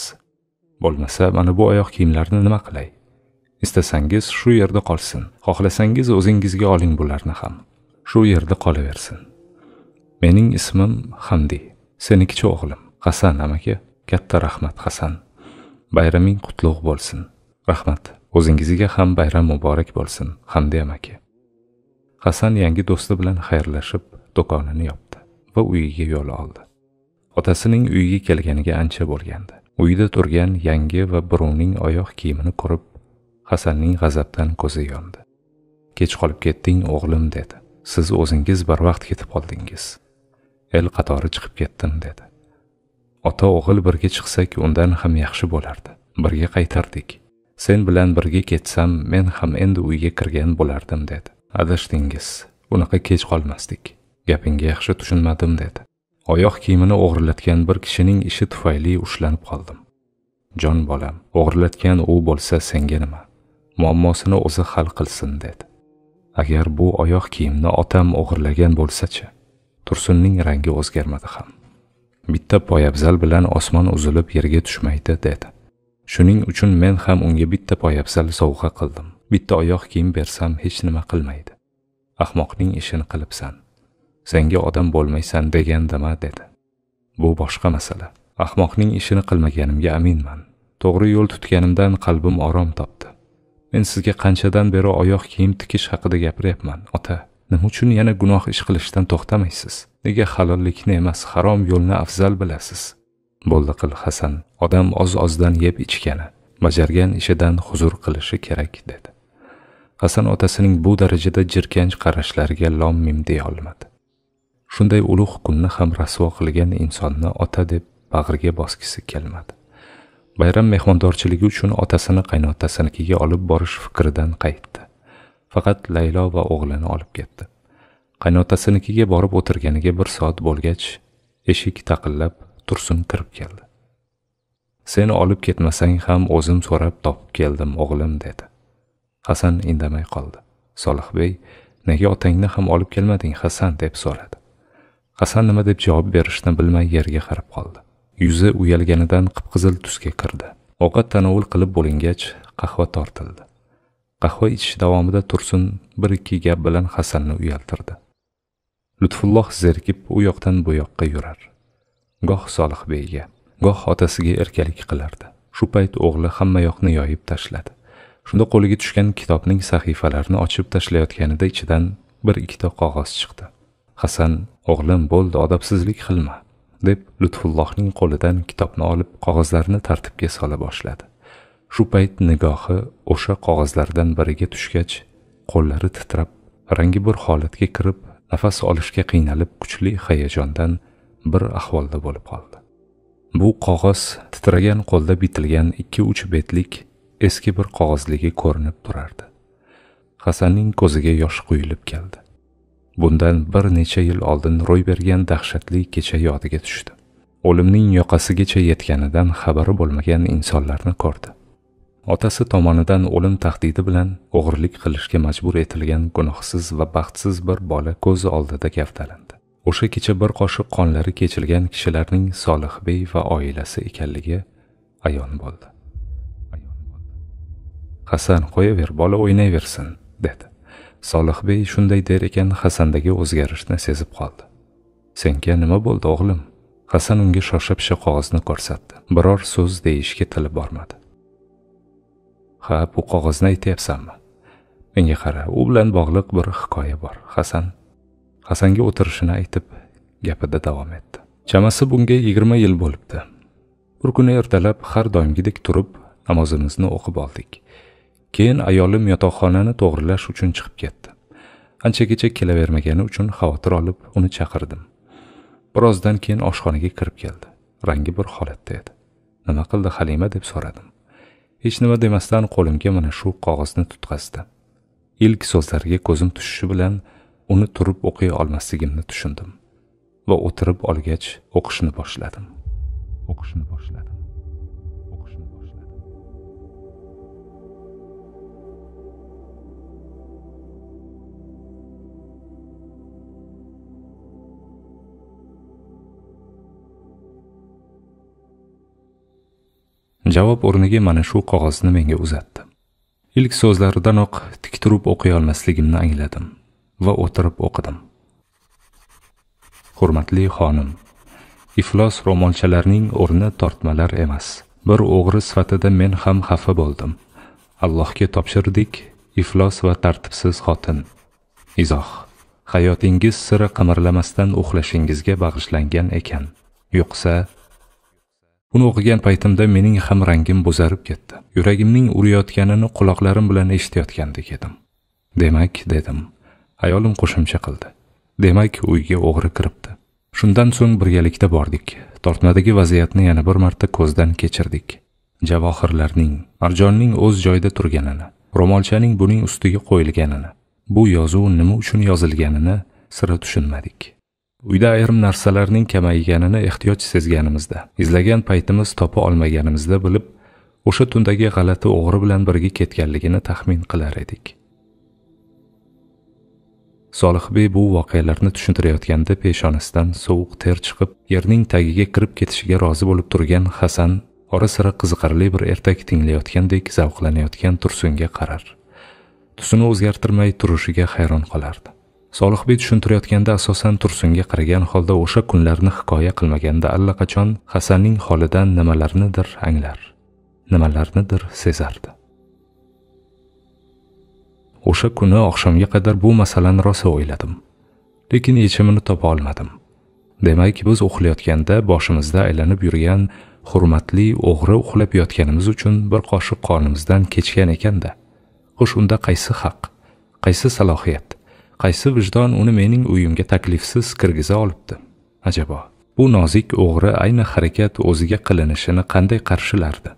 bo'lmasa mana bu oyoq kiyimlarni nima qilay istasangiz shu yerda qolsin xohlasangiz o'zingizga oling bularni ham shu yerda qolaversin mening ismim hamdi seniki o'g'lim hasan amaki katta rahmat hasan bayraming qutlug' bo'lsin rahmat o'zingizga ham bayram muborak bo'lsin hamdi amaki hasan yangi do'sti bilan xayrlashib do'konini yopdi va uyiga yo'l oldi otasining uyiga kelganiga ancha bo'lgandi uyda turgan yangi va birovning oyoq kiyimini ko'rib hasanning g'azabdan ko'zi yondi kech qolib ketding o'g'lim dedi siz o'zingiz barvaqt ketib qoldingiz el qatori chiqib ketdim dedi ota o'g'il birga chiqsak undan ham yaxshi bo'lardi birga qaytardik sen bilan birga ketsam men ham endi uyga kirgan bo'lardim dedi adashdingiz unaqa kech qolmasdik gapingga yaxshi tushunmadim dedi oyoq kiyimini o'g'irlatgan bir kishining ishi tufayli ushlanib qoldim jon bolam o'g'irlatgan u bo'lsa senga nima muammosini o'zi hal qilsin dedi agar bu oyoq kiyimni otam o'g'irlagan bo'lsachi tursunning rangi o'zgarmadi ham bitta poyabzal bilan osmon uzilib yerga tushmaydi dedi shuning uchun men ham unga bitta poyabzal sovg'a qildim bitta oyoq kiyim bersam hech nima qilmaydi ahmoqning ishini qilibsan senga odam bo'lmaysan degandama dedi bu boshqa masala ahmoqning ishini qilmaganimga aminman to'g'ri yo'l tutganimdan qalbim orom topdi men sizga qanchadan beri oyoq kiyim tikish haqida gapiryapman ota nima uchun yana gunoh ish qilishdan to'xtamaysiz nega halollikni emas harom yo'lni afzal bilasiz bo'ldi qil hasan odam oz ozdan yeb ichgani bajargan ishidan huzur qilishi kerak dedi hasan otasining bu darajada jirkanch qarashlariga lom mim deyolmadi shunday ulug' kunni ham rasvo qilgan insonni ota deb bag'riga bosgisi kelmadi bayram mehmondorchiligi uchun otasini qaynotasinikiga olib borish fikridan qaytdi faqat laylo va o'g'lini olib ketdi qaynotasinikiga borib o'tirganiga bir soat bo'lgach eshik taqillab tursun kirib keldi sen olib ketmasang ham o'zim so'rab topib keldim o'g'lim dedi hasan indamay qoldi solihbey nega otangni ham olib kelmading hasan deb so'radi hasan nima deb javob berishni bilmay yerga qarab qoldi yuzi uyalganidan qipqizil tusga kirdi ovqat tanovul qilib bo'lingach qahva tortildi qahva ichish davomida tursun bir ikki gap bilan hasanni uyaltirdi lutfulloh zerikib u yoqdan bu yoqqa yurar goh Solih beyga, goh otasiga erkalik qilardi shu payt o'g'li hamma yoqni yoyib tashladi shunda qo'liga tushgan kitobning sahifalarini ochib tashlayotganida ichidan bir ikkita qog'oz chiqdi hasan O'g'lim bo'ldi, odobsizlik qilma, deb Lutfullohning qo'lidan kitobni olib, qog'ozlarni tartibga sola boshladi. Shu payt nigohi o'sha qog'ozlardan biriga tushgach, qo'llari titrab, rangi bir holatga kirib, nafas olishga qiynalib, kuchli hayajondan bir ahvolda bo'lib qoldi. Bu qog'oz titragan qo'lda bitilgan 2-3 betlik eski bir qog'ozligi ko'rinib turardi. Hasanning ko'ziga yosh quyilib keldi. bundan bir necha yil oldin ro'y bergan dahshatli kecha yodiga tushdi o'limning yoqasigacha yetganidan xabari bo'lmagan insonlarni ko'rdi otasi tomonidan o'lim tahdidi bilan o'g'irlik qilishga majbur etilgan gunohsiz va baxtsiz bir bola ko'zi oldida gavdalandi o'sha kecha bir qoshiq qonlari kechilgan kishilarning solihbey va oilasi ekanligi ayon bo'ldi hasan qo'yaver bola o'ynayversin dedi solihbey shunday der ekan hasandagi o'zgarishni sezib qoldi senga nima bo'ldi o'g'lim hasan unga shosha pisha qog'ozni ko'rsatdi biror so'z deyishga tili bormadi ha bu qog'ozni aytyapsanmi menga qara u bilan bog'liq bir hikoya bor hasan hasanga o'tirishini aytib gapida davom etdi chamasi bunga yigirma yil bo'libdi bir kuni ertalab har doimgidek turib namozimizni o'qib oldik keyin ayolim yotoqxonani to'g'rilash uchun chiqib ketdi anchagacha kelavermagani uchun xavotir olib uni chaqirdim birozdan keyin oshxonaga kirib keldi rangi bir holatda edi nima qildi halima deb so'radim hech nima demasdan qo'limga mana shu qog'ozni tutqazdi ilk so'zlariga ko'zim tushishi bilan uni turib o'qiy olmasligimni tushundim va o'tirib olgach o'qishni boshladim o'qishni boshladim javob o'rniga mana shu qog'ozni menga uzatdi ilk so'zlaridanoq tik turib o'qiy olmasligimni angladim va o'tirib o'qidim hurmatli xonim iflos ro'molchalarning o'rni tortmalar emas bir o'g'ri sifatida men ham xafa bo'ldim allohga topshirdik iflos va tartibsiz xotin izoh hayotingiz sira qimirlamasdan uxlashingizga bag'ishlangan ekan yo'qsa uni o'qigan paytimda mening ham rangim bo'zarib ketdi yuragimning urayotganini quloqlarim bilan eshitayotgandek edim demak dedim ayolim qo'shimcha qildi demak uyga o'g'ri kiribdi shundan so'ng birgalikda bordik tortmadagi vaziyatni yana bir marta ko'zdan kechirdik javohirlarning marjonning o'z joyida turganini ro'molchaning buning ustiga qo'yilganini bu yozuv nima uchun yozilganini sira tushunmadik uyda ayrim narsalarning kamayganini ehtiyoj sezganimizda izlagan paytimiz topa olmaganimizda bilib o'sha tundagi g'alati o'g'ri bilan birga ketganligini taxmin qilar edik solihbey bu voqealarni tushuntirayotganda peshonasidan sovuq ter chiqib yerning tagiga kirib ketishiga rozi bo'lib turgan hasan ora sira qiziqarli bir ertak tinglayotgandek zavqlanayotgan tursunga qarar tusini o'zgartirmay turishiga hayron qolardi solihbek tushuntirayotganda asosan tursunga qaragan holda o'sha kunlarni hikoya qilmaganda allaqachon hasanning holidan nimalarnidir anglar nimalarnidir sezardi o'sha kuni oqshomga qadar bu masalani rosa o'yladim lekin yechimini topa olmadim demak biz uxlayotganda boshimizda aylanib yurgan hurmatli o'g'ri uxlab yotganimiz uchun bir qoshiq qonimizdan kechgan ekanda xush unda qaysi haq qaysi salohiyat qaysi vijdon uni mening uyimga taklifsiz kirgiza olibdi ajabo bu nozik o'g'ri ayni harakat o'ziga qilinishini qanday qarshilardi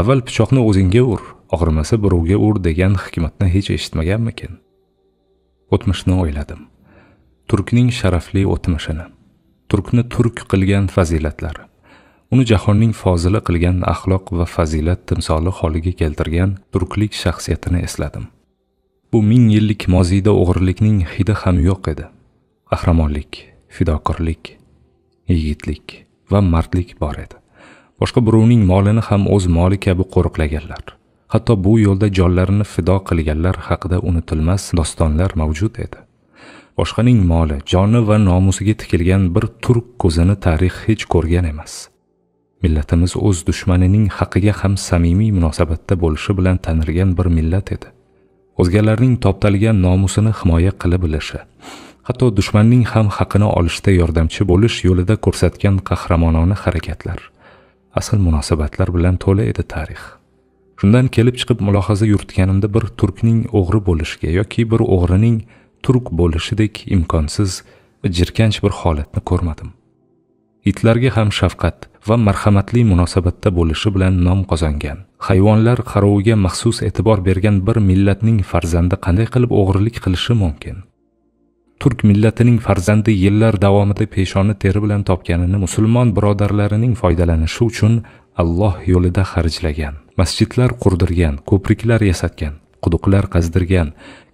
avval pichoqni o'zingga ur og'rimasa birovga ur degan hikmatni hech eshitmaganmikin o'tmishni o'yladim turkning sharafli o'tmishini turkni turk qilgan fazilatlari uni jahonning fozili qilgan axloq va fazilat timsoli holiga keltirgan turklik shaxsiyatini esladim bu ming yillik moziyda o'g'irlikning hidi ham yo'q edi qahramonlik fidokorlik yigitlik va mardlik bor edi boshqa birovning molini ham o'z moli kabi qo'riqlaganlar hatto bu yo'lda jonlarini fido qilganlar haqida unutilmas dostonlar mavjud edi boshqaning moli joni va nomusiga tikilgan bir turk ko'zini tarix hech ko'rgan emas millatimiz o'z dushmanining haqiga ham samimiy munosabatda bo'lishi bilan tanilgan bir millat edi o'zgalarning toptalgan nomusini himoya qila bilishi hatto dushmanning ham haqini olishda yordamchi bo'lish yo'lida ko'rsatgan qahramonona harakatlar asl munosabatlar bilan to'la edi tarix shundan kelib chiqib mulohaza yuritganimda bir turkning o'g'ri bo'lishiga yoki bir o'g'rining turk bo'lishidek imkonsiz jirkanch bir holatni ko'rmadim itlarga ham shafqat va marhamatli munosabatda bo'lishi bilan nom qozongan hayvonlar qaroviga maxsus e'tibor bergan bir millatning farzandi qanday qilib o'g'rilik qilishi mumkin turk millatining farzandi yillar davomida peshona teri bilan topganini musulmon birodarlarining foydalanishi uchun alloh yo'lida xarjlagan masjidlar qurdirgan ko'priklar yasatgan quduqlar qazdirgan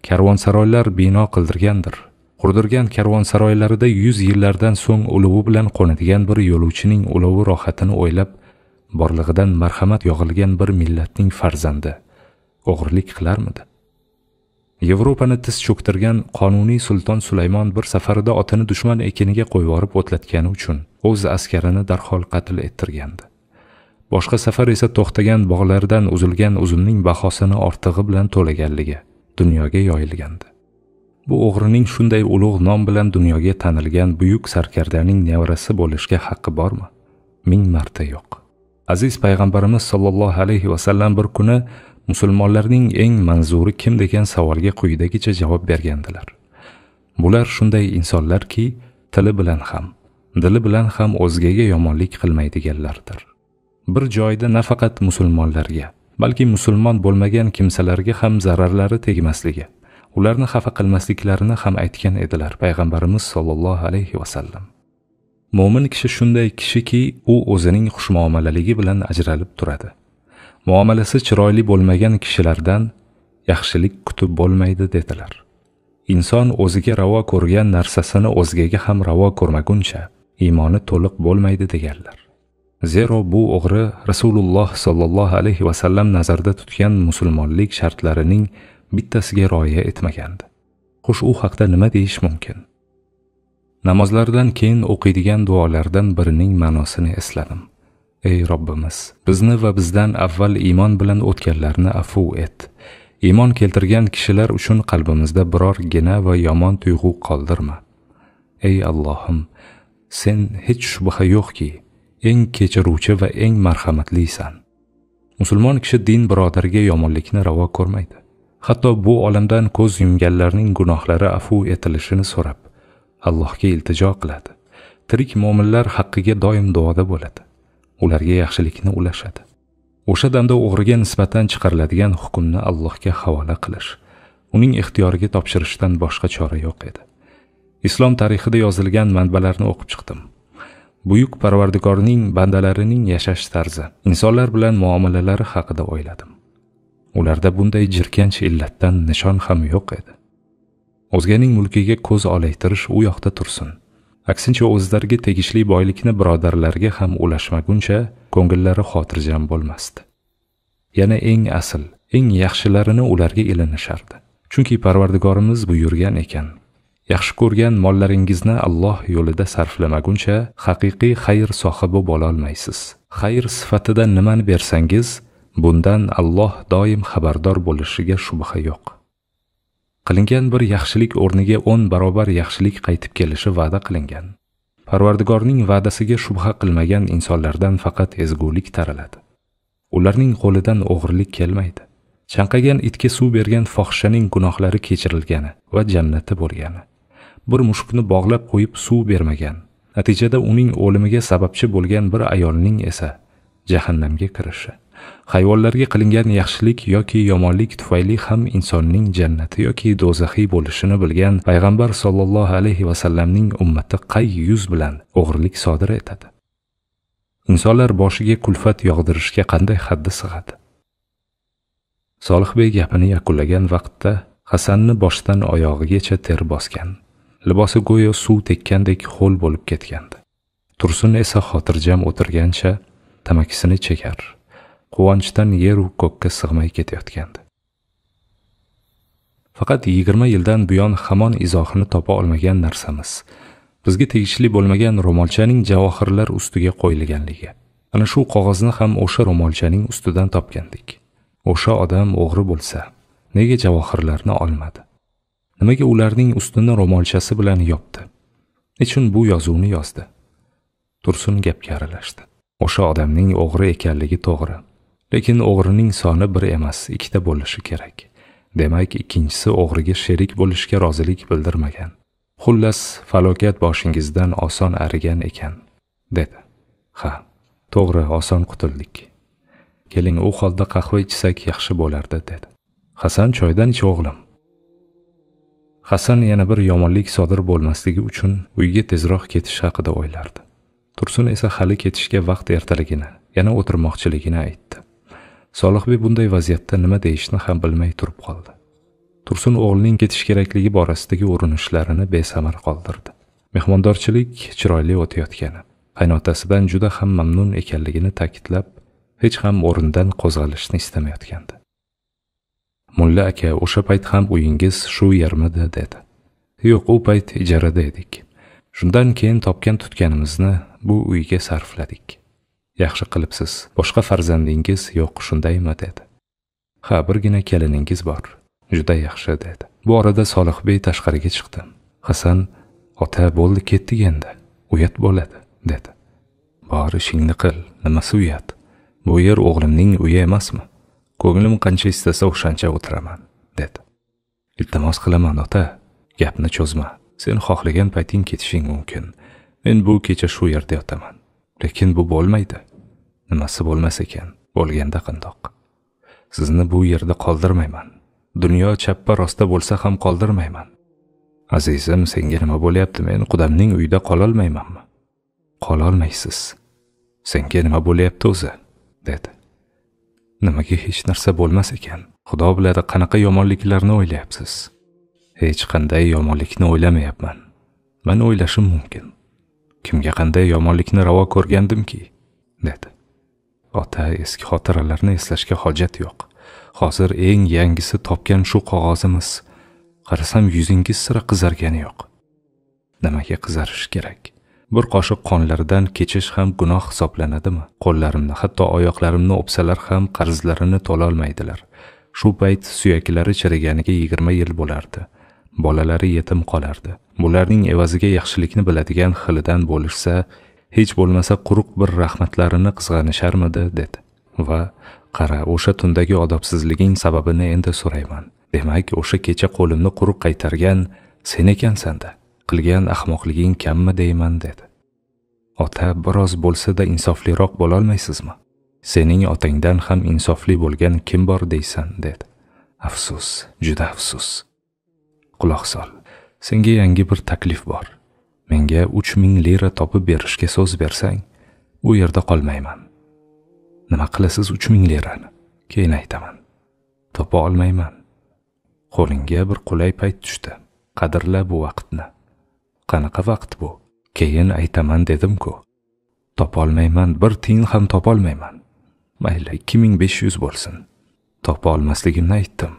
karvonsaroylar bino qildirgandir qurdirgan karvonsaroylarida yuz yillardan so'ng ulovi bilan qo'nadigan bir yo'lovchining ulovi rohatini o'ylab borlig'idan marhamat yog'ilgan bir millatning farzandi o'g'irlik qilarmidi yevropani tiz cho'ktirgan qonuniy sulton sulaymon bir safarida otini dushman ekiniga qo'yib yuborib o'tlatgani uchun o'z askarini darhol qatl ettirgandi boshqa safar esa to'xtagan bog'laridan uzilgan uzumning bahosini ortig'i bilan to'laganligi dunyoga yoyilgandi bu o'g'rining shunday ulug' nom bilan dunyoga tanilgan buyuk sarkardaning nevarasi bo'lishga haqqi bormi ming marta yo'q aziz payg'ambarimiz sollallohu alayhi vasallam bir kuni musulmonlarning eng manzuri kim degan savolga quyidagicha javob bergandilar bular shunday insonlarki tili bilan ham dili bilan ham o'zgaga yomonlik qilmaydiganlardir bir joyda nafaqat musulmonlarga balki musulmon bo'lmagan kimsalarga ham zararlari tegmasligi ularni xafa qilmasliklarini ham aytgan edilar payg'ambarimiz sollallohu alayhi vasallam mo'min kishi shunday kishiki u o'zining xushmuomalaligi bilan ajralib turadi muomalasi chiroyli bo'lmagan kishilardan yaxshilik kutib bo'lmaydi dedilar inson o'ziga ravo ko'rgan narsasini o'zgaga ham ravo ko'rmaguncha iymoni to'liq bo'lmaydi deganlar zero bu o'g'ri rasululloh sollallohu alayhi vasallam nazarda tutgan musulmonlik shartlarining bittasiga rioya etmagandi xush u haqda nima deyish mumkin namozlardan keyin o'qiydigan duolardan birining ma'nosini esladim ey robbimiz bizni va bizdan avval iymon bilan o'tganlarni afu et iymon keltirgan kishilar uchun qalbimizda birorgina va yomon tuyg'u qoldirma ey allohim sen hech shubha yo'qki eng kechiruvchi va eng marhamatlisan musulmon kishi din birodariga yomonlikni ravo ko'rmaydi hatto bu olamdan ko'z yumganlarning gunohlari afu etilishini so'rab allohga iltijo qiladi tirik mo'minlar haqqiga doim duoda bo'ladi ularga yaxshilikni ulashadi o'sha damda o'g'riga nisbatan chiqariladigan hukmni allohga havola qilish uning ixtiyoriga topshirishdan boshqa chora yo'q edi islom tarixida yozilgan manbalarni o'qib chiqdim buyuk parvardigorning bandalarining yashash tarzi insonlar bilan muomalalari haqida o'yladim ularda bunday jirkanch illatdan nishon ham yo'q edi o'zganing mulkiga ko'z olaytirish u yoqda tursin aksincha o'zlariga tegishli boylikni birodarlarga ham ulashmaguncha ko'ngillari xotirjam bo'lmasdi yana eng asl eng yaxshilarini ularga ilinishardi chunki parvardigorimiz buyurgan ekan yaxshi ko'rgan mollaringizni alloh yo'lida sarflamaguncha haqiqiy xayr sohibi bo'lolmaysiz xayr sifatida nimani bersangiz bundan alloh doim xabardor bo'lishiga shubha yo'q qilingan bir yaxshilik o'rniga 10 barobar yaxshilik qaytib kelishi va'da qilingan parvardigorning va'dasiga shubha qilmagan insonlardan faqat ezgulik taraladi ularning qo'lidan o'g'irlik kelmaydi chanqagan itga suv bergan fohishaning gunohlari kechirilgani va jannati bo'lgani bir mushukni bog'lab qo'yib suv bermagan natijada uning o'limiga sababchi bo'lgan bir ayolning esa jahannamga kirishi hayvonlarga qilingan yaxshilik yoki yomonlik tufayli ham insonning jannati yoki do'zaxiy bo'lishini bilgan payg'ambar sollallohu alayhi vasallamning ummati qay yuz bilan o'g'rilik sodir etadi insonlar boshiga kulfat yog'dirishga qanday haddi sig'adi solihbek gapini yakunlagan vaqtda hasanni boshdan oyog'igacha ter bosgan libosi go'yo suv tekkandek ho'l bo'lib ketgandi tursun esa xotirjam o'tirgancha tamakisini chekar quvonchdan yer ko'kka sig'may ketayotgandi faqat yigirma yildan buyon hamon izohini topa olmagan narsamiz bizga tegishli bo'lmagan ro'molchaning javohirlar ustiga qo'yilganligi ana shu qog'ozni ham o'sha ro'molchaning ustidan topgandik o'sha odam o'g'ri bo'lsa nega javohirlarni olmadi nimaga ularning ustini ro'molchasi bilan yopdi nechun bu yozuvni yozdi tursun gapga aralashdi o'sha odamning o'g'ri ekanligi to'g'ri lekin o'g'rining soni bir emas ikkita bo'lishi kerak demak ikkinchisi o'g'riga sherik bo'lishga rozilik bildirmagan xullas falokat boshingizdan oson arigan ekan dedi ha to'g'ri oson qutuldik keling u holda qahva ichsak yaxshi bo'lardi dedi hasan choydan ich o'g'lim hasan yana bir yomonlik sodir bo'lmasligi uchun uyiga tezroq ketish haqida o'ylardi tursun esa hali ketishga vaqt ertaligini yana o'tirmoqchiligini aytdi solihbey bunday vaziyatda nima deyishni ham bilmay turib qoldi tursun o'g'lining ketish kerakligi borasidagi urinishlarini besamar qoldirdi mehmondorchilik chiroyli o'tayotgani qaynotasidan juda ham mamnun ekanligini ta'kidlab hech ham o'rindan qo'zg'alishni istamayotgandi mulla aka o'sha payt ham uyingiz shu yermidi dedi yo'q u payt ijarada edik shundan keyin topgan tutganimizni bu uyga sarfladik yaxshi qilibsiz boshqa farzandingiz yo'q shundaymi dedi ha birgina keliningiz bor juda yaxshi dedi bu orada solihbey tashqariga chiqdi hasan ota bo'ldi ketdik endi uyat bo'ladi dedi bor ishingni qil nimasi uyat bu yer o'g'limning uyi emasmi ko'nglim qancha istasa o'shancha o'tiraman dedi iltimos qilaman ota gapni cho'zma sen xohlagan payting ketishing mumkin men bu kecha shu yerda yotaman lekin bu bo'lmaydi nimasi bo'lmas ekan bo'lganda qandoq sizni bu yerda qoldirmayman dunyo chappa rosta bo'lsa ham qoldirmayman azizim senga nima bo'lyapti men qudamning uyida qololmaymanmi qololmaysiz senga nima bo'lyapti o'zi dedi nimaga hech narsa bo'lmas ekan xudo biladi qanaqa yomonliklarni o'ylayapsiz hech qanday yomonlikni o'ylamayapman man o'ylashim mumkin kimga qanday yomonlikni ravo ko'rgandimki dedi ota eski xotiralarni eslashga hojat yo'q hozir eng yangisi topgan shu qog'ozimiz qarasam yuzingiz sira qizargani yo'q nimaga qizarish kerak bir qoshiq qonlardan kechish ham gunoh hisoblanadimi qo'llarimni hatto oyoqlarimni o'psalar ham qarzlarini to'lolmaydilar shu payt suyaklari chiriganiga yigirma yil bo'lardi bolalari yetim qolardi bularning evaziga yaxshilikni biladigan xilidan bo'lishsa hech bo'lmasa quruq bir rahmatlarini qizg'anisharmidi dedi va qara o'sha tundagi odobsizliging sababini endi so'rayman demak o'sha kecha qo'limni quruq qaytargan sen ekansanda qilgan ahmoqliging kammi deyman dedi ota biroz bo'lsada insofliroq bo'lolmaysizmi sening otangdan ham insofli bo'lgan kim bor deysan dedi afsus juda afsus quloq sol senga yangi bir taklif bor menga 3000 lira topib berishga so'z bersang, u yerda qolmayman. Nima qilasiz 3000 lirani? Keyin aytaman. Topa olmayman. Qo'lingga bir qulay payt tushdi. Qadrla bu vaqtni. Qanaqa vaqt bu? Keyin aytaman dedim-ku. Topolmayman, bir tiyin ham topolmayman. Mayli, 2500 bo'lsin. Topa olmasligimni aytdim.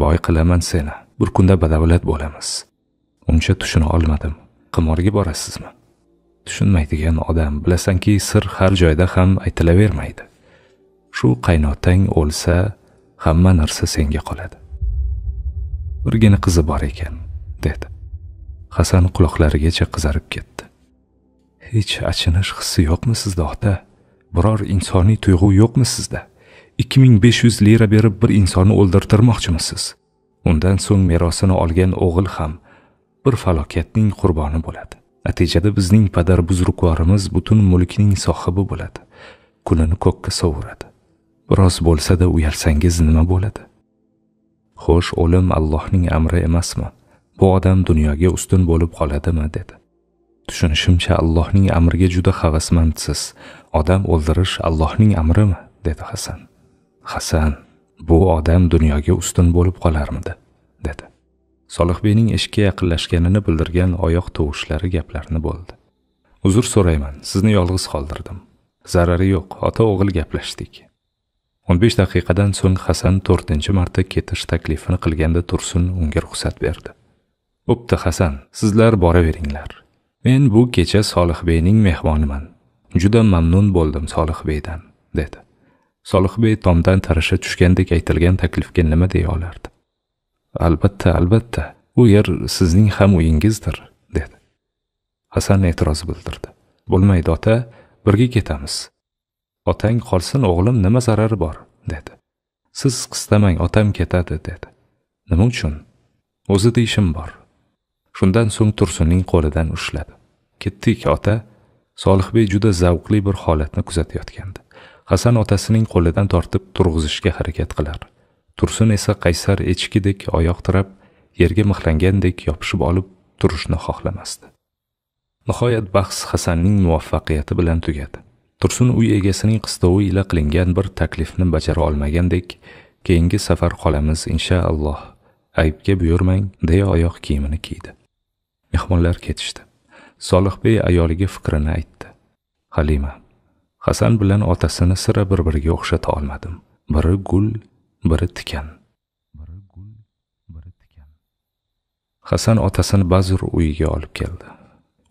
Boy qilaman seni. Bir kunda badavlat bo'lamiz. Uncha tushuna olmadim. qimorga borasizmi tushunmaydigan odam bilasanki sir har joyda ham aytilavermaydi shu qaynotang o'lsa hamma narsa senga qoladi birgina qizi bor ekan dedi hasan quloqlarigacha qizarib ketdi hech achinish hissi yo'qmi sizda ota biror insoniy tuyg'u yo'qmi sizda ikki ming besh yuz lira berib bir insonni o'ldirtirmoqchimisiz undan so'ng merosini olgan o'g'il ham bir falokatning qurboni bo'ladi natijada bizning padar buzruqvorimiz butun mulkning sohibi bo'ladi kunini ko'kka sovuradi biroz bo'lsa-da uyalsangiz nima bo'ladi xo'sh o'lim allohning amri emasmi bu odam dunyoga ustun bo'lib qoladimi dedi tushunishimcha allohning amriga juda havasmandsiz odam o'ldirish allohning amrimi dedi hasan hasan bu odam dunyoga ustun bo'lib qolarmidi dedi solihbeyning eshikka yaqinlashganini bildirgan oyoq tovushlari gaplarni bo'ldi uzr so'rayman sizni yolg'iz qoldirdim zarari yo'q ota o'g'il gaplashdik o'n besh daqiqadan so'ng hasan to'rtinchi marta ketish taklifini qilganda tursun unga ruxsat berdi bo'pti hasan sizlar boraveringlar men bu kecha solihbeyning mehmoniman juda mamnun bo'ldim solihbeydan dedi solihbey tomdan tarasha tushgandek aytilgan taklifga nima deya olardi albatta albatta u yer sizning ham uyingizdir dedi hasan e'tiroz bildirdi bo'lmaydi ota birga ketamiz otang qolsin o'g'lim nima zarari bor dedi siz qistamang otam ketadi dedi nima uchun o'zi ishim bor shundan so'ng tursunning qo'lidan ushladi ketdik ota solihbek juda zavqli bir holatni kuzatayotgandi hasan otasining qo'lidan tortib turg'izishga harakat qilar tursun esa qaysar echkidek oyoq tirab yerga mixlangandek yopishib olib turishni xohlamasdi nihoyat bahs hasanning muvaffaqiyati bilan tugadi tursun uy egasining qistovi ila qilingan bir taklifni bajara olmagandek keyingi safar qolamiz inshaalloh aybga buyurmang deya oyoq kiyimini kiydi mehmonlar ketishdi solihbey ayoliga fikrini aytdi halima hasan bilan otasini sira bir biriga o'xshata olmadim biri gul biri tikan hasan otasini bazur uyiga olib keldi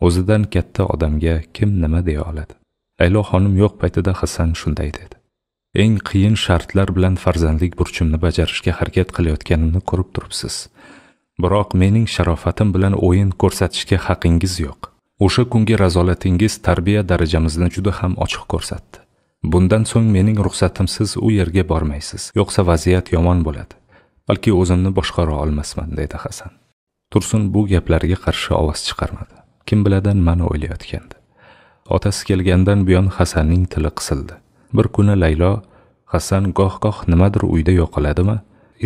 o'zidan katta odamga kim nima deya oladi laylo xonim yo'q paytida hasan shunday dedi eng qiyin shartlar bilan farzandlik burchimni bajarishga harakat qilayotganimni ko'rib turibsiz biroq mening sharofatim bilan o'yin ko'rsatishga haqingiz yo'q o'sha kungi razolatingiz tarbiya darajamizni juda ham ochiq ko'rsatdi bundan so'ng mening ruxsatimsiz u yerga bormaysiz yo'qsa vaziyat yomon bo'ladi balki o'zimni boshqara olmasman dedi hasan tursun bu gaplarga qarshi ovoz chiqarmadi kim biladi nimani o'ylayotgandi otasi kelgandan buyon hasanning tili qisildi bir kuni laylo hasan goh goh nimadir uyda yo'qoladimi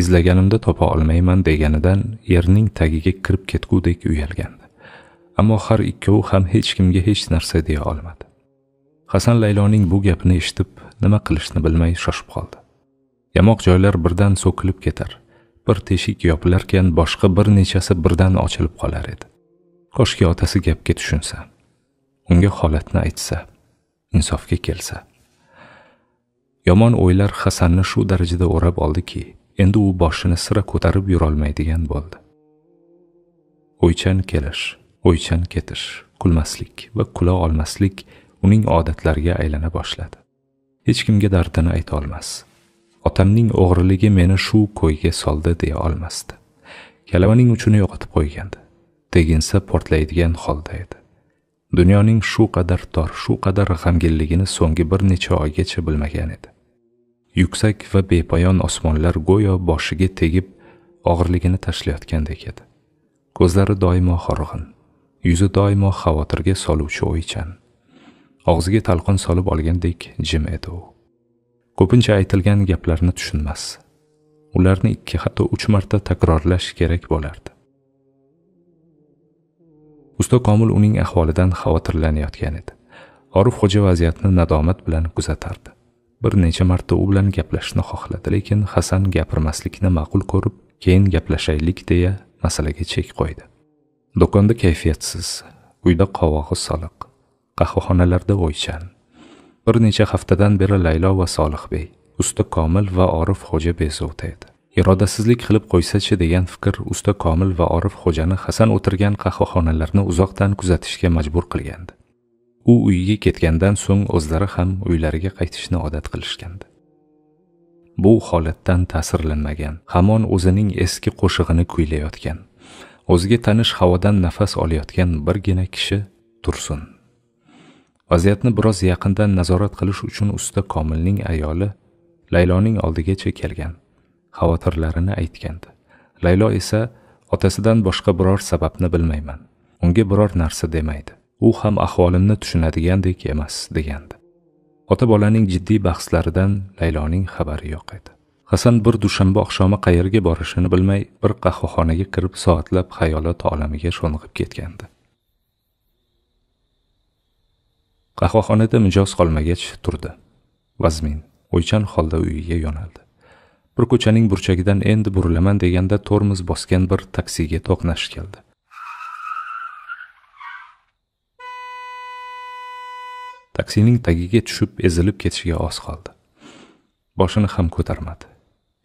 izlaganimda topa olmayman deganidan yerning tagiga kirib ketgudek uyalgandi ammo har ikkovi ham hech kimga hech narsa deya olmadi hasan layloning bu gapini eshitib nima qilishni bilmay shoshib qoldi yamoq joylar birdan so'kilib ketar bir teshik yopilarkan boshqa bir nechasi birdan ochilib qolar edi koshki otasi gapga tushunsa unga holatni aytsa insofga kelsa yomon o'ylar hasanni shu darajada o'rab oldiki endi u boshini sira ko'tarib yurolmaydigan bo'ldi o'ychan kelish o'ychan ketish kulmaslik va kula olmaslik uning odatlariga aylana boshladi hech kimga dardini aytolmas otamning o'g'riligi meni shu ko'yga soldi deya olmasdi kalavaning uchini yo'qotib qo'ygandi teginsa portlaydigan holda edi dunyoning shu qadar tor shu qadar g'amginligini so'nggi bir necha oygacha bilmagan edi yuksak va bepoyon osmonlar go'yo boshiga tegib og'irligini tashlayotgandek edi ko'zlari doimo horg'in yuzi doimo xavotirga soluvchi o'ychan og'ziga talqon solib olgandek jim edi u ko'pincha aytilgan gaplarni tushunmas ularni ikki hatto uch marta takrorlash kerak bo'lardi usto komil uning ahvolidan xavotirlanayotgan edi xo'ja vaziyatni nadomat bilan kuzatardi bir necha marta u bilan gaplashishni xohladi lekin hasan gapirmaslikni ma'qul ko'rib keyin gaplashaylik deya masalaga chek qo'ydi do'konda kayfiyatsiz uyda qovog'i soliq qahvaxonalarda o'ychan bir necha haftadan beri laylo va solihbey usta komil va orif xo'ja bezovta edi irodasizlik qilib qo'ysachi degan fikr usta komil va orif xo'jani hasan o'tirgan qahvaxonalarni uzoqdan kuzatishga majbur qilgandi u uyiga ketgandan so'ng o'zlari ham uylariga qaytishni odat qilishgandi bu holatdan ta'sirlanmagan hamon o'zining eski qo'shig'ini kuylayotgan o'ziga tanish havodan nafas olayotgan birgina kishi tursun vaziyatni biroz yaqindan nazorat qilish uchun usta komilning ayoli layloning oldigacha kelgan xavotirlarini aytgandi laylo esa otasidan boshqa biror sababni bilmayman unga biror narsa demaydi u ham ahvolimni tushunadigandek emas degandi ota bolaning jiddiy bahslaridan layloning xabari yo'q edi hasan bir dushanba oqshomi qayerga borishini bilmay bir qahvaxonaga kirib soatlab xayolot olamiga sho'ng'ib ketgandi qahvaxonada mijoz qolmagach turdi vazmin o'ychan holda uyiga yo'naldi bir ko'chaning burchagidan endi burilaman deganda tormoz bosgan bir taksiga to'qnash keldi taksining tagiga tushib ezilib ketishiga oz qoldi boshini ham ko'tarmadi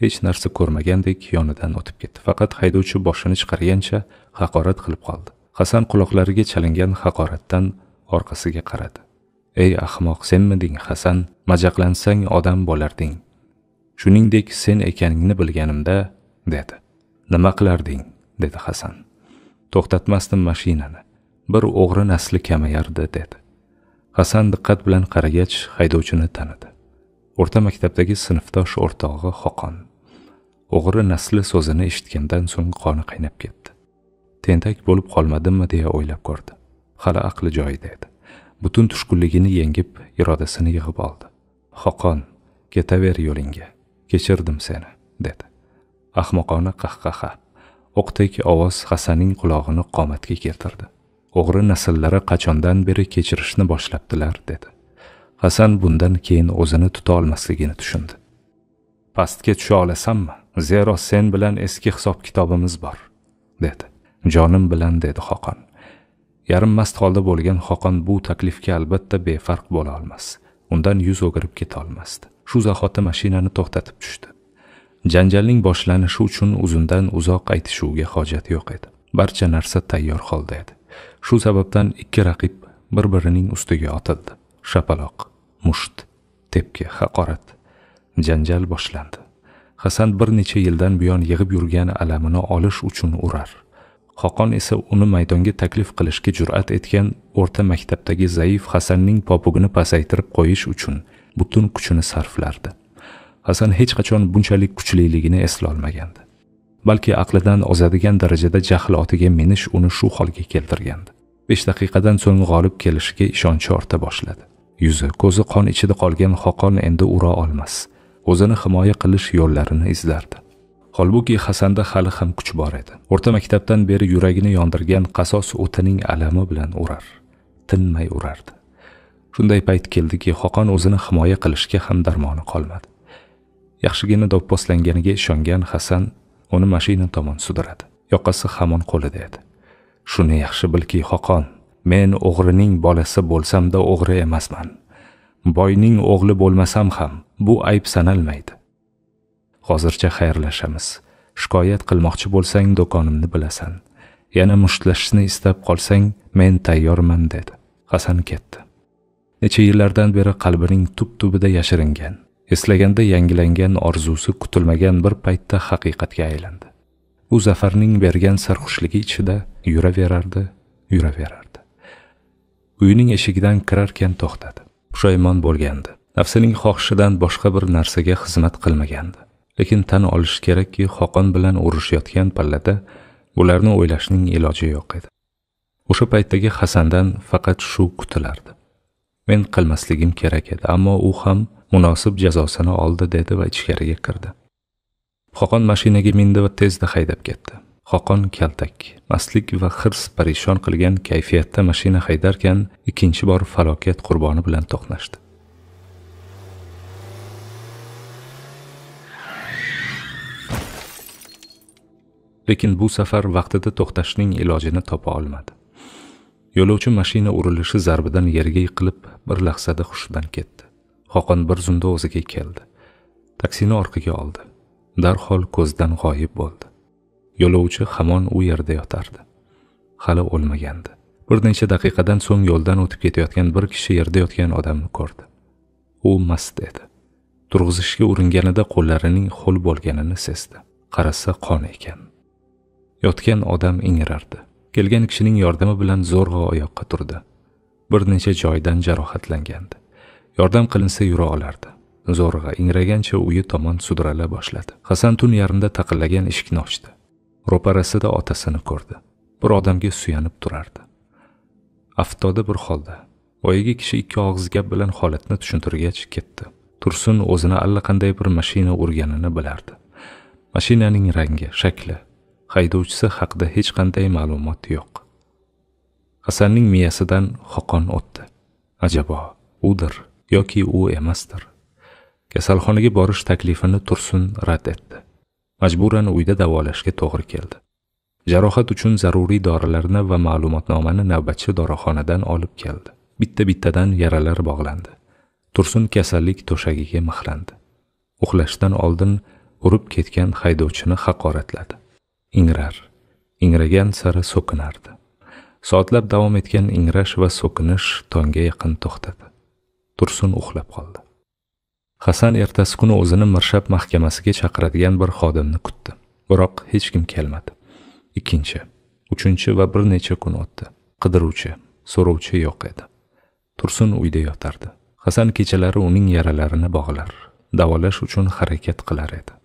hech narsa ko'rmagandek yonidan o'tib ketdi faqat haydovchi boshini chiqargancha haqorat qilib qoldi hasan quloqlariga chalingan haqoratdan orqasiga qaradi ey ahmoq senmiding hasan majaqlansang odam bo'larding shuningdek sen ekaningni bilganimda dedi nima qilarding dedi hasan to'xtatmasdim mashinani bir o'g'ri nasli kamayardi dedi hasan diqqat bilan qaragach haydovchini tanidi o'rta maktabdagi sinfdosh o'rtog'i xoqon o'g'ri nasli so'zini eshitgandan so'ng qoni qaynab ketdi tentak bo'lib qolmadimmi deya o'ylab ko'rdi hali aqli joyida edi butun tushkunligini yengib irodasini yig'ib oldi xoqon ketaver yo'lingga kechirdim seni dedi ahmoqona qahqaha o'qdek ovoz hasanning qulog'ini qomatga keltirdi o'g'ri nasllari qachondan beri kechirishni boshlabdilar dedi hasan bundan keyin o'zini tuta olmasligini tushundi pastga tusha olasanmi zero sen bilan eski hisob kitobimiz bor dedi jonim bilan dedi xoqon yarim mast holda bo'lgan xoqon bu taklifga albatta befarq bo'la olmas undan yuz o'girib keta olmasdi shu zahoti mashinani to'xtatib tushdi janjalning boshlanishi uchun uzundan uzoq aytishuvga hojat yo'q edi barcha narsa tayyor holda edi shu sababdan ikki raqib bir birining ustiga otildi shapaloq musht tepki haqorat janjal boshlandi hasan bir necha yildan buyon yig'ib yurgan alamini olish uchun urar xoqon esa uni maydonga taklif qilishga jur'at etgan o'rta maktabdagi zaif hasanning popugini pasaytirib qo'yish uchun butun kuchini sarflardi hasan hech qachon bunchalik kuchliligini eslolmagandi balki aqlidan ozadigan darajada jahl otiga minish uni shu holga keltirgandi besh daqiqadan so'ng g'olib kelishiga ishonchi orta boshladi yuzi ko'zi qon ichida qolgan xoqon endi ura olmas o'zini himoya qilish yo'llarini izlardi holbuki hasanda hali ham kuch bor edi o'rta maktabdan beri yuragini yondirgan qasos o'tining alami bilan urar tinmay urardi shunday payt keldiki xoqon o'zini himoya qilishga ham darmoni qolmadi yaxshigina do'pposlanganiga ishongan hasan uni mashina tomon sudradi yoqasi hamon qo'lida edi shuni yaxshi bilki xoqon men o'g'rining bolasi bo'lsamda o'g'ri emasman boyning o'g'li bo'lmasam ham bu ayb sanalmaydi Hozircha xayrlashamiz. Shikoyat qilmoqchi bo'lsang, do'konimni bilasan. Yana mushtlashishni istab qolsang, men tayyorman dedi. Hasan ketdi. Necha yillardan beri qalbining tub-tubida yashiringan, eslaganda yangilangan orzusi kutilmagan bir paytda haqiqatga aylandi. U zafarning bergan sarxushligi ichida yuraverardi, yuraverardi. Uyining eshigidan kirarkan to'xtadi. Pushaymon bo'lgandi. Nafsining xohishidan boshqa bir narsaga xizmat qilmagandi. lekin tan olish kerakki xoqon bilan urushayotgan pallada bularni o'ylashning iloji yo'q edi o'sha paytdagi hasandan faqat shu kutilardi men qilmasligim kerak edi ammo u ham munosib jazosini oldi dedi va ichkariga kirdi xoqon mashinaga mindi va tezda haydab ketdi xoqon kaltak mastlik va hirs parishon qilgan kayfiyatda mashina haydarkan ikkinchi bor falokat qurboni bilan to'qnashdi lekin bu safar vaqtida to'xtashning ilojini topa olmadi yo'lovchi mashina urilishi zarbidan yerga yiqilib bir lahzada hushidan ketdi xoqon bir zumda o'ziga keldi taksini orqaga oldi darhol ko'zdan g'oyib bo'ldi yo'lovchi hamon u yerda yotardi hali o'lmagandi bir necha daqiqadan so'ng yo'ldan o'tib ketayotgan bir kishi yerda yotgan odamni ko'rdi u mast edi turg'izishga uringanida qo'llarining ho'l bo'lganini sezdi qarasa qon ekan yotgan odam ingrardi kelgan kishining yordami bilan zo'rg'a oyoqqa turdi bir necha joydan jarohatlangandi yordam qilinsa yura olardi zo'rg'a ingragancha uyi tomon sudrala boshladi hasan tun yarimda taqillagan eshikni ochdi ro'parasida otasini ko'rdi bir odamga suyanib turardi aftoda bir holda boyagi kishi ikki og'iz gap bilan holatni tushuntirgach ketdi tursun o'zini allaqanday bir mashina urganini bilardi mashinaning rangi shakli haydovchisi haqida hech qanday ma'lumot yo'q hasanning miyasidan xoqon o'tdi ajabo udir yoki u emasdir kasalxonaga borish taklifini tursun rad etdi majburan uyda davolashga to'g'ri keldi jarohat uchun zaruriy dorilarni va ma'lumotnomani navbatchi dorixonadan olib keldi bitta bittadan yaralar bog'landi tursun kasallik to'shagiga mixlandi uxlashdan oldin urib ketgan haydovchini haqoratladi ingrar ingragan sari so'kinardi soatlab davom etgan ingrash va so'kinish tongga yaqin to'xtadi tursun uxlab qoldi hasan ertasi kuni o'zini mirshab mahkamasiga chaqiradigan bir xodimni kutdi biroq hech kim kelmadi ikkinchi uchinchi va bir necha kun o'tdi qidiruvchi so'rovchi yo'q edi tursun uyda yotardi hasan kechalari uning yaralarini bog'lar davolash uchun harakat qilar edi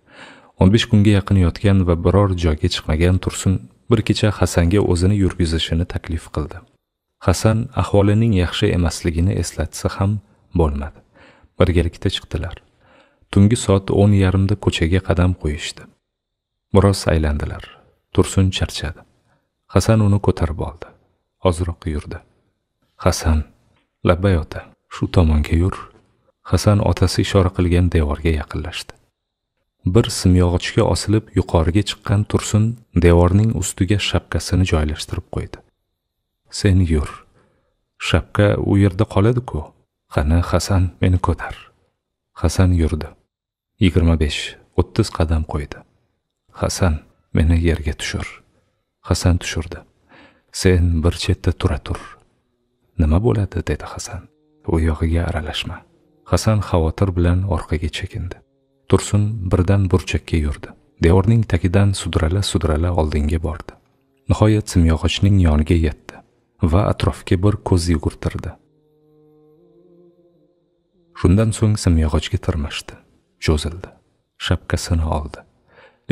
besh kunga yaqin yotgan va biror joyga chiqmagan tursun bir kecha hasanga o'zini yurgizishini taklif qildi hasan ahvolining yaxshi emasligini eslatsa ham bo'lmadi birgalikda chiqdilar tungi soat o'n yarimda ko'chaga qadam qo'yishdi biroz aylandilar tursun charchadi hasan uni ko'tarib oldi ozroq yurdi hasan labbay ota shu tomonga yur hasan otasi ishora qilgan devorga yaqinlashdi bir simyog'ochga osilib yuqoriga chiqqan tursun devorning ustiga shapkasini joylashtirib qo'ydi sen yur shapka u yerda qoladi-ku. qani hasan meni ko'tar hasan yurdi 25-30 qadam qo'ydi hasan meni yerga tushir hasan tushirdi sen bir chetda tura tur nima bo'ladi dedi hasan u yog'iga aralashma hasan xavotir bilan orqaga chekindi tursun birdan burchakka yurdi devorning tagidan sudrala sudrala oldinga bordi nihoyat simyog'ochning yoniga yetdi va atrofga bir ko'z yugurtirdi shundan so'ng simyog'ochga tirmashdi cho'zildi shapkasini oldi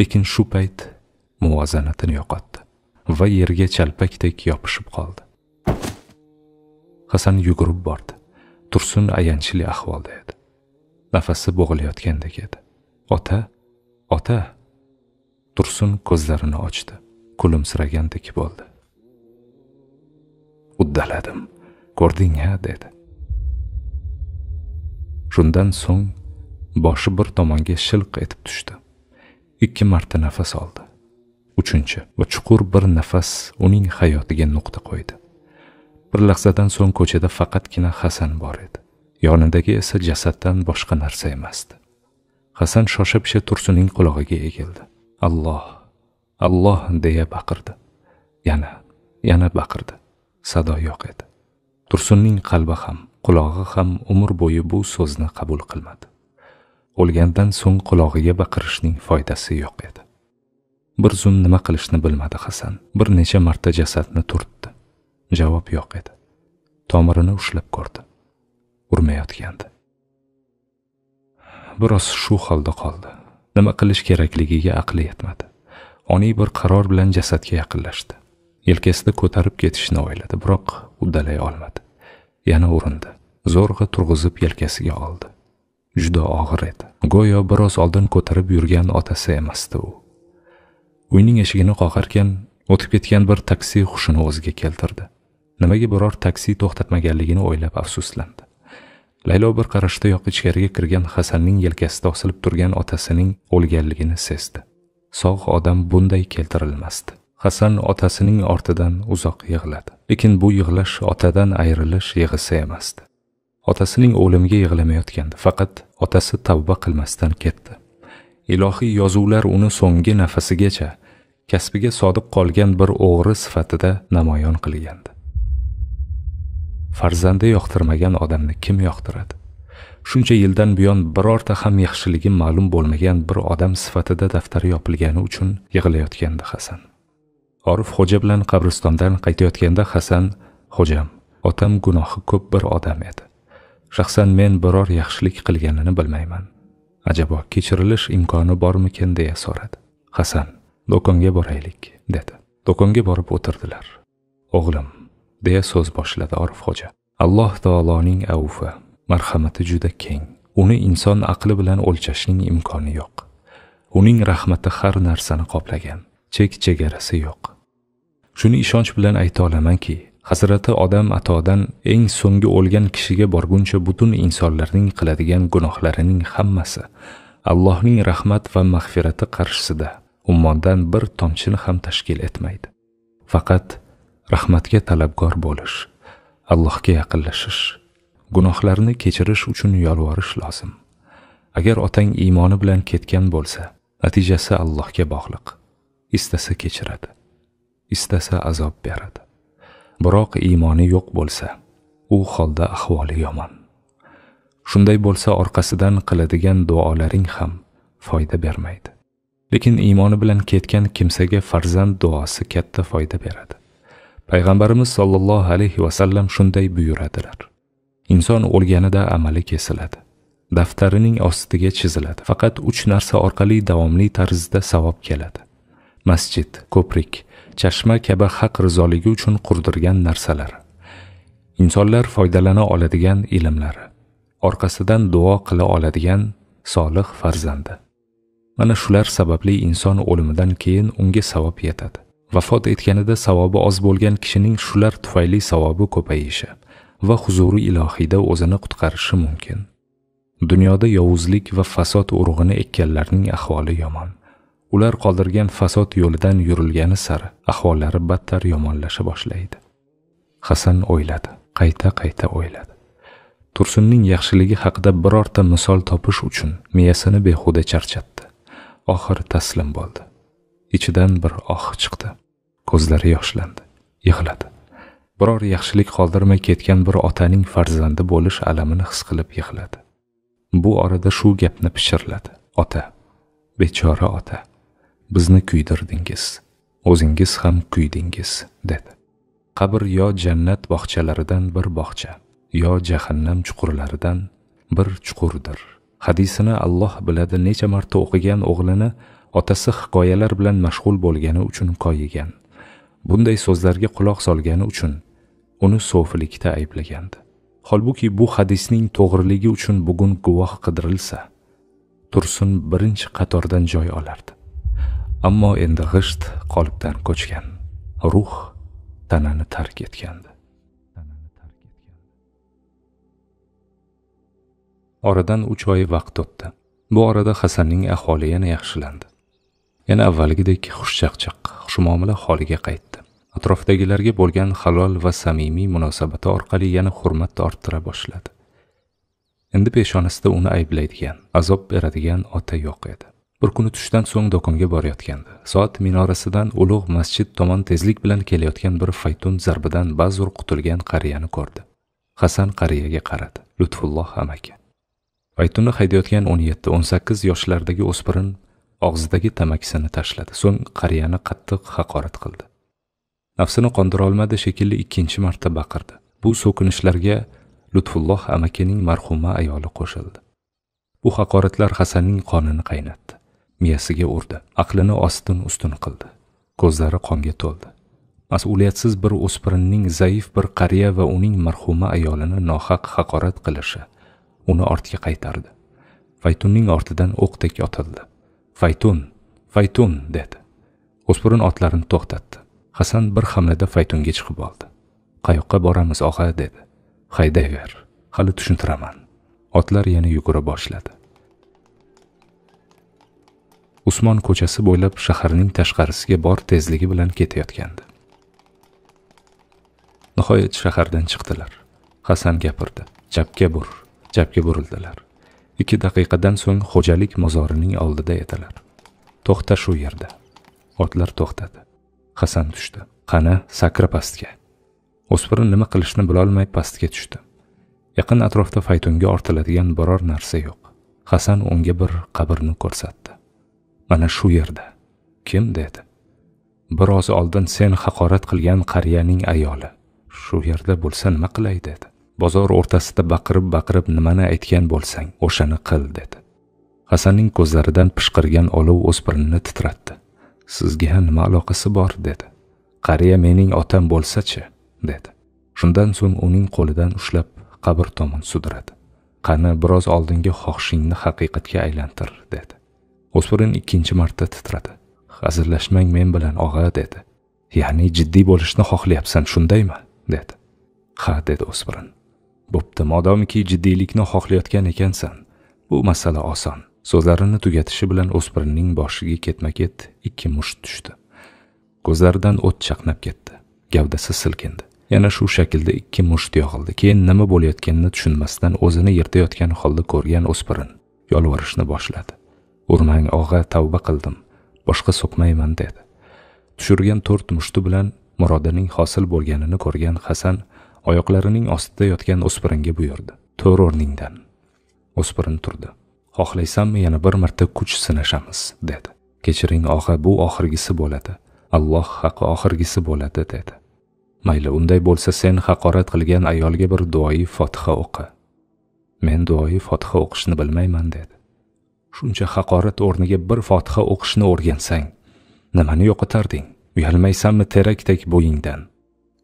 lekin shu payt muvozanatini yo'qotdi va yerga chalpakdek yopishib qoldi hasan yugurib bordi tursun ayanchli ahvolda edi nafasi bo'g'ilayotgandek edi ota ota tursun ko'zlarini ochdi kulimsiragandek bo'ldi uddaladim ko'rding a dedi shundan so'ng boshi bir tomonga shilq etib tushdi ikki marta nafas oldi uchinchi va chuqur bir nafas uning hayotiga nuqta qo'ydi bir lahzadan so'ng ko'chada faqatgina hasan bor edi yonidagi esa jasaddan boshqa narsa emasdi hasan shosha pisha tursunning qulog'iga egildi alloh alloh deya baqirdi yana yana baqirdi sado yo'q edi tursunning qalbi ham qulog'i ham umr bo'yi bu so'zni qabul qilmadi o'lgandan so'ng qulog'iga baqirishning foydasi yo'q edi bir zum nima qilishni bilmadi hasan bir necha marta jasadni turtdi javob yo'q edi tomirini ushlab ko'rdi urmayotgandi biroz shu holda qoldi nima qilish kerakligiga aqli yetmadi oniy bir qaror bilan jasadga yaqinlashdi yelkasida ko'tarib ketishni o'yladi biroq uddalay olmadi yana urindi zo'rg'a turg'izib yelkasiga oldi juda og'ir edi go'yo biroz oldin ko'tarib yurgan otasi emasdi u uyning eshigini qoqarkan o'tib ketgan bir taksi hushini o'ziga keltirdi nimaga biror taksi to'xtatmaganligini o'ylab afsuslandi laylo bir qarashdayoq ichkariga kirgan hasanning yelkasida osilib turgan otasining o'lganligini sezdi sog' odam bunday keltirilmasdi hasan otasining ortidan uzoq yig'ladi lekin bu yig'lash otadan ayrilish yig'isi emasdi otasining o'limiga yig'lamayotgandi faqat otasi tavba qilmasdan ketdi ilohiy yozuvlar uni so'nggi nafasigacha kasbiga sodiq qolgan bir o'g'ri sifatida namoyon qilgandi farzandi yoqtirmagan odamni kim yoqtiradi shuncha yildan buyon birorta ham yaxshiligi ma'lum bo'lmagan bir odam sifatida daftari yopilgani uchun yig'layotgandi hasan orif xo'ja bilan qabristondan qaytayotganda hasan xo'jam otam gunohi ko'p bir odam edi shaxsan men biror yaxshilik qilganini bilmayman ajabo kechirilish imkoni bormikin deya so'radi hasan do'konga boraylik dedi do'konga borib o'tirdilar o'g'lim deya so'z boshladi orifxo'ja alloh taoloning avufi marhamati juda keng uni inson aqli bilan o'lchashning imkoni yo'q uning rahmati har narsani qoplagan chek chegarasi yo'q shuni ishonch bilan ayta olamanki hazrati odam atodan eng so'nggi o'lgan kishiga borguncha butun insonlarning qiladigan gunohlarining hammasi allohning rahmat va mag'firati qarshisida ummondan bir tomchini ham tashkil etmaydi faqat rahmatga talabgor bo'lish allohga yaqinlashish gunohlarni kechirish uchun yolvorish lozim agar otang iymoni bilan ketgan bo'lsa natijasi allohga bog'liq istasa kechiradi istasa azob beradi biroq iymoni yo'q bo'lsa u holda ahvoli yomon shunday bo'lsa orqasidan qiladigan duolaring ham foyda bermaydi lekin iymoni bilan ketgan kimsaga farzand duosi katta foyda beradi payg'ambarimiz sollallohu alayhi vasallam shunday buyuradilar inson o'lganida amali kesiladi daftarining ostiga chiziladi faqat uch narsa orqali davomli tarzda savob keladi masjid ko'prik chashma kabi haq rizoligi uchun qurdirgan narsalar insonlar foydalana oladigan ilmlari orqasidan duo qila oladigan solih farzandi mana shular sababli inson o'limidan keyin unga savob yetadi vafot etganida savobi oz bo'lgan kishining shular tufayli savobi ko'payishi va huzuri ilohiyda o'zini qutqarishi mumkin dunyoda yovuzlik va fasod urug'ini ekkanlarning ahvoli yomon ular qoldirgan fasod yo'lidan yurilgani sari ahvollari battar yomonlasha boshlaydi hasan o'yladi qayta qayta o'yladi tursunning yaxshiligi haqida birorta misol topish uchun miyasini behuda charchatdi oxiri taslim bo'ldi ichidan bir oh chiqdi ko'zlari yoshlandi yig'ladi biror yaxshilik qoldirmay ketgan bir otaning farzandi bo'lish alamini his qilib yig'ladi bu orada shu gapni pichirladi ota bechora ota bizni kuydirdingiz o'zingiz ham kuydingiz dedi qabr yo jannat bog'chalaridan bir bog'cha yo jahannam chuqurlaridan bir chuqurdir hadisini alloh biladi necha marta o'qigan o'g'lini otasi hikoyalar bilan mashg'ul bo'lgani uchun koyigan bunday so'zlarga quloq solgani uchun uni so'filikda ayblagandi holbuki bu hadisning to'g'riligi uchun bugun guvoh qidirilsa tursun birinchi qatordan joy olardi ammo endi g'isht qolibdan ko'chgan ruh tanani tark etgandi oradan uch oy vaqt o'tdi bu orada hasanning ahvoli yana yaxshilandi yana avvalgidek xushchaqchaq xushmuomala holiga qaytdi atrofdagilarga bo'lgan halol va samimiy munosabati orqali yana hurmat orttira boshladi endi peshonasida uni ayblaydigan azob beradigan ota yo'q edi bir kuni tushdan so'ng do'konga borayotgandi soat minorasidan ulug' masjid tomon tezlik bilan kelayotgan bir faytun zarbidan ba'zur qutulgan qariyani ko'rdi hasan qariyaga qaradi lutfulloh amaki faytunni haydayotgan o'n yetti o'n sakkiz yoshlardagi o'spirin og'zidagi tamakisini tashladi so'ng qariyani qattiq haqorat qildi nafsini qondirolmadi shekilli ikkinchi marta baqirdi bu so'kinishlarga lutfulloh amakining marhuma ayoli qo'shildi bu haqoratlar hasanning qonini qaynatdi miyasiga urdi aqlini ostin ustin qildi ko'zlari qonga to'ldi mas'uliyatsiz bir o'spirinning zaif bir qariya va uning marhuma ayolini nohaq haqorat qilishi uni ortga qaytardi faytunning ortidan o'qdek otildi faytun faytun dedi o'spirin otlarini to'xtatdi hasan bir hamlada faytunga chiqib oldi qayoqqa boramiz og'a dedi haydayver hali tushuntiraman otlar yana yugura boshladi usmon ko'chasi bo'ylab shaharning tashqarisiga bor tezligi bilan ketayotgandi nihoyat shahardan chiqdilar hasan gapirdi chapga bur chapga burildilar ikki daqiqadan so'ng xo'jalik mozorining oldida edilar to'xta shu yerda otlar to'xtadi hasan tushdi qani sakra pastga o'spirin nima qilishni bilolmay pastga tushdi yaqin atrofda faytonga ortiladigan biror narsa yo'q hasan unga bir qabrni ko'rsatdi mana shu yerda kim dedi biroz oldin sen haqorat qilgan qariyaning ayoli shu yerda bo'lsa nima qilay dedi bozor o'rtasida baqirib baqirib nimani aytgan bo'lsang o'shani qil dedi hasanning ko'zlaridan pishqirgan olov o'spirinni titratdi sizga nima aloqasi bor dedi qariya mening otam bo'lsachi dedi shundan so'ng uning qo'lidan ushlab qabr tomon sudradi qani biroz oldingi xohishingni haqiqatga aylantir dedi o'spirin ikkinchi marta titradi hazillashmang men bilan og'a dedi ya'ni jiddiy bo'lishni xohlayapsan shundaymi dedi ha dedi o'spirin bo'pti modomiki jiddiylikni xohlayotgan ekansan bu masala oson so'zlarini tugatishi bilan o'spirinning boshiga ketma ket ikki musht tushdi ko'zlaridan o't chaqnab ketdi gavdasi silkindi yana shu shaklda ikki musht yog'ildi keyin nima bo'layotganini tushunmasdan o'zini yirtayotgan holda ko'rgan o'spirin yolvorishni boshladi urmang og'a tavba qildim boshqa so'kmayman dedi tushirgan to'rt mushti bilan murodining hosil bo'lganini ko'rgan hasan oyoqlarining ostida yotgan o'spiringa buyurdi to'r o'rningdan o'spirin turdi xohlaysanmi yana bir marta kuch sinashamiz dedi kechiring og'a bu oxirgisi bo'ladi alloh haqi oxirgisi bo'ladi dedi mayli unday bo'lsa sen haqorat qilgan ayolga bir duoyi fotiha o'qi men duoyi fotiha o'qishni bilmayman dedi shuncha haqorat o'rniga bir fotiha o'qishni o'rgansang nimani yo'qotarding uyalmaysanmi terakdek bo'yingdan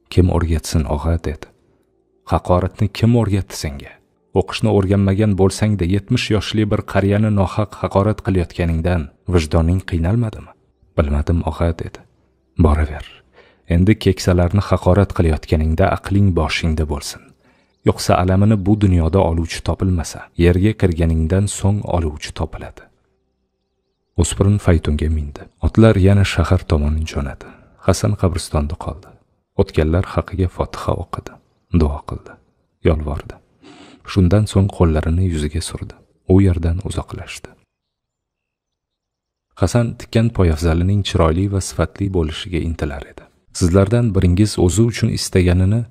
kim o'rgatsin og'a dedi haqoratni kim o'rgatdi senga o'qishni o'rganmagan bo'lsangda yetmish yoshli bir qariyani nohaq haqorat qilayotganingdan vijdoning qiynalmadimi bilmadim og'a dedi boraver endi keksalarni haqorat qilayotganingda aqling boshingda bo'lsin yo'qsa alamini bu dunyoda oluvchi topilmasa yerga kirganingdan so'ng oluvchi topiladi o'spirin faytunga mindi otlar yana shahar tomon jo'nadi hasan qabristonda qoldi o'tganlar haqiga fotiha o'qidi duo qildi yolvordi shundan so'ng qo'llarini yuziga surdi u yerdan uzoqlashdi hasan tikkan poyafzalining chiroyli va sifatli bo'lishiga intilar edi sizlardan biringiz o'zi uchun istaganini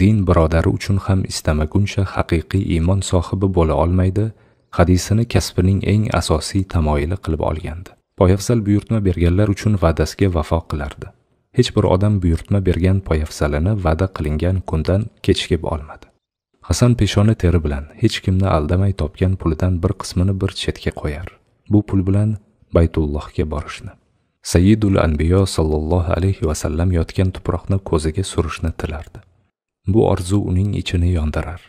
din birodari uchun ham istamaguncha haqiqiy iymon sohibi bo'la olmaydi hadisini kasbining eng asosiy tamoyili qilib olgandi poyafzal buyurtma berganlar uchun va'dasiga vafo qilardi hech bir odam buyurtma bergan poyafsalini va'da qilingan kundan kechikib olmadi hasan peshona teri bilan hech kimni aldamay topgan pulidan bir qismini bir chetga qo'yar bu pul bilan baytullohga borishni sayyidul anbiyo sollallohu alayhi vasallam yotgan tuproqni ko'ziga surishni tilardi bu orzu uning ichini yondirar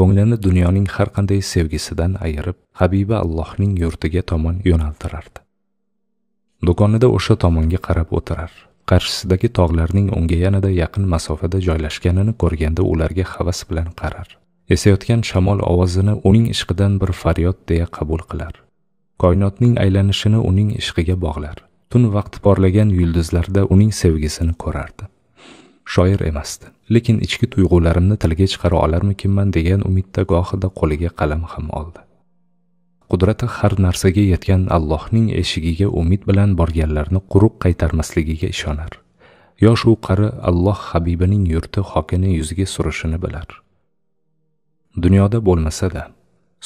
ko'nglini dunyoning har qanday sevgisidan ayirib habiba allohning yurtiga tomon yo'naltirardi do'konida o'sha tomonga qarab o'tirar qarshisidagi tog'larning unga yanada yaqin masofada joylashganini ko'rganda ularga havas bilan qarar esayotgan shamol ovozini uning ishqidan bir faryod deya qabul qilar koinotning aylanishini uning ishqiga bog'lar tun vaqti porlagan yulduzlarda uning sevgisini ko'rardi shoir emasdi lekin ichki tuyg'ularimni tilga chiqara olarmikinman degan umidda gohida qo'liga qalam ham oldi qudrati har narsaga yetgan allohning eshigiga umid bilan borganlarni quruq qaytarmasligiga ishonar yosh u qari alloh habibining yurti hokini yuziga surishini bilar dunyoda bo'lmasa-da,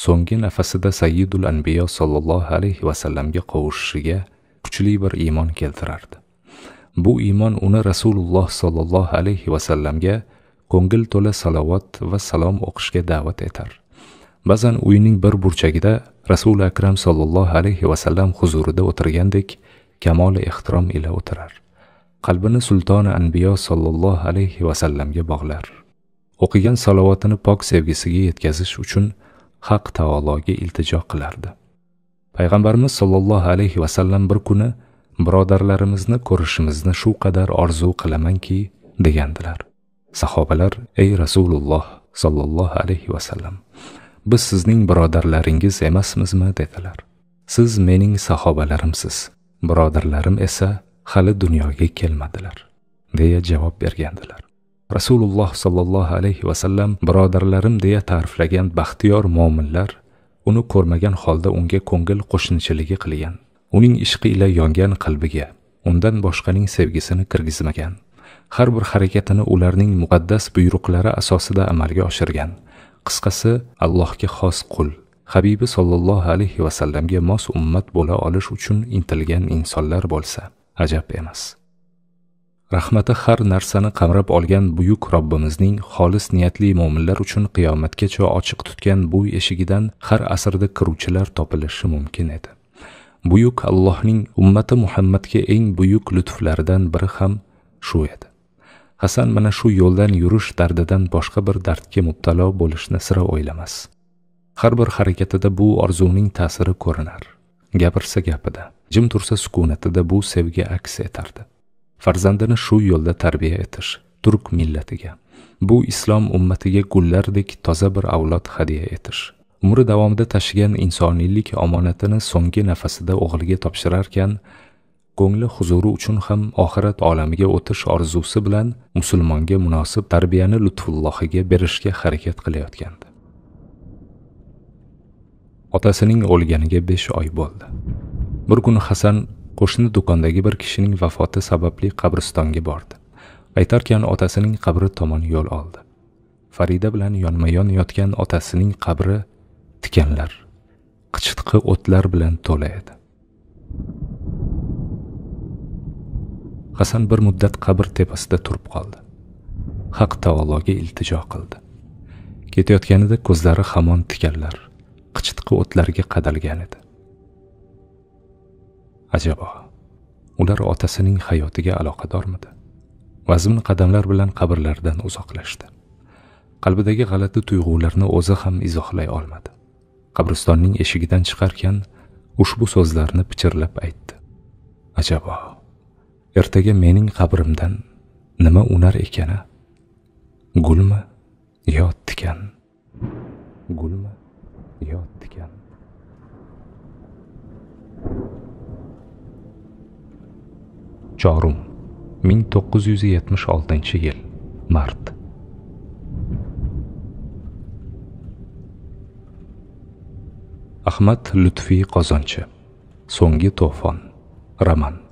so'nggi nafasida sayyidul anbiyo sollallohu alayhi vasallamga qovushishiga kuchli bir iymon keltirardi bu iymon uni rasululloh sollallohu alayhi vasallamga ko'ngil to'la salovat va salom o'qishga da'vat etar ba'zan uyining bir burchagida rasuli akram sollallohu alayhi vasallam huzurida o'tirgandek kamoli e ehtirom ila o'tirar qalbini sultoni anbiyo sollallohu alayhi vasallamga bog'lar o'qigan salovatini pok sevgisiga yetkazish uchun haq taologa iltijo qilardi payg'ambarimiz sollallohu alayhi vasallam bir kuni birodarlarimizni ko'rishimizni shu qadar orzu qilamanki degandilar sahobalar ey rasululloh sollallohu alayhi vasallam biz sizning birodarlaringiz emasmizmi dedilar siz mening sahobalarimsiz birodarlarim esa hali dunyoga kelmadilar deya javob bergandilar rasululloh sollallohu alayhi vasallam birodarlarim deya ta'riflagan baxtiyor mo'minlar uni ko'rmagan holda unga ko'ngil qo'shnichiligi qilgan uning ishqi ila yongan qalbiga undan boshqaning sevgisini kirgizmagan har bir harakatini ularning muqaddas buyruqlari asosida amalga oshirgan qisqasi allohga xos qul habibi sollallohu alayhi vasallamga mos ummat bo'la olish uchun intilgan insonlar bo'lsa ajab emas rahmati har narsani qamrab olgan buyuk robbimizning xolis niyatli mo'minlar uchun qiyomatgacha ochiq tutgan bu eshigidan har asrda kiruvchilar topilishi mumkin edi buyuk allohning ummati muhammadga eng buyuk lutflaridan biri ham shu edi hasan mana shu yo'ldan yurish dardidan boshqa bir dardga mubtalo bo'lishni sira o'ylamas har bir harakatida bu orzuning ta'siri ko'rinar gapirsa gapida jim tursa sukunatida bu sevgi aks etardi farzandini shu yo'lda tarbiya etish turk millatiga bu islom ummatiga gullardek toza bir avlod hadya etish umri davomida tashigan insoniylik omonatini so'nggi nafasida o'g'liga topshirarkan ko'ngli huzuri uchun ham oxirat olamiga o'tish orzusi bilan musulmonga munosib tarbiyani lutfullohiga berishga harakat qilayotgandi otasining o'lganiga besh oy bo'ldi bir kuni hasan qo'shni do'kondagi bir kishining vafoti sababli qabristonga bordi aytarkan otasining qabri tomon yo'l oldi farida bilan yonma yon yotgan otasining qabri tikanlar qichitqi o'tlar bilan to'la edi hasan bir muddat qabr tepasida turib qoldi haq taologa iltijo qildi ketayotganida ko'zlari hamon tikanlar qichitqi o'tlarga qadalgan edi ajabo ular otasining hayotiga aloqadormidi vazmin qadamlar bilan qabrlardan uzoqlashdi qalbidagi g'alati tuyg'ularni o'zi ham izohlay olmadi qabristonning eshigidan chiqarkan ushbu so'zlarni pichirlab aytdi ajabo ertaga mening qabrimdan nima unar ekan gulmi yo tikan gulmi yo tikan chorum 1976 yil mart ahmad lutfiy qozonchi so'nggi to'fon roman